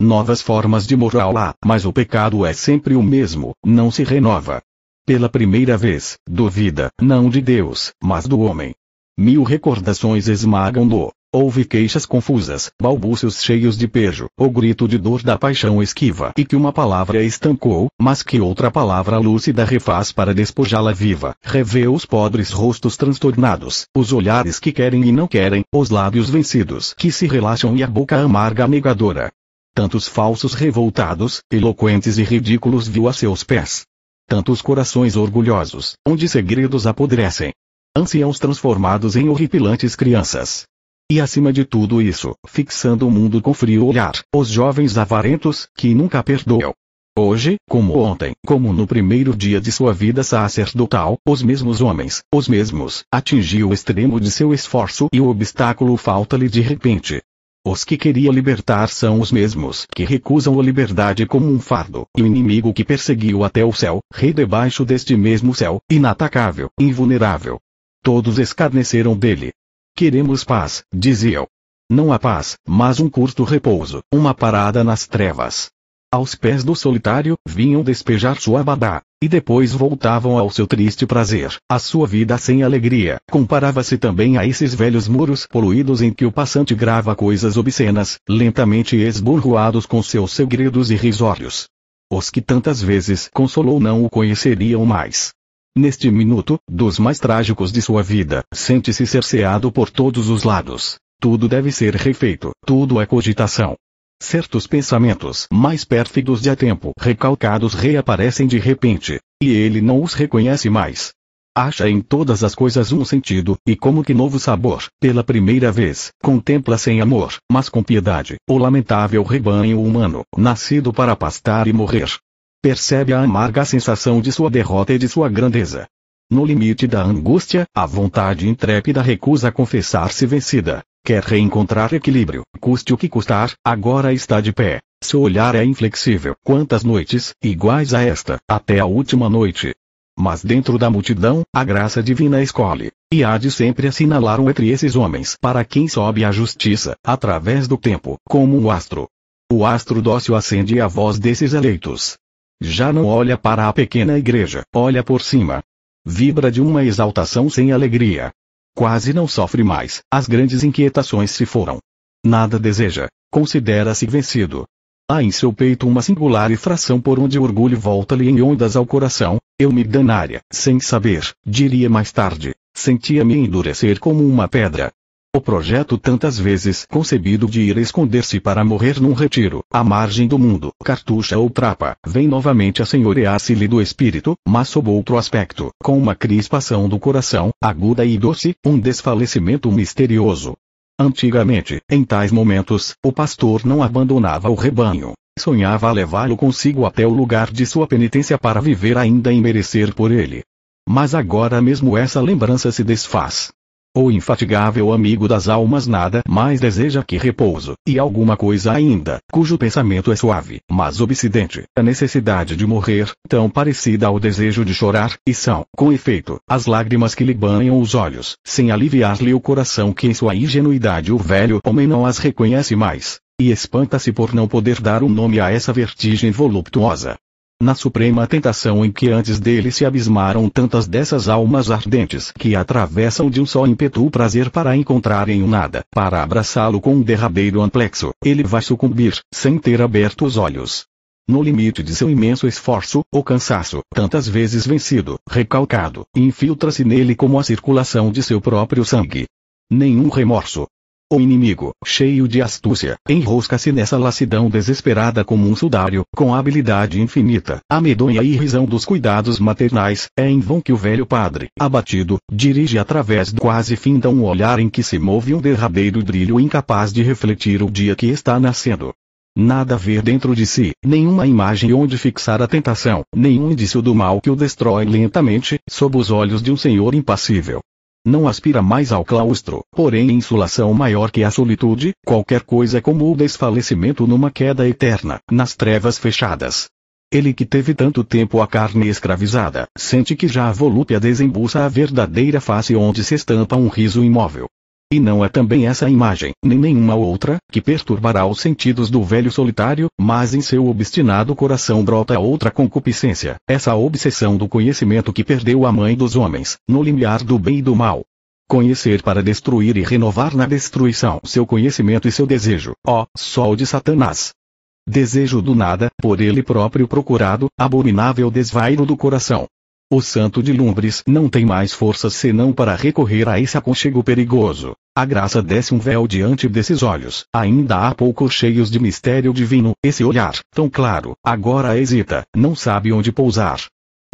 novas formas de moral há, ah, mas o pecado é sempre o mesmo, não se renova. Pela primeira vez, duvida, não de Deus, mas do homem. Mil recordações esmagam-no. Houve queixas confusas, balbúcios cheios de pejo, o grito de dor da paixão esquiva e que uma palavra estancou, mas que outra palavra lúcida refaz para despojá-la viva. Revê os podres rostos transtornados, os olhares que querem e não querem, os lábios vencidos que se relaxam e a boca amarga negadora. Tantos falsos revoltados, eloquentes e ridículos viu a seus pés. Tantos corações orgulhosos, onde segredos apodrecem. Anciãos transformados em horripilantes crianças. E acima de tudo isso, fixando o mundo com frio olhar, os jovens avarentos, que nunca perdoam. Hoje, como ontem, como no primeiro dia de sua vida sacerdotal, os mesmos homens, os mesmos, atingiu o extremo de seu esforço e o obstáculo falta-lhe de repente. Os que queria libertar são os mesmos que recusam a liberdade como um fardo, e o inimigo que perseguiu até o céu, rei debaixo deste mesmo céu, inatacável, invulnerável. Todos escarneceram dele. Queremos paz, diziam. Não a paz, mas um curto repouso, uma parada nas trevas. Aos pés do solitário, vinham despejar sua badá. E depois voltavam ao seu triste prazer, a sua vida sem alegria. Comparava-se também a esses velhos muros poluídos em que o passante grava coisas obscenas, lentamente esburruados com seus segredos irrisórios. Os que tantas vezes consolou não o conheceriam mais. Neste minuto, dos mais trágicos de sua vida, sente-se cerceado por todos os lados. Tudo deve ser refeito, tudo é cogitação, Certos pensamentos mais pérfidos de a tempo recalcados reaparecem de repente, e ele não os reconhece mais. Acha em todas as coisas um sentido, e como que novo sabor, pela primeira vez, contempla sem amor, mas com piedade, o lamentável rebanho humano, nascido para pastar e morrer. Percebe a amarga sensação de sua derrota e de sua grandeza. No limite da angústia, a vontade intrépida recusa confessar-se vencida. Quer reencontrar equilíbrio, custe o que custar, agora está de pé. Seu olhar é inflexível. Quantas noites, iguais a esta, até a última noite. Mas dentro da multidão, a graça divina escolhe. E há de sempre assinalar um entre esses homens para quem sobe a justiça, através do tempo, como um astro. O astro dócil acende a voz desses eleitos. Já não olha para a pequena igreja, olha por cima. Vibra de uma exaltação sem alegria, Quase não sofre mais, as grandes inquietações se foram. Nada deseja, considera-se vencido. Há em seu peito uma singular fração por onde o orgulho volta-lhe em ondas ao coração, eu me danaria, sem saber, diria mais tarde, sentia-me endurecer como uma pedra, o projeto tantas vezes concebido de ir esconder-se para morrer num retiro, à margem do mundo, cartucha ou trapa, vem novamente a senhorear-se-lhe do espírito, mas sob outro aspecto, com uma crispação do coração, aguda e doce, um desfalecimento misterioso. Antigamente, em tais momentos, o pastor não abandonava o rebanho, sonhava levá-lo consigo até o lugar de sua penitência para viver ainda e merecer por ele. Mas agora mesmo essa lembrança se desfaz. O infatigável amigo das almas nada mais deseja que repouso, e alguma coisa ainda, cujo pensamento é suave, mas obsidente. A necessidade de morrer, tão parecida ao desejo de chorar, e são, com efeito, as lágrimas que lhe banham os olhos, sem aliviar-lhe o coração que em sua ingenuidade o velho homem não as reconhece mais e espanta-se por não poder dar um nome a essa vertigem voluptuosa na suprema tentação em que antes dele se abismaram tantas dessas almas ardentes que atravessam de um só ímpeto o prazer para encontrarem o nada, para abraçá-lo com um derradeiro amplexo, ele vai sucumbir, sem ter aberto os olhos. No limite de seu imenso esforço, o cansaço, tantas vezes vencido, recalcado, infiltra-se nele como a circulação de seu próprio sangue. Nenhum remorso, o inimigo, cheio de astúcia, enrosca-se nessa lassidão desesperada como um sudário, com habilidade infinita, medonha e irrisão dos cuidados maternais, é em vão que o velho padre, abatido, dirige através do quase finda um olhar em que se move um derradeiro brilho incapaz de refletir o dia que está nascendo. Nada a ver dentro de si, nenhuma imagem onde fixar a tentação, nenhum indício do mal que o destrói lentamente, sob os olhos de um senhor impassível não aspira mais ao claustro, porém insolação maior que a solitude, qualquer coisa como o desfalecimento numa queda eterna, nas trevas fechadas. Ele que teve tanto tempo a carne escravizada, sente que já a volúpia desembuça a verdadeira face onde se estampa um riso imóvel, e não é também essa imagem, nem nenhuma outra, que perturbará os sentidos do velho solitário, mas em seu obstinado coração brota outra concupiscência, essa obsessão do conhecimento que perdeu a mãe dos homens, no limiar do bem e do mal. Conhecer para destruir e renovar na destruição seu conhecimento e seu desejo, ó, sol de Satanás. Desejo do nada, por ele próprio procurado, abominável desvairo do coração, o santo de Lumbres não tem mais forças senão para recorrer a esse aconchego perigoso. A graça desce um véu diante desses olhos, ainda há pouco cheios de mistério divino, esse olhar, tão claro, agora hesita, não sabe onde pousar.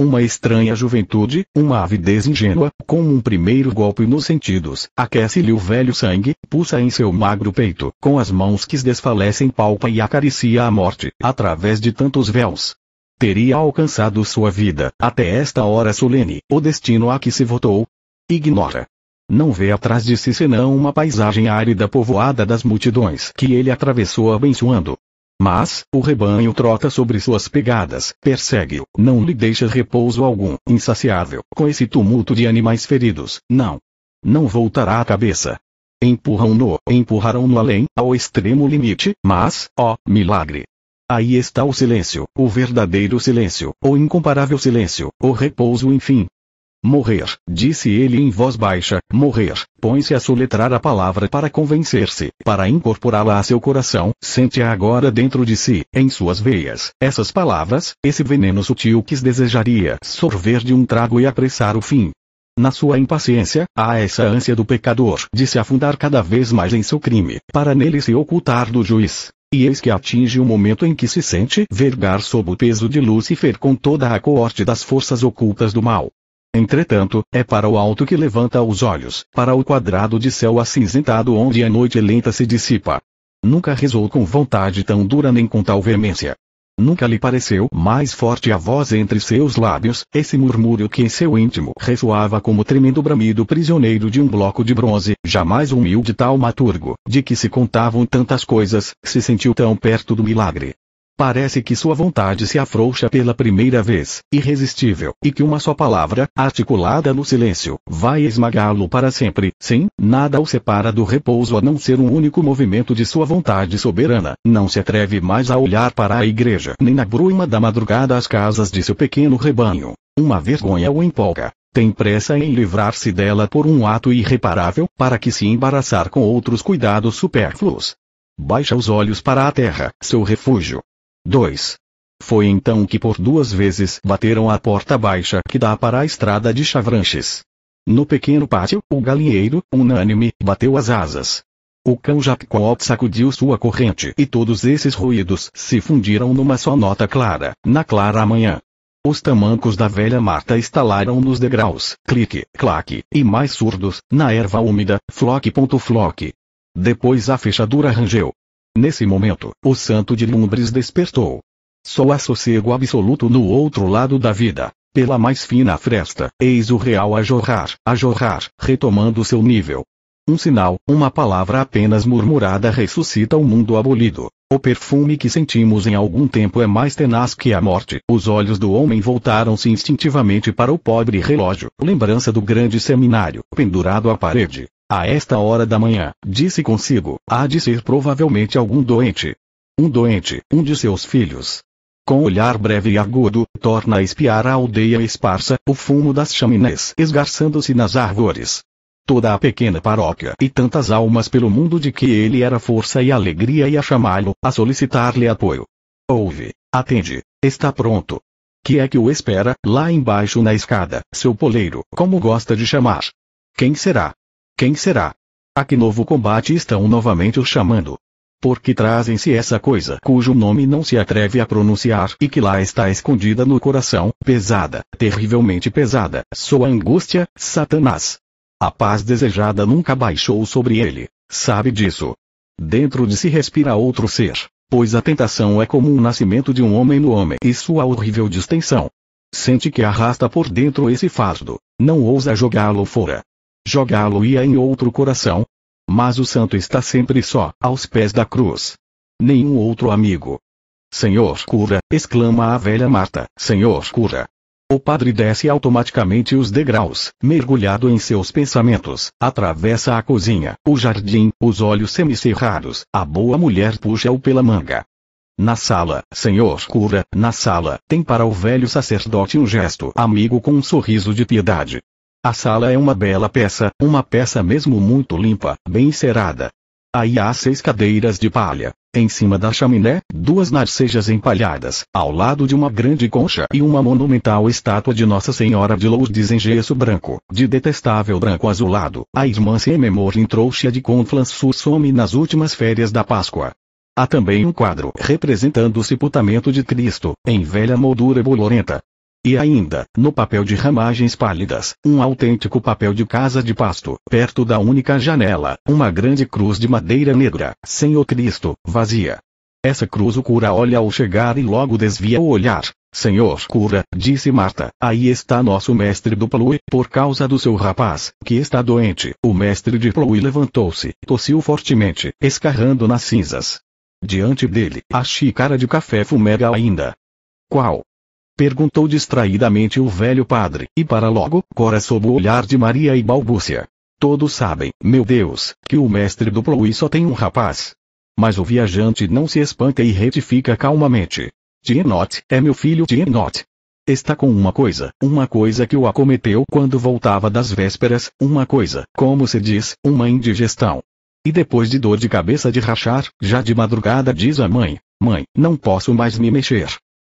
Uma estranha juventude, uma avidez ingênua, com um primeiro golpe nos sentidos, aquece-lhe o velho sangue, pulsa em seu magro peito, com as mãos que desfalecem palpa e acaricia a morte, através de tantos véus teria alcançado sua vida, até esta hora solene, o destino a que se votou? Ignora. Não vê atrás de si senão uma paisagem árida povoada das multidões que ele atravessou abençoando. Mas, o rebanho trota sobre suas pegadas, persegue-o, não lhe deixa repouso algum, insaciável, com esse tumulto de animais feridos, não. Não voltará a cabeça. Empurram-no, empurraram-no além, ao extremo limite, mas, ó, milagre, Aí está o silêncio, o verdadeiro silêncio, o incomparável silêncio, o repouso enfim. Morrer, disse ele em voz baixa, morrer, põe-se a soletrar a palavra para convencer-se, para incorporá-la a seu coração, sente-a agora dentro de si, em suas veias, essas palavras, esse veneno sutil que desejaria sorver de um trago e apressar o fim. Na sua impaciência, há essa ânsia do pecador de se afundar cada vez mais em seu crime, para nele se ocultar do juiz e eis que atinge o momento em que se sente vergar sob o peso de Lúcifer com toda a coorte das forças ocultas do mal. Entretanto, é para o alto que levanta os olhos, para o quadrado de céu acinzentado onde a noite lenta se dissipa. Nunca rezou com vontade tão dura nem com tal veemência. Nunca lhe pareceu mais forte a voz entre seus lábios, esse murmúrio que em seu íntimo ressoava como tremendo bramido prisioneiro de um bloco de bronze, jamais humilde taumaturgo, de que se contavam tantas coisas, se sentiu tão perto do milagre. Parece que sua vontade se afrouxa pela primeira vez, irresistível, e que uma só palavra, articulada no silêncio, vai esmagá-lo para sempre. Sim, nada o separa do repouso a não ser um único movimento de sua vontade soberana. Não se atreve mais a olhar para a igreja, nem na bruma da madrugada às casas de seu pequeno rebanho. Uma vergonha o empolga. Tem pressa em livrar-se dela por um ato irreparável, para que se embaraçar com outros cuidados supérfluos. Baixa os olhos para a terra, seu refúgio, 2. Foi então que por duas vezes bateram à porta baixa que dá para a estrada de Chavranches. No pequeno pátio, o galinheiro, unânime, bateu as asas. O cão Jacob sacudiu sua corrente e todos esses ruídos se fundiram numa só nota clara, na clara manhã. Os tamancos da velha Marta estalaram nos degraus, clique, claque, e mais surdos, na erva úmida, floque. floque. Depois a fechadura rangeu, Nesse momento, o santo de Lumbres despertou. Só há sossego absoluto no outro lado da vida. Pela mais fina fresta, eis o real a jorrar, a jorrar, retomando seu nível. Um sinal, uma palavra apenas murmurada ressuscita o mundo abolido. O perfume que sentimos em algum tempo é mais tenaz que a morte. Os olhos do homem voltaram-se instintivamente para o pobre relógio, lembrança do grande seminário, pendurado à parede. A esta hora da manhã, disse consigo, há de ser provavelmente algum doente. Um doente, um de seus filhos. Com olhar breve e agudo, torna a espiar a aldeia esparsa, o fumo das chaminés esgarçando-se nas árvores. Toda a pequena paróquia e tantas almas pelo mundo de que ele era força e alegria e a chamá-lo, a solicitar-lhe apoio. Ouve, atende, está pronto. Que é que o espera, lá embaixo na escada, seu poleiro, como gosta de chamar? Quem será? Quem será? A que novo combate estão novamente os chamando? Porque trazem-se essa coisa cujo nome não se atreve a pronunciar e que lá está escondida no coração, pesada, terrivelmente pesada, sua angústia, Satanás. A paz desejada nunca baixou sobre ele, sabe disso. Dentro de si respira outro ser, pois a tentação é como o nascimento de um homem no homem e sua horrível distensão. Sente que arrasta por dentro esse fardo, não ousa jogá-lo fora, jogá-lo-ia em outro coração. Mas o santo está sempre só, aos pés da cruz. Nenhum outro amigo. Senhor cura, exclama a velha Marta, Senhor cura. O padre desce automaticamente os degraus, mergulhado em seus pensamentos, atravessa a cozinha, o jardim, os olhos semicerrados, a boa mulher puxa-o pela manga. Na sala, senhor cura, na sala, tem para o velho sacerdote um gesto amigo com um sorriso de piedade, a sala é uma bela peça, uma peça mesmo muito limpa, bem cerada. Aí há seis cadeiras de palha. Em cima da chaminé, duas narcejas empalhadas, ao lado de uma grande concha e uma monumental estátua de Nossa Senhora de Lourdes em gesso branco, de detestável branco azulado. A irmã sem memória em trouxa de conflans some nas últimas férias da Páscoa. Há também um quadro representando o sepultamento de Cristo, em velha moldura bolorenta, e ainda, no papel de ramagens pálidas, um autêntico papel de casa de pasto, perto da única janela, uma grande cruz de madeira negra, sem o Cristo, vazia. Essa cruz o cura olha ao chegar e logo desvia o olhar. Senhor cura, disse Marta, aí está nosso mestre do Plui, por causa do seu rapaz, que está doente. O mestre de Plui levantou-se, tossiu fortemente, escarrando nas cinzas. Diante dele, a xícara de café fumega ainda. Qual? Perguntou distraidamente o velho padre, e para logo, Cora sob o olhar de Maria e balbúcia. Todos sabem, meu Deus, que o mestre do Ploui só tem um rapaz. Mas o viajante não se espanta e retifica calmamente. Tienot, é meu filho Tienot. Está com uma coisa, uma coisa que o acometeu quando voltava das vésperas, uma coisa, como se diz, uma indigestão. E depois de dor de cabeça de rachar, já de madrugada diz a mãe, mãe, não posso mais me mexer.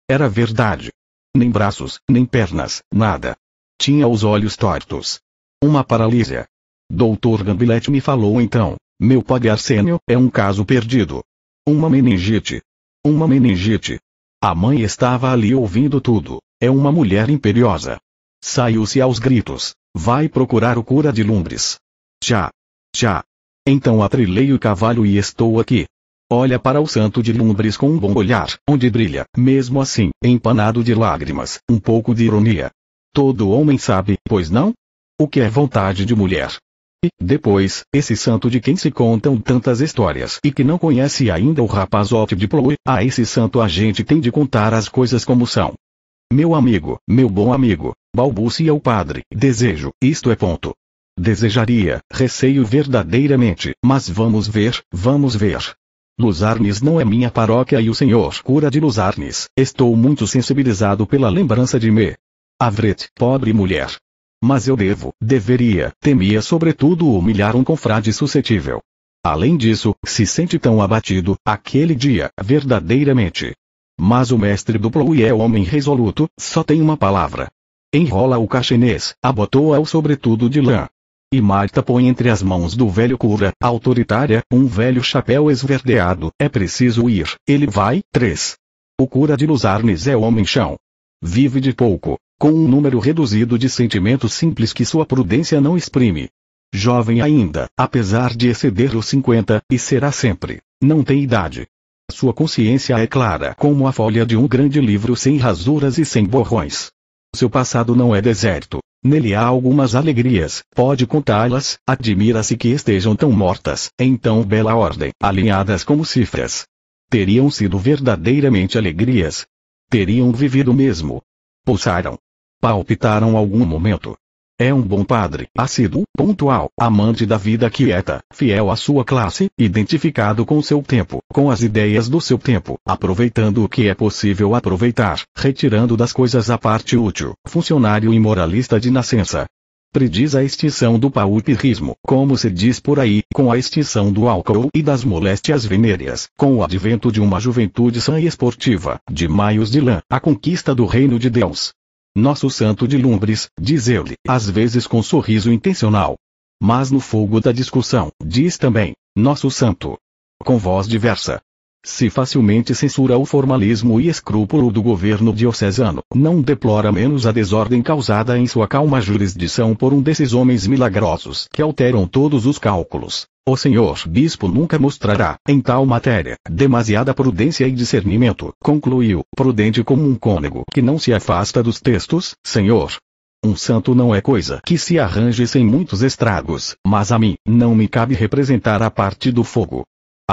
Era verdade nem braços, nem pernas, nada. Tinha os olhos tortos. Uma paralisia. Doutor Gambilete me falou então, meu Arsênio é um caso perdido. Uma meningite. Uma meningite. A mãe estava ali ouvindo tudo, é uma mulher imperiosa. Saiu-se aos gritos, vai procurar o cura de Lumbres. Tchá. Tchá. Então atrilei o cavalo e estou aqui. Olha para o santo de Lumbres com um bom olhar, onde brilha, mesmo assim, empanado de lágrimas, um pouco de ironia. Todo homem sabe, pois não? O que é vontade de mulher? E, depois, esse santo de quem se contam tantas histórias e que não conhece ainda o rapazote de Ploe, a esse santo a gente tem de contar as coisas como são. Meu amigo, meu bom amigo, balbucia o padre, desejo, isto é ponto. Desejaria, receio verdadeiramente, mas vamos ver, vamos ver, Luzarnes não é minha paróquia e o senhor cura de Luzarnes, estou muito sensibilizado pela lembrança de me. Avret, pobre mulher. Mas eu devo, deveria, temia sobretudo humilhar um confrade suscetível. Além disso, se sente tão abatido, aquele dia, verdadeiramente. Mas o mestre do Plou é homem resoluto, só tem uma palavra. Enrola o cachenês, abotoa-o sobretudo de lã, e Marta põe entre as mãos do velho cura, autoritária, um velho chapéu esverdeado. É preciso ir, ele vai. 3. O cura de Luzarnes é homem chão. Vive de pouco, com um número reduzido de sentimentos simples que sua prudência não exprime. Jovem ainda, apesar de exceder os 50, e será sempre. Não tem idade. Sua consciência é clara como a folha de um grande livro sem rasuras e sem borrões. Seu passado não é deserto, Nele há algumas alegrias, pode contá-las, admira-se que estejam tão mortas, em tão bela ordem, alinhadas como cifras. Teriam sido verdadeiramente alegrias. Teriam vivido mesmo. Pulsaram. Palpitaram algum momento. É um bom padre, assíduo, pontual, amante da vida quieta, fiel à sua classe, identificado com seu tempo, com as ideias do seu tempo, aproveitando o que é possível aproveitar, retirando das coisas a parte útil, funcionário e moralista de nascença. Prediz a extinção do paupirismo, como se diz por aí, com a extinção do álcool e das moléstias venéreas, com o advento de uma juventude sã e esportiva, de maios de lã, a conquista do reino de Deus, nosso santo de Lumbres, diz ele, às vezes com sorriso intencional. Mas no fogo da discussão, diz também, nosso santo. Com voz diversa, se facilmente censura o formalismo e escrúpulo do governo diocesano, não deplora menos a desordem causada em sua calma jurisdição por um desses homens milagrosos que alteram todos os cálculos. O senhor bispo nunca mostrará, em tal matéria, demasiada prudência e discernimento, concluiu, prudente como um cônego que não se afasta dos textos, senhor, um santo não é coisa que se arranje sem muitos estragos, mas a mim, não me cabe representar a parte do fogo,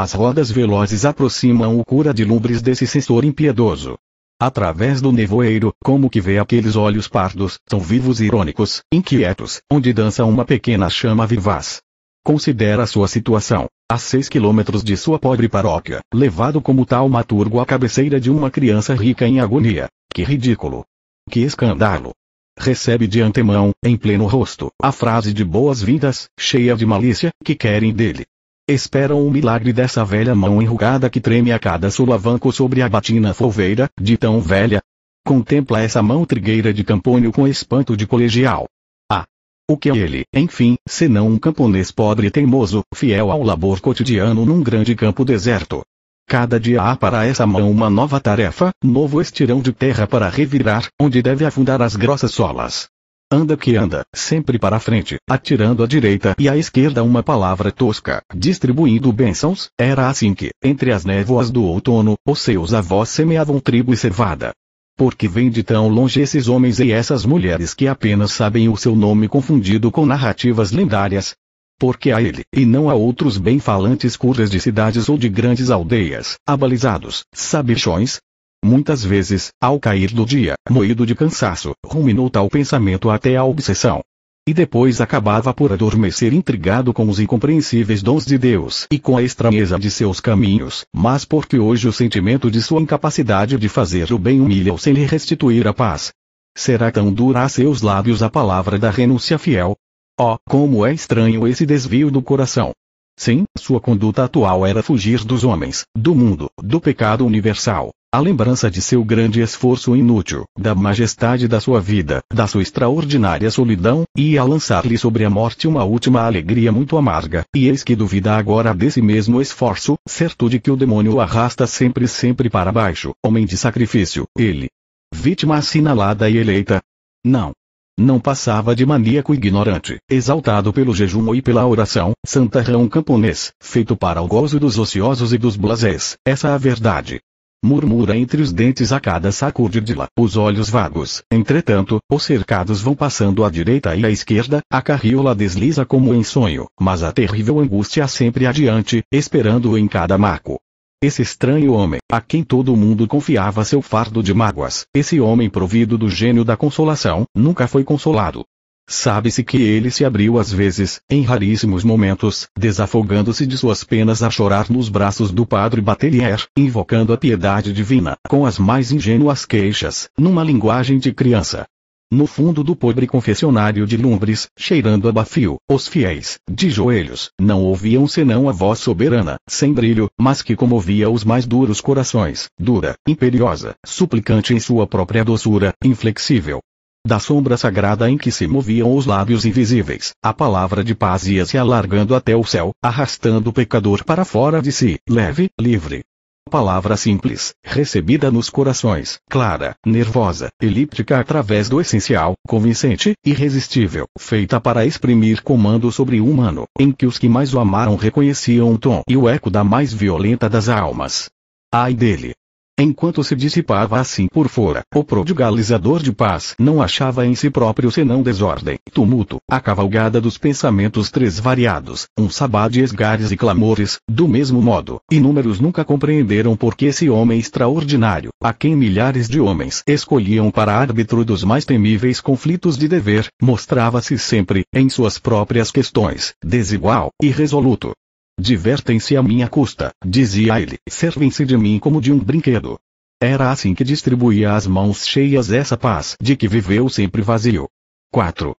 as rodas velozes aproximam o cura de Lubres desse sensor impiedoso. Através do nevoeiro, como que vê aqueles olhos pardos, tão vivos e irônicos, inquietos, onde dança uma pequena chama vivaz. Considera sua situação. A seis quilômetros de sua pobre paróquia, levado como tal maturgo à cabeceira de uma criança rica em agonia. Que ridículo! Que escândalo! Recebe de antemão, em pleno rosto, a frase de boas-vindas, cheia de malícia, que querem dele. Esperam o milagre dessa velha mão enrugada que treme a cada solavanco sobre a batina foveira, de tão velha. Contempla essa mão trigueira de campônio com espanto de colegial. Ah! O que é ele, enfim, senão um camponês pobre e teimoso, fiel ao labor cotidiano num grande campo deserto. Cada dia há para essa mão uma nova tarefa, novo estirão de terra para revirar, onde deve afundar as grossas solas. Anda que anda, sempre para a frente, atirando à direita e à esquerda uma palavra tosca, distribuindo bênçãos, era assim que, entre as névoas do outono, os seus avós semeavam trigo e cevada. Porque vem de tão longe esses homens e essas mulheres que apenas sabem o seu nome confundido com narrativas lendárias, porque a ele, e não a outros bem-falantes curas de cidades ou de grandes aldeias, abalizados, sabichões, Muitas vezes, ao cair do dia, moído de cansaço, ruminou tal pensamento até a obsessão. E depois acabava por adormecer intrigado com os incompreensíveis dons de Deus e com a estranheza de seus caminhos, mas porque hoje o sentimento de sua incapacidade de fazer o bem humilha-o sem lhe restituir a paz. Será tão dura a seus lábios a palavra da renúncia fiel? Oh, como é estranho esse desvio do coração! Sim, sua conduta atual era fugir dos homens, do mundo, do pecado universal. A lembrança de seu grande esforço inútil, da majestade da sua vida, da sua extraordinária solidão, ia lançar-lhe sobre a morte uma última alegria muito amarga, e eis que duvida agora desse mesmo esforço, certo de que o demônio o arrasta sempre sempre para baixo, homem de sacrifício, ele. Vítima assinalada e eleita? Não. Não passava de maníaco ignorante, exaltado pelo jejum e pela oração, santarrão camponês, feito para o gozo dos ociosos e dos blasés, essa é a verdade. Murmura entre os dentes a cada sacudidila, os olhos vagos. Entretanto, os cercados vão passando à direita e à esquerda, a carriola desliza como em sonho, mas a terrível angústia sempre adiante, esperando em cada marco. Esse estranho homem, a quem todo mundo confiava seu fardo de mágoas, esse homem provido do gênio da consolação, nunca foi consolado. Sabe-se que ele se abriu às vezes, em raríssimos momentos, desafogando-se de suas penas a chorar nos braços do padre Batelier, invocando a piedade divina, com as mais ingênuas queixas, numa linguagem de criança. No fundo do pobre confessionário de Lumbres, cheirando a bafio, os fiéis, de joelhos, não ouviam senão a voz soberana, sem brilho, mas que comovia os mais duros corações, dura, imperiosa, suplicante em sua própria doçura, inflexível. Da sombra sagrada em que se moviam os lábios invisíveis, a palavra de paz ia se alargando até o céu, arrastando o pecador para fora de si, leve, livre, palavra simples, recebida nos corações, clara, nervosa, elíptica através do essencial, convincente, irresistível, feita para exprimir comando sobre o humano, em que os que mais o amaram reconheciam o tom e o eco da mais violenta das almas. Ai dele, Enquanto se dissipava assim por fora, o prodigalizador de paz não achava em si próprio senão desordem, tumulto, a cavalgada dos pensamentos três variados, um sabá de esgares e clamores, do mesmo modo, inúmeros nunca compreenderam por que esse homem extraordinário, a quem milhares de homens escolhiam para árbitro dos mais temíveis conflitos de dever, mostrava-se sempre, em suas próprias questões, desigual, irresoluto, Divertem-se à minha custa, dizia ele, servem-se de mim como de um brinquedo. Era assim que distribuía às mãos cheias essa paz de que viveu sempre vazio. 4.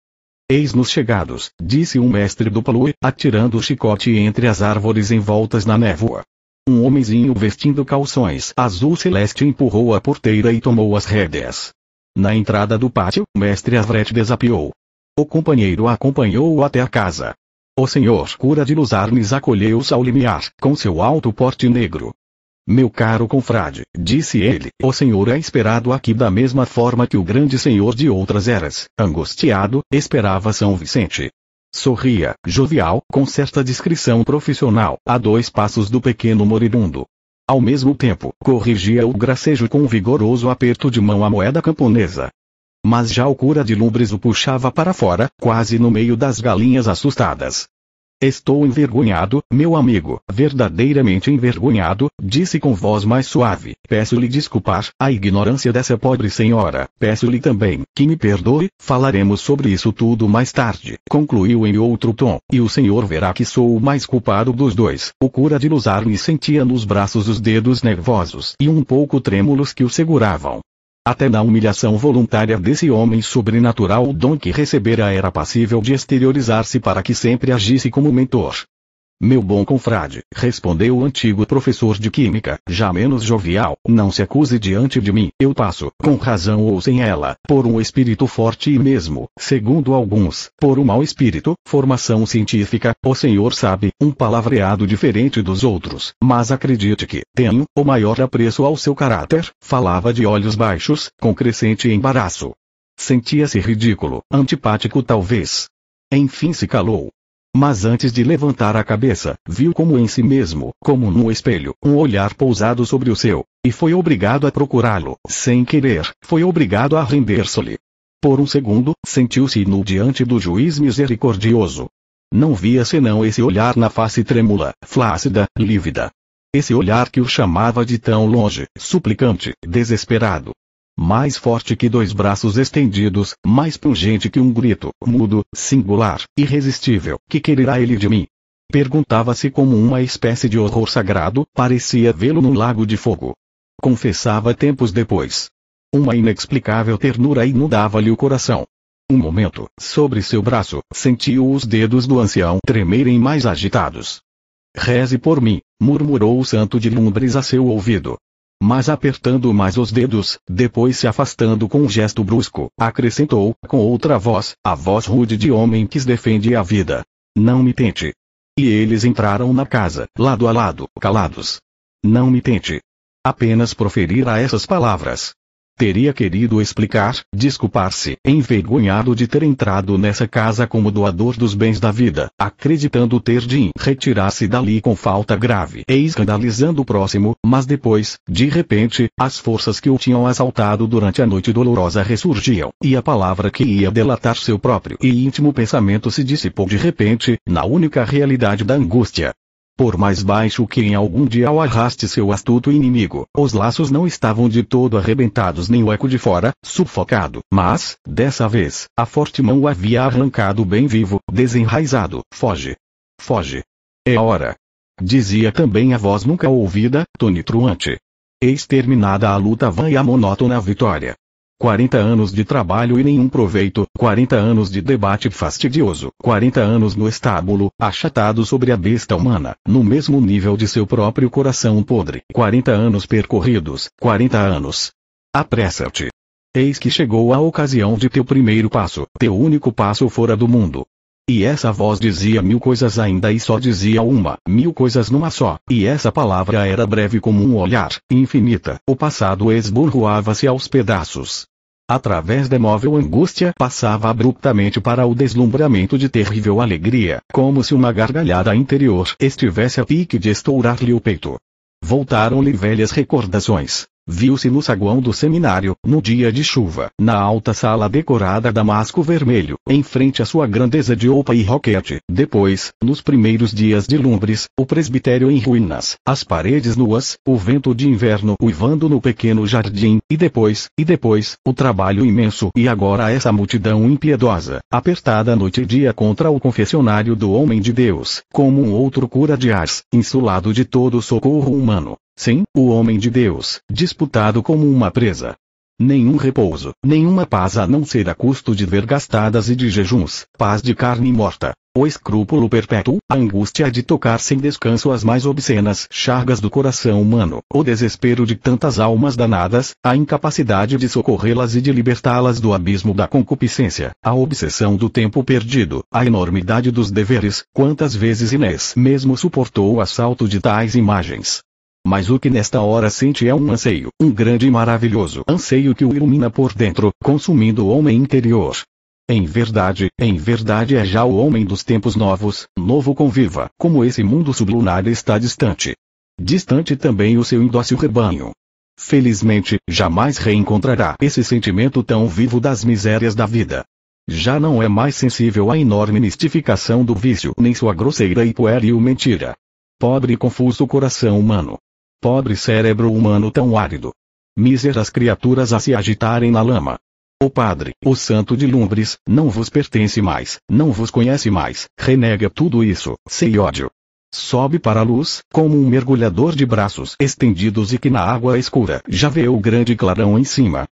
Eis-nos chegados, disse um mestre do palui, atirando o chicote entre as árvores envoltas na névoa. Um homenzinho vestindo calções azul celeste empurrou a porteira e tomou as rédeas. Na entrada do pátio, mestre Avret desapiou. O companheiro acompanhou-o até a casa. O senhor cura de Luzarnes acolheu-os ao limiar, com seu alto porte negro. Meu caro confrade, disse ele, o senhor é esperado aqui da mesma forma que o grande senhor de outras eras, angustiado, esperava São Vicente. Sorria, jovial, com certa discrição profissional, a dois passos do pequeno moribundo. Ao mesmo tempo, corrigia o gracejo com um vigoroso aperto de mão à moeda camponesa, mas já o cura de Lubres o puxava para fora, quase no meio das galinhas assustadas. Estou envergonhado, meu amigo, verdadeiramente envergonhado, disse com voz mais suave. Peço-lhe desculpar a ignorância dessa pobre senhora. Peço-lhe também que me perdoe. Falaremos sobre isso tudo mais tarde, concluiu em outro tom. E o senhor verá que sou o mais culpado dos dois. O cura de me sentia nos braços os dedos nervosos e um pouco trêmulos que o seguravam. Até na humilhação voluntária desse homem sobrenatural o dom que recebera era passível de exteriorizar-se para que sempre agisse como mentor. Meu bom confrade, respondeu o antigo professor de química, já menos jovial, não se acuse diante de mim, eu passo, com razão ou sem ela, por um espírito forte e mesmo, segundo alguns, por um mau espírito, formação científica, o senhor sabe, um palavreado diferente dos outros, mas acredite que, tenho, o maior apreço ao seu caráter, falava de olhos baixos, com crescente embaraço. Sentia-se ridículo, antipático talvez. Enfim se calou. Mas antes de levantar a cabeça, viu como em si mesmo, como num espelho, um olhar pousado sobre o seu, e foi obrigado a procurá-lo, sem querer, foi obrigado a render-se-lhe. Por um segundo, sentiu-se nu diante do juiz misericordioso. Não via senão esse olhar na face trêmula, flácida, lívida. Esse olhar que o chamava de tão longe, suplicante, desesperado mais forte que dois braços estendidos, mais pungente que um grito, mudo, singular, irresistível, que quererá ele de mim? Perguntava-se como uma espécie de horror sagrado, parecia vê-lo num lago de fogo. Confessava tempos depois. Uma inexplicável ternura inundava-lhe o coração. Um momento, sobre seu braço, sentiu os dedos do ancião tremerem mais agitados. Reze por mim, murmurou o santo de Lumbres a seu ouvido mas apertando mais os dedos, depois se afastando com um gesto brusco, acrescentou, com outra voz, a voz rude de homem que defende a vida. Não me tente. E eles entraram na casa, lado a lado, calados. Não me tente. Apenas a essas palavras, Teria querido explicar, desculpar-se, envergonhado de ter entrado nessa casa como doador dos bens da vida, acreditando ter de retirar-se dali com falta grave e escandalizando o próximo, mas depois, de repente, as forças que o tinham assaltado durante a noite dolorosa ressurgiam, e a palavra que ia delatar seu próprio e íntimo pensamento se dissipou de repente, na única realidade da angústia. Por mais baixo que em algum dia o arraste seu astuto inimigo, os laços não estavam de todo arrebentados nem o eco de fora, sufocado. Mas, dessa vez, a forte mão o havia arrancado bem vivo, desenraizado. Foge. Foge. É hora. Dizia também a voz nunca ouvida, tonitruante. Eis terminada a luta vã e a monótona vitória. 40 anos de trabalho e nenhum proveito, 40 anos de debate fastidioso, 40 anos no estábulo, achatado sobre a besta humana, no mesmo nível de seu próprio coração podre, 40 anos percorridos, 40 anos. Apressa-te. Eis que chegou a ocasião de teu primeiro passo, teu único passo fora do mundo. E essa voz dizia mil coisas ainda e só dizia uma, mil coisas numa só, e essa palavra era breve como um olhar, infinita, o passado esburroava-se aos pedaços através da móvel angústia passava abruptamente para o deslumbramento de terrível alegria, como se uma gargalhada interior estivesse a pique de estourar-lhe o peito. Voltaram-lhe velhas recordações, Viu-se no saguão do seminário, no dia de chuva, na alta sala decorada damasco vermelho, em frente à sua grandeza de opa e roquete. Depois, nos primeiros dias de lumbres, o presbitério em ruínas, as paredes nuas, o vento de inverno uivando no pequeno jardim, e depois, e depois, o trabalho imenso e agora essa multidão impiedosa, apertada noite e dia contra o confessionário do homem de Deus, como um outro cura de ars, insulado de todo socorro humano. Sim, o homem de Deus, disputado como uma presa. Nenhum repouso, nenhuma paz a não ser a custo de ver gastadas e de jejuns, paz de carne morta, o escrúpulo perpétuo, a angústia de tocar sem descanso as mais obscenas chagas do coração humano, o desespero de tantas almas danadas, a incapacidade de socorrê-las e de libertá-las do abismo da concupiscência, a obsessão do tempo perdido, a enormidade dos deveres, quantas vezes Inês mesmo suportou o assalto de tais imagens mas o que nesta hora sente é um anseio, um grande e maravilhoso anseio que o ilumina por dentro, consumindo o homem interior. Em verdade, em verdade é já o homem dos tempos novos, novo conviva, como esse mundo sublunar está distante. Distante também o seu indócil rebanho. Felizmente, jamais reencontrará esse sentimento tão vivo das misérias da vida. Já não é mais sensível à enorme mistificação do vício nem sua grosseira e pueril mentira. Pobre e confuso coração humano, Pobre cérebro humano tão árido. Míseras criaturas a se agitarem na lama. O padre, o santo de Lumbres, não vos pertence mais, não vos conhece mais, renega tudo isso, sem ódio. Sobe para a luz, como um mergulhador de braços estendidos e que na água escura já vê o grande clarão em cima.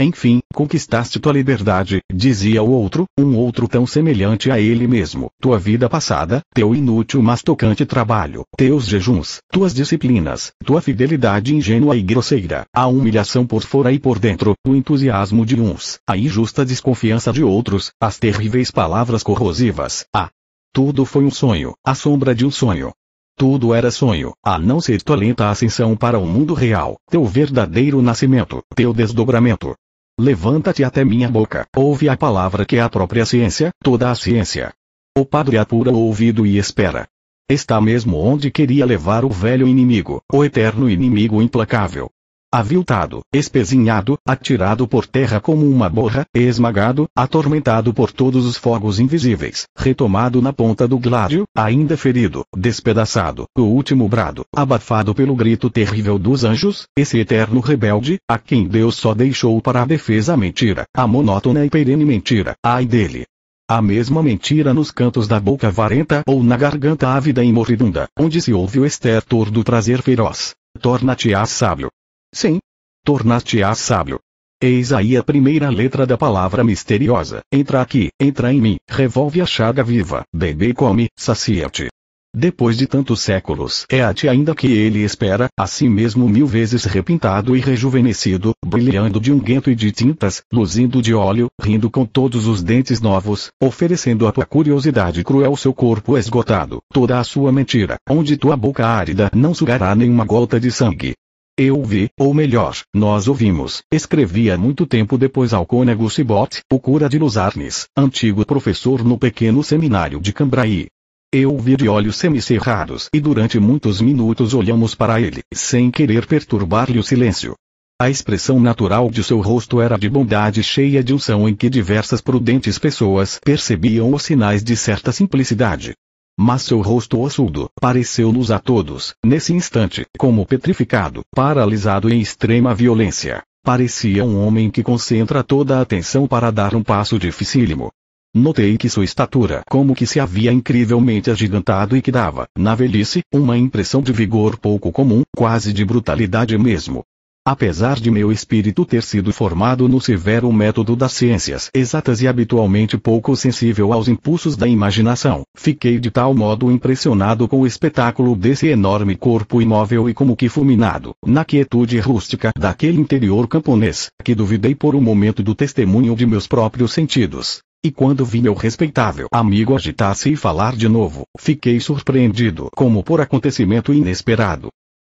Enfim, conquistaste tua liberdade, dizia o outro, um outro tão semelhante a ele mesmo, tua vida passada, teu inútil mas tocante trabalho, teus jejuns, tuas disciplinas, tua fidelidade ingênua e grosseira, a humilhação por fora e por dentro, o entusiasmo de uns, a injusta desconfiança de outros, as terríveis palavras corrosivas, a ah, tudo foi um sonho, a sombra de um sonho. Tudo era sonho, a não ser tua lenta ascensão para o mundo real, teu verdadeiro nascimento, teu desdobramento, Levanta-te até minha boca. Ouve a palavra que é a própria ciência, toda a ciência. O padre apura o ouvido e espera. Está mesmo onde queria levar o velho inimigo, o eterno inimigo implacável aviltado, espezinhado, atirado por terra como uma borra, esmagado, atormentado por todos os fogos invisíveis, retomado na ponta do gládio, ainda ferido, despedaçado, o último brado, abafado pelo grito terrível dos anjos, esse eterno rebelde, a quem Deus só deixou para a defesa a mentira, a monótona e perene mentira, ai dele, a mesma mentira nos cantos da boca varenta ou na garganta ávida e moribunda, onde se ouve o estertor do prazer feroz. Torna-te-ás sábio, Sim. Tornaste-a sábio. Eis aí a primeira letra da palavra misteriosa. Entra aqui, entra em mim, revolve a chaga viva, bebe e come, sacia-te. Depois de tantos séculos, é a ti ainda que ele espera, assim mesmo mil vezes repintado e rejuvenescido, brilhando de unguento e de tintas, luzindo de óleo, rindo com todos os dentes novos, oferecendo à tua curiosidade cruel seu corpo esgotado, toda a sua mentira, onde tua boca árida não sugará nenhuma gota de sangue, eu vi, ou melhor, nós ouvimos, escrevia muito tempo depois ao cônego Cibot, o cura de Luzarnes, antigo professor no pequeno seminário de Cambrai. Eu vi de olhos semicerrados e durante muitos minutos olhamos para ele, sem querer perturbar-lhe o silêncio. A expressão natural de seu rosto era de bondade cheia de unção em que diversas prudentes pessoas percebiam os sinais de certa simplicidade. Mas seu rosto ossudo pareceu-nos a todos, nesse instante, como petrificado, paralisado em extrema violência. Parecia um homem que concentra toda a atenção para dar um passo dificílimo. Notei que sua estatura como que se havia incrivelmente agigantado e que dava, na velhice, uma impressão de vigor pouco comum, quase de brutalidade mesmo. Apesar de meu espírito ter sido formado no severo método das ciências exatas e habitualmente pouco sensível aos impulsos da imaginação, fiquei de tal modo impressionado com o espetáculo desse enorme corpo imóvel e como que fulminado, na quietude rústica daquele interior camponês, que duvidei por um momento do testemunho de meus próprios sentidos. E quando vi meu respeitável amigo agitar-se e falar de novo, fiquei surpreendido como por acontecimento inesperado.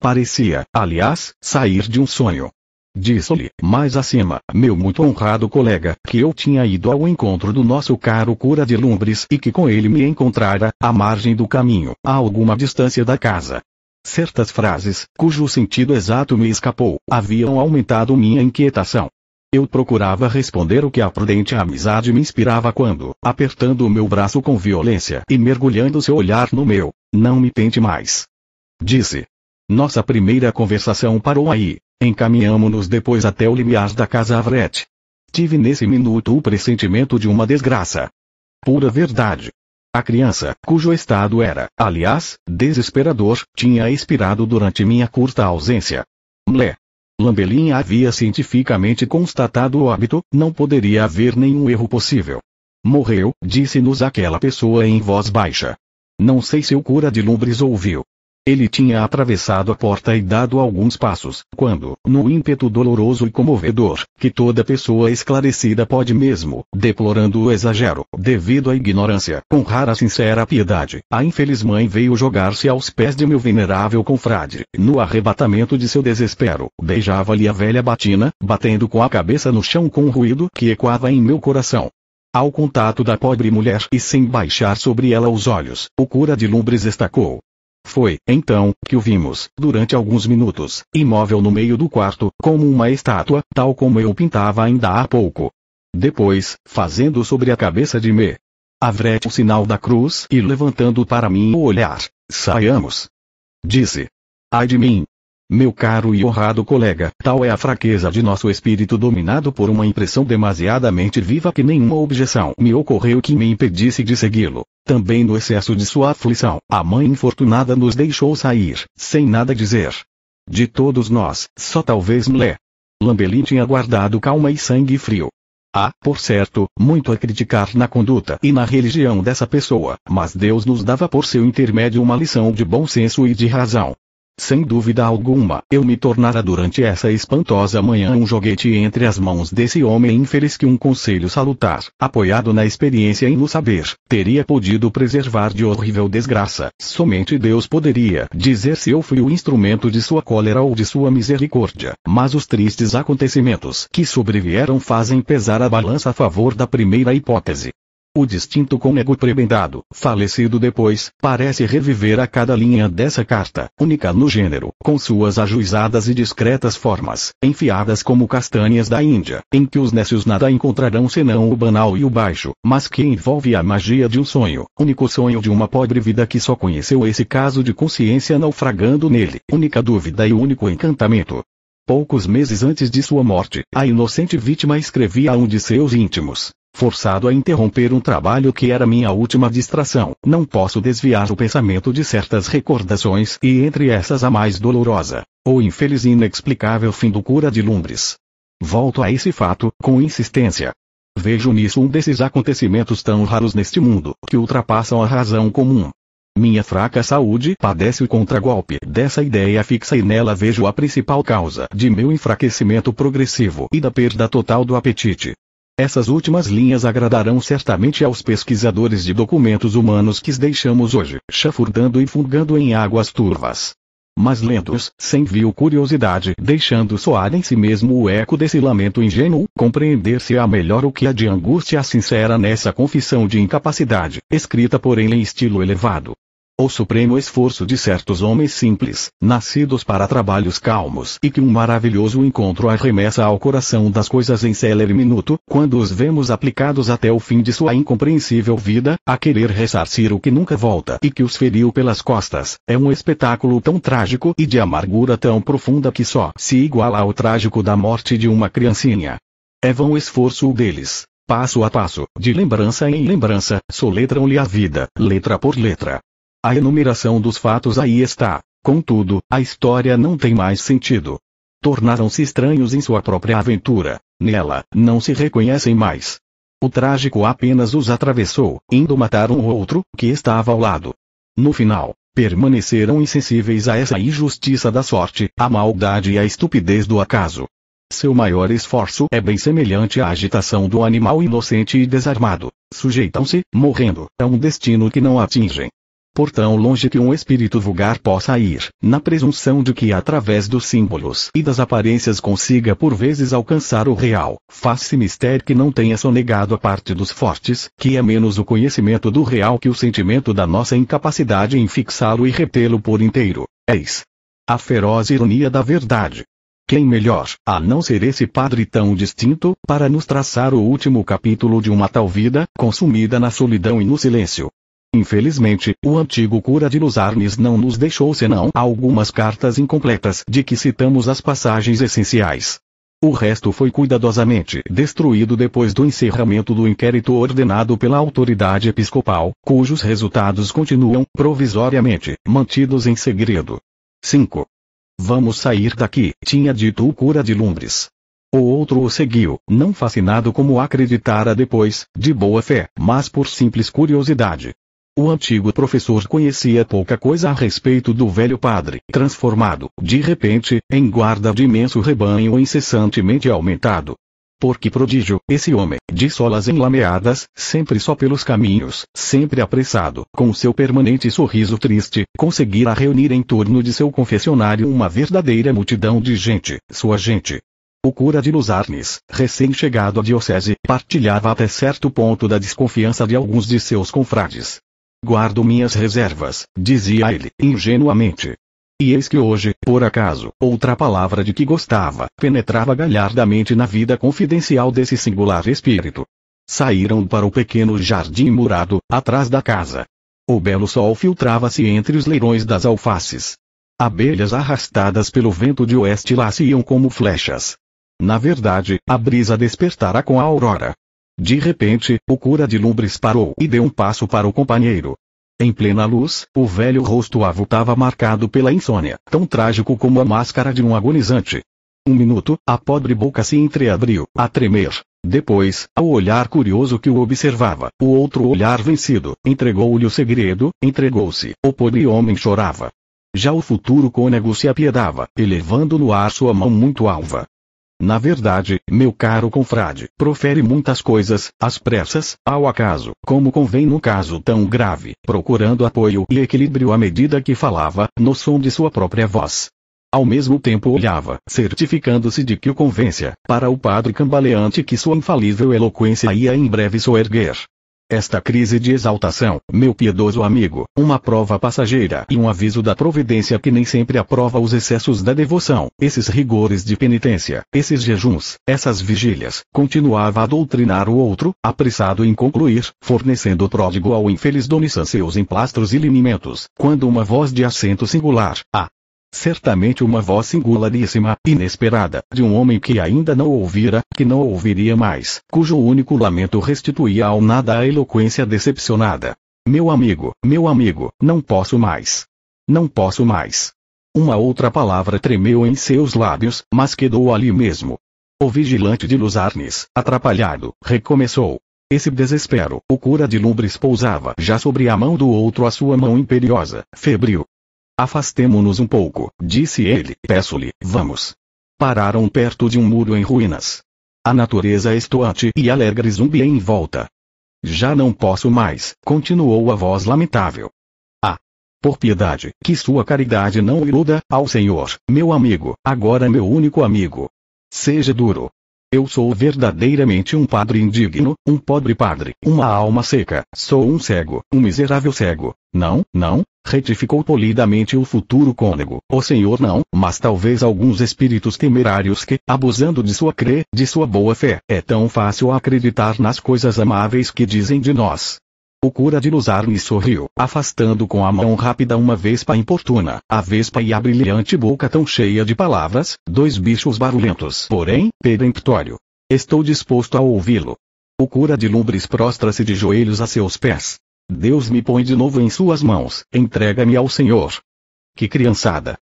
Parecia, aliás, sair de um sonho. Disse-lhe, mais acima, meu muito honrado colega, que eu tinha ido ao encontro do nosso caro cura de Lumbres e que com ele me encontrara, à margem do caminho, a alguma distância da casa. Certas frases, cujo sentido exato me escapou, haviam aumentado minha inquietação. Eu procurava responder o que a prudente amizade me inspirava quando, apertando o meu braço com violência e mergulhando seu olhar no meu, não me tente mais. Disse, nossa primeira conversação parou aí. Encaminhamo-nos depois até o limiar da casa Avret. Tive nesse minuto o pressentimento de uma desgraça. Pura verdade. A criança, cujo estado era, aliás, desesperador, tinha expirado durante minha curta ausência. Mlé. Lambelin havia cientificamente constatado o óbito, não poderia haver nenhum erro possível. Morreu, disse-nos aquela pessoa em voz baixa. Não sei se o cura de Lumbres ouviu. Ele tinha atravessado a porta e dado alguns passos, quando, no ímpeto doloroso e comovedor, que toda pessoa esclarecida pode mesmo, deplorando o exagero, devido à ignorância, com rara sincera piedade, a infeliz mãe veio jogar-se aos pés de meu venerável confrade. No arrebatamento de seu desespero, beijava-lhe a velha batina, batendo com a cabeça no chão com um ruído que ecoava em meu coração. Ao contato da pobre mulher e sem baixar sobre ela os olhos, o cura de Lumbres estacou, foi, então, que o vimos, durante alguns minutos, imóvel no meio do quarto, como uma estátua, tal como eu pintava ainda há pouco. Depois, fazendo sobre a cabeça de me. Avrete o sinal da cruz e levantando para mim o olhar. Saiamos. Disse. Ai de mim, meu caro e honrado colega, tal é a fraqueza de nosso espírito dominado por uma impressão demasiadamente viva que nenhuma objeção me ocorreu que me impedisse de segui-lo. Também no excesso de sua aflição, a mãe infortunada nos deixou sair, sem nada dizer. De todos nós, só talvez Mlé. Lambeli tinha guardado calma e sangue frio. Há, por certo, muito a criticar na conduta e na religião dessa pessoa, mas Deus nos dava por seu intermédio uma lição de bom senso e de razão. Sem dúvida alguma, eu me tornara durante essa espantosa manhã um joguete entre as mãos desse homem infeliz que um conselho salutar, apoiado na experiência e no saber, teria podido preservar de horrível desgraça. Somente Deus poderia dizer se eu fui o instrumento de sua cólera ou de sua misericórdia, mas os tristes acontecimentos que sobrevieram fazem pesar a balança a favor da primeira hipótese. O distinto cônego prebendado, falecido depois, parece reviver a cada linha dessa carta, única no gênero, com suas ajuizadas e discretas formas, enfiadas como castanhas da Índia, em que os nécios nada encontrarão senão o banal e o baixo, mas que envolve a magia de um sonho, único sonho de uma pobre vida que só conheceu esse caso de consciência naufragando nele, única dúvida e único encantamento. Poucos meses antes de sua morte, a inocente vítima escrevia a um de seus íntimos: forçado a interromper um trabalho que era minha última distração. Não posso desviar o pensamento de certas recordações e entre essas a mais dolorosa, o infeliz e inexplicável fim do cura de Lumbres. Volto a esse fato, com insistência. Vejo nisso um desses acontecimentos tão raros neste mundo, que ultrapassam a razão comum. Minha fraca saúde padece o contragolpe dessa ideia fixa e nela vejo a principal causa de meu enfraquecimento progressivo e da perda total do apetite. Essas últimas linhas agradarão certamente aos pesquisadores de documentos humanos que deixamos hoje, chafurdando e fungando em águas turvas. Mas lendo-os, sem viu curiosidade, deixando soar em si mesmo o eco desse lamento ingênuo, compreender-se-á melhor o que há de angústia sincera nessa confissão de incapacidade, escrita porém em estilo elevado, o supremo esforço de certos homens simples, nascidos para trabalhos calmos e que um maravilhoso encontro arremessa ao coração das coisas em célere minuto, quando os vemos aplicados até o fim de sua incompreensível vida, a querer ressarcir o que nunca volta e que os feriu pelas costas, é um espetáculo tão trágico e de amargura tão profunda que só se iguala ao trágico da morte de uma criancinha. É vão esforço deles, passo a passo, de lembrança em lembrança, soletram-lhe a vida, letra por letra, a enumeração dos fatos aí está. Contudo, a história não tem mais sentido. Tornaram-se estranhos em sua própria aventura. Nela, não se reconhecem mais. O trágico apenas os atravessou, indo matar um outro, que estava ao lado. No final, permaneceram insensíveis a essa injustiça da sorte, a maldade e a estupidez do acaso. Seu maior esforço é bem semelhante à agitação do animal inocente e desarmado. Sujeitam-se, morrendo, a um destino que não atingem por tão longe que um espírito vulgar possa ir, na presunção de que através dos símbolos e das aparências consiga por vezes alcançar o real, faz-se mistério que não tenha sonegado a parte dos fortes, que é menos o conhecimento do real que o sentimento da nossa incapacidade em fixá-lo e retê-lo por inteiro. Eis a feroz ironia da verdade. Quem melhor, a não ser esse padre tão distinto, para nos traçar o último capítulo de uma tal vida, consumida na solidão e no silêncio, Infelizmente, o antigo cura de Luzarnes não nos deixou senão algumas cartas incompletas de que citamos as passagens essenciais. O resto foi cuidadosamente destruído depois do encerramento do inquérito ordenado pela autoridade episcopal, cujos resultados continuam, provisoriamente, mantidos em segredo. 5. Vamos sair daqui, tinha dito o cura de Lumbres. O outro o seguiu, não fascinado como acreditara depois, de boa fé, mas por simples curiosidade. O antigo professor conhecia pouca coisa a respeito do velho padre, transformado, de repente, em guarda de imenso rebanho incessantemente aumentado. Por que prodígio, esse homem, de solas enlameadas, sempre só pelos caminhos, sempre apressado, com seu permanente sorriso triste, conseguira reunir em torno de seu confessionário uma verdadeira multidão de gente, sua gente, o cura de Luzarnes, recém-chegado à diocese, partilhava até certo ponto da desconfiança de alguns de seus confrades, Guardo minhas reservas, dizia ele, ingenuamente. E eis que hoje, por acaso, outra palavra de que gostava, penetrava galhardamente na vida confidencial desse singular espírito. Saíram para o pequeno jardim murado, atrás da casa. O belo sol filtrava-se entre os leirões das alfaces. Abelhas arrastadas pelo vento de oeste lá se iam como flechas. Na verdade, a brisa despertara com a aurora, de repente, o cura de Lumbres parou e deu um passo para o companheiro. Em plena luz, o velho rosto avultava marcado pela insônia, tão trágico como a máscara de um agonizante. Um minuto, a pobre boca se entreabriu, a tremer. Depois, ao olhar curioso que o observava, o outro olhar vencido, entregou-lhe o segredo, entregou-se, o pobre homem chorava. Já o futuro cônego se apiedava, elevando no ar sua mão muito alva, na verdade, meu caro confrade, profere muitas coisas, às pressas, ao acaso, como convém num caso tão grave, procurando apoio e equilíbrio à medida que falava, no som de sua própria voz. Ao mesmo tempo olhava, certificando-se de que o convencia para o padre cambaleante que sua infalível eloquência ia em breve soerguer. Esta crise de exaltação, meu piedoso amigo, uma prova passageira e um aviso da providência que nem sempre aprova os excessos da devoção, esses rigores de penitência, esses jejuns, essas vigílias, continuava a doutrinar o outro, apressado em concluir, fornecendo o pródigo ao infeliz Dona seus emplastros e linimentos, quando uma voz de acento singular, a certamente uma voz singularíssima, inesperada, de um homem que ainda não ouvira, que não ouviria mais, cujo único lamento restituía ao nada a eloquência decepcionada. Meu amigo, meu amigo, não posso mais. Não posso mais. Uma outra palavra tremeu em seus lábios, mas quedou ali mesmo. O vigilante de Luzarnes, atrapalhado, recomeçou. Esse desespero, o cura de Lumbres pousava já sobre a mão do outro a sua mão imperiosa, febril, Afastemo-nos um pouco, disse ele. Peço-lhe, vamos. Pararam perto de um muro em ruínas. A natureza é estoante e alegre zumbia em volta. Já não posso mais, continuou a voz lamentável. Ah! Por piedade, que sua caridade não iluda, ao Senhor, meu amigo, agora meu único amigo. Seja duro, eu sou verdadeiramente um padre indigno, um pobre padre, uma alma seca, sou um cego, um miserável cego. Não, não, retificou polidamente o futuro cônego. O senhor não, mas talvez alguns espíritos temerários que, abusando de sua cre, de sua boa fé, é tão fácil acreditar nas coisas amáveis que dizem de nós, o cura de Luzar sorriu, afastando com a mão rápida uma vespa importuna, a vespa e a brilhante boca tão cheia de palavras, dois bichos barulhentos, porém, peremptório. Estou disposto a ouvi-lo. O cura de Lumbres prostra-se de joelhos a seus pés. Deus me põe de novo em suas mãos, entrega-me ao Senhor. Que criançada!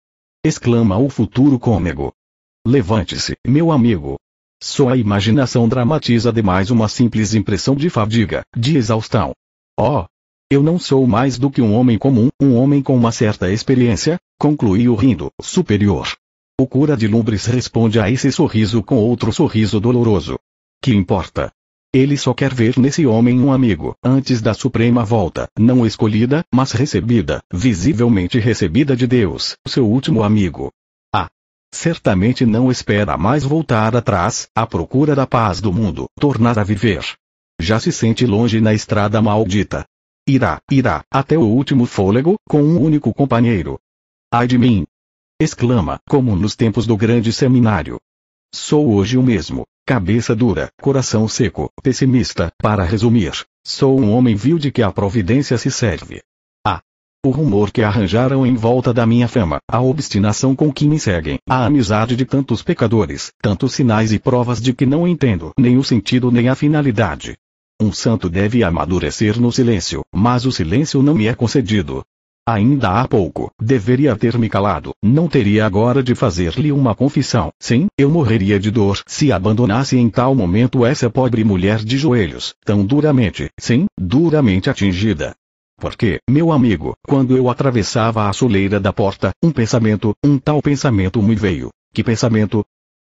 exclama o futuro cônego. Levante-se, meu amigo. Sua imaginação dramatiza demais uma simples impressão de fadiga, de exaustão. Oh! Eu não sou mais do que um homem comum, um homem com uma certa experiência, concluiu rindo, superior. O cura de Lumbres responde a esse sorriso com outro sorriso doloroso. Que importa? Ele só quer ver nesse homem um amigo, antes da suprema volta, não escolhida, mas recebida, visivelmente recebida de Deus, seu último amigo. Ah! Certamente não espera mais voltar atrás, à procura da paz do mundo, tornar a viver já se sente longe na estrada maldita. Irá, irá, até o último fôlego, com um único companheiro. Ai de mim! Exclama, como nos tempos do grande seminário. Sou hoje o mesmo, cabeça dura, coração seco, pessimista, para resumir, sou um homem vil de que a providência se serve. Ah! O rumor que arranjaram em volta da minha fama, a obstinação com que me seguem, a amizade de tantos pecadores, tantos sinais e provas de que não entendo nem o sentido nem a finalidade, um santo deve amadurecer no silêncio, mas o silêncio não me é concedido. Ainda há pouco, deveria ter me calado, não teria agora de fazer-lhe uma confissão. Sim, eu morreria de dor se abandonasse em tal momento essa pobre mulher de joelhos, tão duramente, sim, duramente atingida. Porque, meu amigo, quando eu atravessava a soleira da porta, um pensamento, um tal pensamento me veio. Que pensamento?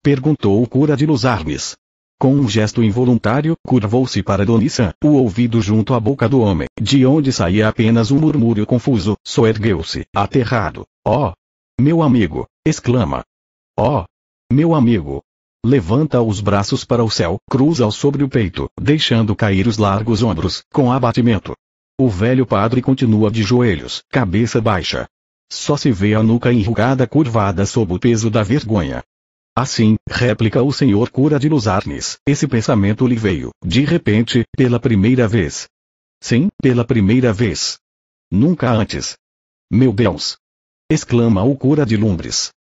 Perguntou o cura de Los Armes. Com um gesto involuntário, curvou-se para Donissa, o ouvido junto à boca do homem, de onde saía apenas um murmúrio confuso, soergueu-se, aterrado. Oh! Meu amigo! exclama. Oh! Meu amigo! Levanta os braços para o céu, cruza-os sobre o peito, deixando cair os largos ombros, com abatimento. O velho padre continua de joelhos, cabeça baixa. Só se vê a nuca enrugada curvada sob o peso da vergonha. Assim, réplica o senhor cura de Luzarnes, esse pensamento lhe veio, de repente, pela primeira vez. Sim, pela primeira vez. Nunca antes. Meu Deus! Exclama o cura de Lumbres.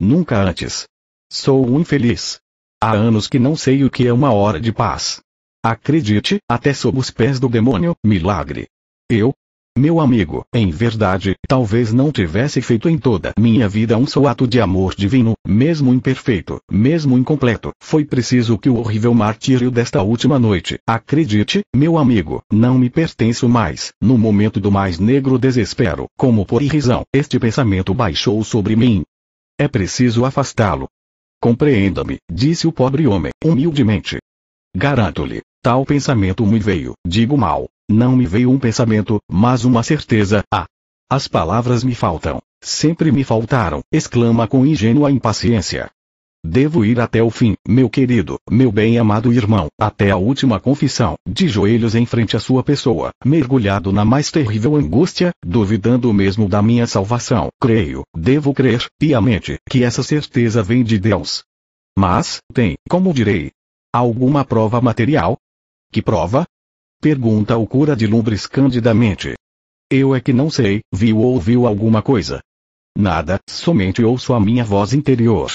Nunca antes. Sou um infeliz. Há anos que não sei o que é uma hora de paz. Acredite, até sob os pés do demônio, milagre. Eu, meu amigo, em verdade, talvez não tivesse feito em toda minha vida um só ato de amor divino, mesmo imperfeito, mesmo incompleto. Foi preciso que o horrível martírio desta última noite, acredite, meu amigo, não me pertenço mais. No momento do mais negro desespero, como por irrisão, este pensamento baixou sobre mim. É preciso afastá-lo. Compreenda-me, disse o pobre homem, humildemente. Garanto-lhe, tal pensamento me veio, digo mal, não me veio um pensamento, mas uma certeza, ah! As palavras me faltam, sempre me faltaram, exclama com ingênua impaciência. Devo ir até o fim, meu querido, meu bem-amado irmão, até a última confissão, de joelhos em frente à sua pessoa, mergulhado na mais terrível angústia, duvidando mesmo da minha salvação. Creio, devo crer, piamente, que essa certeza vem de Deus. Mas, tem, como direi, alguma prova material? Que prova? Pergunta o cura de Lumbres candidamente. Eu é que não sei, viu ou ouviu alguma coisa. Nada, somente ouço a minha voz interior.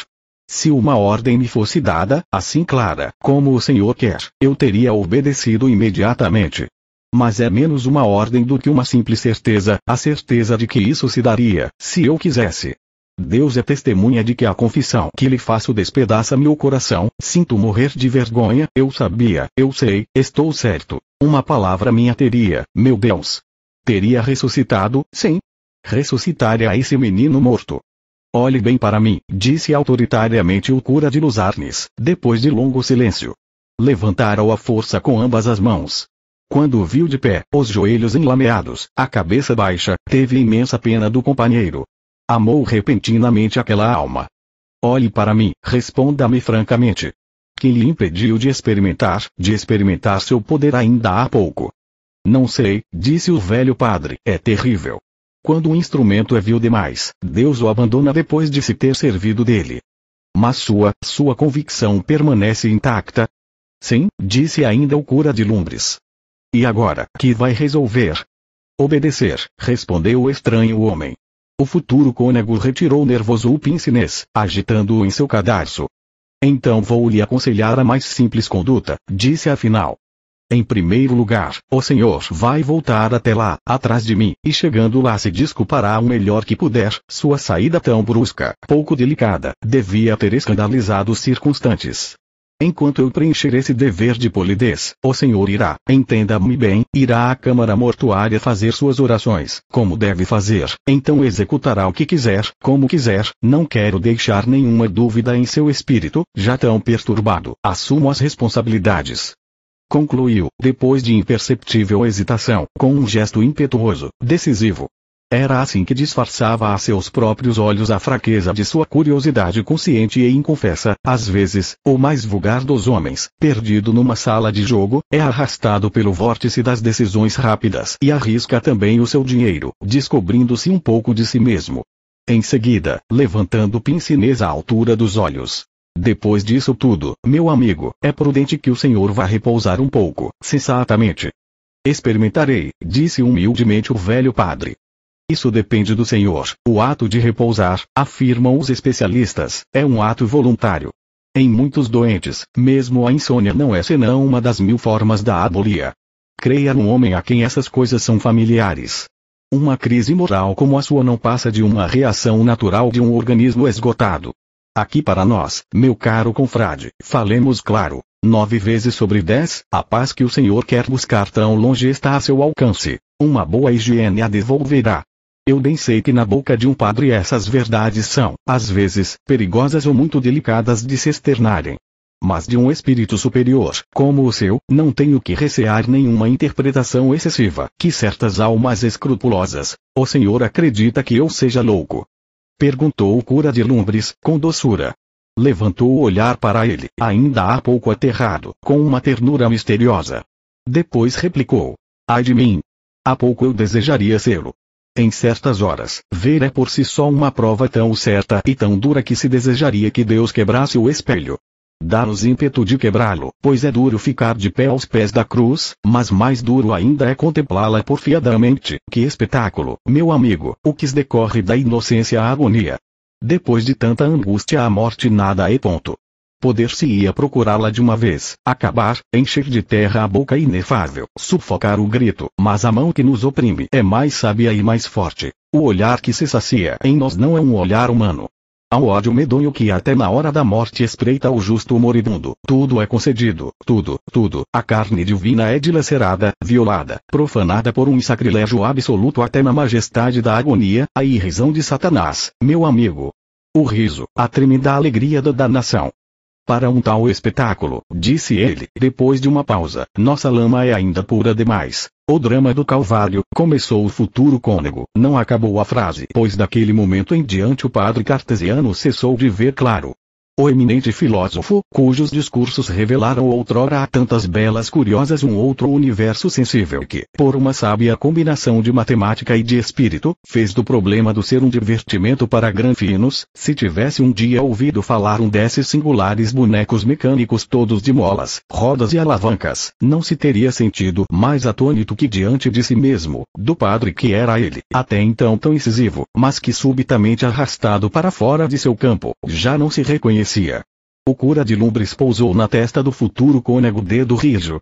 Se uma ordem me fosse dada, assim clara, como o senhor quer, eu teria obedecido imediatamente. Mas é menos uma ordem do que uma simples certeza, a certeza de que isso se daria, se eu quisesse. Deus é testemunha de que a confissão que lhe faço despedaça meu coração, sinto morrer de vergonha, eu sabia, eu sei, estou certo, uma palavra minha teria, meu Deus. Teria ressuscitado, sim. Ressuscitaria a esse menino morto. Olhe bem para mim, disse autoritariamente o cura de Luzarnes, depois de longo silêncio. Levantaram a força com ambas as mãos. Quando o viu de pé, os joelhos enlameados, a cabeça baixa, teve imensa pena do companheiro. Amou repentinamente aquela alma. Olhe para mim, responda-me francamente que lhe impediu de experimentar, de experimentar seu poder ainda há pouco. Não sei, disse o velho padre, é terrível. Quando o um instrumento é vil demais, Deus o abandona depois de se ter servido dele. Mas sua, sua convicção permanece intacta? Sim, disse ainda o cura de Lumbres. E agora, que vai resolver? Obedecer, respondeu o estranho homem. O futuro cônego retirou nervoso o pince-nez, agitando-o em seu cadarço. Então vou lhe aconselhar a mais simples conduta, disse afinal. Em primeiro lugar, o senhor vai voltar até lá, atrás de mim, e chegando lá se desculpará o melhor que puder. Sua saída tão brusca, pouco delicada, devia ter escandalizado os circunstantes. Enquanto eu preencher esse dever de polidez, o Senhor irá, entenda-me bem, irá à Câmara Mortuária fazer suas orações, como deve fazer, então executará o que quiser, como quiser, não quero deixar nenhuma dúvida em seu espírito, já tão perturbado, assumo as responsabilidades. Concluiu, depois de imperceptível hesitação, com um gesto impetuoso, decisivo. Era assim que disfarçava a seus próprios olhos a fraqueza de sua curiosidade consciente e inconfessa, às vezes, o mais vulgar dos homens, perdido numa sala de jogo, é arrastado pelo vórtice das decisões rápidas e arrisca também o seu dinheiro, descobrindo-se um pouco de si mesmo. Em seguida, levantando o pince à altura dos olhos, depois disso tudo, meu amigo, é prudente que o senhor vá repousar um pouco, sensatamente. Experimentarei, disse humildemente o velho padre. Isso depende do Senhor. O ato de repousar, afirmam os especialistas, é um ato voluntário. Em muitos doentes, mesmo a insônia não é senão uma das mil formas da abolia. Creia num homem a quem essas coisas são familiares. Uma crise moral como a sua não passa de uma reação natural de um organismo esgotado. Aqui para nós, meu caro confrade, falemos claro. Nove vezes sobre dez, a paz que o Senhor quer buscar tão longe está a seu alcance. Uma boa higiene a devolverá. Eu bem sei que na boca de um padre essas verdades são, às vezes, perigosas ou muito delicadas de se externarem. Mas de um espírito superior, como o seu, não tenho que recear nenhuma interpretação excessiva que certas almas escrupulosas. O senhor acredita que eu seja louco? Perguntou o cura de Lumbres, com doçura. Levantou o olhar para ele, ainda há pouco aterrado, com uma ternura misteriosa. Depois replicou: Ai de mim! Há pouco eu desejaria sê-lo, em certas horas, ver é por si só uma prova tão certa e tão dura que se desejaria que Deus quebrasse o espelho. Dá-nos ímpeto de quebrá-lo, pois é duro ficar de pé aos pés da cruz, mas mais duro ainda é contemplá-la porfiadamente. Que espetáculo, meu amigo, o que decorre da inocência à agonia. Depois de tanta angústia à morte nada é ponto. Poder-se-ia procurá-la de uma vez, acabar, encher de terra a boca inefável, sufocar o grito, mas a mão que nos oprime é mais sábia e mais forte. O olhar que se sacia em nós não é um olhar humano. Há um ódio medonho que até na hora da morte espreita o justo moribundo. Tudo é concedido, tudo, tudo. A carne divina é dilacerada, violada, profanada por um sacrilégio absoluto até na majestade da agonia, a irrisão de Satanás, meu amigo. O riso, a tremenda alegria da danação, para um tal espetáculo, disse ele, depois de uma pausa. Nossa lama é ainda pura demais. O drama do Calvário, começou o futuro cônego. Não acabou a frase, pois daquele momento em diante o padre cartesiano cessou de ver claro o eminente filósofo, cujos discursos revelaram outrora a tantas belas curiosas um outro universo sensível que, por uma sábia combinação de matemática e de espírito, fez do problema do ser um divertimento para granfinos, se tivesse um dia ouvido falar um desses singulares bonecos mecânicos todos de molas, rodas e alavancas, não se teria sentido mais atônito que diante de si mesmo, do padre que era ele, até então tão incisivo, mas que subitamente arrastado para fora de seu campo, já não se reconhecia conhecia. O cura de Lumbres pousou na testa do futuro cônego dedo rijo.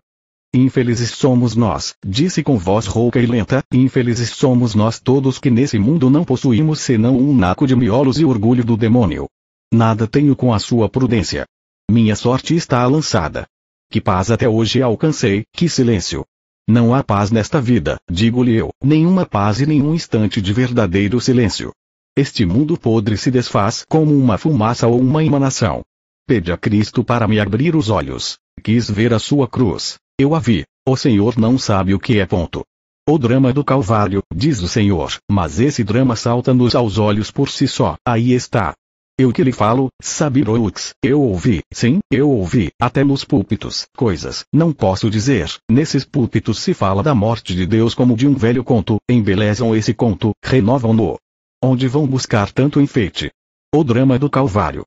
Infelizes somos nós, disse com voz rouca e lenta, infelizes somos nós todos que nesse mundo não possuímos senão um naco de miolos e orgulho do demônio. Nada tenho com a sua prudência. Minha sorte está lançada. Que paz até hoje alcancei, que silêncio. Não há paz nesta vida, digo-lhe eu, nenhuma paz e nenhum instante de verdadeiro silêncio este mundo podre se desfaz como uma fumaça ou uma emanação. Pede a Cristo para me abrir os olhos. Quis ver a sua cruz. Eu a vi. O Senhor não sabe o que é ponto. O drama do Calvário, diz o Senhor, mas esse drama salta-nos aos olhos por si só, aí está. Eu que lhe falo, Sabiroux, eu ouvi, sim, eu ouvi, até nos púlpitos, coisas, não posso dizer, nesses púlpitos se fala da morte de Deus como de um velho conto, embelezam esse conto, renovam-no, Onde vão buscar tanto enfeite? O drama do Calvário.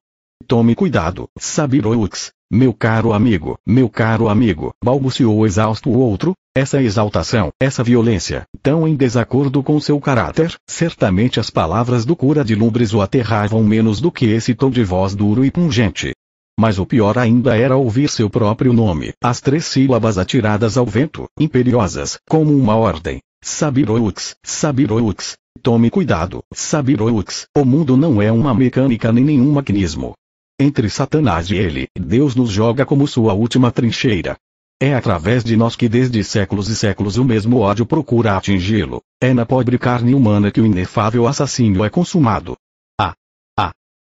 Tome cuidado, Sabiroux, meu caro amigo, meu caro amigo, balbuciou exausto o outro, essa exaltação, essa violência, tão em desacordo com seu caráter, certamente as palavras do cura de Lumbres o aterravam menos do que esse tom de voz duro e pungente. Mas o pior ainda era ouvir seu próprio nome, as três sílabas atiradas ao vento, imperiosas, como uma ordem, Sabiroux, Sabiroux, tome cuidado, Sabiroux. o mundo não é uma mecânica nem nenhum maquinismo. Entre Satanás e ele, Deus nos joga como sua última trincheira. É através de nós que desde séculos e séculos o mesmo ódio procura atingi-lo. É na pobre carne humana que o inefável assassínio é consumado.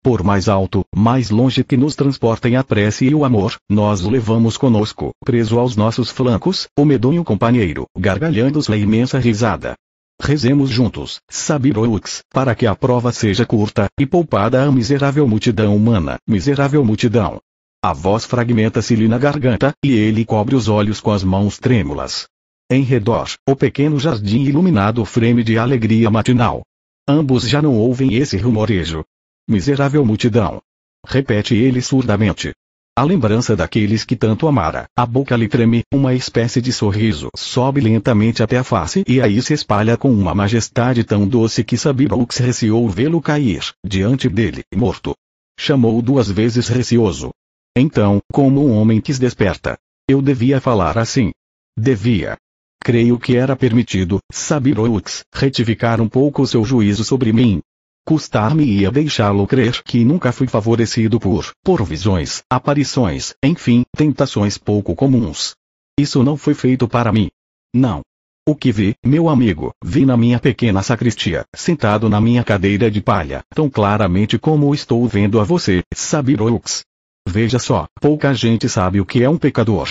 Por mais alto, mais longe que nos transportem a prece e o amor, nós o levamos conosco, preso aos nossos flancos, o medonho companheiro, gargalhando a imensa risada. Rezemos juntos, Sabiroux, para que a prova seja curta, e poupada à miserável multidão humana, miserável multidão. A voz fragmenta-se-lhe na garganta, e ele cobre os olhos com as mãos trêmulas. Em redor, o pequeno jardim iluminado freme de alegria matinal. Ambos já não ouvem esse rumorejo, Miserável multidão! Repete ele surdamente. A lembrança daqueles que tanto amara, a boca lhe treme, uma espécie de sorriso sobe lentamente até a face e aí se espalha com uma majestade tão doce que Sabi receou vê-lo cair, diante dele, morto. Chamou duas vezes receoso. Então, como um homem que se desperta. Eu devia falar assim. Devia. Creio que era permitido, Sabirux, retificar um pouco seu juízo sobre mim, Custar-me-ia deixá-lo crer que nunca fui favorecido por, por visões, aparições, enfim, tentações pouco comuns. Isso não foi feito para mim. Não. O que vi, meu amigo, vi na minha pequena sacristia, sentado na minha cadeira de palha, tão claramente como estou vendo a você, Sabirux. Veja só, pouca gente sabe o que é um pecador,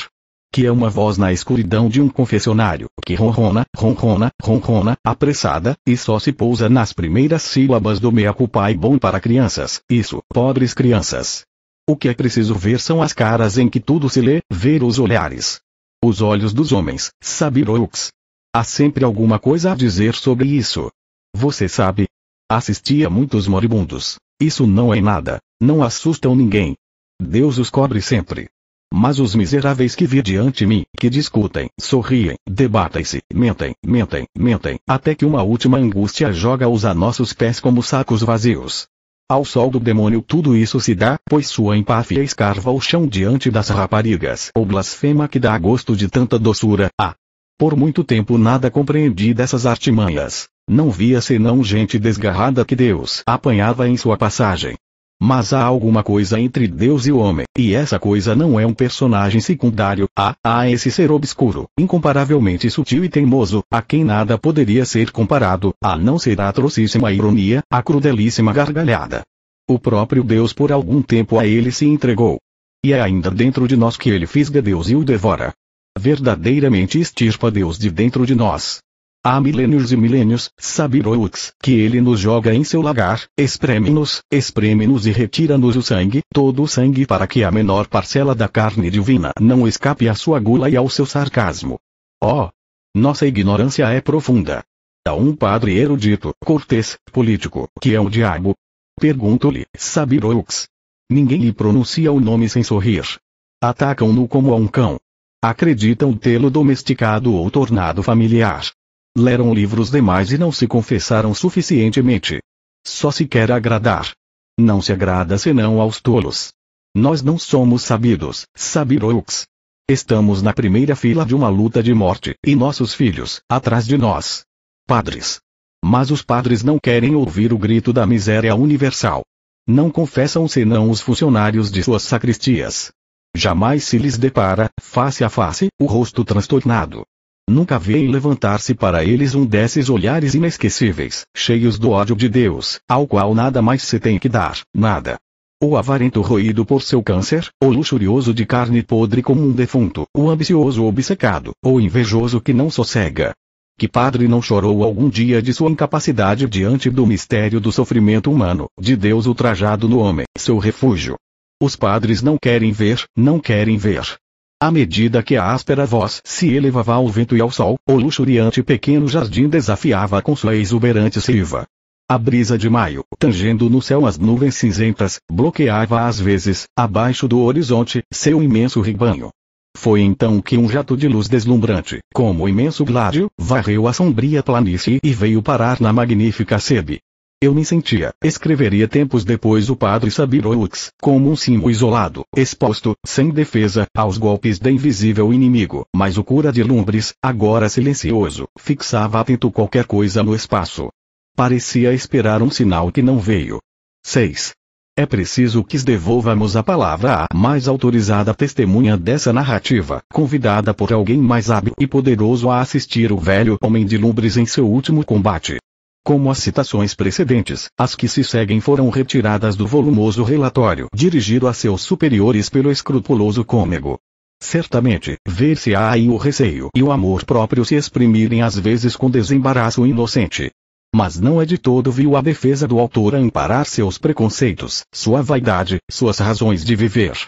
que é uma voz na escuridão de um confessionário, que ronrona, ronrona, ronrona, apressada, e só se pousa nas primeiras sílabas do meia culpa e bom para crianças, isso, pobres crianças. O que é preciso ver são as caras em que tudo se lê, ver os olhares. Os olhos dos homens, sabiroux. Há sempre alguma coisa a dizer sobre isso. Você sabe? Assisti a muitos moribundos. Isso não é nada, não assustam ninguém. Deus os cobre sempre. Mas os miseráveis que vi diante mim, que discutem, sorriem, debatem-se, mentem, mentem, mentem, até que uma última angústia joga-os a nossos pés como sacos vazios. Ao sol do demônio tudo isso se dá, pois sua empáfia escarva o chão diante das raparigas, ou blasfema que dá gosto de tanta doçura, ah! Por muito tempo nada compreendi dessas artimanhas. Não via senão gente desgarrada que Deus apanhava em sua passagem, mas há alguma coisa entre Deus e o homem, e essa coisa não é um personagem secundário, há, há esse ser obscuro, incomparavelmente sutil e teimoso, a quem nada poderia ser comparado, a não ser a atrocíssima ironia, a crudelíssima gargalhada. O próprio Deus por algum tempo a ele se entregou. E é ainda dentro de nós que ele fisga Deus e o devora. Verdadeiramente extirpa Deus de dentro de nós há milênios e milênios, Sabirox, que ele nos joga em seu lagar, espreme-nos, espreme-nos e retira-nos o sangue, todo o sangue para que a menor parcela da carne divina não escape à sua gula e ao seu sarcasmo. Oh! Nossa ignorância é profunda. Há um padre erudito, cortês, político, que é o diabo. Pergunto-lhe, Sabirox. Ninguém lhe pronuncia o nome sem sorrir. Atacam-no como a um cão. Acreditam tê-lo domesticado ou tornado familiar leram livros demais e não se confessaram suficientemente. Só se quer agradar. Não se agrada senão aos tolos. Nós não somos sabidos, sabiroux. Estamos na primeira fila de uma luta de morte, e nossos filhos, atrás de nós. Padres. Mas os padres não querem ouvir o grito da miséria universal. Não confessam senão os funcionários de suas sacristias. Jamais se lhes depara, face a face, o rosto transtornado, Nunca veem levantar-se para eles um desses olhares inesquecíveis, cheios do ódio de Deus, ao qual nada mais se tem que dar, nada. O avarento roído por seu câncer, o luxurioso de carne podre como um defunto, o ambicioso obcecado, o invejoso que não sossega. Que padre não chorou algum dia de sua incapacidade diante do mistério do sofrimento humano, de Deus ultrajado no homem, seu refúgio? Os padres não querem ver, não querem ver, à medida que a áspera voz se elevava ao vento e ao sol, o luxuriante pequeno jardim desafiava com sua exuberante seiva. A brisa de maio, tangendo no céu as nuvens cinzentas, bloqueava às vezes, abaixo do horizonte, seu imenso rebanho. Foi então que um jato de luz deslumbrante, como imenso gládio, varreu a sombria planície e veio parar na magnífica sebe. Eu me sentia, escreveria tempos depois o padre Sabiroux, como um símbolo isolado, exposto, sem defesa, aos golpes do invisível inimigo, mas o cura de Lumbres, agora silencioso, fixava atento qualquer coisa no espaço. Parecia esperar um sinal que não veio. 6. É preciso que devolvamos a palavra à mais autorizada testemunha dessa narrativa, convidada por alguém mais hábil e poderoso a assistir o velho homem de Lumbres em seu último combate. Como as citações precedentes, as que se seguem foram retiradas do volumoso relatório dirigido a seus superiores pelo escrupuloso cômego. Certamente, ver-se-á aí o receio e o amor próprio se exprimirem às vezes com desembaraço inocente. Mas não é de todo vil a defesa do autor amparar seus preconceitos, sua vaidade, suas razões de viver,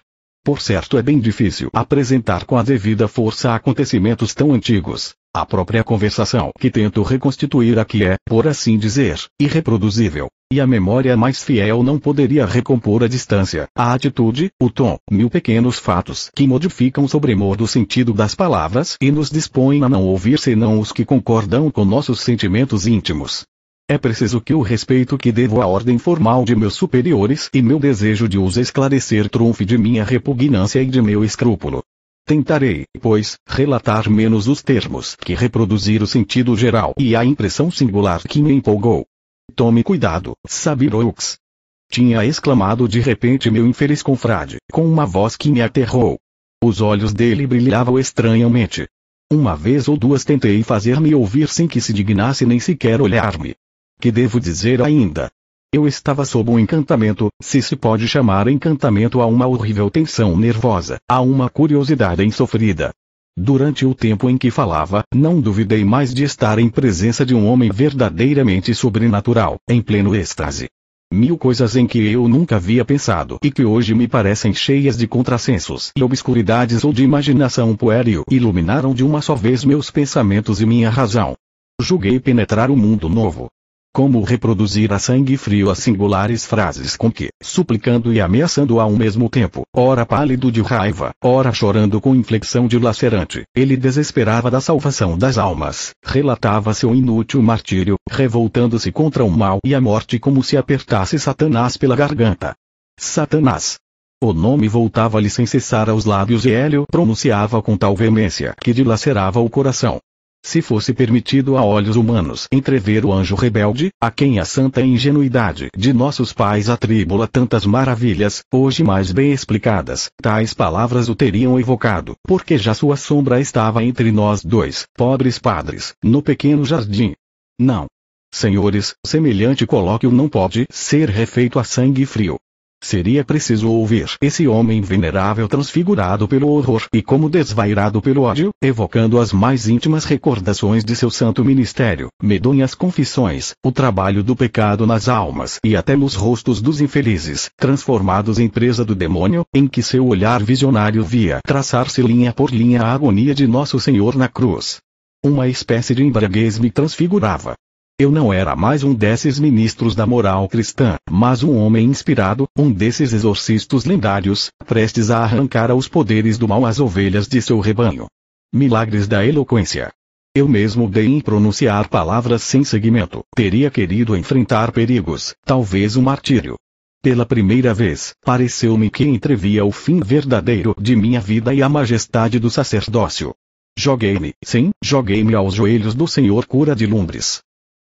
por certo, é bem difícil apresentar com a devida força acontecimentos tão antigos. A própria conversação que tento reconstituir aqui é, por assim dizer, irreproduzível. E a memória mais fiel não poderia recompor a distância, a atitude, o tom, mil pequenos fatos que modificam sobremodo o sentido das palavras e nos dispõem a não ouvir senão os que concordam com nossos sentimentos íntimos. É preciso que o respeito que devo à ordem formal de meus superiores e meu desejo de os esclarecer trunfe de minha repugnância e de meu escrúpulo. Tentarei, pois, relatar menos os termos que reproduzir o sentido geral e a impressão singular que me empolgou. Tome cuidado, Sabirux. Tinha exclamado de repente meu infeliz confrade, com uma voz que me aterrou. Os olhos dele brilhavam estranhamente. Uma vez ou duas tentei fazer-me ouvir sem que se dignasse nem sequer olhar-me. Que devo dizer ainda? Eu estava sob um encantamento, se se pode chamar encantamento a uma horrível tensão nervosa, a uma curiosidade insofrida. Durante o tempo em que falava, não duvidei mais de estar em presença de um homem verdadeiramente sobrenatural, em pleno êxtase. Mil coisas em que eu nunca havia pensado e que hoje me parecem cheias de contrassensos e obscuridades ou de imaginação pueril iluminaram de uma só vez meus pensamentos e minha razão. Julguei penetrar o mundo novo, como reproduzir a sangue frio as singulares frases com que, suplicando e ameaçando ao mesmo tempo, ora pálido de raiva, ora chorando com inflexão dilacerante, ele desesperava da salvação das almas, relatava seu inútil martírio, revoltando-se contra o mal e a morte como se apertasse Satanás pela garganta. Satanás, o nome voltava-lhe sem cessar aos lábios e Hélio pronunciava com tal veemência que dilacerava o coração. Se fosse permitido a olhos humanos entrever o anjo rebelde, a quem a santa ingenuidade de nossos pais atribula tantas maravilhas, hoje mais bem explicadas, tais palavras o teriam evocado, porque já sua sombra estava entre nós dois, pobres padres, no pequeno jardim. Não. Senhores, semelhante colóquio não pode ser refeito a sangue frio. Seria preciso ouvir esse homem venerável transfigurado pelo horror e como desvairado pelo ódio, evocando as mais íntimas recordações de seu santo ministério, medonhas confissões, o trabalho do pecado nas almas e até nos rostos dos infelizes, transformados em presa do demônio, em que seu olhar visionário via traçar-se linha por linha a agonia de Nosso Senhor na cruz. Uma espécie de embriaguez me transfigurava. Eu não era mais um desses ministros da moral cristã, mas um homem inspirado, um desses exorcistas lendários, prestes a arrancar aos poderes do mal as ovelhas de seu rebanho. Milagres da eloquência. Eu mesmo dei em pronunciar palavras sem segmento, teria querido enfrentar perigos, talvez um martírio. Pela primeira vez, pareceu-me que entrevia o fim verdadeiro de minha vida e a majestade do sacerdócio. Joguei-me, sim, joguei-me aos joelhos do senhor cura de Lumbres,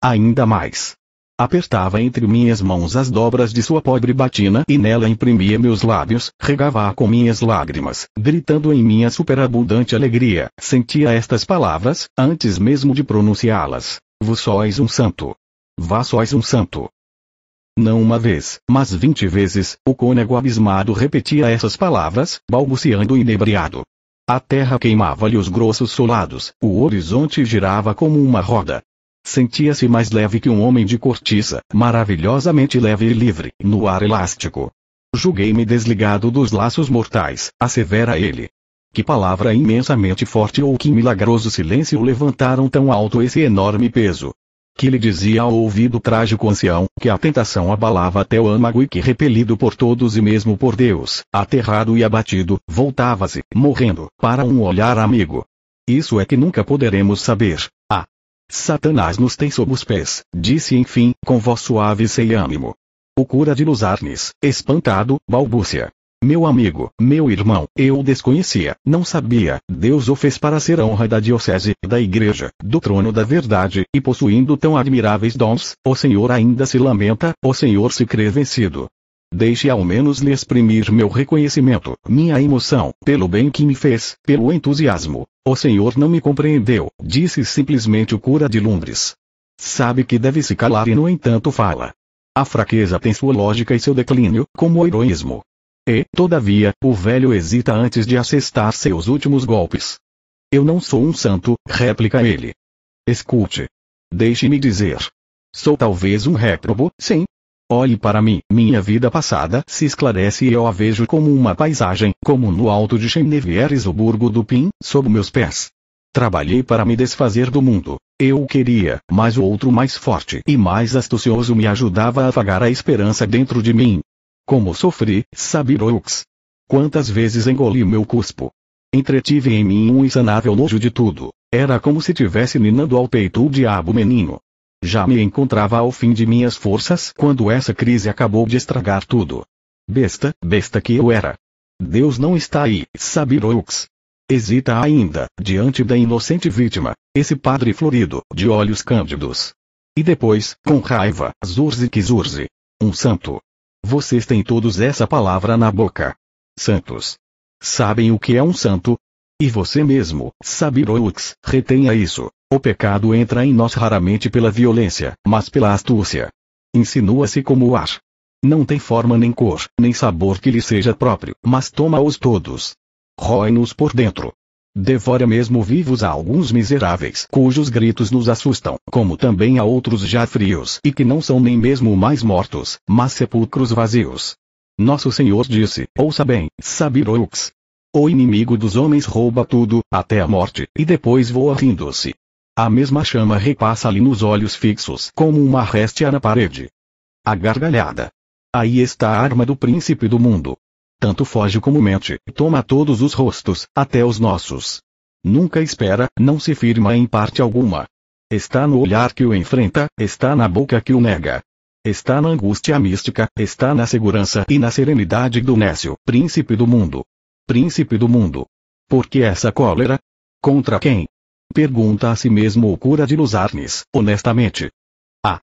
ainda mais. Apertava entre minhas mãos as dobras de sua pobre batina e nela imprimia meus lábios, regava-a com minhas lágrimas, gritando em minha superabundante alegria. Sentia estas palavras, antes mesmo de pronunciá-las. Vós sois um santo. Vá sois um santo. Não uma vez, mas vinte vezes, o cônego abismado repetia essas palavras, balbuciando inebriado. A terra queimava-lhe os grossos solados, o horizonte girava como uma roda, Sentia-se mais leve que um homem de cortiça, maravilhosamente leve e livre, no ar elástico. Julguei-me desligado dos laços mortais, assevera ele. Que palavra imensamente forte ou que milagroso silêncio levantaram tão alto esse enorme peso. Que lhe dizia ao ouvido trágico ancião, que a tentação abalava até o âmago e que repelido por todos e mesmo por Deus, aterrado e abatido, voltava-se, morrendo, para um olhar amigo. Isso é que nunca poderemos saber. Ah, Satanás nos tem sob os pés, disse enfim, com voz suave sem ânimo. O cura de Luzarnes, espantado, balbúcia. Meu amigo, meu irmão, eu desconhecia, não sabia, Deus o fez para ser a honra da diocese, da igreja, do trono da verdade, e possuindo tão admiráveis dons, o Senhor ainda se lamenta, o Senhor se crê vencido. Deixe ao menos lhe exprimir meu reconhecimento, minha emoção, pelo bem que me fez, pelo entusiasmo. O senhor não me compreendeu, disse simplesmente o cura de Londres. Sabe que deve se calar e no entanto fala. A fraqueza tem sua lógica e seu declínio, como o heroísmo. E, todavia, o velho hesita antes de assestar seus últimos golpes. Eu não sou um santo, réplica ele. Escute. Deixe-me dizer. Sou talvez um réprobo, sim, Olhe para mim, minha vida passada se esclarece e eu a vejo como uma paisagem, como no alto de Chenevieres o burgo do Pin, sob meus pés. Trabalhei para me desfazer do mundo. Eu queria, mas o outro mais forte e mais astucioso me ajudava a afagar a esperança dentro de mim. Como sofri, Sabirux. Quantas vezes engoli meu cuspo. Entretive em mim um insanável nojo de tudo. Era como se tivesse ninando ao peito o diabo menino. Já me encontrava ao fim de minhas forças quando essa crise acabou de estragar tudo. Besta, besta que eu era. Deus não está aí, sabe Roux. Hesita ainda, diante da inocente vítima, esse padre florido, de olhos cândidos. E depois, com raiva, Zurzi que Um santo. Vocês têm todos essa palavra na boca. Santos. Sabem o que é um santo? E você mesmo, Sabiroux, retenha isso. O pecado entra em nós raramente pela violência, mas pela astúcia. Insinua-se como o ar. Não tem forma nem cor, nem sabor que lhe seja próprio, mas toma-os todos. Rói-nos por dentro. Devora mesmo vivos a alguns miseráveis cujos gritos nos assustam, como também a outros já frios e que não são nem mesmo mais mortos, mas sepulcros vazios. Nosso Senhor disse, ouça bem, Sabiroux. O inimigo dos homens rouba tudo, até a morte, e depois voa rindo-se. A mesma chama repassa-lhe nos olhos fixos como uma réstia na parede. A gargalhada. Aí está a arma do príncipe do mundo. Tanto foge como mente, toma todos os rostos, até os nossos. Nunca espera, não se firma em parte alguma. Está no olhar que o enfrenta, está na boca que o nega. Está na angústia mística, está na segurança e na serenidade do Nécio, príncipe do mundo príncipe do mundo. Por que essa cólera? Contra quem? Pergunta a si mesmo o cura de Luzarnes, honestamente. Ah!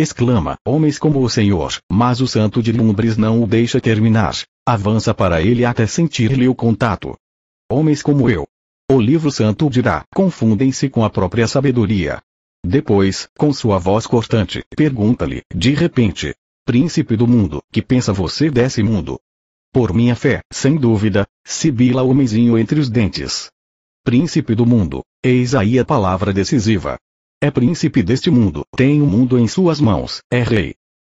Exclama, homens como o senhor, mas o santo de Lumbres não o deixa terminar. Avança para ele até sentir-lhe o contato. Homens como eu. O livro santo dirá, confundem-se com a própria sabedoria. Depois, com sua voz cortante, pergunta-lhe, de repente, Príncipe do mundo, que pensa você desse mundo? Por minha fé, sem dúvida, sibila o mesinho entre os dentes. Príncipe do mundo, eis aí a palavra decisiva. É príncipe deste mundo, tem o mundo em suas mãos, é rei.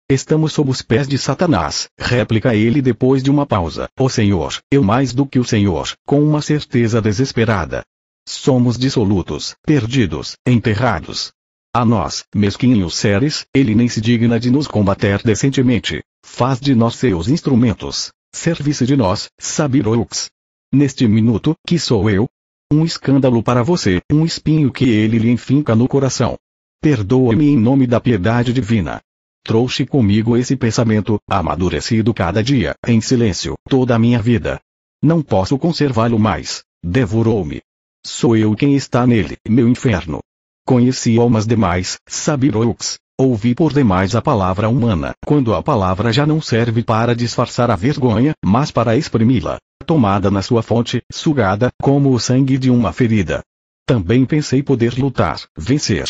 Estamos sob os pés de Satanás, réplica ele depois de uma pausa. O Senhor, eu mais do que o Senhor, com uma certeza desesperada. Somos dissolutos, perdidos, enterrados. A nós, mesquinhos seres, ele nem se digna de nos combater decentemente. Faz de nós seus instrumentos serviço de nós, Sabiraux. Neste minuto, que sou eu? Um escândalo para você, um espinho que ele lhe enfinca no coração. Perdoa-me em nome da piedade divina. Trouxe comigo esse pensamento, amadurecido cada dia, em silêncio, toda a minha vida. Não posso conservá-lo mais. Devorou-me. Sou eu quem está nele, meu inferno. Conheci almas demais, Sabiraux. Ouvi por demais a palavra humana, quando a palavra já não serve para disfarçar a vergonha, mas para exprimi-la, tomada na sua fonte, sugada, como o sangue de uma ferida. Também pensei poder lutar, vencer.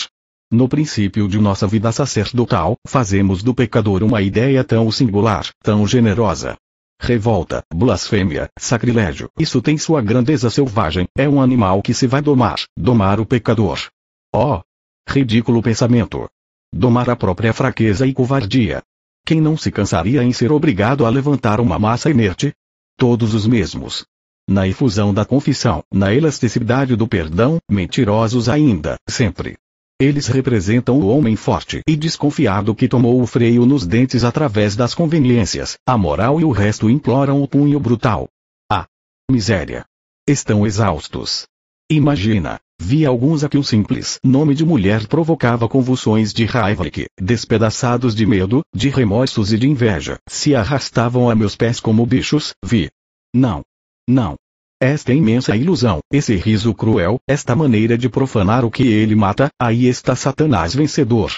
No princípio de nossa vida sacerdotal, fazemos do pecador uma ideia tão singular, tão generosa. Revolta, blasfêmia, sacrilégio, isso tem sua grandeza selvagem, é um animal que se vai domar, domar o pecador. Oh! Ridículo pensamento! domar a própria fraqueza e covardia. Quem não se cansaria em ser obrigado a levantar uma massa inerte? Todos os mesmos. Na efusão da confissão, na elasticidade do perdão, mentirosos ainda, sempre. Eles representam o homem forte e desconfiado que tomou o freio nos dentes através das conveniências, a moral e o resto imploram o punho brutal. A ah, miséria. Estão exaustos. Imagina, Vi alguns a que o simples nome de mulher provocava convulsões de raiva e que, despedaçados de medo, de remorsos e de inveja, se arrastavam a meus pés como bichos, vi. Não. Não. Esta é imensa ilusão, esse riso cruel, esta maneira de profanar o que ele mata, aí está Satanás vencedor.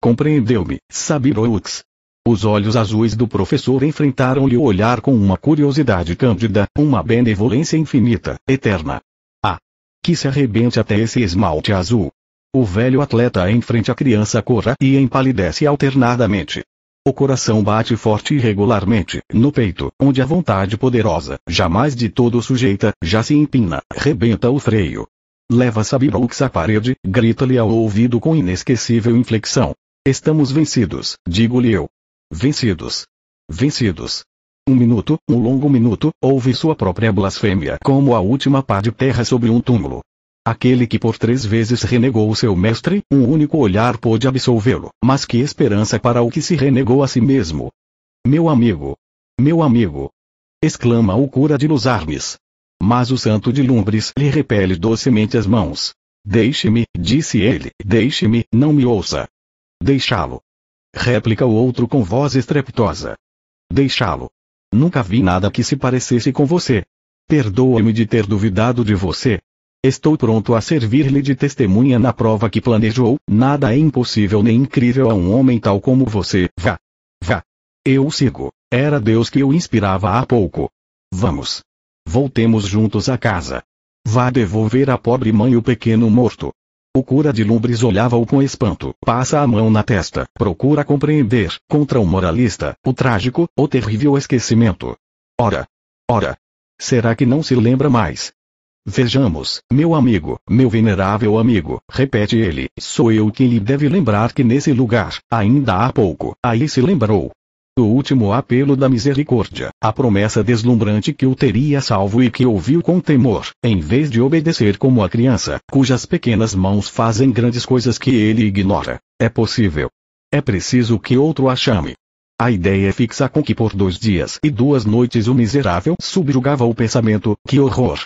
Compreendeu-me, Sabiroux. Os olhos azuis do professor enfrentaram-lhe o olhar com uma curiosidade cândida, uma benevolência infinita, eterna. Que se arrebente até esse esmalte azul. O velho atleta em frente à criança cora e empalidece alternadamente. O coração bate forte e regularmente, no peito, onde a vontade poderosa, jamais de todo sujeita, já se empina, rebenta o freio. Leva Sabiroux à parede, grita-lhe ao ouvido com inesquecível inflexão. Estamos vencidos, digo-lhe eu. Vencidos. Vencidos um minuto, um longo minuto, ouve sua própria blasfêmia como a última pá de terra sobre um túmulo. Aquele que por três vezes renegou o seu mestre, um único olhar pôde absolvê-lo, mas que esperança para o que se renegou a si mesmo. Meu amigo! Meu amigo! exclama o cura de Luzarmes. Mas o santo de Lumbres lhe repele docemente as mãos. Deixe-me, disse ele, deixe-me, não me ouça. Deixá-lo. Réplica o outro com voz estrepitosa. Deixá-lo. Nunca vi nada que se parecesse com você. Perdoa-me de ter duvidado de você. Estou pronto a servir-lhe de testemunha na prova que planejou, nada é impossível nem incrível a um homem tal como você. Vá. Vá. Eu sigo. Era Deus que eu inspirava há pouco. Vamos. Voltemos juntos a casa. Vá devolver à pobre mãe o pequeno morto. O cura de Lumbres olhava-o com espanto. Passa a mão na testa. Procura compreender, contra o moralista, o trágico, o terrível esquecimento. Ora! Ora! Será que não se lembra mais? Vejamos, meu amigo, meu venerável amigo, repete ele, sou eu quem lhe deve lembrar que nesse lugar, ainda há pouco, aí se lembrou, o último apelo da misericórdia, a promessa deslumbrante que o teria salvo e que ouviu com temor, em vez de obedecer como a criança, cujas pequenas mãos fazem grandes coisas que ele ignora. É possível. É preciso que outro a chame. A ideia é fixa com que por dois dias e duas noites o miserável subjugava o pensamento, que horror!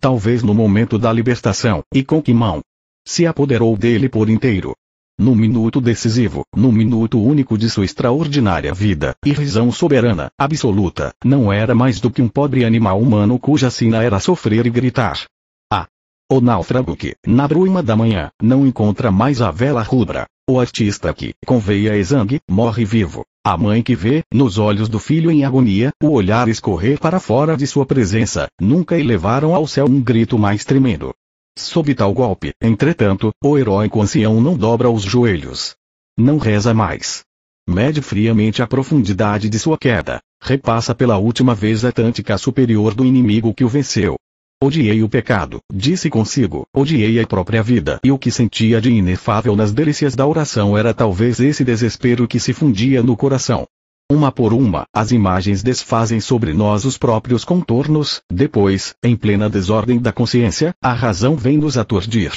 Talvez no momento da libertação, e com que mão? Se apoderou dele por inteiro no minuto decisivo, no minuto único de sua extraordinária vida, irrisão soberana, absoluta, não era mais do que um pobre animal humano cuja sina era sofrer e gritar. Ah! O náufrago que, na bruma da manhã, não encontra mais a vela rubra. O artista que, com veia exangue, morre vivo. A mãe que vê, nos olhos do filho em agonia, o olhar escorrer para fora de sua presença, nunca elevaram ao céu um grito mais tremendo. Sob tal golpe, entretanto, o heróico ancião não dobra os joelhos. Não reza mais. Mede friamente a profundidade de sua queda. Repassa pela última vez a tântica superior do inimigo que o venceu. Odiei o pecado, disse consigo, odiei a própria vida. E o que sentia de inefável nas delícias da oração era talvez esse desespero que se fundia no coração. Uma por uma, as imagens desfazem sobre nós os próprios contornos, depois, em plena desordem da consciência, a razão vem nos aturdir.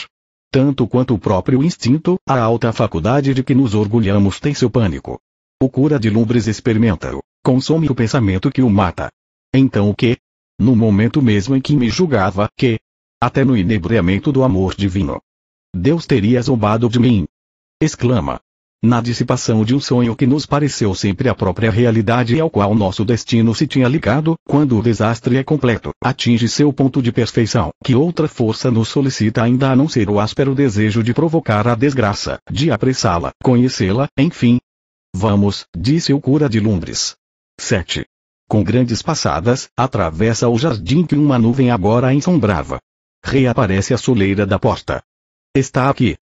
Tanto quanto o próprio instinto, a alta faculdade de que nos orgulhamos tem seu pânico. O cura de Lumbres experimenta-o, consome o pensamento que o mata. Então o que? No momento mesmo em que me julgava que, até no inebriamento do amor divino, Deus teria zombado de mim. Exclama, na dissipação de um sonho que nos pareceu sempre a própria realidade e ao qual nosso destino se tinha ligado, quando o desastre é completo, atinge seu ponto de perfeição, que outra força nos solicita ainda a não ser o áspero desejo de provocar a desgraça, de apressá-la, conhecê-la, enfim. Vamos, disse o cura de Lumbres. 7. Com grandes passadas, atravessa o jardim que uma nuvem agora ensombrava. Reaparece a soleira da porta. Está aqui,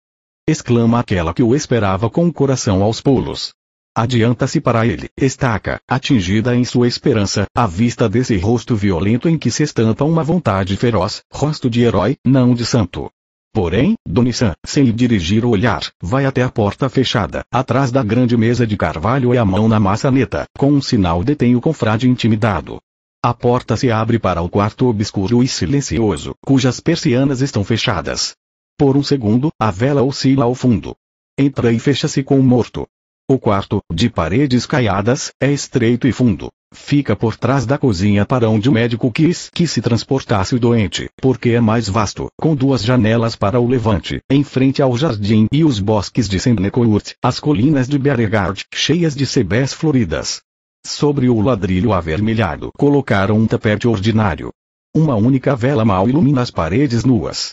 exclama aquela que o esperava com o coração aos pulos. Adianta-se para ele, estaca, atingida em sua esperança, à vista desse rosto violento em que se estampa uma vontade feroz, rosto de herói, não de santo. Porém, Donissan, sem lhe dirigir o olhar, vai até a porta fechada, atrás da grande mesa de carvalho e a mão na maçaneta, com um sinal detém o confrade intimidado. A porta se abre para o quarto obscuro e silencioso, cujas persianas estão fechadas. Por um segundo, a vela oscila ao fundo. Entra e fecha-se com o morto. O quarto, de paredes caiadas, é estreito e fundo. Fica por trás da cozinha para onde o médico quis que se transportasse o doente, porque é mais vasto, com duas janelas para o levante, em frente ao jardim e os bosques de Sennecourt, as colinas de Beregard, cheias de sebés floridas. Sobre o ladrilho avermelhado colocaram um tapete ordinário. Uma única vela mal ilumina as paredes nuas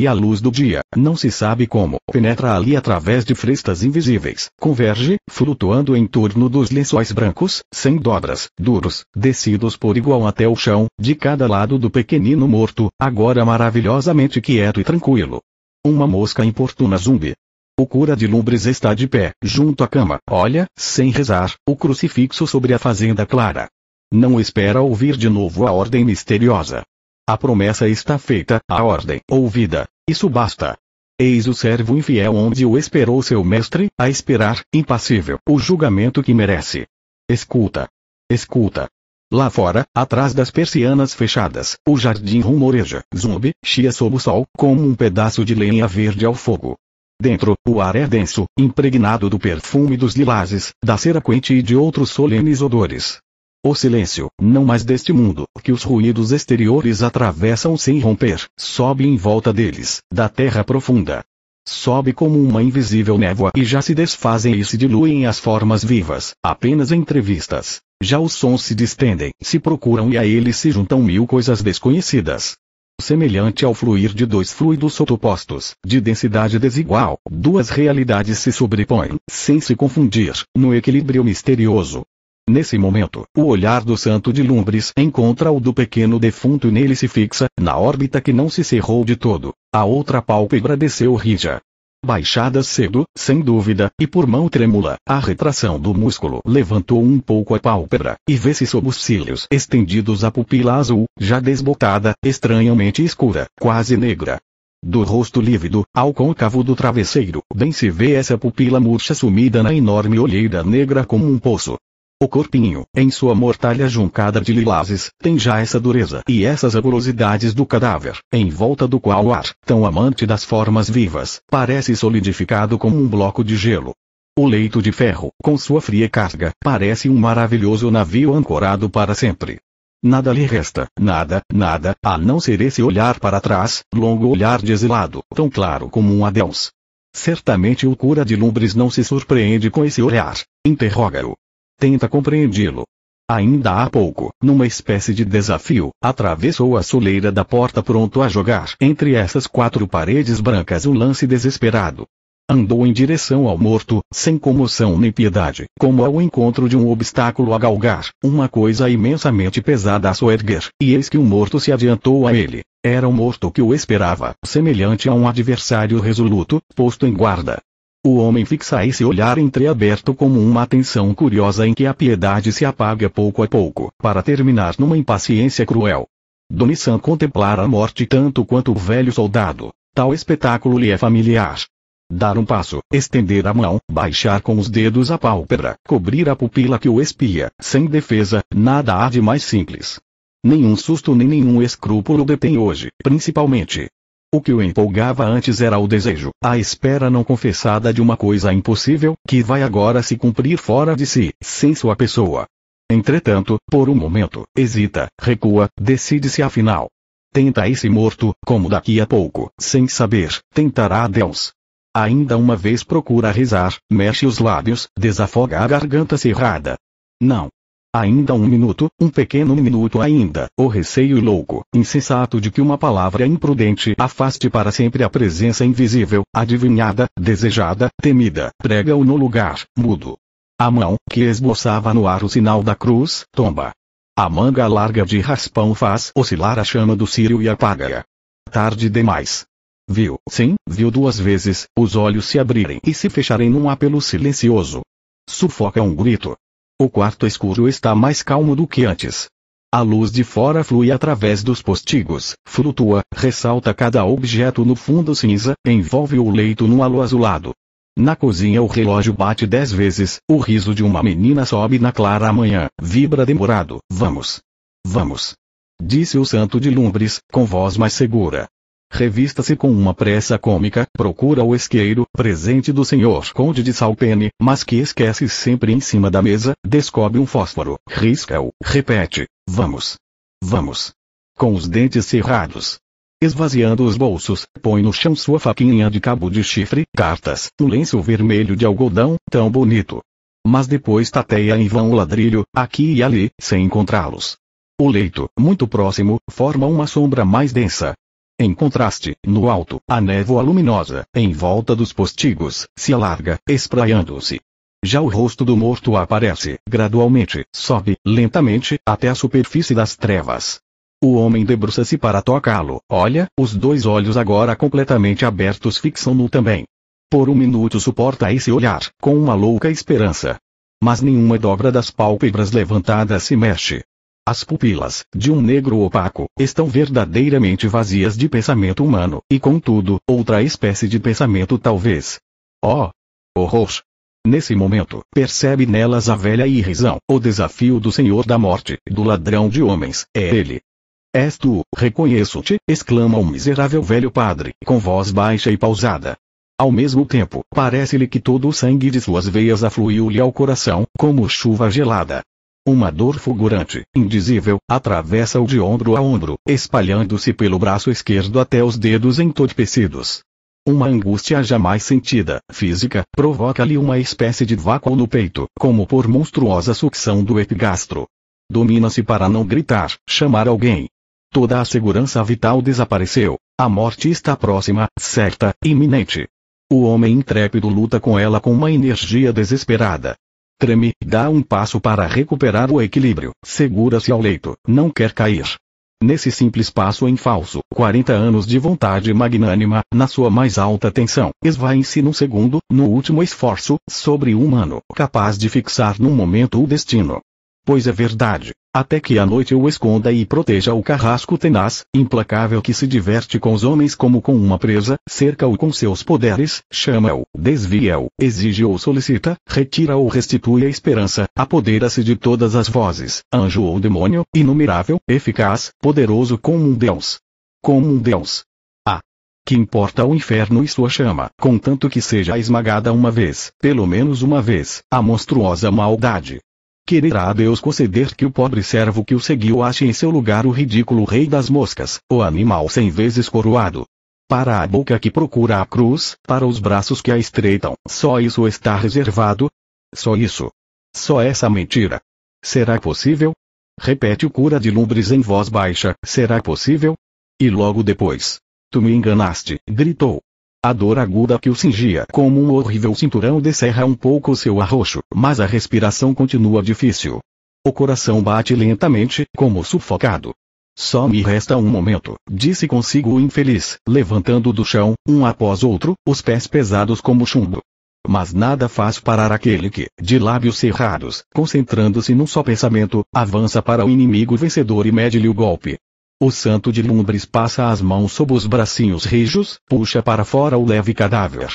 e a luz do dia, não se sabe como, penetra ali através de frestas invisíveis, converge, flutuando em torno dos lençóis brancos, sem dobras, duros, descidos por igual até o chão, de cada lado do pequenino morto, agora maravilhosamente quieto e tranquilo. Uma mosca importuna zumbi. O cura de Lumbres está de pé, junto à cama, olha, sem rezar, o crucifixo sobre a fazenda clara. Não espera ouvir de novo a ordem misteriosa. A promessa está feita, a ordem ouvida, isso basta. Eis o servo infiel onde o esperou seu mestre, a esperar, impassível, o julgamento que merece. Escuta. Escuta. Lá fora, atrás das persianas fechadas, o jardim rumoreja, zumbi, chia sob o sol, como um pedaço de lenha verde ao fogo. Dentro, o ar é denso, impregnado do perfume dos lilases, da cera quente e de outros solenes odores. O silêncio, não mais deste mundo, que os ruídos exteriores atravessam sem romper, sobe em volta deles, da terra profunda. Sobe como uma invisível névoa e já se desfazem e se diluem as formas vivas, apenas entrevistas. Já os sons se distendem, se procuram e a eles se juntam mil coisas desconhecidas semelhante ao fluir de dois fluidos opostos, de densidade desigual, duas realidades se sobrepõem, sem se confundir, no equilíbrio misterioso, Nesse momento, o olhar do santo de Lumbres encontra o do pequeno defunto e nele se fixa, na órbita que não se cerrou de todo. A outra pálpebra desceu rija. Baixada cedo, sem dúvida, e por mão trêmula, a retração do músculo levantou um pouco a pálpebra, e vê-se sob os cílios estendidos a pupila azul, já desbotada, estranhamente escura, quase negra. Do rosto lívido, ao côncavo do travesseiro, bem se vê essa pupila murcha sumida na enorme olheira negra como um poço. O corpinho, em sua mortalha juncada de lilases, tem já essa dureza e essas agurosidades do cadáver, em volta do qual o ar, tão amante das formas vivas, parece solidificado como um bloco de gelo. O leito de ferro, com sua fria carga, parece um maravilhoso navio ancorado para sempre. Nada lhe resta, nada, nada, a não ser esse olhar para trás, longo olhar de exilado, tão claro como um adeus. Certamente o cura de Lumbres não se surpreende com esse olhar. Interroga-o, Tenta compreendê-lo. Ainda há pouco, numa espécie de desafio, atravessou a soleira da porta pronto a jogar entre essas quatro paredes brancas um lance desesperado. Andou em direção ao morto, sem comoção nem piedade, como ao encontro de um obstáculo a galgar, uma coisa imensamente pesada a soerguer, e eis que o um morto se adiantou a ele. Era o um morto que o esperava, semelhante a um adversário resoluto, posto em guarda. O homem fixa esse olhar entreaberto como uma atenção curiosa em que a piedade se apaga pouco a pouco, para terminar numa impaciência cruel. Donissan contemplar a morte tanto quanto o velho soldado. Tal espetáculo lhe é familiar. Dar um passo, estender a mão, baixar com os dedos a pálpebra, cobrir a pupila que o espia, sem defesa, nada há de mais simples. Nenhum susto nem nenhum escrúpulo detém hoje, principalmente, o que o empolgava antes era o desejo, a espera não confessada de uma coisa impossível, que vai agora se cumprir fora de si, sem sua pessoa. Entretanto, por um momento, hesita, recua, decide-se afinal. Tenta esse morto, como daqui a pouco, sem saber, tentará a Deus. Ainda uma vez procura rezar, mexe os lábios, desafoga a garganta cerrada. Não, Ainda um minuto, um pequeno minuto ainda. O receio louco, insensato de que uma palavra imprudente afaste para sempre a presença invisível, adivinhada, desejada, temida, prega-o no lugar, mudo. A mão, que esboçava no ar o sinal da cruz, tomba. A manga larga de raspão faz oscilar a chama do círio e apaga-a. Tarde demais. Viu, sim, viu duas vezes, os olhos se abrirem e se fecharem num apelo silencioso. Sufoca um grito, o quarto escuro está mais calmo do que antes. A luz de fora flui através dos postigos, flutua, ressalta cada objeto no fundo cinza, envolve o leito num halo azulado. Na cozinha o relógio bate dez vezes, o riso de uma menina sobe na clara manhã, vibra demorado, vamos. Vamos. Disse o santo de Lumbres, com voz mais segura. Revista-se com uma pressa cômica, procura o isqueiro, presente do senhor Conde de Salpene, mas que esquece sempre em cima da mesa, descobre um fósforo, risca-o, repete, vamos. Vamos. Com os dentes cerrados. Esvaziando os bolsos, põe no chão sua faquinha de cabo de chifre, cartas, um lenço vermelho de algodão, tão bonito. Mas depois tateia em vão o ladrilho, aqui e ali, sem encontrá-los. O leito, muito próximo, forma uma sombra mais densa, em contraste, no alto, a névoa luminosa, em volta dos postigos, se alarga, espraiando-se. Já o rosto do morto aparece, gradualmente, sobe, lentamente, até a superfície das trevas. O homem debruça-se para tocá-lo, olha, os dois olhos agora completamente abertos fixam-no também. Por um minuto suporta esse olhar, com uma louca esperança. Mas nenhuma dobra das pálpebras levantadas se mexe. As pupilas, de um negro opaco, estão verdadeiramente vazias de pensamento humano, e contudo, outra espécie de pensamento talvez. Oh! Horror! Nesse momento, percebe nelas a velha irrisão, o desafio do Senhor da Morte, do ladrão de homens, é ele. És tu, reconheço-te, exclama o miserável velho padre, com voz baixa e pausada. Ao mesmo tempo, parece-lhe que todo o sangue de suas veias afluiu-lhe ao coração, como chuva gelada. Uma dor fulgurante, indizível, atravessa-o de ombro a ombro, espalhando-se pelo braço esquerdo até os dedos entorpecidos. Uma angústia jamais sentida, física, provoca-lhe uma espécie de vácuo no peito, como por monstruosa sucção do epigastro. Domina-se para não gritar, chamar alguém. Toda a segurança vital desapareceu. A morte está próxima, certa, iminente. O homem intrépido luta com ela com uma energia desesperada. Treme, dá um passo para recuperar o equilíbrio, segura-se ao leito, não quer cair. Nesse simples passo em falso, 40 anos de vontade magnânima, na sua mais alta tensão, esvai-se num segundo, no último esforço, sobre humano, capaz de fixar num momento o destino. Pois é verdade, até que a noite o esconda e proteja o carrasco tenaz, implacável que se diverte com os homens como com uma presa, cerca-o com seus poderes, chama-o, desvia-o, exige ou solicita, retira ou restitui a esperança, apodera-se de todas as vozes, anjo ou demônio, inumerável, eficaz, poderoso como um deus. Como um deus. Ah! Que importa o inferno e sua chama, contanto que seja esmagada uma vez, pelo menos uma vez, a monstruosa maldade quererá Deus conceder que o pobre servo que o seguiu ache em seu lugar o ridículo rei das moscas, o animal cem vezes coroado. Para a boca que procura a cruz, para os braços que a estreitam, só isso está reservado? Só isso. Só essa mentira. Será possível? Repete o cura de Lumbres em voz baixa, será possível? E logo depois. Tu me enganaste, gritou. A dor aguda que o cingia como um horrível cinturão descerra um pouco seu arroxo, mas a respiração continua difícil. O coração bate lentamente, como sufocado. Só me resta um momento, disse consigo o infeliz, levantando do chão, um após outro, os pés pesados como chumbo. Mas nada faz parar aquele que, de lábios cerrados, concentrando-se num só pensamento, avança para o inimigo vencedor e mede-lhe o golpe. O santo de Lumbres passa as mãos sob os bracinhos rijos, puxa para fora o leve cadáver.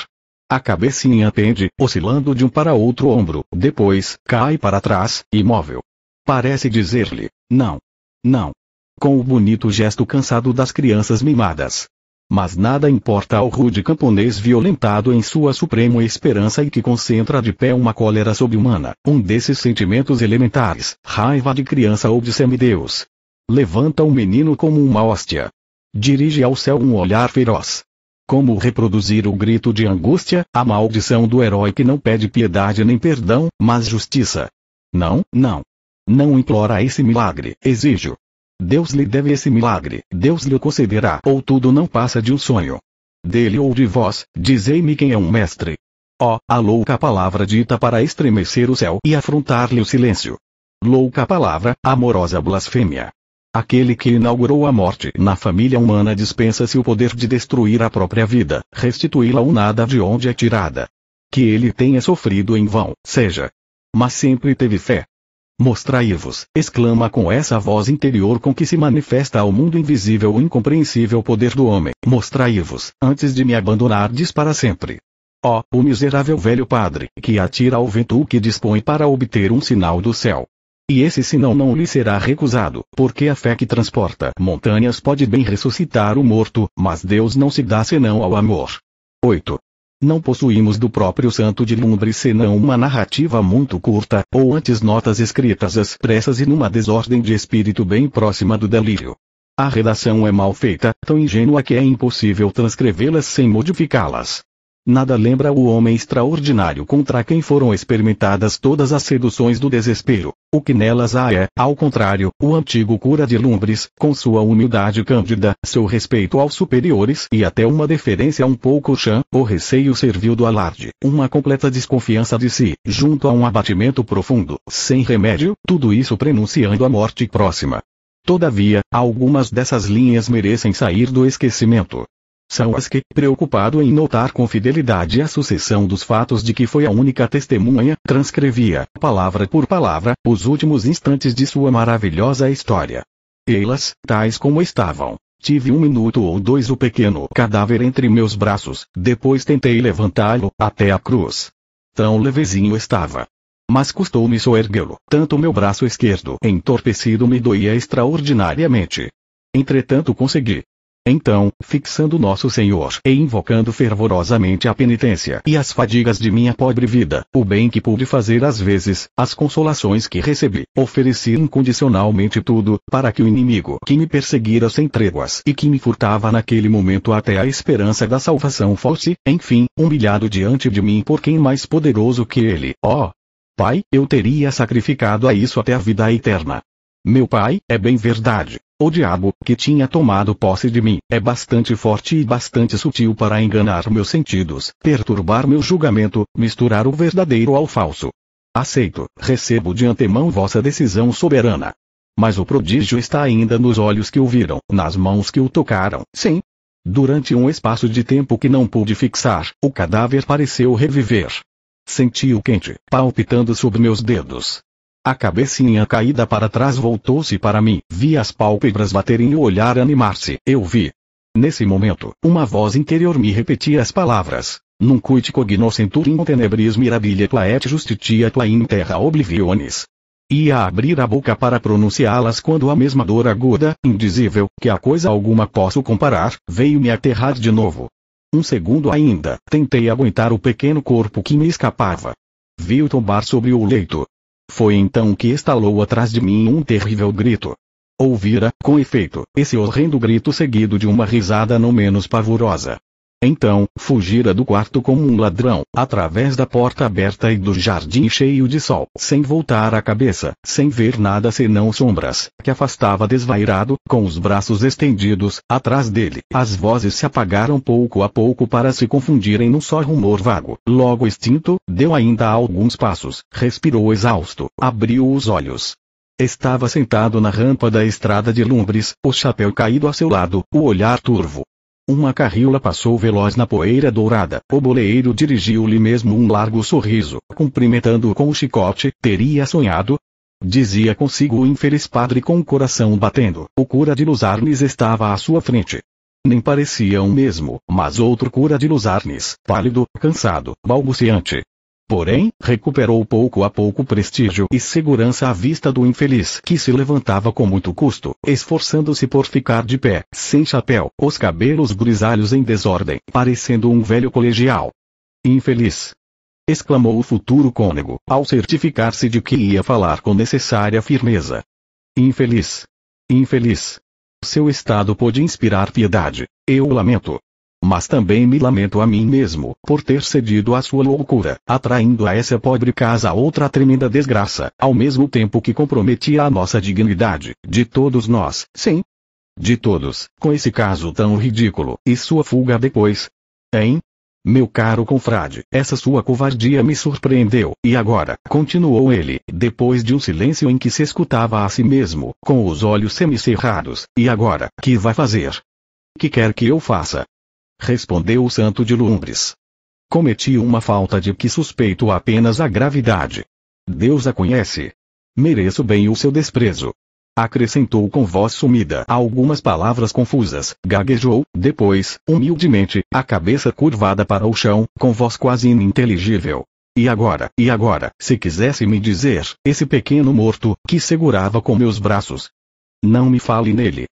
A cabecinha pende, oscilando de um para outro ombro, depois, cai para trás, imóvel. Parece dizer-lhe, não. Não. Com o bonito gesto cansado das crianças mimadas. Mas nada importa ao rude camponês violentado em sua suprema esperança e que concentra de pé uma cólera sob-humana, um desses sentimentos elementares, raiva de criança ou de semideus, Levanta o menino como uma hóstia. Dirige ao céu um olhar feroz. Como reproduzir o grito de angústia, a maldição do herói que não pede piedade nem perdão, mas justiça? Não, não. Não implora esse milagre, exijo. Deus lhe deve esse milagre, Deus lhe o concederá, ou tudo não passa de um sonho. Dele ou de vós, dizei-me quem é um mestre. Ó, oh, a louca palavra dita para estremecer o céu e afrontar-lhe o silêncio. Louca palavra, amorosa blasfêmia. Aquele que inaugurou a morte na família humana dispensa-se o poder de destruir a própria vida, restituí-la ao nada de onde é tirada. Que ele tenha sofrido em vão, seja. Mas sempre teve fé. Mostrai-vos, exclama com essa voz interior com que se manifesta ao mundo invisível o incompreensível poder do homem, mostrai-vos, antes de me abandonardes para sempre. Ó, oh, o miserável velho padre, que atira ao vento o que dispõe para obter um sinal do céu. E esse sinal não lhe será recusado, porque a fé que transporta montanhas pode bem ressuscitar o morto, mas Deus não se dá senão ao amor. 8. Não possuímos do próprio santo de Lumbre senão uma narrativa muito curta, ou antes notas escritas às pressas e numa desordem de espírito bem próxima do delírio. A redação é mal feita, tão ingênua que é impossível transcrevê-las sem modificá-las. Nada lembra o homem extraordinário contra quem foram experimentadas todas as seduções do desespero. O que nelas há é, ao contrário, o antigo cura de Lumbres, com sua humildade cândida, seu respeito aos superiores e até uma deferência um pouco chã, o receio serviu do alarde, uma completa desconfiança de si, junto a um abatimento profundo, sem remédio, tudo isso prenunciando a morte próxima. Todavia, algumas dessas linhas merecem sair do esquecimento. São as que, preocupado em notar com fidelidade a sucessão dos fatos de que foi a única testemunha, transcrevia, palavra por palavra, os últimos instantes de sua maravilhosa história. Elas, tais como estavam. Tive um minuto ou dois o pequeno cadáver entre meus braços, depois tentei levantá-lo, até a cruz. Tão levezinho estava. Mas custou-me soerguê-lo, tanto meu braço esquerdo entorpecido me doía extraordinariamente. Entretanto consegui, então, fixando nosso Senhor e invocando fervorosamente a penitência e as fadigas de minha pobre vida, o bem que pude fazer às vezes, as consolações que recebi, ofereci incondicionalmente tudo, para que o inimigo que me perseguira sem tréguas e que me furtava naquele momento até a esperança da salvação fosse, enfim, humilhado diante de mim por quem mais poderoso que ele, ó! Oh, pai, eu teria sacrificado a isso até a vida eterna. Meu pai, é bem verdade, o diabo, que tinha tomado posse de mim, é bastante forte e bastante sutil para enganar meus sentidos, perturbar meu julgamento, misturar o verdadeiro ao falso. Aceito, recebo de antemão vossa decisão soberana. Mas o prodígio está ainda nos olhos que o viram, nas mãos que o tocaram, sim. Durante um espaço de tempo que não pude fixar, o cadáver pareceu reviver. Senti-o quente, palpitando sob meus dedos, a cabecinha caída para trás voltou-se para mim. Vi as pálpebras baterem e o olhar animar-se. Eu vi. Nesse momento, uma voz interior me repetia as palavras. Num cuit cognoscentur in tenebris mirabilia tua et justitia tua in terra oblivionis. Ia abrir a boca para pronunciá-las quando a mesma dor aguda, indizível, que a coisa alguma posso comparar, veio me aterrar de novo. Um segundo ainda, tentei aguentar o pequeno corpo que me escapava. Vi-o tombar sobre o leito, foi então que estalou atrás de mim um terrível grito. Ouvira, com efeito, esse horrendo grito seguido de uma risada não menos pavorosa. Então, fugira do quarto como um ladrão, através da porta aberta e do jardim cheio de sol, sem voltar a cabeça, sem ver nada senão sombras, que afastava desvairado, com os braços estendidos, atrás dele. As vozes se apagaram pouco a pouco para se confundirem num só rumor vago. Logo extinto, deu ainda alguns passos, respirou exausto, abriu os olhos, Estava sentado na rampa da estrada de Lumbres, o chapéu caído a seu lado, o olhar turvo, uma carriola passou veloz na poeira dourada. O boleiro dirigiu-lhe mesmo um largo sorriso, cumprimentando-o com o chicote. Teria sonhado? Dizia consigo o infeliz padre com o coração batendo. O cura de Luzarnes estava à sua frente. Nem parecia um mesmo, mas outro cura de Luzarnes, pálido, cansado, balbuciante, Porém, recuperou pouco a pouco prestígio e segurança à vista do infeliz que se levantava com muito custo, esforçando-se por ficar de pé, sem chapéu, os cabelos grisalhos em desordem, parecendo um velho colegial. Infeliz! exclamou o futuro cônego, ao certificar-se de que ia falar com necessária firmeza. Infeliz! Infeliz! Seu estado pôde inspirar piedade. Eu lamento, mas também me lamento a mim mesmo por ter cedido à sua loucura, atraindo a essa pobre casa outra tremenda desgraça, ao mesmo tempo que comprometia a nossa dignidade, de todos nós, sim. De todos, com esse caso tão ridículo, e sua fuga depois. Hein? Meu caro confrade, essa sua covardia me surpreendeu, e agora, continuou ele, depois de um silêncio em que se escutava a si mesmo, com os olhos semicerrados, e agora, que vai fazer? Que quer que eu faça? Respondeu o santo de Lumbres. Cometi uma falta de que suspeito apenas a gravidade. Deus a conhece. Mereço bem o seu desprezo. Acrescentou com voz sumida algumas palavras confusas, gaguejou, depois, humildemente, a cabeça curvada para o chão, com voz quase ininteligível. E agora, e agora, se quisesse me dizer, esse pequeno morto, que segurava com meus braços. Não me fale nele.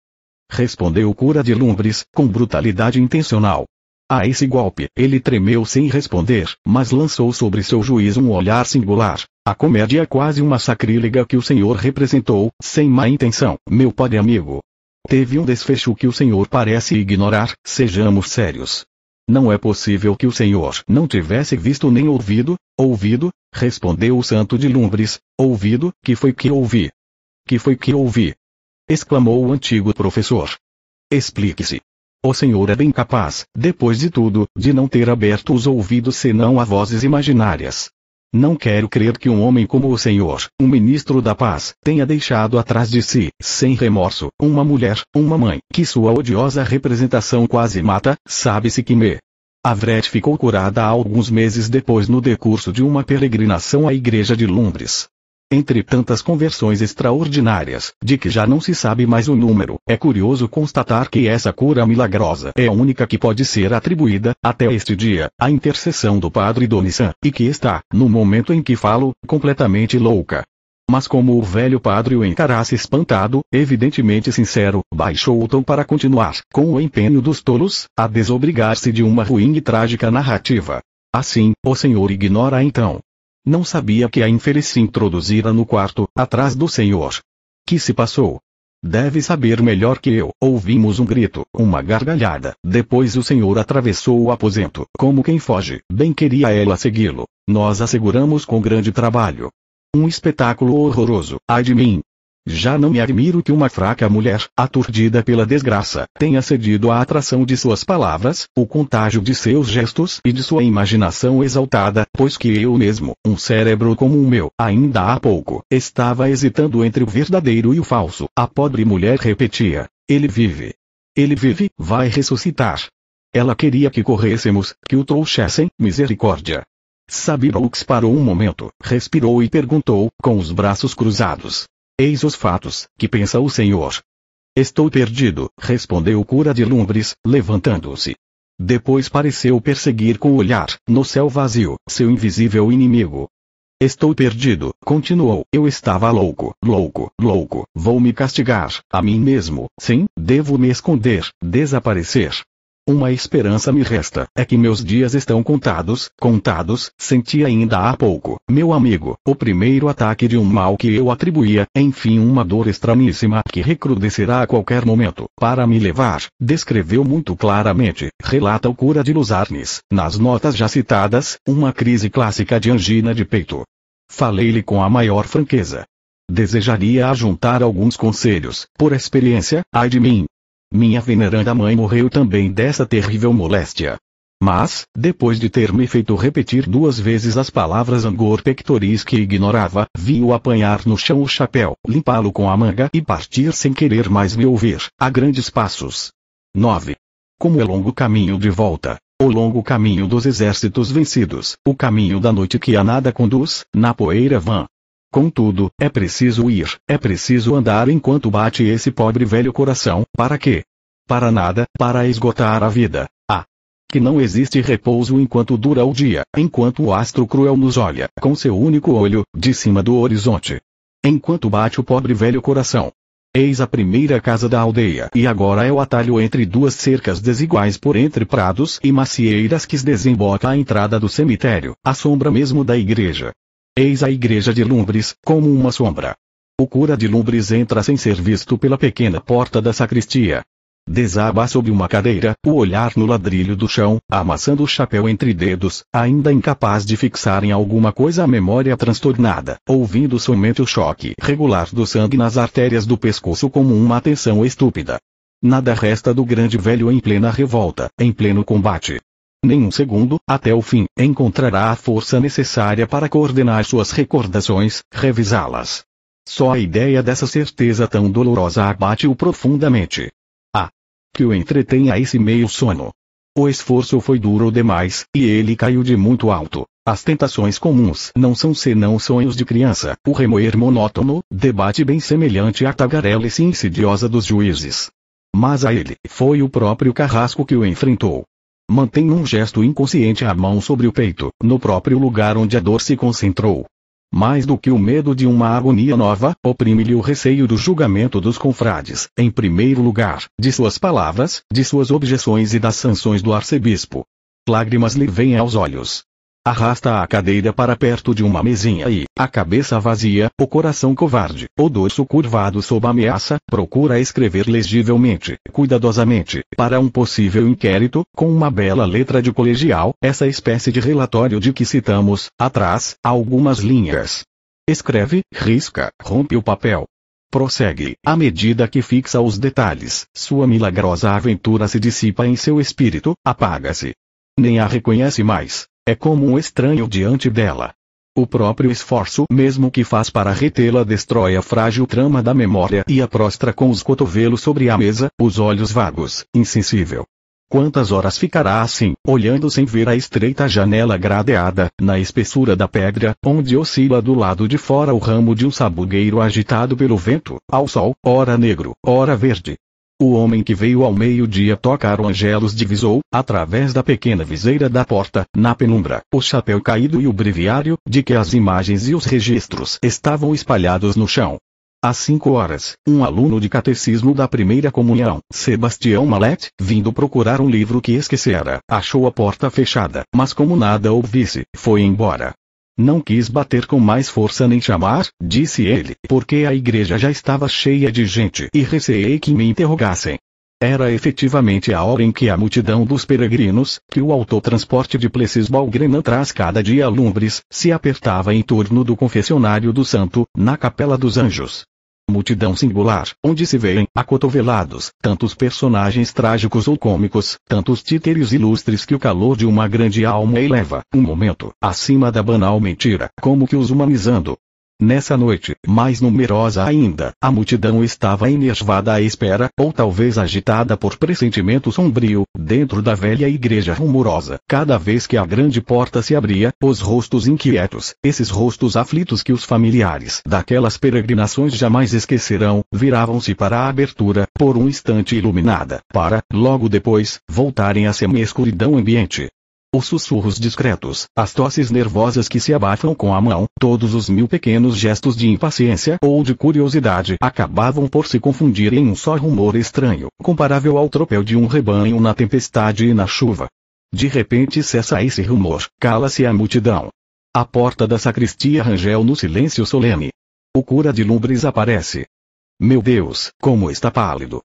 Respondeu o cura de Lumbres, com brutalidade intencional. A esse golpe, ele tremeu sem responder, mas lançou sobre seu juiz um olhar singular. A comédia é quase uma sacrílega que o senhor representou, sem má intenção, meu padre amigo. Teve um desfecho que o senhor parece ignorar, sejamos sérios. Não é possível que o senhor não tivesse visto nem ouvido, ouvido, respondeu o santo de Lumbres, ouvido, que foi que ouvi. Que foi que ouvi, exclamou o antigo professor. Explique-se. O senhor é bem capaz, depois de tudo, de não ter aberto os ouvidos senão a vozes imaginárias. Não quero crer que um homem como o senhor, um ministro da paz, tenha deixado atrás de si, sem remorso, uma mulher, uma mãe, que sua odiosa representação quase mata, sabe-se que me. Avret ficou curada alguns meses depois no decurso de uma peregrinação à igreja de Londres. Entre tantas conversões extraordinárias, de que já não se sabe mais o número, é curioso constatar que essa cura milagrosa é a única que pode ser atribuída, até este dia, à intercessão do padre Donissan, e que está, no momento em que falo, completamente louca. Mas como o velho padre o encarasse espantado, evidentemente sincero, baixou o tom para continuar, com o empenho dos tolos, a desobrigar-se de uma ruim e trágica narrativa. Assim, o senhor ignora então, não sabia que a infeliz se introduzira no quarto, atrás do senhor. Que se passou? Deve saber melhor que eu. Ouvimos um grito, uma gargalhada. Depois o senhor atravessou o aposento, como quem foge. Bem queria ela segui-lo. Nós asseguramos com grande trabalho. Um espetáculo horroroso. Ai de mim, já não me admiro que uma fraca mulher, aturdida pela desgraça, tenha cedido à atração de suas palavras, o contágio de seus gestos e de sua imaginação exaltada, pois que eu mesmo, um cérebro como o meu, ainda há pouco, estava hesitando entre o verdadeiro e o falso. A pobre mulher repetia: Ele vive. Ele vive, vai ressuscitar. Ela queria que corrêssemos, que o trouxessem, misericórdia. Sabiraux parou um momento, respirou e perguntou, com os braços cruzados: Eis os fatos, que pensa o senhor. Estou perdido, respondeu o cura de Lumbres, levantando-se. Depois pareceu perseguir com o olhar, no céu vazio, seu invisível inimigo. Estou perdido, continuou, eu estava louco, louco, louco, vou me castigar, a mim mesmo, sim, devo me esconder, desaparecer, uma esperança me resta, é que meus dias estão contados, contados, senti ainda há pouco, meu amigo, o primeiro ataque de um mal que eu atribuía, enfim uma dor estranhíssima que recrudescerá a qualquer momento, para me levar, descreveu muito claramente, relata o cura de Luzarnes, nas notas já citadas, uma crise clássica de angina de peito. Falei-lhe com a maior franqueza, Desejaria ajuntar alguns conselhos, por experiência, ai de mim, minha veneranda mãe morreu também dessa terrível moléstia. Mas, depois de ter me feito repetir duas vezes as palavras angor pectoris que ignorava, vi-o apanhar no chão o chapéu, limpá-lo com a manga e partir sem querer mais me ouvir, a grandes passos. 9. Como é longo caminho de volta, o longo caminho dos exércitos vencidos, o caminho da noite que a nada conduz, na poeira vã, Contudo, é preciso ir, é preciso andar enquanto bate esse pobre velho coração, para quê? Para nada, para esgotar a vida. Ah! Que não existe repouso enquanto dura o dia, enquanto o astro cruel nos olha, com seu único olho, de cima do horizonte. Enquanto bate o pobre velho coração. Eis a primeira casa da aldeia, e agora é o atalho entre duas cercas desiguais por entre prados e macieiras que desemboca à entrada do cemitério, à sombra mesmo da igreja. Eis a igreja de Lumbres, como uma sombra. O cura de Lumbres entra sem ser visto pela pequena porta da sacristia. Desaba sob uma cadeira, o olhar no ladrilho do chão, amassando o chapéu entre dedos, ainda incapaz de fixar em alguma coisa a memória transtornada, ouvindo somente o choque regular do sangue nas artérias do pescoço como uma atenção estúpida. Nada resta do grande velho em plena revolta, em pleno combate nenhum segundo, até o fim, encontrará a força necessária para coordenar suas recordações, revisá-las. Só a ideia dessa certeza tão dolorosa abate-o profundamente. Ah! Que o entretém a esse meio sono. O esforço foi duro demais, e ele caiu de muito alto. As tentações comuns não são senão sonhos de criança, o remoer monótono, debate bem semelhante à tagarelice insidiosa dos juízes. Mas a ele foi o próprio carrasco que o enfrentou. Mantém um gesto inconsciente a mão sobre o peito, no próprio lugar onde a dor se concentrou. Mais do que o medo de uma agonia nova, oprime-lhe o receio do julgamento dos confrades, em primeiro lugar, de suas palavras, de suas objeções e das sanções do arcebispo. Lágrimas lhe vêm aos olhos. Arrasta a cadeira para perto de uma mesinha e, a cabeça vazia, o coração covarde, o dorso curvado sob ameaça, procura escrever legivelmente, cuidadosamente, para um possível inquérito, com uma bela letra de colegial, essa espécie de relatório de que citamos, atrás, algumas linhas. Escreve, risca, rompe o papel, prossegue. À medida que fixa os detalhes, sua milagrosa aventura se dissipa em seu espírito, apaga-se. Nem a reconhece mais. É como um estranho diante dela. O próprio esforço mesmo que faz para retê-la destrói a frágil trama da memória e a prostra com os cotovelos sobre a mesa, os olhos vagos, insensível. Quantas horas ficará assim, olhando sem ver a estreita janela gradeada, na espessura da pedra, onde oscila do lado de fora o ramo de um sabugueiro agitado pelo vento, ao sol, ora negro, ora verde, o homem que veio ao meio-dia tocar o Angelus divisou, através da pequena viseira da porta, na penumbra, o chapéu caído e o breviário, de que as imagens e os registros estavam espalhados no chão. Às cinco horas, um aluno de catecismo da primeira comunhão, Sebastião Malet, vindo procurar um livro que esquecera, achou a porta fechada, mas como nada ouvisse, foi embora. Não quis bater com mais força nem chamar, disse ele, porque a igreja já estava cheia de gente e receei que me interrogassem. Era efetivamente a hora em que a multidão dos peregrinos, que o autotransporte de Plessis Balgrena traz cada dia a Lumbres, se apertava em torno do confessionário do santo, na Capela dos Anjos multidão singular, onde se veem, acotovelados, tantos personagens trágicos ou cômicos, tantos títeres ilustres que o calor de uma grande alma eleva, um momento, acima da banal mentira, como que os humanizando, Nessa noite, mais numerosa ainda, a multidão estava enervada à espera, ou talvez agitada por pressentimento sombrio, dentro da velha igreja rumorosa. Cada vez que a grande porta se abria, os rostos inquietos, esses rostos aflitos que os familiares daquelas peregrinações jamais esquecerão, viravam-se para a abertura, por um instante iluminada, para, logo depois, voltarem à semi-escuridão ambiente os sussurros discretos, as tosses nervosas que se abafam com a mão, todos os mil pequenos gestos de impaciência ou de curiosidade acabavam por se confundir em um só rumor estranho, comparável ao tropel de um rebanho na tempestade e na chuva. De repente cessa esse rumor, cala-se a multidão. A porta da sacristia rangeu no silêncio solene. O cura de Lumbres aparece. Meu Deus, como está pálido!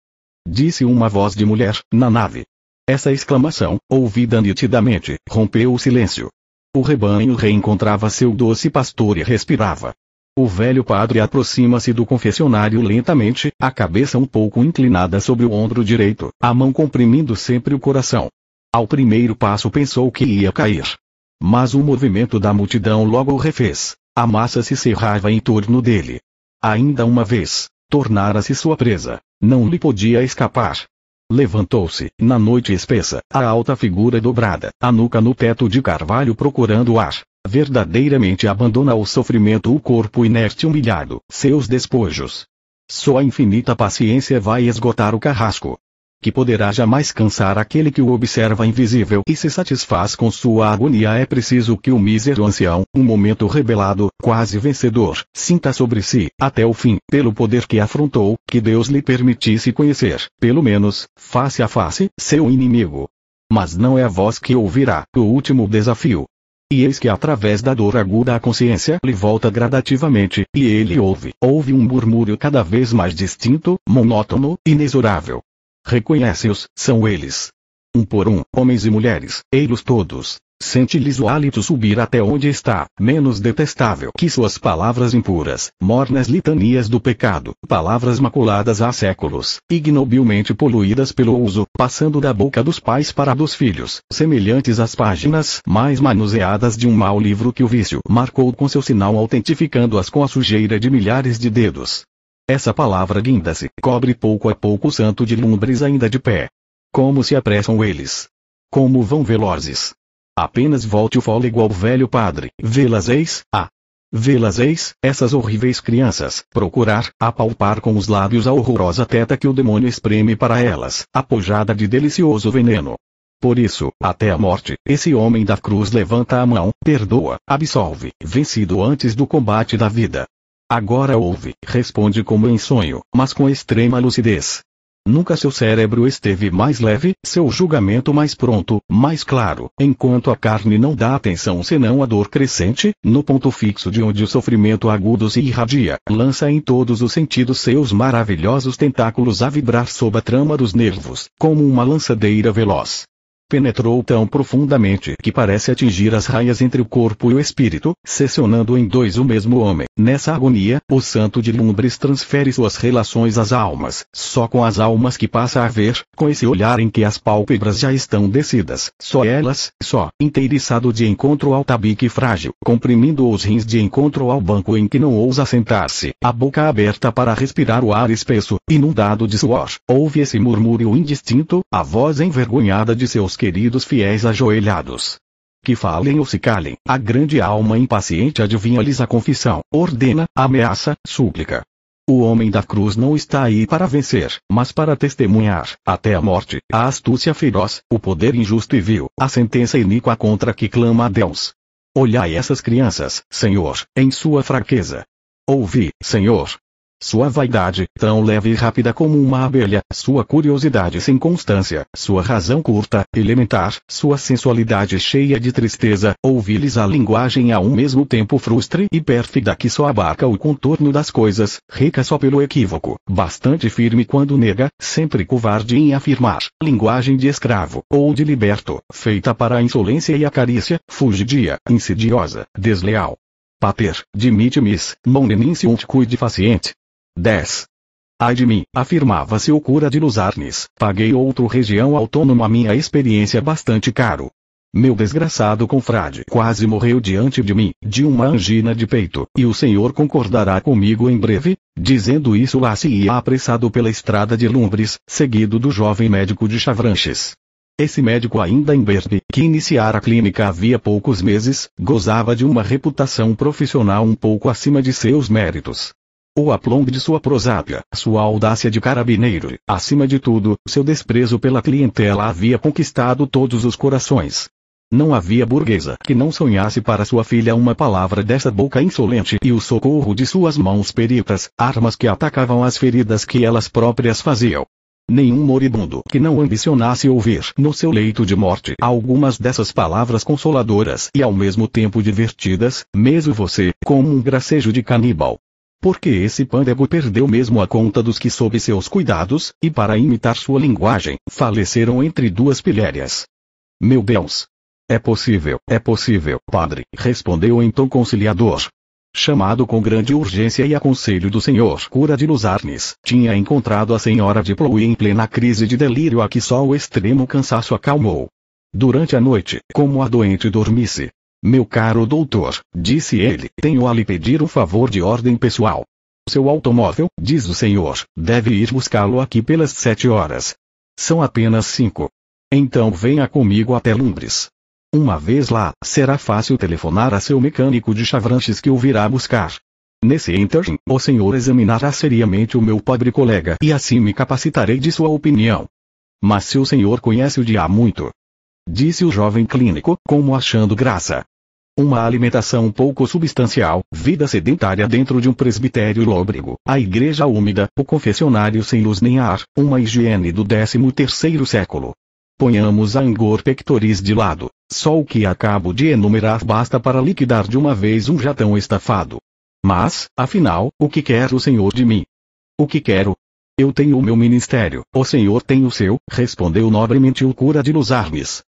Disse uma voz de mulher, na nave. Essa exclamação, ouvida nitidamente, rompeu o silêncio. O rebanho reencontrava seu doce pastor e respirava. O velho padre aproxima-se do confessionário lentamente, a cabeça um pouco inclinada sobre o ombro direito, a mão comprimindo sempre o coração. Ao primeiro passo pensou que ia cair. Mas o movimento da multidão logo o refez. A massa se cerrava em torno dele. Ainda uma vez, tornara-se sua presa. Não lhe podia escapar. Levantou-se, na noite espessa, a alta figura dobrada, a nuca no teto de carvalho procurando ar. Verdadeiramente abandona ao sofrimento o corpo inerte humilhado, seus despojos. Só a infinita paciência vai esgotar o carrasco, que poderá jamais cansar aquele que o observa invisível e se satisfaz com sua agonia. É preciso que o mísero ancião, um momento revelado, quase vencedor, sinta sobre si, até o fim, pelo poder que afrontou, que Deus lhe permitisse conhecer, pelo menos, face a face, seu inimigo. Mas não é a voz que ouvirá, o último desafio. E eis que através da dor aguda a consciência lhe volta gradativamente, e ele ouve, ouve um murmúrio cada vez mais distinto, monótono, inexorável, Reconhece-os, são eles. Um por um, homens e mulheres, ei-los todos. Sente-lhes o hálito subir até onde está, menos detestável que suas palavras impuras, mornas litanias do pecado, palavras maculadas há séculos, ignobilmente poluídas pelo uso, passando da boca dos pais para a dos filhos, semelhantes às páginas mais manuseadas de um mau livro que o vício marcou com seu sinal autentificando-as com a sujeira de milhares de dedos. Essa palavra guinda-se cobre pouco a pouco o santo de lumbres ainda de pé. Como se apressam eles! Como vão velozes! Apenas volte o fôlego ao velho padre. Vê-las eis, ah! Vê-las eis, essas horríveis crianças, procurar, apalpar com os lábios a horrorosa teta que o demônio espreme para elas, apojada de delicioso veneno. Por isso, até a morte, esse homem da cruz levanta a mão, perdoa, absolve, vencido antes do combate da vida. Agora ouve, responde como em sonho, mas com extrema lucidez. Nunca seu cérebro esteve mais leve, seu julgamento mais pronto, mais claro, enquanto a carne não dá atenção senão à dor crescente, no ponto fixo de onde o sofrimento agudo se irradia, lança em todos os sentidos seus maravilhosos tentáculos a vibrar sob a trama dos nervos, como uma lançadeira veloz penetrou tão profundamente que parece atingir as raias entre o corpo e o espírito, seccionando em dois o mesmo homem. Nessa agonia, o santo de Lumbres transfere suas relações às almas, só com as almas que passa a ver, com esse olhar em que as pálpebras já estão descidas, só elas, só, inteiriçado de encontro ao tabique frágil, comprimindo os rins de encontro ao banco em que não ousa sentar-se, a boca aberta para respirar o ar espesso, inundado de suor, ouve esse murmúrio indistinto, a voz envergonhada de seus queridos fiéis ajoelhados. Que falem ou se calem, a grande alma impaciente adivinha-lhes a confissão, ordena, ameaça, súplica. O homem da cruz não está aí para vencer, mas para testemunhar, até a morte, a astúcia feroz, o poder injusto e vil, a sentença iníqua contra que clama a Deus. Olhai essas crianças, Senhor, em sua fraqueza. Ouvi, Senhor, sua vaidade, tão leve e rápida como uma abelha, sua curiosidade sem constância, sua razão curta, elementar, sua sensualidade cheia de tristeza, ouvi-lhes a linguagem a um mesmo tempo frustre e pérfida que só abarca o contorno das coisas, rica só pelo equívoco, bastante firme quando nega, sempre covarde em afirmar, linguagem de escravo, ou de liberto, feita para a insolência e a carícia, fugidia, insidiosa, desleal. Pater, mis, dimitimis, moneninciunt cuide faciente, 10. Ai de mim, afirmava-se o cura de Luzarnes, paguei outro região autônoma minha experiência bastante caro. Meu desgraçado confrade quase morreu diante de mim, de uma angina de peito, e o senhor concordará comigo em breve? Dizendo isso lá se ia apressado pela estrada de Lumbres, seguido do jovem médico de Chavranches. Esse médico ainda em Berbe, que iniciara a clínica havia poucos meses, gozava de uma reputação profissional um pouco acima de seus méritos. O aplomb de sua prosápia, sua audácia de carabineiro, acima de tudo, seu desprezo pela clientela havia conquistado todos os corações. Não havia burguesa que não sonhasse para sua filha uma palavra dessa boca insolente e o socorro de suas mãos peritas, armas que atacavam as feridas que elas próprias faziam. Nenhum moribundo que não ambicionasse ouvir no seu leito de morte algumas dessas palavras consoladoras e ao mesmo tempo divertidas, mesmo você, como um gracejo de canibal, porque esse pândego perdeu mesmo a conta dos que sob seus cuidados, e para imitar sua linguagem, faleceram entre duas pilhérias. Meu Deus! É possível, é possível, padre, respondeu em então tom conciliador. Chamado com grande urgência e a conselho do senhor cura de Luzarnes, tinha encontrado a senhora de Ploui em plena crise de delírio a que só o extremo cansaço acalmou. Durante a noite, como a doente dormisse, meu caro doutor, disse ele, tenho a lhe pedir um favor de ordem pessoal. Seu automóvel, diz o senhor, deve ir buscá-lo aqui pelas sete horas. São apenas cinco. Então venha comigo até Lumbres. Uma vez lá, será fácil telefonar a seu mecânico de Chavranches que o virá buscar. Nesse interim, o senhor examinará seriamente o meu pobre colega e assim me capacitarei de sua opinião. Mas se o senhor conhece-o de há muito. Disse o jovem clínico, como achando graça. Uma alimentação pouco substancial, vida sedentária dentro de um presbitério lóbrego, a igreja úmida, o confessionário sem luz nem ar, uma higiene do 13 século. Ponhamos a angor pectoris de lado. Só o que acabo de enumerar basta para liquidar de uma vez um jatão estafado. Mas, afinal, o que quer o Senhor de mim? O que quero? Eu tenho o meu ministério, o Senhor tem o seu, respondeu nobremente o cura de Luzarnes.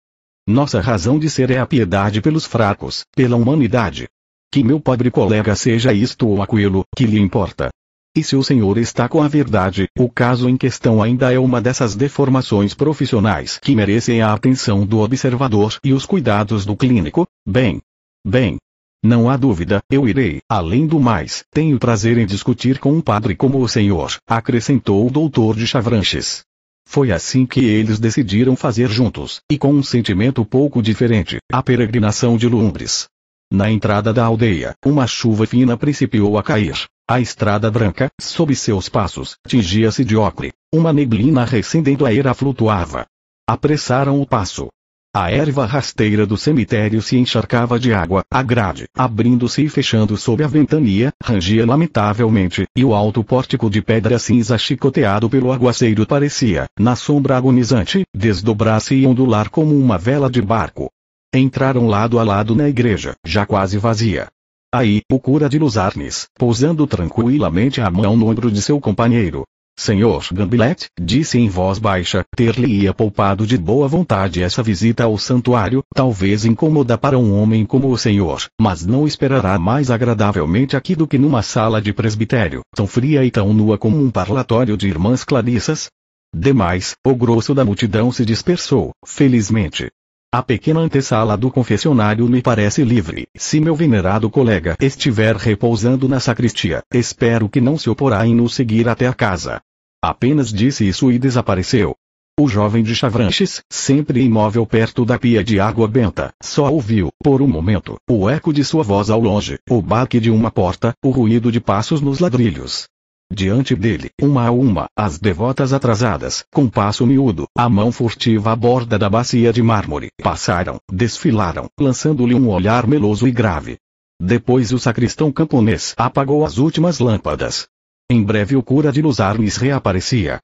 Nossa razão de ser é a piedade pelos fracos, pela humanidade. Que meu pobre colega seja isto ou aquilo, que lhe importa. E se o senhor está com a verdade, o caso em questão ainda é uma dessas deformações profissionais que merecem a atenção do observador e os cuidados do clínico? Bem. Bem. Não há dúvida, eu irei, além do mais, tenho prazer em discutir com um padre como o senhor, acrescentou o doutor de Chavranches. Foi assim que eles decidiram fazer juntos, e com um sentimento pouco diferente, a peregrinação de Lumbres. Na entrada da aldeia, uma chuva fina principiou a cair. A estrada branca, sob seus passos, tingia-se de ocre. Uma neblina recendendo a era flutuava. Apressaram o passo, a erva rasteira do cemitério se encharcava de água, a grade, abrindo-se e fechando sob a ventania, rangia lamentavelmente, e o alto pórtico de pedra cinza chicoteado pelo aguaceiro parecia, na sombra agonizante, desdobrar-se e ondular como uma vela de barco. Entraram lado a lado na igreja, já quase vazia. Aí, o cura de Luzarnes, pousando tranquilamente a mão no ombro de seu companheiro, Senhor Gambillet disse em voz baixa, ter-lhe-ia poupado de boa vontade essa visita ao santuário, talvez incômoda para um homem como o senhor, mas não esperará mais agradavelmente aqui do que numa sala de presbitério, tão fria e tão nua como um parlatório de irmãs clarissas? Demais, o grosso da multidão se dispersou, felizmente. A pequena antessala do confessionário me parece livre. Se meu venerado colega estiver repousando na sacristia, espero que não se oporá em nos seguir até a casa. Apenas disse isso e desapareceu. O jovem de Chavranches, sempre imóvel perto da pia de água benta, só ouviu, por um momento, o eco de sua voz ao longe, o baque de uma porta, o ruído de passos nos ladrilhos, diante dele, uma a uma, as devotas atrasadas, com passo miúdo, a mão furtiva à borda da bacia de mármore, passaram, desfilaram, lançando-lhe um olhar meloso e grave. Depois o sacristão camponês apagou as últimas lâmpadas. Em breve o cura de Luzarnes reaparecia.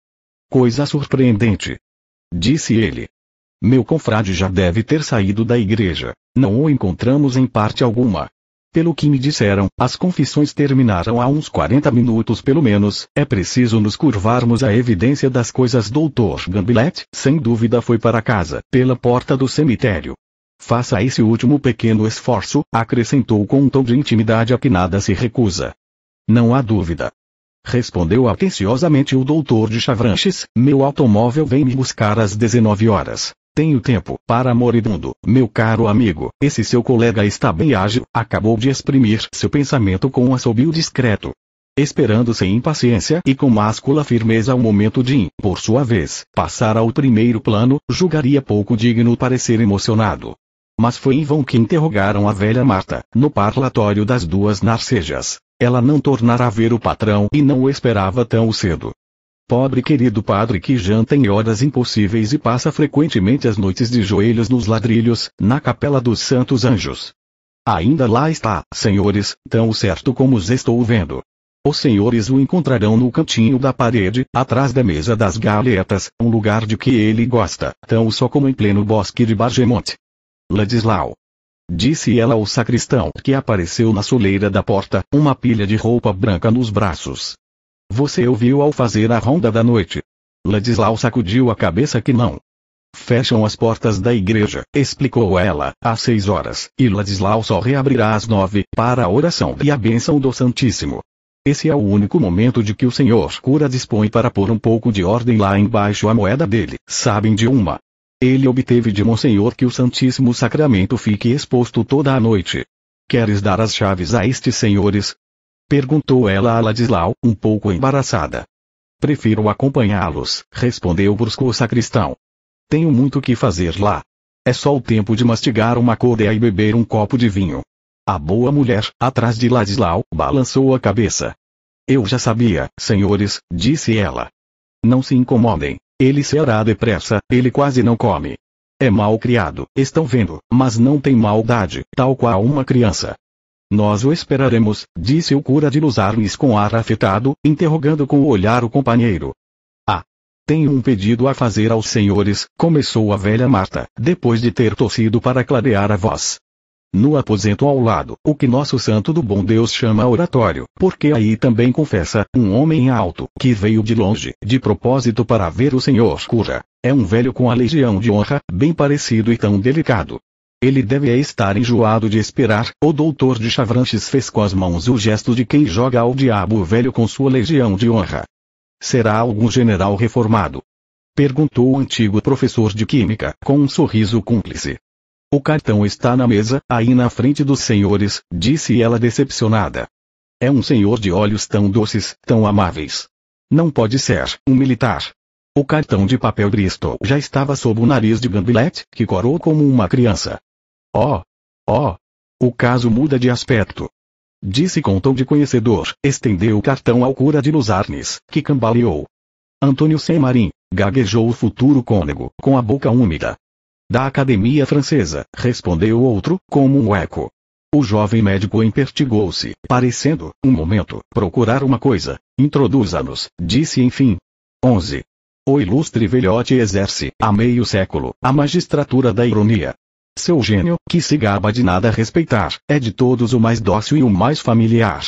Coisa surpreendente. Disse ele. Meu confrade já deve ter saído da igreja. Não o encontramos em parte alguma. Pelo que me disseram, as confissões terminaram há uns 40 minutos pelo menos, é preciso nos curvarmos à evidência das coisas Dr. Gambilet, sem dúvida foi para casa, pela porta do cemitério. Faça esse último pequeno esforço, acrescentou com um tom de intimidade a que nada se recusa. Não há dúvida. Respondeu atenciosamente o doutor de Chavranches, meu automóvel vem me buscar às 19 horas. Tenho tempo para moribundo, meu caro amigo. Esse seu colega está bem ágil, acabou de exprimir seu pensamento com um assobio discreto. Esperando sem impaciência e com máscula firmeza o momento de, por sua vez, passar ao primeiro plano, julgaria pouco digno parecer emocionado. Mas foi em vão que interrogaram a velha Marta, no parlatório das duas narcejas. Ela não tornara a ver o patrão e não o esperava tão cedo. Pobre querido padre que janta em horas impossíveis e passa frequentemente as noites de joelhos nos ladrilhos, na capela dos santos anjos. Ainda lá está, senhores, tão certo como os estou vendo. Os senhores o encontrarão no cantinho da parede, atrás da mesa das galetas, um lugar de que ele gosta, tão só como em pleno bosque de Bargemonte. Ladislau. Disse ela ao sacristão que apareceu na soleira da porta, uma pilha de roupa branca nos braços. Você ouviu ao fazer a ronda da noite. Ladislau sacudiu a cabeça que não. Fecham as portas da igreja, explicou ela, às seis horas, e Ladislau só reabrirá às nove, para a oração e a bênção do Santíssimo. Esse é o único momento de que o senhor cura dispõe para pôr um pouco de ordem lá embaixo a moeda dele, sabem de uma. Ele obteve de Monsenhor que o Santíssimo Sacramento fique exposto toda a noite. Queres dar as chaves a estes senhores, Perguntou ela a Ladislau, um pouco embaraçada. Prefiro acompanhá-los, respondeu brusco o sacristão. Tenho muito que fazer lá. É só o tempo de mastigar uma côdea e beber um copo de vinho. A boa mulher, atrás de Ladislau, balançou a cabeça. Eu já sabia, senhores, disse ela. Não se incomodem. Ele se ará depressa, ele quase não come. É mal criado, estão vendo, mas não tem maldade, tal qual uma criança. Nós o esperaremos, disse o cura de Luzarnes com ar afetado, interrogando com o olhar o companheiro. Ah! Tenho um pedido a fazer aos senhores, começou a velha Marta, depois de ter tossido para clarear a voz. No aposento ao lado, o que nosso santo do bom Deus chama oratório, porque aí também confessa, um homem alto, que veio de longe, de propósito para ver o senhor cura. É um velho com a legião de honra, bem parecido e tão delicado, ele deve estar enjoado de esperar. O doutor de Chavranches fez com as mãos o gesto de quem joga ao diabo o velho com sua legião de honra. Será algum general reformado? Perguntou o antigo professor de química, com um sorriso cúmplice. O cartão está na mesa, aí na frente dos senhores, disse ela decepcionada. É um senhor de olhos tão doces, tão amáveis. Não pode ser, um militar. O cartão de papel Bristol já estava sob o nariz de Gambilete, que corou como uma criança. Oh! Oh! O caso muda de aspecto. Disse com tom de conhecedor, estendeu o cartão ao cura de Luzarnes, que cambaleou. Antônio Semarim, gaguejou o futuro cônego, com a boca úmida. Da Academia Francesa, respondeu o outro, como um eco. O jovem médico empertigou-se, parecendo, um momento, procurar uma coisa. Introduza-nos, disse enfim. 11. O ilustre velhote exerce, há meio século, a magistratura da ironia. Seu gênio, que se gaba de nada respeitar, é de todos o mais dócil e o mais familiar.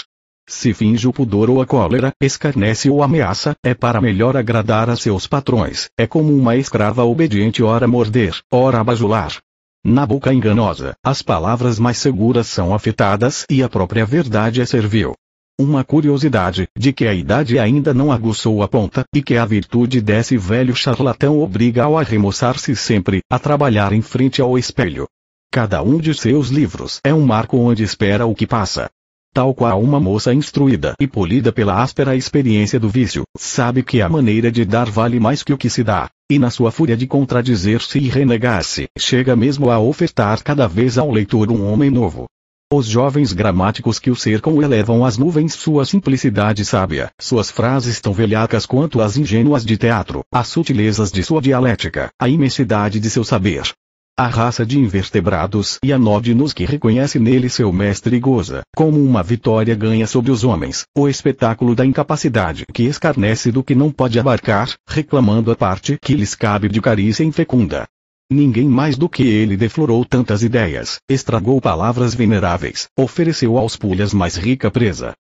Se finge o pudor ou a cólera, escarnece ou ameaça, é para melhor agradar a seus patrões, é como uma escrava obediente ora morder, ora abajular. Na boca enganosa, as palavras mais seguras são afetadas e a própria verdade é servil. Uma curiosidade, de que a idade ainda não aguçou a ponta, e que a virtude desse velho charlatão obriga ao arremoçar se sempre, a trabalhar em frente ao espelho. Cada um de seus livros é um marco onde espera o que passa. Tal qual uma moça instruída e polida pela áspera experiência do vício, sabe que a maneira de dar vale mais que o que se dá, e na sua fúria de contradizer-se e renegar-se, chega mesmo a ofertar cada vez ao leitor um homem novo, os jovens gramáticos que o cercam elevam às nuvens sua simplicidade sábia. Suas frases tão velhacas quanto as ingênuas de teatro, as sutilezas de sua dialética, a imensidade de seu saber. A raça de invertebrados e anódinos que reconhece nele seu mestre goza, como uma vitória ganha sobre os homens, o espetáculo da incapacidade que escarnece do que não pode abarcar, reclamando a parte que lhes cabe de carícia infecunda. Ninguém mais do que ele deflorou tantas ideias, estragou palavras veneráveis, ofereceu aos pulhas mais rica presa.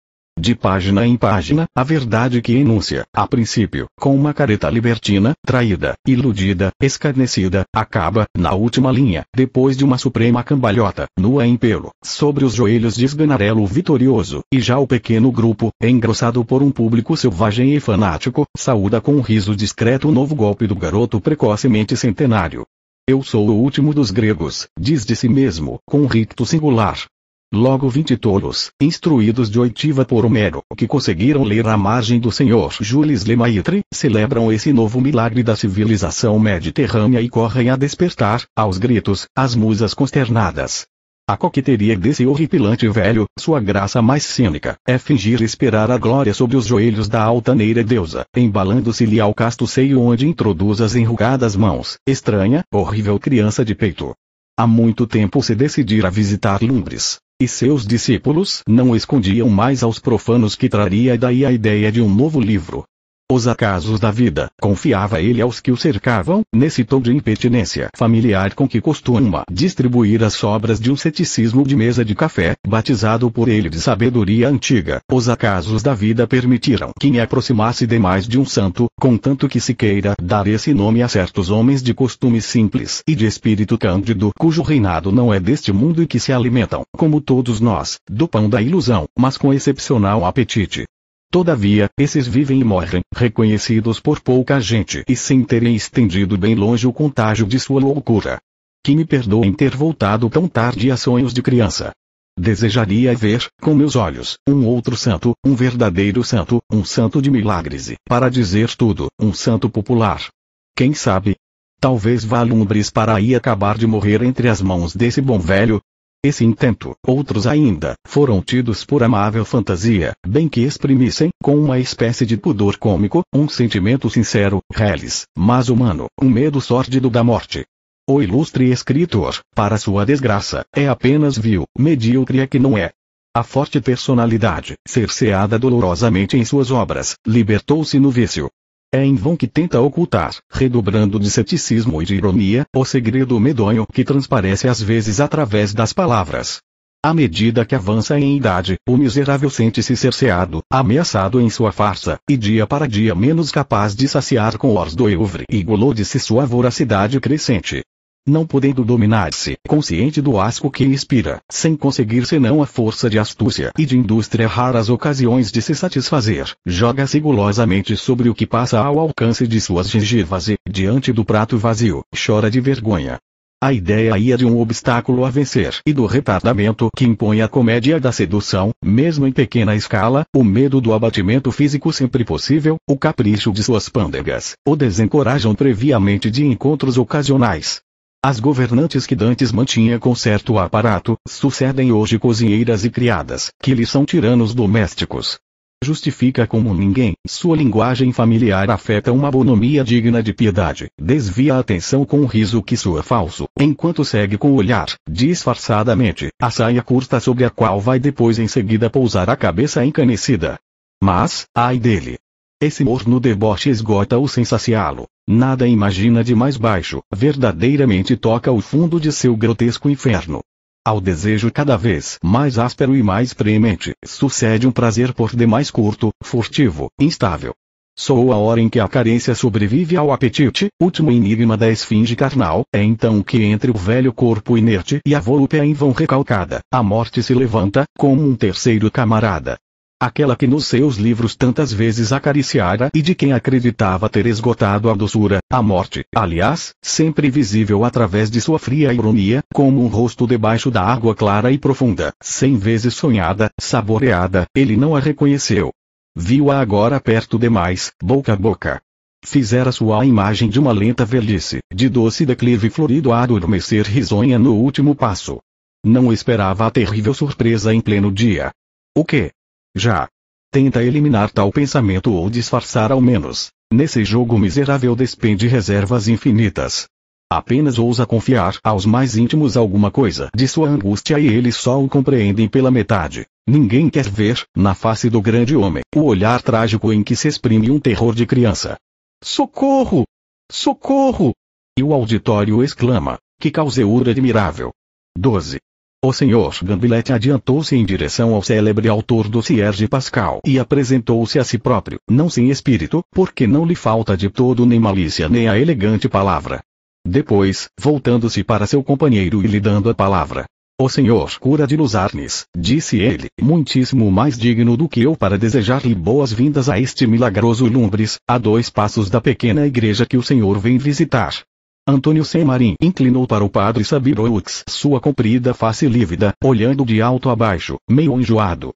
De página em página, a verdade que enuncia, a princípio, com uma careta libertina, traída, iludida, escarnecida, acaba, na última linha, depois de uma suprema cambalhota, nua em pelo, sobre os joelhos de esganarelo vitorioso, e já o pequeno grupo, engrossado por um público selvagem e fanático, saúda com um riso discreto o novo golpe do garoto precocemente centenário. Eu sou o último dos gregos, diz de si mesmo, com rito singular. Logo vinte tolos, instruídos de oitiva por Homero, que conseguiram ler a margem do senhor Jules Lemaitre, celebram esse novo milagre da civilização mediterrânea e correm a despertar, aos gritos, as musas consternadas. A coqueteria desse horripilante velho, sua graça mais cínica, é fingir esperar a glória sobre os joelhos da altaneira deusa, embalando-se-lhe ao casto seio onde introduz as enrugadas mãos, estranha, horrível criança de peito. Há muito tempo se decidira visitar Lumbres, e seus discípulos não escondiam mais aos profanos que traria daí a ideia de um novo livro, os acasos da vida. Confiava ele aos que o cercavam, nesse tom de impertinência familiar com que costuma distribuir as sobras de um ceticismo de mesa de café, batizado por ele de sabedoria antiga. Os acasos da vida permitiram que me aproximasse demais de um santo, contanto que se queira dar esse nome a certos homens de costume simples e de espírito cândido, cujo reinado não é deste mundo e que se alimentam, como todos nós, do pão da ilusão, mas com excepcional apetite. Todavia, esses vivem e morrem, reconhecidos por pouca gente e sem terem estendido bem longe o contágio de sua loucura. Que me perdoem ter voltado tão tarde a sonhos de criança. Desejaria ver, com meus olhos, um outro santo, um verdadeiro santo, um santo de milagres e, para dizer tudo, um santo popular. Quem sabe? Talvez vá lumbres para aí acabar de morrer entre as mãos desse bom velho, esse intento, outros ainda, foram tidos por amável fantasia, bem que exprimissem, com uma espécie de pudor cômico, um sentimento sincero, reles, mas humano, um medo sórdido da morte. O ilustre escritor, para sua desgraça, é apenas vil, medíocre é que não é. A forte personalidade, cerceada dolorosamente em suas obras, libertou-se no vício, é em vão que tenta ocultar, redobrando de ceticismo e de ironia, o segredo medonho que transparece às vezes através das palavras. À medida que avança em idade, o miserável sente-se cerceado, ameaçado em sua farsa, e dia para dia menos capaz de saciar com ors do euvre e gulou de sua voracidade crescente. Não podendo dominar-se, consciente do asco que inspira, sem conseguir senão a força de astúcia e de indústria raras ocasiões de se satisfazer, joga sigilosamente sobre o que passa ao alcance de suas gengivas e, diante do prato vazio, chora de vergonha. A ideia ia de um obstáculo a vencer e do retardamento que impõe a comédia da sedução, mesmo em pequena escala, o medo do abatimento físico sempre possível, o capricho de suas pândegas, o desencorajam previamente de encontros ocasionais, as governantes que dantes mantinha com certo aparato, sucedem hoje cozinheiras e criadas, que lhe são tiranos domésticos. Justifica como ninguém, sua linguagem familiar afeta uma bonomia digna de piedade, desvia a atenção com um riso que soa falso, enquanto segue com o olhar, disfarçadamente, a saia curta sobre a qual vai depois em seguida pousar a cabeça encanecida. Mas, ai dele! Esse morno deboche esgota o saciá lo Nada imagina de mais baixo, verdadeiramente toca o fundo de seu grotesco inferno. Ao desejo cada vez mais áspero e mais premente, sucede um prazer por demais curto, furtivo, instável. Sou a hora em que a carência sobrevive ao apetite, último enigma da esfinge carnal, é então que entre o velho corpo inerte e a volúpia em vão recalcada, a morte se levanta, como um terceiro camarada, aquela que nos seus livros tantas vezes acariciara e de quem acreditava ter esgotado a doçura, a morte, aliás, sempre visível através de sua fria ironia, como um rosto debaixo da água clara e profunda, cem vezes sonhada, saboreada, ele não a reconheceu. Viu-a agora perto demais, boca a boca. Fizera sua imagem de uma lenta velhice, de doce declive florido a adormecer risonha no último passo. Não esperava a terrível surpresa em pleno dia. O que, já. Tenta eliminar tal pensamento ou disfarçar ao menos. Nesse jogo miserável despende reservas infinitas. Apenas ousa confiar aos mais íntimos alguma coisa de sua angústia e eles só o compreendem pela metade. Ninguém quer ver, na face do grande homem, o olhar trágico em que se exprime um terror de criança. Socorro! Socorro! E o auditório exclama, que causeura admirável. 12. O senhor Gambilete adiantou-se em direção ao célebre autor do Cierge Pascal e apresentou-se a si próprio, não sem espírito, porque não lhe falta de todo nem malícia nem a elegante palavra. Depois, voltando-se para seu companheiro e lhe dando a palavra. O senhor cura de Luzarnes, disse ele, muitíssimo mais digno do que eu para desejar-lhe boas-vindas a este milagroso Lumbres, a dois passos da pequena igreja que o senhor vem visitar. Antônio Semarim inclinou para o padre Sabiroux sua comprida face lívida, olhando de alto a baixo, meio enjoado.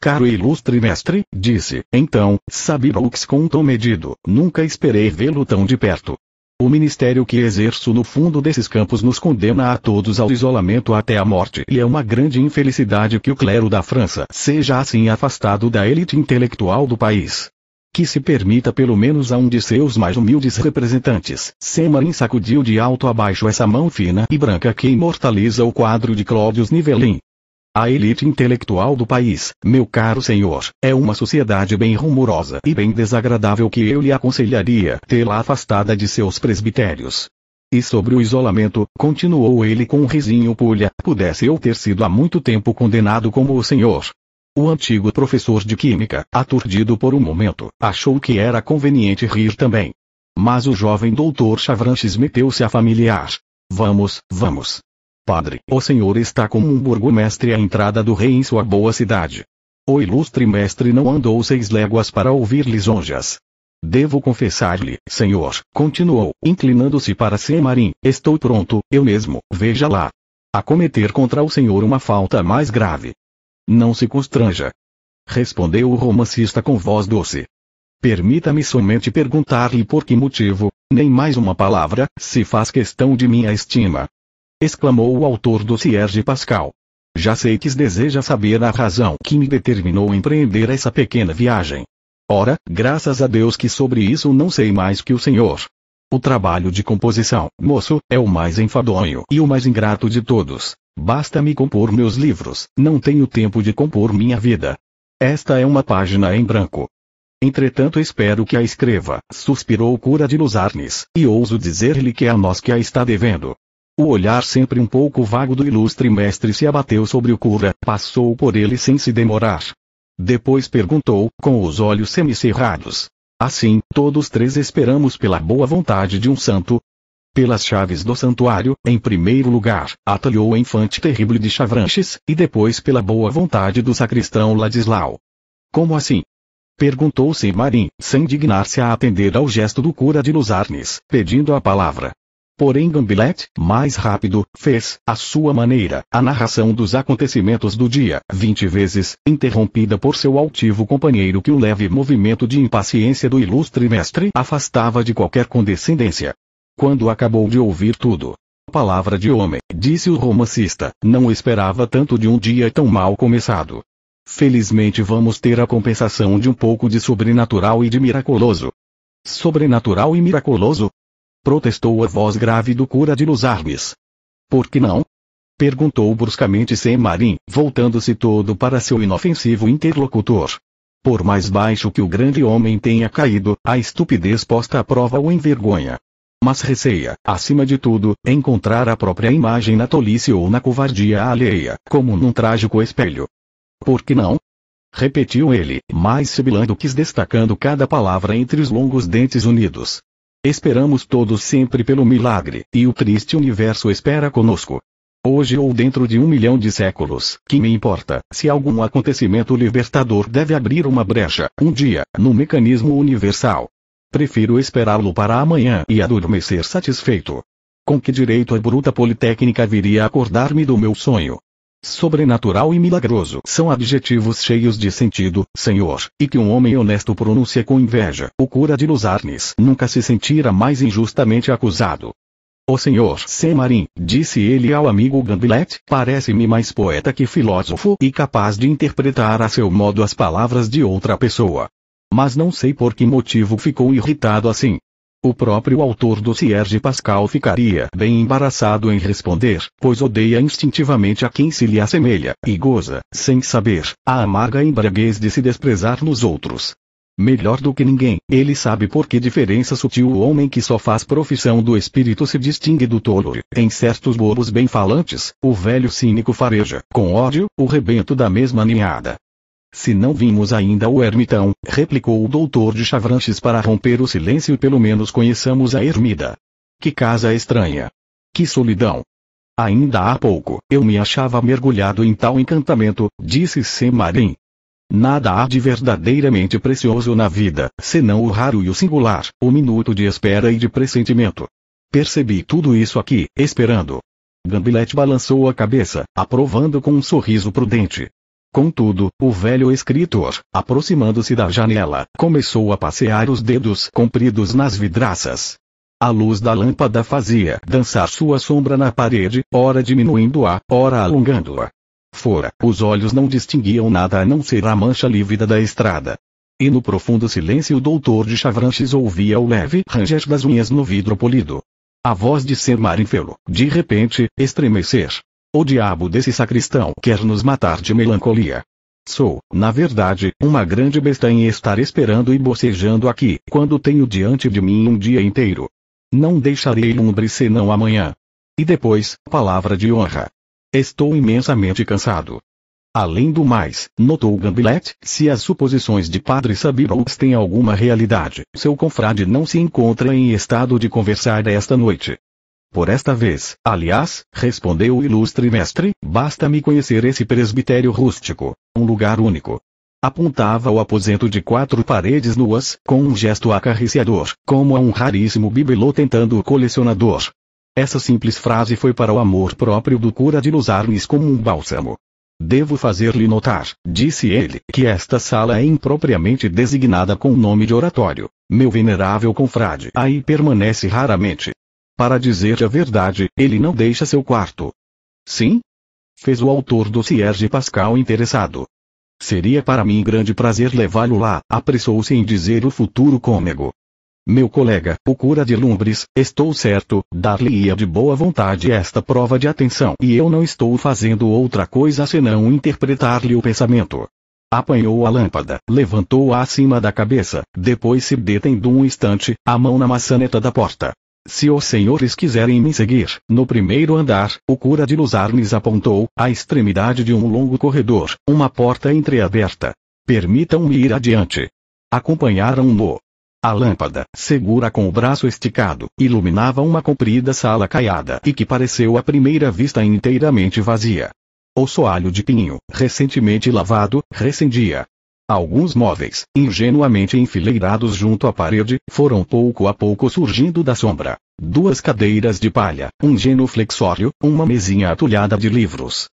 Caro e ilustre mestre, disse, então, Sabiroux, com um tom medido, nunca esperei vê-lo tão de perto. O ministério que exerço no fundo desses campos nos condena a todos ao isolamento até a morte e é uma grande infelicidade que o clero da França seja assim afastado da elite intelectual do país que se permita pelo menos a um de seus mais humildes representantes. Semarin sacudiu de alto a baixo essa mão fina e branca que imortaliza o quadro de Clóvis Nivelin. A elite intelectual do país, meu caro senhor, é uma sociedade bem rumorosa e bem desagradável que eu lhe aconselharia tê-la afastada de seus presbitérios. E sobre o isolamento, continuou ele com um risinho pulha, pudesse eu ter sido há muito tempo condenado como o senhor, o antigo professor de química, aturdido por um momento, achou que era conveniente rir também. Mas o jovem doutor Chavranches meteu-se a familiar. Vamos, vamos. Padre, o senhor está como um burgomestre à entrada do rei em sua boa cidade. O ilustre mestre não andou seis léguas para ouvir lisonjas. Devo confessar-lhe, senhor, continuou, inclinando-se para Semarim, estou pronto, eu mesmo, veja lá. A cometer contra o senhor uma falta mais grave, não se constranja. Respondeu o romancista com voz doce. Permita-me somente perguntar-lhe por que motivo, nem mais uma palavra, se faz questão de minha estima. Exclamou o autor do Cierge Pascal. Já sei que deseja saber a razão que me determinou empreender essa pequena viagem. Ora, graças a Deus que sobre isso não sei mais que o senhor. O trabalho de composição, moço, é o mais enfadonho e o mais ingrato de todos. Basta-me compor meus livros, não tenho tempo de compor minha vida. Esta é uma página em branco. Entretanto espero que a escreva, suspirou o cura de Luzarnes, e ouso dizer-lhe que é a nós que a está devendo. O olhar sempre um pouco vago do ilustre mestre se abateu sobre o cura, passou por ele sem se demorar. Depois perguntou, com os olhos semicerrados. Assim, todos três esperamos pela boa vontade de um santo, pelas chaves do santuário, em primeiro lugar, atalhou o infante terrível de Chavranches, e depois pela boa vontade do sacristão Ladislau. Como assim? Perguntou-se Marim, sem dignar-se a atender ao gesto do cura de Luzarnes, pedindo a palavra. Porém Gambilete, mais rápido, fez, à sua maneira, a narração dos acontecimentos do dia, vinte vezes, interrompida por seu altivo companheiro que o leve movimento de impaciência do ilustre mestre afastava de qualquer condescendência. Quando acabou de ouvir tudo. Palavra de homem, disse o romancista, não esperava tanto de um dia tão mal começado. Felizmente vamos ter a compensação de um pouco de sobrenatural e de miraculoso. Sobrenatural e miraculoso? Protestou a voz grave do cura de Luzarmes. Por que não? Perguntou bruscamente Sem Marim, voltando-se todo para seu inofensivo interlocutor. Por mais baixo que o grande homem tenha caído, a estupidez posta à prova o envergonha mas receia, acima de tudo, encontrar a própria imagem na tolice ou na covardia alheia, como num trágico espelho. Por que não? Repetiu ele, mais sibilando que destacando cada palavra entre os longos dentes unidos. Esperamos todos sempre pelo milagre, e o triste universo espera conosco. Hoje ou dentro de um milhão de séculos, que me importa, se algum acontecimento libertador deve abrir uma brecha, um dia, no mecanismo universal, Prefiro esperá-lo para amanhã e adormecer satisfeito. Com que direito a bruta politécnica viria acordar-me do meu sonho? Sobrenatural e milagroso são adjetivos cheios de sentido, senhor, e que um homem honesto pronuncia com inveja. O cura de Luzarnes nunca se sentira mais injustamente acusado. O senhor Semarin, disse ele ao amigo Gambilet, parece-me mais poeta que filósofo e capaz de interpretar a seu modo as palavras de outra pessoa mas não sei por que motivo ficou irritado assim. O próprio autor do Cierge Pascal ficaria bem embaraçado em responder, pois odeia instintivamente a quem se lhe assemelha, e goza, sem saber, a amarga embriaguez de se desprezar nos outros. Melhor do que ninguém, ele sabe por que diferença sutil o homem que só faz profissão do espírito se distingue do tolo. Em certos bobos bem falantes, o velho cínico fareja, com ódio, o rebento da mesma ninhada. Se não vimos ainda o ermitão, replicou o doutor de Chavranches para romper o silêncio pelo menos conheçamos a ermida. Que casa estranha. Que solidão. Ainda há pouco, eu me achava mergulhado em tal encantamento, disse Semarim. Nada há de verdadeiramente precioso na vida, senão o raro e o singular, o minuto de espera e de pressentimento. Percebi tudo isso aqui, esperando. Gambilete balançou a cabeça, aprovando com um sorriso prudente. Contudo, o velho escritor, aproximando-se da janela, começou a passear os dedos compridos nas vidraças. A luz da lâmpada fazia dançar sua sombra na parede, ora diminuindo-a, ora alongando-a. Fora, os olhos não distinguiam nada a não ser a mancha lívida da estrada. E no profundo silêncio o doutor de Chavranches ouvia o leve ranger das unhas no vidro polido. A voz de Ser Marinfelo, de repente, estremecer. O diabo desse sacristão quer nos matar de melancolia. Sou, na verdade, uma grande besta em estar esperando e bocejando aqui, quando tenho diante de mim um dia inteiro. Não deixarei lumbre senão amanhã. E depois, palavra de honra. Estou imensamente cansado. Além do mais, notou Gambilet, se as suposições de Padre Sabirous têm alguma realidade, seu confrade não se encontra em estado de conversar esta noite. Por esta vez, aliás, respondeu o ilustre mestre, basta-me conhecer esse presbitério rústico. Um lugar único. Apontava o aposento de quatro paredes nuas, com um gesto acariciador, como a um raríssimo bibelô tentando o colecionador. Essa simples frase foi para o amor próprio do cura de Luzarnes como um bálsamo. Devo fazer-lhe notar, disse ele, que esta sala é impropriamente designada com o nome de oratório. Meu venerável confrade aí permanece raramente, para dizer a verdade, ele não deixa seu quarto. Sim? Fez o autor do Cierge Pascal interessado. Seria para mim grande prazer levá-lo lá, apressou-se em dizer o futuro cônego. Meu colega, o cura de Lumbres, estou certo, dar-lhe-ia de boa vontade esta prova de atenção e eu não estou fazendo outra coisa senão interpretar-lhe o pensamento. Apanhou a lâmpada, levantou-a acima da cabeça, depois se detendo um instante, a mão na maçaneta da porta. Se os senhores quiserem me seguir, no primeiro andar, o cura de Luzarnes apontou, à extremidade de um longo corredor, uma porta entreaberta. Permitam-me ir adiante. Acompanharam-no. A lâmpada, segura com o braço esticado, iluminava uma comprida sala caiada e que pareceu à primeira vista inteiramente vazia. O soalho de pinho, recentemente lavado, recendia, Alguns móveis, ingenuamente enfileirados junto à parede, foram pouco a pouco surgindo da sombra. Duas cadeiras de palha, um genuflexório, uma mesinha atulhada de livros.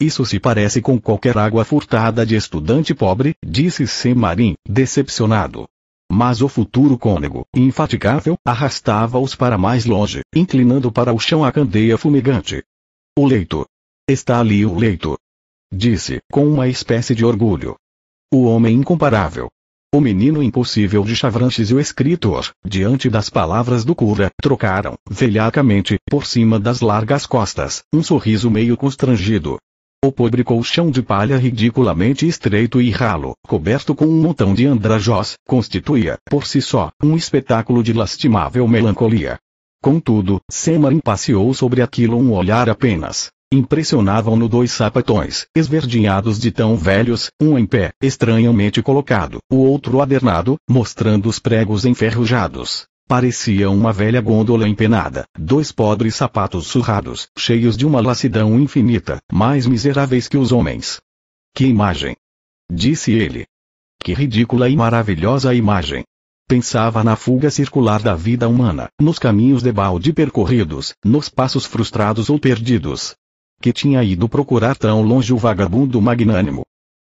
Isso se parece com qualquer água furtada de estudante pobre, disse Semarim, decepcionado. Mas o futuro cônego, infatigável, arrastava-os para mais longe, inclinando para o chão a candeia fumegante. O leito. Está ali o leito. Disse, com uma espécie de orgulho. O homem incomparável. O menino impossível de Chavranches e o escritor, diante das palavras do cura, trocaram, velhacamente, por cima das largas costas, um sorriso meio constrangido. O pobre colchão de palha ridiculamente estreito e ralo, coberto com um montão de andrajós, constituía, por si só, um espetáculo de lastimável melancolia. Contudo, Semarin passeou sobre aquilo um olhar apenas, Impressionavam-no dois sapatões, esverdinhados de tão velhos, um em pé, estranhamente colocado, o outro adernado, mostrando os pregos enferrujados. Parecia uma velha gôndola empenada, dois pobres sapatos surrados, cheios de uma lassidão infinita, mais miseráveis que os homens. Que imagem! Disse ele. Que ridícula e maravilhosa imagem! Pensava na fuga circular da vida humana, nos caminhos balde percorridos, nos passos frustrados ou perdidos, que tinha ido procurar tão longe o vagabundo magnânimo.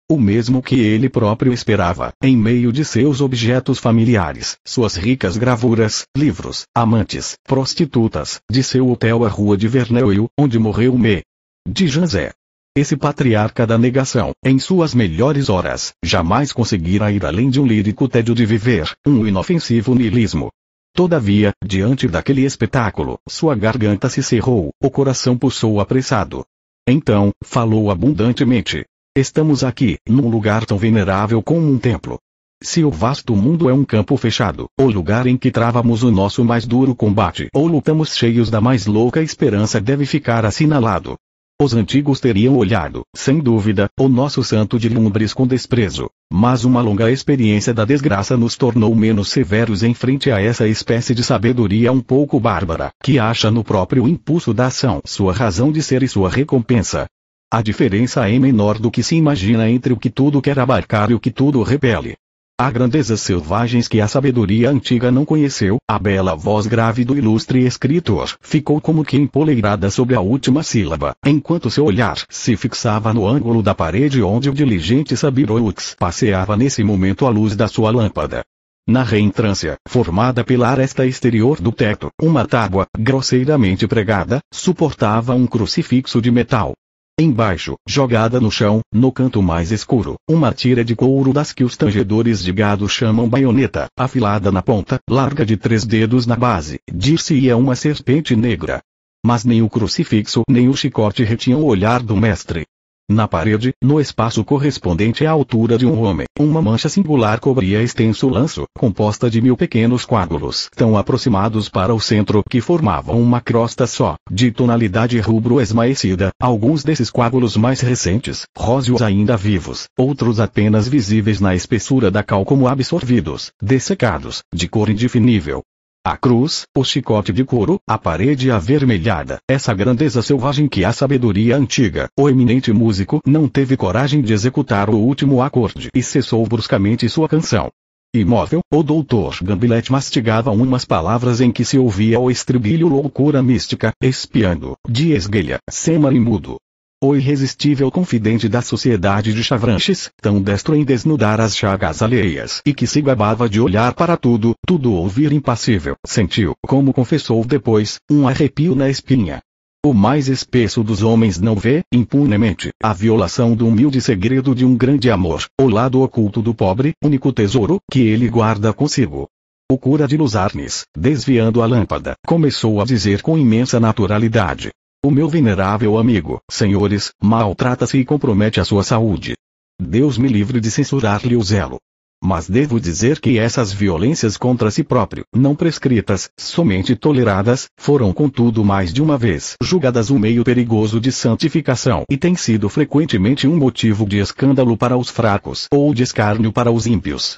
O mesmo que ele próprio esperava, em meio de seus objetos familiares, suas ricas gravuras, livros, amantes, prostitutas, de seu hotel à rua de Verneuil, onde morreu Me. De Janzé. Esse patriarca da negação, em suas melhores horas, jamais conseguira ir além de um lírico tédio de viver, um inofensivo niilismo, Todavia, diante daquele espetáculo, sua garganta se cerrou, o coração pulsou apressado. Então, falou abundantemente. Estamos aqui, num lugar tão venerável como um templo. Se o vasto mundo é um campo fechado, o lugar em que travamos o nosso mais duro combate ou lutamos cheios da mais louca esperança deve ficar assinalado. Os antigos teriam olhado, sem dúvida, o nosso santo de lumbres com desprezo. Mas uma longa experiência da desgraça nos tornou menos severos em frente a essa espécie de sabedoria um pouco bárbara, que acha no próprio impulso da ação sua razão de ser e sua recompensa. A diferença é menor do que se imagina entre o que tudo quer abarcar e o que tudo repele. Há grandezas selvagens que a sabedoria antiga não conheceu, a bela voz grave do ilustre escritor ficou como que empoleirada sobre a última sílaba, enquanto seu olhar se fixava no ângulo da parede onde o diligente Sabiroux passeava nesse momento à luz da sua lâmpada. Na reentrância, formada pela aresta exterior do teto, uma tábua, grosseiramente pregada, suportava um crucifixo de metal, Embaixo, jogada no chão, no canto mais escuro, uma tira de couro das que os tangedores de gado chamam baioneta, afilada na ponta, larga de três dedos na base, dir-se-ia uma serpente negra. Mas nem o crucifixo nem o chicote retinham o olhar do mestre. Na parede, no espaço correspondente à altura de um homem, uma mancha singular cobria extenso lanço, composta de mil pequenos coágulos tão aproximados para o centro que formavam uma crosta só, de tonalidade rubro esmaecida, alguns desses coágulos mais recentes, róseos ainda vivos, outros apenas visíveis na espessura da cal como absorvidos, dessecados, de cor indefinível, a cruz, o chicote de couro, a parede avermelhada, essa grandeza selvagem que a sabedoria antiga, o eminente músico não teve coragem de executar o último acorde e cessou bruscamente sua canção. Imóvel, o doutor Gambilete mastigava umas palavras em que se ouvia o estribilho loucura mística, espiando, de esguelha, sema e mudo, o irresistível confidente da sociedade de chavranches, tão destro em desnudar as chagas alheias e que se gabava de olhar para tudo, tudo ouvir impassível, sentiu, como confessou depois, um arrepio na espinha. O mais espesso dos homens não vê, impunemente, a violação do humilde segredo de um grande amor, o lado oculto do pobre, único tesouro, que ele guarda consigo. O cura de Luzarnes, desviando a lâmpada, começou a dizer com imensa naturalidade, o meu venerável amigo, senhores, maltrata-se e compromete a sua saúde. Deus me livre de censurar-lhe o zelo. Mas devo dizer que essas violências contra si próprio, não prescritas, somente toleradas, foram contudo mais de uma vez julgadas um meio perigoso de santificação e têm sido frequentemente um motivo de escândalo para os fracos ou de escárnio para os ímpios.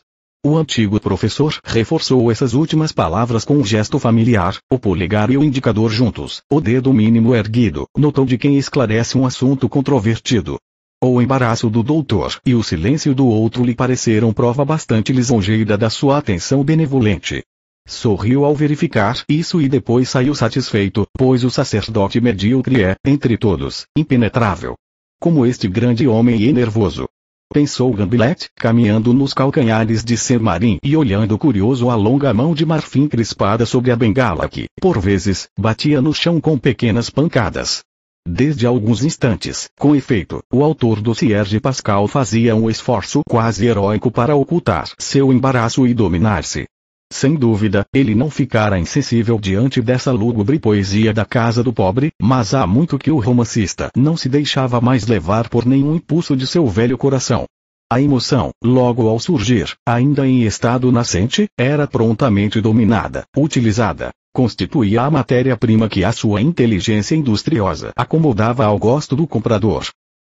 O antigo professor reforçou essas últimas palavras com um gesto familiar, o polegar e o indicador juntos, o dedo mínimo erguido, notou de quem esclarece um assunto controvertido. O embaraço do doutor e o silêncio do outro lhe pareceram prova bastante lisonjeira da sua atenção benevolente. Sorriu ao verificar isso e depois saiu satisfeito, pois o sacerdote medíocre é, entre todos, impenetrável. Como este grande homem é nervoso, pensou Gambilet, caminhando nos calcanhares de Semarim e olhando curioso a longa mão de marfim crispada sobre a bengala que, por vezes, batia no chão com pequenas pancadas. Desde alguns instantes, com efeito, o autor do Cierge Pascal fazia um esforço quase heróico para ocultar seu embaraço e dominar-se. Sem dúvida, ele não ficara insensível diante dessa lúgubre poesia da casa do pobre, mas há muito que o romancista não se deixava mais levar por nenhum impulso de seu velho coração. A emoção, logo ao surgir, ainda em estado nascente, era prontamente dominada, utilizada, constituía a matéria-prima que a sua inteligência industriosa acomodava ao gosto do comprador.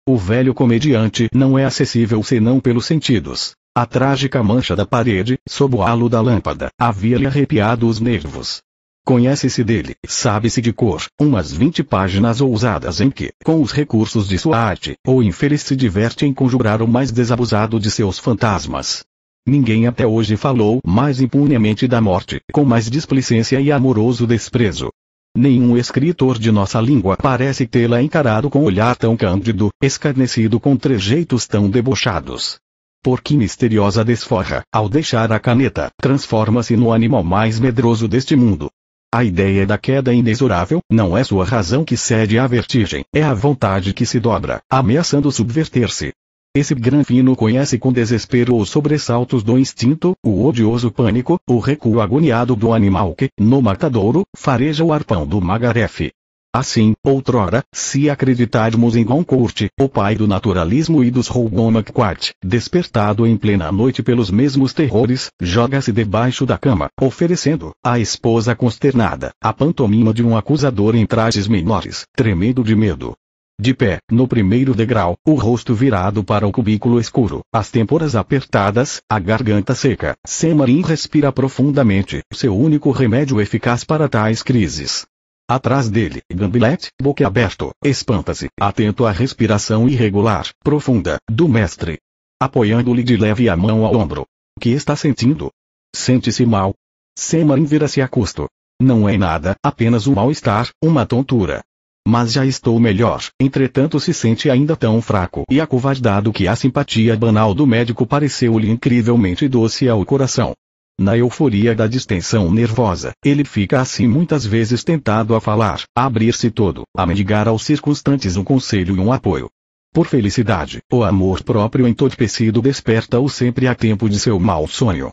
O velho comediante não é acessível senão pelos sentidos, a trágica mancha da parede, sob o halo da lâmpada, havia-lhe arrepiado os nervos. Conhece-se dele, sabe-se de cor, umas 20 páginas ousadas em que, com os recursos de sua arte, o infeliz se diverte em conjurar o mais desabusado de seus fantasmas. Ninguém até hoje falou mais impunemente da morte, com mais displicência e amoroso desprezo. Nenhum escritor de nossa língua parece tê-la encarado com olhar tão cândido, escarnecido com trejeitos tão debochados porque misteriosa desforra, ao deixar a caneta, transforma-se no animal mais medroso deste mundo. A ideia da queda inexorável não é sua razão que cede à vertigem, é a vontade que se dobra, ameaçando subverter-se. Esse granfino conhece com desespero os sobressaltos do instinto, o odioso pânico, o recuo agoniado do animal que, no matadouro, fareja o arpão do magarefe. Assim, outrora, se acreditarmos em Goncourt, o pai do naturalismo e dos Rougon despertado em plena noite pelos mesmos terrores, joga-se debaixo da cama, oferecendo, à esposa consternada, a pantomima de um acusador em trajes menores, tremendo de medo. De pé, no primeiro degrau, o rosto virado para o cubículo escuro, as têmporas apertadas, a garganta seca, Semarin respira profundamente, seu único remédio eficaz para tais crises. Atrás dele, Gambilete, boquiaberto, espanta-se, atento à respiração irregular, profunda, do mestre. Apoiando-lhe de leve a mão ao ombro. O que está sentindo? Sente-se mal. Sema vira-se a custo. Não é nada, apenas um mal-estar, uma tontura. Mas já estou melhor, entretanto se sente ainda tão fraco e acovardado que a simpatia banal do médico pareceu-lhe incrivelmente doce ao coração. Na euforia da distensão nervosa, ele fica assim muitas vezes tentado a falar, a abrir-se todo, a mendigar aos circunstantes um conselho e um apoio. Por felicidade, o amor próprio entorpecido desperta-o sempre a tempo de seu mau sonho.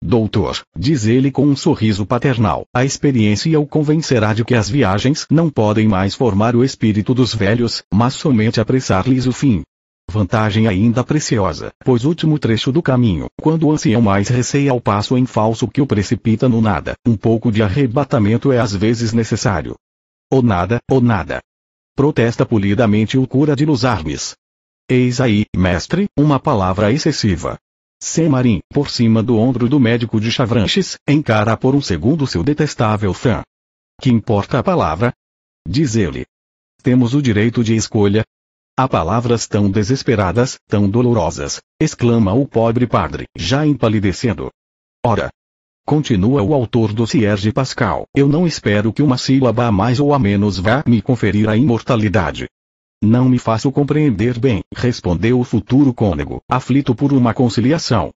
Doutor, diz ele com um sorriso paternal, a experiência o convencerá de que as viagens não podem mais formar o espírito dos velhos, mas somente apressar-lhes o fim, Vantagem ainda preciosa, pois último trecho do caminho, quando o ancião mais receia o passo em falso que o precipita no nada, um pouco de arrebatamento é às vezes necessário. Ou nada, ou nada. Protesta polidamente o cura de Los Armes. Eis aí, mestre, uma palavra excessiva. Semarim, por cima do ombro do médico de Chavranches, encara por um segundo seu detestável fã. Que importa a palavra? Diz ele. Temos o direito de escolha, Há palavras tão desesperadas, tão dolorosas, exclama o pobre padre, já empalidecendo. Ora! Continua o autor do Cierge Pascal, eu não espero que uma sílaba a mais ou a menos vá me conferir a imortalidade. Não me faço compreender bem, respondeu o futuro cônego, aflito por uma conciliação.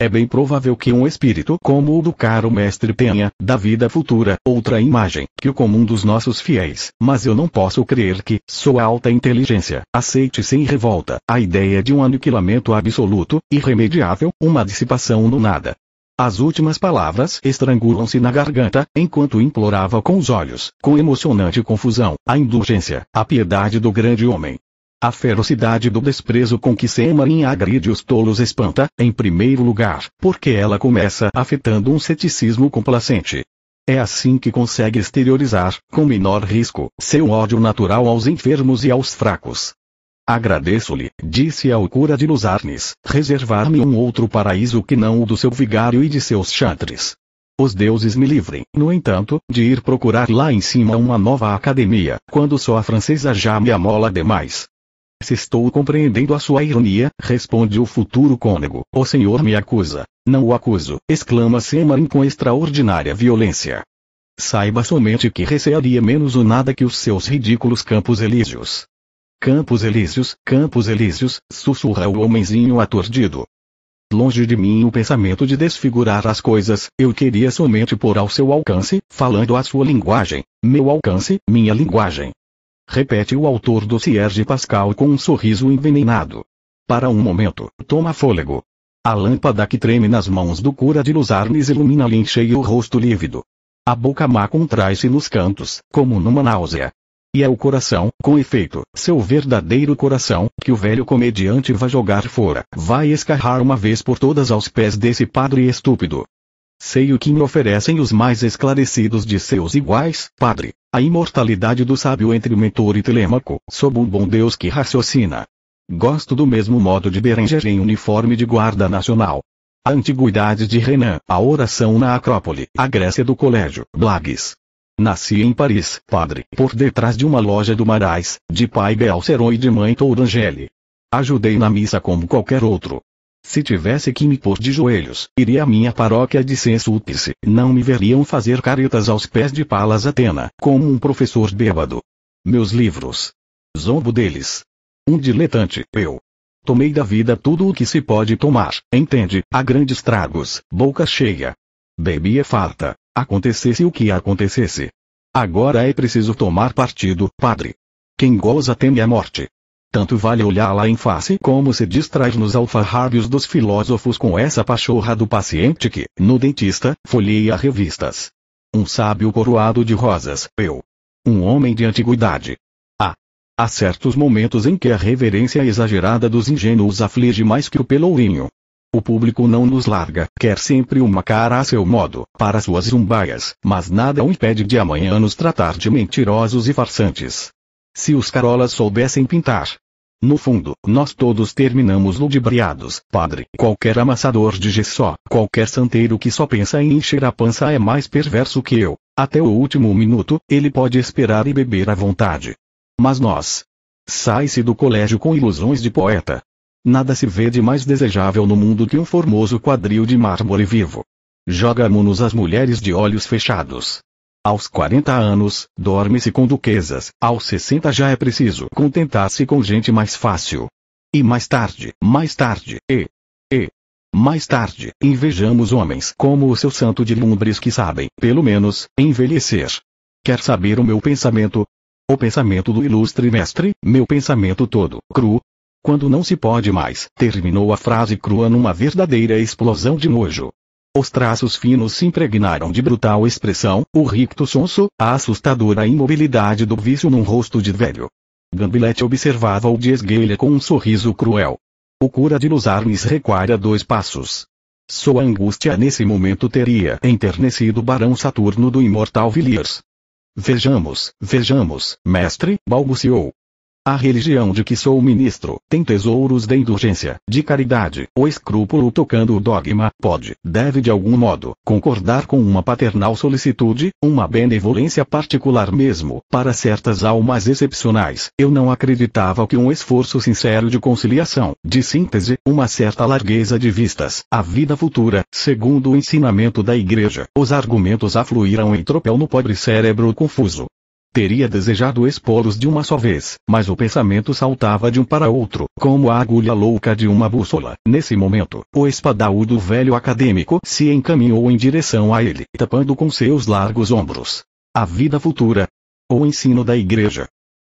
É bem provável que um espírito como o do caro mestre tenha, da vida futura, outra imagem, que o comum dos nossos fiéis, mas eu não posso crer que, sua alta inteligência, aceite sem revolta, a ideia de um aniquilamento absoluto, irremediável, uma dissipação no nada. As últimas palavras estrangulam-se na garganta, enquanto implorava com os olhos, com emocionante confusão, a indulgência, a piedade do grande homem. A ferocidade do desprezo com que Semarin agride os tolos espanta, em primeiro lugar, porque ela começa afetando um ceticismo complacente. É assim que consegue exteriorizar, com menor risco, seu ódio natural aos enfermos e aos fracos. Agradeço-lhe, disse ao cura de Luzarnes, reservar-me um outro paraíso que não o do seu vigário e de seus chantres. Os deuses me livrem, no entanto, de ir procurar lá em cima uma nova academia, quando só a francesa já me amola demais. Se estou compreendendo a sua ironia, responde o futuro cônego. O senhor me acusa. Não o acuso, exclama Semarin com extraordinária violência. Saiba somente que recearia menos o nada que os seus ridículos campos elíseos. Campos elíseos, campos elíseos, sussurra o homenzinho aturdido. Longe de mim o pensamento de desfigurar as coisas, eu queria somente pôr ao seu alcance, falando a sua linguagem, meu alcance, minha linguagem repete o autor do Cierge Pascal com um sorriso envenenado. Para um momento, toma fôlego. A lâmpada que treme nas mãos do cura de Luzarnes ilumina-lhe em cheio o rosto lívido. A boca má contrai-se nos cantos, como numa náusea. E é o coração, com efeito, seu verdadeiro coração, que o velho comediante vai jogar fora, vai escarrar uma vez por todas aos pés desse padre estúpido. Sei o que me oferecem os mais esclarecidos de seus iguais, padre. A imortalidade do sábio entre mentor e telêmaco, sob um bom Deus que raciocina. Gosto do mesmo modo de Berenger em uniforme de guarda nacional. A antiguidade de Renan, a oração na Acrópole, a Grécia do Colégio, Blagues. Nasci em Paris, padre, por detrás de uma loja do Marais, de pai Belceron e de mãe Tourangelle. Ajudei na missa como qualquer outro, se tivesse que me pôr de joelhos, iria à minha paróquia de Sesúpice, não me veriam fazer caretas aos pés de Palas Atena, como um professor bêbado. Meus livros. Zombo deles. Um diletante, eu. Tomei da vida tudo o que se pode tomar, entende, a grandes tragos, boca cheia. Bebia farta, acontecesse o que acontecesse. Agora é preciso tomar partido, padre. Quem goza teme a morte. Tanto vale olhá-la em face como se distrai nos alfarrábios dos filósofos com essa pachorra do paciente que, no dentista, folheia revistas. Um sábio coroado de rosas, eu. Um homem de antiguidade. Ah! Há certos momentos em que a reverência exagerada dos ingênuos aflige mais que o pelourinho. O público não nos larga, quer sempre uma cara a seu modo, para suas zumbaias, mas nada o impede de amanhã nos tratar de mentirosos e farsantes. Se os carolas soubessem pintar. No fundo, nós todos terminamos ludibriados, padre. Qualquer amassador de gesso, qualquer santeiro que só pensa em encher a pança é mais perverso que eu. Até o último minuto, ele pode esperar e beber à vontade. Mas nós. Sai-se do colégio com ilusões de poeta. Nada se vê de mais desejável no mundo que um formoso quadril de mármore vivo. Joga-mo-nos as mulheres de olhos fechados. Aos 40 anos, dorme-se com duquesas, aos 60 já é preciso contentar-se com gente mais fácil. E mais tarde, mais tarde, e. e. Mais tarde, invejamos homens como o seu santo de lumbres que sabem, pelo menos, envelhecer. Quer saber o meu pensamento? O pensamento do ilustre mestre, meu pensamento todo, cru. Quando não se pode mais, terminou a frase crua numa verdadeira explosão de nojo. Os traços finos se impregnaram de brutal expressão, o ricto sonso, a assustadora imobilidade do vício num rosto de velho. Gambilete observava-o de esguelha com um sorriso cruel. O cura de Luzarnes recuara dois passos. Sua angústia nesse momento teria enternecido o Barão Saturno do imortal Villiers. Vejamos, vejamos, mestre, balbuciou, a religião de que sou ministro, tem tesouros de indulgência, de caridade, o escrúpulo tocando o dogma, pode, deve de algum modo, concordar com uma paternal solicitude, uma benevolência particular mesmo, para certas almas excepcionais. Eu não acreditava que um esforço sincero de conciliação, de síntese, uma certa largueza de vistas, a vida futura, segundo o ensinamento da igreja, os argumentos afluíram em tropel no pobre cérebro confuso, Teria desejado expô-los de uma só vez, mas o pensamento saltava de um para outro, como a agulha louca de uma bússola. Nesse momento, o espadaúdo velho acadêmico se encaminhou em direção a ele, tapando com seus largos ombros. A vida futura. O ensino da igreja.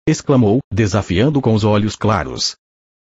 Exclamou, desafiando com os olhos claros.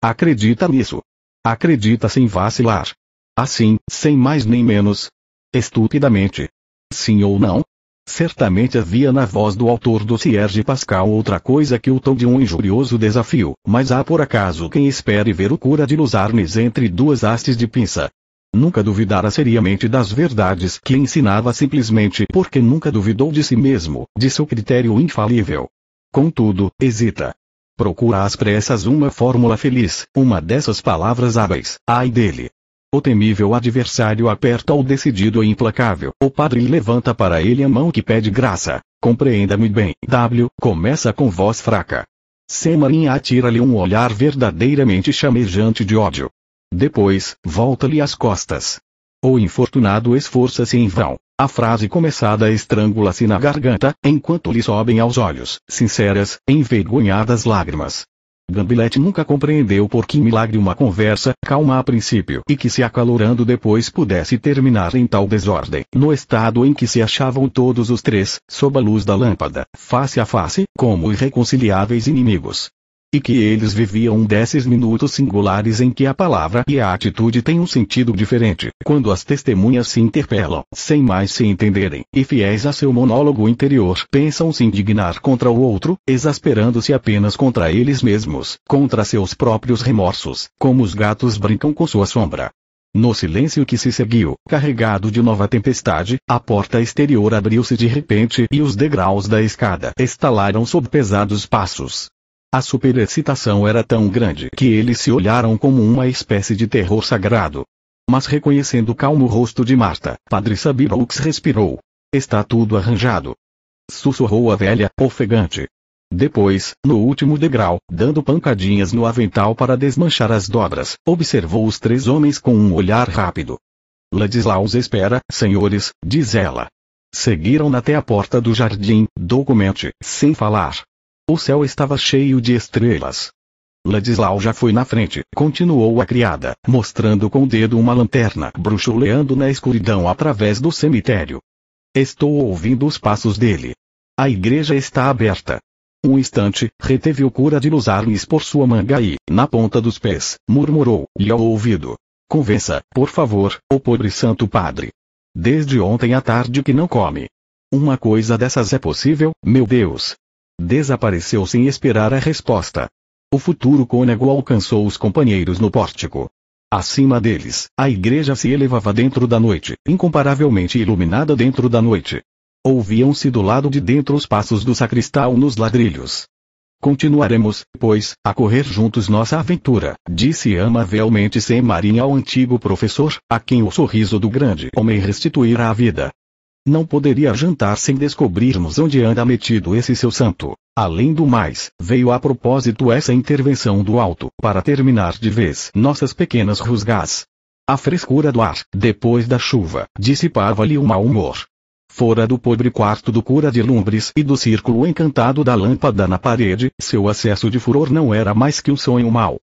Acredita nisso. Acredita sem vacilar. Assim, sem mais nem menos. Estupidamente. Sim ou não? Certamente havia na voz do autor do Cierge Pascal outra coisa que o tom de um injurioso desafio, mas há por acaso quem espere ver o cura de Luzarnes entre duas hastes de pinça. Nunca duvidara seriamente das verdades que ensinava simplesmente porque nunca duvidou de si mesmo, de seu critério infalível. Contudo, hesita. Procura às pressas uma fórmula feliz, uma dessas palavras hábeis, ai dele, o temível adversário aperta o decidido e implacável. O padre levanta para ele a mão que pede graça. Compreenda-me bem. W. Começa com voz fraca. Semarin atira-lhe um olhar verdadeiramente chamejante de ódio. Depois, volta-lhe as costas. O infortunado esforça-se em vão. A frase começada estrangula-se na garganta, enquanto lhe sobem aos olhos, sinceras, envergonhadas lágrimas. Gambilete nunca compreendeu por que milagre uma conversa, calma a princípio e que se acalorando depois pudesse terminar em tal desordem, no estado em que se achavam todos os três, sob a luz da lâmpada, face a face, como irreconciliáveis inimigos e que eles viviam um desses minutos singulares em que a palavra e a atitude têm um sentido diferente, quando as testemunhas se interpelam, sem mais se entenderem, e fiéis a seu monólogo interior pensam se indignar contra o outro, exasperando-se apenas contra eles mesmos, contra seus próprios remorsos, como os gatos brincam com sua sombra. No silêncio que se seguiu, carregado de nova tempestade, a porta exterior abriu-se de repente e os degraus da escada estalaram sob pesados passos. A superexcitação era tão grande que eles se olharam como uma espécie de terror sagrado. Mas reconhecendo o calmo rosto de Marta, Padre Sabirux respirou. Está tudo arranjado. Sussurrou a velha, ofegante. Depois, no último degrau, dando pancadinhas no avental para desmanchar as dobras, observou os três homens com um olhar rápido. Ladislaus espera, senhores, diz ela. Seguiram até a porta do jardim, documente, sem falar. O céu estava cheio de estrelas. Ladislau já foi na frente, continuou a criada, mostrando com o dedo uma lanterna bruxuleando na escuridão através do cemitério. Estou ouvindo os passos dele. A igreja está aberta. Um instante, reteve o cura de Luzarnes por sua manga e, na ponta dos pés, murmurou-lhe ao ouvido. Convença, por favor, o pobre santo padre. Desde ontem à tarde que não come. Uma coisa dessas é possível, meu Deus, Desapareceu sem esperar a resposta. O futuro cônego alcançou os companheiros no pórtico. Acima deles, a igreja se elevava dentro da noite, incomparavelmente iluminada dentro da noite. Ouviam-se do lado de dentro os passos do sacristão nos ladrilhos. Continuaremos, pois, a correr juntos nossa aventura, disse amavelmente Sem Marinha ao antigo professor, a quem o sorriso do grande homem restituíra a vida. Não poderia jantar sem descobrirmos onde anda metido esse seu santo. Além do mais, veio a propósito essa intervenção do alto para terminar de vez nossas pequenas rusgas. A frescura do ar, depois da chuva, dissipava-lhe o mau humor. Fora do pobre quarto do cura de Lumbres e do círculo encantado da lâmpada na parede, seu acesso de furor não era mais que um sonho mau.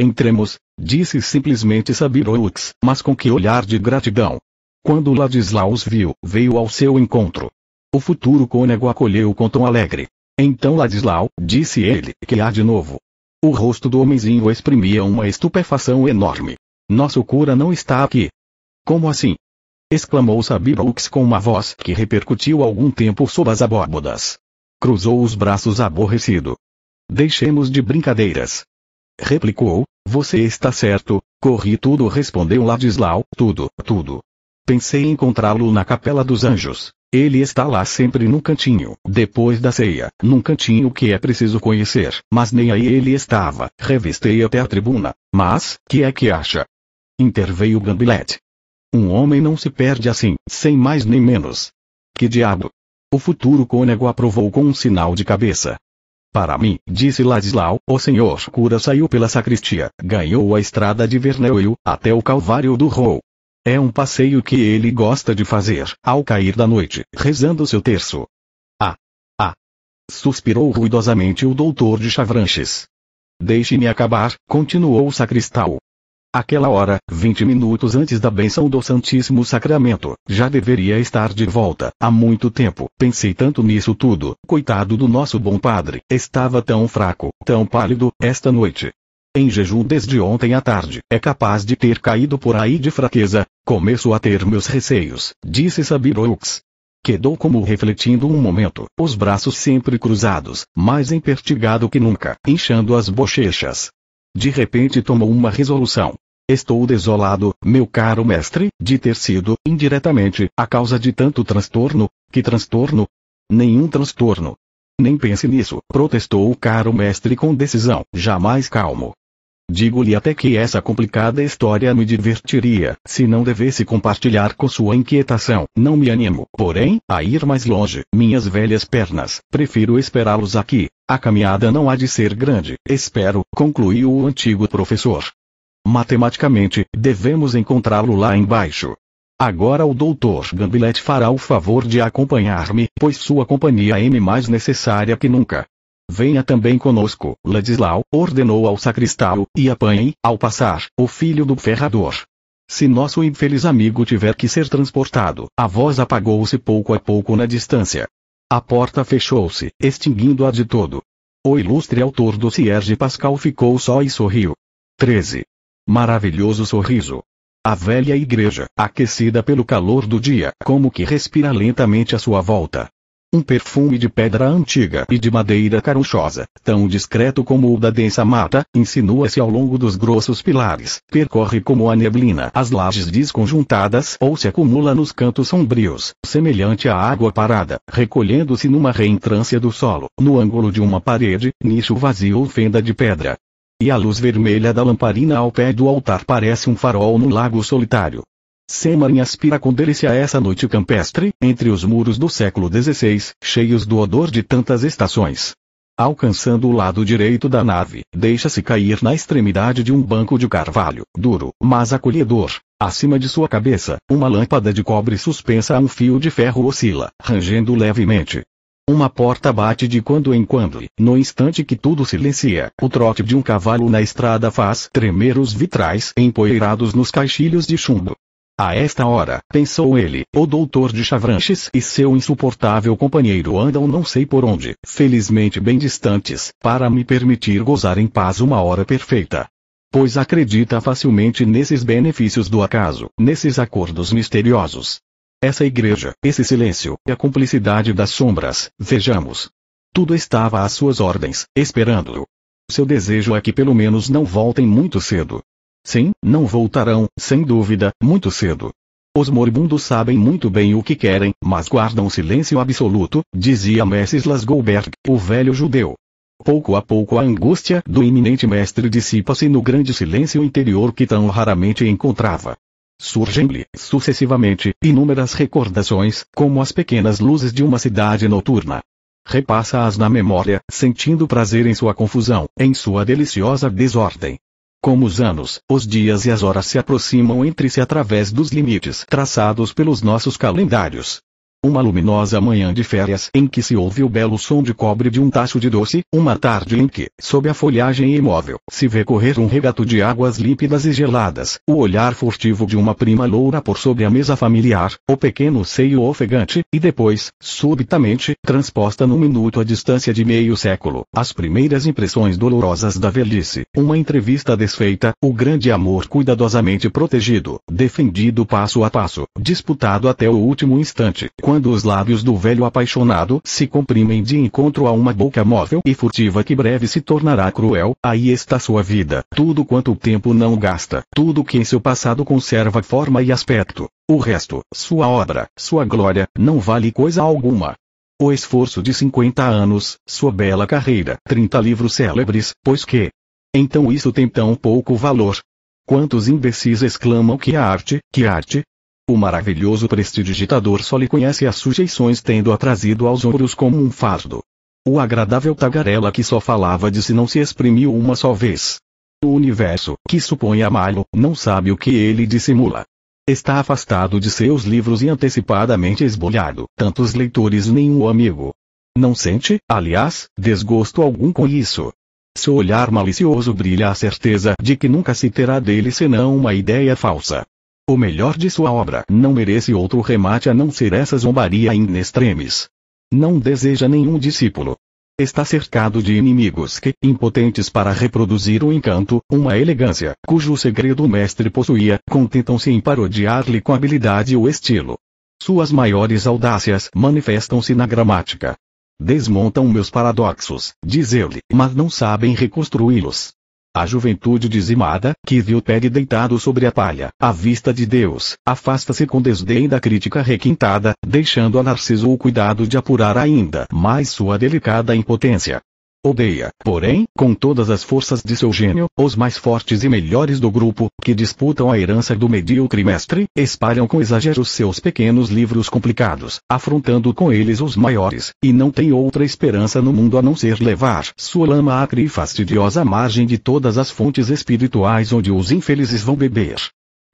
Entremos, disse simplesmente Sabiroux, mas com que olhar de gratidão, quando Ladislau os viu, veio ao seu encontro. O futuro cônego acolheu com tom alegre. Então Ladislau, disse ele, que há de novo. O rosto do homenzinho exprimia uma estupefação enorme. Nosso cura não está aqui. Como assim? exclamou Sabibaux com uma voz que repercutiu algum tempo sob as abóbodas. Cruzou os braços aborrecido. Deixemos de brincadeiras. Replicou, você está certo, corri tudo respondeu Ladislau, tudo, tudo. Pensei em encontrá-lo na Capela dos Anjos. Ele está lá sempre no cantinho, depois da ceia, num cantinho que é preciso conhecer, mas nem aí ele estava. Revistei até a tribuna. Mas, que é que acha? Interveio Gambilete. Um homem não se perde assim, sem mais nem menos. Que diabo? O futuro cônego aprovou com um sinal de cabeça. Para mim, disse Ladislau, o senhor cura saiu pela sacristia, ganhou a estrada de Verneuil, até o Calvário do Rou, é um passeio que ele gosta de fazer, ao cair da noite, rezando seu terço. Ah! Ah! Suspirou ruidosamente o doutor de Chavranches. Deixe-me acabar, continuou o sacristão. Aquela hora, vinte minutos antes da benção do Santíssimo Sacramento, já deveria estar de volta, há muito tempo, pensei tanto nisso tudo, coitado do nosso bom padre, estava tão fraco, tão pálido, esta noite, em jejum desde ontem à tarde. É capaz de ter caído por aí de fraqueza, começo a ter meus receios, disse Sabiroux. Quedou como refletindo um momento, os braços sempre cruzados, mais empertigado que nunca, inchando as bochechas. De repente tomou uma resolução. Estou desolado, meu caro mestre, de ter sido, indiretamente, a causa de tanto transtorno. Que transtorno? Nenhum transtorno. Nem pense nisso, protestou o caro mestre com decisão, jamais calmo. Digo-lhe até que essa complicada história me divertiria, se não devesse compartilhar com sua inquietação. Não me animo, porém, a ir mais longe. Minhas velhas pernas, prefiro esperá-los aqui. A caminhada não há de ser grande, espero, concluiu o antigo professor. Matematicamente, devemos encontrá-lo lá embaixo. Agora o doutor Gambillet fará o favor de acompanhar-me, pois sua companhia é me mais necessária que nunca. Venha também conosco, Ladislau, ordenou ao sacristão, e apanhem, ao passar, o filho do ferrador. Se nosso infeliz amigo tiver que ser transportado, a voz apagou-se pouco a pouco na distância. A porta fechou-se, extinguindo-a de todo. O ilustre autor do Cierge Pascal ficou só e sorriu. 13. Maravilhoso sorriso. A velha igreja, aquecida pelo calor do dia, como que respira lentamente à sua volta, um perfume de pedra antiga e de madeira carunchosa, tão discreto como o da densa mata, insinua-se ao longo dos grossos pilares, percorre como a neblina as lajes desconjuntadas ou se acumula nos cantos sombrios, semelhante à água parada, recolhendo-se numa reentrância do solo, no ângulo de uma parede, nicho vazio ou fenda de pedra e a luz vermelha da lamparina ao pé do altar parece um farol no lago solitário. Semarin aspira com delícia essa noite campestre, entre os muros do século XVI, cheios do odor de tantas estações. Alcançando o lado direito da nave, deixa-se cair na extremidade de um banco de carvalho, duro, mas acolhedor. Acima de sua cabeça, uma lâmpada de cobre suspensa a um fio de ferro oscila, rangendo levemente. Uma porta bate de quando em quando, e, no instante que tudo silencia, o trote de um cavalo na estrada faz tremer os vitrais empoeirados nos caixilhos de chumbo. A esta hora, pensou ele, o doutor de Chavranches e seu insuportável companheiro andam não sei por onde, felizmente bem distantes, para me permitir gozar em paz uma hora perfeita. Pois acredita facilmente nesses benefícios do acaso, nesses acordos misteriosos. Essa igreja, esse silêncio, a cumplicidade das sombras, vejamos. Tudo estava às suas ordens, esperando-o. Seu desejo é que pelo menos não voltem muito cedo, Sim, não voltarão, sem dúvida, muito cedo. Os moribundos sabem muito bem o que querem, mas guardam silêncio absoluto, dizia Messislas Goldberg, o velho judeu. Pouco a pouco a angústia do iminente mestre dissipa-se no grande silêncio interior que tão raramente encontrava. Surgem-lhe, sucessivamente, inúmeras recordações, como as pequenas luzes de uma cidade noturna. Repassa-as na memória, sentindo prazer em sua confusão, em sua deliciosa desordem. Como os anos, os dias e as horas se aproximam entre si através dos limites traçados pelos nossos calendários, uma luminosa manhã de férias em que se ouve o belo som de cobre de um tacho de doce, uma tarde em que, sob a folhagem imóvel, se vê correr um regato de águas límpidas e geladas, o olhar furtivo de uma prima loura por sobre a mesa familiar, o pequeno seio ofegante, e depois, subitamente, transposta num minuto a distância de meio século, as primeiras impressões dolorosas da velhice, uma entrevista desfeita, o grande amor cuidadosamente protegido, defendido passo a passo, disputado até o último instante quando os lábios do velho apaixonado se comprimem de encontro a uma boca móvel e furtiva que breve se tornará cruel, aí está sua vida. Tudo quanto o tempo não gasta, tudo que em seu passado conserva forma e aspecto. O resto, sua obra, sua glória, não vale coisa alguma. O esforço de 50 anos, sua bela carreira, 30 livros célebres, pois que? Então isso tem tão pouco valor. Quantos imbecis exclamam que a arte, que arte, o maravilhoso prestidigitador só lhe conhece as sujeições tendo-a trazido aos ombros como um fardo. O agradável tagarela que só falava de si não se exprimiu uma só vez. O universo, que supõe amá-lo, não sabe o que ele dissimula. Está afastado de seus livros e antecipadamente esbolhado, tantos leitores nenhum amigo. Não sente, aliás, desgosto algum com isso. Seu olhar malicioso brilha a certeza de que nunca se terá dele senão uma ideia falsa o melhor de sua obra não merece outro remate a não ser essa zombaria in extremis. Não deseja nenhum discípulo. Está cercado de inimigos que, impotentes para reproduzir o encanto, uma elegância, cujo segredo o mestre possuía, contentam-se em parodiar-lhe com habilidade o estilo. Suas maiores audácias manifestam-se na gramática. Desmontam meus paradoxos, diz ele, mas não sabem reconstruí-los. A juventude dizimada, que viu Peg deitado sobre a palha, à vista de Deus, afasta-se com desdém da crítica requintada, deixando a Narciso o cuidado de apurar ainda mais sua delicada impotência. Odeia, porém, com todas as forças de seu gênio, os mais fortes e melhores do grupo, que disputam a herança do medíocre mestre, espalham com exagero seus pequenos livros complicados, afrontando com eles os maiores, e não tem outra esperança no mundo a não ser levar sua lama acre e fastidiosa à margem de todas as fontes espirituais onde os infelizes vão beber.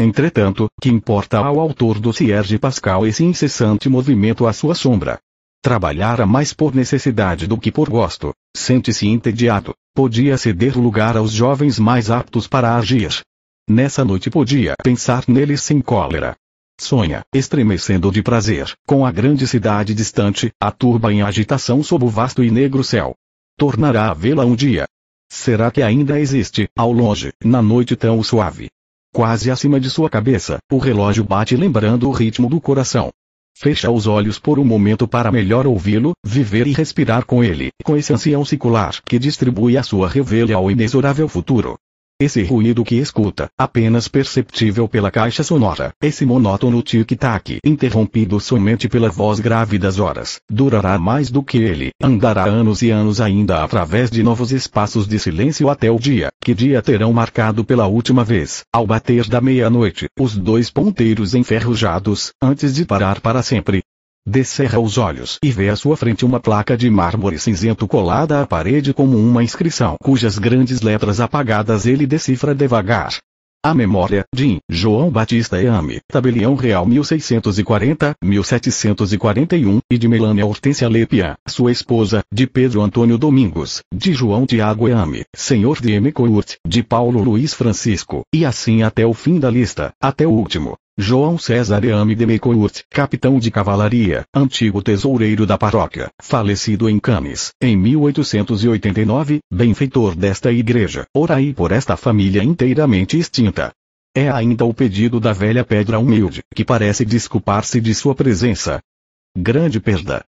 Entretanto, que importa ao autor do Cierge Pascal esse incessante movimento à sua sombra, Trabalhara mais por necessidade do que por gosto. Sente-se entediado. Podia ceder lugar aos jovens mais aptos para agir. Nessa noite podia pensar neles sem cólera. Sonha, estremecendo de prazer, com a grande cidade distante, a turba em agitação sob o vasto e negro céu. Tornará a vê-la um dia. Será que ainda existe, ao longe, na noite tão suave? Quase acima de sua cabeça, o relógio bate lembrando o ritmo do coração. Fecha os olhos por um momento para melhor ouvi-lo, viver e respirar com ele, com esse ancião secular que distribui a sua revelha ao inexorável futuro. Esse ruído que escuta, apenas perceptível pela caixa sonora, esse monótono tic-tac interrompido somente pela voz grave das horas, durará mais do que ele, andará anos e anos ainda através de novos espaços de silêncio até o dia, que dia terão marcado pela última vez, ao bater da meia-noite, os dois ponteiros enferrujados, antes de parar para sempre, Descerra os olhos e vê à sua frente uma placa de mármore cinzento colada à parede como uma inscrição cujas grandes letras apagadas ele decifra devagar. A memória, de João Batista Eame, Tabelião Real 1640-1741, e de Melânia Hortência Lepia, sua esposa, de Pedro Antônio Domingos, de João Tiago Eame, senhor de M. Court, de Paulo Luiz Francisco, e assim até o fim da lista, até o último. João César Eame de Mecourt, capitão de cavalaria, antigo tesoureiro da paróquia, falecido em Cannes, em 1889, benfeitor desta igreja, orai por esta família inteiramente extinta. É ainda o pedido da velha pedra humilde, que parece desculpar-se de sua presença. Grande perda.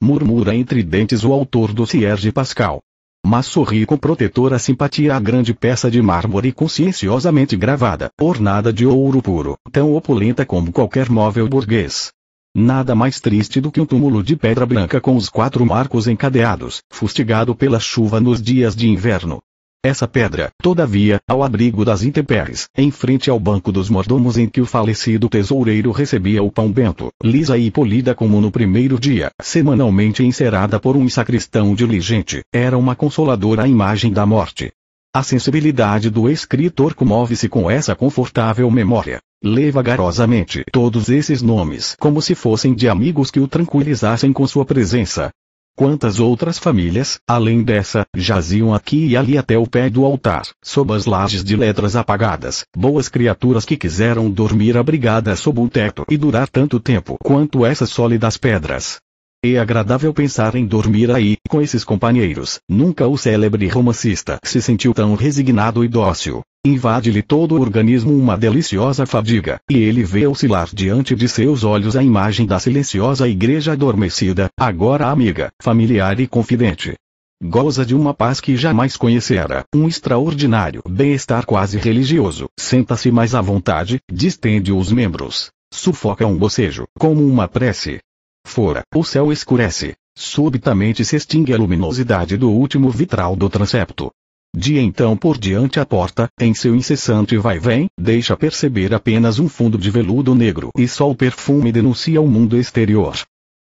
Murmura entre dentes o autor do Cierge Pascal mas sorri com protetora simpatia à grande peça de mármore conscienciosamente gravada, ornada de ouro puro, tão opulenta como qualquer móvel burguês. Nada mais triste do que um túmulo de pedra branca com os quatro marcos encadeados, fustigado pela chuva nos dias de inverno, essa pedra, todavia, ao abrigo das intempéries, em frente ao banco dos mordomos em que o falecido tesoureiro recebia o pão bento, lisa e polida como no primeiro dia, semanalmente encerada por um sacristão diligente, era uma consoladora imagem da morte. A sensibilidade do escritor comove-se com essa confortável memória. Lê vagarosamente todos esses nomes como se fossem de amigos que o tranquilizassem com sua presença, Quantas outras famílias, além dessa, jaziam aqui e ali até o pé do altar, sob as lajes de letras apagadas, boas criaturas que quiseram dormir abrigadas sob um teto e durar tanto tempo quanto essas sólidas pedras, é agradável pensar em dormir aí, com esses companheiros. Nunca o célebre romancista se sentiu tão resignado e dócil. Invade-lhe todo o organismo uma deliciosa fadiga, e ele vê oscilar diante de seus olhos a imagem da silenciosa igreja adormecida, agora amiga, familiar e confidente. Goza de uma paz que jamais conhecera, um extraordinário bem-estar quase religioso. Senta-se mais à vontade, distende os membros, sufoca um bocejo, como uma prece, Fora, o céu escurece. Subitamente se extingue a luminosidade do último vitral do transepto. De então por diante a porta, em seu incessante vai-vem, deixa perceber apenas um fundo de veludo negro e só o perfume denuncia o mundo exterior.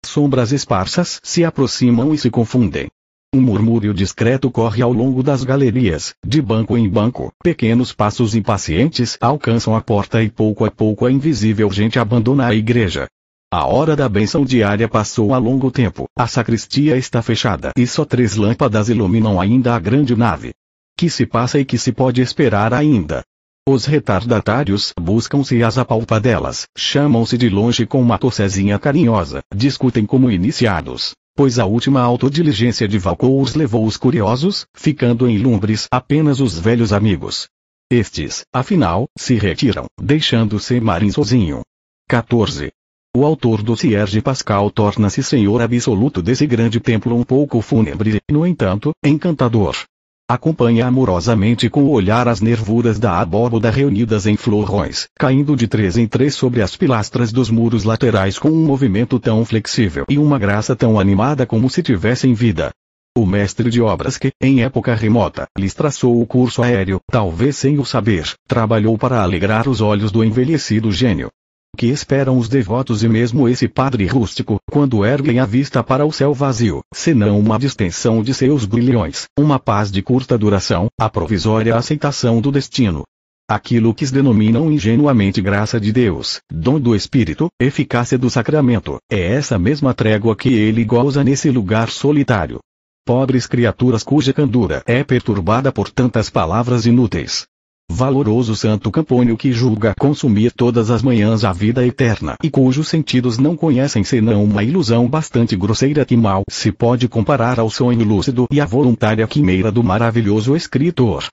Sombras esparsas se aproximam e se confundem. Um murmúrio discreto corre ao longo das galerias, de banco em banco, pequenos passos impacientes alcançam a porta e pouco a pouco a invisível gente abandona a igreja. A hora da benção diária passou há longo tempo. A sacristia está fechada e só três lâmpadas iluminam ainda a grande nave. Que se passa e que se pode esperar ainda? Os retardatários buscam-se às apalpadelas, chamam-se de longe com uma tossezinha carinhosa, discutem como iniciados, pois a última autodiligência de Valcours levou os curiosos, ficando em lumbres apenas os velhos amigos. Estes, afinal, se retiram, deixando se Semarin sozinho. 14. O autor do Cierge Pascal torna-se senhor absoluto desse grande templo um pouco fúnebre e, no entanto, encantador. Acompanha amorosamente com o olhar as nervuras da abóboda reunidas em florões, caindo de três em três sobre as pilastras dos muros laterais com um movimento tão flexível e uma graça tão animada como se tivessem vida. O mestre de obras que, em época remota, lhes traçou o curso aéreo, talvez sem o saber, trabalhou para alegrar os olhos do envelhecido gênio que esperam os devotos e mesmo esse padre rústico, quando erguem a vista para o céu vazio, senão uma distensão de seus brilhões, uma paz de curta duração, a provisória aceitação do destino. Aquilo que denominam ingenuamente graça de Deus, dom do Espírito, eficácia do sacramento, é essa mesma trégua que ele goza nesse lugar solitário. Pobres criaturas cuja candura é perturbada por tantas palavras inúteis, valoroso santo Campônio que julga consumir todas as manhãs a vida eterna e cujos sentidos não conhecem senão uma ilusão bastante grosseira que mal se pode comparar ao sonho lúcido e à voluntária quimeira do maravilhoso escritor.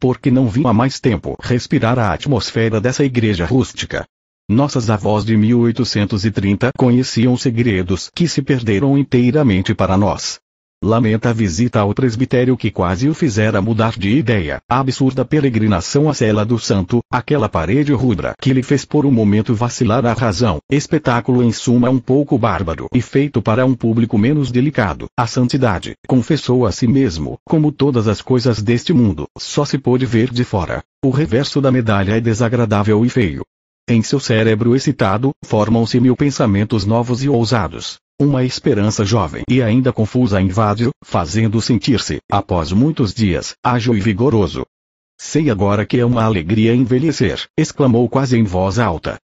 Porque não vim há mais tempo respirar a atmosfera dessa igreja rústica. Nossas avós de 1830 conheciam segredos que se perderam inteiramente para nós. Lamenta a visita ao presbitério que quase o fizera mudar de ideia, a absurda peregrinação à cela do santo, aquela parede rubra que lhe fez por um momento vacilar a razão, espetáculo em suma um pouco bárbaro e feito para um público menos delicado. A santidade, confessou a si mesmo, como todas as coisas deste mundo, só se pôde ver de fora. O reverso da medalha é desagradável e feio. Em seu cérebro excitado, formam-se mil pensamentos novos e ousados. Uma esperança jovem e ainda confusa invade-o, fazendo sentir-se, após muitos dias, ágil e vigoroso. Sei agora que é uma alegria envelhecer, exclamou quase em voz alta.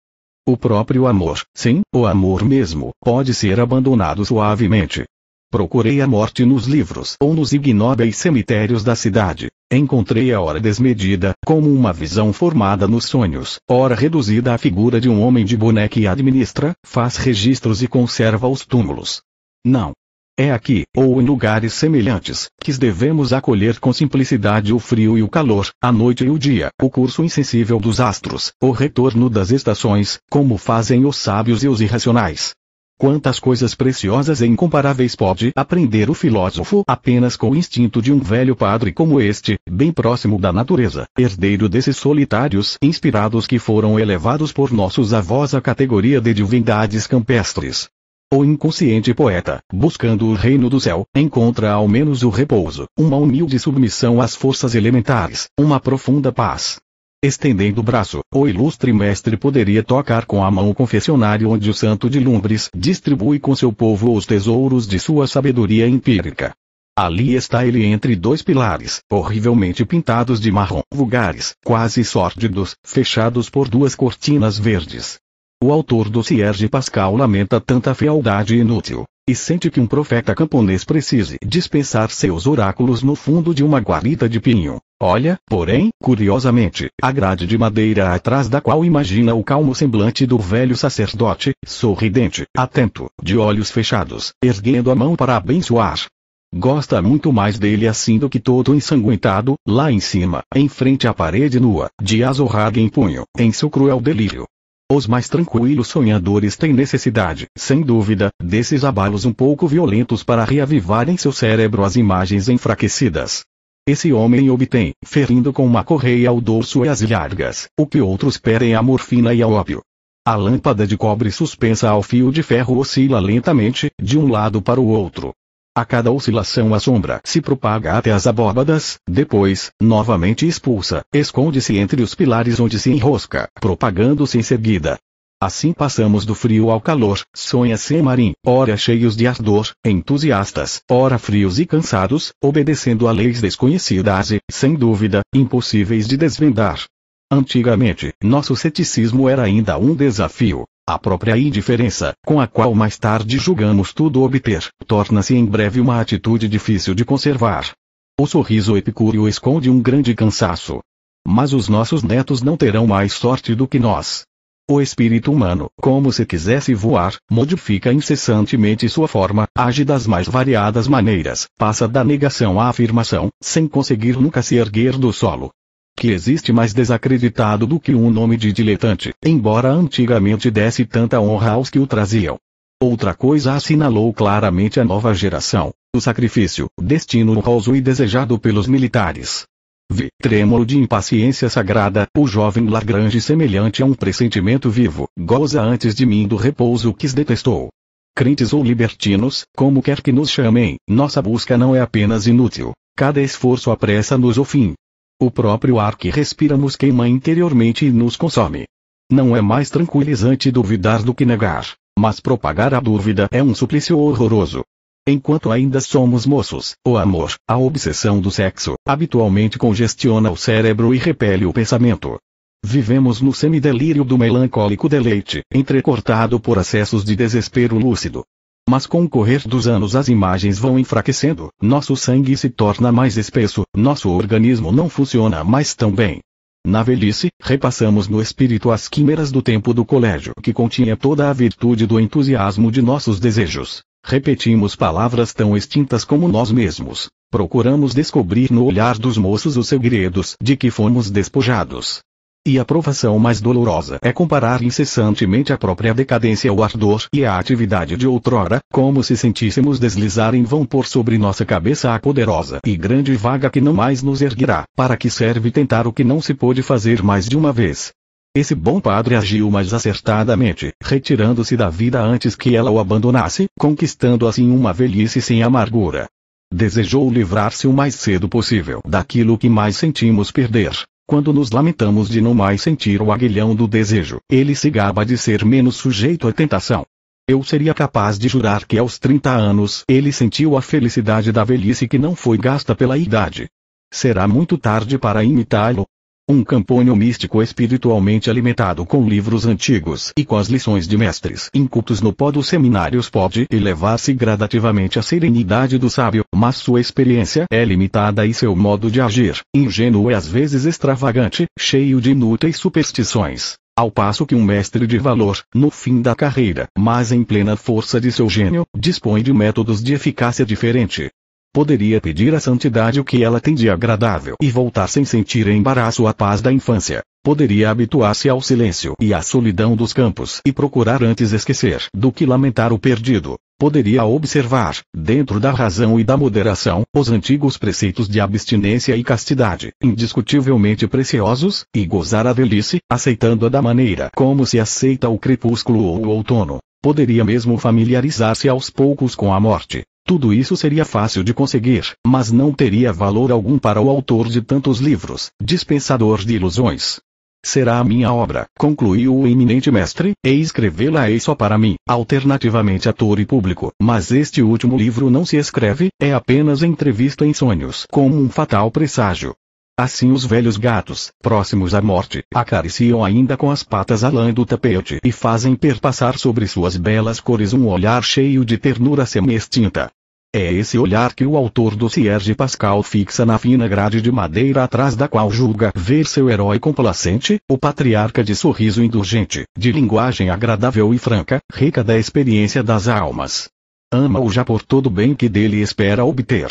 O próprio amor, sim, o amor mesmo, pode ser abandonado suavemente, Procurei a morte nos livros ou nos ignóbeis cemitérios da cidade. Encontrei a hora desmedida, como uma visão formada nos sonhos, hora reduzida à figura de um homem de boneca que administra, faz registros e conserva os túmulos. Não. É aqui, ou em lugares semelhantes, que devemos acolher com simplicidade o frio e o calor, a noite e o dia, o curso insensível dos astros, o retorno das estações, como fazem os sábios e os irracionais. Quantas coisas preciosas e incomparáveis pode aprender o filósofo apenas com o instinto de um velho padre como este, bem próximo da natureza, herdeiro desses solitários inspirados que foram elevados por nossos avós à categoria de divindades campestres. O inconsciente poeta, buscando o reino do céu, encontra ao menos o repouso, uma humilde submissão às forças elementares, uma profunda paz. Estendendo o braço, o ilustre mestre poderia tocar com a mão o confessionário onde o santo de Lumbres distribui com seu povo os tesouros de sua sabedoria empírica. Ali está ele entre dois pilares, horrivelmente pintados de marrom, vulgares, quase sórdidos, fechados por duas cortinas verdes. O autor do Cierge Pascal lamenta tanta fealdade inútil, e sente que um profeta camponês precise dispensar seus oráculos no fundo de uma guarita de pinho. Olha, porém, curiosamente, a grade de madeira atrás da qual imagina o calmo semblante do velho sacerdote, sorridente, atento, de olhos fechados, erguendo a mão para abençoar. Gosta muito mais dele assim do que todo ensanguentado, lá em cima, em frente à parede nua, de azorraga em punho, em seu cruel delírio. Os mais tranquilos sonhadores têm necessidade, sem dúvida, desses abalos um pouco violentos para reavivar em seu cérebro as imagens enfraquecidas, esse homem obtém, ferindo com uma correia o dorso e as ilhargas, o que outros pedem a morfina e ao ópio. A lâmpada de cobre suspensa ao fio de ferro oscila lentamente, de um lado para o outro. A cada oscilação a sombra se propaga até as abóbadas, depois, novamente expulsa, esconde-se entre os pilares onde se enrosca, propagando-se em seguida, Assim passamos do frio ao calor, sonha marim, ora cheios de ardor, entusiastas, ora frios e cansados, obedecendo a leis desconhecidas e, sem dúvida, impossíveis de desvendar. Antigamente, nosso ceticismo era ainda um desafio. A própria indiferença, com a qual mais tarde julgamos tudo obter, torna-se em breve uma atitude difícil de conservar. O sorriso epicúreo esconde um grande cansaço. Mas os nossos netos não terão mais sorte do que nós. O espírito humano, como se quisesse voar, modifica incessantemente sua forma, age das mais variadas maneiras, passa da negação à afirmação, sem conseguir nunca se erguer do solo. Que existe mais desacreditado do que um nome de diletante, embora antigamente desse tanta honra aos que o traziam. Outra coisa assinalou claramente a nova geração: o sacrifício, destino honroso e desejado pelos militares, V. Trêmulo de impaciência sagrada, o jovem Lagrange semelhante a um pressentimento vivo, goza antes de mim do repouso que detestou. Crentes ou libertinos, como quer que nos chamem, nossa busca não é apenas inútil. Cada esforço apressa-nos ao fim. O próprio ar que respiramos queima interiormente e nos consome. Não é mais tranquilizante duvidar do que negar, mas propagar a dúvida é um suplício horroroso. Enquanto ainda somos moços, o amor, a obsessão do sexo, habitualmente congestiona o cérebro e repele o pensamento. Vivemos no semidelírio do melancólico deleite, entrecortado por acessos de desespero lúcido. Mas com o correr dos anos as imagens vão enfraquecendo, nosso sangue se torna mais espesso, nosso organismo não funciona mais tão bem. Na velhice, repassamos no espírito as quimeras do tempo do colégio que continha toda a virtude do entusiasmo de nossos desejos. Repetimos palavras tão extintas como nós mesmos. Procuramos descobrir no olhar dos moços os segredos de que fomos despojados. E a provação mais dolorosa é comparar incessantemente a própria decadência ao ardor e à atividade de outrora, como se sentíssemos deslizar em vão por sobre nossa cabeça a poderosa e grande vaga que não mais nos erguerá. Para que serve tentar o que não se pôde fazer mais de uma vez? Esse bom padre agiu mais acertadamente, retirando-se da vida antes que ela o abandonasse, conquistando assim uma velhice sem amargura. Desejou livrar-se o mais cedo possível daquilo que mais sentimos perder. Quando nos lamentamos de não mais sentir o aguilhão do desejo, ele se gaba de ser menos sujeito à tentação. Eu seria capaz de jurar que aos 30 anos ele sentiu a felicidade da velhice que não foi gasta pela idade. Será muito tarde para imitá-lo, um campônio místico espiritualmente alimentado com livros antigos e com as lições de mestres incultos no pó dos seminários pode elevar-se gradativamente à serenidade do sábio, mas sua experiência é limitada e seu modo de agir, ingênuo e às vezes extravagante, cheio de inúteis superstições. Ao passo que um mestre de valor, no fim da carreira, mas em plena força de seu gênio, dispõe de métodos de eficácia diferente poderia pedir à santidade o que ela tem de agradável e voltar sem sentir embaraço à paz da infância. Poderia habituar-se ao silêncio e à solidão dos campos e procurar antes esquecer do que lamentar o perdido. Poderia observar, dentro da razão e da moderação, os antigos preceitos de abstinência e castidade, indiscutivelmente preciosos, e gozar a velhice, aceitando-a da maneira como se aceita o crepúsculo ou o outono. Poderia mesmo familiarizar-se aos poucos com a morte, tudo isso seria fácil de conseguir, mas não teria valor algum para o autor de tantos livros, dispensador de ilusões. Será a minha obra, concluiu o eminente mestre, e escrevê-la-ei é só para mim, alternativamente ator e público, mas este último livro não se escreve, é apenas entrevista em sonhos como um fatal presságio. Assim os velhos gatos, próximos à morte, acariciam ainda com as patas a lã do tapete e fazem perpassar sobre suas belas cores um olhar cheio de ternura semi-extinta. É esse olhar que o autor do Cierge Pascal fixa na fina grade de madeira atrás da qual julga ver seu herói complacente, o patriarca de sorriso indulgente, de linguagem agradável e franca, rica da experiência das almas. Ama-o já por todo o bem que dele espera obter.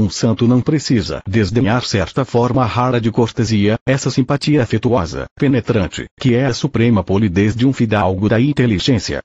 Um santo não precisa desdenhar certa forma rara de cortesia, essa simpatia afetuosa, penetrante, que é a suprema polidez de um fidalgo da inteligência.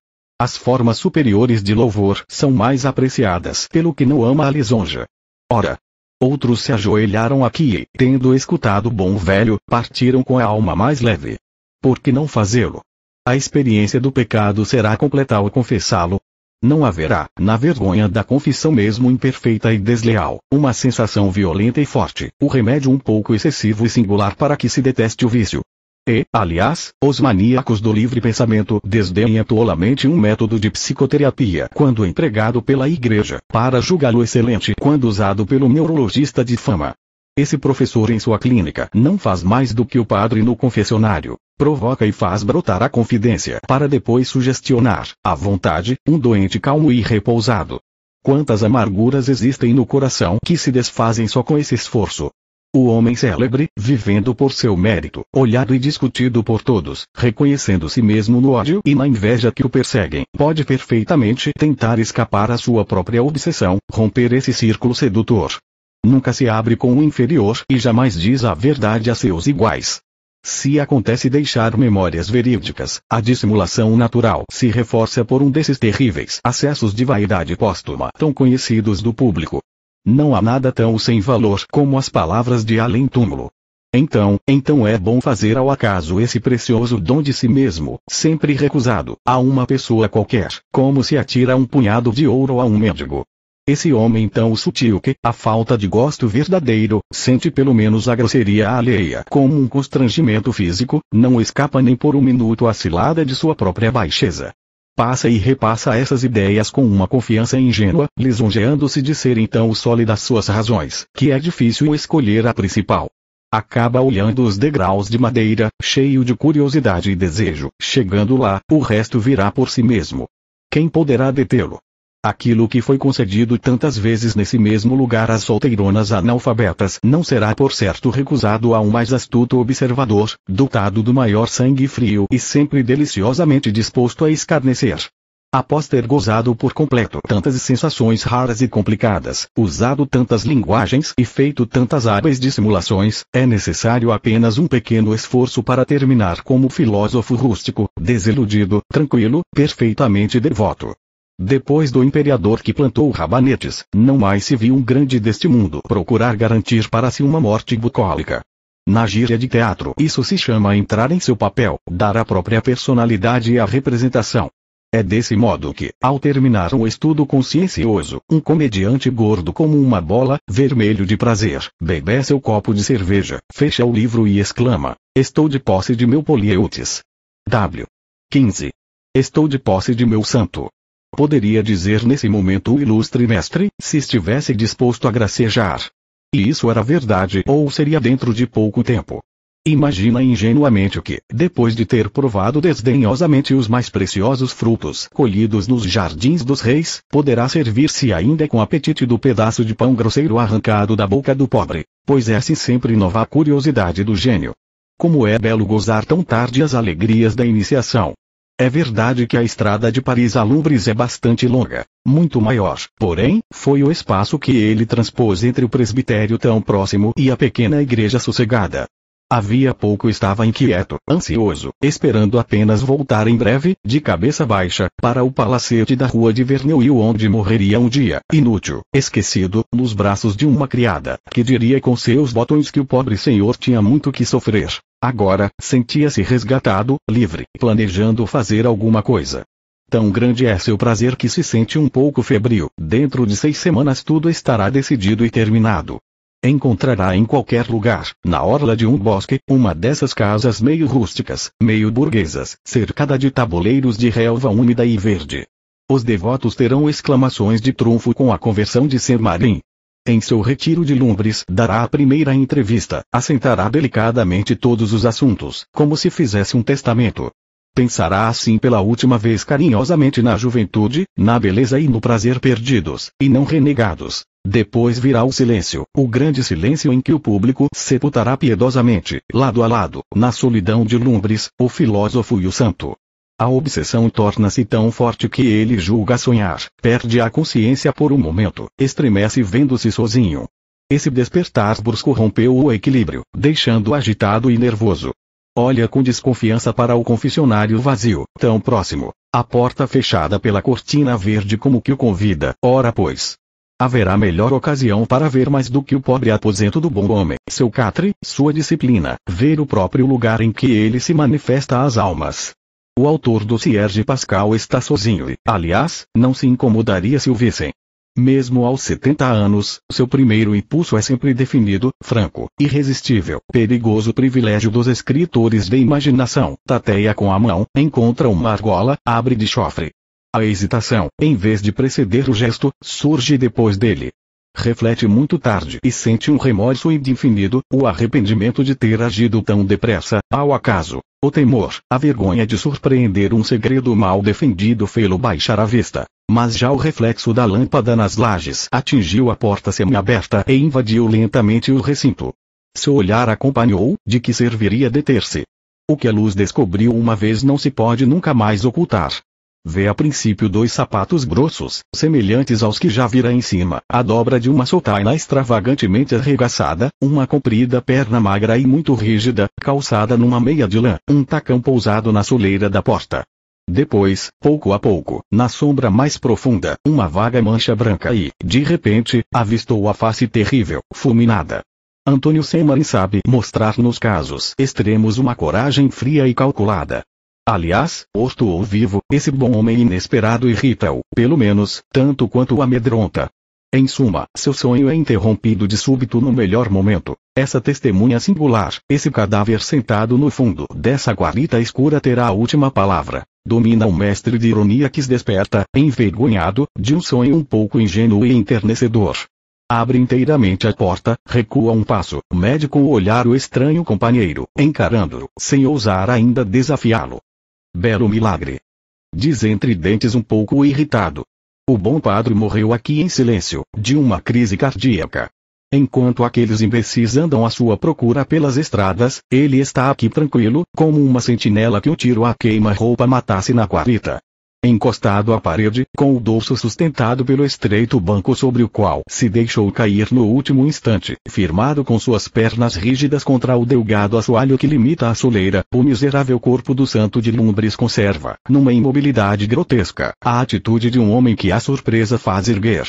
As formas superiores de louvor são mais apreciadas pelo que não ama a lisonja. Ora, outros se ajoelharam aqui e, tendo escutado o bom velho, partiram com a alma mais leve. Por que não fazê-lo? A experiência do pecado será completa ao confessá-lo, não haverá, na vergonha da confissão mesmo imperfeita e desleal, uma sensação violenta e forte, o remédio um pouco excessivo e singular para que se deteste o vício, e, aliás, os maníacos do livre pensamento desdenham tolamente um método de psicoterapia quando empregado pela igreja, para julgá-lo excelente quando usado pelo neurologista de fama. Esse professor em sua clínica não faz mais do que o padre no confessionário. Provoca e faz brotar a confidência para depois sugestionar, à vontade, um doente calmo e repousado. Quantas amarguras existem no coração que se desfazem só com esse esforço? O homem célebre, vivendo por seu mérito, olhado e discutido por todos, reconhecendo se mesmo no ódio e na inveja que o perseguem, pode perfeitamente tentar escapar à sua própria obsessão, romper esse círculo sedutor. Nunca se abre com o inferior e jamais diz a verdade a seus iguais. Se acontece deixar memórias verídicas, a dissimulação natural se reforça por um desses terríveis acessos de vaidade póstuma tão conhecidos do público. Não há nada tão sem valor como as palavras de além-túmulo. Então, então é bom fazer ao acaso esse precioso dom de si mesmo, sempre recusado, a uma pessoa qualquer, como se atira um punhado de ouro a um mendigo. Esse homem tão sutil que, a falta de gosto verdadeiro, sente pelo menos a grosseria alheia como um constrangimento físico, não escapa nem por um minuto à cilada de sua própria baixeza passa e repassa essas ideias com uma confiança ingênua, lisonjeando-se de ser então o sólido das suas razões, que é difícil escolher a principal. Acaba olhando os degraus de madeira, cheio de curiosidade e desejo, chegando lá, o resto virá por si mesmo. Quem poderá detê-lo? Aquilo que foi concedido tantas vezes nesse mesmo lugar às solteironas analfabetas não será por certo recusado a um mais astuto observador, dotado do maior sangue frio e sempre deliciosamente disposto a escarnecer. Após ter gozado por completo tantas sensações raras e complicadas, usado tantas linguagens e feito tantas hábeis dissimulações, é necessário apenas um pequeno esforço para terminar como filósofo rústico, desiludido, tranquilo, perfeitamente devoto, depois do imperador que plantou rabanetes, não mais se viu um grande deste mundo procurar garantir para si uma morte bucólica. Na gíria de teatro isso se chama entrar em seu papel, dar a própria personalidade à representação. É desse modo que, ao terminar um estudo consciencioso, um comediante gordo como uma bola, vermelho de prazer, bebe seu copo de cerveja, fecha o livro e exclama, estou de posse de meu Polieutis. W. 15. Estou de posse de meu santo. Poderia dizer nesse momento o ilustre mestre, se estivesse disposto a gracejar. E isso era verdade ou seria dentro de pouco tempo. Imagina ingenuamente que, depois de ter provado desdenhosamente os mais preciosos frutos colhidos nos jardins dos reis, poderá servir-se ainda com apetite do pedaço de pão grosseiro arrancado da boca do pobre, pois é assim sempre nova a curiosidade do gênio. Como é belo gozar tão tarde as alegrias da iniciação. É verdade que a estrada de Paris a Louvres é bastante longa, muito maior, porém, foi o espaço que ele transpôs entre o presbitério tão próximo e a pequena igreja sossegada, Havia pouco estava inquieto, ansioso, esperando apenas voltar em breve, de cabeça baixa, para o palacete da rua de Verneuil onde morreria um dia, inútil, esquecido, nos braços de uma criada, que diria com seus botões que o pobre senhor tinha muito que sofrer. Agora, sentia-se resgatado, livre, planejando fazer alguma coisa. Tão grande é seu prazer que se sente um pouco febril. Dentro de seis semanas tudo estará decidido e terminado. Encontrará em qualquer lugar, na orla de um bosque, uma dessas casas meio rústicas, meio burguesas, cercada de tabuleiros de relva úmida e verde. Os devotos terão exclamações de trunfo com a conversão de Sermarim. Em seu retiro de Lumbres dará a primeira entrevista, assentará delicadamente todos os assuntos, como se fizesse um testamento, Pensará assim pela última vez carinhosamente na juventude, na beleza e no prazer perdidos, e não renegados. Depois virá o silêncio, o grande silêncio em que o público sepultará piedosamente, lado a lado, na solidão de lumbres, o filósofo e o santo. A obsessão torna-se tão forte que ele julga sonhar, perde a consciência por um momento, estremece vendo-se sozinho. Esse despertar brusco rompeu o equilíbrio, deixando-o agitado e nervoso, Olha com desconfiança para o confessionário vazio, tão próximo. A porta fechada pela cortina verde como que o convida. Ora pois, haverá melhor ocasião para ver mais do que o pobre aposento do bom homem, seu catre, sua disciplina, ver o próprio lugar em que ele se manifesta às almas. O autor do Cierge Pascal está sozinho e, aliás, não se incomodaria se o vissem. Mesmo aos 70 anos, seu primeiro impulso é sempre definido, franco, irresistível. Perigoso privilégio dos escritores de imaginação. Tateia com a mão, encontra uma argola, abre de chofre. A hesitação, em vez de preceder o gesto, surge depois dele reflete muito tarde e sente um remorso indefinido, o arrependimento de ter agido tão depressa, ao acaso, o temor, a vergonha de surpreender um segredo mal defendido fê-lo baixar a vista. Mas já o reflexo da lâmpada nas lajes atingiu a porta semiaberta e invadiu lentamente o recinto. Seu olhar acompanhou, de que serviria deter-se. O que a luz descobriu uma vez não se pode nunca mais ocultar. Vê a princípio dois sapatos grossos, semelhantes aos que já vira em cima, a dobra de uma sotaina extravagantemente arregaçada, uma comprida perna magra e muito rígida, calçada numa meia de lã, um tacão pousado na soleira da porta. Depois, pouco a pouco, na sombra mais profunda, uma vaga mancha branca e, de repente, avistou a face terrível, fulminada. Antônio Semarin sabe mostrar nos casos extremos uma coragem fria e calculada, Aliás, posto ou vivo, esse bom homem inesperado irrita-o, pelo menos, tanto quanto o amedronta. Em suma, seu sonho é interrompido de súbito no melhor momento. Essa testemunha singular, esse cadáver sentado no fundo dessa guarita escura terá a última palavra. Domina um mestre de ironia que se desperta, envergonhado, de um sonho um pouco ingênuo e enternecedor. Abre inteiramente a porta, recua um passo, mede com o olhar o estranho companheiro, encarando-o, sem ousar ainda desafiá-lo. Belo milagre! Diz entre dentes um pouco irritado. O bom padre morreu aqui em silêncio, de uma crise cardíaca. Enquanto aqueles imbecis andam à sua procura pelas estradas, ele está aqui tranquilo, como uma sentinela que o tiro à queima-roupa matasse na quarita encostado à parede, com o dorso sustentado pelo estreito banco sobre o qual se deixou cair no último instante, firmado com suas pernas rígidas contra o delgado assoalho que limita a soleira, o miserável corpo do santo de Lumbres conserva, numa imobilidade grotesca, a atitude de um homem que a surpresa faz erguer,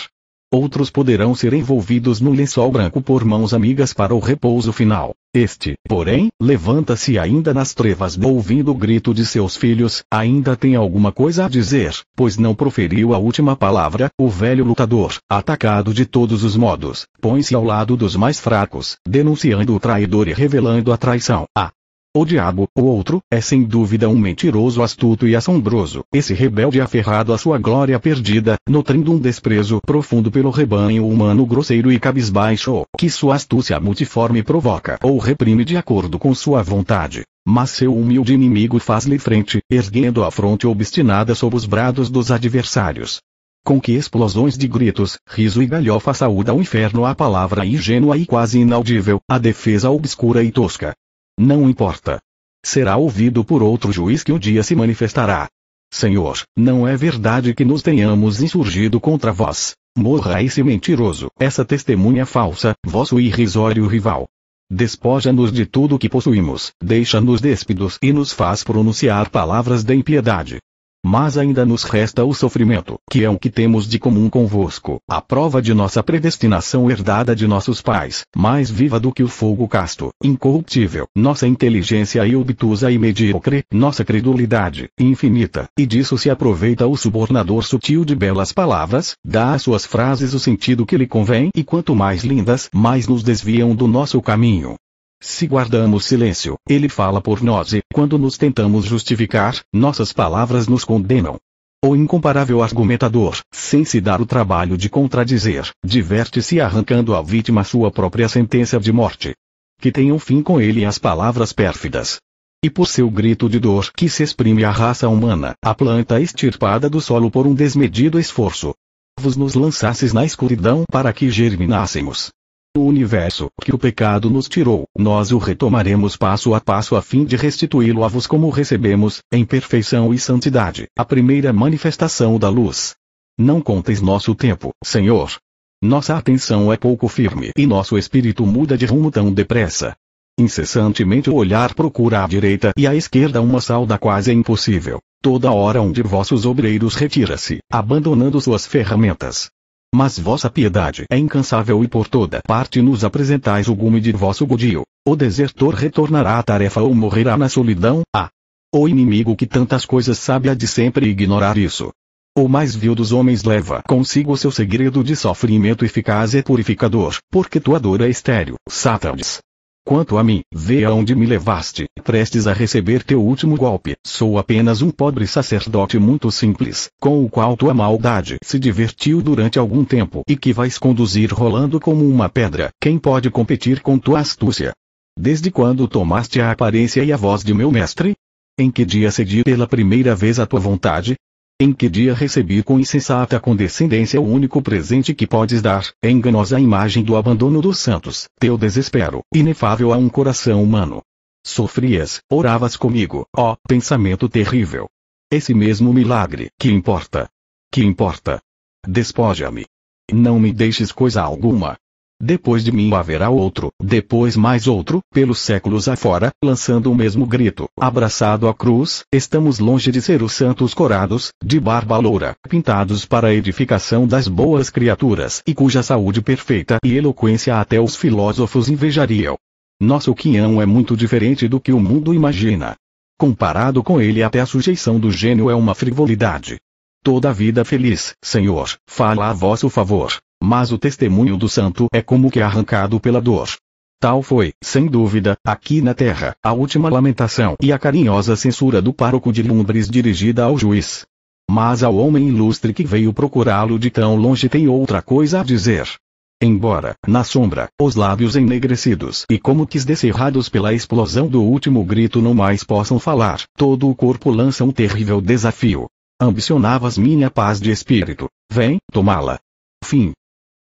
Outros poderão ser envolvidos no lençol branco por mãos amigas para o repouso final. Este, porém, levanta-se ainda nas trevas ouvindo o grito de seus filhos, ainda tem alguma coisa a dizer, pois não proferiu a última palavra, o velho lutador, atacado de todos os modos, põe-se ao lado dos mais fracos, denunciando o traidor e revelando a traição. A ah, o diabo, o outro, é sem dúvida um mentiroso astuto e assombroso, esse rebelde aferrado à sua glória perdida, nutrindo um desprezo profundo pelo rebanho humano grosseiro e cabisbaixo, que sua astúcia multiforme provoca ou reprime de acordo com sua vontade. Mas seu humilde inimigo faz-lhe frente, erguendo a fronte obstinada sob os brados dos adversários. Com que explosões de gritos, riso e galhofa saúda o inferno a palavra ingênua e quase inaudível, a defesa obscura e tosca, não importa. Será ouvido por outro juiz que um dia se manifestará. Senhor, não é verdade que nos tenhamos insurgido contra vós. Morra esse mentiroso, essa testemunha falsa, vosso irrisório rival. Despoja-nos de tudo o que possuímos, deixa-nos despidos e nos faz pronunciar palavras de impiedade. Mas ainda nos resta o sofrimento, que é o que temos de comum convosco, a prova de nossa predestinação herdada de nossos pais, mais viva do que o fogo casto, incorruptível, nossa inteligência e obtusa e medíocre, nossa credulidade, infinita, e disso se aproveita o subornador sutil de belas palavras, dá às suas frases o sentido que lhe convém e quanto mais lindas, mais nos desviam do nosso caminho. Se guardamos silêncio, ele fala por nós e, quando nos tentamos justificar, nossas palavras nos condenam. O incomparável argumentador, sem se dar o trabalho de contradizer, diverte-se arrancando à vítima sua própria sentença de morte. Que tenham fim com ele as palavras pérfidas. E por seu grito de dor que se exprime a raça humana, a planta extirpada do solo por um desmedido esforço. Vos nos lançasses na escuridão para que germinássemos o universo que o pecado nos tirou, nós o retomaremos passo a passo a fim de restituí-lo a vos como recebemos, em perfeição e santidade, a primeira manifestação da luz. Não conteis nosso tempo, Senhor. Nossa atenção é pouco firme e nosso espírito muda de rumo tão depressa. Incessantemente o olhar procura à direita e à esquerda uma salda quase impossível, toda hora um de vossos obreiros retira-se, abandonando suas ferramentas, mas vossa piedade é incansável e por toda parte nos apresentais o gume de vosso godil. O desertor retornará à tarefa ou morrerá na solidão. Ah! O inimigo que tantas coisas sabe há de sempre ignorar isso. O mais vil dos homens leva consigo seu segredo de sofrimento eficaz e purificador, porque tua dor é estéril, Satanás. Quanto a mim, vê aonde me levaste, prestes a receber teu último golpe. Sou apenas um pobre sacerdote muito simples, com o qual tua maldade se divertiu durante algum tempo e que vais conduzir rolando como uma pedra. Quem pode competir com tua astúcia? Desde quando tomaste a aparência e a voz de meu mestre? Em que dia cedi pela primeira vez a tua vontade? Em que dia recebi com insensata condescendência o único presente que podes dar, enganosa imagem do abandono dos santos, teu desespero, inefável a um coração humano. Sofrias, oravas comigo, ó, pensamento terrível. Esse mesmo milagre, que importa? Que importa? Despoja-me. Não me deixes coisa alguma, depois de mim haverá outro, depois mais outro, pelos séculos afora, lançando o mesmo grito. Abraçado à cruz, estamos longe de ser os santos corados, de barba loura, pintados para a edificação das boas criaturas e cuja saúde perfeita e eloquência até os filósofos invejariam. Nosso quinhão é muito diferente do que o mundo imagina. Comparado com ele, até a sujeição do gênio é uma frivolidade. Toda a vida feliz, Senhor, fala a vosso favor. Mas o testemunho do santo é como que arrancado pela dor. Tal foi, sem dúvida, aqui na terra, a última lamentação e a carinhosa censura do pároco de Lumbres dirigida ao juiz. Mas ao homem ilustre que veio procurá-lo de tão longe tem outra coisa a dizer. Embora, na sombra, os lábios enegrecidos e como que descerrados pela explosão do último grito não mais possam falar, todo o corpo lança um terrível desafio. Ambicionavas minha paz de espírito. Vem, tomá-la. Fim.